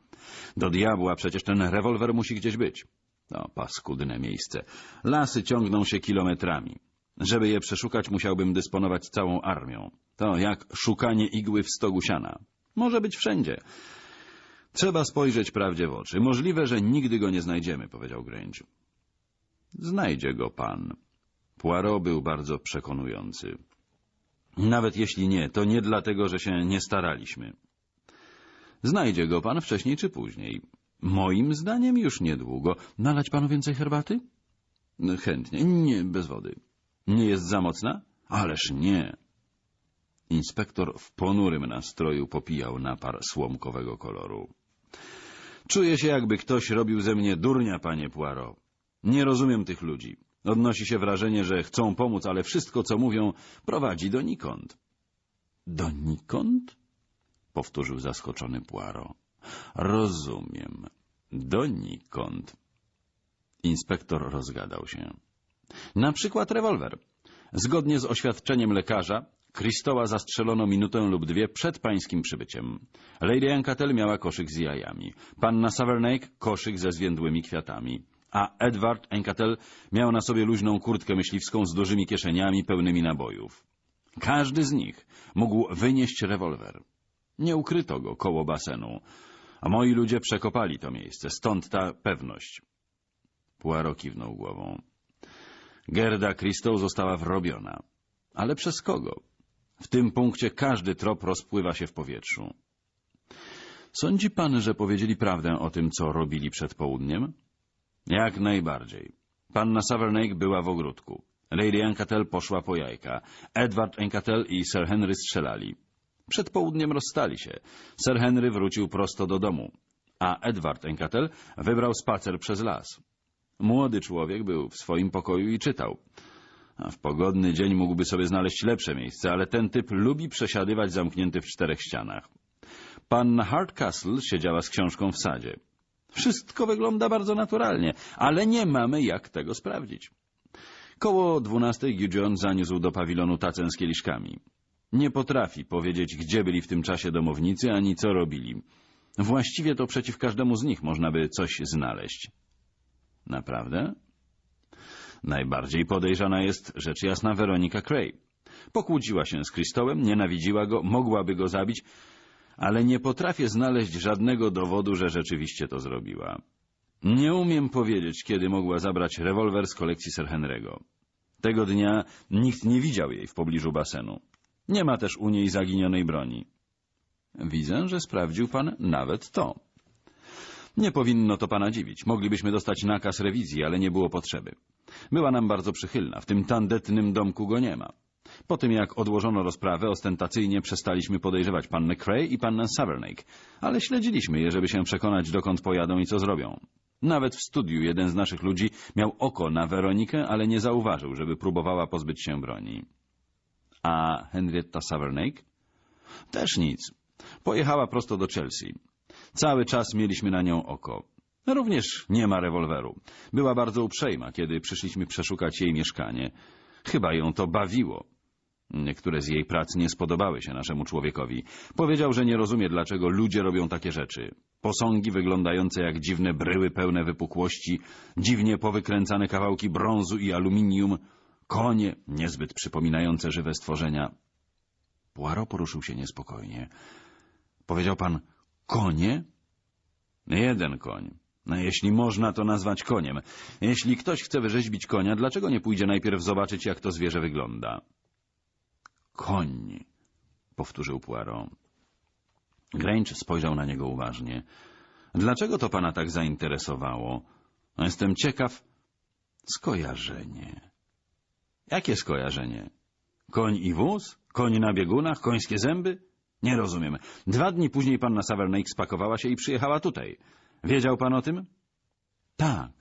Do diabła przecież ten rewolwer musi gdzieś być. No, paskudne miejsce. Lasy ciągną się kilometrami. Żeby je przeszukać, musiałbym dysponować całą armią. To jak szukanie igły w stogu siana. Może być wszędzie. Trzeba spojrzeć prawdzie w oczy. Możliwe, że nigdy go nie znajdziemy, powiedział Grange. Znajdzie go pan. Poirot był bardzo przekonujący. Nawet jeśli nie, to nie dlatego, że się nie staraliśmy. Znajdzie go pan wcześniej czy później. Moim zdaniem już niedługo. Nalać panu więcej herbaty? Chętnie. Nie, bez wody. Nie jest za mocna? Ależ nie. Inspektor w ponurym nastroju popijał napar słomkowego koloru. Czuję się, jakby ktoś robił ze mnie durnia, panie Poirot. Nie rozumiem tych ludzi. Odnosi się wrażenie, że chcą pomóc, ale wszystko, co mówią, prowadzi donikąd. Donikąd? — powtórzył zaskoczony Poirot. — Rozumiem. Donikąd. Inspektor rozgadał się. — Na przykład rewolwer. Zgodnie z oświadczeniem lekarza, Kristoła zastrzelono minutę lub dwie przed pańskim przybyciem. Lady Ankatel miała koszyk z jajami, panna Savernake koszyk ze zwiędłymi kwiatami, a Edward Ankatel miał na sobie luźną kurtkę myśliwską z dużymi kieszeniami pełnymi nabojów. Każdy z nich mógł wynieść rewolwer. Nie ukryto go koło basenu, a moi ludzie przekopali to miejsce, stąd ta pewność. Poirot kiwnął głową. Gerda Christou została wrobiona. Ale przez kogo? W tym punkcie każdy trop rozpływa się w powietrzu. Sądzi pan, że powiedzieli prawdę o tym, co robili przed południem? Jak najbardziej. Panna Savernake była w ogródku. Lady Encatel poszła po jajka. Edward Encatel i Sir Henry strzelali. Przed południem rozstali się. Sir Henry wrócił prosto do domu, a Edward Enkatel wybrał spacer przez las. Młody człowiek był w swoim pokoju i czytał. W pogodny dzień mógłby sobie znaleźć lepsze miejsce, ale ten typ lubi przesiadywać zamknięty w czterech ścianach. Panna Hardcastle siedziała z książką w sadzie. Wszystko wygląda bardzo naturalnie, ale nie mamy jak tego sprawdzić. Koło dwunastej Gideon zaniósł do pawilonu tacę z kieliszkami. Nie potrafi powiedzieć, gdzie byli w tym czasie domownicy, ani co robili. Właściwie to przeciw każdemu z nich można by coś znaleźć. Naprawdę? Najbardziej podejrzana jest rzecz jasna Weronika Cray. Pokłóciła się z Krystołem, nienawidziła go, mogłaby go zabić, ale nie potrafię znaleźć żadnego dowodu, że rzeczywiście to zrobiła. Nie umiem powiedzieć, kiedy mogła zabrać rewolwer z kolekcji Sir Henry'ego. Tego dnia nikt nie widział jej w pobliżu basenu. Nie ma też u niej zaginionej broni. Widzę, że sprawdził pan nawet to. Nie powinno to pana dziwić. Moglibyśmy dostać nakaz rewizji, ale nie było potrzeby. Była nam bardzo przychylna. W tym tandetnym domku go nie ma. Po tym, jak odłożono rozprawę, ostentacyjnie przestaliśmy podejrzewać pannę Cray i pannę Savernake, ale śledziliśmy je, żeby się przekonać, dokąd pojadą i co zrobią. Nawet w studiu jeden z naszych ludzi miał oko na Weronikę, ale nie zauważył, żeby próbowała pozbyć się broni. A Henrietta Savernake? Też nic. Pojechała prosto do Chelsea. Cały czas mieliśmy na nią oko. Również nie ma rewolweru. Była bardzo uprzejma, kiedy przyszliśmy przeszukać jej mieszkanie. Chyba ją to bawiło. Niektóre z jej prac nie spodobały się naszemu człowiekowi. Powiedział, że nie rozumie, dlaczego ludzie robią takie rzeczy. Posągi wyglądające jak dziwne bryły pełne wypukłości, dziwnie powykręcane kawałki brązu i aluminium, konie, niezbyt przypominające żywe stworzenia. Poirot poruszył się niespokojnie. Powiedział pan, konie? Jeden koń. No, jeśli można to nazwać koniem. Jeśli ktoś chce wyrzeźbić konia, dlaczego nie pójdzie najpierw zobaczyć, jak to zwierzę wygląda? Koń, powtórzył Poirot. Grange spojrzał na niego uważnie. Dlaczego to pana tak zainteresowało? No, jestem ciekaw. Skojarzenie. Jakie skojarzenie? Koń i wóz? Koń na biegunach? Końskie zęby? Nie rozumiem. Dwa dni później panna Savernake spakowała się i przyjechała tutaj. Wiedział pan o tym? Tak.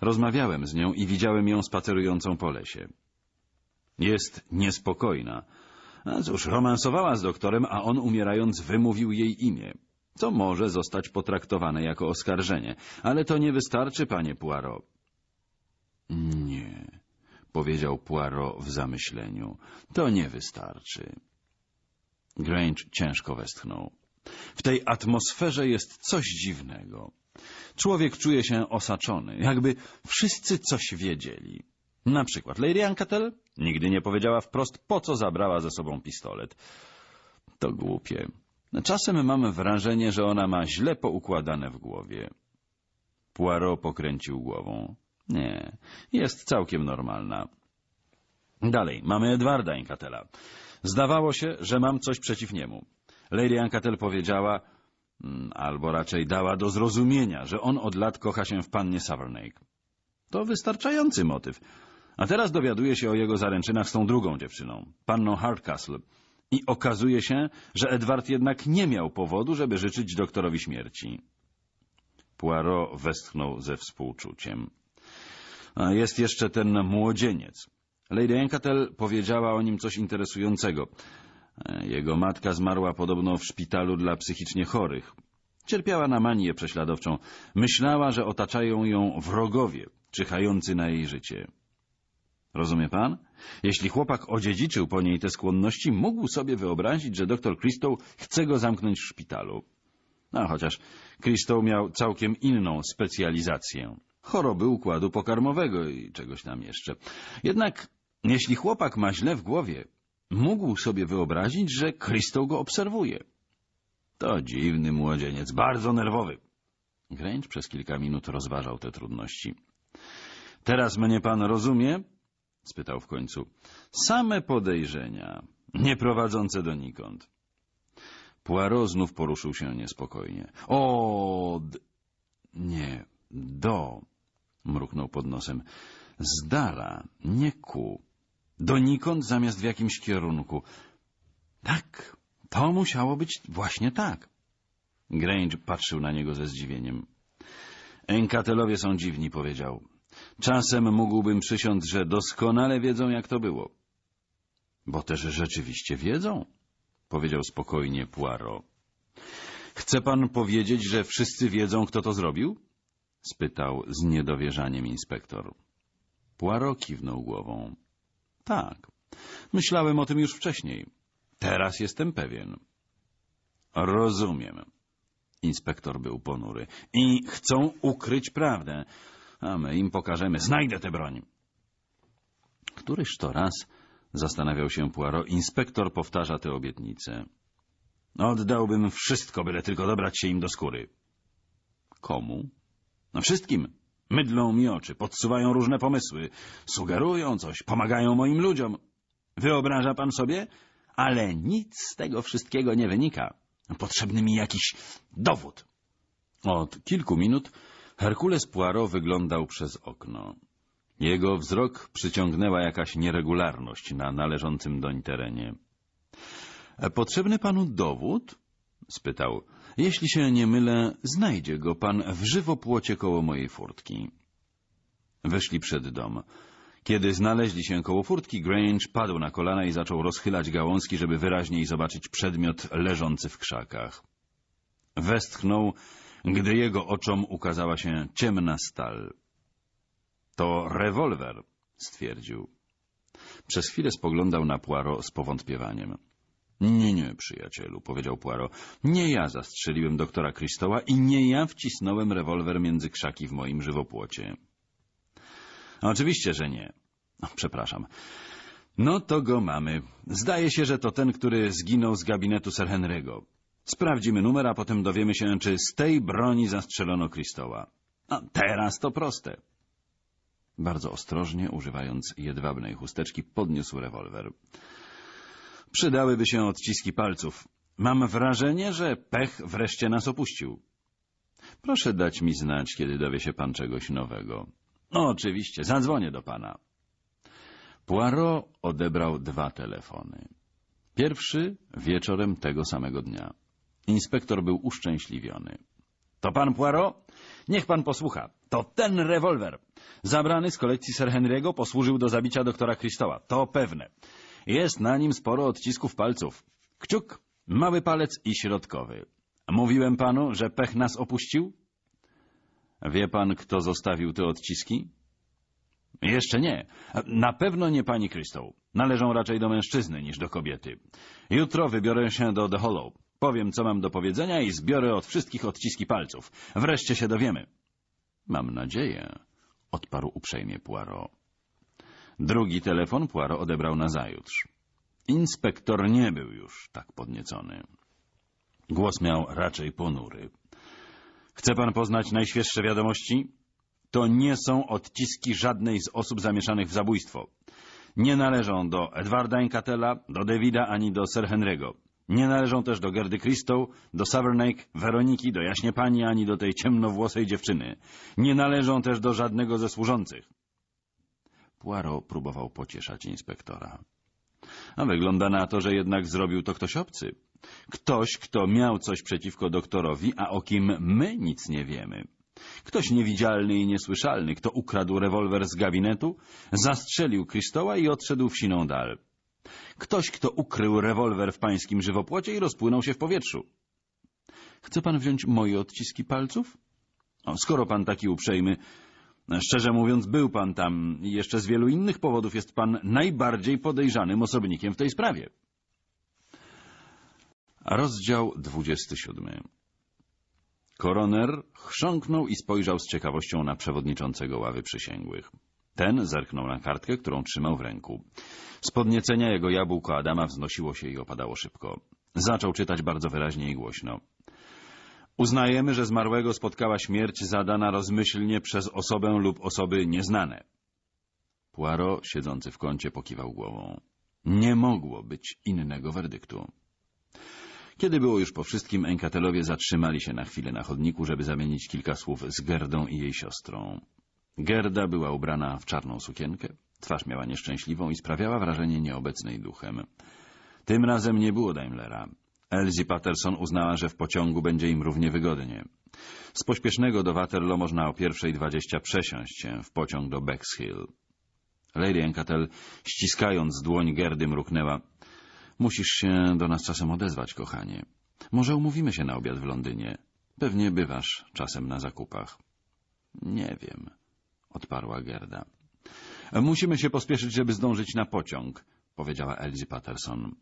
Rozmawiałem z nią i widziałem ją spacerującą po lesie. Jest niespokojna. A cóż, romansowała z doktorem, a on umierając wymówił jej imię, co może zostać potraktowane jako oskarżenie. Ale to nie wystarczy, panie Poirot. Nie powiedział Poirot w zamyśleniu. To nie wystarczy. Grange ciężko westchnął. W tej atmosferze jest coś dziwnego. Człowiek czuje się osaczony, jakby wszyscy coś wiedzieli. Na przykład Lady Anketel nigdy nie powiedziała wprost, po co zabrała ze sobą pistolet. To głupie. Czasem mamy wrażenie, że ona ma źle poukładane w głowie. Poirot pokręcił głową. Nie, jest całkiem normalna. Dalej, mamy Edwarda Inkatela. Zdawało się, że mam coś przeciw niemu. Lady Ankatel powiedziała, hmm, albo raczej dała do zrozumienia, że on od lat kocha się w pannie Savernake. To wystarczający motyw. A teraz dowiaduje się o jego zaręczynach z tą drugą dziewczyną, panną Hardcastle. I okazuje się, że Edward jednak nie miał powodu, żeby życzyć doktorowi śmierci. Poirot westchnął ze współczuciem jest jeszcze ten młodzieniec. Lady Enkatel powiedziała o nim coś interesującego. Jego matka zmarła podobno w szpitalu dla psychicznie chorych. Cierpiała na manię prześladowczą. Myślała, że otaczają ją wrogowie, czyhający na jej życie. Rozumie pan? Jeśli chłopak odziedziczył po niej te skłonności, mógł sobie wyobrazić, że doktor Crystal chce go zamknąć w szpitalu. No, chociaż Crystal miał całkiem inną specjalizację choroby układu pokarmowego i czegoś tam jeszcze. Jednak jeśli chłopak ma źle w głowie, mógł sobie wyobrazić, że Krystal go obserwuje. To dziwny młodzieniec, bardzo nerwowy. Grange przez kilka minut rozważał te trudności. — Teraz mnie pan rozumie? — spytał w końcu. — Same podejrzenia, nie prowadzące donikąd. Poirot znów poruszył się niespokojnie. — O... D... nie, do mruknął pod nosem. Z dala, nie ku. Donikąd zamiast w jakimś kierunku. Tak, to musiało być właśnie tak. Grange patrzył na niego ze zdziwieniem. Enkatelowie są dziwni, powiedział. Czasem mógłbym przysiąc, że doskonale wiedzą, jak to było. Bo też rzeczywiście wiedzą, powiedział spokojnie Poirot. Chce pan powiedzieć, że wszyscy wiedzą, kto to zrobił? — spytał z niedowierzaniem inspektor. Poirot kiwnął głową. — Tak, myślałem o tym już wcześniej. Teraz jestem pewien. — Rozumiem. Inspektor był ponury. — I chcą ukryć prawdę. A my im pokażemy. Znajdę tę broń. Któryż to raz, zastanawiał się Poirot, inspektor powtarza te obietnice. — Oddałbym wszystko, byle tylko dobrać się im do skóry. — Komu? No wszystkim. Mydlą mi oczy, podsuwają różne pomysły, sugerują coś, pomagają moim ludziom. Wyobraża pan sobie? Ale nic z tego wszystkiego nie wynika. Potrzebny mi jakiś dowód. Od kilku minut Herkules Poirot wyglądał przez okno. Jego wzrok przyciągnęła jakaś nieregularność na należącym doń terenie. E, — Potrzebny panu dowód? — spytał. Jeśli się nie mylę, znajdzie go pan w żywopłocie koło mojej furtki. Weszli przed dom. Kiedy znaleźli się koło furtki, Grange padł na kolana i zaczął rozchylać gałązki, żeby wyraźniej zobaczyć przedmiot leżący w krzakach. Westchnął, gdy jego oczom ukazała się ciemna stal. To rewolwer, stwierdził. Przez chwilę spoglądał na Poirot z powątpiewaniem. Nie, nie, przyjacielu, powiedział Poirot. Nie ja zastrzeliłem doktora Krystoła i nie ja wcisnąłem rewolwer między krzaki w moim żywopłocie. Oczywiście, że nie. Przepraszam. No to go mamy. Zdaje się, że to ten, który zginął z gabinetu Sir Henry'ego. Sprawdzimy numer, a potem dowiemy się, czy z tej broni zastrzelono Krystoła. A teraz to proste. Bardzo ostrożnie, używając jedwabnej chusteczki, podniósł rewolwer. Przydałyby się odciski palców. Mam wrażenie, że pech wreszcie nas opuścił. Proszę dać mi znać, kiedy dowie się pan czegoś nowego. No oczywiście, zadzwonię do pana. Poirot odebrał dwa telefony. Pierwszy wieczorem tego samego dnia. Inspektor był uszczęśliwiony. To pan Poirot? Niech pan posłucha. To ten rewolwer. Zabrany z kolekcji Sir Henry'ego posłużył do zabicia doktora Christowa. To pewne. Jest na nim sporo odcisków palców. Kciuk, mały palec i środkowy. Mówiłem panu, że pech nas opuścił? Wie pan, kto zostawił te odciski? Jeszcze nie. Na pewno nie pani Krystal. Należą raczej do mężczyzny niż do kobiety. Jutro wybiorę się do The Hollow. Powiem, co mam do powiedzenia i zbiorę od wszystkich odciski palców. Wreszcie się dowiemy. Mam nadzieję, odparł uprzejmie Poirot. Drugi telefon Poirot odebrał nazajutrz. Inspektor nie był już tak podniecony. Głos miał raczej ponury. Chce pan poznać najświeższe wiadomości? To nie są odciski żadnej z osób zamieszanych w zabójstwo. Nie należą do Edwarda Inkatela, do Davida ani do Sir Henry'ego. Nie należą też do Gerdy Christow, do Savernake, Weroniki, do Jaśnie Pani ani do tej ciemnowłosej dziewczyny. Nie należą też do żadnego ze służących. Poirot próbował pocieszać inspektora. A wygląda na to, że jednak zrobił to ktoś obcy. Ktoś, kto miał coś przeciwko doktorowi, a o kim my nic nie wiemy. Ktoś niewidzialny i niesłyszalny, kto ukradł rewolwer z gabinetu, zastrzelił Krystoła i odszedł w siną dal. Ktoś, kto ukrył rewolwer w pańskim żywopłocie i rozpłynął się w powietrzu. Chce pan wziąć moje odciski palców? skoro pan taki uprzejmy, Szczerze mówiąc, był pan tam i jeszcze z wielu innych powodów jest pan najbardziej podejrzanym osobnikiem w tej sprawie. Rozdział 27 Koroner chrząknął i spojrzał z ciekawością na przewodniczącego ławy przysięgłych. Ten zerknął na kartkę, którą trzymał w ręku. Z podniecenia jego jabłko Adama wznosiło się i opadało szybko. Zaczął czytać bardzo wyraźnie i głośno. Uznajemy, że zmarłego spotkała śmierć zadana rozmyślnie przez osobę lub osoby nieznane. Poirot, siedzący w kącie, pokiwał głową. Nie mogło być innego werdyktu. Kiedy było już po wszystkim, Enkatelowie zatrzymali się na chwilę na chodniku, żeby zamienić kilka słów z Gerdą i jej siostrą. Gerda była ubrana w czarną sukienkę, twarz miała nieszczęśliwą i sprawiała wrażenie nieobecnej duchem. Tym razem nie było Daimlera. Elsie Patterson uznała, że w pociągu będzie im równie wygodnie. Z pośpiesznego do Waterloo można o pierwszej dwadzieścia przesiąść się w pociąg do Bexhill. Lady Encatel, ściskając dłoń Gerdy, mruknęła. Musisz się do nas czasem odezwać, kochanie. Może umówimy się na obiad w Londynie. Pewnie bywasz czasem na zakupach. Nie wiem, odparła Gerda. Musimy się pospieszyć, żeby zdążyć na pociąg, powiedziała Elsie Patterson.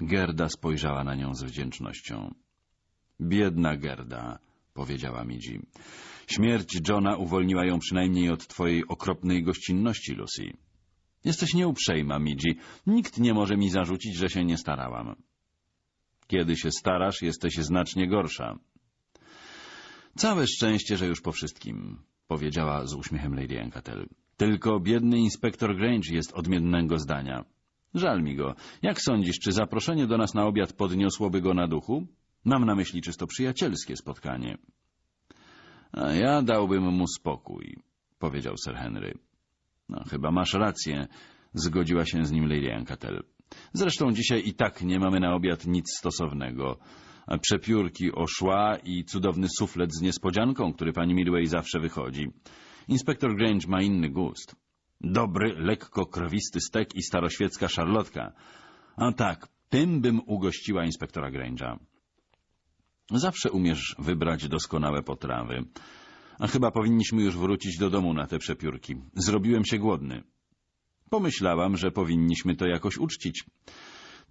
Gerda spojrzała na nią z wdzięcznością. Biedna Gerda, powiedziała Midzi. Śmierć Johna uwolniła ją przynajmniej od twojej okropnej gościnności, Lucy. Jesteś nieuprzejma, Midzi. Nikt nie może mi zarzucić, że się nie starałam. Kiedy się starasz, jesteś znacznie gorsza. Całe szczęście, że już po wszystkim, powiedziała z uśmiechem Lady Encatel. Tylko biedny inspektor Grange jest odmiennego zdania. Żal mi go. Jak sądzisz, czy zaproszenie do nas na obiad podniosłoby go na duchu? Mam na myśli czysto przyjacielskie spotkanie. A ja dałbym mu spokój, powiedział Sir Henry. No, chyba masz rację, zgodziła się z nim Lady Ancatel. Zresztą dzisiaj i tak nie mamy na obiad nic stosownego. Przepiórki oszła i cudowny suflet z niespodzianką, który pani Midway zawsze wychodzi. Inspektor Grange ma inny gust. Dobry, lekko krowisty stek i staroświecka szarlotka. A tak, tym bym ugościła inspektora Grange'a. Zawsze umiesz wybrać doskonałe potrawy. A chyba powinniśmy już wrócić do domu na te przepiórki. Zrobiłem się głodny. Pomyślałam, że powinniśmy to jakoś uczcić.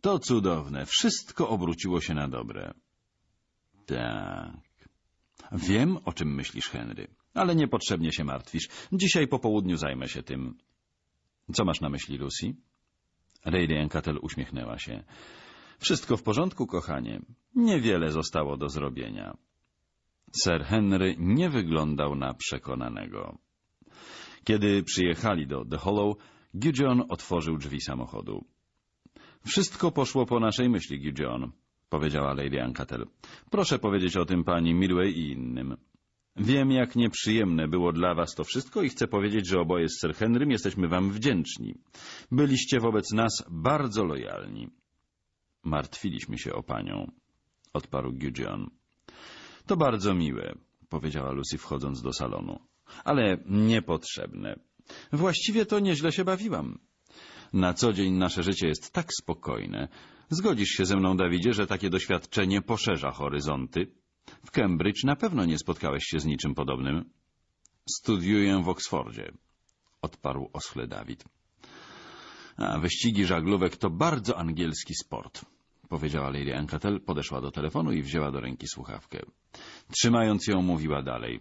To cudowne. Wszystko obróciło się na dobre. Tak. Wiem, o czym myślisz, Henry. Ale niepotrzebnie się martwisz. Dzisiaj po południu zajmę się tym. Co masz na myśli, Lucy? Rayleigh Encatel uśmiechnęła się. Wszystko w porządku, kochanie. Niewiele zostało do zrobienia. Sir Henry nie wyglądał na przekonanego. Kiedy przyjechali do The Hollow, Gideon otworzył drzwi samochodu. Wszystko poszło po naszej myśli, Gideon, powiedziała Lady Ancatel. Proszę powiedzieć o tym pani Midway i innym. Wiem, jak nieprzyjemne było dla was to wszystko i chcę powiedzieć, że oboje z Sir Henrym jesteśmy wam wdzięczni. Byliście wobec nas bardzo lojalni. Martwiliśmy się o panią, odparł Gideon. To bardzo miłe, powiedziała Lucy wchodząc do salonu, ale niepotrzebne. Właściwie to nieźle się bawiłam. Na co dzień nasze życie jest tak spokojne. Zgodzisz się ze mną, Dawidzie, że takie doświadczenie poszerza horyzonty? W Cambridge na pewno nie spotkałeś się z niczym podobnym. Studiuję w Oksfordzie, odparł oschle Dawid. A, wyścigi żaglówek to bardzo angielski sport, powiedziała Lady Ancatel, podeszła do telefonu i wzięła do ręki słuchawkę. Trzymając ją, mówiła dalej.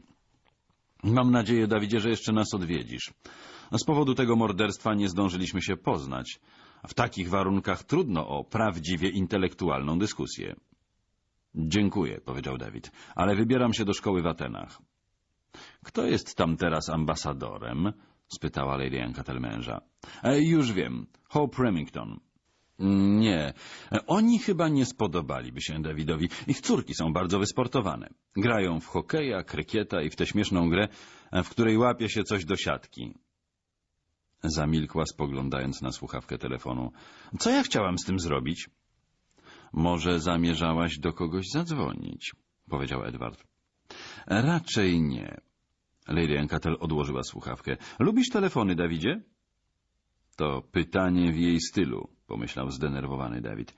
Mam nadzieję, Dawidzie, że jeszcze nas odwiedzisz. z powodu tego morderstwa nie zdążyliśmy się poznać. W takich warunkach trudno o prawdziwie intelektualną dyskusję. Dziękuję, powiedział David, ale wybieram się do szkoły w Atenach. Kto jest tam teraz ambasadorem? spytała Lady Ankatel męża. E, już wiem, Hope Remington. Mm, nie, e, oni chyba nie spodobaliby się Dawidowi. Ich córki są bardzo wysportowane. Grają w hokeja, krykieta i w tę śmieszną grę, e, w której łapie się coś do siatki. Zamilkła spoglądając na słuchawkę telefonu. Co ja chciałam z tym zrobić? Może zamierzałaś do kogoś zadzwonić, powiedział Edward. Raczej nie. Lady Encatel odłożyła słuchawkę. Lubisz telefony, Dawidzie? To pytanie w jej stylu, pomyślał zdenerwowany Dawid.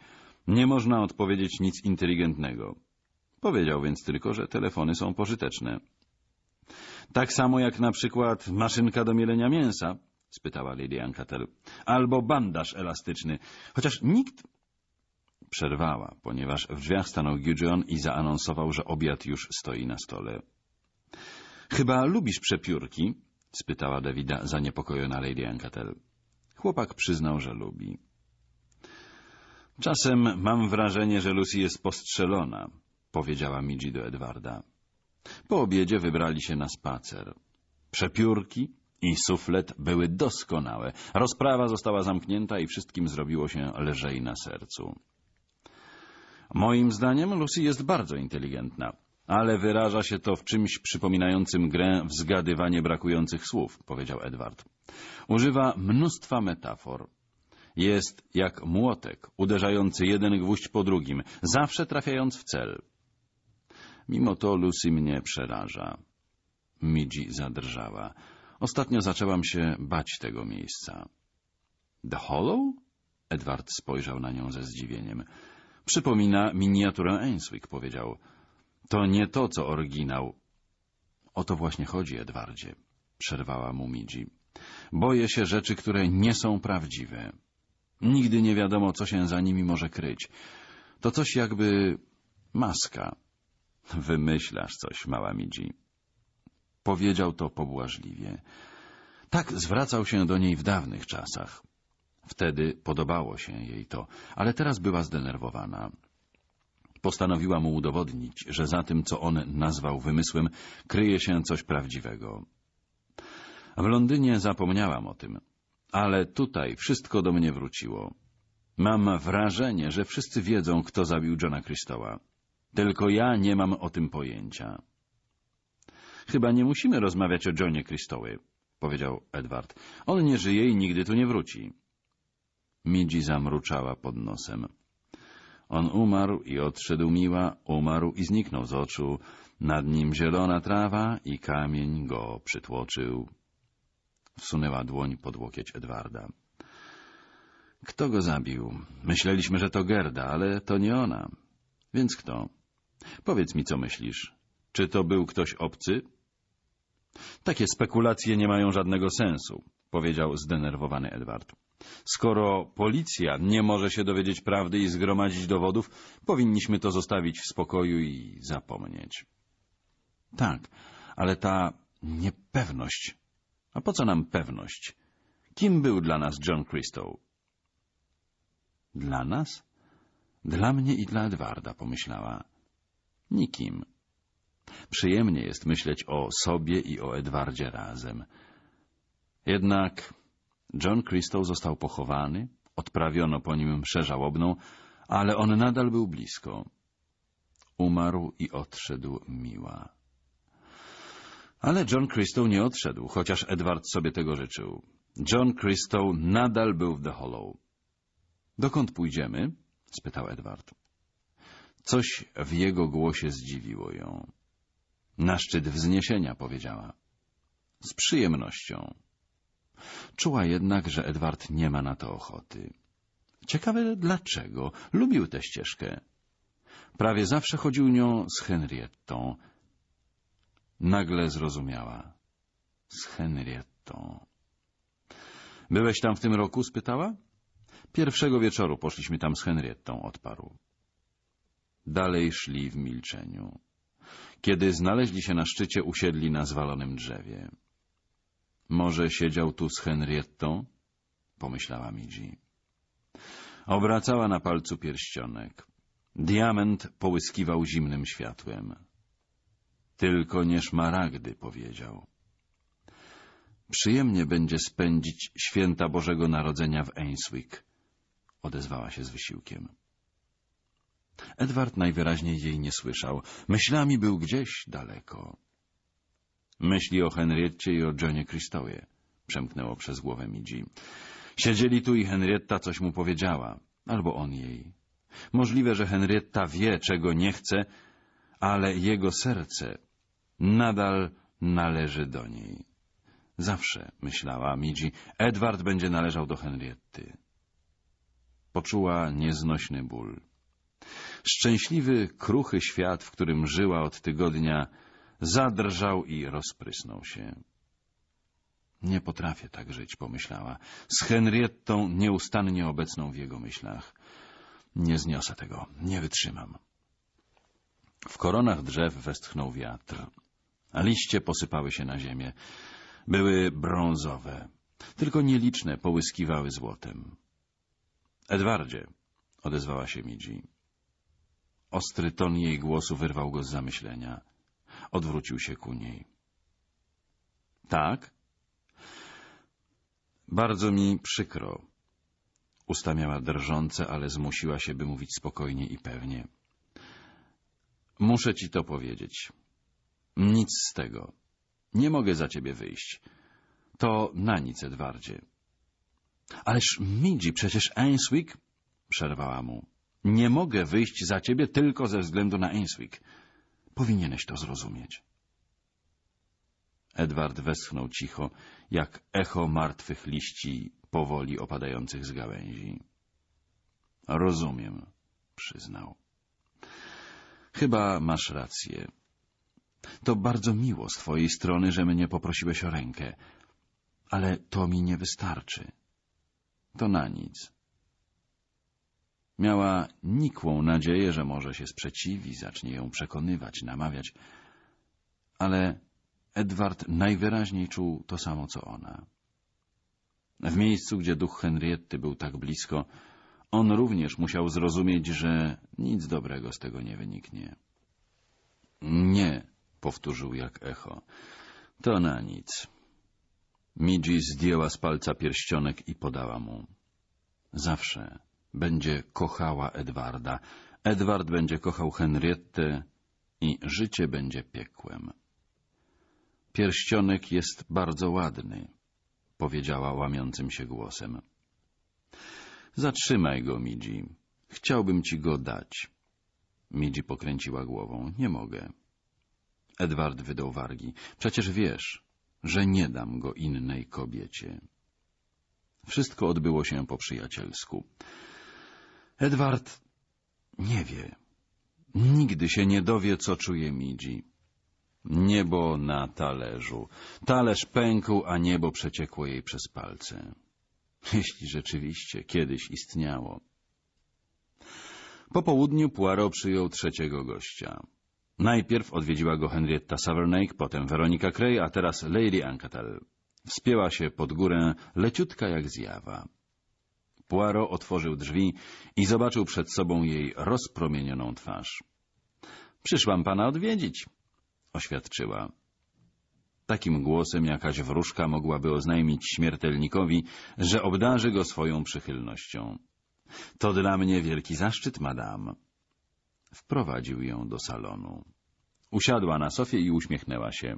Nie można odpowiedzieć nic inteligentnego. Powiedział więc tylko, że telefony są pożyteczne. Tak samo jak na przykład maszynka do mielenia mięsa, spytała Lady Ankatel. Albo bandaż elastyczny. Chociaż nikt Przerwała, ponieważ w drzwiach stanął Gideon i zaanonsował, że obiad już stoi na stole. — Chyba lubisz przepiórki? — spytała Davida zaniepokojona Lady Ancatel. Chłopak przyznał, że lubi. — Czasem mam wrażenie, że Lucy jest postrzelona — powiedziała Midzi do Edwarda. Po obiedzie wybrali się na spacer. Przepiórki i suflet były doskonałe. Rozprawa została zamknięta i wszystkim zrobiło się lżej na sercu. Moim zdaniem Lucy jest bardzo inteligentna, ale wyraża się to w czymś przypominającym grę w zgadywanie brakujących słów, powiedział Edward. Używa mnóstwa metafor. Jest jak młotek, uderzający jeden gwóźdź po drugim, zawsze trafiając w cel. Mimo to Lucy mnie przeraża. Midzi zadrżała. Ostatnio zaczęłam się bać tego miejsca. — The Hollow? — Edward spojrzał na nią ze zdziwieniem. Przypomina miniaturę Ainswick, powiedział. To nie to, co oryginał. O to właśnie chodzi, Edwardzie, przerwała mu Midzi. Boję się rzeczy, które nie są prawdziwe. Nigdy nie wiadomo, co się za nimi może kryć. To coś jakby maska. Wymyślasz coś, mała Midzi. Powiedział to pobłażliwie. Tak zwracał się do niej w dawnych czasach. Wtedy podobało się jej to, ale teraz była zdenerwowana. Postanowiła mu udowodnić, że za tym, co on nazwał wymysłem, kryje się coś prawdziwego. W Londynie zapomniałam o tym, ale tutaj wszystko do mnie wróciło. Mam wrażenie, że wszyscy wiedzą, kto zabił Johna Krystoła. Tylko ja nie mam o tym pojęcia. Chyba nie musimy rozmawiać o Johnie Krystoły, powiedział Edward. On nie żyje i nigdy tu nie wróci. Midzi zamruczała pod nosem. On umarł i odszedł miła, umarł i zniknął z oczu. Nad nim zielona trawa i kamień go przytłoczył. Wsunęła dłoń pod łokieć Edwarda. Kto go zabił? Myśleliśmy, że to Gerda, ale to nie ona. Więc kto? Powiedz mi, co myślisz. Czy to był ktoś obcy? Takie spekulacje nie mają żadnego sensu, powiedział zdenerwowany Edward. Skoro policja nie może się dowiedzieć prawdy i zgromadzić dowodów, powinniśmy to zostawić w spokoju i zapomnieć. Tak, ale ta niepewność... A po co nam pewność? Kim był dla nas John Crystal? Dla nas? Dla mnie i dla Edwarda, pomyślała. Nikim. Przyjemnie jest myśleć o sobie i o Edwardzie razem. Jednak John Crystal został pochowany, odprawiono po nim mszę żałobną, ale on nadal był blisko. Umarł i odszedł miła. Ale John Crystal nie odszedł, chociaż Edward sobie tego życzył. John Crystal nadal był w The Hollow. — Dokąd pójdziemy? — spytał Edward. Coś w jego głosie zdziwiło ją. — Na szczyt wzniesienia — powiedziała. — Z przyjemnością. Czuła jednak, że Edward nie ma na to ochoty. Ciekawe dlaczego. Lubił tę ścieżkę. Prawie zawsze chodził nią z Henriettą. Nagle zrozumiała. Z Henriettą. Byłeś tam w tym roku? spytała. Pierwszego wieczoru poszliśmy tam z Henriettą, odparł. Dalej szli w milczeniu. Kiedy znaleźli się na szczycie, usiedli na zwalonym drzewie. Może siedział tu z Henriettą? Pomyślała Midzi. Obracała na palcu pierścionek. Diament połyskiwał zimnym światłem. Tylko nie szmaragdy, powiedział. Przyjemnie będzie spędzić święta Bożego Narodzenia w Ainswick, odezwała się z wysiłkiem. Edward najwyraźniej jej nie słyszał. Myślami był gdzieś daleko. Myśli o Henrietcie i o Johnie Cristoje. przemknęło przez głowę Midzi. Siedzieli tu i Henrietta coś mu powiedziała, albo on jej. Możliwe, że Henrietta wie, czego nie chce, ale jego serce nadal należy do niej. Zawsze, myślała Midzi, Edward będzie należał do Henriety. Poczuła nieznośny ból. Szczęśliwy, kruchy świat, w którym żyła od tygodnia, zadrżał i rozprysnął się. Nie potrafię tak żyć, pomyślała, z Henriettą nieustannie obecną w jego myślach. Nie zniosę tego, nie wytrzymam. W koronach drzew westchnął wiatr, a liście posypały się na ziemię. Były brązowe, tylko nieliczne połyskiwały złotem. — Edwardzie — odezwała się Midzi. Ostry ton jej głosu wyrwał go z zamyślenia — Odwrócił się ku niej. Tak? Bardzo mi przykro. Usta miała drżące, ale zmusiła się, by mówić spokojnie i pewnie. Muszę ci to powiedzieć. Nic z tego. Nie mogę za ciebie wyjść. To na nic, Edwardzie. Ależ Midzi, przecież Ainswick... Przerwała mu. Nie mogę wyjść za ciebie tylko ze względu na Ainswick. Powinieneś to zrozumieć. Edward westchnął cicho, jak echo martwych liści powoli opadających z gałęzi. Rozumiem, przyznał. Chyba masz rację. To bardzo miło z twojej strony, że mnie poprosiłeś o rękę, ale to mi nie wystarczy. To na nic. Miała nikłą nadzieję, że może się sprzeciwi, zacznie ją przekonywać, namawiać, ale Edward najwyraźniej czuł to samo, co ona. W miejscu, gdzie duch Henriety był tak blisko, on również musiał zrozumieć, że nic dobrego z tego nie wyniknie. — Nie — powtórzył jak echo — to na nic. Midzi zdjęła z palca pierścionek i podała mu. — Zawsze będzie kochała Edwarda, Edward będzie kochał Henriette i życie będzie piekłem. Pierścionek jest bardzo ładny, powiedziała łamiącym się głosem. Zatrzymaj go, Midzi. Chciałbym ci go dać. Midzi pokręciła głową. Nie mogę. Edward wydał wargi. Przecież wiesz, że nie dam go innej kobiecie. Wszystko odbyło się po przyjacielsku. Edward nie wie. Nigdy się nie dowie, co czuje Midzi. Niebo na talerzu. Talerz pękł, a niebo przeciekło jej przez palce. Jeśli rzeczywiście kiedyś istniało. Po południu Poirot przyjął trzeciego gościa. Najpierw odwiedziła go Henrietta Savernake, potem Weronika Cray, a teraz Lady Ancatel. Wspięła się pod górę, leciutka jak zjawa. Poirot otworzył drzwi i zobaczył przed sobą jej rozpromienioną twarz. — Przyszłam pana odwiedzić — oświadczyła. Takim głosem jakaś wróżka mogłaby oznajmić śmiertelnikowi, że obdarzy go swoją przychylnością. — To dla mnie wielki zaszczyt, madame. Wprowadził ją do salonu. Usiadła na sofie i uśmiechnęła się.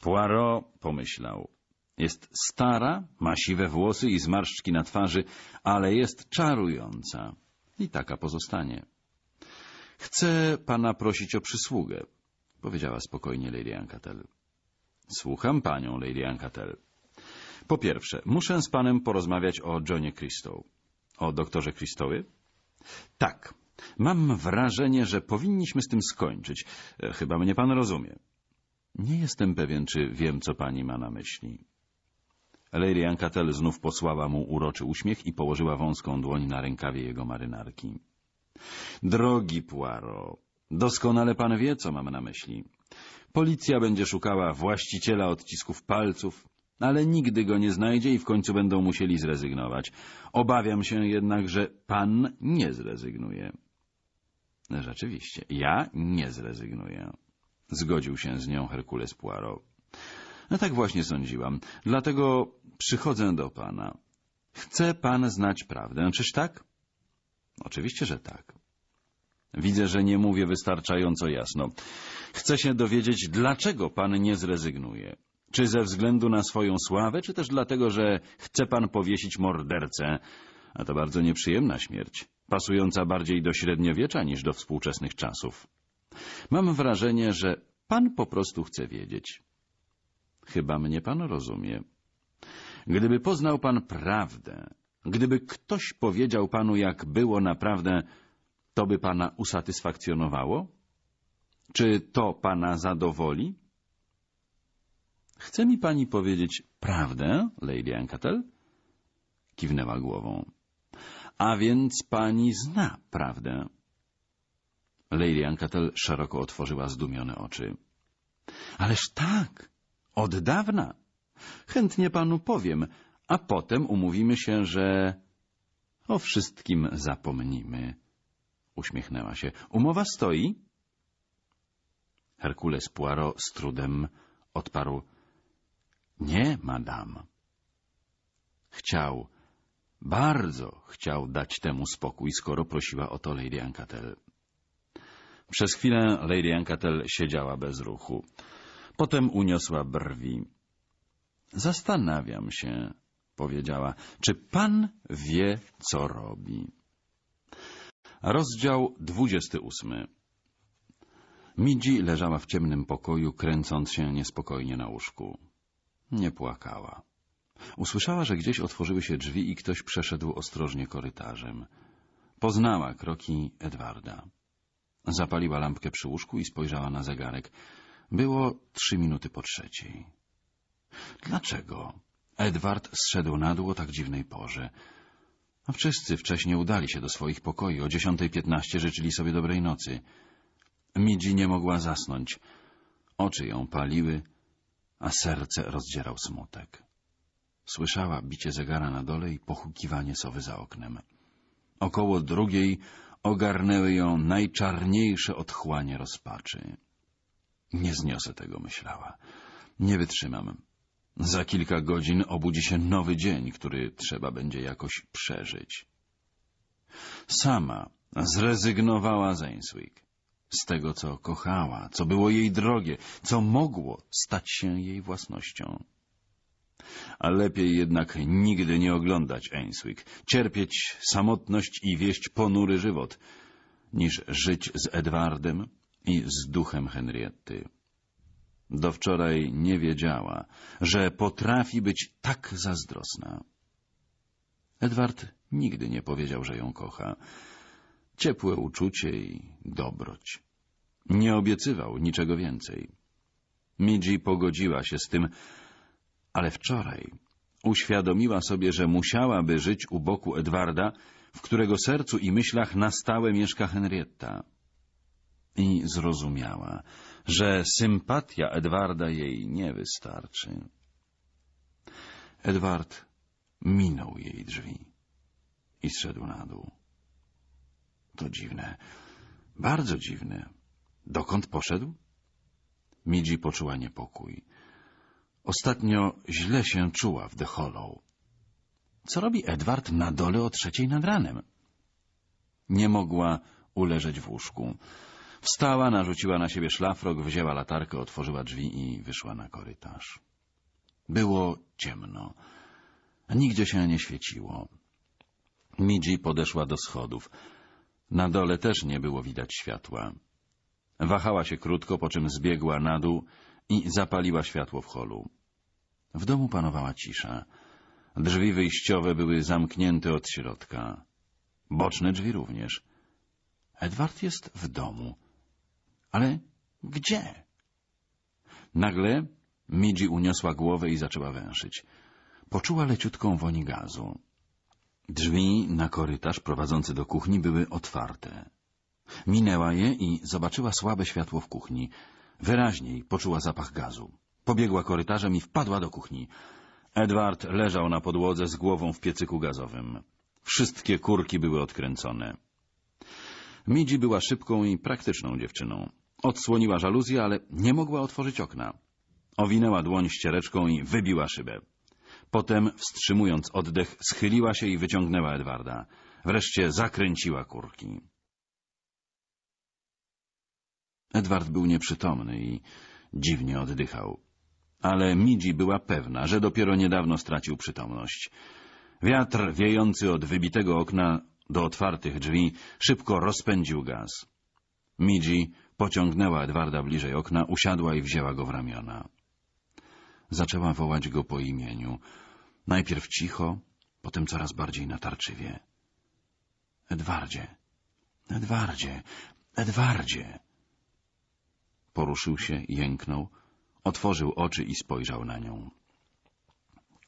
Poirot pomyślał. Jest stara, ma siwe włosy i zmarszczki na twarzy, ale jest czarująca i taka pozostanie. Chcę pana prosić o przysługę, powiedziała spokojnie Lady Ancatel. Słucham panią, Lady Ancatel. Po pierwsze, muszę z panem porozmawiać o Johnie Christow. O doktorze Christowy? Tak. Mam wrażenie, że powinniśmy z tym skończyć. E, chyba mnie pan rozumie. Nie jestem pewien, czy wiem, co pani ma na myśli. Lady Ancatel znów posłała mu uroczy uśmiech i położyła wąską dłoń na rękawie jego marynarki. Drogi Poirot, doskonale pan wie, co mam na myśli. Policja będzie szukała właściciela odcisków palców, ale nigdy go nie znajdzie i w końcu będą musieli zrezygnować. Obawiam się jednak, że pan nie zrezygnuje. Rzeczywiście, ja nie zrezygnuję. Zgodził się z nią Herkules Poirot. No tak właśnie sądziłam. Dlatego przychodzę do Pana. Chce Pan znać prawdę, czyż tak? Oczywiście, że tak. Widzę, że nie mówię wystarczająco jasno. Chcę się dowiedzieć, dlaczego Pan nie zrezygnuje. Czy ze względu na swoją sławę, czy też dlatego, że chce Pan powiesić mordercę, a to bardzo nieprzyjemna śmierć, pasująca bardziej do średniowiecza niż do współczesnych czasów. Mam wrażenie, że Pan po prostu chce wiedzieć. Chyba mnie Pan rozumie. Gdyby poznał pan prawdę, gdyby ktoś powiedział panu, jak było naprawdę, to by pana usatysfakcjonowało? Czy to pana zadowoli? Chce mi pani powiedzieć prawdę, Lady Ancatel? Kiwnęła głową. A więc pani zna prawdę. Lady Ancatel szeroko otworzyła zdumione oczy. Ależ tak, od dawna. Chętnie panu powiem, a potem umówimy się, że... O wszystkim zapomnimy. Uśmiechnęła się. Umowa stoi? Herkules Poirot z trudem odparł. Nie, madam. Chciał, bardzo chciał dać temu spokój, skoro prosiła o to Lady Ancatel. Przez chwilę Lady Ancatel siedziała bez ruchu. Potem uniosła brwi. Zastanawiam się, powiedziała, czy pan wie, co robi. Rozdział 28 Midzi leżała w ciemnym pokoju, kręcąc się niespokojnie na łóżku. Nie płakała. Usłyszała, że gdzieś otworzyły się drzwi i ktoś przeszedł ostrożnie korytarzem. Poznała kroki Edwarda. Zapaliła lampkę przy łóżku i spojrzała na zegarek. Było trzy minuty po trzeciej. Dlaczego? Edward zszedł na dół o tak dziwnej porze. A wszyscy wcześniej udali się do swoich pokoi. O dziesiątej piętnaście życzyli sobie dobrej nocy. Midzi nie mogła zasnąć. Oczy ją paliły, a serce rozdzierał smutek. Słyszała bicie zegara na dole i pochukiwanie sowy za oknem. Około drugiej ogarnęły ją najczarniejsze otchłanie rozpaczy. Nie zniosę tego, myślała. Nie wytrzymam. Za kilka godzin obudzi się nowy dzień, który trzeba będzie jakoś przeżyć. Sama zrezygnowała z Ainswick, z tego, co kochała, co było jej drogie, co mogło stać się jej własnością. A lepiej jednak nigdy nie oglądać Ainswick, cierpieć samotność i wieść ponury żywot, niż żyć z Edwardem i z duchem Henriety. Do wczoraj nie wiedziała, że potrafi być tak zazdrosna. Edward nigdy nie powiedział, że ją kocha. Ciepłe uczucie i dobroć. Nie obiecywał niczego więcej. Midzi pogodziła się z tym, ale wczoraj uświadomiła sobie, że musiałaby żyć u boku Edwarda, w którego sercu i myślach na stałe mieszka Henrietta. I zrozumiała, że sympatia Edwarda jej nie wystarczy. Edward minął jej drzwi i zszedł na dół. To dziwne, bardzo dziwne. Dokąd poszedł? Midzi poczuła niepokój. Ostatnio źle się czuła w The Hollow. Co robi Edward na dole o trzeciej nad ranem? Nie mogła uleżeć w łóżku. Wstała, narzuciła na siebie szlafrok, wzięła latarkę, otworzyła drzwi i wyszła na korytarz. Było ciemno. Nigdzie się nie świeciło. Midzi podeszła do schodów. Na dole też nie było widać światła. Wahała się krótko, po czym zbiegła na dół i zapaliła światło w holu. W domu panowała cisza. Drzwi wyjściowe były zamknięte od środka. Boczne drzwi również. Edward jest w domu. Ale gdzie? Nagle Midzi uniosła głowę i zaczęła węszyć. Poczuła leciutką wonię gazu. Drzwi na korytarz prowadzący do kuchni były otwarte. Minęła je i zobaczyła słabe światło w kuchni. Wyraźniej poczuła zapach gazu. Pobiegła korytarzem i wpadła do kuchni. Edward leżał na podłodze z głową w piecyku gazowym. Wszystkie kurki były odkręcone. Midzi była szybką i praktyczną dziewczyną. Odsłoniła żaluzję, ale nie mogła otworzyć okna. Owinęła dłoń ściereczką i wybiła szybę. Potem, wstrzymując oddech, schyliła się i wyciągnęła Edwarda. Wreszcie zakręciła kurki. Edward był nieprzytomny i dziwnie oddychał. Ale Midzi była pewna, że dopiero niedawno stracił przytomność. Wiatr wiejący od wybitego okna do otwartych drzwi szybko rozpędził gaz. Midzi Pociągnęła Edwarda bliżej okna, usiadła i wzięła go w ramiona. Zaczęła wołać go po imieniu. Najpierw cicho, potem coraz bardziej natarczywie. Edwardzie, Edwardzie, Edwardzie! Poruszył się, jęknął, otworzył oczy i spojrzał na nią.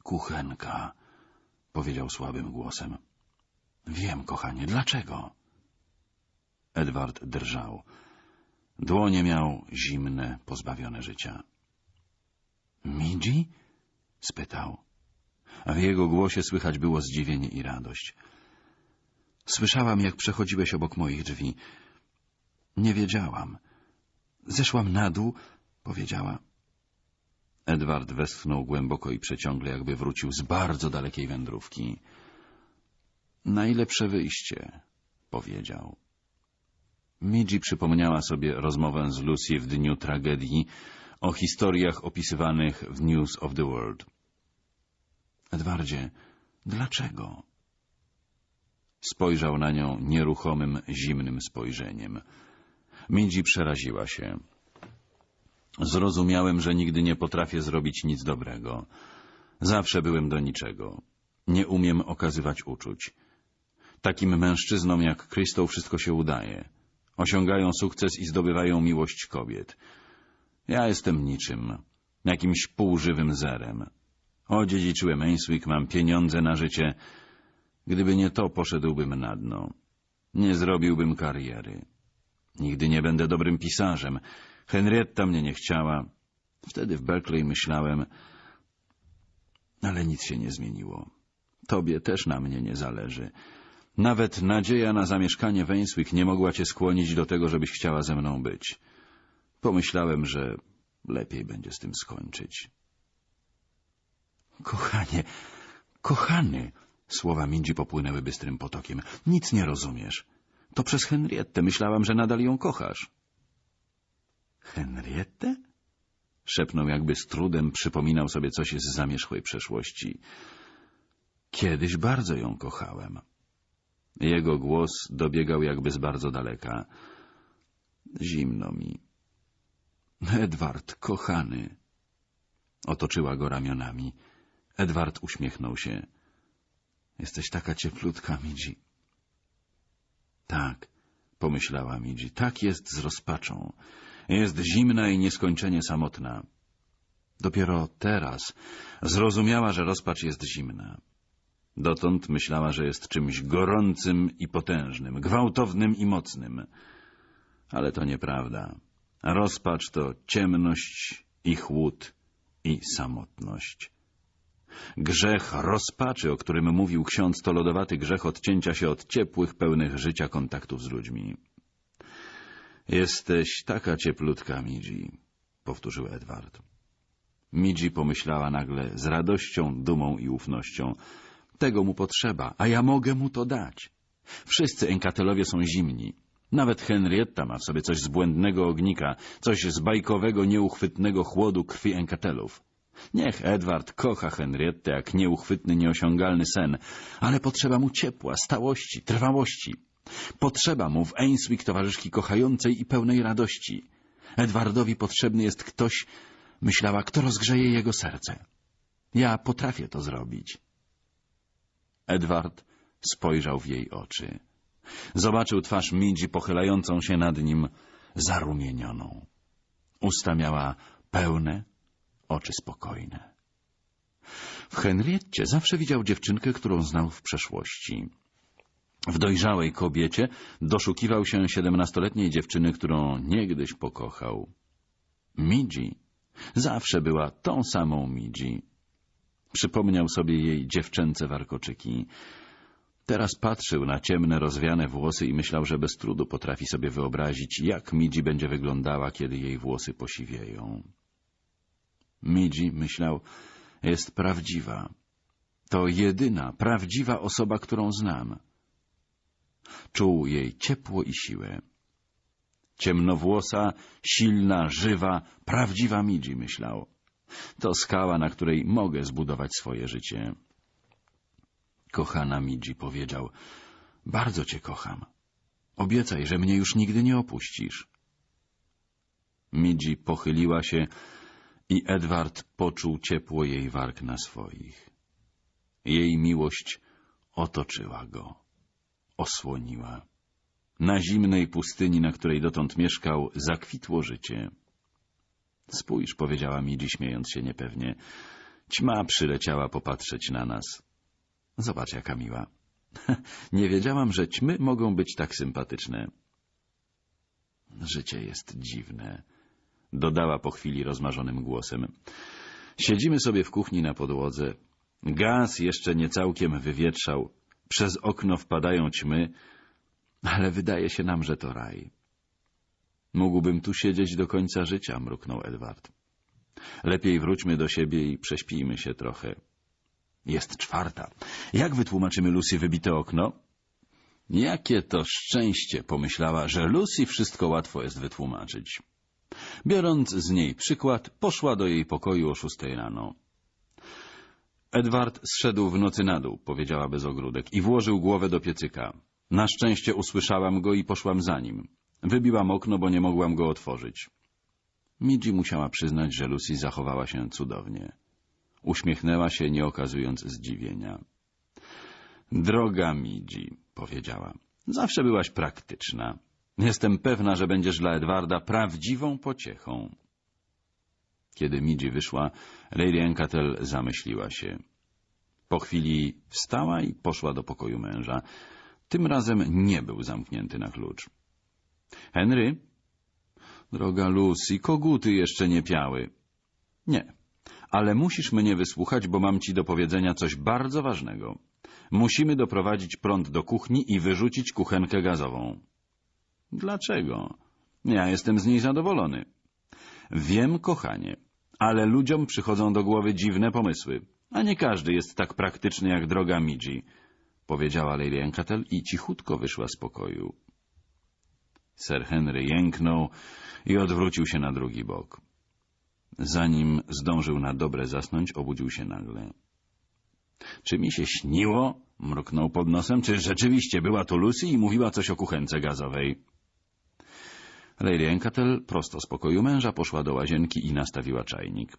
Kuchenka, powiedział słabym głosem. Wiem, kochanie, dlaczego? Edward drżał. Dłonie miał zimne, pozbawione życia. — Midzi? — spytał. A w jego głosie słychać było zdziwienie i radość. Słyszałam, jak przechodziłeś obok moich drzwi. Nie wiedziałam. Zeszłam na dół, powiedziała. Edward westchnął głęboko i przeciągle, jakby wrócił z bardzo dalekiej wędrówki. — Najlepsze wyjście — powiedział. Midzi przypomniała sobie rozmowę z Lucy w dniu tragedii o historiach opisywanych w News of the World. Edwardzie, dlaczego? Spojrzał na nią nieruchomym, zimnym spojrzeniem. Midzi przeraziła się. Zrozumiałem, że nigdy nie potrafię zrobić nic dobrego. Zawsze byłem do niczego. Nie umiem okazywać uczuć. Takim mężczyznom jak Krystą wszystko się udaje. Osiągają sukces i zdobywają miłość kobiet. Ja jestem niczym, jakimś półżywym zerem. Odziedziczyłem Ainswick, mam pieniądze na życie. Gdyby nie to, poszedłbym na dno. Nie zrobiłbym kariery. Nigdy nie będę dobrym pisarzem. Henrietta mnie nie chciała. Wtedy w Berkeley myślałem, ale nic się nie zmieniło. Tobie też na mnie nie zależy. Nawet nadzieja na zamieszkanie w nie mogła cię skłonić do tego, żebyś chciała ze mną być. Pomyślałem, że lepiej będzie z tym skończyć. Kochanie, kochany, słowa Mindzi popłynęły bystrym potokiem. Nic nie rozumiesz. To przez Henriette. Myślałam, że nadal ją kochasz. Henriette? Szepnął, jakby z trudem przypominał sobie coś z zamierzchłej przeszłości. Kiedyś bardzo ją kochałem. Jego głos dobiegał jakby z bardzo daleka. Zimno mi. Edward, kochany. Otoczyła go ramionami. Edward uśmiechnął się. Jesteś taka cieplutka, Midzi. Tak, pomyślała Midzi, tak jest z rozpaczą. Jest zimna i nieskończenie samotna. Dopiero teraz zrozumiała, że rozpacz jest zimna. Dotąd myślała, że jest czymś gorącym i potężnym, gwałtownym i mocnym. Ale to nieprawda. Rozpacz to ciemność i chłód i samotność. Grzech rozpaczy, o którym mówił ksiądz, to lodowaty grzech odcięcia się od ciepłych, pełnych życia kontaktów z ludźmi. Jesteś taka cieplutka, Midzi, powtórzył Edward. Midzi pomyślała nagle z radością, dumą i ufnością – tego mu potrzeba, a ja mogę mu to dać. Wszyscy enkatelowie są zimni. Nawet Henrietta ma w sobie coś z błędnego ognika, coś z bajkowego, nieuchwytnego chłodu krwi enkatelów. Niech Edward kocha Henriette jak nieuchwytny, nieosiągalny sen, ale potrzeba mu ciepła, stałości, trwałości. Potrzeba mu w Ainswick towarzyszki kochającej i pełnej radości. Edwardowi potrzebny jest ktoś, myślała, kto rozgrzeje jego serce. Ja potrafię to zrobić. Edward spojrzał w jej oczy. Zobaczył twarz Midzi pochylającą się nad nim, zarumienioną. Usta miała pełne, oczy spokojne. W Henrycie zawsze widział dziewczynkę, którą znał w przeszłości. W dojrzałej kobiecie doszukiwał się siedemnastoletniej dziewczyny, którą niegdyś pokochał. Midzi zawsze była tą samą Midzi. Przypomniał sobie jej dziewczęce warkoczyki. Teraz patrzył na ciemne, rozwiane włosy i myślał, że bez trudu potrafi sobie wyobrazić, jak Midzi będzie wyglądała, kiedy jej włosy posiwieją. Midzi, myślał, jest prawdziwa. To jedyna, prawdziwa osoba, którą znam. Czuł jej ciepło i siłę. Ciemnowłosa, silna, żywa, prawdziwa Midzi, myślał. To skała, na której mogę zbudować swoje życie. Kochana Midzi powiedział, bardzo cię kocham. Obiecaj, że mnie już nigdy nie opuścisz. Midzi pochyliła się i Edward poczuł ciepło jej warg na swoich. Jej miłość otoczyła go, osłoniła. Na zimnej pustyni, na której dotąd mieszkał, zakwitło życie. Spójrz, powiedziała mi śmiejąc się niepewnie. Ćma przyleciała popatrzeć na nas. Zobacz, jaka miła. Nie wiedziałam, że ćmy mogą być tak sympatyczne. Życie jest dziwne, dodała po chwili rozmarzonym głosem. Siedzimy sobie w kuchni na podłodze. Gaz jeszcze nie całkiem wywietrzał. Przez okno wpadają ćmy, ale wydaje się nam, że to raj. Mógłbym tu siedzieć do końca życia, mruknął Edward. Lepiej wróćmy do siebie i prześpijmy się trochę. Jest czwarta. Jak wytłumaczymy Lucy wybite okno? Jakie to szczęście, pomyślała, że Lucy wszystko łatwo jest wytłumaczyć. Biorąc z niej przykład, poszła do jej pokoju o szóstej rano. Edward zszedł w nocy na dół, powiedziała bez ogródek, i włożył głowę do piecyka. Na szczęście usłyszałam go i poszłam za nim. Wybiłam okno, bo nie mogłam go otworzyć. Midzi musiała przyznać, że Lucy zachowała się cudownie. Uśmiechnęła się, nie okazując zdziwienia. Droga Midzi, powiedziała, zawsze byłaś praktyczna. Jestem pewna, że będziesz dla Edwarda prawdziwą pociechą. Kiedy Midzi wyszła, Lady Encatel zamyśliła się. Po chwili wstała i poszła do pokoju męża. Tym razem nie był zamknięty na klucz. Henry? Droga Lucy, koguty jeszcze nie piały. Nie, ale musisz mnie wysłuchać, bo mam ci do powiedzenia coś bardzo ważnego. Musimy doprowadzić prąd do kuchni i wyrzucić kuchenkę gazową. Dlaczego? Ja jestem z niej zadowolony. Wiem, kochanie, ale ludziom przychodzą do głowy dziwne pomysły, a nie każdy jest tak praktyczny jak droga Midzi, powiedziała Lady Enkatel i cichutko wyszła z pokoju. Sir Henry jęknął i odwrócił się na drugi bok. Zanim zdążył na dobre zasnąć, obudził się nagle. Czy mi się śniło? Mruknął pod nosem. Czy rzeczywiście była tu Lucy i mówiła coś o kuchence gazowej? Lady Encatel prosto z pokoju męża poszła do łazienki i nastawiła czajnik.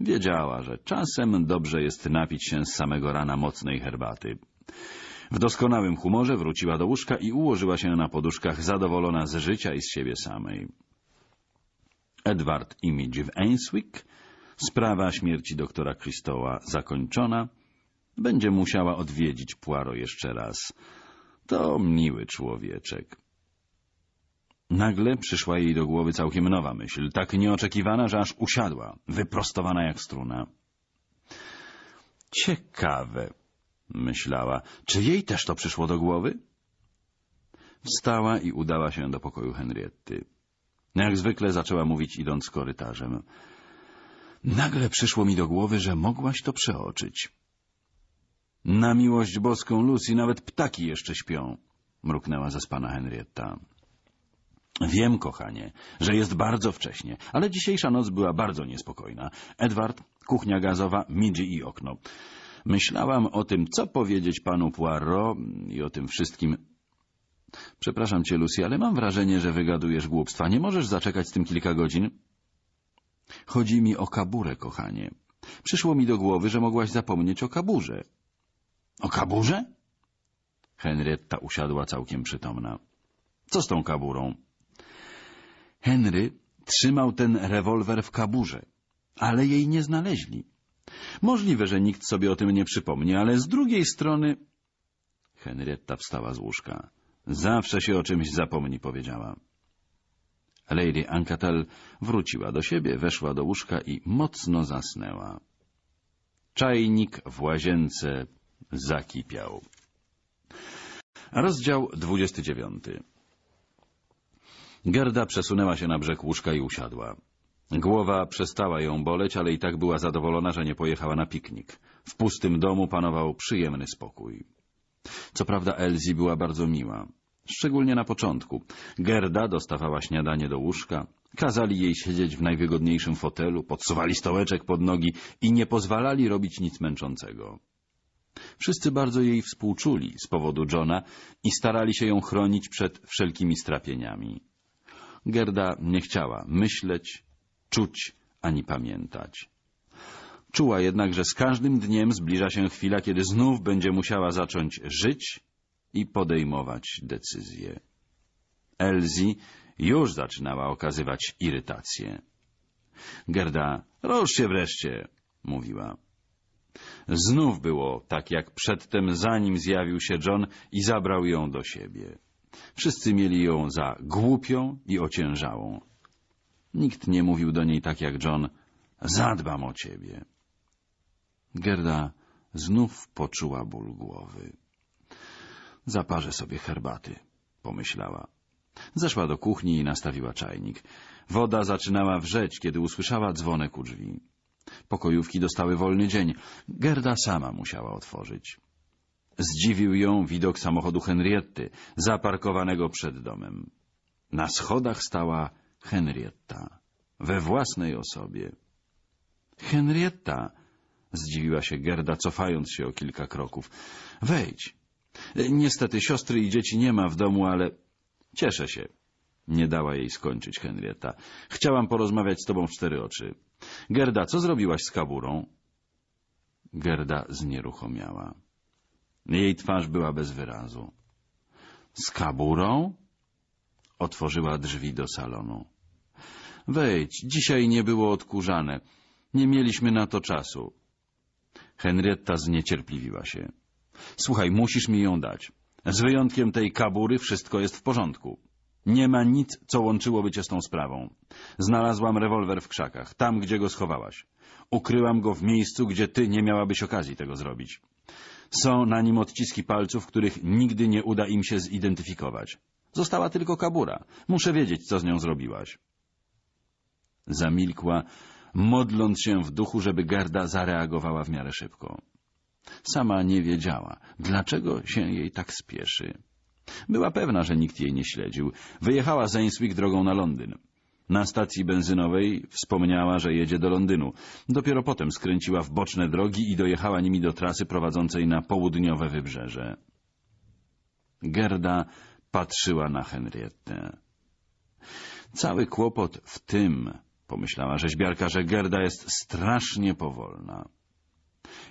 Wiedziała, że czasem dobrze jest napić się z samego rana mocnej herbaty. W doskonałym humorze wróciła do łóżka i ułożyła się na poduszkach, zadowolona z życia i z siebie samej. Edward Imidge w Ainswick, sprawa śmierci doktora Christoła zakończona, będzie musiała odwiedzić Płaro jeszcze raz. To miły człowieczek. Nagle przyszła jej do głowy całkiem nowa myśl, tak nieoczekiwana, że aż usiadła, wyprostowana jak struna. Ciekawe, myślała. Czy jej też to przyszło do głowy? Wstała i udała się do pokoju Henriety. Jak zwykle zaczęła mówić, idąc korytarzem. Nagle przyszło mi do głowy, że mogłaś to przeoczyć. Na miłość boską, Lucy, nawet ptaki jeszcze śpią, mruknęła zaspana Henrietta. Wiem, kochanie, że jest bardzo wcześnie, ale dzisiejsza noc była bardzo niespokojna. Edward, kuchnia gazowa, midzi i okno. Myślałam o tym, co powiedzieć panu Poirot i o tym wszystkim. Przepraszam cię, Lucy, ale mam wrażenie, że wygadujesz głupstwa. Nie możesz zaczekać z tym kilka godzin? Chodzi mi o kaburę, kochanie. Przyszło mi do głowy, że mogłaś zapomnieć o kaburze. O kaburze? Henrietta usiadła całkiem przytomna. Co z tą kaburą? Henry trzymał ten rewolwer w kaburze, ale jej nie znaleźli. Możliwe, że nikt sobie o tym nie przypomni, ale z drugiej strony... Henrietta wstała z łóżka. Zawsze się o czymś zapomni, powiedziała. Lady Ancatel wróciła do siebie, weszła do łóżka i mocno zasnęła. Czajnik w łazience zakipiał. Rozdział 29 Gerda przesunęła się na brzeg łóżka i usiadła. Głowa przestała ją boleć, ale i tak była zadowolona, że nie pojechała na piknik. W pustym domu panował przyjemny spokój. Co prawda Elzi była bardzo miła. Szczególnie na początku. Gerda dostawała śniadanie do łóżka, kazali jej siedzieć w najwygodniejszym fotelu, podsuwali stołeczek pod nogi i nie pozwalali robić nic męczącego. Wszyscy bardzo jej współczuli z powodu Johna i starali się ją chronić przed wszelkimi strapieniami. Gerda nie chciała myśleć, czuć ani pamiętać. Czuła jednak, że z każdym dniem zbliża się chwila, kiedy znów będzie musiała zacząć żyć i podejmować decyzje. Elzi już zaczynała okazywać irytację. Gerda, rusz się wreszcie, mówiła. Znów było tak jak przedtem, zanim zjawił się John i zabrał ją do siebie. Wszyscy mieli ją za głupią i ociężałą. Nikt nie mówił do niej tak jak John — zadbam o ciebie. Gerda znów poczuła ból głowy. Zaparzę sobie herbaty — pomyślała. Zeszła do kuchni i nastawiła czajnik. Woda zaczynała wrzeć, kiedy usłyszała dzwonek u drzwi. Pokojówki dostały wolny dzień. Gerda sama musiała otworzyć. Zdziwił ją widok samochodu Henriety, zaparkowanego przed domem. Na schodach stała Henrietta. We własnej osobie. Henrietta, zdziwiła się Gerda, cofając się o kilka kroków. Wejdź. Niestety siostry i dzieci nie ma w domu, ale... Cieszę się. Nie dała jej skończyć Henrietta. Chciałam porozmawiać z tobą w cztery oczy. Gerda, co zrobiłaś z kaburą? Gerda znieruchomiała. Jej twarz była bez wyrazu. — Z kaburą? Otworzyła drzwi do salonu. Wejdź, dzisiaj nie było odkurzane. Nie mieliśmy na to czasu. Henrietta zniecierpliwiła się. Słuchaj, musisz mi ją dać. Z wyjątkiem tej kabury wszystko jest w porządku. Nie ma nic, co łączyłoby cię z tą sprawą. Znalazłam rewolwer w krzakach, tam, gdzie go schowałaś. Ukryłam go w miejscu, gdzie ty nie miałabyś okazji tego zrobić. Są na nim odciski palców, których nigdy nie uda im się zidentyfikować. Została tylko kabura. Muszę wiedzieć, co z nią zrobiłaś. Zamilkła, modląc się w duchu, żeby Gerda zareagowała w miarę szybko. Sama nie wiedziała, dlaczego się jej tak spieszy. Była pewna, że nikt jej nie śledził. Wyjechała z Ainswick drogą na Londyn. Na stacji benzynowej wspomniała, że jedzie do Londynu. Dopiero potem skręciła w boczne drogi i dojechała nimi do trasy prowadzącej na południowe wybrzeże. Gerda patrzyła na Henriette. Cały kłopot w tym, Pomyślała rzeźbiarka, że Gerda jest strasznie powolna.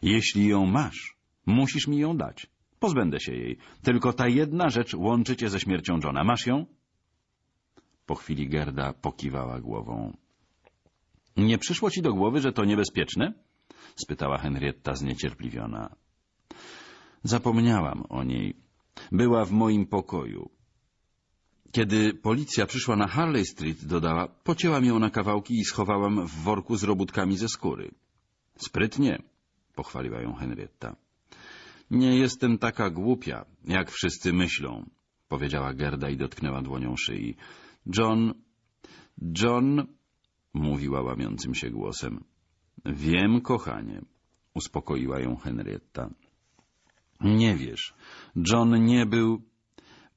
Jeśli ją masz, musisz mi ją dać. Pozbędę się jej. Tylko ta jedna rzecz łączy cię ze śmiercią Johna. Masz ją? Po chwili Gerda pokiwała głową. Nie przyszło ci do głowy, że to niebezpieczne? spytała Henrietta zniecierpliwiona. Zapomniałam o niej. Była w moim pokoju. Kiedy policja przyszła na Harley Street, dodała, pocięłam ją na kawałki i schowałam w worku z robótkami ze skóry. Sprytnie, pochwaliła ją Henrietta. Nie jestem taka głupia, jak wszyscy myślą, powiedziała Gerda i dotknęła dłonią szyi. John, John, mówiła łamiącym się głosem. Wiem, kochanie, uspokoiła ją Henrietta. Nie wiesz, John nie był,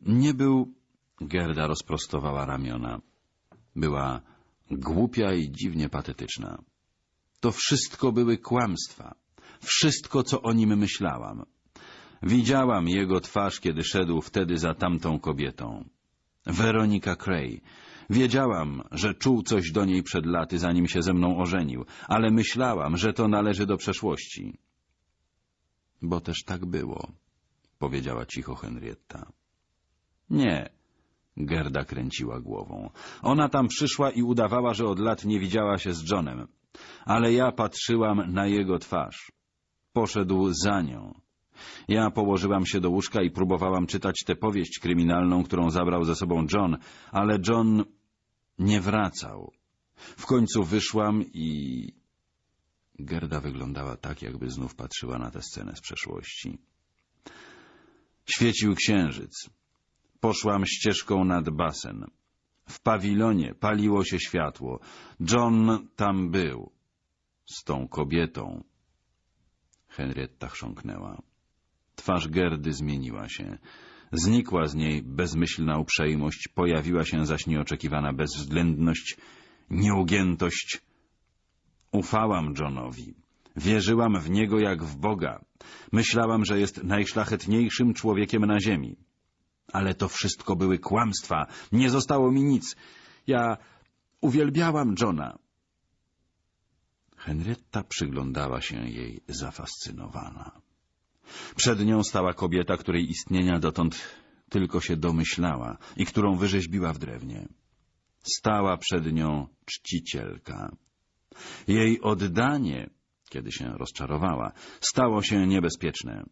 nie był Gerda rozprostowała ramiona. Była głupia i dziwnie patetyczna. To wszystko były kłamstwa. Wszystko, co o nim myślałam. Widziałam jego twarz, kiedy szedł wtedy za tamtą kobietą. Weronika Cray. Wiedziałam, że czuł coś do niej przed laty, zanim się ze mną ożenił, ale myślałam, że to należy do przeszłości. — Bo też tak było — powiedziała cicho Henrietta. — Nie — Gerda kręciła głową. Ona tam przyszła i udawała, że od lat nie widziała się z Johnem. Ale ja patrzyłam na jego twarz. Poszedł za nią. Ja położyłam się do łóżka i próbowałam czytać tę powieść kryminalną, którą zabrał ze sobą John, ale John nie wracał. W końcu wyszłam i... Gerda wyglądała tak, jakby znów patrzyła na tę scenę z przeszłości. Świecił księżyc poszłam ścieżką nad basen. W pawilonie paliło się światło. John tam był. Z tą kobietą. Henrietta chrząknęła. Twarz Gerdy zmieniła się. Znikła z niej bezmyślna uprzejmość, pojawiła się zaś nieoczekiwana bezwzględność, nieugiętość. Ufałam Johnowi. Wierzyłam w niego jak w Boga. Myślałam, że jest najszlachetniejszym człowiekiem na ziemi. Ale to wszystko były kłamstwa. Nie zostało mi nic. Ja uwielbiałam Johna. Henrietta przyglądała się jej zafascynowana. Przed nią stała kobieta, której istnienia dotąd tylko się domyślała i którą wyrzeźbiła w drewnie. Stała przed nią czcicielka. Jej oddanie, kiedy się rozczarowała, stało się niebezpieczne.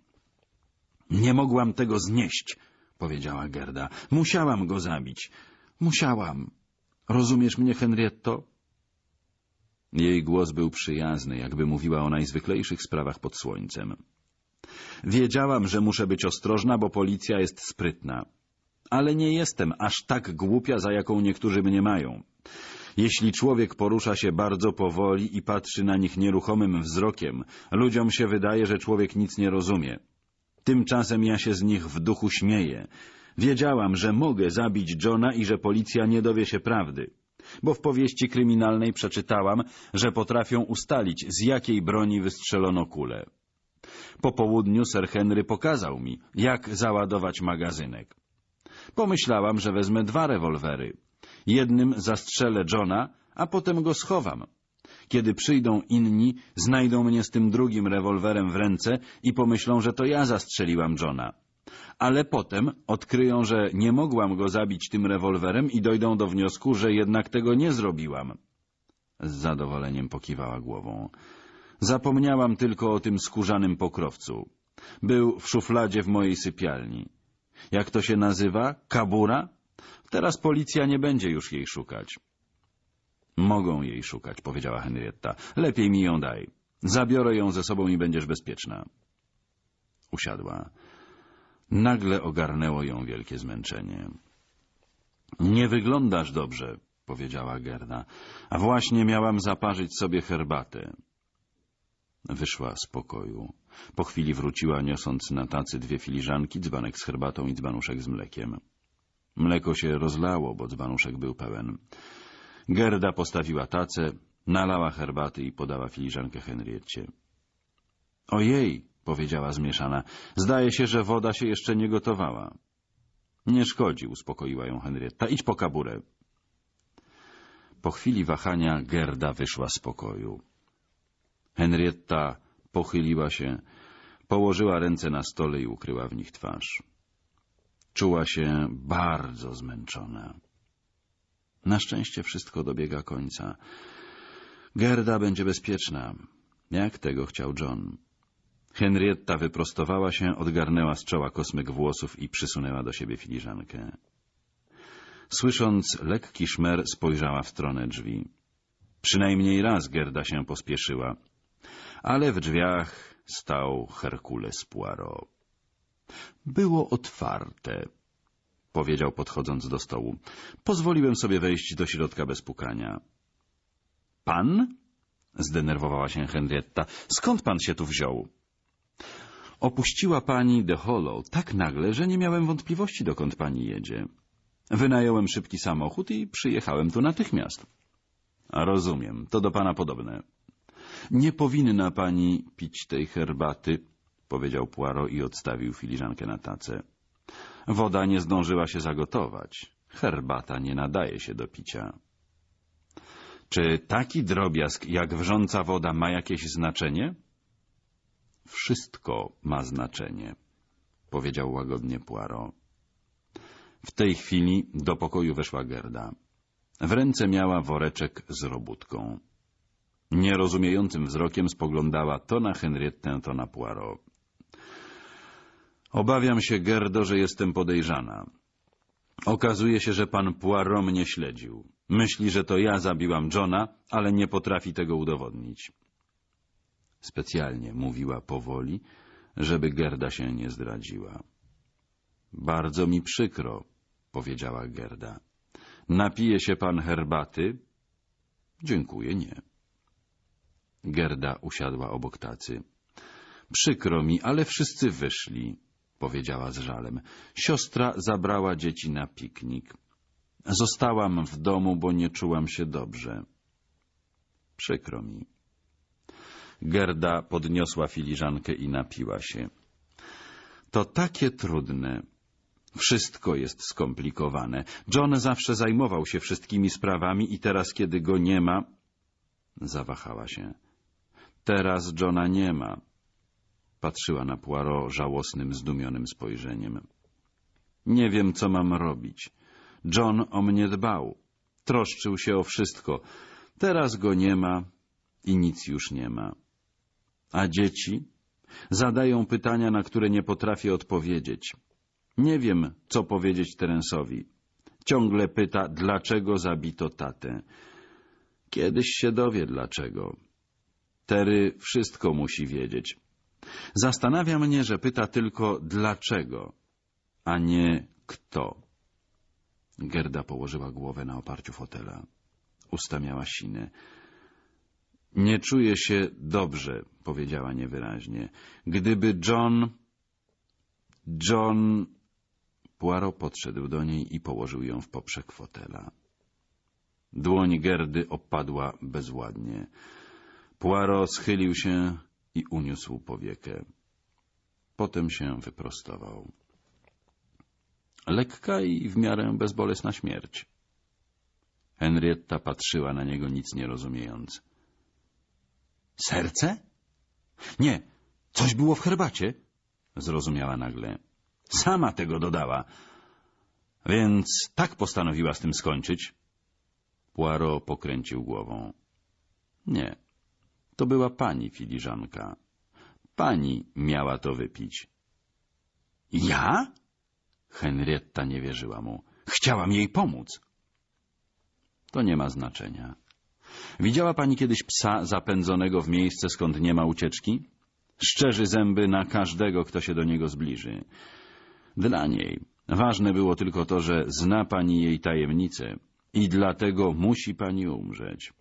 Nie mogłam tego znieść — powiedziała Gerda. Musiałam go zabić. Musiałam. Rozumiesz mnie, Henrietto? Jej głos był przyjazny, jakby mówiła o najzwyklejszych sprawach pod słońcem. Wiedziałam, że muszę być ostrożna, bo policja jest sprytna. Ale nie jestem aż tak głupia, za jaką niektórzy mnie mają. Jeśli człowiek porusza się bardzo powoli i patrzy na nich nieruchomym wzrokiem, ludziom się wydaje, że człowiek nic nie rozumie. Tymczasem ja się z nich w duchu śmieję. Wiedziałam, że mogę zabić Johna i że policja nie dowie się prawdy. Bo w powieści kryminalnej przeczytałam, że potrafią ustalić, z jakiej broni wystrzelono kulę. Po południu Sir Henry pokazał mi, jak załadować magazynek. Pomyślałam, że wezmę dwa rewolwery. Jednym zastrzelę Johna, a potem go schowam. Kiedy przyjdą inni, znajdą mnie z tym drugim rewolwerem w ręce i pomyślą, że to ja zastrzeliłam Johna. Ale potem odkryją, że nie mogłam go zabić tym rewolwerem i dojdą do wniosku, że jednak tego nie zrobiłam. Z zadowoleniem pokiwała głową. Zapomniałam tylko o tym skórzanym pokrowcu. Był w szufladzie w mojej sypialni. Jak to się nazywa? Kabura? Teraz policja nie będzie już jej szukać. Mogą jej szukać, powiedziała Henrietta. Lepiej mi ją daj. Zabiorę ją ze sobą i będziesz bezpieczna. Usiadła. Nagle ogarnęło ją wielkie zmęczenie. Nie wyglądasz dobrze, powiedziała Gerda, a właśnie miałam zaparzyć sobie herbatę. Wyszła z pokoju. Po chwili wróciła, niosąc na tacy dwie filiżanki, dzbanek z herbatą i dzbanuszek z mlekiem. Mleko się rozlało, bo dzbanuszek był pełen. Gerda postawiła tacę, nalała herbaty i podała filiżankę Henriecie. — Ojej! — powiedziała zmieszana. — Zdaje się, że woda się jeszcze nie gotowała. — Nie szkodzi — uspokoiła ją Henrietta. — Idź po kaburę. Po chwili wahania Gerda wyszła z pokoju. Henrietta pochyliła się, położyła ręce na stole i ukryła w nich twarz. Czuła się bardzo zmęczona. Na szczęście wszystko dobiega końca. Gerda będzie bezpieczna, jak tego chciał John. Henrietta wyprostowała się, odgarnęła z czoła kosmyk włosów i przysunęła do siebie filiżankę. Słysząc lekki szmer, spojrzała w stronę drzwi. Przynajmniej raz Gerda się pospieszyła, ale w drzwiach stał Herkules Poirot. Było otwarte powiedział podchodząc do stołu. Pozwoliłem sobie wejść do środka bez pukania. Pan? Zdenerwowała się Henrietta. Skąd pan się tu wziął? Opuściła pani The Hollow tak nagle, że nie miałem wątpliwości, dokąd pani jedzie. Wynająłem szybki samochód i przyjechałem tu natychmiast. Rozumiem, to do pana podobne. Nie powinna pani pić tej herbaty, powiedział Poirot i odstawił filiżankę na tacę. Woda nie zdążyła się zagotować. Herbata nie nadaje się do picia. Czy taki drobiazg jak wrząca woda ma jakieś znaczenie? Wszystko ma znaczenie, powiedział łagodnie Poirot. W tej chwili do pokoju weszła Gerda. W ręce miała woreczek z robótką. Nierozumiejącym wzrokiem spoglądała to na Henriette, to na Poirot. Obawiam się, Gerdo, że jestem podejrzana. Okazuje się, że pan Poirot mnie śledził. Myśli, że to ja zabiłam Johna, ale nie potrafi tego udowodnić. Specjalnie mówiła powoli, żeby Gerda się nie zdradziła. Bardzo mi przykro, powiedziała Gerda. Napije się pan herbaty? Dziękuję, nie. Gerda usiadła obok tacy. Przykro mi, ale wszyscy wyszli powiedziała z żalem. Siostra zabrała dzieci na piknik. Zostałam w domu, bo nie czułam się dobrze. Przykro mi. Gerda podniosła filiżankę i napiła się. To takie trudne. Wszystko jest skomplikowane. John zawsze zajmował się wszystkimi sprawami i teraz, kiedy go nie ma... Zawahała się. Teraz Johna nie ma patrzyła na Poirot żałosnym, zdumionym spojrzeniem. Nie wiem, co mam robić. John o mnie dbał. Troszczył się o wszystko. Teraz go nie ma i nic już nie ma. A dzieci? Zadają pytania, na które nie potrafię odpowiedzieć. Nie wiem, co powiedzieć Terensowi. Ciągle pyta, dlaczego zabito tatę. Kiedyś się dowie dlaczego. Tery wszystko musi wiedzieć. Zastanawia mnie, że pyta tylko dlaczego, a nie kto. Gerda położyła głowę na oparciu fotela. Usta miała sine. Nie czuję się dobrze, powiedziała niewyraźnie. Gdyby John... John... Poirot podszedł do niej i położył ją w poprzek fotela. Dłoń Gerdy opadła bezładnie. Poirot schylił się i uniósł powiekę. Potem się wyprostował. Lekka i w miarę bezbolesna śmierć. Henrietta patrzyła na niego nic nie rozumiejąc. — Serce? — Nie, coś było w herbacie — zrozumiała nagle. — Sama tego dodała. — Więc tak postanowiła z tym skończyć? Poirot pokręcił głową. — Nie. — to była pani filiżanka. Pani miała to wypić. Ja? Henrietta nie wierzyła mu. Chciałam jej pomóc. To nie ma znaczenia. Widziała pani kiedyś psa zapędzonego w miejsce, skąd nie ma ucieczki? Szczerzy zęby na każdego, kto się do niego zbliży. Dla niej ważne było tylko to, że zna pani jej tajemnicę i dlatego musi pani umrzeć.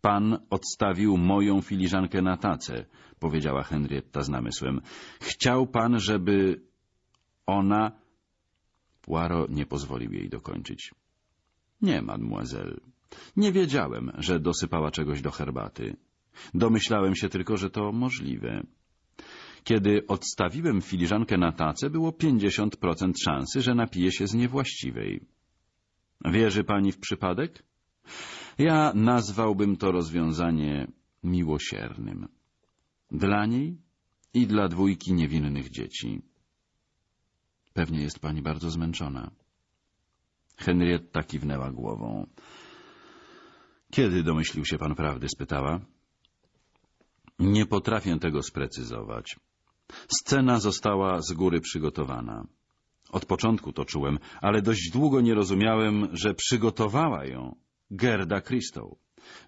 Pan odstawił moją filiżankę na tacę, powiedziała Henrietta z namysłem. Chciał pan, żeby ona... Poirot nie pozwolił jej dokończyć. Nie, mademoiselle. Nie wiedziałem, że dosypała czegoś do herbaty. Domyślałem się tylko, że to możliwe. Kiedy odstawiłem filiżankę na tacę, było 50% szansy, że napije się z niewłaściwej. Wierzy pani w przypadek? Ja nazwałbym to rozwiązanie miłosiernym. Dla niej i dla dwójki niewinnych dzieci. Pewnie jest pani bardzo zmęczona. Henrietta kiwnęła głową. Kiedy domyślił się pan prawdy? spytała. Nie potrafię tego sprecyzować. Scena została z góry przygotowana. Od początku to czułem, ale dość długo nie rozumiałem, że przygotowała ją Gerda Christow,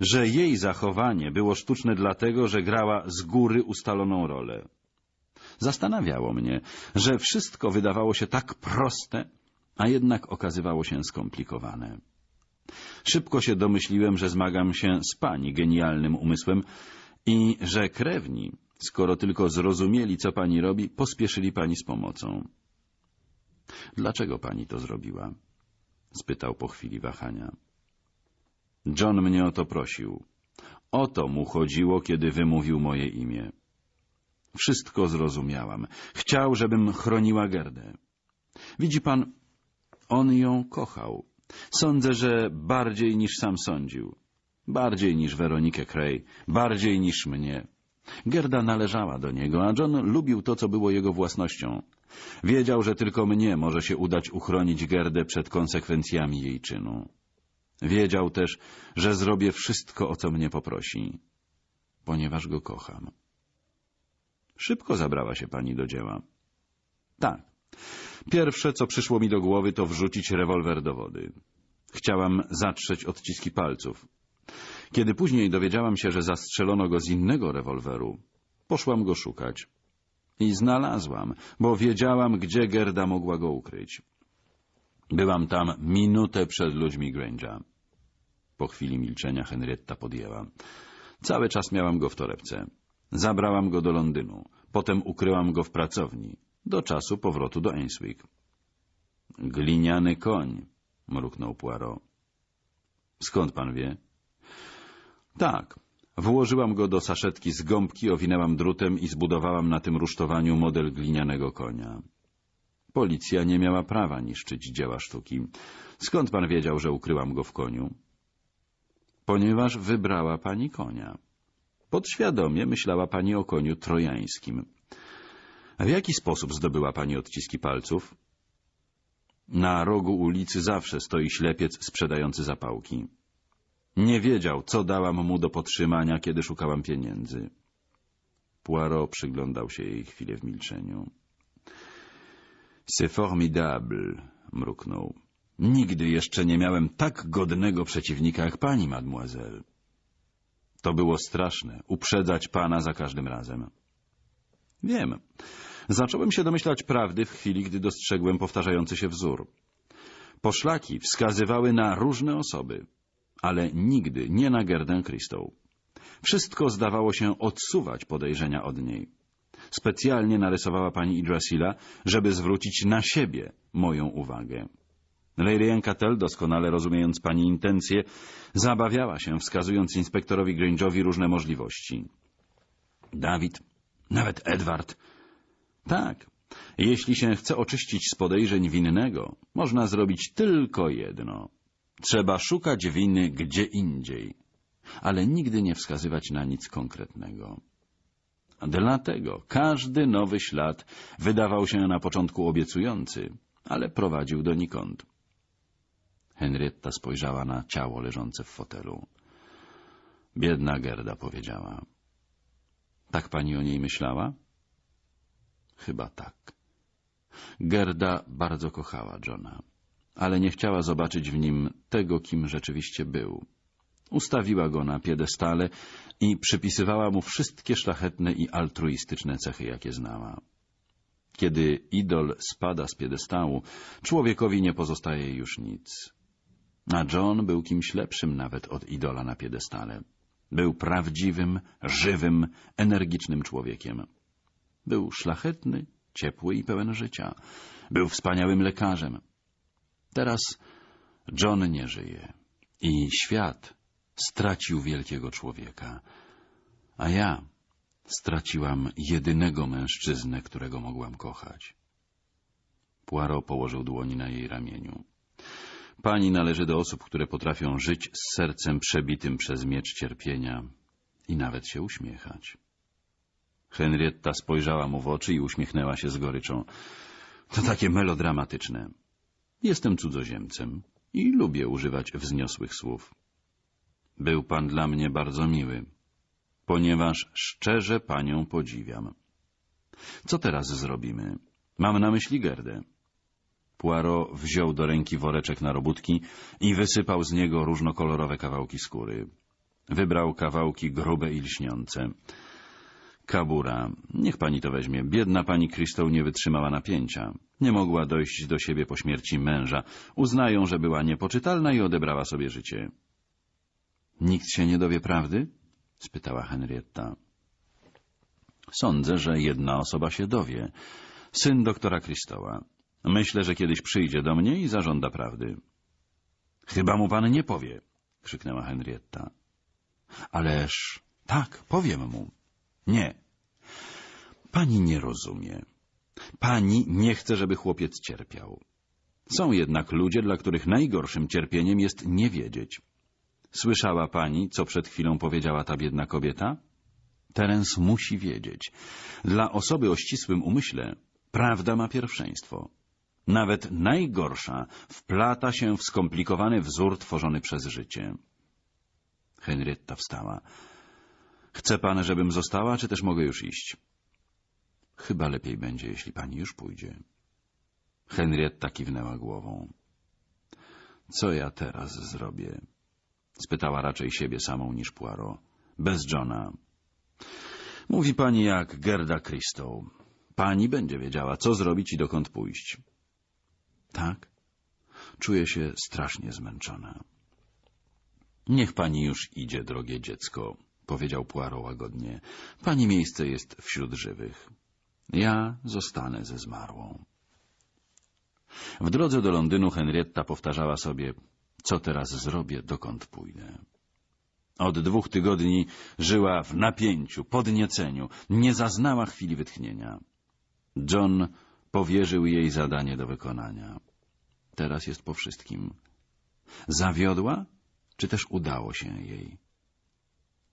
że jej zachowanie było sztuczne dlatego, że grała z góry ustaloną rolę. Zastanawiało mnie, że wszystko wydawało się tak proste, a jednak okazywało się skomplikowane. Szybko się domyśliłem, że zmagam się z pani genialnym umysłem i że krewni, skoro tylko zrozumieli, co pani robi, pospieszyli pani z pomocą. — Dlaczego pani to zrobiła? — spytał po chwili wahania. John mnie o to prosił. O to mu chodziło, kiedy wymówił moje imię. Wszystko zrozumiałam. Chciał, żebym chroniła Gerdę. Widzi pan, on ją kochał. Sądzę, że bardziej niż sam sądził. Bardziej niż Weronikę Cray, bardziej niż mnie. Gerda należała do niego, a John lubił to, co było jego własnością. Wiedział, że tylko mnie może się udać uchronić Gerdę przed konsekwencjami jej czynu. Wiedział też, że zrobię wszystko, o co mnie poprosi, ponieważ go kocham. Szybko zabrała się pani do dzieła. Tak. Pierwsze, co przyszło mi do głowy, to wrzucić rewolwer do wody. Chciałam zatrzeć odciski palców. Kiedy później dowiedziałam się, że zastrzelono go z innego rewolweru, poszłam go szukać. I znalazłam, bo wiedziałam, gdzie Gerda mogła go ukryć. Byłam tam minutę przed ludźmi Grange'a. Po chwili milczenia Henrietta podjęła. Cały czas miałam go w torebce. Zabrałam go do Londynu. Potem ukryłam go w pracowni. Do czasu powrotu do Ainswick. Gliniany koń, mruknął Poirot. Skąd pan wie? Tak. Włożyłam go do saszetki z gąbki, owinęłam drutem i zbudowałam na tym rusztowaniu model glinianego konia. Policja nie miała prawa niszczyć dzieła sztuki. Skąd pan wiedział, że ukryłam go w koniu? Ponieważ wybrała pani konia. Podświadomie myślała pani o koniu trojańskim. A w jaki sposób zdobyła pani odciski palców? Na rogu ulicy zawsze stoi ślepiec sprzedający zapałki. Nie wiedział, co dałam mu do podtrzymania, kiedy szukałam pieniędzy. Poirot przyglądał się jej chwilę w milczeniu. C'est formidable, mruknął. Nigdy jeszcze nie miałem tak godnego przeciwnika jak pani, mademoiselle. To było straszne, uprzedzać pana za każdym razem. Wiem. Zacząłem się domyślać prawdy w chwili, gdy dostrzegłem powtarzający się wzór. Poszlaki wskazywały na różne osoby, ale nigdy nie na Gerdę Christou. Wszystko zdawało się odsuwać podejrzenia od niej specjalnie narysowała pani Idrasila, żeby zwrócić na siebie moją uwagę. Lady Cattell, doskonale rozumiejąc pani intencje, zabawiała się, wskazując inspektorowi Grange'owi różne możliwości. Dawid, nawet Edward. Tak, jeśli się chce oczyścić z podejrzeń winnego, można zrobić tylko jedno. Trzeba szukać winy gdzie indziej, ale nigdy nie wskazywać na nic konkretnego. Dlatego każdy nowy ślad wydawał się na początku obiecujący, ale prowadził donikąd. Henrietta spojrzała na ciało leżące w fotelu. Biedna Gerda powiedziała. Tak pani o niej myślała? Chyba tak. Gerda bardzo kochała Johna, ale nie chciała zobaczyć w nim tego, kim rzeczywiście był. Ustawiła go na piedestale i przypisywała mu wszystkie szlachetne i altruistyczne cechy, jakie znała. Kiedy idol spada z piedestału, człowiekowi nie pozostaje już nic. A John był kimś lepszym nawet od idola na piedestale. Był prawdziwym, żywym, energicznym człowiekiem. Był szlachetny, ciepły i pełen życia. Był wspaniałym lekarzem. Teraz John nie żyje i świat stracił wielkiego człowieka, a ja straciłam jedynego mężczyznę, którego mogłam kochać. Poirot położył dłoni na jej ramieniu. Pani należy do osób, które potrafią żyć z sercem przebitym przez miecz cierpienia i nawet się uśmiechać. Henrietta spojrzała mu w oczy i uśmiechnęła się z goryczą. To takie melodramatyczne. Jestem cudzoziemcem i lubię używać wzniosłych słów. Był pan dla mnie bardzo miły, ponieważ szczerze panią podziwiam. Co teraz zrobimy? Mam na myśli Gerdę. Poirot wziął do ręki woreczek na robótki i wysypał z niego różnokolorowe kawałki skóry. Wybrał kawałki grube i lśniące. Kabura. Niech pani to weźmie. Biedna pani Krystą nie wytrzymała napięcia. Nie mogła dojść do siebie po śmierci męża. Uznają, że była niepoczytalna i odebrała sobie życie. — Nikt się nie dowie prawdy? — spytała Henrietta. — Sądzę, że jedna osoba się dowie. Syn doktora Krystoła. Myślę, że kiedyś przyjdzie do mnie i zażąda prawdy. — Chyba mu pan nie powie — krzyknęła Henrietta. — Ależ... Tak, powiem mu. — Nie. — Pani nie rozumie. Pani nie chce, żeby chłopiec cierpiał. Są jednak ludzie, dla których najgorszym cierpieniem jest nie wiedzieć — Słyszała pani, co przed chwilą powiedziała ta biedna kobieta? Terens musi wiedzieć. Dla osoby o ścisłym umyśle prawda ma pierwszeństwo. Nawet najgorsza wplata się w skomplikowany wzór tworzony przez życie. Henrietta wstała. Chce pan, żebym została, czy też mogę już iść? Chyba lepiej będzie, jeśli pani już pójdzie. Henrietta kiwnęła głową. Co ja teraz zrobię? Spytała raczej siebie samą niż Poirot. Bez Johna. Mówi pani jak Gerda Christo. Pani będzie wiedziała, co zrobić i dokąd pójść. Tak? Czuję się strasznie zmęczona. Niech pani już idzie, drogie dziecko, powiedział Poirot łagodnie. Pani miejsce jest wśród żywych. Ja zostanę ze zmarłą. W drodze do Londynu Henrietta powtarzała sobie co teraz zrobię, dokąd pójdę? Od dwóch tygodni żyła w napięciu, podnieceniu, nie zaznała chwili wytchnienia. John powierzył jej zadanie do wykonania. Teraz jest po wszystkim. Zawiodła, czy też udało się jej?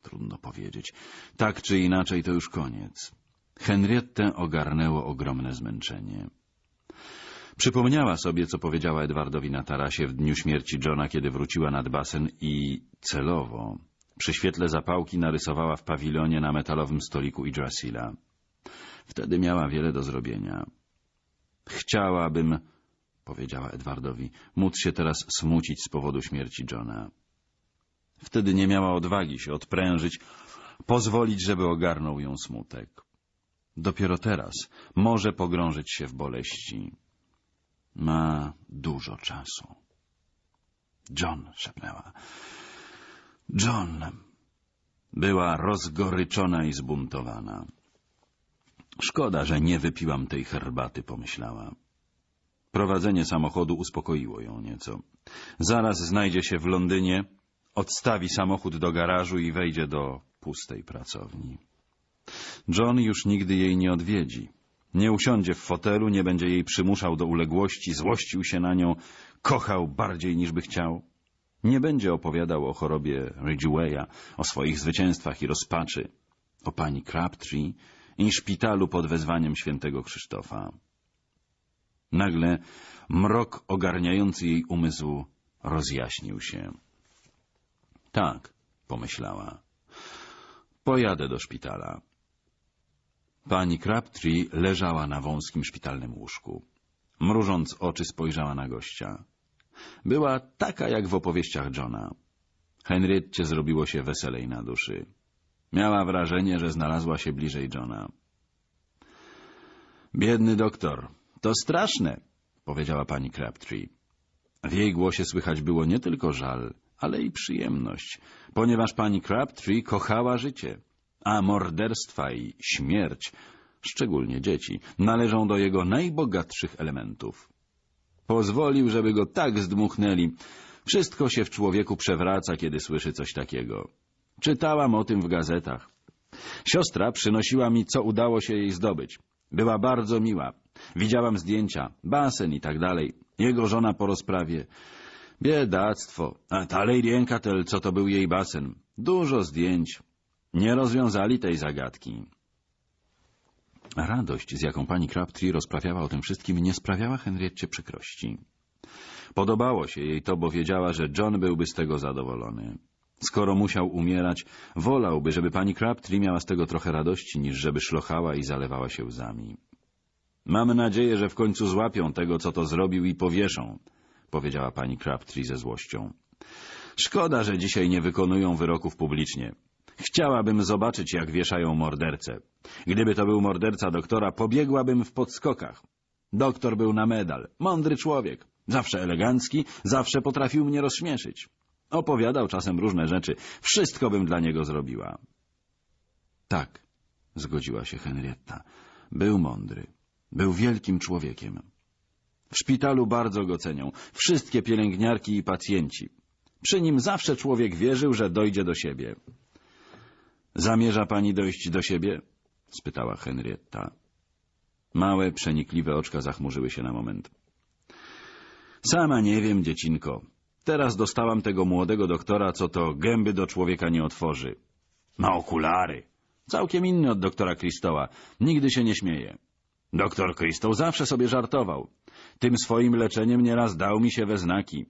Trudno powiedzieć. Tak czy inaczej to już koniec. Henriette ogarnęło ogromne zmęczenie. Przypomniała sobie, co powiedziała Edwardowi na tarasie w dniu śmierci Johna, kiedy wróciła nad basen i celowo przy świetle zapałki narysowała w pawilonie na metalowym stoliku Idrasila. Wtedy miała wiele do zrobienia. Chciałabym, powiedziała Edwardowi, móc się teraz smucić z powodu śmierci Johna. Wtedy nie miała odwagi się odprężyć, pozwolić, żeby ogarnął ją smutek. Dopiero teraz może pogrążyć się w boleści. Ma dużo czasu. John, szepnęła. John. Była rozgoryczona i zbuntowana. Szkoda, że nie wypiłam tej herbaty, pomyślała. Prowadzenie samochodu uspokoiło ją nieco. Zaraz znajdzie się w Londynie, odstawi samochód do garażu i wejdzie do pustej pracowni. John już nigdy jej nie odwiedzi. Nie usiądzie w fotelu, nie będzie jej przymuszał do uległości, złościł się na nią, kochał bardziej niż by chciał. Nie będzie opowiadał o chorobie Ridgewaya, o swoich zwycięstwach i rozpaczy, o pani Crabtree i szpitalu pod wezwaniem świętego Krzysztofa. Nagle mrok ogarniający jej umysł rozjaśnił się. Tak, pomyślała. Pojadę do szpitala. Pani Crabtree leżała na wąskim szpitalnym łóżku. Mrużąc oczy spojrzała na gościa. Była taka jak w opowieściach Johna. Henrytcie zrobiło się weselej na duszy. Miała wrażenie, że znalazła się bliżej Johna. Biedny doktor, to straszne, powiedziała pani Crabtree. W jej głosie słychać było nie tylko żal, ale i przyjemność, ponieważ pani Crabtree kochała życie a morderstwa i śmierć, szczególnie dzieci, należą do jego najbogatszych elementów. Pozwolił, żeby go tak zdmuchnęli. Wszystko się w człowieku przewraca, kiedy słyszy coś takiego. Czytałam o tym w gazetach. Siostra przynosiła mi, co udało się jej zdobyć. Była bardzo miła. Widziałam zdjęcia, basen i tak dalej. Jego żona po rozprawie. Biedactwo. A ta Lady Enkatel, co to był jej basen. Dużo zdjęć. Nie rozwiązali tej zagadki. Radość, z jaką pani Crabtree rozprawiała o tym wszystkim, nie sprawiała Henriette przykrości. Podobało się jej to, bo wiedziała, że John byłby z tego zadowolony. Skoro musiał umierać, wolałby, żeby pani Crabtree miała z tego trochę radości, niż żeby szlochała i zalewała się łzami. Mam nadzieję, że w końcu złapią tego, co to zrobił i powieszą, powiedziała pani Crabtree ze złością. Szkoda, że dzisiaj nie wykonują wyroków publicznie. Chciałabym zobaczyć, jak wieszają mordercę. Gdyby to był morderca doktora, pobiegłabym w podskokach. Doktor był na medal. Mądry człowiek. Zawsze elegancki, zawsze potrafił mnie rozśmieszyć. Opowiadał czasem różne rzeczy. Wszystko bym dla niego zrobiła. Tak, zgodziła się Henrietta. Był mądry. Był wielkim człowiekiem. W szpitalu bardzo go cenią. Wszystkie pielęgniarki i pacjenci. Przy nim zawsze człowiek wierzył, że dojdzie do siebie. Zamierza pani dojść do siebie? spytała Henrietta. Małe, przenikliwe oczka zachmurzyły się na moment. Sama nie wiem, dziecinko. Teraz dostałam tego młodego doktora, co to gęby do człowieka nie otworzy. Ma okulary. Całkiem inny od doktora Kristoła. Nigdy się nie śmieje. Doktor Kristoł zawsze sobie żartował. Tym swoim leczeniem nieraz dał mi się we znaki.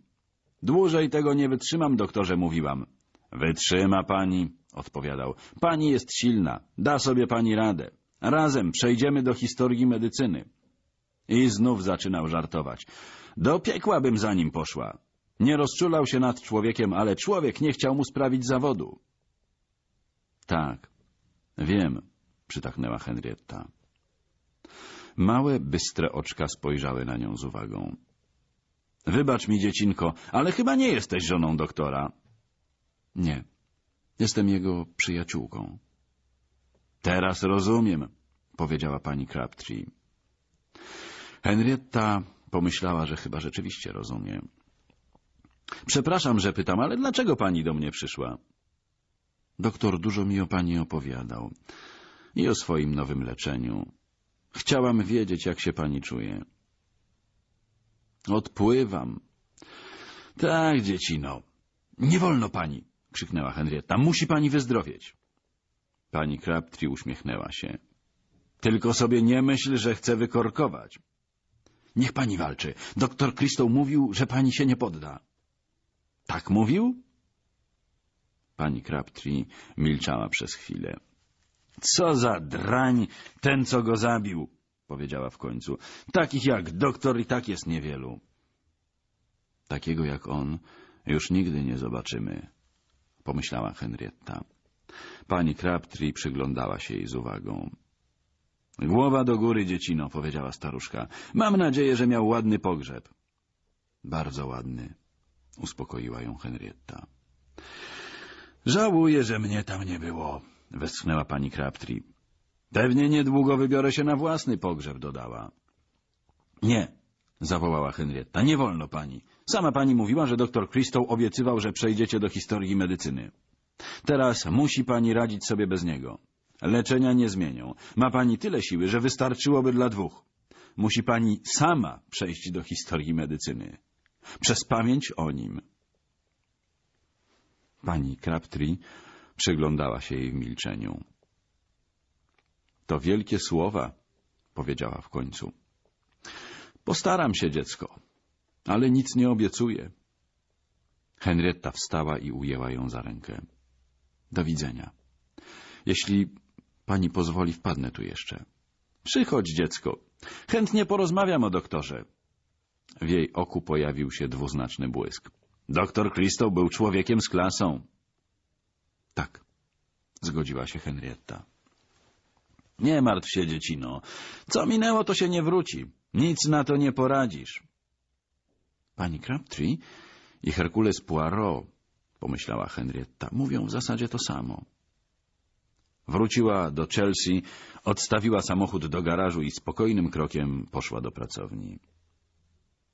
Dłużej tego nie wytrzymam, doktorze, mówiłam. Wytrzyma pani, odpowiadał. Pani jest silna, da sobie pani radę. Razem przejdziemy do historii medycyny. I znów zaczynał żartować. Do piekła bym za nim poszła. Nie rozczulał się nad człowiekiem, ale człowiek nie chciał mu sprawić zawodu. Tak, wiem, przytaknęła Henrietta. Małe, bystre oczka spojrzały na nią z uwagą. Wybacz mi, dziecinko, ale chyba nie jesteś żoną doktora. Nie, Jestem jego przyjaciółką. — Teraz rozumiem — powiedziała pani Crabtree. Henrietta pomyślała, że chyba rzeczywiście rozumie. — Przepraszam, że pytam, ale dlaczego pani do mnie przyszła? Doktor dużo mi o pani opowiadał i o swoim nowym leczeniu. Chciałam wiedzieć, jak się pani czuje. — Odpływam. — Tak, dziecino. Nie wolno pani. — krzyknęła Henrietta. — Musi pani wyzdrowieć. Pani Crabtree uśmiechnęła się. — Tylko sobie nie myśl, że chce wykorkować. — Niech pani walczy. Doktor Christo mówił, że pani się nie podda. — Tak mówił? Pani Crabtree milczała przez chwilę. — Co za drań ten, co go zabił! — powiedziała w końcu. — Takich jak doktor i tak jest niewielu. — Takiego jak on już nigdy nie zobaczymy pomyślała Henrietta. Pani Crabtree przyglądała się jej z uwagą. Głowa do góry, dziecino, powiedziała staruszka. Mam nadzieję, że miał ładny pogrzeb. Bardzo ładny, uspokoiła ją Henrietta. Żałuję, że mnie tam nie było, westchnęła pani Crabtree. Pewnie niedługo wybiorę się na własny pogrzeb, dodała. Nie, zawołała Henrietta, nie wolno pani. Sama pani mówiła, że dr Crystal obiecywał, że przejdziecie do historii medycyny. Teraz musi pani radzić sobie bez niego. Leczenia nie zmienią. Ma pani tyle siły, że wystarczyłoby dla dwóch. Musi pani sama przejść do historii medycyny. Przez pamięć o nim. Pani Crabtree przyglądała się jej w milczeniu. To wielkie słowa, powiedziała w końcu. Postaram się, dziecko ale nic nie obiecuję. Henrietta wstała i ujęła ją za rękę. Do widzenia. Jeśli pani pozwoli, wpadnę tu jeszcze. Przychodź, dziecko. Chętnie porozmawiam o doktorze. W jej oku pojawił się dwuznaczny błysk. Doktor Christo był człowiekiem z klasą. Tak, zgodziła się Henrietta. Nie martw się, dziecino. Co minęło, to się nie wróci. Nic na to nie poradzisz. Pani Crabtree i Herkules Poirot, pomyślała Henrietta, mówią w zasadzie to samo. Wróciła do Chelsea, odstawiła samochód do garażu i spokojnym krokiem poszła do pracowni.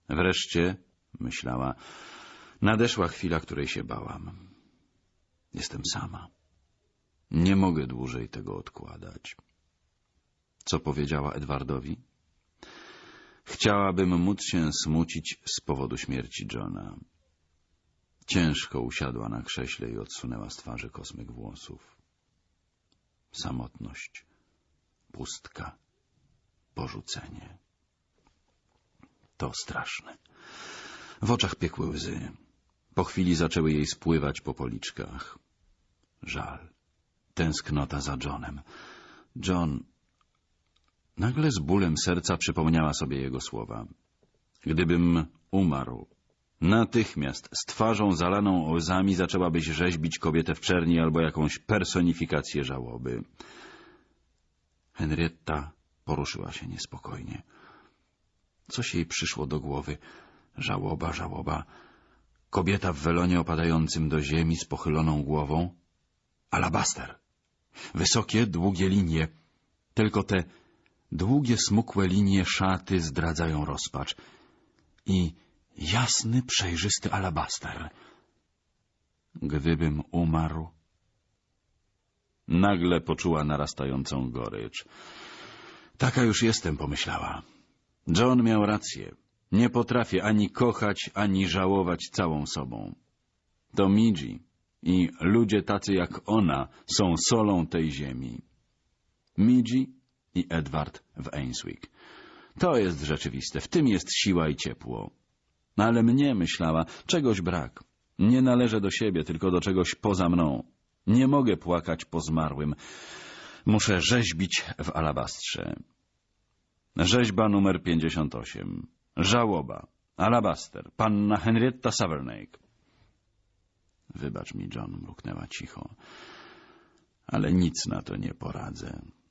Wreszcie, myślała, nadeszła chwila, której się bałam. Jestem sama. Nie mogę dłużej tego odkładać. Co powiedziała Edwardowi? Chciałabym móc się smucić z powodu śmierci Johna. Ciężko usiadła na krześle i odsunęła z twarzy kosmyk włosów. Samotność, pustka, porzucenie. To straszne. W oczach piekły łzy. Po chwili zaczęły jej spływać po policzkach. Żal. Tęsknota za Johnem. John Nagle z bólem serca przypomniała sobie jego słowa. Gdybym umarł, natychmiast z twarzą zalaną łzami zaczęłabyś rzeźbić kobietę w czerni albo jakąś personifikację żałoby. Henrietta poruszyła się niespokojnie. Coś jej przyszło do głowy. Żałoba, żałoba. Kobieta w welonie opadającym do ziemi z pochyloną głową. Alabaster. Wysokie, długie linie. Tylko te Długie, smukłe linie szaty zdradzają rozpacz. I jasny, przejrzysty alabaster. Gdybym umarł... Nagle poczuła narastającą gorycz. Taka już jestem, pomyślała. John miał rację. Nie potrafię ani kochać, ani żałować całą sobą. To Midzi i ludzie tacy jak ona są solą tej ziemi. Midzi i Edward w Ainswick. To jest rzeczywiste, w tym jest siła i ciepło. No ale mnie, myślała, czegoś brak. Nie należę do siebie, tylko do czegoś poza mną. Nie mogę płakać po zmarłym. Muszę rzeźbić w alabastrze. Rzeźba numer 58. Żałoba. Alabaster. Panna Henrietta Savernake. Wybacz mi, John, mruknęła cicho, ale nic na to nie poradzę.